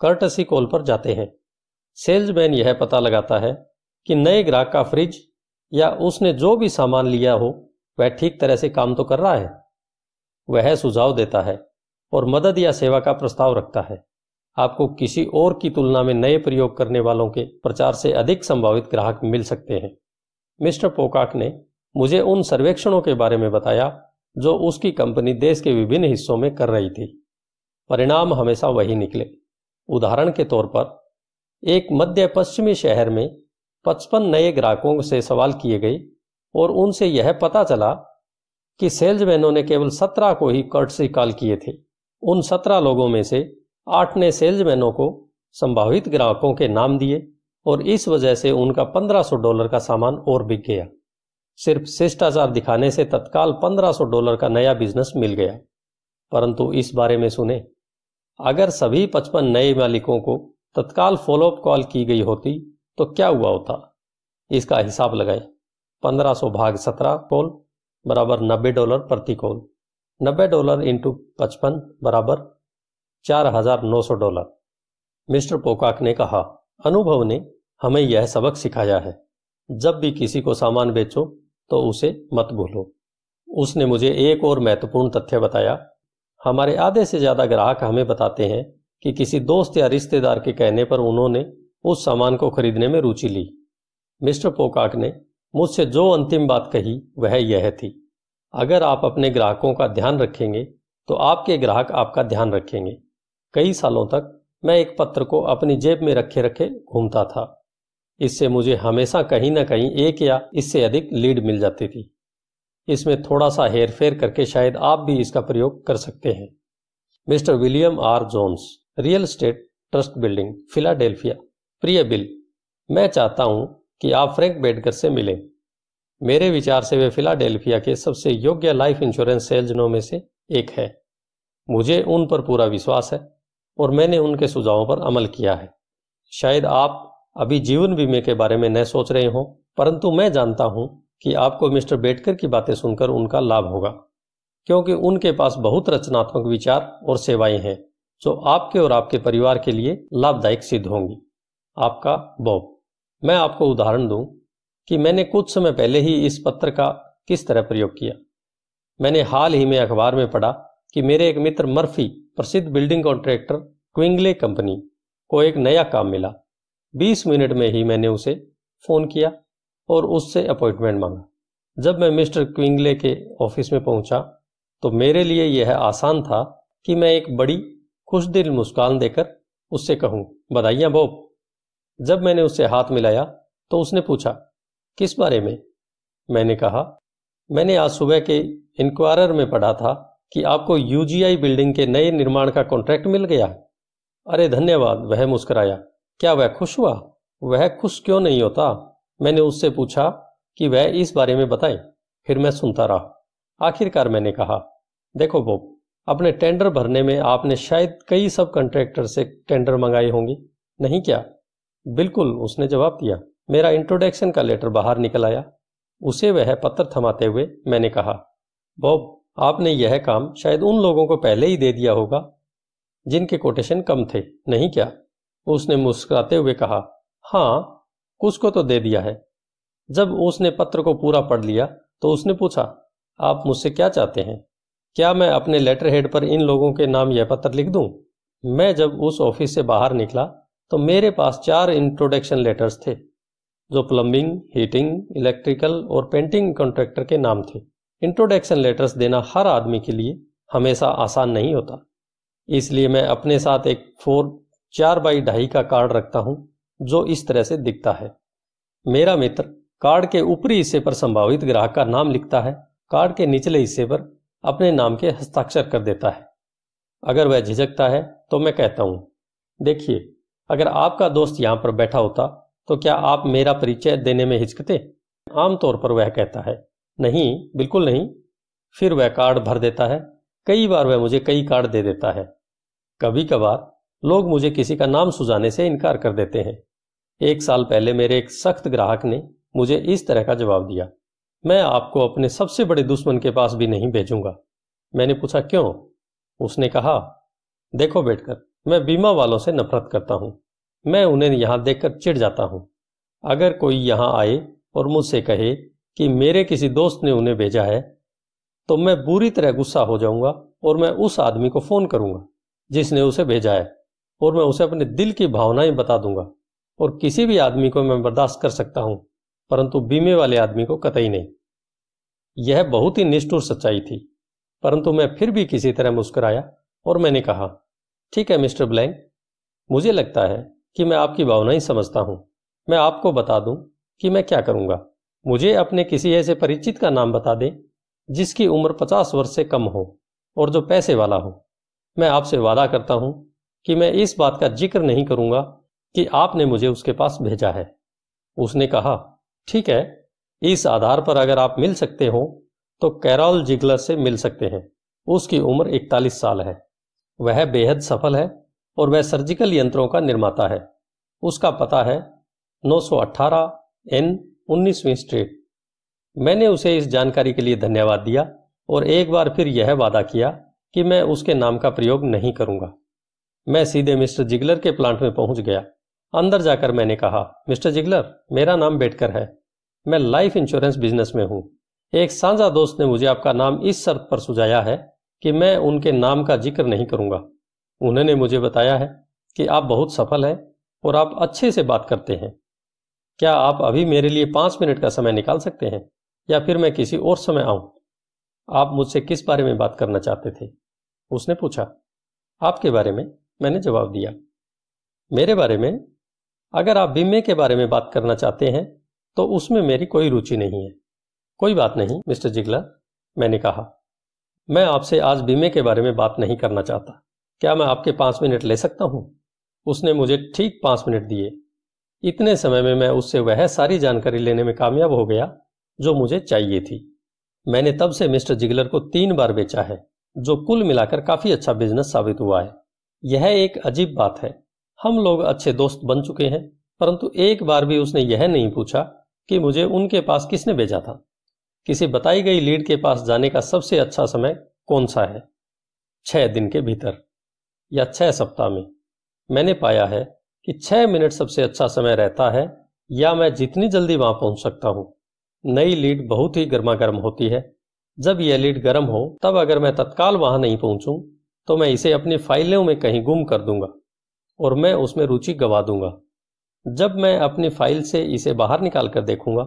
कर्टसी कॉल पर जाते हैं सेल्समैन यह पता लगाता है कि नए ग्राहक का फ्रिज या उसने जो भी सामान लिया हो वह ठीक तरह से काम तो कर रहा है वह सुझाव देता है और मदद या सेवा का प्रस्ताव रखता है आपको किसी और की तुलना में नए प्रयोग करने वालों के प्रचार से अधिक संभावित ग्राहक मिल सकते हैं मिस्टर पोकाक ने मुझे उन सर्वेक्षणों के बारे में बताया जो उसकी कंपनी देश के विभिन्न हिस्सों में कर रही थी परिणाम हमेशा वही निकले उदाहरण के तौर पर एक मध्य पश्चिमी शहर में पचपन नए ग्राहकों से सवाल किए गए और उनसे यह पता चला कि सेल्समैनों ने केवल सत्रह को ही से कॉल किए थे उन सत्रह लोगों में से आठ ने सेल्समैनों को संभावित ग्राहकों के नाम दिए और इस वजह से उनका 1500 डॉलर का सामान और बिक गया सिर्फ शिष्टाचार दिखाने से तत्काल 1500 डॉलर का नया बिजनेस मिल गया परंतु इस बारे में सुने अगर सभी 55 नए मालिकों को तत्काल फॉलोअप कॉल की गई होती तो क्या हुआ होता इसका हिसाब लगाए 1500 भाग 17 कॉल बराबर 90 डॉलर प्रति कॉल 90 डॉलर इंटू पचपन बराबर चार हजार नौ सौ डॉलर मिस्टर पोकाक ने कहा अनुभव ने हमें यह सबक सिखाया है जब भी किसी को सामान बेचो तो उसे मत भूलो उसने मुझे एक और महत्वपूर्ण तथ्य बताया हमारे आधे से ज़्यादा ग्राहक हमें बताते हैं कि किसी दोस्त या रिश्तेदार के कहने पर उन्होंने उस सामान को खरीदने में रुचि ली मिस्टर पोकाक ने मुझसे जो अंतिम बात कही वह यह थी अगर आप अपने ग्राहकों का ध्यान रखेंगे तो आपके ग्राहक आपका ध्यान रखेंगे कई सालों तक मैं एक पत्र को अपनी जेब में रखे रखे घूमता था इससे मुझे हमेशा कहीं ना कहीं एक या इससे अधिक लीड मिल जाती थी इसमें थोड़ा सा हेर फेर करके शायद आप भी इसका प्रयोग कर सकते हैं mister William R Jones real estate trust building Philadelphia प्रिय बिल मैं चाहता हूं कि आप फ्रैंक बेडकर से मिलें मेरे विचार से वे फिलाडेल्फिया के सबसे योग्य लाइफ इंश्योरेंस सेल्जनों में से एक है मुझे उन पर पूरा विश्वास है और मैंने उनके सुझावों पर अमल किया है शायद आप अभी जीवन बीमे के बारे में न सोच रहे हों परंतु मैं जानता हूं कि आपको मिस्टर बेटकर की बातें सुनकर उनका लाभ होगा क्योंकि उनके पास बहुत रचनात्मक विचार और सेवाएं हैं जो आपके और आपके परिवार के लिए लाभदायक सिद्ध होंगी आपका बॉब मैं आपको उदाहरण दूं कि मैंने कुछ समय पहले ही इस पत्र का किस तरह प्रयोग किया मैंने हाल ही में अखबार में पढ़ा कि मेरे एक मित्र मर्फी प्रसिद्ध बिल्डिंग कॉन्ट्रैक्टर क्विंगले कंपनी को एक नया काम मिला 20 मिनट में ही मैंने उसे फ़ोन किया और उससे अपॉइंटमेंट मांगा जब मैं मिस्टर क्विंगले के ऑफिस में पहुंचा तो मेरे लिए यह आसान था कि मैं एक बड़ी खुश दिल मुस्कान देकर उससे कहूँ बधाइयाँ बोब जब मैंने उससे हाथ मिलाया तो उसने पूछा किस बारे में मैंने कहा मैंने आज सुबह के इंक्वायर में पढ़ा था कि आपको यूजीआई बिल्डिंग के नए निर्माण का कॉन्ट्रैक्ट मिल गया अरे धन्यवाद वह मुस्कराया क्या वह खुश हुआ वह खुश क्यों नहीं होता मैंने उससे पूछा कि वह इस बारे में बताए फिर मैं सुनता रहा आखिरकार मैंने कहा देखो बोब अपने टेंडर भरने में आपने शायद कई सब कंट्रैक्टर से टेंडर मंगाए होंगे नहीं क्या बिल्कुल उसने जवाब दिया मेरा इंट्रोडक्शन का लेटर बाहर निकल आया उसे वह पत्र थमाते हुए मैंने कहा बॉब आपने यह काम शायद उन लोगों को पहले ही दे दिया होगा जिनके कोटेशन कम थे नहीं क्या उसने मुस्कुराते हुए कहा हाँ कुछ को तो दे दिया है जब उसने पत्र को पूरा पढ़ लिया तो उसने पूछा आप मुझसे क्या चाहते हैं क्या मैं अपने लेटर हेड पर इन लोगों के नाम यह पत्र लिख दूं? मैं जब उस ऑफिस से बाहर निकला तो मेरे पास चार इंट्रोडक्शन लेटर्स थे जो प्लम्बिंग हीटिंग इलेक्ट्रिकल और पेंटिंग कॉन्ट्रैक्टर के नाम थे इंट्रोडक्शन लेटर्स देना हर आदमी के लिए हमेशा आसान नहीं होता इसलिए मैं अपने साथ एक फोर चार बाई ढाई का कार्ड रखता हूं जो इस तरह से दिखता है मेरा मित्र कार्ड के ऊपरी हिस्से पर संभावित ग्राहक का नाम लिखता है कार्ड के निचले हिस्से पर अपने नाम के हस्ताक्षर कर देता है अगर वह झिझकता है तो मैं कहता हूं देखिए अगर आपका दोस्त यहां पर बैठा होता तो क्या आप मेरा परिचय देने में हिचकते आमतौर पर वह कहता है नहीं बिल्कुल नहीं फिर वह कार्ड भर देता है कई बार वह मुझे कई कार्ड दे देता है कभी कभार लोग मुझे किसी का नाम सुझाने से इनकार कर देते हैं एक साल पहले मेरे एक सख्त ग्राहक ने मुझे इस तरह का जवाब दिया मैं आपको अपने सबसे बड़े दुश्मन के पास भी नहीं भेजूंगा मैंने पूछा क्यों उसने कहा देखो बेटकर मैं बीमा वालों से नफरत करता हूं मैं उन्हें यहां देखकर चिढ़ जाता हूं अगर कोई यहां आए और मुझसे कहे कि मेरे किसी दोस्त ने उन्हें भेजा है तो मैं बुरी तरह गुस्सा हो जाऊंगा और मैं उस आदमी को फोन करूंगा जिसने उसे भेजा है और मैं उसे अपने दिल की भावनाएं बता दूंगा और किसी भी आदमी को मैं बर्दाश्त कर सकता हूं परंतु बीमे वाले आदमी को कतई नहीं यह बहुत ही निष्ठुर सच्चाई थी परंतु मैं फिर भी किसी तरह मुस्कराया और मैंने कहा ठीक है मिस्टर ब्लैंक मुझे लगता है कि मैं आपकी भावनाएं समझता हूं मैं आपको बता दूं कि मैं क्या करूंगा मुझे अपने किसी ऐसे परिचित का नाम बता दें जिसकी उम्र पचास वर्ष से कम हो और जो पैसे वाला हो मैं आपसे वादा करता हूं कि मैं इस बात का जिक्र नहीं करूंगा कि आपने मुझे उसके पास भेजा है उसने कहा ठीक है इस आधार पर अगर आप मिल सकते हो तो कैरोल जिगलर से मिल सकते हैं उसकी उम्र 41 साल है वह बेहद सफल है और वह सर्जिकल यंत्रों का निर्माता है उसका पता है 918 एन उन्नीसवीं स्ट्रीट मैंने उसे इस जानकारी के लिए धन्यवाद दिया और एक बार फिर यह वादा किया कि मैं उसके नाम का प्रयोग नहीं करूंगा मैं सीधे मिस्टर जिगलर के प्लांट में पहुंच गया अंदर जाकर मैंने कहा मिस्टर जिगलर मेरा नाम बेटकर है मैं लाइफ इंश्योरेंस बिजनेस में हूं एक साझा दोस्त ने मुझे आपका नाम इस शर्त पर सुझाया है कि मैं उनके नाम का जिक्र नहीं करूंगा उन्होंने मुझे बताया है कि आप बहुत सफल हैं और आप अच्छे से बात करते हैं क्या आप अभी मेरे लिए पाँच मिनट का समय निकाल सकते हैं या फिर मैं किसी और समय आऊं आप मुझसे किस बारे में बात करना चाहते थे उसने पूछा आपके बारे में मैंने जवाब दिया मेरे बारे में अगर आप बीमे के बारे में बात करना चाहते हैं तो उसमें मेरी कोई रुचि नहीं है कोई बात नहीं मिस्टर जिगला मैंने कहा मैं आपसे आज बीमे के बारे में बात नहीं करना चाहता क्या मैं आपके पाँच मिनट ले सकता हूँ उसने मुझे ठीक पाँच मिनट दिए इतने समय में मैं उससे वह सारी जानकारी लेने में कामयाब हो गया जो मुझे चाहिए थी मैंने तब से मिस्टर जिगलर को तीन बार बेचा है जो कुल मिलाकर काफी अच्छा बिजनेस साबित हुआ है यह एक अजीब बात है हम लोग अच्छे दोस्त बन चुके हैं परंतु एक बार भी उसने यह नहीं पूछा कि मुझे उनके पास किसने भेजा था किसी बताई गई लीड के पास जाने का सबसे अच्छा समय कौन सा है छह दिन के भीतर या छह सप्ताह में मैंने पाया है कि छः मिनट सबसे अच्छा समय रहता है या मैं जितनी जल्दी वहां पहुंच सकता हूं नई लीड बहुत ही गर्मा गर्म होती है जब यह लीड गर्म हो तब अगर मैं तत्काल वहां नहीं पहुंचूं तो मैं इसे अपनी फाइलों में कहीं गुम कर दूंगा और मैं उसमें रुचि गवा दूंगा जब मैं अपनी फाइल से इसे बाहर निकाल कर देखूंगा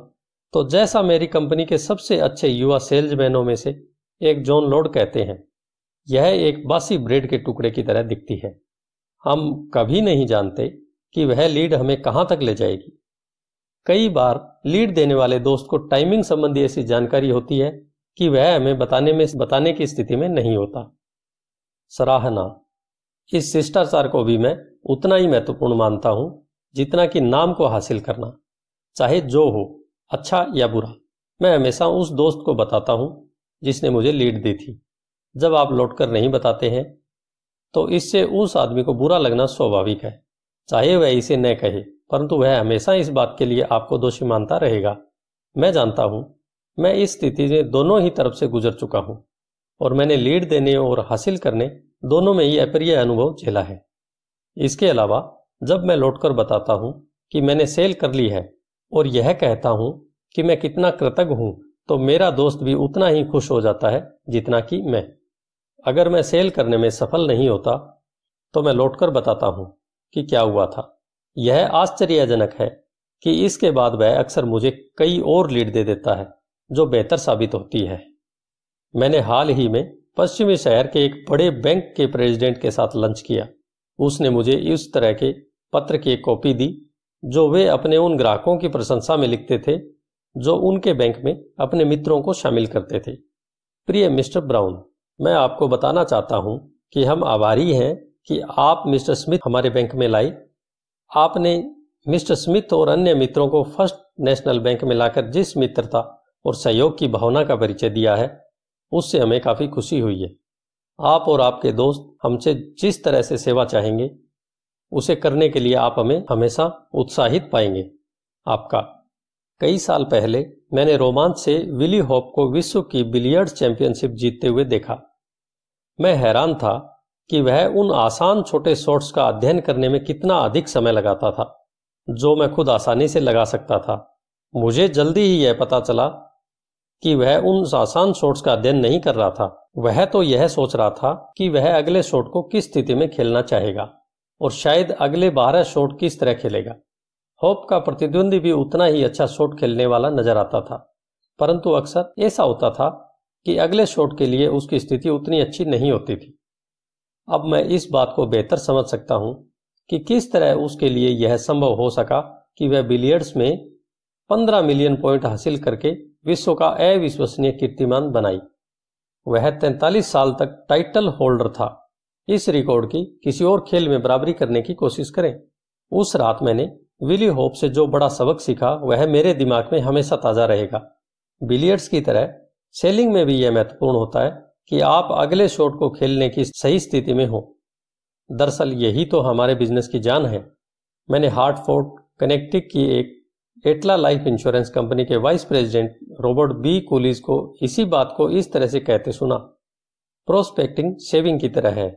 तो जैसा मेरी कंपनी के सबसे अच्छे युवा सेल्समैनों में से एक जॉन लोड कहते हैं यह एक बासी ब्रेड के टुकड़े की तरह दिखती है हम कभी नहीं जानते कि वह लीड हमें कहां तक ले जाएगी कई बार लीड देने वाले दोस्त को टाइमिंग संबंधी ऐसी जानकारी होती है कि वह हमें बताने में बताने की स्थिति में नहीं होता सराहना इस शिष्टाचार को भी मैं उतना ही महत्वपूर्ण मानता हूं जितना कि नाम को हासिल करना चाहे जो हो अच्छा या बुरा मैं हमेशा उस दोस्त को बताता हूं जिसने मुझे लीड दी थी जब आप लौटकर नहीं बताते हैं तो इससे उस आदमी को बुरा लगना स्वाभाविक है चाहे वह इसे न कहे परंतु वह हमेशा इस बात के लिए आपको दोषी मानता रहेगा मैं जानता हूं मैं इस स्थिति में दोनों ही तरफ से गुजर चुका हूं और मैंने लीड देने और हासिल करने दोनों में ही अप्रिय अनुभव झेला है इसके अलावा जब मैं लौटकर बताता हूं कि मैंने सेल कर ली है और यह कहता हूं कि मैं कितना कृतज्ञ हूं तो मेरा दोस्त भी उतना ही खुश हो जाता है जितना कि मैं अगर मैं सेल करने में सफल नहीं होता तो मैं लौटकर बताता हूं कि क्या हुआ था यह आश्चर्यजनक है कि इसके बाद वह अक्सर मुझे कई और लीड दे देता है जो बेहतर साबित होती है मैंने हाल ही में पश्चिमी शहर के एक बड़े बैंक के प्रेसिडेंट के साथ लंच किया उसने मुझे इस तरह के पत्र की एक कॉपी दी जो वे अपने उन ग्राहकों की प्रशंसा में लिखते थे जो उनके बैंक में अपने मित्रों को शामिल करते थे प्रिय मिस्टर ब्राउन मैं आपको बताना चाहता हूं कि हम आभारी हैं कि आप मिस्टर स्मिथ हमारे बैंक में लाई आपने मिस्टर स्मिथ और अन्य मित्रों को फर्स्ट नेशनल बैंक में लाकर जिस मित्रता और सहयोग की भावना का परिचय दिया है उससे हमें काफ़ी खुशी हुई है आप और आपके दोस्त हमसे जिस तरह से सेवा चाहेंगे उसे करने के लिए आप हमें हमेशा उत्साहित पाएंगे आपका कई साल पहले मैंने रोमांच से विली होप को विश्व की बिलियर्ड्स चैंपियनशिप जीतते हुए देखा मैं हैरान था कि वह उन आसान छोटे शॉर्ट्स का अध्ययन करने में कितना अधिक समय लगाता था जो मैं खुद आसानी से लगा सकता था मुझे जल्दी ही यह पता चला कि वह उन आसान शॉर्ट्स का अध्ययन नहीं कर रहा था वह तो यह सोच रहा था कि वह अगले शॉट को किस स्थिति में खेलना चाहेगा और शायद अगले बारह शॉट किस तरह खेलेगा होप का प्रतिद्वंदी भी उतना ही अच्छा शॉट खेलने वाला नजर आता था परंतु अक्सर ऐसा होता था कि अगले शॉट के लिए उसकी स्थिति उतनी अच्छी नहीं होती थी अब मैं इस बात को बेहतर समझ सकता हूं कि किस तरह उसके लिए यह संभव हो सका कि वह बिलियर्ड्स में 15 मिलियन पॉइंट हासिल करके विश्व का अविश्वसनीय कीर्तिमान बनाई वह 43 साल तक टाइटल होल्डर था इस रिकॉर्ड की किसी और खेल में बराबरी करने की कोशिश करें उस रात मैंने विली होप से जो बड़ा सबक सीखा वह मेरे दिमाग में हमेशा ताज़ा रहेगा बिलियर्ड्स की तरह सेलिंग में भी यह महत्वपूर्ण होता है कि आप अगले शॉट को खेलने की सही स्थिति में हो दरअसल यही तो हमारे बिजनेस की जान है मैंने हार्टफोर्ड कनेक्टिक की एक एटला लाइफ इंश्योरेंस कंपनी के vice president Robert B Collis को इसी बात को इस तरह से कहते सुना प्रोस्पेक्टिंग सेविंग की तरह है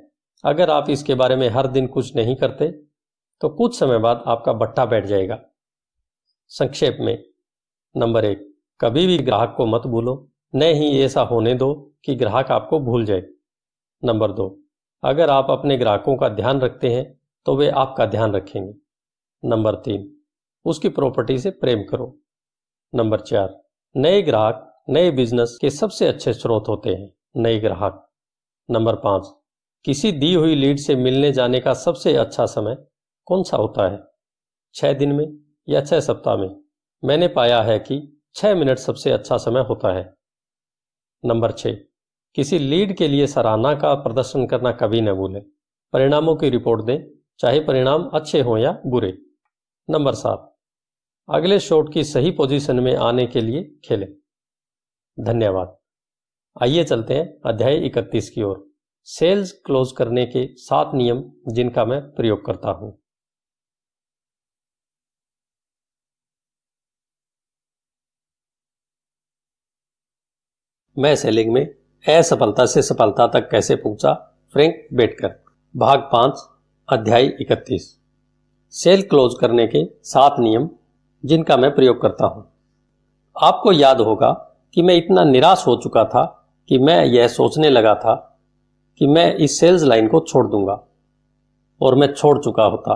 अगर आप इसके बारे में हर दिन कुछ नहीं करते तो कुछ समय बाद आपका बट्टा बैठ जाएगा संक्षेप में नंबर एक कभी भी ग्राहक को मत भूलो न ही ऐसा होने दो कि ग्राहक आपको भूल जाए नंबर दो अगर आप अपने ग्राहकों का ध्यान रखते हैं तो वे आपका ध्यान रखेंगे नंबर तीन उसकी प्रॉपर्टी से प्रेम करो नंबर चार नए ग्राहक नए बिजनेस के सबसे अच्छे स्रोत होते हैं नए ग्राहक नंबर पांच किसी दी हुई लीड से मिलने जाने का सबसे अच्छा समय कौन सा होता है छह दिन में या छह सप्ताह में मैंने पाया है कि छह मिनट सबसे अच्छा समय होता है नंबर छह किसी लीड के लिए सराहना का प्रदर्शन करना कभी न भूलें परिणामों की रिपोर्ट दें चाहे परिणाम अच्छे हों या बुरे नंबर सात अगले शॉट की सही पोजीशन में आने के लिए खेलें धन्यवाद आइए चलते हैं अध्याय इकतीस की ओर सेल्स क्लोज करने के सात नियम जिनका मैं प्रयोग करता हूं मैं सेलिंग में असफलता से सफलता तक कैसे पहुंचा फ्रैंक बेटकर भाग पांच अध्याय इकतीस सेल क्लोज करने के सात नियम जिनका मैं प्रयोग करता हूं। आपको याद होगा कि मैं इतना निराश हो चुका था कि मैं यह सोचने लगा था कि मैं इस सेल्स लाइन को छोड़ दूंगा और मैं छोड़ चुका होता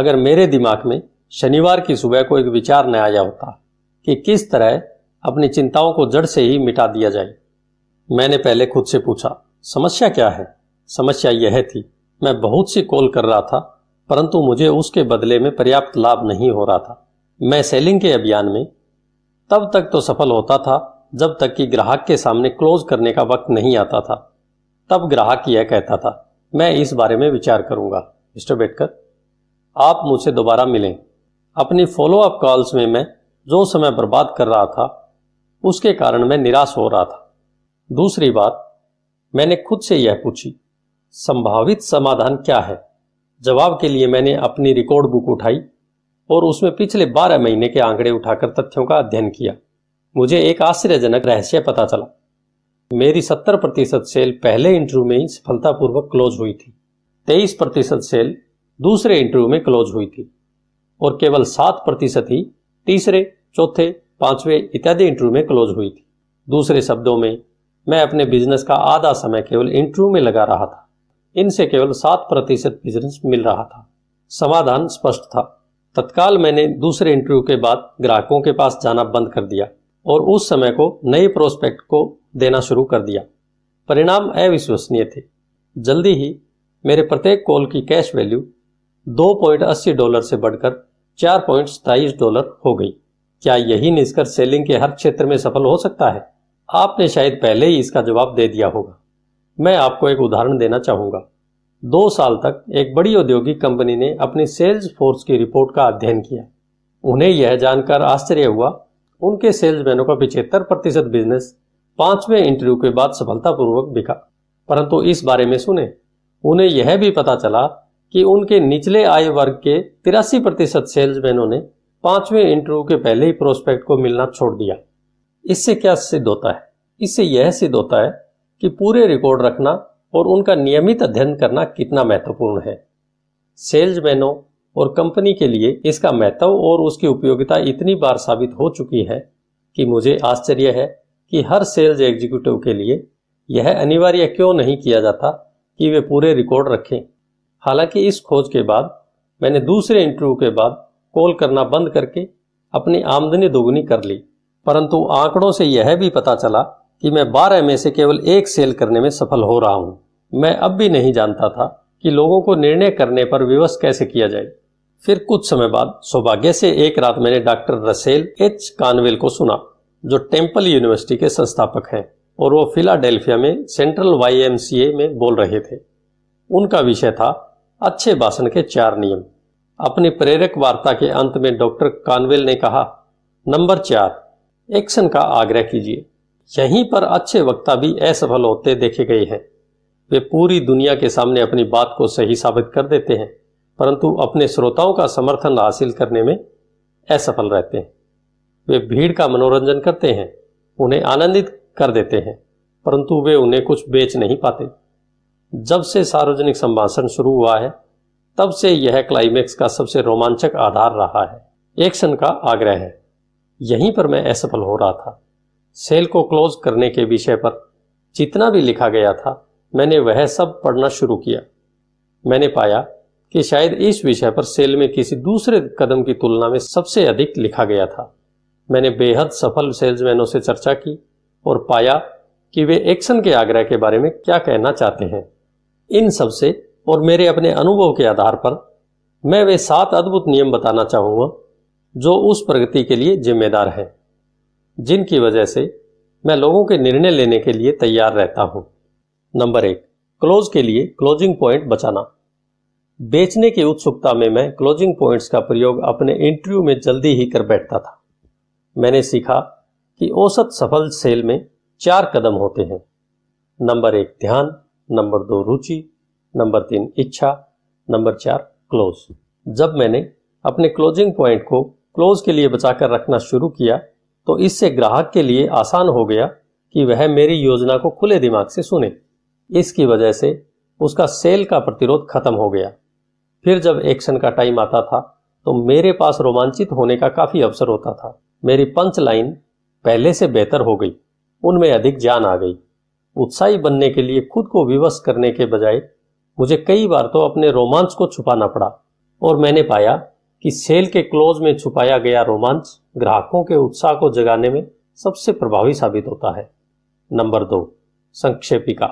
अगर मेरे दिमाग में शनिवार की सुबह को एक विचार न आया होता कि किस तरह अपनी चिंताओं को जड़ से ही मिटा दिया जाए मैंने पहले खुद से पूछा समस्या क्या है समस्या यह थी मैं बहुत सी कॉल कर रहा था परंतु मुझे उसके बदले में पर्याप्त लाभ नहीं हो रहा था मैं सेलिंग के अभियान में तब तक तो सफल होता था जब तक कि ग्राहक के सामने क्लोज करने का वक्त नहीं आता था तब ग्राहक यह कहता था मैं इस बारे में विचार करूंगा मिस्टर बेटकर आप मुझसे दोबारा मिलें अपनी फॉलो अप कॉल्स में मैं जो समय बर्बाद कर रहा था उसके कारण मैं निराश हो रहा था दूसरी बात मैंने खुद से यह पूछी संभावित समाधान क्या है जवाब के लिए मैंने अपनी रिकॉर्ड बुक उठाई और उसमें पिछले 12 महीने के आंकड़े उठाकर तथ्यों का अध्ययन किया मुझे एक आश्चर्यजनक रहस्य पता चला मेरी 70 प्रतिशत सेल पहले इंटरव्यू में ही सफलतापूर्वक क्लोज हुई थी 23 प्रतिशत सेल दूसरे इंटरव्यू में क्लोज हुई थी और केवल 7 प्रतिशत ही तीसरे चौथे पांचवें इत्यादि इंटरव्यू में क्लोज हुई थी दूसरे शब्दों में मैं अपने बिजनेस का आधा समय केवल इंटरव्यू में लगा रहा था इनसे केवल सात प्रतिशत बिजनेस मिल रहा था समाधान स्पष्ट था तत्काल मैंने दूसरे इंटरव्यू के बाद ग्राहकों के पास जाना बंद कर दिया और उस समय को नए प्रोस्पेक्ट को देना शुरू कर दिया परिणाम अविश्वसनीय थे जल्दी ही मेरे प्रत्येक कॉल की कैश वैल्यू दो पॉइंट अस्सी डॉलर से बढ़कर चार पॉइंट सताइस डॉलर हो गई क्या यही निष्कर्ष सेलिंग के हर क्षेत्र में सफल हो सकता है आपने शायद पहले ही इसका जवाब दे दिया होगा मैं आपको एक उदाहरण देना चाहूंगा दो साल तक एक बड़ी औद्योगिक कंपनी ने अपनी सेल्स फोर्स की रिपोर्ट का अध्ययन किया उन्हें यह जानकर आश्चर्य हुआ उनके सेल्समैनों का पिछहत्तर प्रतिशत बिजनेस पांचवें इंटरव्यू के बाद सफलतापूर्वक बिका परंतु इस बारे में सुने उन्हें यह भी पता चला कि उनके निचले आय वर्ग के तिरासी प्रतिशत सेल्समैनों ने पांचवें इंटरव्यू के पहले ही प्रोस्पेक्ट को मिलना छोड़ दिया इससे क्या सिद्ध होता है इससे यह सिद्ध होता है कि पूरे रिकॉर्ड रखना और उनका नियमित अध्ययन करना कितना महत्वपूर्ण है सेल्समैनों और कंपनी के लिए इसका महत्व और उसकी उपयोगिता इतनी बार साबित हो चुकी है कि मुझे आश्चर्य है कि हर सेल्स एग्जीक्यूटिव के लिए यह अनिवार्य क्यों नहीं किया जाता कि वे पूरे रिकॉर्ड रखें हालांकि इस खोज के बाद मैंने दूसरे इंटरव्यू के बाद कॉल करना बंद करके अपनी आमदनी दोगुनी कर ली परंतु आंकड़ों से यह भी पता चला कि मैं बारह में से केवल एक सेल करने में सफल हो रहा हूं मैं अब भी नहीं जानता था कि लोगों को निर्णय करने पर विवश कैसे किया जाए फिर कुछ समय बाद सौभाग्य से एक रात मैंने डॉक्टर रसेल एच कानवेल को सुना जो टेम्पल यूनिवर्सिटी के संस्थापक हैं और वो फिलाडेल्फिया में सेंट्रल वाई में बोल रहे थे उनका विषय था अच्छे भाषण के चार नियम अपनी प्रेरक वार्ता के अंत में डॉक्टर कानवेल ने कहा नंबर चार एक्शन का आग्रह कीजिए यहीं पर अच्छे वक्ता भी असफल होते देखे गए हैं वे पूरी दुनिया के सामने अपनी बात को सही साबित कर देते हैं परंतु अपने श्रोताओं का समर्थन हासिल करने में असफल रहते हैं वे भीड़ का मनोरंजन करते हैं उन्हें आनंदित कर देते हैं परंतु वे उन्हें कुछ बेच नहीं पाते जब से सार्वजनिक संभाषण शुरू हुआ है तब से यह क्लाइमेक्स का सबसे रोमांचक आधार रहा है एक्शन का आग्रह है यहीं पर मैं असफल हो रहा था सेल को क्लोज करने के विषय पर जितना भी लिखा गया था मैंने वह सब पढ़ना शुरू किया मैंने पाया कि शायद इस विषय पर सेल में किसी दूसरे कदम की तुलना में सबसे अधिक लिखा गया था मैंने बेहद सफल सेल्समैनों से चर्चा की और पाया कि वे एक्शन के आग्रह के बारे में क्या कहना चाहते हैं इन सबसे और मेरे अपने अनुभव के आधार पर मैं वे सात अद्भुत नियम बताना चाहूंगा जो उस प्रगति के लिए जिम्मेदार हैं जिनकी वजह से मैं लोगों के निर्णय लेने के लिए तैयार रहता हूं नंबर एक क्लोज के लिए क्लोजिंग पॉइंट बचाना बेचने की उत्सुकता में मैं क्लोजिंग पॉइंट्स का प्रयोग अपने इंटरव्यू में जल्दी ही कर बैठता था मैंने सीखा कि औसत सफल सेल में चार कदम होते हैं नंबर एक ध्यान नंबर दो रुचि नंबर तीन इच्छा नंबर चार क्लोज जब मैंने अपने क्लोजिंग पॉइंट को क्लोज के लिए बचाकर रखना शुरू किया तो इससे ग्राहक के लिए आसान हो गया कि वह मेरी योजना को खुले दिमाग से सुने इसकी वजह से उसका सेल का प्रतिरोध खत्म हो गया फिर जब एक्शन का टाइम आता था तो मेरे पास रोमांचित होने का काफी अवसर होता था मेरी पंच लाइन पहले से बेहतर हो गई उनमें अधिक जान आ गई उत्साही बनने के लिए खुद को विवश करने के बजाय मुझे कई बार तो अपने रोमांच को छुपाना पड़ा और मैंने पाया कि सेल के क्लोज में छुपाया गया रोमांच ग्राहकों के उत्साह को जगाने में सबसे प्रभावी साबित होता है नंबर दो संक्षेपिका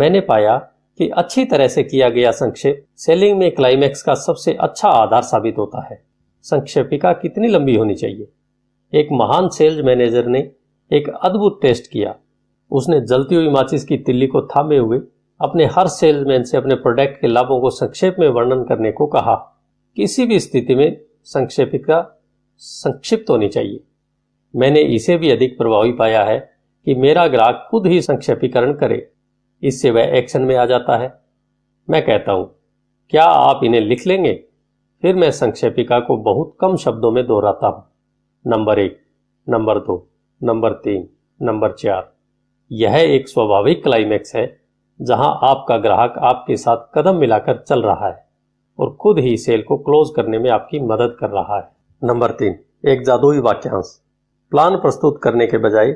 मैंने पाया कि अच्छी तरह से किया गया संक्षेप सेलिंग में क्लाइमैक्स का सबसे अच्छा आधार साबित होता है संक्षेपिका कितनी लंबी होनी चाहिए एक महान सेल्स मैनेजर ने एक अद्भुत टेस्ट किया उसने जलती हुई माचिस की तिल्ली को थामे हुए अपने हर सेल्समैन से अपने प्रोडक्ट के लाभों को संक्षेप में वर्णन करने को कहा किसी भी स्थिति में संक्षेपिका संक्षिप्त होनी चाहिए मैंने इसे भी अधिक प्रभावी पाया है कि मेरा ग्राहक खुद ही संक्षेपीकरण करे इससे वह एक्शन में आ जाता है मैं कहता हूं क्या आप इन्हें लिख लेंगे फिर मैं संक्षेपिका को बहुत कम शब्दों में दोहराता हूं नंबर एक नंबर दो नंबर तीन नंबर चार यह एक स्वाभाविक क्लाइमैक्स है जहां आपका ग्राहक आपके साथ कदम मिलाकर चल रहा है और खुद ही सेल को क्लोज करने में आपकी मदद कर रहा है नंबर तीन एक जादुई वाक्यांश प्लान प्रस्तुत करने के बजाय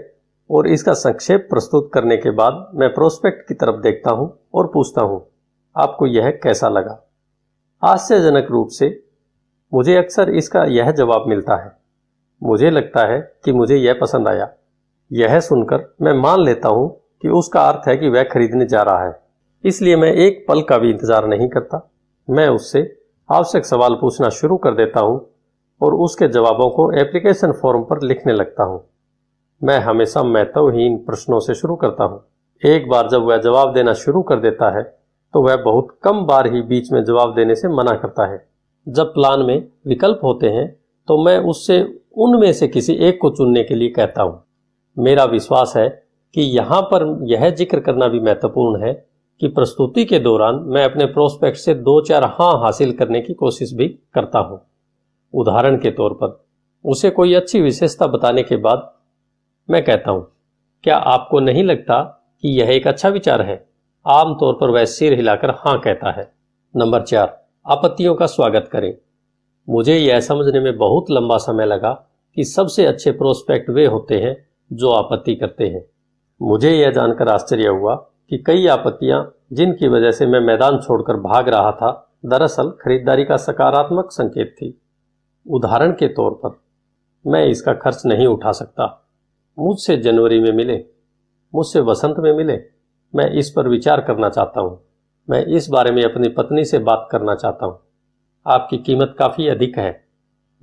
और इसका संक्षेप प्रस्तुत करने के बाद मैं प्रोस्पेक्ट की तरफ देखता हूं और पूछता हूं आपको यह कैसा लगा आश्चर्यजनक रूप से मुझे अक्सर इसका यह जवाब मिलता है मुझे लगता है कि मुझे यह पसंद आया यह सुनकर मैं मान लेता हूं कि उसका अर्थ है कि वह खरीदने जा रहा है इसलिए मैं एक पल का भी इंतजार नहीं करता मैं उससे आवश्यक सवाल पूछना शुरू कर देता हूँ और उसके जवाबों को एप्लीकेशन फॉर्म पर लिखने लगता हूँ मैं हमेशा महत्वहीन प्रश्नों से शुरू करता हूँ एक बार जब वह जवाब देना शुरू कर देता है तो वह बहुत कम बार ही बीच में जवाब देने से मना करता है जब प्लान में विकल्प होते हैं तो मैं उससे उनमें से किसी एक को चुनने के लिए कहता हूँ मेरा विश्वास है कि यहाँ पर यह जिक्र करना भी महत्वपूर्ण है की प्रस्तुति के दौरान मैं अपने प्रोस्पेक्ट से दो चार हाँ हासिल करने की कोशिश भी करता हूं उदाहरण के तौर पर उसे कोई अच्छी विशेषता बताने के बाद मैं कहता हूं क्या आपको नहीं लगता कि यह एक अच्छा विचार है आमतौर पर वह सिर हिलाकर हां कहता है नंबर चार आपत्तियों का स्वागत करें मुझे यह समझने में बहुत लंबा समय लगा कि सबसे अच्छे प्रोस्पेक्ट वे होते हैं जो आपत्ति करते हैं मुझे यह जानकर आश्चर्य हुआ कि कई आपत्तियां जिनकी वजह से मैं मैदान छोड़कर भाग रहा था दरअसल खरीदारी का सकारात्मक संकेत थी उदाहरण के तौर पर मैं इसका खर्च नहीं उठा सकता मुझसे जनवरी में मिले मुझसे वसंत में मिले मैं इस पर विचार करना चाहता हूं मैं इस बारे में अपनी पत्नी से बात करना चाहता हूं आपकी कीमत काफ़ी अधिक है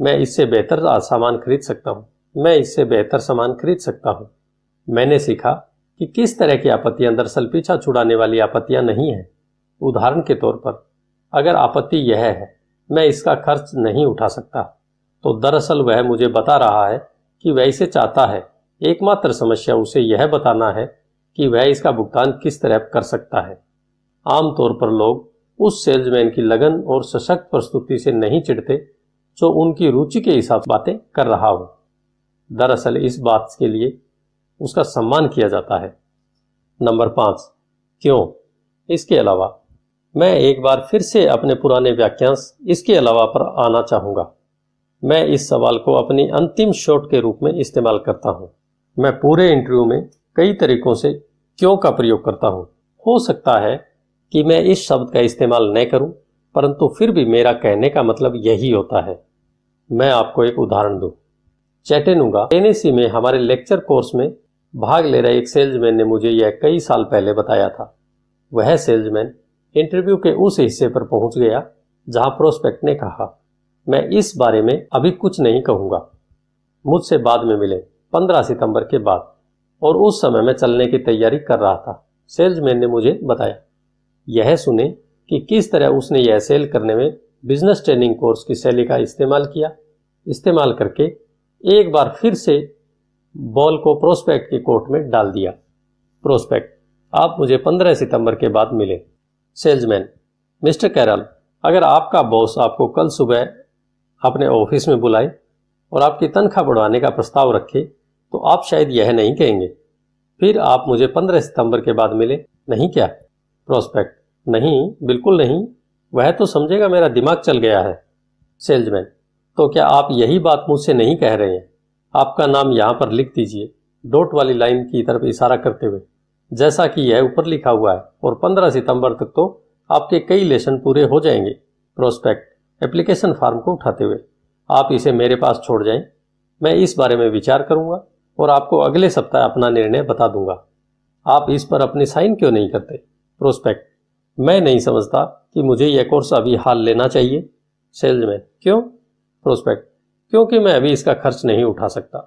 मैं इससे बेहतर सामान खरीद सकता हूं मैं इससे बेहतर सामान खरीद सकता हूं मैंने सीखा कि किस तरह की आपत्तियां दरअसल पीछा छुड़ाने वाली आपत्तियां नहीं है उदाहरण के तौर पर अगर आपत्ति यह है मैं इसका खर्च नहीं उठा सकता तो दरअसल वह मुझे बता रहा है कि वह इसे चाहता है एकमात्र समस्या उसे यह बताना है कि वह इसका भुगतान किस तरह कर सकता है आमतौर पर लोग उस सेल्समैन की लगन और सशक्त प्रस्तुति से नहीं चिढ़ते जो उनकी रुचि के हिसाब से बातें कर रहा हो दरअसल इस बात के लिए उसका सम्मान किया जाता है नंबर पांच क्यों इसके अलावा मैं एक बार फिर से अपने पुराने वाक्यांश इसके अलावा पर आना चाहूंगा मैं इस सवाल को अपनी अंतिम शॉट के रूप में इस्तेमाल करता हूं मैं पूरे इंटरव्यू में कई तरीकों से क्यों का प्रयोग करता हूं हो सकता है कि मैं इस शब्द का इस्तेमाल न करूं परंतु फिर भी मेरा कहने का मतलब यही होता है मैं आपको एक उदाहरण दू चैटेनुगा एनएसी में हमारे लेक्चर कोर्स में भाग ले रहे एक सेल्समैन ने मुझे यह कई साल पहले बताया था वह सेल्समैन इंटरव्यू के उस हिस्से पर पहुंच गया जहां प्रोस्पेक्ट ने कहा मैं इस बारे में अभी कुछ नहीं कहूंगा मुझसे बाद में मिले पंद्रह सितंबर के बाद और उस समय मैं चलने की तैयारी कर रहा था सेल्समैन ने मुझे बताया यह सुने कि किस तरह उसने यह सेल करने में बिजनेस ट्रेनिंग कोर्स की शैली का इस्तेमाल किया इस्तेमाल करके एक बार फिर से बॉल को प्रोस्पेक्ट के कोर्ट में डाल दिया प्रोस्पेक्ट आप मुझे 15 सितंबर के बाद मिले सेल्समैन मिस्टर कैरल अगर आपका बॉस आपको कल सुबह अपने ऑफिस में बुलाए और आपकी तनख्वाह बढ़ाने का प्रस्ताव रखे तो आप शायद यह नहीं कहेंगे फिर आप मुझे 15 सितंबर के बाद मिले नहीं क्या प्रोस्पेक्ट नहीं बिल्कुल नहीं वह तो समझेगा मेरा दिमाग चल गया है सेल्समैन तो क्या आप यही बात मुझसे नहीं कह रहे हैं आपका नाम यहाँ पर लिख दीजिए डोट वाली लाइन की तरफ इशारा करते हुए जैसा कि यह ऊपर लिखा हुआ है और 15 सितंबर तक तो आपके कई लेसन पूरे हो जाएंगे प्रोस्पेक्ट एप्लीकेशन फॉर्म को उठाते हुए आप इसे मेरे पास छोड़ जाएं मैं इस बारे में विचार करूंगा और आपको अगले सप्ताह अपना निर्णय बता दूंगा आप इस पर अपनी साइन क्यों नहीं करते प्रोस्पेक्ट मैं नहीं समझता कि मुझे यह कोर्स अभी हाल लेना चाहिए सेल्समैन क्यों प्रोस्पेक्ट क्योंकि मैं अभी इसका खर्च नहीं उठा सकता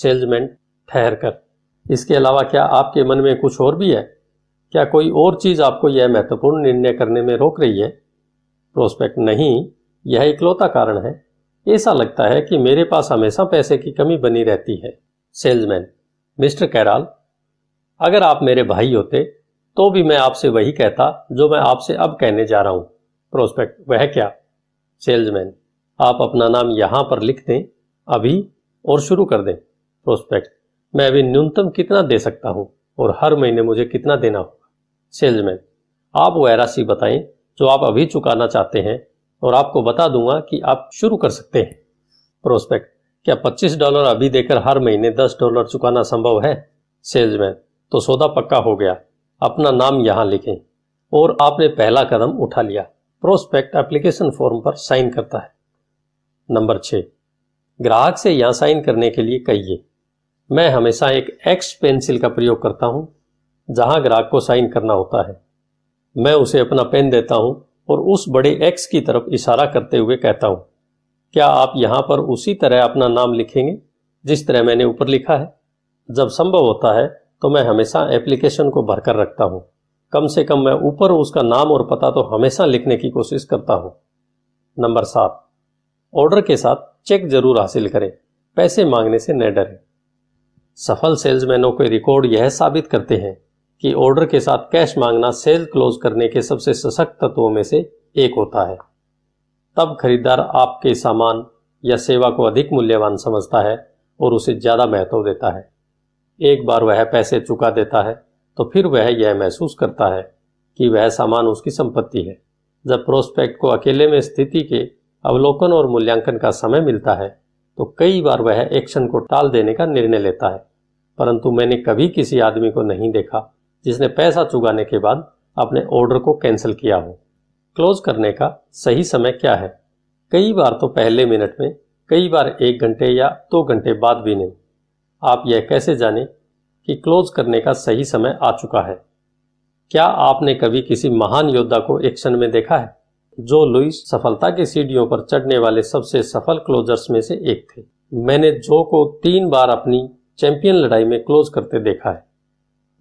सेल्समैन ठहर कर इसके अलावा क्या आपके मन में कुछ और भी है क्या कोई और चीज़ आपको यह महत्वपूर्ण निर्णय करने में रोक रही है प्रोस्पेक्ट नहीं यह इकलौता कारण है ऐसा लगता है कि मेरे पास हमेशा पैसे की कमी बनी रहती है सेल्समैन मिस्टर कैराल अगर आप मेरे भाई होते तो भी मैं आपसे वही कहता जो मैं आपसे अब कहने जा रहा हूं प्रोस्पेक्ट वह क्या सेल्समैन आप अपना नाम यहाँ पर लिख दें अभी और शुरू कर दें प्रोस्पेक्ट मैं अभी न्यूनतम कितना दे सकता हूँ और हर महीने मुझे कितना देना होगा सेल्समैन आप वो राशि बताएं जो आप अभी चुकाना चाहते हैं और आपको बता दूंगा कि आप शुरू कर सकते हैं प्रोस्पेक्ट क्या 25 डॉलर अभी देकर हर महीने 10 डॉलर चुकाना संभव है सेल्समैन तो सौदा पक्का हो गया अपना नाम यहाँ लिखें और आपने पहला कदम उठा लिया प्रोस्पेक्ट एप्लीकेशन फॉर्म पर साइन करता है नंबर छः ग्राहक से यहाँ साइन करने के लिए कहिए मैं हमेशा एक एक्स पेंसिल का प्रयोग करता हूँ जहाँ ग्राहक को साइन करना होता है मैं उसे अपना पेन देता हूँ और उस बड़े एक्स की तरफ इशारा करते हुए कहता हूँ क्या आप यहाँ पर उसी तरह अपना नाम लिखेंगे जिस तरह मैंने ऊपर लिखा है जब संभव होता है तो मैं हमेशा एप्लीकेशन को भरकर रखता हूँ कम से कम मैं ऊपर उसका नाम और पता तो हमेशा लिखने की कोशिश करता हूँ नंबर सात ऑर्डर के साथ चेक जरूर हासिल करें पैसे मांगने से न डरें सफल सेल्समैनों के रिकॉर्ड यह साबित करते हैं कि ऑर्डर के साथ कैश मांगना सेल क्लोज करने के सबसे सशक्त तत्वों में से एक होता है तब खरीदार आपके सामान या सेवा को अधिक मूल्यवान समझता है और उसे ज़्यादा महत्व देता है एक बार वह पैसे चुका देता है तो फिर वह यह महसूस करता है कि वह सामान उसकी संपत्ति है जब प्रोस्पेक्ट को अकेले में स्थिति के अवलोकन और मूल्यांकन का समय मिलता है तो कई बार वह एक्शन को टाल देने का निर्णय लेता है परंतु मैंने कभी किसी आदमी को नहीं देखा जिसने पैसा चुगाने के बाद अपने ऑर्डर को कैंसिल किया हो क्लोज करने का सही समय क्या है कई बार तो पहले मिनट में कई बार एक घंटे या दो तो घंटे बाद भी नहीं आप यह कैसे जाने कि क्लोज करने का सही समय आ चुका है क्या आपने कभी किसी महान योद्धा को एक्शन में देखा है जो लुइस सफलता की सीढ़ियों पर चढ़ने वाले सबसे सफल क्लोजर्स में से एक थे मैंने जो को तीन बार अपनी चैंपियन लड़ाई में क्लोज करते देखा है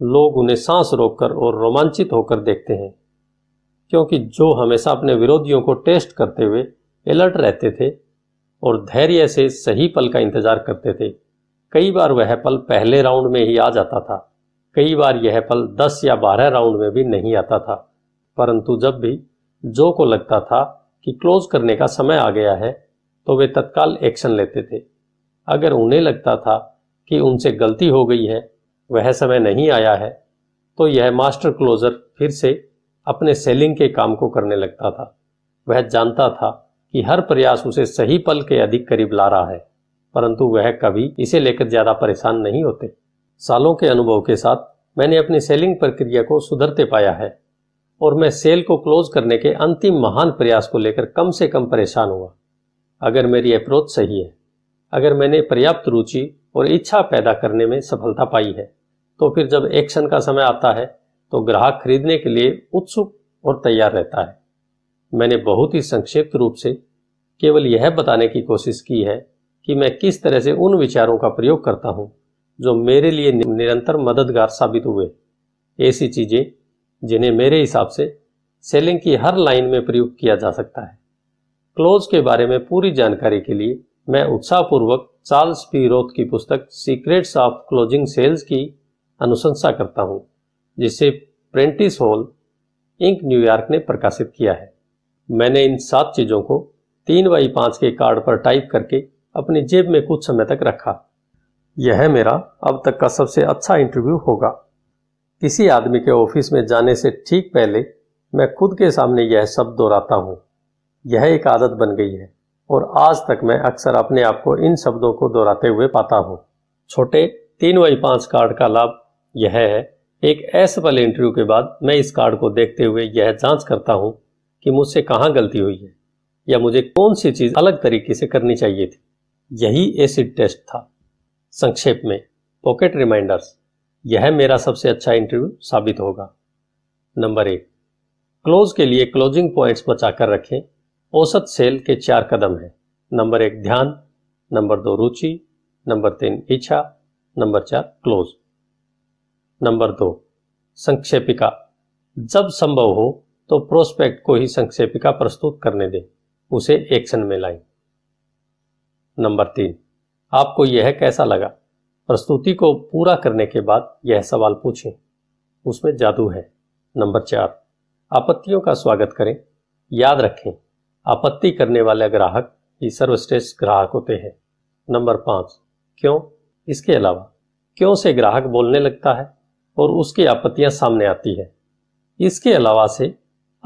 लोग उन्हें सांस रोककर और रोमांचित होकर देखते हैं क्योंकि जो हमेशा अपने विरोधियों को टेस्ट करते हुए अलर्ट रहते थे और धैर्य से सही पल का इंतजार करते थे कई बार वह पल पहले राउंड में ही आ जाता था कई बार यह पल 10 या 12 राउंड में भी नहीं आता था परंतु जब भी जो को लगता था कि क्लोज करने का समय आ गया है तो वे तत्काल एक्शन लेते थे अगर उन्हें लगता था कि उनसे गलती हो गई है वह समय नहीं आया है तो यह मास्टर क्लोजर फिर से अपने सेलिंग के काम को करने लगता था वह जानता था कि हर प्रयास उसे सही पल के अधिक करीब ला रहा है परंतु वह कभी इसे लेकर ज़्यादा परेशान नहीं होते सालों के अनुभव के साथ मैंने अपनी सेलिंग प्रक्रिया को सुधरते पाया है और मैं सेल को क्लोज करने के अंतिम महान प्रयास को लेकर कम से कम परेशान हुआ अगर मेरी अप्रोच सही है अगर मैंने पर्याप्त रुचि और इच्छा पैदा करने में सफलता पाई है तो फिर जब एक्शन का समय आता है तो ग्राहक खरीदने के लिए उत्सुक और तैयार रहता है मैंने बहुत ही संक्षिप्त रूप से केवल यह बताने की कोशिश की है कि मैं किस तरह से उन विचारों का प्रयोग करता हूं जो मेरे लिए निरंतर मददगार साबित हुए ऐसी चीजें जिन्हें मेरे हिसाब से सेलिंग की हर लाइन में प्रयोग किया जा सकता है क्लोज के बारे में पूरी जानकारी के लिए मैं उत्साहपूर्वक चार्ल्स पी रोथ की पुस्तक सीक्रेट्स ऑफ क्लोजिंग सेल्स की अनुशंसा करता हूं जिसे प्रेंटिस हॉल इंक न्यूयॉर्क ने प्रकाशित किया है मैंने इन सात चीज़ों को तीन बाई पांच के कार्ड पर टाइप करके अपनी जेब में कुछ समय तक रखा यह मेरा अब तक का सबसे अच्छा इंटरव्यू होगा किसी आदमी के ऑफिस में जाने से ठीक पहले मैं खुद के सामने यह शब्द दोहराता हूँ यह एक आदत बन गई है और आज तक मैं अक्सर अपने आप को इन शब्दों को दोहराते हुए पाता हूँ छोटे तीन वाई पांच कार्ड का लाभ यह है एक असफल इंटरव्यू के बाद मैं इस कार्ड को देखते हुए यह जांच करता हूँ कि मुझसे कहाँ गलती हुई है या मुझे कौन सी चीज़ अलग तरीके से करनी चाहिए थी यही एसिड टेस्ट था संक्षेप में पॉकेट रिमाइंडर्स यह मेरा सबसे अच्छा इंटरव्यू साबित होगा नंबर एक क्लोज के लिए क्लोजिंग पॉइंट्स बचाकर रखें औसत सेल के चार कदम हैं नंबर एक ध्यान नंबर दो रुचि नंबर तीन इच्छा नंबर चार क्लोज नंबर दो संक्षेपिका जब संभव हो तो प्रोस्पेक्ट को ही संक्षेपिका प्रस्तुत करने दें उसे एक्शन में लाएं नंबर तीन आपको यह कैसा लगा प्रस्तुति को पूरा करने के बाद यह सवाल पूछें उसमें जादू है नंबर चार आपत्तियों का स्वागत करें याद रखें आपत्ति करने वाले ग्राहक ही सर्वश्रेष्ठ ग्राहक होते हैं नंबर पांच क्यों इसके अलावा क्यों से ग्राहक बोलने लगता है और उसकी आपत्तियां सामने आती है इसके अलावा से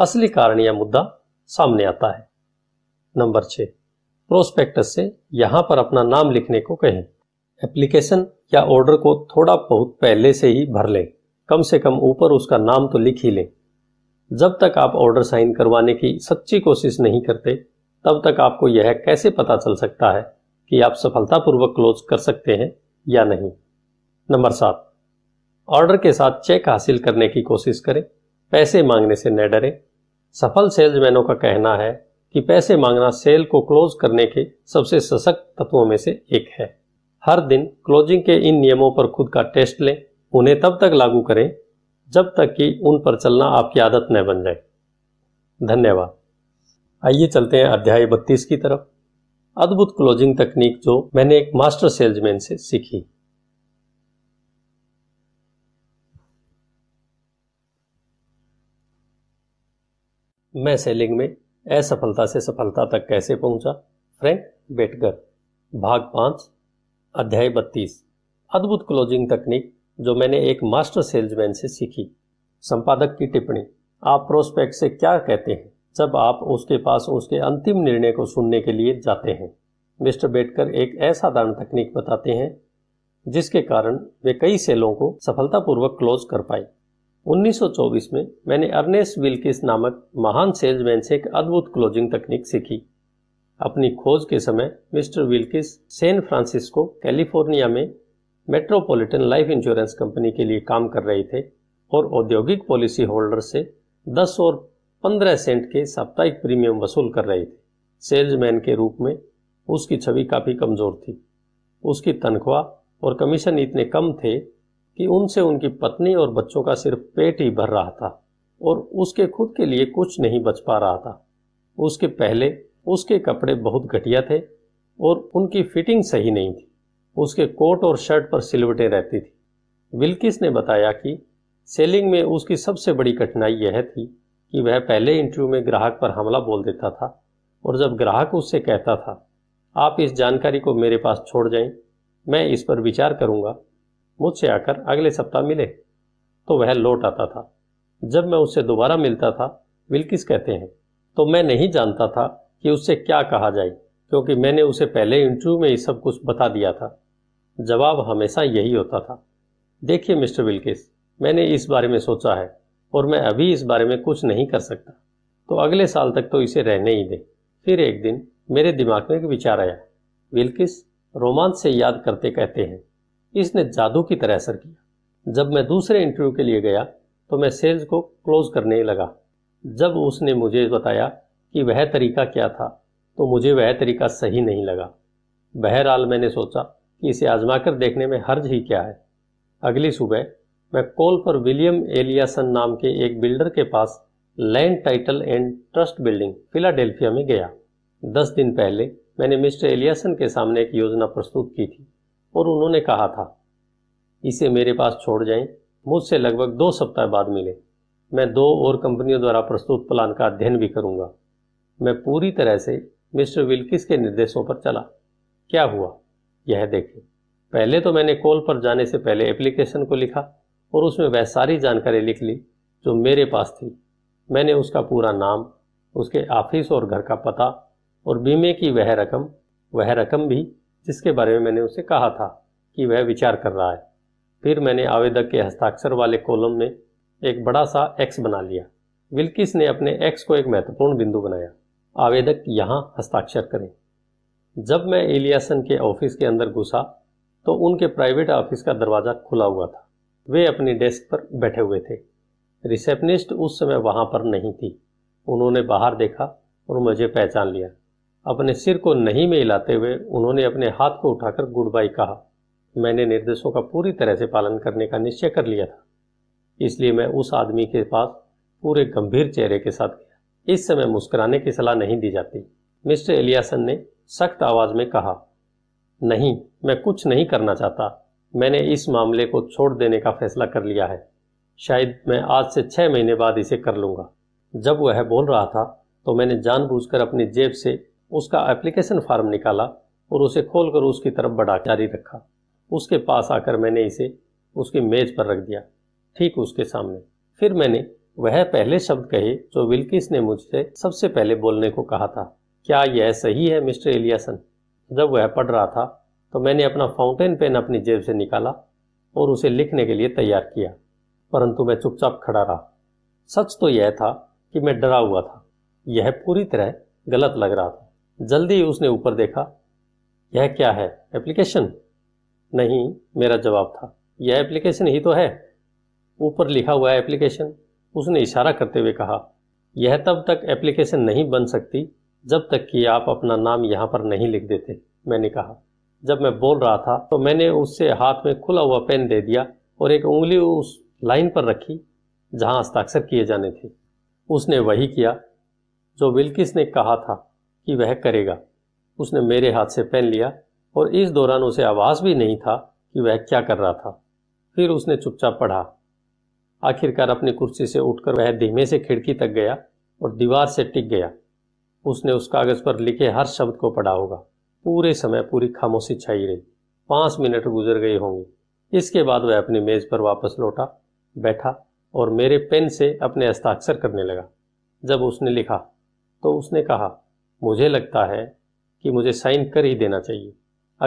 असली कारण या मुद्दा सामने आता है नंबर छह प्रोस्पेक्टस से यहां पर अपना नाम लिखने को कहें एप्लीकेशन या ऑर्डर को थोड़ा बहुत पहले से ही भर लें कम से कम ऊपर उसका नाम तो लिख ही लें जब तक आप ऑर्डर साइन करवाने की सच्ची कोशिश नहीं करते तब तक आपको यह कैसे पता चल सकता है कि आप सफलतापूर्वक क्लोज कर सकते हैं या नहीं नंबर सात ऑर्डर के साथ चेक हासिल करने की कोशिश करें पैसे मांगने से न डरें सफल सेल्समैनों का कहना है कि पैसे मांगना सेल को क्लोज करने के सबसे सशक्त तत्वों में से एक है हर दिन क्लोजिंग के इन नियमों पर खुद का टेस्ट लें उन्हें तब तक लागू करें जब तक कि उन पर चलना आपकी आदत न बन जाए धन्यवाद आइए चलते हैं अध्याय बत्तीस की तरफ अद्भुत क्लोजिंग तकनीक जो मैंने एक मास्टर सेल्समैन से सीखी मैं सेलिंग में असफलता से सफलता तक कैसे पहुंचा फ्रैंक बेटगर भाग पांच अध्याय बत्तीस अद्भुत क्लोजिंग तकनीक जो मैंने एक मास्टर सेल्समैन से सीखी संपादक की टिप्पणी आप प्रोस्पेक्ट से क्या कहते हैं जब आप उसके पास उसके अंतिम निर्णय को सुनने के लिए जाते हैं मिस्टर बेटकर एक असाधारण तकनीक बताते हैं जिसके कारण वे कई सेलों को सफलतापूर्वक क्लोज कर पाए 1924 में मैंने अर्नेस विल्किस नामक महान सेल्समैन से एक अद्भुत क्लोजिंग तकनीक सीखी अपनी खोज के समय mister Wilkis San Francisco California में मेट्रोपॉलिटन लाइफ इंश्योरेंस कंपनी के लिए काम कर रहे थे और औद्योगिक पॉलिसी होल्डर से 10 और 15 सेंट के साप्ताहिक प्रीमियम वसूल कर रहे थे सेल्समैन के रूप में उसकी छवि काफ़ी कमज़ोर थी उसकी तनख्वाह और कमीशन इतने कम थे कि उनसे उनकी पत्नी और बच्चों का सिर्फ पेट ही भर रहा था और उसके खुद के लिए कुछ नहीं बच पा रहा था उसके पहले उसके कपड़े बहुत घटिया थे और उनकी फिटिंग सही नहीं थी उसके कोट और शर्ट पर सिलवटें रहती थी विल्किस ने बताया कि सेलिंग में उसकी सबसे बड़ी कठिनाई यह थी कि वह पहले इंटरव्यू में ग्राहक पर हमला बोल देता था और जब ग्राहक उससे कहता था आप इस जानकारी को मेरे पास छोड़ जाएं मैं इस पर विचार करूंगा मुझसे आकर अगले सप्ताह मिले तो वह लौट आता था जब मैं उससे दोबारा मिलता था विल्किस कहते हैं तो मैं नहीं जानता था कि उससे क्या कहा जाए क्योंकि मैंने उसे पहले इंटरव्यू में ही सब कुछ बता दिया था जवाब हमेशा यही होता था देखिए मिस्टर विल्किस मैंने इस बारे में सोचा है और मैं अभी इस बारे में कुछ नहीं कर सकता तो अगले साल तक तो इसे रहने ही दें फिर एक दिन मेरे दिमाग में एक विचार आया विल्किस रोमांच से याद करते कहते हैं इसने जादू की तरह असर किया जब मैं दूसरे इंटरव्यू के लिए गया तो मैं सेल्स को क्लोज करने लगा जब उसने मुझे बताया कि वह तरीका क्या था तो मुझे वह तरीका सही नहीं लगा बहरहाल मैंने सोचा कि इसे आजमाकर देखने में हर्ज ही क्या है अगली सुबह मैं कॉल पर विलियम एलियासन नाम के एक बिल्डर के पास Land Title and Trust building Philadelphia में गया दस दिन पहले मैंने मिस्टर एलियासन के सामने एक योजना प्रस्तुत की थी और उन्होंने कहा था इसे मेरे पास छोड़ जाए मुझसे लगभग दो सप्ताह बाद मिले मैं दो और कंपनियों द्वारा प्रस्तुत प्लान का अध्ययन भी करूंगा मैं पूरी तरह से मिस्टर विल्किस के निर्देशों पर चला क्या हुआ यह देखें पहले तो मैंने कॉल पर जाने से पहले एप्लीकेशन को लिखा और उसमें वह सारी जानकारी लिख ली जो मेरे पास थी मैंने उसका पूरा नाम उसके ऑफिस और घर का पता और बीमे की वह रकम वह रकम भी जिसके बारे में मैंने उसे कहा था कि वह विचार कर रहा है फिर मैंने आवेदक के हस्ताक्षर वाले कॉलम में एक बड़ा सा एक्स बना लिया विल्किस ने अपने एक्स को एक महत्वपूर्ण बिंदु बनाया आवेदक यहां हस्ताक्षर करें जब मैं एलियासन के ऑफिस के अंदर घुसा तो उनके प्राइवेट ऑफिस का दरवाज़ा खुला हुआ था वे अपनी डेस्क पर बैठे हुए थे रिसेप्शनिस्ट उस समय वहां पर नहीं थी उन्होंने बाहर देखा और मुझे पहचान लिया अपने सिर को नहीं में हिलाते हुए उन्होंने अपने हाथ को उठाकर गुड बाई कहा मैंने निर्देशों का पूरी तरह से पालन करने का निश्चय कर लिया था इसलिए मैं उस आदमी के पास पूरे गंभीर चेहरे के साथ गया इस समय मुस्कुराने की सलाह नहीं दी जाती मिस्टर एलियासन ने सख्त आवाज में कहा नहीं मैं कुछ नहीं करना चाहता मैंने इस मामले को छोड़ देने का फैसला कर लिया है शायद मैं आज से छह महीने बाद इसे कर लूंगा जब वह बोल रहा था तो मैंने जानबूझकर अपनी जेब से उसका एप्लीकेशन फार्म निकाला और उसे खोलकर उसकी तरफ बढ़ा जारी रखा उसके पास आकर मैंने इसे उसकी मेज पर रख दिया ठीक उसके सामने फिर मैंने वह पहले शब्द कहे जो विल्किस ने मुझसे सबसे पहले बोलने को कहा था क्या यह सही है मिस्टर एलियासन जब वह पढ़ रहा था तो मैंने अपना फाउंटेन पेन अपनी जेब से निकाला और उसे लिखने के लिए तैयार किया परंतु मैं चुपचाप खड़ा रहा सच तो यह था कि मैं डरा हुआ था यह पूरी तरह गलत लग रहा था जल्दी उसने ऊपर देखा यह क्या है एप्लीकेशन नहीं मेरा जवाब था यह एप्लीकेशन ही तो है ऊपर लिखा हुआ है एप्लीकेशन उसने इशारा करते हुए कहा यह तब तक एप्लीकेशन नहीं बन सकती जब तक कि आप अपना नाम यहाँ पर नहीं लिख देते मैंने कहा जब मैं बोल रहा था तो मैंने उससे हाथ में खुला हुआ पेन दे दिया और एक उंगली उस लाइन पर रखी जहाँ हस्ताक्षर किए जाने थे उसने वही किया जो विल्किस ने कहा था कि वह करेगा उसने मेरे हाथ से पेन लिया और इस दौरान उसे आवाज़ भी नहीं था कि वह क्या कर रहा था फिर उसने चुपचाप पढ़ा आखिरकार अपनी कुर्सी से उठकर वह धीमे से खिड़की तक गया और दीवार से टिक गया उसने उस कागज पर लिखे हर शब्द को पढ़ा होगा पूरे समय पूरी खामोशी छाई रही पांच मिनट गुजर गए होंगे इसके बाद वह अपनी मेज पर वापस लौटा बैठा और मेरे पेन से अपने हस्ताक्षर करने लगा जब उसने लिखा तो उसने कहा मुझे लगता है कि मुझे साइन कर ही देना चाहिए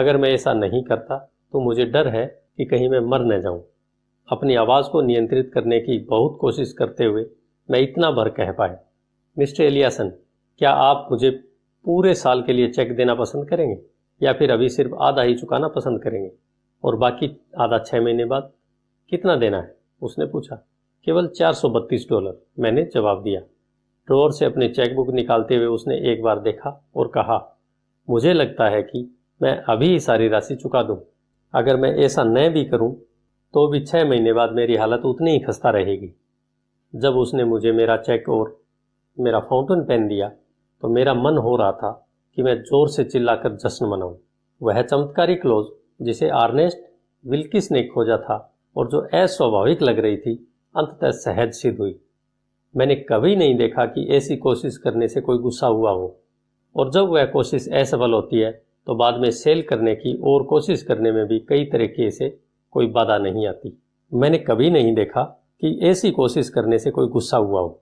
अगर मैं ऐसा नहीं करता तो मुझे डर है कि कहीं मैं मर न जाऊं अपनी आवाज़ को नियंत्रित करने की बहुत कोशिश करते हुए मैं इतना भर कह पाया मिस्टर एलियासन क्या आप मुझे पूरे साल के लिए चेक देना पसंद करेंगे या फिर अभी सिर्फ आधा ही चुकाना पसंद करेंगे और बाकी आधा छः महीने बाद कितना देना है उसने पूछा केवल चार सौ बत्तीस डॉलर मैंने जवाब दिया ड्रोअर से अपनी चेकबुक निकालते हुए उसने एक बार देखा और कहा मुझे लगता है कि मैं अभी ही सारी राशि चुका दूं अगर मैं ऐसा न भी करूँ तो भी छः महीने बाद मेरी हालत उतनी ही खस्ता रहेगी जब उसने मुझे मेरा चेक और मेरा फाउंटेन पेन दिया तो मेरा मन हो रहा था कि मैं जोर से चिल्लाकर जश्न मनाऊं। वह चमत्कारी क्लोज जिसे आर्नेस्ट विल्किस ने खोजा था और जो अस्वाभाविक लग रही थी अंततः सहज सिद्ध हुई मैंने कभी नहीं देखा कि ऐसी कोशिश करने से कोई गुस्सा हुआ हो और जब वह कोशिश असफल होती है तो बाद में सेल करने की और कोशिश करने में भी कई तरीके से कोई बाधा नहीं आती मैंने कभी नहीं देखा कि ऐसी कोशिश करने से कोई गुस्सा हुआ हो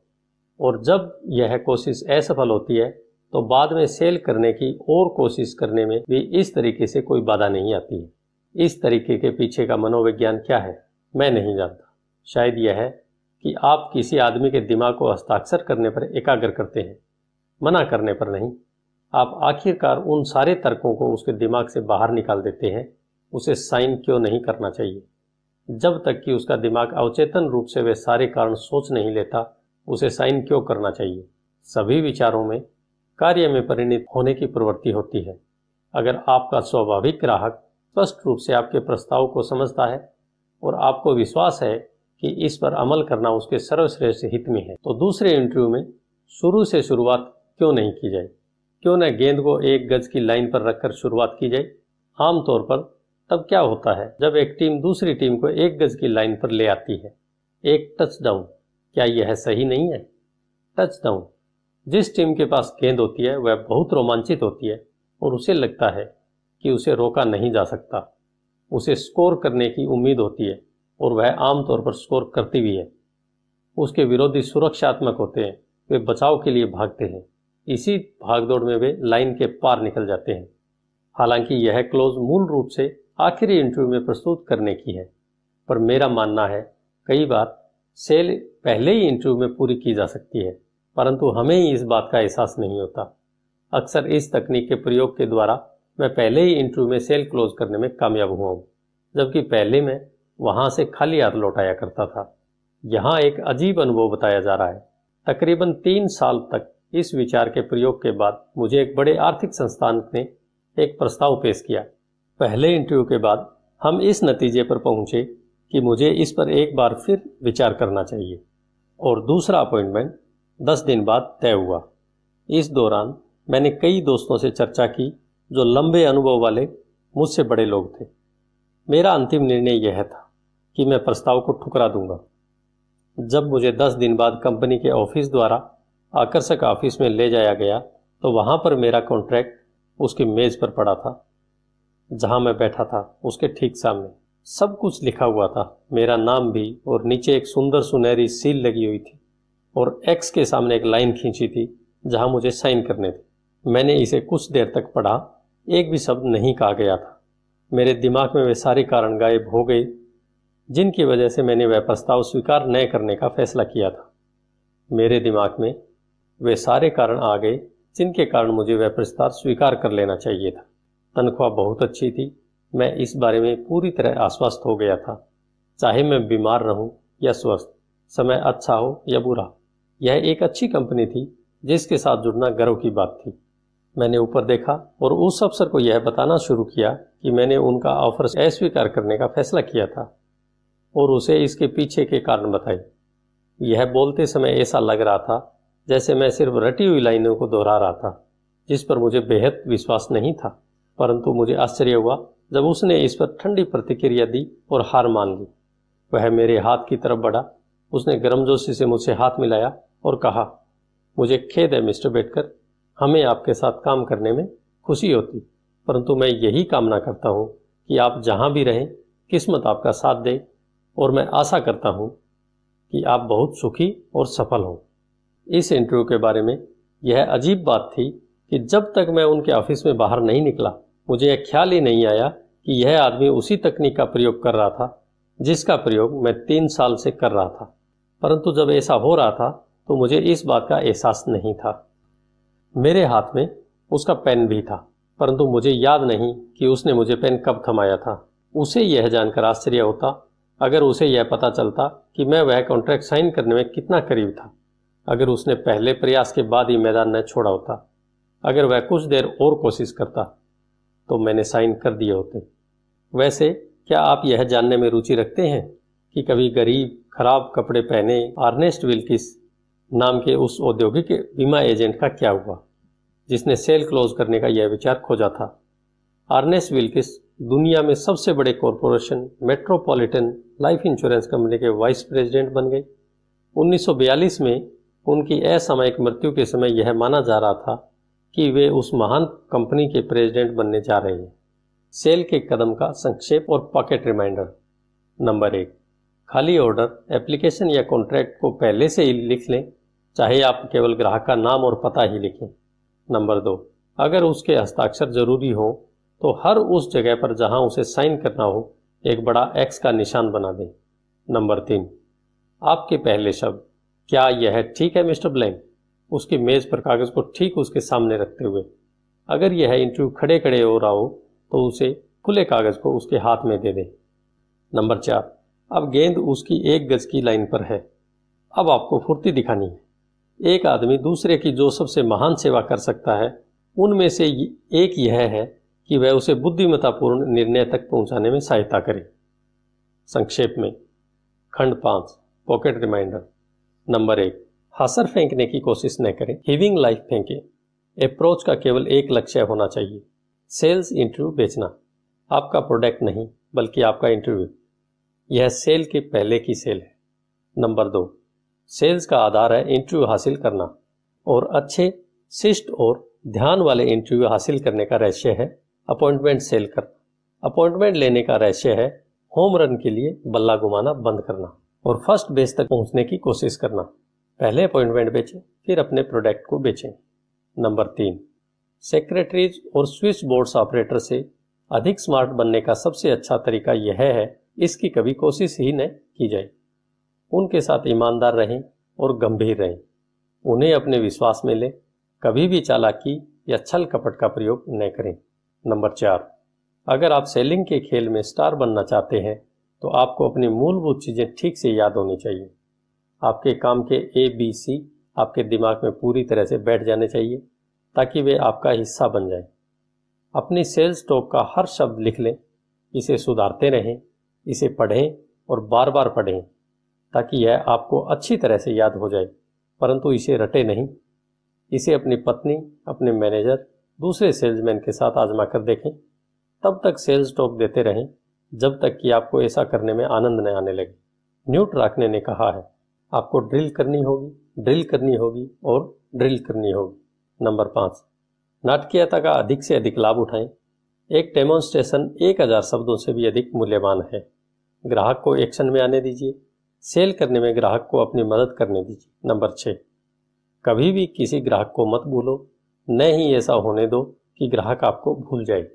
और जब यह कोशिश असफल होती है तो बाद में सेल करने की और कोशिश करने में भी इस तरीके से कोई बाधा नहीं आती है इस तरीके के पीछे का मनोविज्ञान क्या है मैं नहीं जानता शायद यह है कि आप किसी आदमी के दिमाग को हस्ताक्षर करने पर एकाग्र करते हैं मना करने पर नहीं आप आखिरकार उन सारे तर्कों को उसके दिमाग से बाहर निकाल देते हैं उसे साइन क्यों नहीं करना चाहिए जब तक कि उसका दिमाग अवचेतन रूप से वे सारे कारण सोच नहीं लेता उसे साइन क्यों करना चाहिए सभी विचारों में कार्य में परिणित होने की प्रवृत्ति होती है अगर आपका स्वाभाविक ग्राहक स्पष्ट रूप से आपके प्रस्ताव को समझता है और आपको विश्वास है कि इस पर अमल करना उसके सर्वश्रेष्ठ हित में है तो दूसरे इंटरव्यू में शुरू से शुरुआत क्यों नहीं की जाए क्यों न गेंद को एक गज की लाइन पर रखकर शुरुआत की जाए आमतौर पर तब क्या होता है जब एक टीम दूसरी टीम को एक गज की लाइन पर ले आती है एक टच डाउन क्या यह सही नहीं है टच डाउन जिस टीम के पास गेंद होती है वह बहुत रोमांचित होती है और उसे लगता है कि उसे रोका नहीं जा सकता उसे स्कोर करने की उम्मीद होती है और वह आमतौर पर स्कोर करती भी है उसके विरोधी सुरक्षात्मक होते हैं वे बचाव के लिए भागते हैं इसी भागदौड़ में वे लाइन के पार निकल जाते हैं हालांकि यह क्लोज मूल रूप से आखिरी इंटरव्यू में प्रस्तुत करने की है पर मेरा मानना है कई बार सेल पहले ही इंटरव्यू में पूरी की जा सकती है परंतु हमें ही इस बात का एहसास नहीं होता अक्सर इस तकनीक के प्रयोग के द्वारा मैं पहले ही इंटरव्यू में सेल क्लोज करने में कामयाब हुआ हूँ जबकि पहले मैं वहाँ से खाली हाथ लौटाया करता था यहाँ एक अजीब अनुभव बताया जा रहा है तकरीबन तीन साल तक इस विचार के प्रयोग के बाद मुझे एक बड़े आर्थिक संस्थान ने एक प्रस्ताव पेश किया पहले इंटरव्यू के बाद हम इस नतीजे पर पहुंचे कि मुझे इस पर एक बार फिर विचार करना चाहिए और दूसरा अपॉइंटमेंट दस दिन बाद तय हुआ इस दौरान मैंने कई दोस्तों से चर्चा की जो लंबे अनुभव वाले मुझसे बड़े लोग थे मेरा अंतिम निर्णय यह था कि मैं प्रस्ताव को ठुकरा दूंगा जब मुझे दस दिन बाद कंपनी के ऑफिस द्वारा आकर्षक ऑफिस में ले जाया गया तो वहां पर मेरा कॉन्ट्रैक्ट उसकी मेज़ पर पड़ा था जहां मैं बैठा था उसके ठीक सामने सब कुछ लिखा हुआ था मेरा नाम भी और नीचे एक सुंदर सुनहरी सील लगी हुई थी और एक्स के सामने एक लाइन खींची थी जहां मुझे साइन करने थे मैंने इसे कुछ देर तक पढ़ा एक भी शब्द नहीं कहा गया था मेरे दिमाग में वे सारे कारण गायब हो गए जिनकी वजह से मैंने वह प्रस्ताव स्वीकार न करने का फैसला किया था मेरे दिमाग में वे सारे कारण आ गए जिनके कारण मुझे वह प्रस्ताव स्वीकार कर लेना चाहिए था तनख्वाह बहुत अच्छी थी मैं इस बारे में पूरी तरह आश्वस्त हो गया था चाहे मैं बीमार रहूं या स्वस्थ समय अच्छा हो या बुरा यह एक अच्छी कंपनी थी जिसके साथ जुड़ना गर्व की बात थी मैंने ऊपर देखा और उस अफसर को यह बताना शुरू किया कि मैंने उनका ऑफर अस्वीकार करने का फैसला किया था और उसे इसके पीछे के कारण बताए यह बोलते समय ऐसा लग रहा था जैसे मैं सिर्फ रटी हुई लाइनों को दोहरा रहा था जिस पर मुझे बेहद विश्वास नहीं था परंतु मुझे आश्चर्य हुआ जब उसने इस पर ठंडी प्रतिक्रिया दी और हार मान ली वह मेरे हाथ की तरफ बढ़ा उसने गर्मजोशी से मुझसे हाथ मिलाया और कहा मुझे खेद है मिस्टर बेटकर हमें आपके साथ काम करने में खुशी होती परंतु मैं यही कामना करता हूं कि आप जहां भी रहें किस्मत आपका साथ दे और मैं आशा करता हूं कि आप बहुत सुखी और सफल हों इस इंटरव्यू के बारे में यह अजीब बात थी कि जब तक मैं उनके ऑफिस में बाहर नहीं निकला मुझे यह ख्याल ही नहीं आया कि यह आदमी उसी तकनीक का प्रयोग कर रहा था जिसका प्रयोग मैं तीन साल से कर रहा था परंतु जब ऐसा हो रहा था तो मुझे इस बात का एहसास नहीं था मेरे हाथ में उसका पेन भी था परंतु मुझे याद नहीं कि उसने मुझे पेन कब थमाया था उसे यह जानकर आश्चर्य होता अगर उसे यह पता चलता कि मैं वह कॉन्ट्रैक्ट साइन करने में कितना करीब था अगर उसने पहले प्रयास के बाद ही मैदान न छोड़ा होता अगर वह कुछ देर और कोशिश करता तो मैंने साइन कर दिए होते वैसे क्या आप यह जानने में रुचि रखते हैं कि कभी गरीब खराब कपड़े पहने आर्नेस्ट विल्किस नाम के उस औद्योगिक बीमा एजेंट का क्या हुआ जिसने सेल क्लोज करने का यह विचार खोजा था आर्नेस्ट विल्किस दुनिया में सबसे बड़े corporation Metropolitan Life insurance company के वाइस प्रेसिडेंट बन गए 1942 में उनकी असामयिक मृत्यु के समय यह माना जा रहा था कि वे उस महान कंपनी के प्रेसिडेंट बनने जा रहे हैं सेल के कदम का संक्षेप और पॉकेट रिमाइंडर नंबर एक खाली ऑर्डर एप्लीकेशन या कॉन्ट्रैक्ट को पहले से ही लिख लें चाहे आप केवल ग्राहक का नाम और पता ही लिखें नंबर दो अगर उसके हस्ताक्षर जरूरी हो तो हर उस जगह पर जहां उसे साइन करना हो एक बड़ा एक्स का निशान बना दें नंबर तीन आपके पहले शब्द क्या यह ठीक है मिस्टर ब्लैंक उसके मेज़ पर कागज़ को ठीक उसके सामने रखते हुए अगर यह इंटरव्यू खड़े खड़े हो रहा हो तो उसे खुले कागज़ को उसके हाथ में दे दें नंबर चार अब गेंद उसकी एक गज की लाइन पर है अब आपको फुर्ती दिखानी है एक आदमी दूसरे की जो सबसे महान सेवा कर सकता है उनमें से एक यह है कि वह उसे बुद्धिमत्तापूर्ण निर्णय तक पहुंचाने में सहायता करे संक्षेप में खंड पांच पॉकेट रिमाइंडर नंबर एक हासर फेंकने की कोशिश न करें हिविंग लाइफ फेंकें अप्रोच का केवल एक लक्ष्य होना चाहिए सेल्स इंटरव्यू बेचना आपका प्रोडक्ट नहीं बल्कि आपका इंटरव्यू यह सेल के पहले की सेल है नंबर दो सेल्स का आधार है इंटरव्यू हासिल करना और अच्छे शिष्ट और ध्यान वाले इंटरव्यू हासिल करने का रहस्य है अपॉइंटमेंट सेल करना अपॉइंटमेंट लेने का रहस्य है होम रन के लिए बल्ला घुमाना बंद करना और फर्स्ट बेस तक पहुंचने की कोशिश करना पहले अपॉइंटमेंट बेचें फिर अपने प्रोडक्ट को बेचें नंबर तीन सेक्रेटरीज और स्विच बोर्ड्स ऑपरेटर से अधिक स्मार्ट बनने का सबसे अच्छा तरीका यह है इसकी कभी कोशिश ही न की जाए उनके साथ ईमानदार रहें और गंभीर रहें उन्हें अपने विश्वास में लें कभी भी चालाकी या छल कपट का प्रयोग न करें नंबर चार अगर आप सेलिंग के खेल में स्टार बनना चाहते हैं तो आपको अपनी मूलभूत चीज़ें ठीक से याद होनी चाहिए आपके काम के ए बी सी आपके दिमाग में पूरी तरह से बैठ जाने चाहिए ताकि वे आपका हिस्सा बन जाए अपनी सेल्स टॉक का हर शब्द लिख लें इसे सुधारते रहें इसे पढ़ें और बार बार पढ़ें ताकि यह आपको अच्छी तरह से याद हो जाए परंतु इसे रटे नहीं इसे अपनी पत्नी अपने मैनेजर दूसरे सेल्समैन के साथ आजमा कर देखें तब तक सेल्स टॉक देते रहें जब तक कि आपको ऐसा करने में आनंद न आने लगे न्यूट राखने ने कहा है आपको ड्रिल करनी होगी ड्रिल करनी होगी और ड्रिल करनी होगी नंबर पाँच नाटकीयता का अधिक से अधिक लाभ उठाएं एक डेमोन्स्ट्रेशन एक हज़ार शब्दों से भी अधिक मूल्यवान है ग्राहक को एक्शन में आने दीजिए सेल करने में ग्राहक को अपनी मदद करने दीजिए नंबर छः कभी भी किसी ग्राहक को मत भूलो न ही ऐसा होने दो कि ग्राहक आपको भूल जाए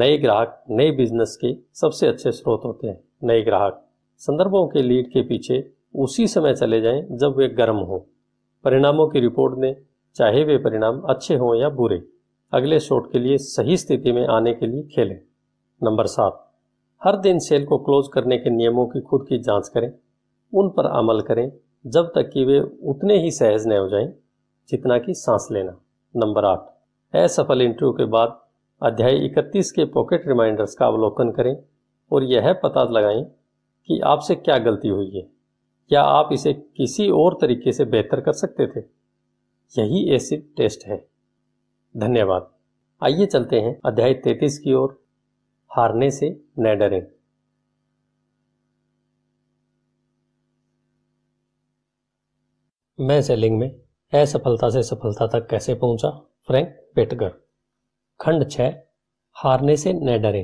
नए ग्राहक नए बिजनेस के सबसे अच्छे स्रोत होते हैं नए ग्राहक संदर्भों के लीड के पीछे उसी समय चले जाएं जब वे गर्म हों परिणामों की रिपोर्ट दें चाहे वे परिणाम अच्छे हों या बुरे अगले शॉट के लिए सही स्थिति में आने के लिए खेलें नंबर सात हर दिन सेल को क्लोज करने के नियमों की खुद की जांच करें उन पर अमल करें जब तक कि वे उतने ही सहज न हो जाएं जितना कि सांस लेना नंबर आठ असफल इंटरव्यू के बाद अध्याय 31 के पॉकेट रिमाइंडर्स का अवलोकन करें और यह पता लगाएं कि आपसे क्या गलती हुई है क्या आप इसे किसी और तरीके से बेहतर कर सकते थे यही एसिड टेस्ट है धन्यवाद आइए चलते हैं अध्याय तैतीस की ओर हारने से न डरें मैं सेलिंग में असफलता से सफलता तक कैसे पहुंचा फ्रैंक पेटगर खंड छ हारने से न डरे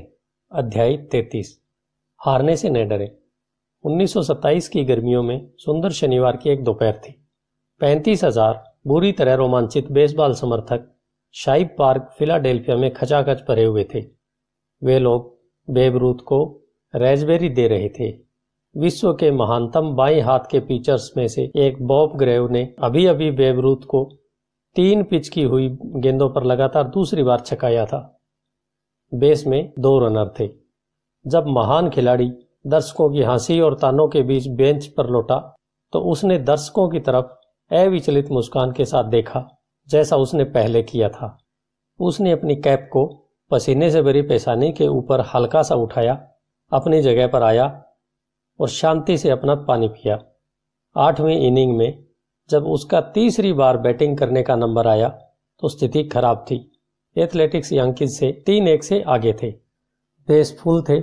अध्याय तैतीस हारने से न डरें 1927 की गर्मियों में सुंदर शनिवार की एक दोपहर थी पैंतीस हजार बुरी तरह रोमांचित बेसबॉल समर्थक शाइब पार्क फिलाडेल्फिया में खचाखच भरे हुए थे वे लोग बेबरूत को रेजबेरी दे रहे थे विश्व के महानतम बाई हाथ के पिचर्स में से एक बॉब ग्रेव ने अभी अभी बेबरूत को तीन पिच की हुई गेंदों पर लगातार दूसरी बार छकाया था बेस में दो रनर थे जब महान खिलाड़ी दर्शकों की हंसी और तानों के बीच बेंच पर लौटा तो उसने दर्शकों की तरफ अविचलित मुस्कान के साथ देखा जैसा उसने पहले किया था उसने अपनी कैप को पसीने से भरी पेशानी के ऊपर हल्का सा उठाया अपनी जगह पर आया और शांति से अपना पानी पिया आठवीं इनिंग में जब उसका तीसरी बार बैटिंग करने का नंबर आया तो स्थिति खराब थी एथलेटिक्स यांकिस से तीन एक से आगे थे बेस फुल थे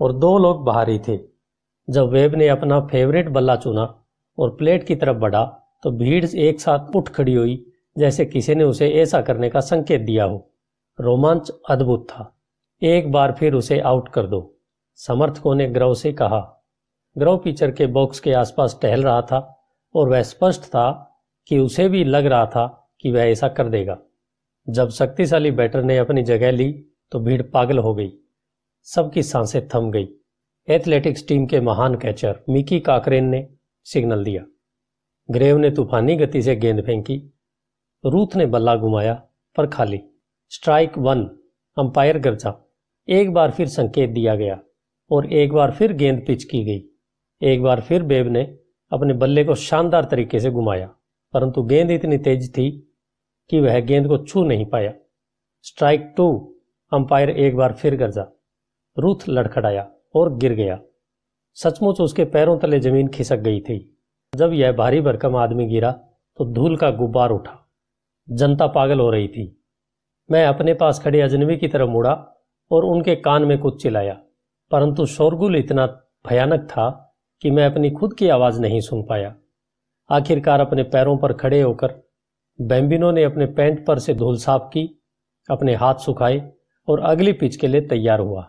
और दो लोग बाहरी थे जब वेब ने अपना फेवरेट बल्ला चुना और प्लेट की तरफ बढ़ा तो भीड़ एक साथ उठ खड़ी हुई जैसे किसी ने उसे ऐसा करने का संकेत दिया हो रोमांच अद्भुत था एक बार फिर उसे आउट कर दो समर्थकों ने ग्रव से कहा ग्रव पिक्चर के बॉक्स के आसपास टहल रहा था और वह स्पष्ट था कि उसे भी लग रहा था कि वह ऐसा कर देगा जब शक्तिशाली बैटर ने अपनी जगह ली तो भीड़ पागल हो गई सबकी सांसें थम गई एथलेटिक्स टीम के महान कैचर मिकी काकरेन ने सिग्नल दिया ग्रेव ने तूफानी गति से गेंद फेंकी रूथ ने बल्ला घुमाया पर खाली स्ट्राइक वन अंपायर गर्जा एक बार फिर संकेत दिया गया और एक बार फिर गेंद पिच की गई एक बार फिर बेब ने अपने बल्ले को शानदार तरीके से घुमाया परंतु गेंद इतनी तेज थी कि वह गेंद को छू नहीं पाया स्ट्राइक टू अंपायर एक बार फिर गर्जा रूथ लड़खड़ाया और गिर गया सचमुच उसके पैरों तले जमीन खिसक गई थी जब यह भारी भरकम आदमी गिरा तो धूल का गुब्बार उठा जनता पागल हो रही थी मैं अपने पास खड़े अजनबी की तरफ मुड़ा और उनके कान में कुछ चिल्लाया परंतु शोरगुल इतना भयानक था कि मैं अपनी खुद की आवाज़ नहीं सुन पाया आखिरकार अपने पैरों पर खड़े होकर बैम्बिनो ने अपने पैंट पर से धूल साफ की अपने हाथ सुखाए और अगली पिच के लिए तैयार हुआ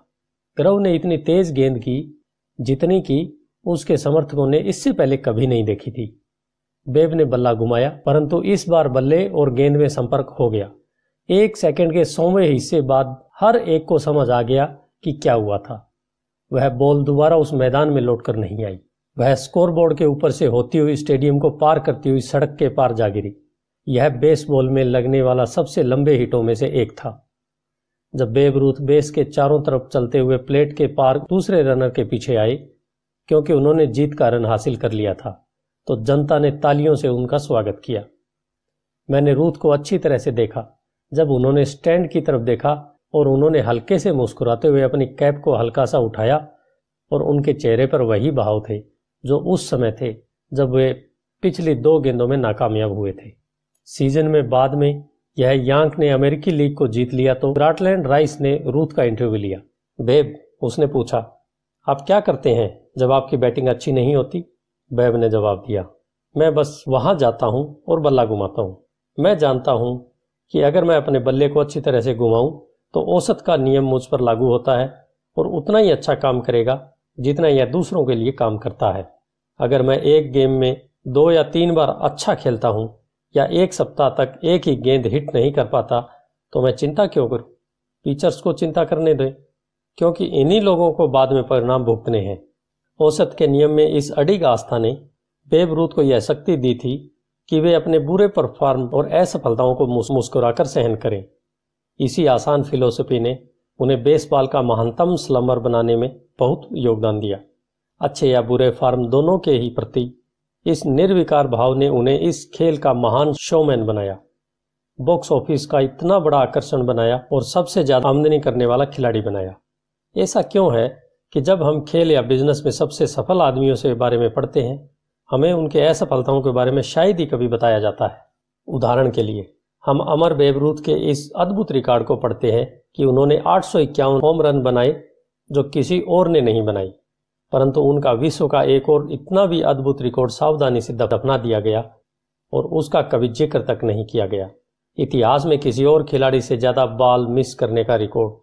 क्रव ने इतनी तेज गेंद की जितनी की उसके समर्थकों ने इससे पहले कभी नहीं देखी थी बेब ने बल्ला घुमाया परंतु इस बार बल्ले और गेंद में संपर्क हो गया एक सेकंड के सौवें हिस्से बाद हर एक को समझ आ गया कि क्या हुआ था वह बॉल दोबारा उस मैदान में लौटकर नहीं आई वह स्कोरबोर्ड के ऊपर से होती हुई स्टेडियम को पार करती हुई सड़क के पार जा गिरी यह बेसबॉल में लगने वाला सबसे लंबे हिटों में से एक था जब बेब रूथ बेस के चारों तरफ चलते हुए प्लेट के पार दूसरे रनर के पीछे आई क्योंकि उन्होंने जीत का रन हासिल कर लिया था तो जनता ने तालियों से उनका स्वागत किया मैंने रूथ को अच्छी तरह से देखा जब उन्होंने स्टैंड की तरफ देखा और उन्होंने हल्के से मुस्कुराते हुए अपनी कैप को हल्का सा उठाया और उनके चेहरे पर वही भाव थे जो उस समय थे जब वे पिछली दो गेंदों में नाकामयाब हुए थे सीजन में बाद में यह यांक ने अमेरिकी लीग को जीत लिया तो ग्राटलैंड राइस ने रूथ का इंटरव्यू लिया बेब उसने पूछा आप क्या करते हैं जब आपकी बैटिंग अच्छी नहीं होती बेब ने जवाब दिया मैं बस वहां जाता हूं और बल्ला घुमाता हूं मैं जानता हूं कि अगर मैं अपने बल्ले को अच्छी तरह से घुमाऊं तो औसत का नियम मुझ पर लागू होता है और उतना ही अच्छा काम करेगा जितना यह दूसरों के लिए काम करता है अगर मैं एक गेम में दो या तीन बार अच्छा खेलता हूं या एक सप्ताह तक एक ही गेंद हिट नहीं कर पाता तो मैं चिंता क्यों करूं पिचर्स को चिंता करने दें क्योंकि इन्हीं लोगों को बाद में परिणाम भुगतने हैं औसत के नियम में इस अडिग आस्था ने बेबरूत को यह शक्ति दी थी कि वे अपने बुरे परफॉर्म और असफलताओं को मुस्कुराकर सहन करें इसी आसान फिलोसफी ने उन्हें बेसबॉल का महानतम स्लमर बनाने में बहुत योगदान दिया अच्छे या बुरे फॉर्म दोनों के ही प्रति इस निर्विकार भाव ने उन्हें इस खेल का महान शोमैन बनाया बॉक्स ऑफिस का इतना बड़ा आकर्षण बनाया और सबसे ज़्यादा आमदनी करने वाला खिलाड़ी बनाया ऐसा क्यों है कि जब हम खेल या बिजनेस में सबसे सफल आदमियों से बारे में पढ़ते हैं हमें उनके असफलताओं के बारे में शायद ही कभी बताया जाता है उदाहरण के लिए हम अमर बेबरूत के इस अद्भुत रिकॉर्ड को पढ़ते हैं कि उन्होंने आठ होम रन बनाए जो किसी और ने नहीं बनाई परंतु उनका विश्व का एक और इतना भी अद्भुत रिकॉर्ड सावधानी से दफना दिया गया और उसका कभी जिक्र तक नहीं किया गया इतिहास में किसी और खिलाड़ी से ज्यादा बाल मिस करने का रिकॉर्ड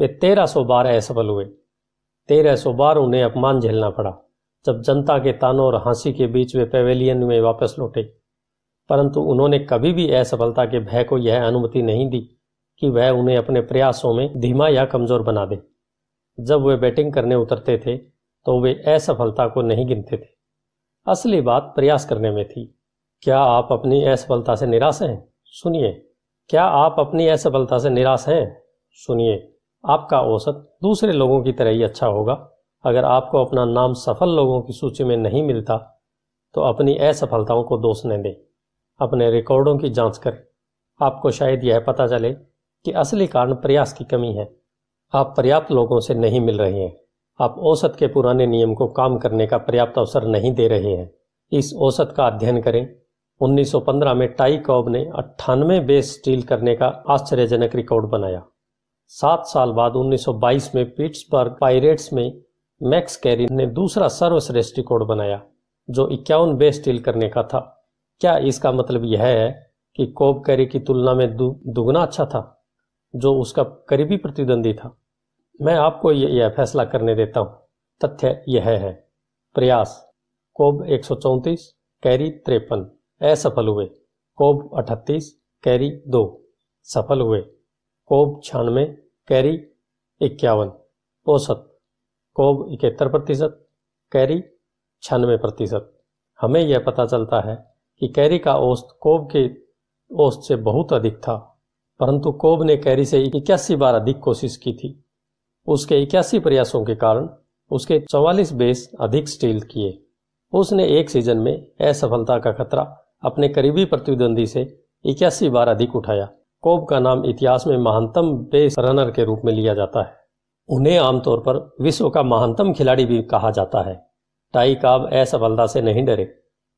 वे तेरह सौ बार असफल हुए तेरह सौ बार उन्हें अपमान झेलना पड़ा जब जनता के तानों और हंसी के बीच वे पेवेलियन में वापस लौटे परंतु उन्होंने कभी भी असफलता के भय को यह अनुमति नहीं दी कि वह उन्हें अपने प्रयासों में धीमा या कमजोर बना दे जब वे बैटिंग करने उतरते थे तो वे असफलता को नहीं गिनते थे असली बात प्रयास करने में थी क्या आप अपनी असफलता से निराश हैं सुनिए क्या आप अपनी असफलता से निराश हैं सुनिए आपका औसत दूसरे लोगों की तरह ही अच्छा होगा अगर आपको अपना नाम सफल लोगों की सूची में नहीं मिलता तो अपनी असफलताओं को दोष न दें अपने रिकॉर्डों की जांच करें आपको शायद यह पता चले कि असली कारण प्रयास की कमी है आप पर्याप्त लोगों से नहीं मिल रहे हैं आप औसत के पुराने नियम को काम करने का पर्याप्त अवसर नहीं दे रहे हैं इस औसत का अध्ययन करें 1915 में टाई कॉब ने अट्ठानवे बेस स्टील करने का आश्चर्यजनक रिकॉर्ड बनाया सात साल बाद 1922 में पिट्सबर्ग पायरेट्स में मैक्स कैरी ने दूसरा सर्वश्रेष्ठ रिकॉर्ड बनाया जो इक्यावन बेस स्टील करने का था क्या इसका मतलब यह है कि कोब कैरी की तुलना में दु, दुगना अच्छा था जो उसका करीबी प्रतिद्वंदी था मैं आपको यह फैसला करने देता हूं तथ्य यह है प्रयास कोब एक कैरी त्रेपन असफल हुए कोब अठतीस कैरी दो सफल हुए कोब छियानवे कैरी इक्यावन औसत कोब इकहत्तर प्रतिशत कैरी छियानवे प्रतिशत हमें यह पता चलता है कि कैरी का औसत कोब के औसत से बहुत अधिक था परंतु कोब ने कैरी से इक्यासी बार अधिक कोशिश की थी उसके इक्यासी प्रयासों के कारण उसके 44 बेस अधिक स्टील किए उसने एक सीजन में असफलता का खतरा अपने करीबी प्रतिद्वंदी से इक्यासी बार अधिक उठाया कोब का नाम इतिहास में महानतम बेस रनर के रूप में लिया जाता है उन्हें आमतौर पर विश्व का महानतम खिलाड़ी भी कहा जाता है टाई काब असफलता से नहीं डरे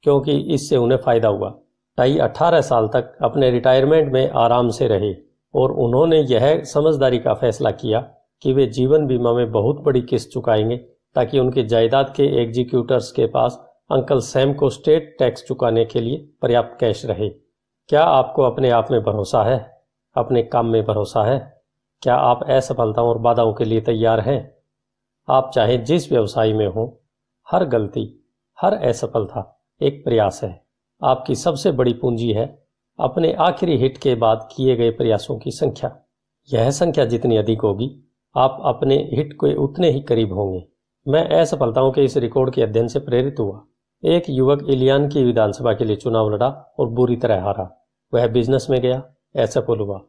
क्योंकि इससे उन्हें फायदा हुआ टाई 18 साल तक अपने रिटायरमेंट में आराम से रहे और उन्होंने यह समझदारी का फैसला किया कि वे जीवन बीमा में बहुत बड़ी किस्त चुकाएंगे ताकि उनकी जायदाद के एग्जीक्यूटर्स के पास अंकल सैम को स्टेट टैक्स चुकाने के लिए पर्याप्त कैश रहे क्या आपको अपने आप में भरोसा है अपने काम में भरोसा है क्या आप असफलताओं और बाधाओं के लिए तैयार हैं आप चाहे जिस व्यवसाय में हो हर गलती हर असफलता एक प्रयास है आपकी सबसे बड़ी पूंजी है अपने आखिरी हिट के बाद किए गए प्रयासों की संख्या यह संख्या जितनी अधिक होगी आप अपने हिट के उतने ही करीब होंगे मैं असफलताओं के इस रिकॉर्ड के अध्ययन से प्रेरित हुआ एक युवक इलियान की विधानसभा के लिए चुनाव लड़ा और बुरी तरह हारा वह बिजनेस में गया असफल हुआ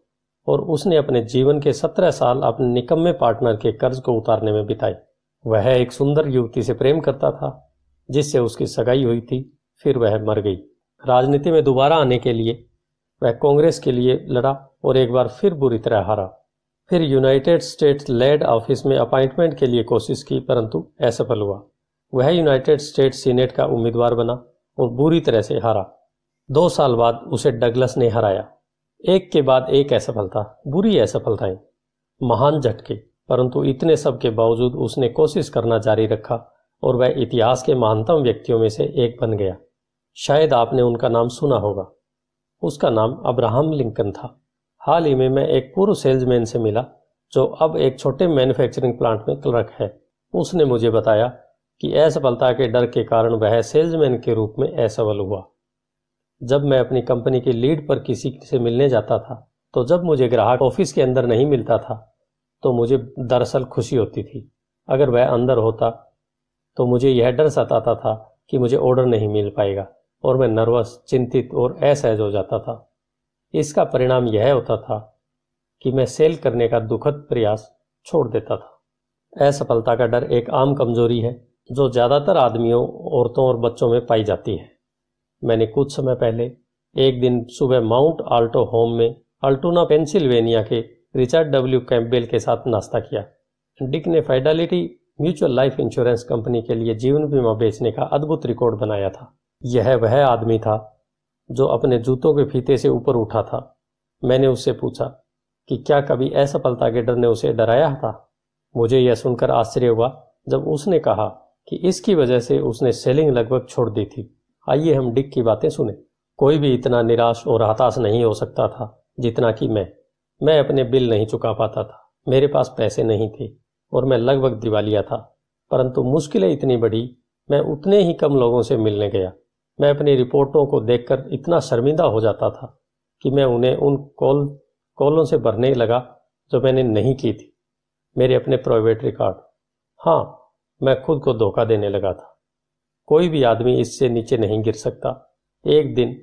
और उसने अपने जीवन के सत्रह साल अपने निकम्मे पार्टनर के कर्ज को उतारने में बिताए वह एक सुंदर युवती से प्रेम करता था जिससे उसकी सगाई हुई थी फिर वह मर गई राजनीति में दोबारा आने के लिए वह कांग्रेस के लिए लड़ा और एक बार फिर बुरी तरह हारा फिर यूनाइटेड स्टेट्स लेड ऑफिस में अपॉइंटमेंट के लिए कोशिश की परंतु असफल हुआ वह यूनाइटेड स्टेट सीनेट का उम्मीदवार बना और बुरी तरह से हारा दो साल बाद उसे डगलस ने हराया एक के बाद एक असफलता बुरी असफलताएं महान झटके परंतु इतने सब के बावजूद उसने कोशिश करना जारी रखा और वह इतिहास के महानतम व्यक्तियों में से एक बन गया शायद आपने उनका नाम सुना होगा उसका नाम अब्राहम लिंकन था हाल ही में मैं एक पूर्व सेल्समैन से मिला जो अब एक छोटे मैन्युफैक्चरिंग प्लांट में क्लर्क है उसने मुझे बताया कि असफलता के डर के कारण वह सेल्समैन के रूप में असफल हुआ जब मैं अपनी कंपनी के लीड पर किसी से मिलने जाता था तो जब मुझे ग्राहक ऑफिस के अंदर नहीं मिलता था तो मुझे दरअसल खुशी होती थी अगर वह अंदर होता तो मुझे यह डर सताता था कि मुझे ऑर्डर नहीं मिल पाएगा और मैं नर्वस चिंतित और असहज हो जाता था इसका परिणाम यह होता था कि मैं सेल करने का दुखद प्रयास छोड़ देता था असफलता का डर एक आम कमजोरी है जो ज़्यादातर आदमियों औरतों और बच्चों में पाई जाती है मैंने कुछ समय पहले एक दिन सुबह माउंट आल्टो होम में अल्टोना पेंसिल्वेनिया के रिचर्ड डब्ल्यू कैम्पबेल के साथ नाश्ता किया डिक ने Fidelity Mutual life insurance company के लिए जीवन बीमा बेचने का अद्भुत रिकॉर्ड बनाया था यह वह आदमी था जो अपने जूतों के फीते से ऊपर उठा था मैंने उससे पूछा कि क्या कभी ऐसा पलता के डर ने उसे डराया था मुझे यह सुनकर आश्चर्य हुआ जब उसने कहा कि इसकी वजह से उसने सेलिंग लगभग छोड़ दी थी आइए हम डिक की बातें सुने कोई भी इतना निराश और हताश नहीं हो सकता था जितना कि मैं मैं अपने बिल नहीं चुका पाता था मेरे पास पैसे नहीं थे और मैं लगभग दिवालिया था परंतु मुश्किलें इतनी बड़ी मैं उतने ही कम लोगों से मिलने गया मैं अपनी रिपोर्टों को देखकर इतना शर्मिंदा हो जाता था कि मैं उन्हें उन कॉल कॉलों से भरने लगा जो मैंने नहीं की थी मेरे अपने प्राइवेट रिकॉर्ड हाँ मैं खुद को धोखा देने लगा था कोई भी आदमी इससे नीचे नहीं गिर सकता एक दिन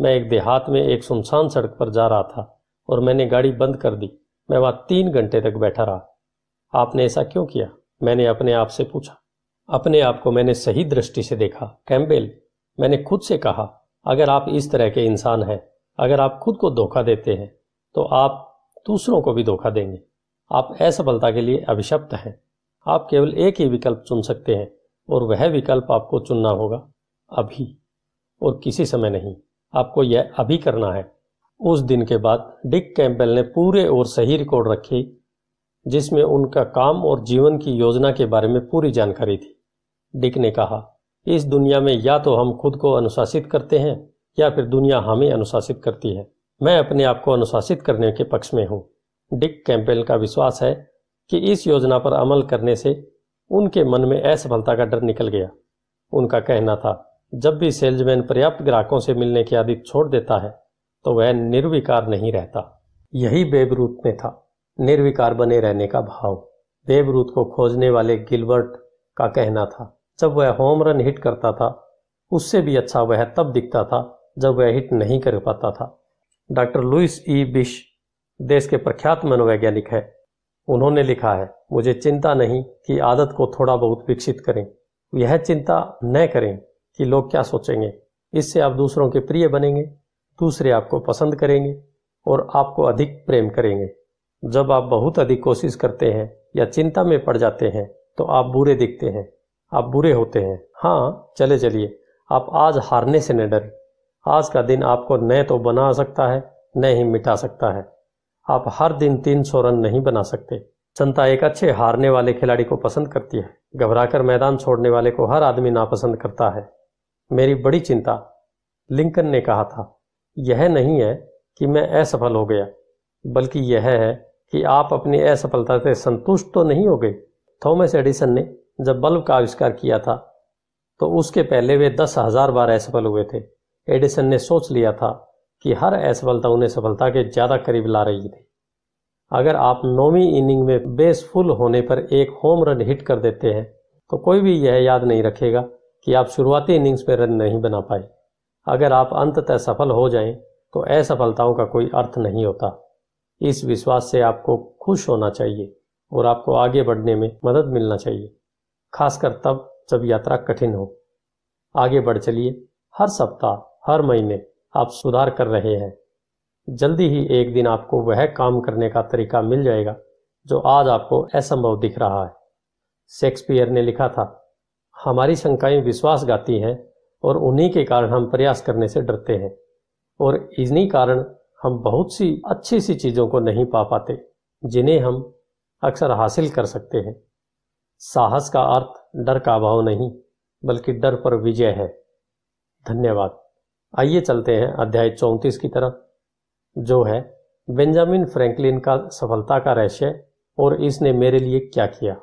मैं एक देहात में एक सुनसान सड़क पर जा रहा था और मैंने गाड़ी बंद कर दी मैं वहां तीन घंटे तक बैठा रहा आपने ऐसा क्यों किया मैंने अपने आप से पूछा अपने आप को मैंने सही दृष्टि से देखा कैम्बेल मैंने खुद से कहा अगर आप इस तरह के इंसान हैं अगर आप खुद को धोखा देते हैं तो आप दूसरों को भी धोखा देंगे आप असफलता के लिए अभिशप्त हैं आप केवल एक ही विकल्प चुन सकते हैं और वह विकल्प आपको चुनना होगा अभी और किसी समय नहीं आपको यह अभी करना है उस दिन के बाद डिक कैंपबेल ने पूरे और सही रिकॉर्ड रखे जिसमें उनका काम और जीवन की योजना के बारे में पूरी जानकारी थी डिक ने कहा इस दुनिया में या तो हम खुद को अनुशासित करते हैं या फिर दुनिया हमें अनुशासित करती है मैं अपने आप को अनुशासित करने के पक्ष में हूँ डिक कैंपेल का विश्वास है कि इस योजना पर अमल करने से उनके मन में असफलता का डर निकल गया उनका कहना था जब भी सेल्समैन पर्याप्त ग्राहकों से मिलने की आदि छोड़ देता है तो वह निर्विकार नहीं रहता यही बेबरूत में था निर्विकार बने रहने का भाव बेबरूत को खोजने वाले गिलबर्ट का कहना था जब वह होम रन हिट करता था उससे भी अच्छा वह तब दिखता था जब वह हिट नहीं कर पाता था डॉक्टर लुइस ई बिश देश के प्रख्यात मनोवैज्ञानिक है उन्होंने लिखा है मुझे चिंता नहीं कि आदत को थोड़ा बहुत विकसित करें यह चिंता न करें कि लोग क्या सोचेंगे इससे आप दूसरों के प्रिय बनेंगे दूसरे आपको पसंद करेंगे और आपको अधिक प्रेम करेंगे जब आप बहुत अधिक कोशिश करते हैं या चिंता में पड़ जाते हैं तो आप बुरे दिखते हैं आप बुरे होते हैं हाँ चले चलिए आप आज हारने से न डरें आज का दिन आपको न तो बना सकता है न ही मिटा सकता है आप हर दिन तीन सौ रन नहीं बना सकते जनता एक अच्छे हारने वाले खिलाड़ी को पसंद करती है घबराकर मैदान छोड़ने वाले को हर आदमी नापसंद करता है मेरी बड़ी चिंता लिंकन ने कहा था यह नहीं है कि मैं असफल हो गया बल्कि यह है कि आप अपनी असफलता से संतुष्ट तो नहीं हो गए थॉमस एडिसन ने जब बल्ब का आविष्कार किया था तो उसके पहले वे दस हजार बार असफल हुए थे एडिसन ने सोच लिया था कि हर असफलता उन्हें सफलता के ज़्यादा करीब ला रही थी अगर आप नौवीं इनिंग में बेस फुल होने पर एक होम रन हिट कर देते हैं तो कोई भी यह याद नहीं रखेगा कि आप शुरुआती इनिंग्स में रन नहीं बना पाए अगर आप अंततः सफल हो जाएं तो असफलताओं का कोई अर्थ नहीं होता इस विश्वास से आपको खुश होना चाहिए और आपको आगे बढ़ने में मदद मिलना चाहिए खासकर तब जब यात्रा कठिन हो आगे बढ़ चलिए हर सप्ताह हर महीने आप सुधार कर रहे हैं जल्दी ही एक दिन आपको वह काम करने का तरीका मिल जाएगा जो आज आपको असंभव दिख रहा है शेक्सपियर ने लिखा था हमारी शंकाएं गाती हैं और उन्हीं के कारण हम प्रयास करने से डरते हैं और इन्हीं कारण हम बहुत सी अच्छी सी चीज़ों को नहीं पा पाते जिन्हें हम अक्सर हासिल कर सकते हैं साहस का अर्थ डर का अभाव नहीं बल्कि डर पर विजय है धन्यवाद आइए चलते हैं अध्याय चौंतीस की तरफ जो है बेंजामिन फ्रैंकलिन का सफलता का रहस्य और इसने मेरे लिए क्या किया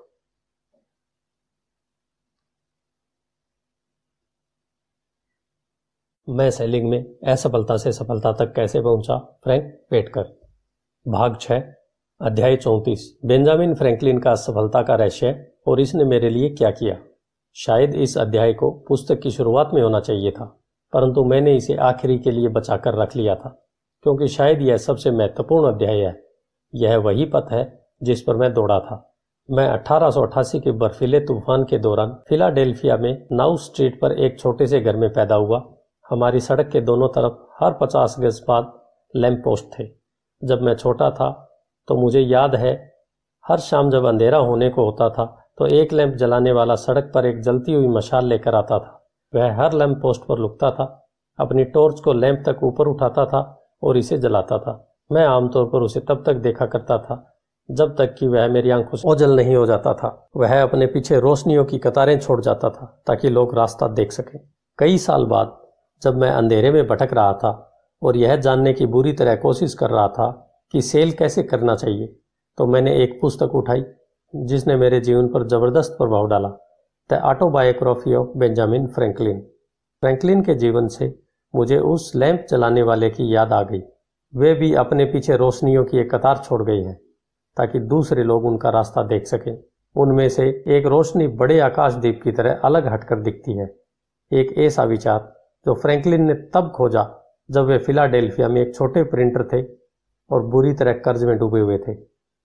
मैं सेलिंग में असफलता से सफलता तक कैसे पहुंचा फ्रैंक पेटकर भाग छ अध्याय चौंतीस बेंजामिन फ्रैंकलिन का सफलता का रहस्य और इसने मेरे लिए क्या किया शायद इस अध्याय को पुस्तक की शुरुआत में होना चाहिए था परंतु मैंने इसे आखिरी के लिए बचाकर रख लिया था क्योंकि शायद यह सबसे महत्वपूर्ण अध्याय है यह वही पथ है जिस पर मैं दौड़ा था मैं 1888 के बर्फीले तूफान के दौरान फिलाडेल्फिया में नाउ स्ट्रीट पर एक छोटे से घर में पैदा हुआ हमारी सड़क के दोनों तरफ हर पचास गज बाद लैंप पोस्ट थे जब मैं छोटा था तो मुझे याद है हर शाम जब अंधेरा होने को होता था तो एक लैंप जलाने वाला सड़क पर एक जलती हुई मशाल लेकर आता था वह हर लैंप पोस्ट पर लुकता था अपनी टॉर्च को लैंप तक ऊपर उठाता था और इसे जलाता था मैं आमतौर पर उसे तब तक देखा करता था जब तक कि वह मेरी आंखों से ओझल नहीं हो जाता था वह अपने पीछे रोशनियों की कतारें छोड़ जाता था ताकि लोग रास्ता देख सकें कई साल बाद जब मैं अंधेरे में भटक रहा था और यह जानने की बुरी तरह कोशिश कर रहा था कि सेल कैसे करना चाहिए तो मैंने एक पुस्तक उठाई जिसने मेरे जीवन पर जबरदस्त प्रभाव डाला the autobiography of Benjamin Franklin Franklin के जीवन से मुझे उस लैंप चलाने वाले की याद आ गई वे भी अपने पीछे रोशनियों की एक कतार छोड़ गई है ताकि दूसरे लोग उनका रास्ता देख सकें उनमें से एक रोशनी बड़े आकाशदीप की तरह अलग हटकर दिखती है एक ऐसा विचार जो फ्रैंकलिन ने तब खोजा जब वे फिलाडेल्फिया में एक छोटे प्रिंटर थे और बुरी तरह कर्ज में डूबे हुए थे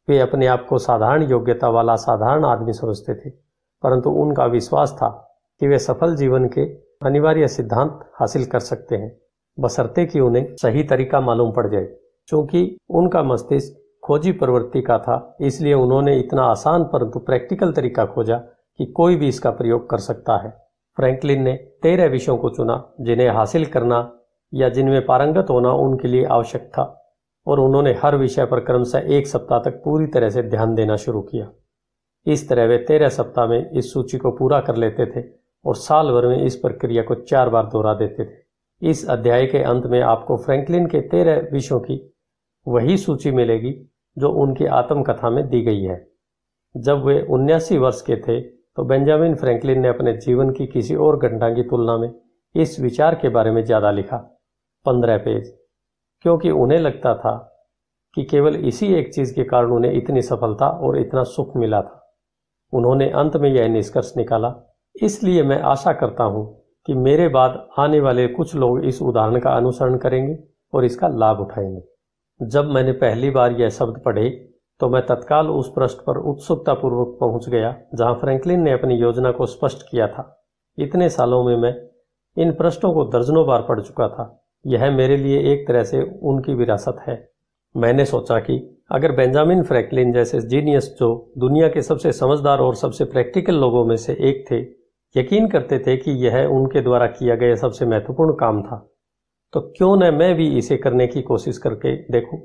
वे अपने आप को साधारण योग्यता वाला साधारण आदमी समझते थे परंतु उनका विश्वास था कि वे सफल जीवन के अनिवार्य सिद्धांत हासिल कर सकते हैं बसरते कि उन्हें सही तरीका मालूम पड़ जाए क्योंकि उनका मस्तिष्क खोजी प्रवृत्ति का था इसलिए उन्होंने इतना आसान परंतु प्रैक्टिकल तरीका खोजा कि कोई भी इसका प्रयोग कर सकता है फ्रैंकलिन ने तेरह विषयों को चुना जिन्हें हासिल करना या जिनमें पारंगत होना उनके लिए आवश्यक था और उन्होंने हर विषय पर क्रमशः एक सप्ताह तक पूरी तरह से ध्यान देना शुरू किया इस तरह वे तेरह सप्ताह में इस सूची को पूरा कर लेते थे और साल भर में इस प्रक्रिया को चार बार दोहरा देते थे इस अध्याय के अंत में आपको फ्रैंकलिन के तेरह विषयों की वही सूची मिलेगी जो उनकी आत्मकथा में दी गई है जब वे उन्यासी वर्ष के थे तो बेंजामिन फ्रैंकलिन ने अपने जीवन की किसी और घटना की तुलना में इस विचार के बारे में ज़्यादा लिखा पंद्रह पेज क्योंकि उन्हें लगता था कि केवल इसी एक चीज़ के कारण उन्हें इतनी सफलता और इतना सुख मिला था उन्होंने अंत में यह निष्कर्ष निकाला इसलिए मैं आशा करता हूं कि मेरे बाद आने वाले कुछ लोग इस उदाहरण का अनुसरण करेंगे और इसका लाभ उठाएंगे जब मैंने पहली बार यह शब्द पढ़े तो मैं तत्काल उस प्रश्न पर उत्सुकतापूर्वक पहुंच गया जहां फ्रैंकलिन ने अपनी योजना को स्पष्ट किया था इतने सालों में मैं इन प्रश्नों को दर्जनों बार पढ़ चुका था यह मेरे लिए एक तरह से उनकी विरासत है मैंने सोचा कि अगर बेंजामिन फ्रैंकलिन जैसे जीनियस जो दुनिया के सबसे समझदार और सबसे प्रैक्टिकल लोगों में से एक थे यकीन करते थे कि यह उनके द्वारा किया गया सबसे महत्वपूर्ण काम था तो क्यों न मैं भी इसे करने की कोशिश करके देखूं?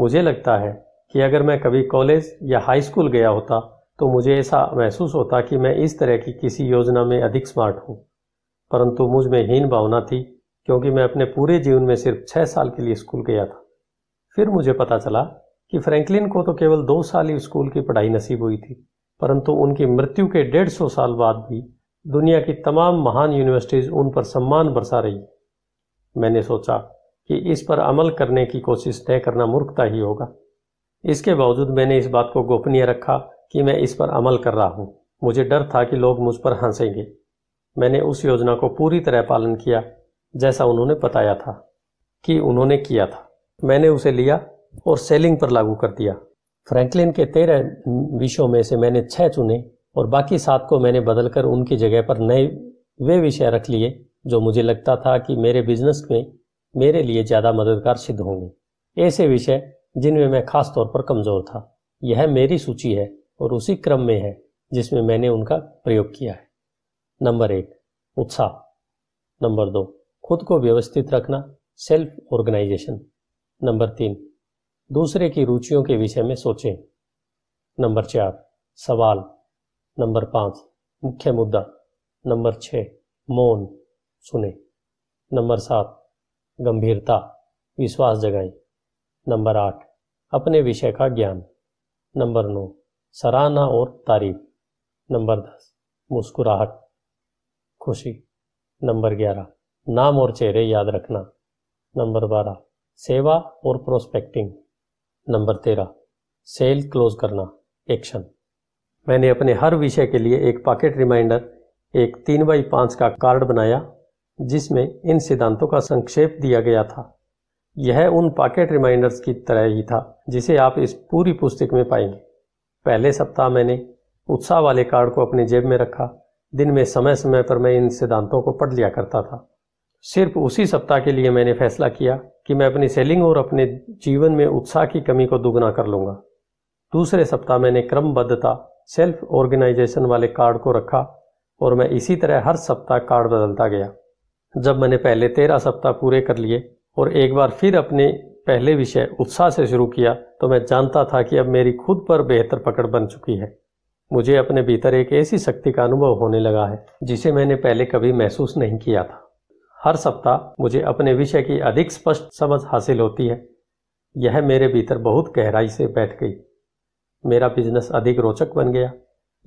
मुझे लगता है कि अगर मैं कभी कॉलेज या हाई स्कूल गया होता तो मुझे ऐसा महसूस होता कि मैं इस तरह की किसी योजना में अधिक स्मार्ट हूँ परंतु मुझ में हीन भावना थी क्योंकि मैं अपने पूरे जीवन में सिर्फ छह साल के लिए स्कूल गया था फिर मुझे पता चला कि फ्रैंकलिन को तो केवल दो साल ही स्कूल की पढ़ाई नसीब हुई थी परंतु उनकी मृत्यु के डेढ़ सौ साल बाद भी दुनिया की तमाम महान यूनिवर्सिटीज़ उन पर सम्मान बरसा रही मैंने सोचा कि इस पर अमल करने की कोशिश तय करना मूर्खता ही होगा इसके बावजूद मैंने इस बात को गोपनीय रखा कि मैं इस पर अमल कर रहा हूं मुझे डर था कि लोग मुझ पर हंसेंगे मैंने उस योजना को पूरी तरह पालन किया जैसा उन्होंने बताया था कि उन्होंने किया था मैंने उसे लिया और सेलिंग पर लागू कर दिया फ्रैंकलिन के तेरह विषयों में से मैंने छः चुने और बाकी सात को मैंने बदलकर उनकी जगह पर नए वे विषय रख लिए जो मुझे लगता था कि मेरे बिजनेस में मेरे लिए ज़्यादा मददगार सिद्ध होंगे ऐसे विषय जिनमें मैं खास तौर पर कमज़ोर था यह मेरी सूची है और उसी क्रम में है जिसमें मैंने उनका प्रयोग किया है नंबर एक उत्साह नंबर दो खुद को व्यवस्थित रखना सेल्फ ऑर्गेनाइजेशन नंबर तीन दूसरे की रुचियों के विषय में सोचें नंबर चार सवाल नंबर पाँच मुख्य मुद्दा नंबर छः मौन सुने नंबर सात गंभीरता विश्वास जगाएं नंबर आठ अपने विषय का ज्ञान नंबर नौ सराहना और तारीफ नंबर दस मुस्कुराहट खुशी नंबर ग्यारह नाम और चेहरे याद रखना नंबर बारह सेवा और प्रोस्पेक्टिंग नंबर तेरह सेल क्लोज करना एक्शन मैंने अपने हर विषय के लिए एक पॉकेट रिमाइंडर एक तीन बाई पांच का कार्ड बनाया जिसमें इन सिद्धांतों का संक्षेप दिया गया था यह उन पॉकेट रिमाइंडर्स की तरह ही था जिसे आप इस पूरी पुस्तक में पाएंगे पहले सप्ताह मैंने उत्साह वाले कार्ड को अपनी जेब में रखा दिन में समय समय पर मैं इन सिद्धांतों को पढ़ लिया करता था सिर्फ उसी सप्ताह के लिए मैंने फैसला किया कि मैं अपनी सेलिंग और अपने जीवन में उत्साह की कमी को दुगना कर लूंगा दूसरे सप्ताह मैंने क्रमबद्धता सेल्फ ऑर्गेनाइजेशन वाले कार्ड को रखा और मैं इसी तरह हर सप्ताह कार्ड बदलता गया जब मैंने पहले तेरह सप्ताह पूरे कर लिए और एक बार फिर अपने पहले विषय उत्साह से शुरू किया तो मैं जानता था कि अब मेरी खुद पर बेहतर पकड़ बन चुकी है मुझे अपने भीतर एक ऐसी शक्ति का अनुभव होने लगा है जिसे मैंने पहले कभी महसूस नहीं किया था हर सप्ताह मुझे अपने विषय की अधिक स्पष्ट समझ हासिल होती है यह मेरे भीतर बहुत गहराई से बैठ गई मेरा बिजनेस अधिक रोचक बन गया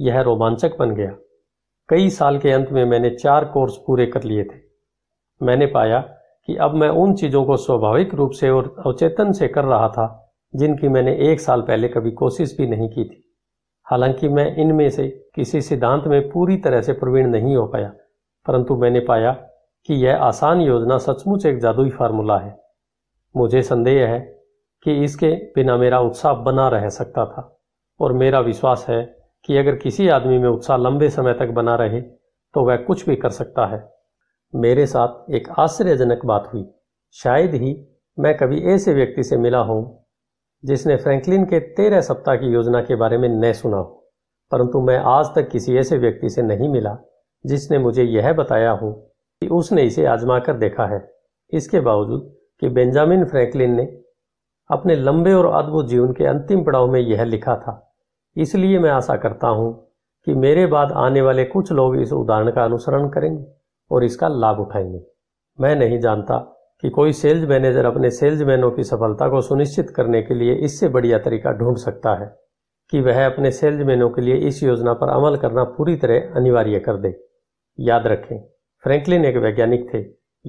यह रोमांचक बन गया कई साल के अंत में मैंने चार कोर्स पूरे कर लिए थे मैंने पाया कि अब मैं उन चीज़ों को स्वाभाविक रूप से और अवचेतन से कर रहा था जिनकी मैंने एक साल पहले कभी कोशिश भी नहीं की थी हालांकि मैं इनमें से किसी सिद्धांत में पूरी तरह से प्रवीण नहीं हो पाया परंतु मैंने पाया कि यह आसान योजना सचमुच एक जादुई फार्मूला है मुझे संदेह है कि इसके बिना मेरा उत्साह बना रह सकता था और मेरा विश्वास है कि अगर किसी आदमी में उत्साह लंबे समय तक बना रहे तो वह कुछ भी कर सकता है मेरे साथ एक आश्चर्यजनक बात हुई शायद ही मैं कभी ऐसे व्यक्ति से मिला हूं जिसने फ्रैंकलिन के तेरह सप्ताह की योजना के बारे में न सुना हो परंतु मैं आज तक किसी ऐसे व्यक्ति से नहीं मिला जिसने मुझे यह बताया हूं कि उसने इसे आजमाकर देखा है इसके बावजूद कि बेंजामिन फ्रैंकलिन ने अपने लंबे और अद्भुत जीवन के अंतिम पड़ाव में यह लिखा था इसलिए मैं आशा करता हूं कि मेरे बाद आने वाले कुछ लोग इस उदाहरण का अनुसरण करेंगे और इसका लाभ उठाएंगे मैं नहीं जानता कि कोई सेल्स मैनेजर अपने सेल्समैनों की सफलता को सुनिश्चित करने के लिए इससे बढ़िया तरीका ढूंढ सकता है कि वह अपने सेल्समैनों के लिए इस योजना पर अमल करना पूरी तरह अनिवार्य कर दे याद रखें फ्रैंकलिन एक वैज्ञानिक थे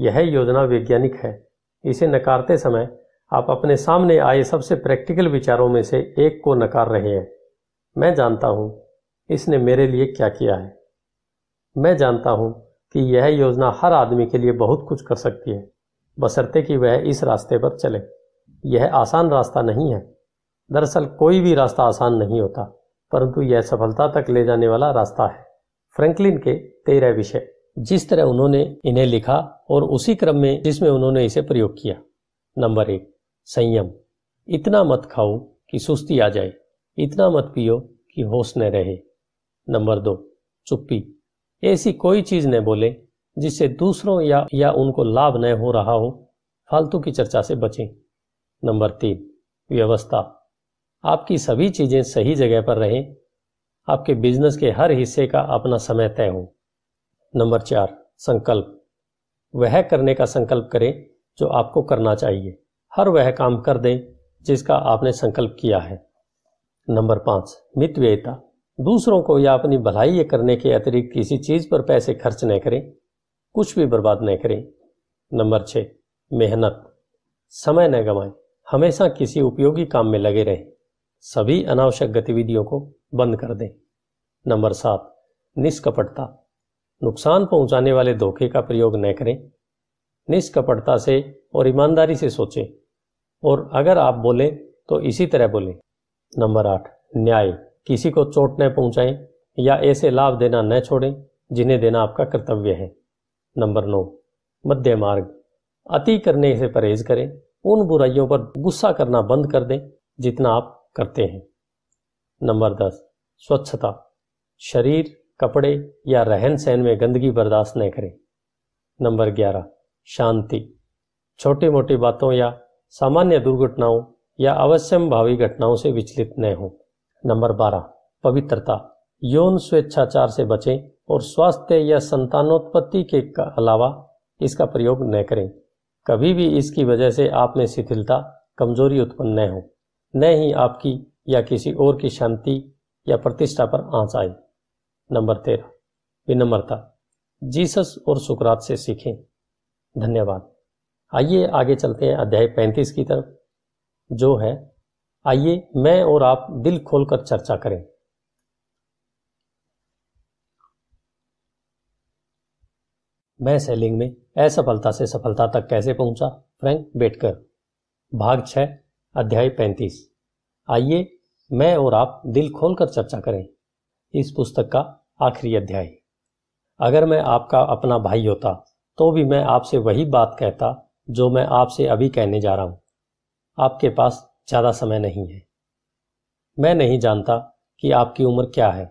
यह योजना वैज्ञानिक है इसे नकारते समय आप अपने सामने आए सबसे प्रैक्टिकल विचारों में से एक को नकार रहे हैं मैं जानता हूं इसने मेरे लिए क्या किया है मैं जानता हूं कि यह योजना हर आदमी के लिए बहुत कुछ कर सकती है बशर्ते कि वह इस रास्ते पर चले यह आसान रास्ता नहीं है दरअसल कोई भी रास्ता आसान नहीं होता परंतु यह सफलता तक ले जाने वाला रास्ता है फ्रैंकलिन के तेरह विषय जिस तरह उन्होंने इन्हें लिखा और उसी क्रम में जिसमें उन्होंने इसे प्रयोग किया नंबर एक संयम इतना मत खाओ कि सुस्ती आ जाए इतना मत पियो कि होश न रहे नंबर दो चुप्पी ऐसी कोई चीज न बोले जिससे दूसरों या या उनको लाभ न हो रहा हो फालतू की चर्चा से बचें नंबर तीन व्यवस्था आपकी सभी चीजें सही जगह पर रहें आपके बिजनेस के हर हिस्से का अपना समय तय हो नंबर चार संकल्प वह करने का संकल्प करें जो आपको करना चाहिए हर वह काम कर दें जिसका आपने संकल्प किया है नंबर पाँच मितव्ययता दूसरों को या अपनी भलाई करने के अतिरिक्त किसी चीज़ पर पैसे खर्च न करें कुछ भी बर्बाद न करें नंबर छः मेहनत समय न गंवाएं हमेशा किसी उपयोगी काम में लगे रहें सभी अनावश्यक गतिविधियों को बंद कर दें नंबर सात निष्कपटता नुकसान पहुंचाने वाले धोखे का प्रयोग न करें निष्कपटता से और ईमानदारी से सोचें और अगर आप बोलें तो इसी तरह बोलें नंबर आठ न्याय किसी को चोट न पहुंचाएं या ऐसे लाभ देना न छोड़ें जिन्हें देना आपका कर्तव्य है नंबर नौ मध्य मार्ग अति करने से परहेज करें उन बुराइयों पर गुस्सा करना बंद कर दें जितना आप करते हैं नंबर दस स्वच्छता शरीर कपड़े या रहन सहन में गंदगी बर्दाश्त न करें नंबर ग्यारह शांति छोटी मोटी बातों या सामान्य दुर्घटनाओं या अवश्यम भावी घटनाओं से विचलित न हों नंबर बारह पवित्रता यौन स्वेच्छाचार से बचें और स्वास्थ्य या संतानोत्पत्ति के अलावा इसका प्रयोग न करें कभी भी इसकी वजह से आप में शिथिलता कमजोरी उत्पन्न न हो न ही आपकी या किसी और की शांति या प्रतिष्ठा पर आंच आए नंबर तेरह विनम्रता जीसस और सुकरात से सीखें धन्यवाद आइए आगे चलते हैं अध्याय पैंतीस की तरफ जो है आइए मैं और आप दिल खोलकर चर्चा करें मैं सेलिंग में असफलता से सफलता तक कैसे पहुंचा फ्रैंक बेटकर भाग छ अध्याय पैंतीस आइए मैं और आप दिल खोलकर चर्चा करें इस पुस्तक का आखिरी अध्याय अगर मैं आपका अपना भाई होता तो भी मैं आपसे वही बात कहता जो मैं आपसे अभी कहने जा रहा हूं आपके पास ज़्यादा समय नहीं है मैं नहीं जानता कि आपकी उम्र क्या है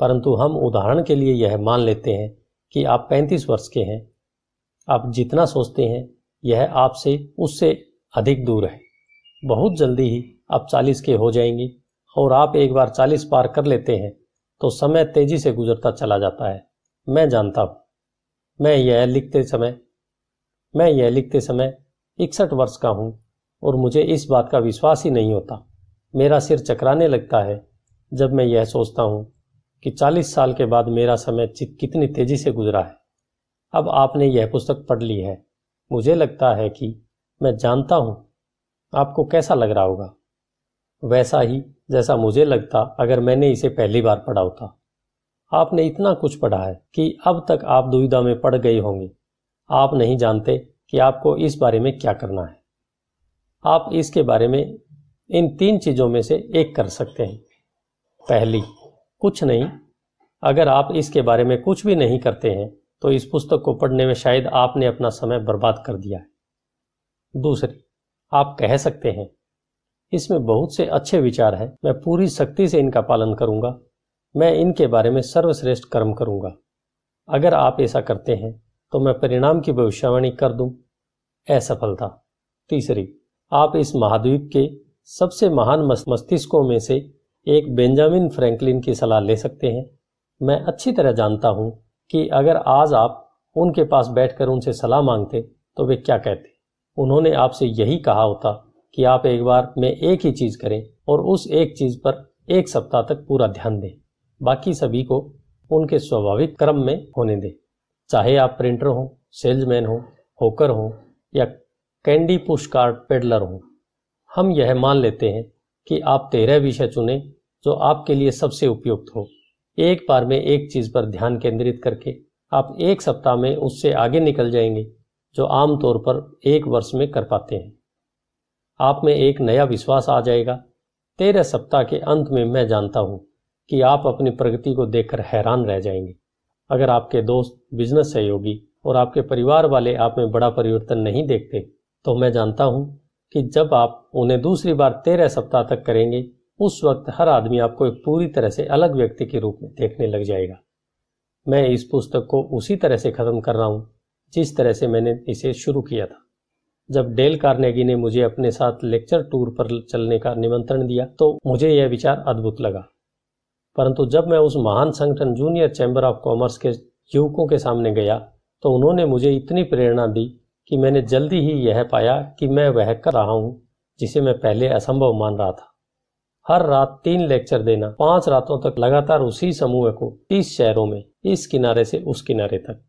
परंतु हम उदाहरण के लिए यह मान लेते हैं कि आप पैंतीस वर्ष के हैं आप जितना सोचते हैं यह आपसे उससे अधिक दूर है बहुत जल्दी ही आप चालीस के हो जाएंगे और आप एक बार चालीस पार कर लेते हैं तो समय तेजी से गुजरता चला जाता है मैं जानता हूं मैं यह लिखते समय मैं यह लिखते समय इकसठ वर्ष का हूं और मुझे इस बात का विश्वास ही नहीं होता मेरा सिर चकराने लगता है जब मैं यह सोचता हूं कि चालीस साल के बाद मेरा समय कितनी तेजी से गुजरा है अब आपने यह पुस्तक पढ़ ली है मुझे लगता है कि मैं जानता हूं आपको कैसा लग रहा होगा वैसा ही जैसा मुझे लगता अगर मैंने इसे पहली बार पढ़ा होता आपने इतना कुछ पढ़ा है कि अब तक आप दुविधा में पड़ गए होंगे आप नहीं जानते कि आपको इस बारे में क्या करना है आप इसके बारे में इन तीन चीज़ों में से एक कर सकते हैं पहली कुछ नहीं अगर आप इसके बारे में कुछ भी नहीं करते हैं तो इस पुस्तक को पढ़ने में शायद आपने अपना समय बर्बाद कर दिया है दूसरी आप कह सकते हैं इसमें बहुत से अच्छे विचार हैं मैं पूरी शक्ति से इनका पालन करूंगा मैं इनके बारे में सर्वश्रेष्ठ कर्म करूंगा अगर आप ऐसा करते हैं तो मैं परिणाम की भविष्यवाणी कर दूं असफलता तीसरी आप इस महाद्वीप के सबसे महान मस्तिष्कों में से एक बेंजामिन फ्रैंकलिन की सलाह ले सकते हैं मैं अच्छी तरह जानता हूं कि अगर आज आप उनके पास बैठकर उनसे सलाह मांगते तो वे क्या कहते उन्होंने आपसे यही कहा होता कि आप एक बार में एक ही चीज़ करें और उस एक चीज़ पर एक सप्ताह तक पूरा ध्यान दें बाकी सभी को उनके स्वाभाविक क्रम में होने दें चाहे आप प्रिंटर हों सेल्समैन हों होकर हों या कैंडी पुश कार्ड पेडलर हों हम यह मान लेते हैं कि आप तेरह विषय चुने जो आपके लिए सबसे उपयुक्त हो एक बार में एक चीज़ पर ध्यान केंद्रित करके आप एक सप्ताह में उससे आगे निकल जाएंगे जो आमतौर पर एक वर्ष में कर पाते हैं आप में एक नया विश्वास आ जाएगा तेरह सप्ताह के अंत में मैं जानता हूं कि आप अपनी प्रगति को देखकर हैरान रह जाएंगे अगर आपके दोस्त बिजनेस सहयोगी और आपके परिवार वाले आप में बड़ा परिवर्तन नहीं देखते तो मैं जानता हूं कि जब आप उन्हें दूसरी बार तेरह सप्ताह तक करेंगे उस वक्त हर आदमी आपको एक पूरी तरह से अलग व्यक्ति के रूप में देखने लग जाएगा मैं इस पुस्तक को उसी तरह से ख़त्म कर रहा हूँ जिस तरह से मैंने इसे शुरू किया था जब डेल कार्नेगी ने मुझे अपने साथ लेक्चर टूर पर चलने का निमंत्रण दिया तो मुझे यह विचार अद्भुत लगा परंतु जब मैं उस महान संगठन जूनियर चैम्बर ऑफ कॉमर्स के युवकों के सामने गया तो उन्होंने मुझे इतनी प्रेरणा दी कि मैंने जल्दी ही यह पाया कि मैं वह कर रहा हूं जिसे मैं पहले असंभव मान रहा था हर रात तीन लेक्चर देना पांच रातों तक लगातार उसी समूह को तीस शहरों में इस किनारे से उस किनारे तक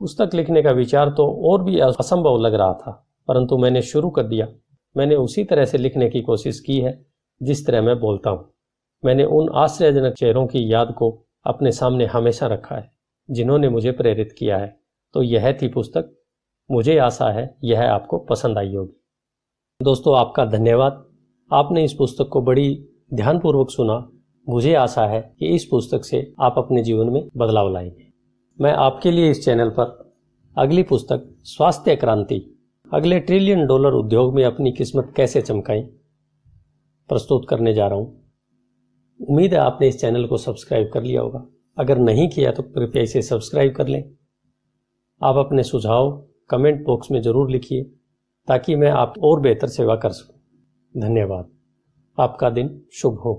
पुस्तक लिखने का विचार तो और भी असंभव लग रहा था परंतु मैंने शुरू कर दिया मैंने उसी तरह से लिखने की कोशिश की है जिस तरह मैं बोलता हूँ मैंने उन आश्चर्यजनक चेहरों की याद को अपने सामने हमेशा रखा है जिन्होंने मुझे प्रेरित किया है तो यह थी पुस्तक मुझे आशा है यह आपको पसंद आई होगी दोस्तों आपका धन्यवाद आपने इस पुस्तक को बड़ी ध्यानपूर्वक सुना मुझे आशा है कि इस पुस्तक से आप अपने जीवन में बदलाव लाएंगे मैं आपके लिए इस चैनल पर अगली पुस्तक स्वास्थ्य क्रांति अगले ट्रिलियन डॉलर उद्योग में अपनी किस्मत कैसे चमकाएं प्रस्तुत करने जा रहा हूं उम्मीद है आपने इस चैनल को सब्सक्राइब कर लिया होगा अगर नहीं किया तो कृपया इसे सब्सक्राइब कर लें आप अपने सुझाव कमेंट बॉक्स में ज़रूर लिखिए ताकि मैं आप और बेहतर सेवा कर सकूं धन्यवाद आपका दिन शुभ हो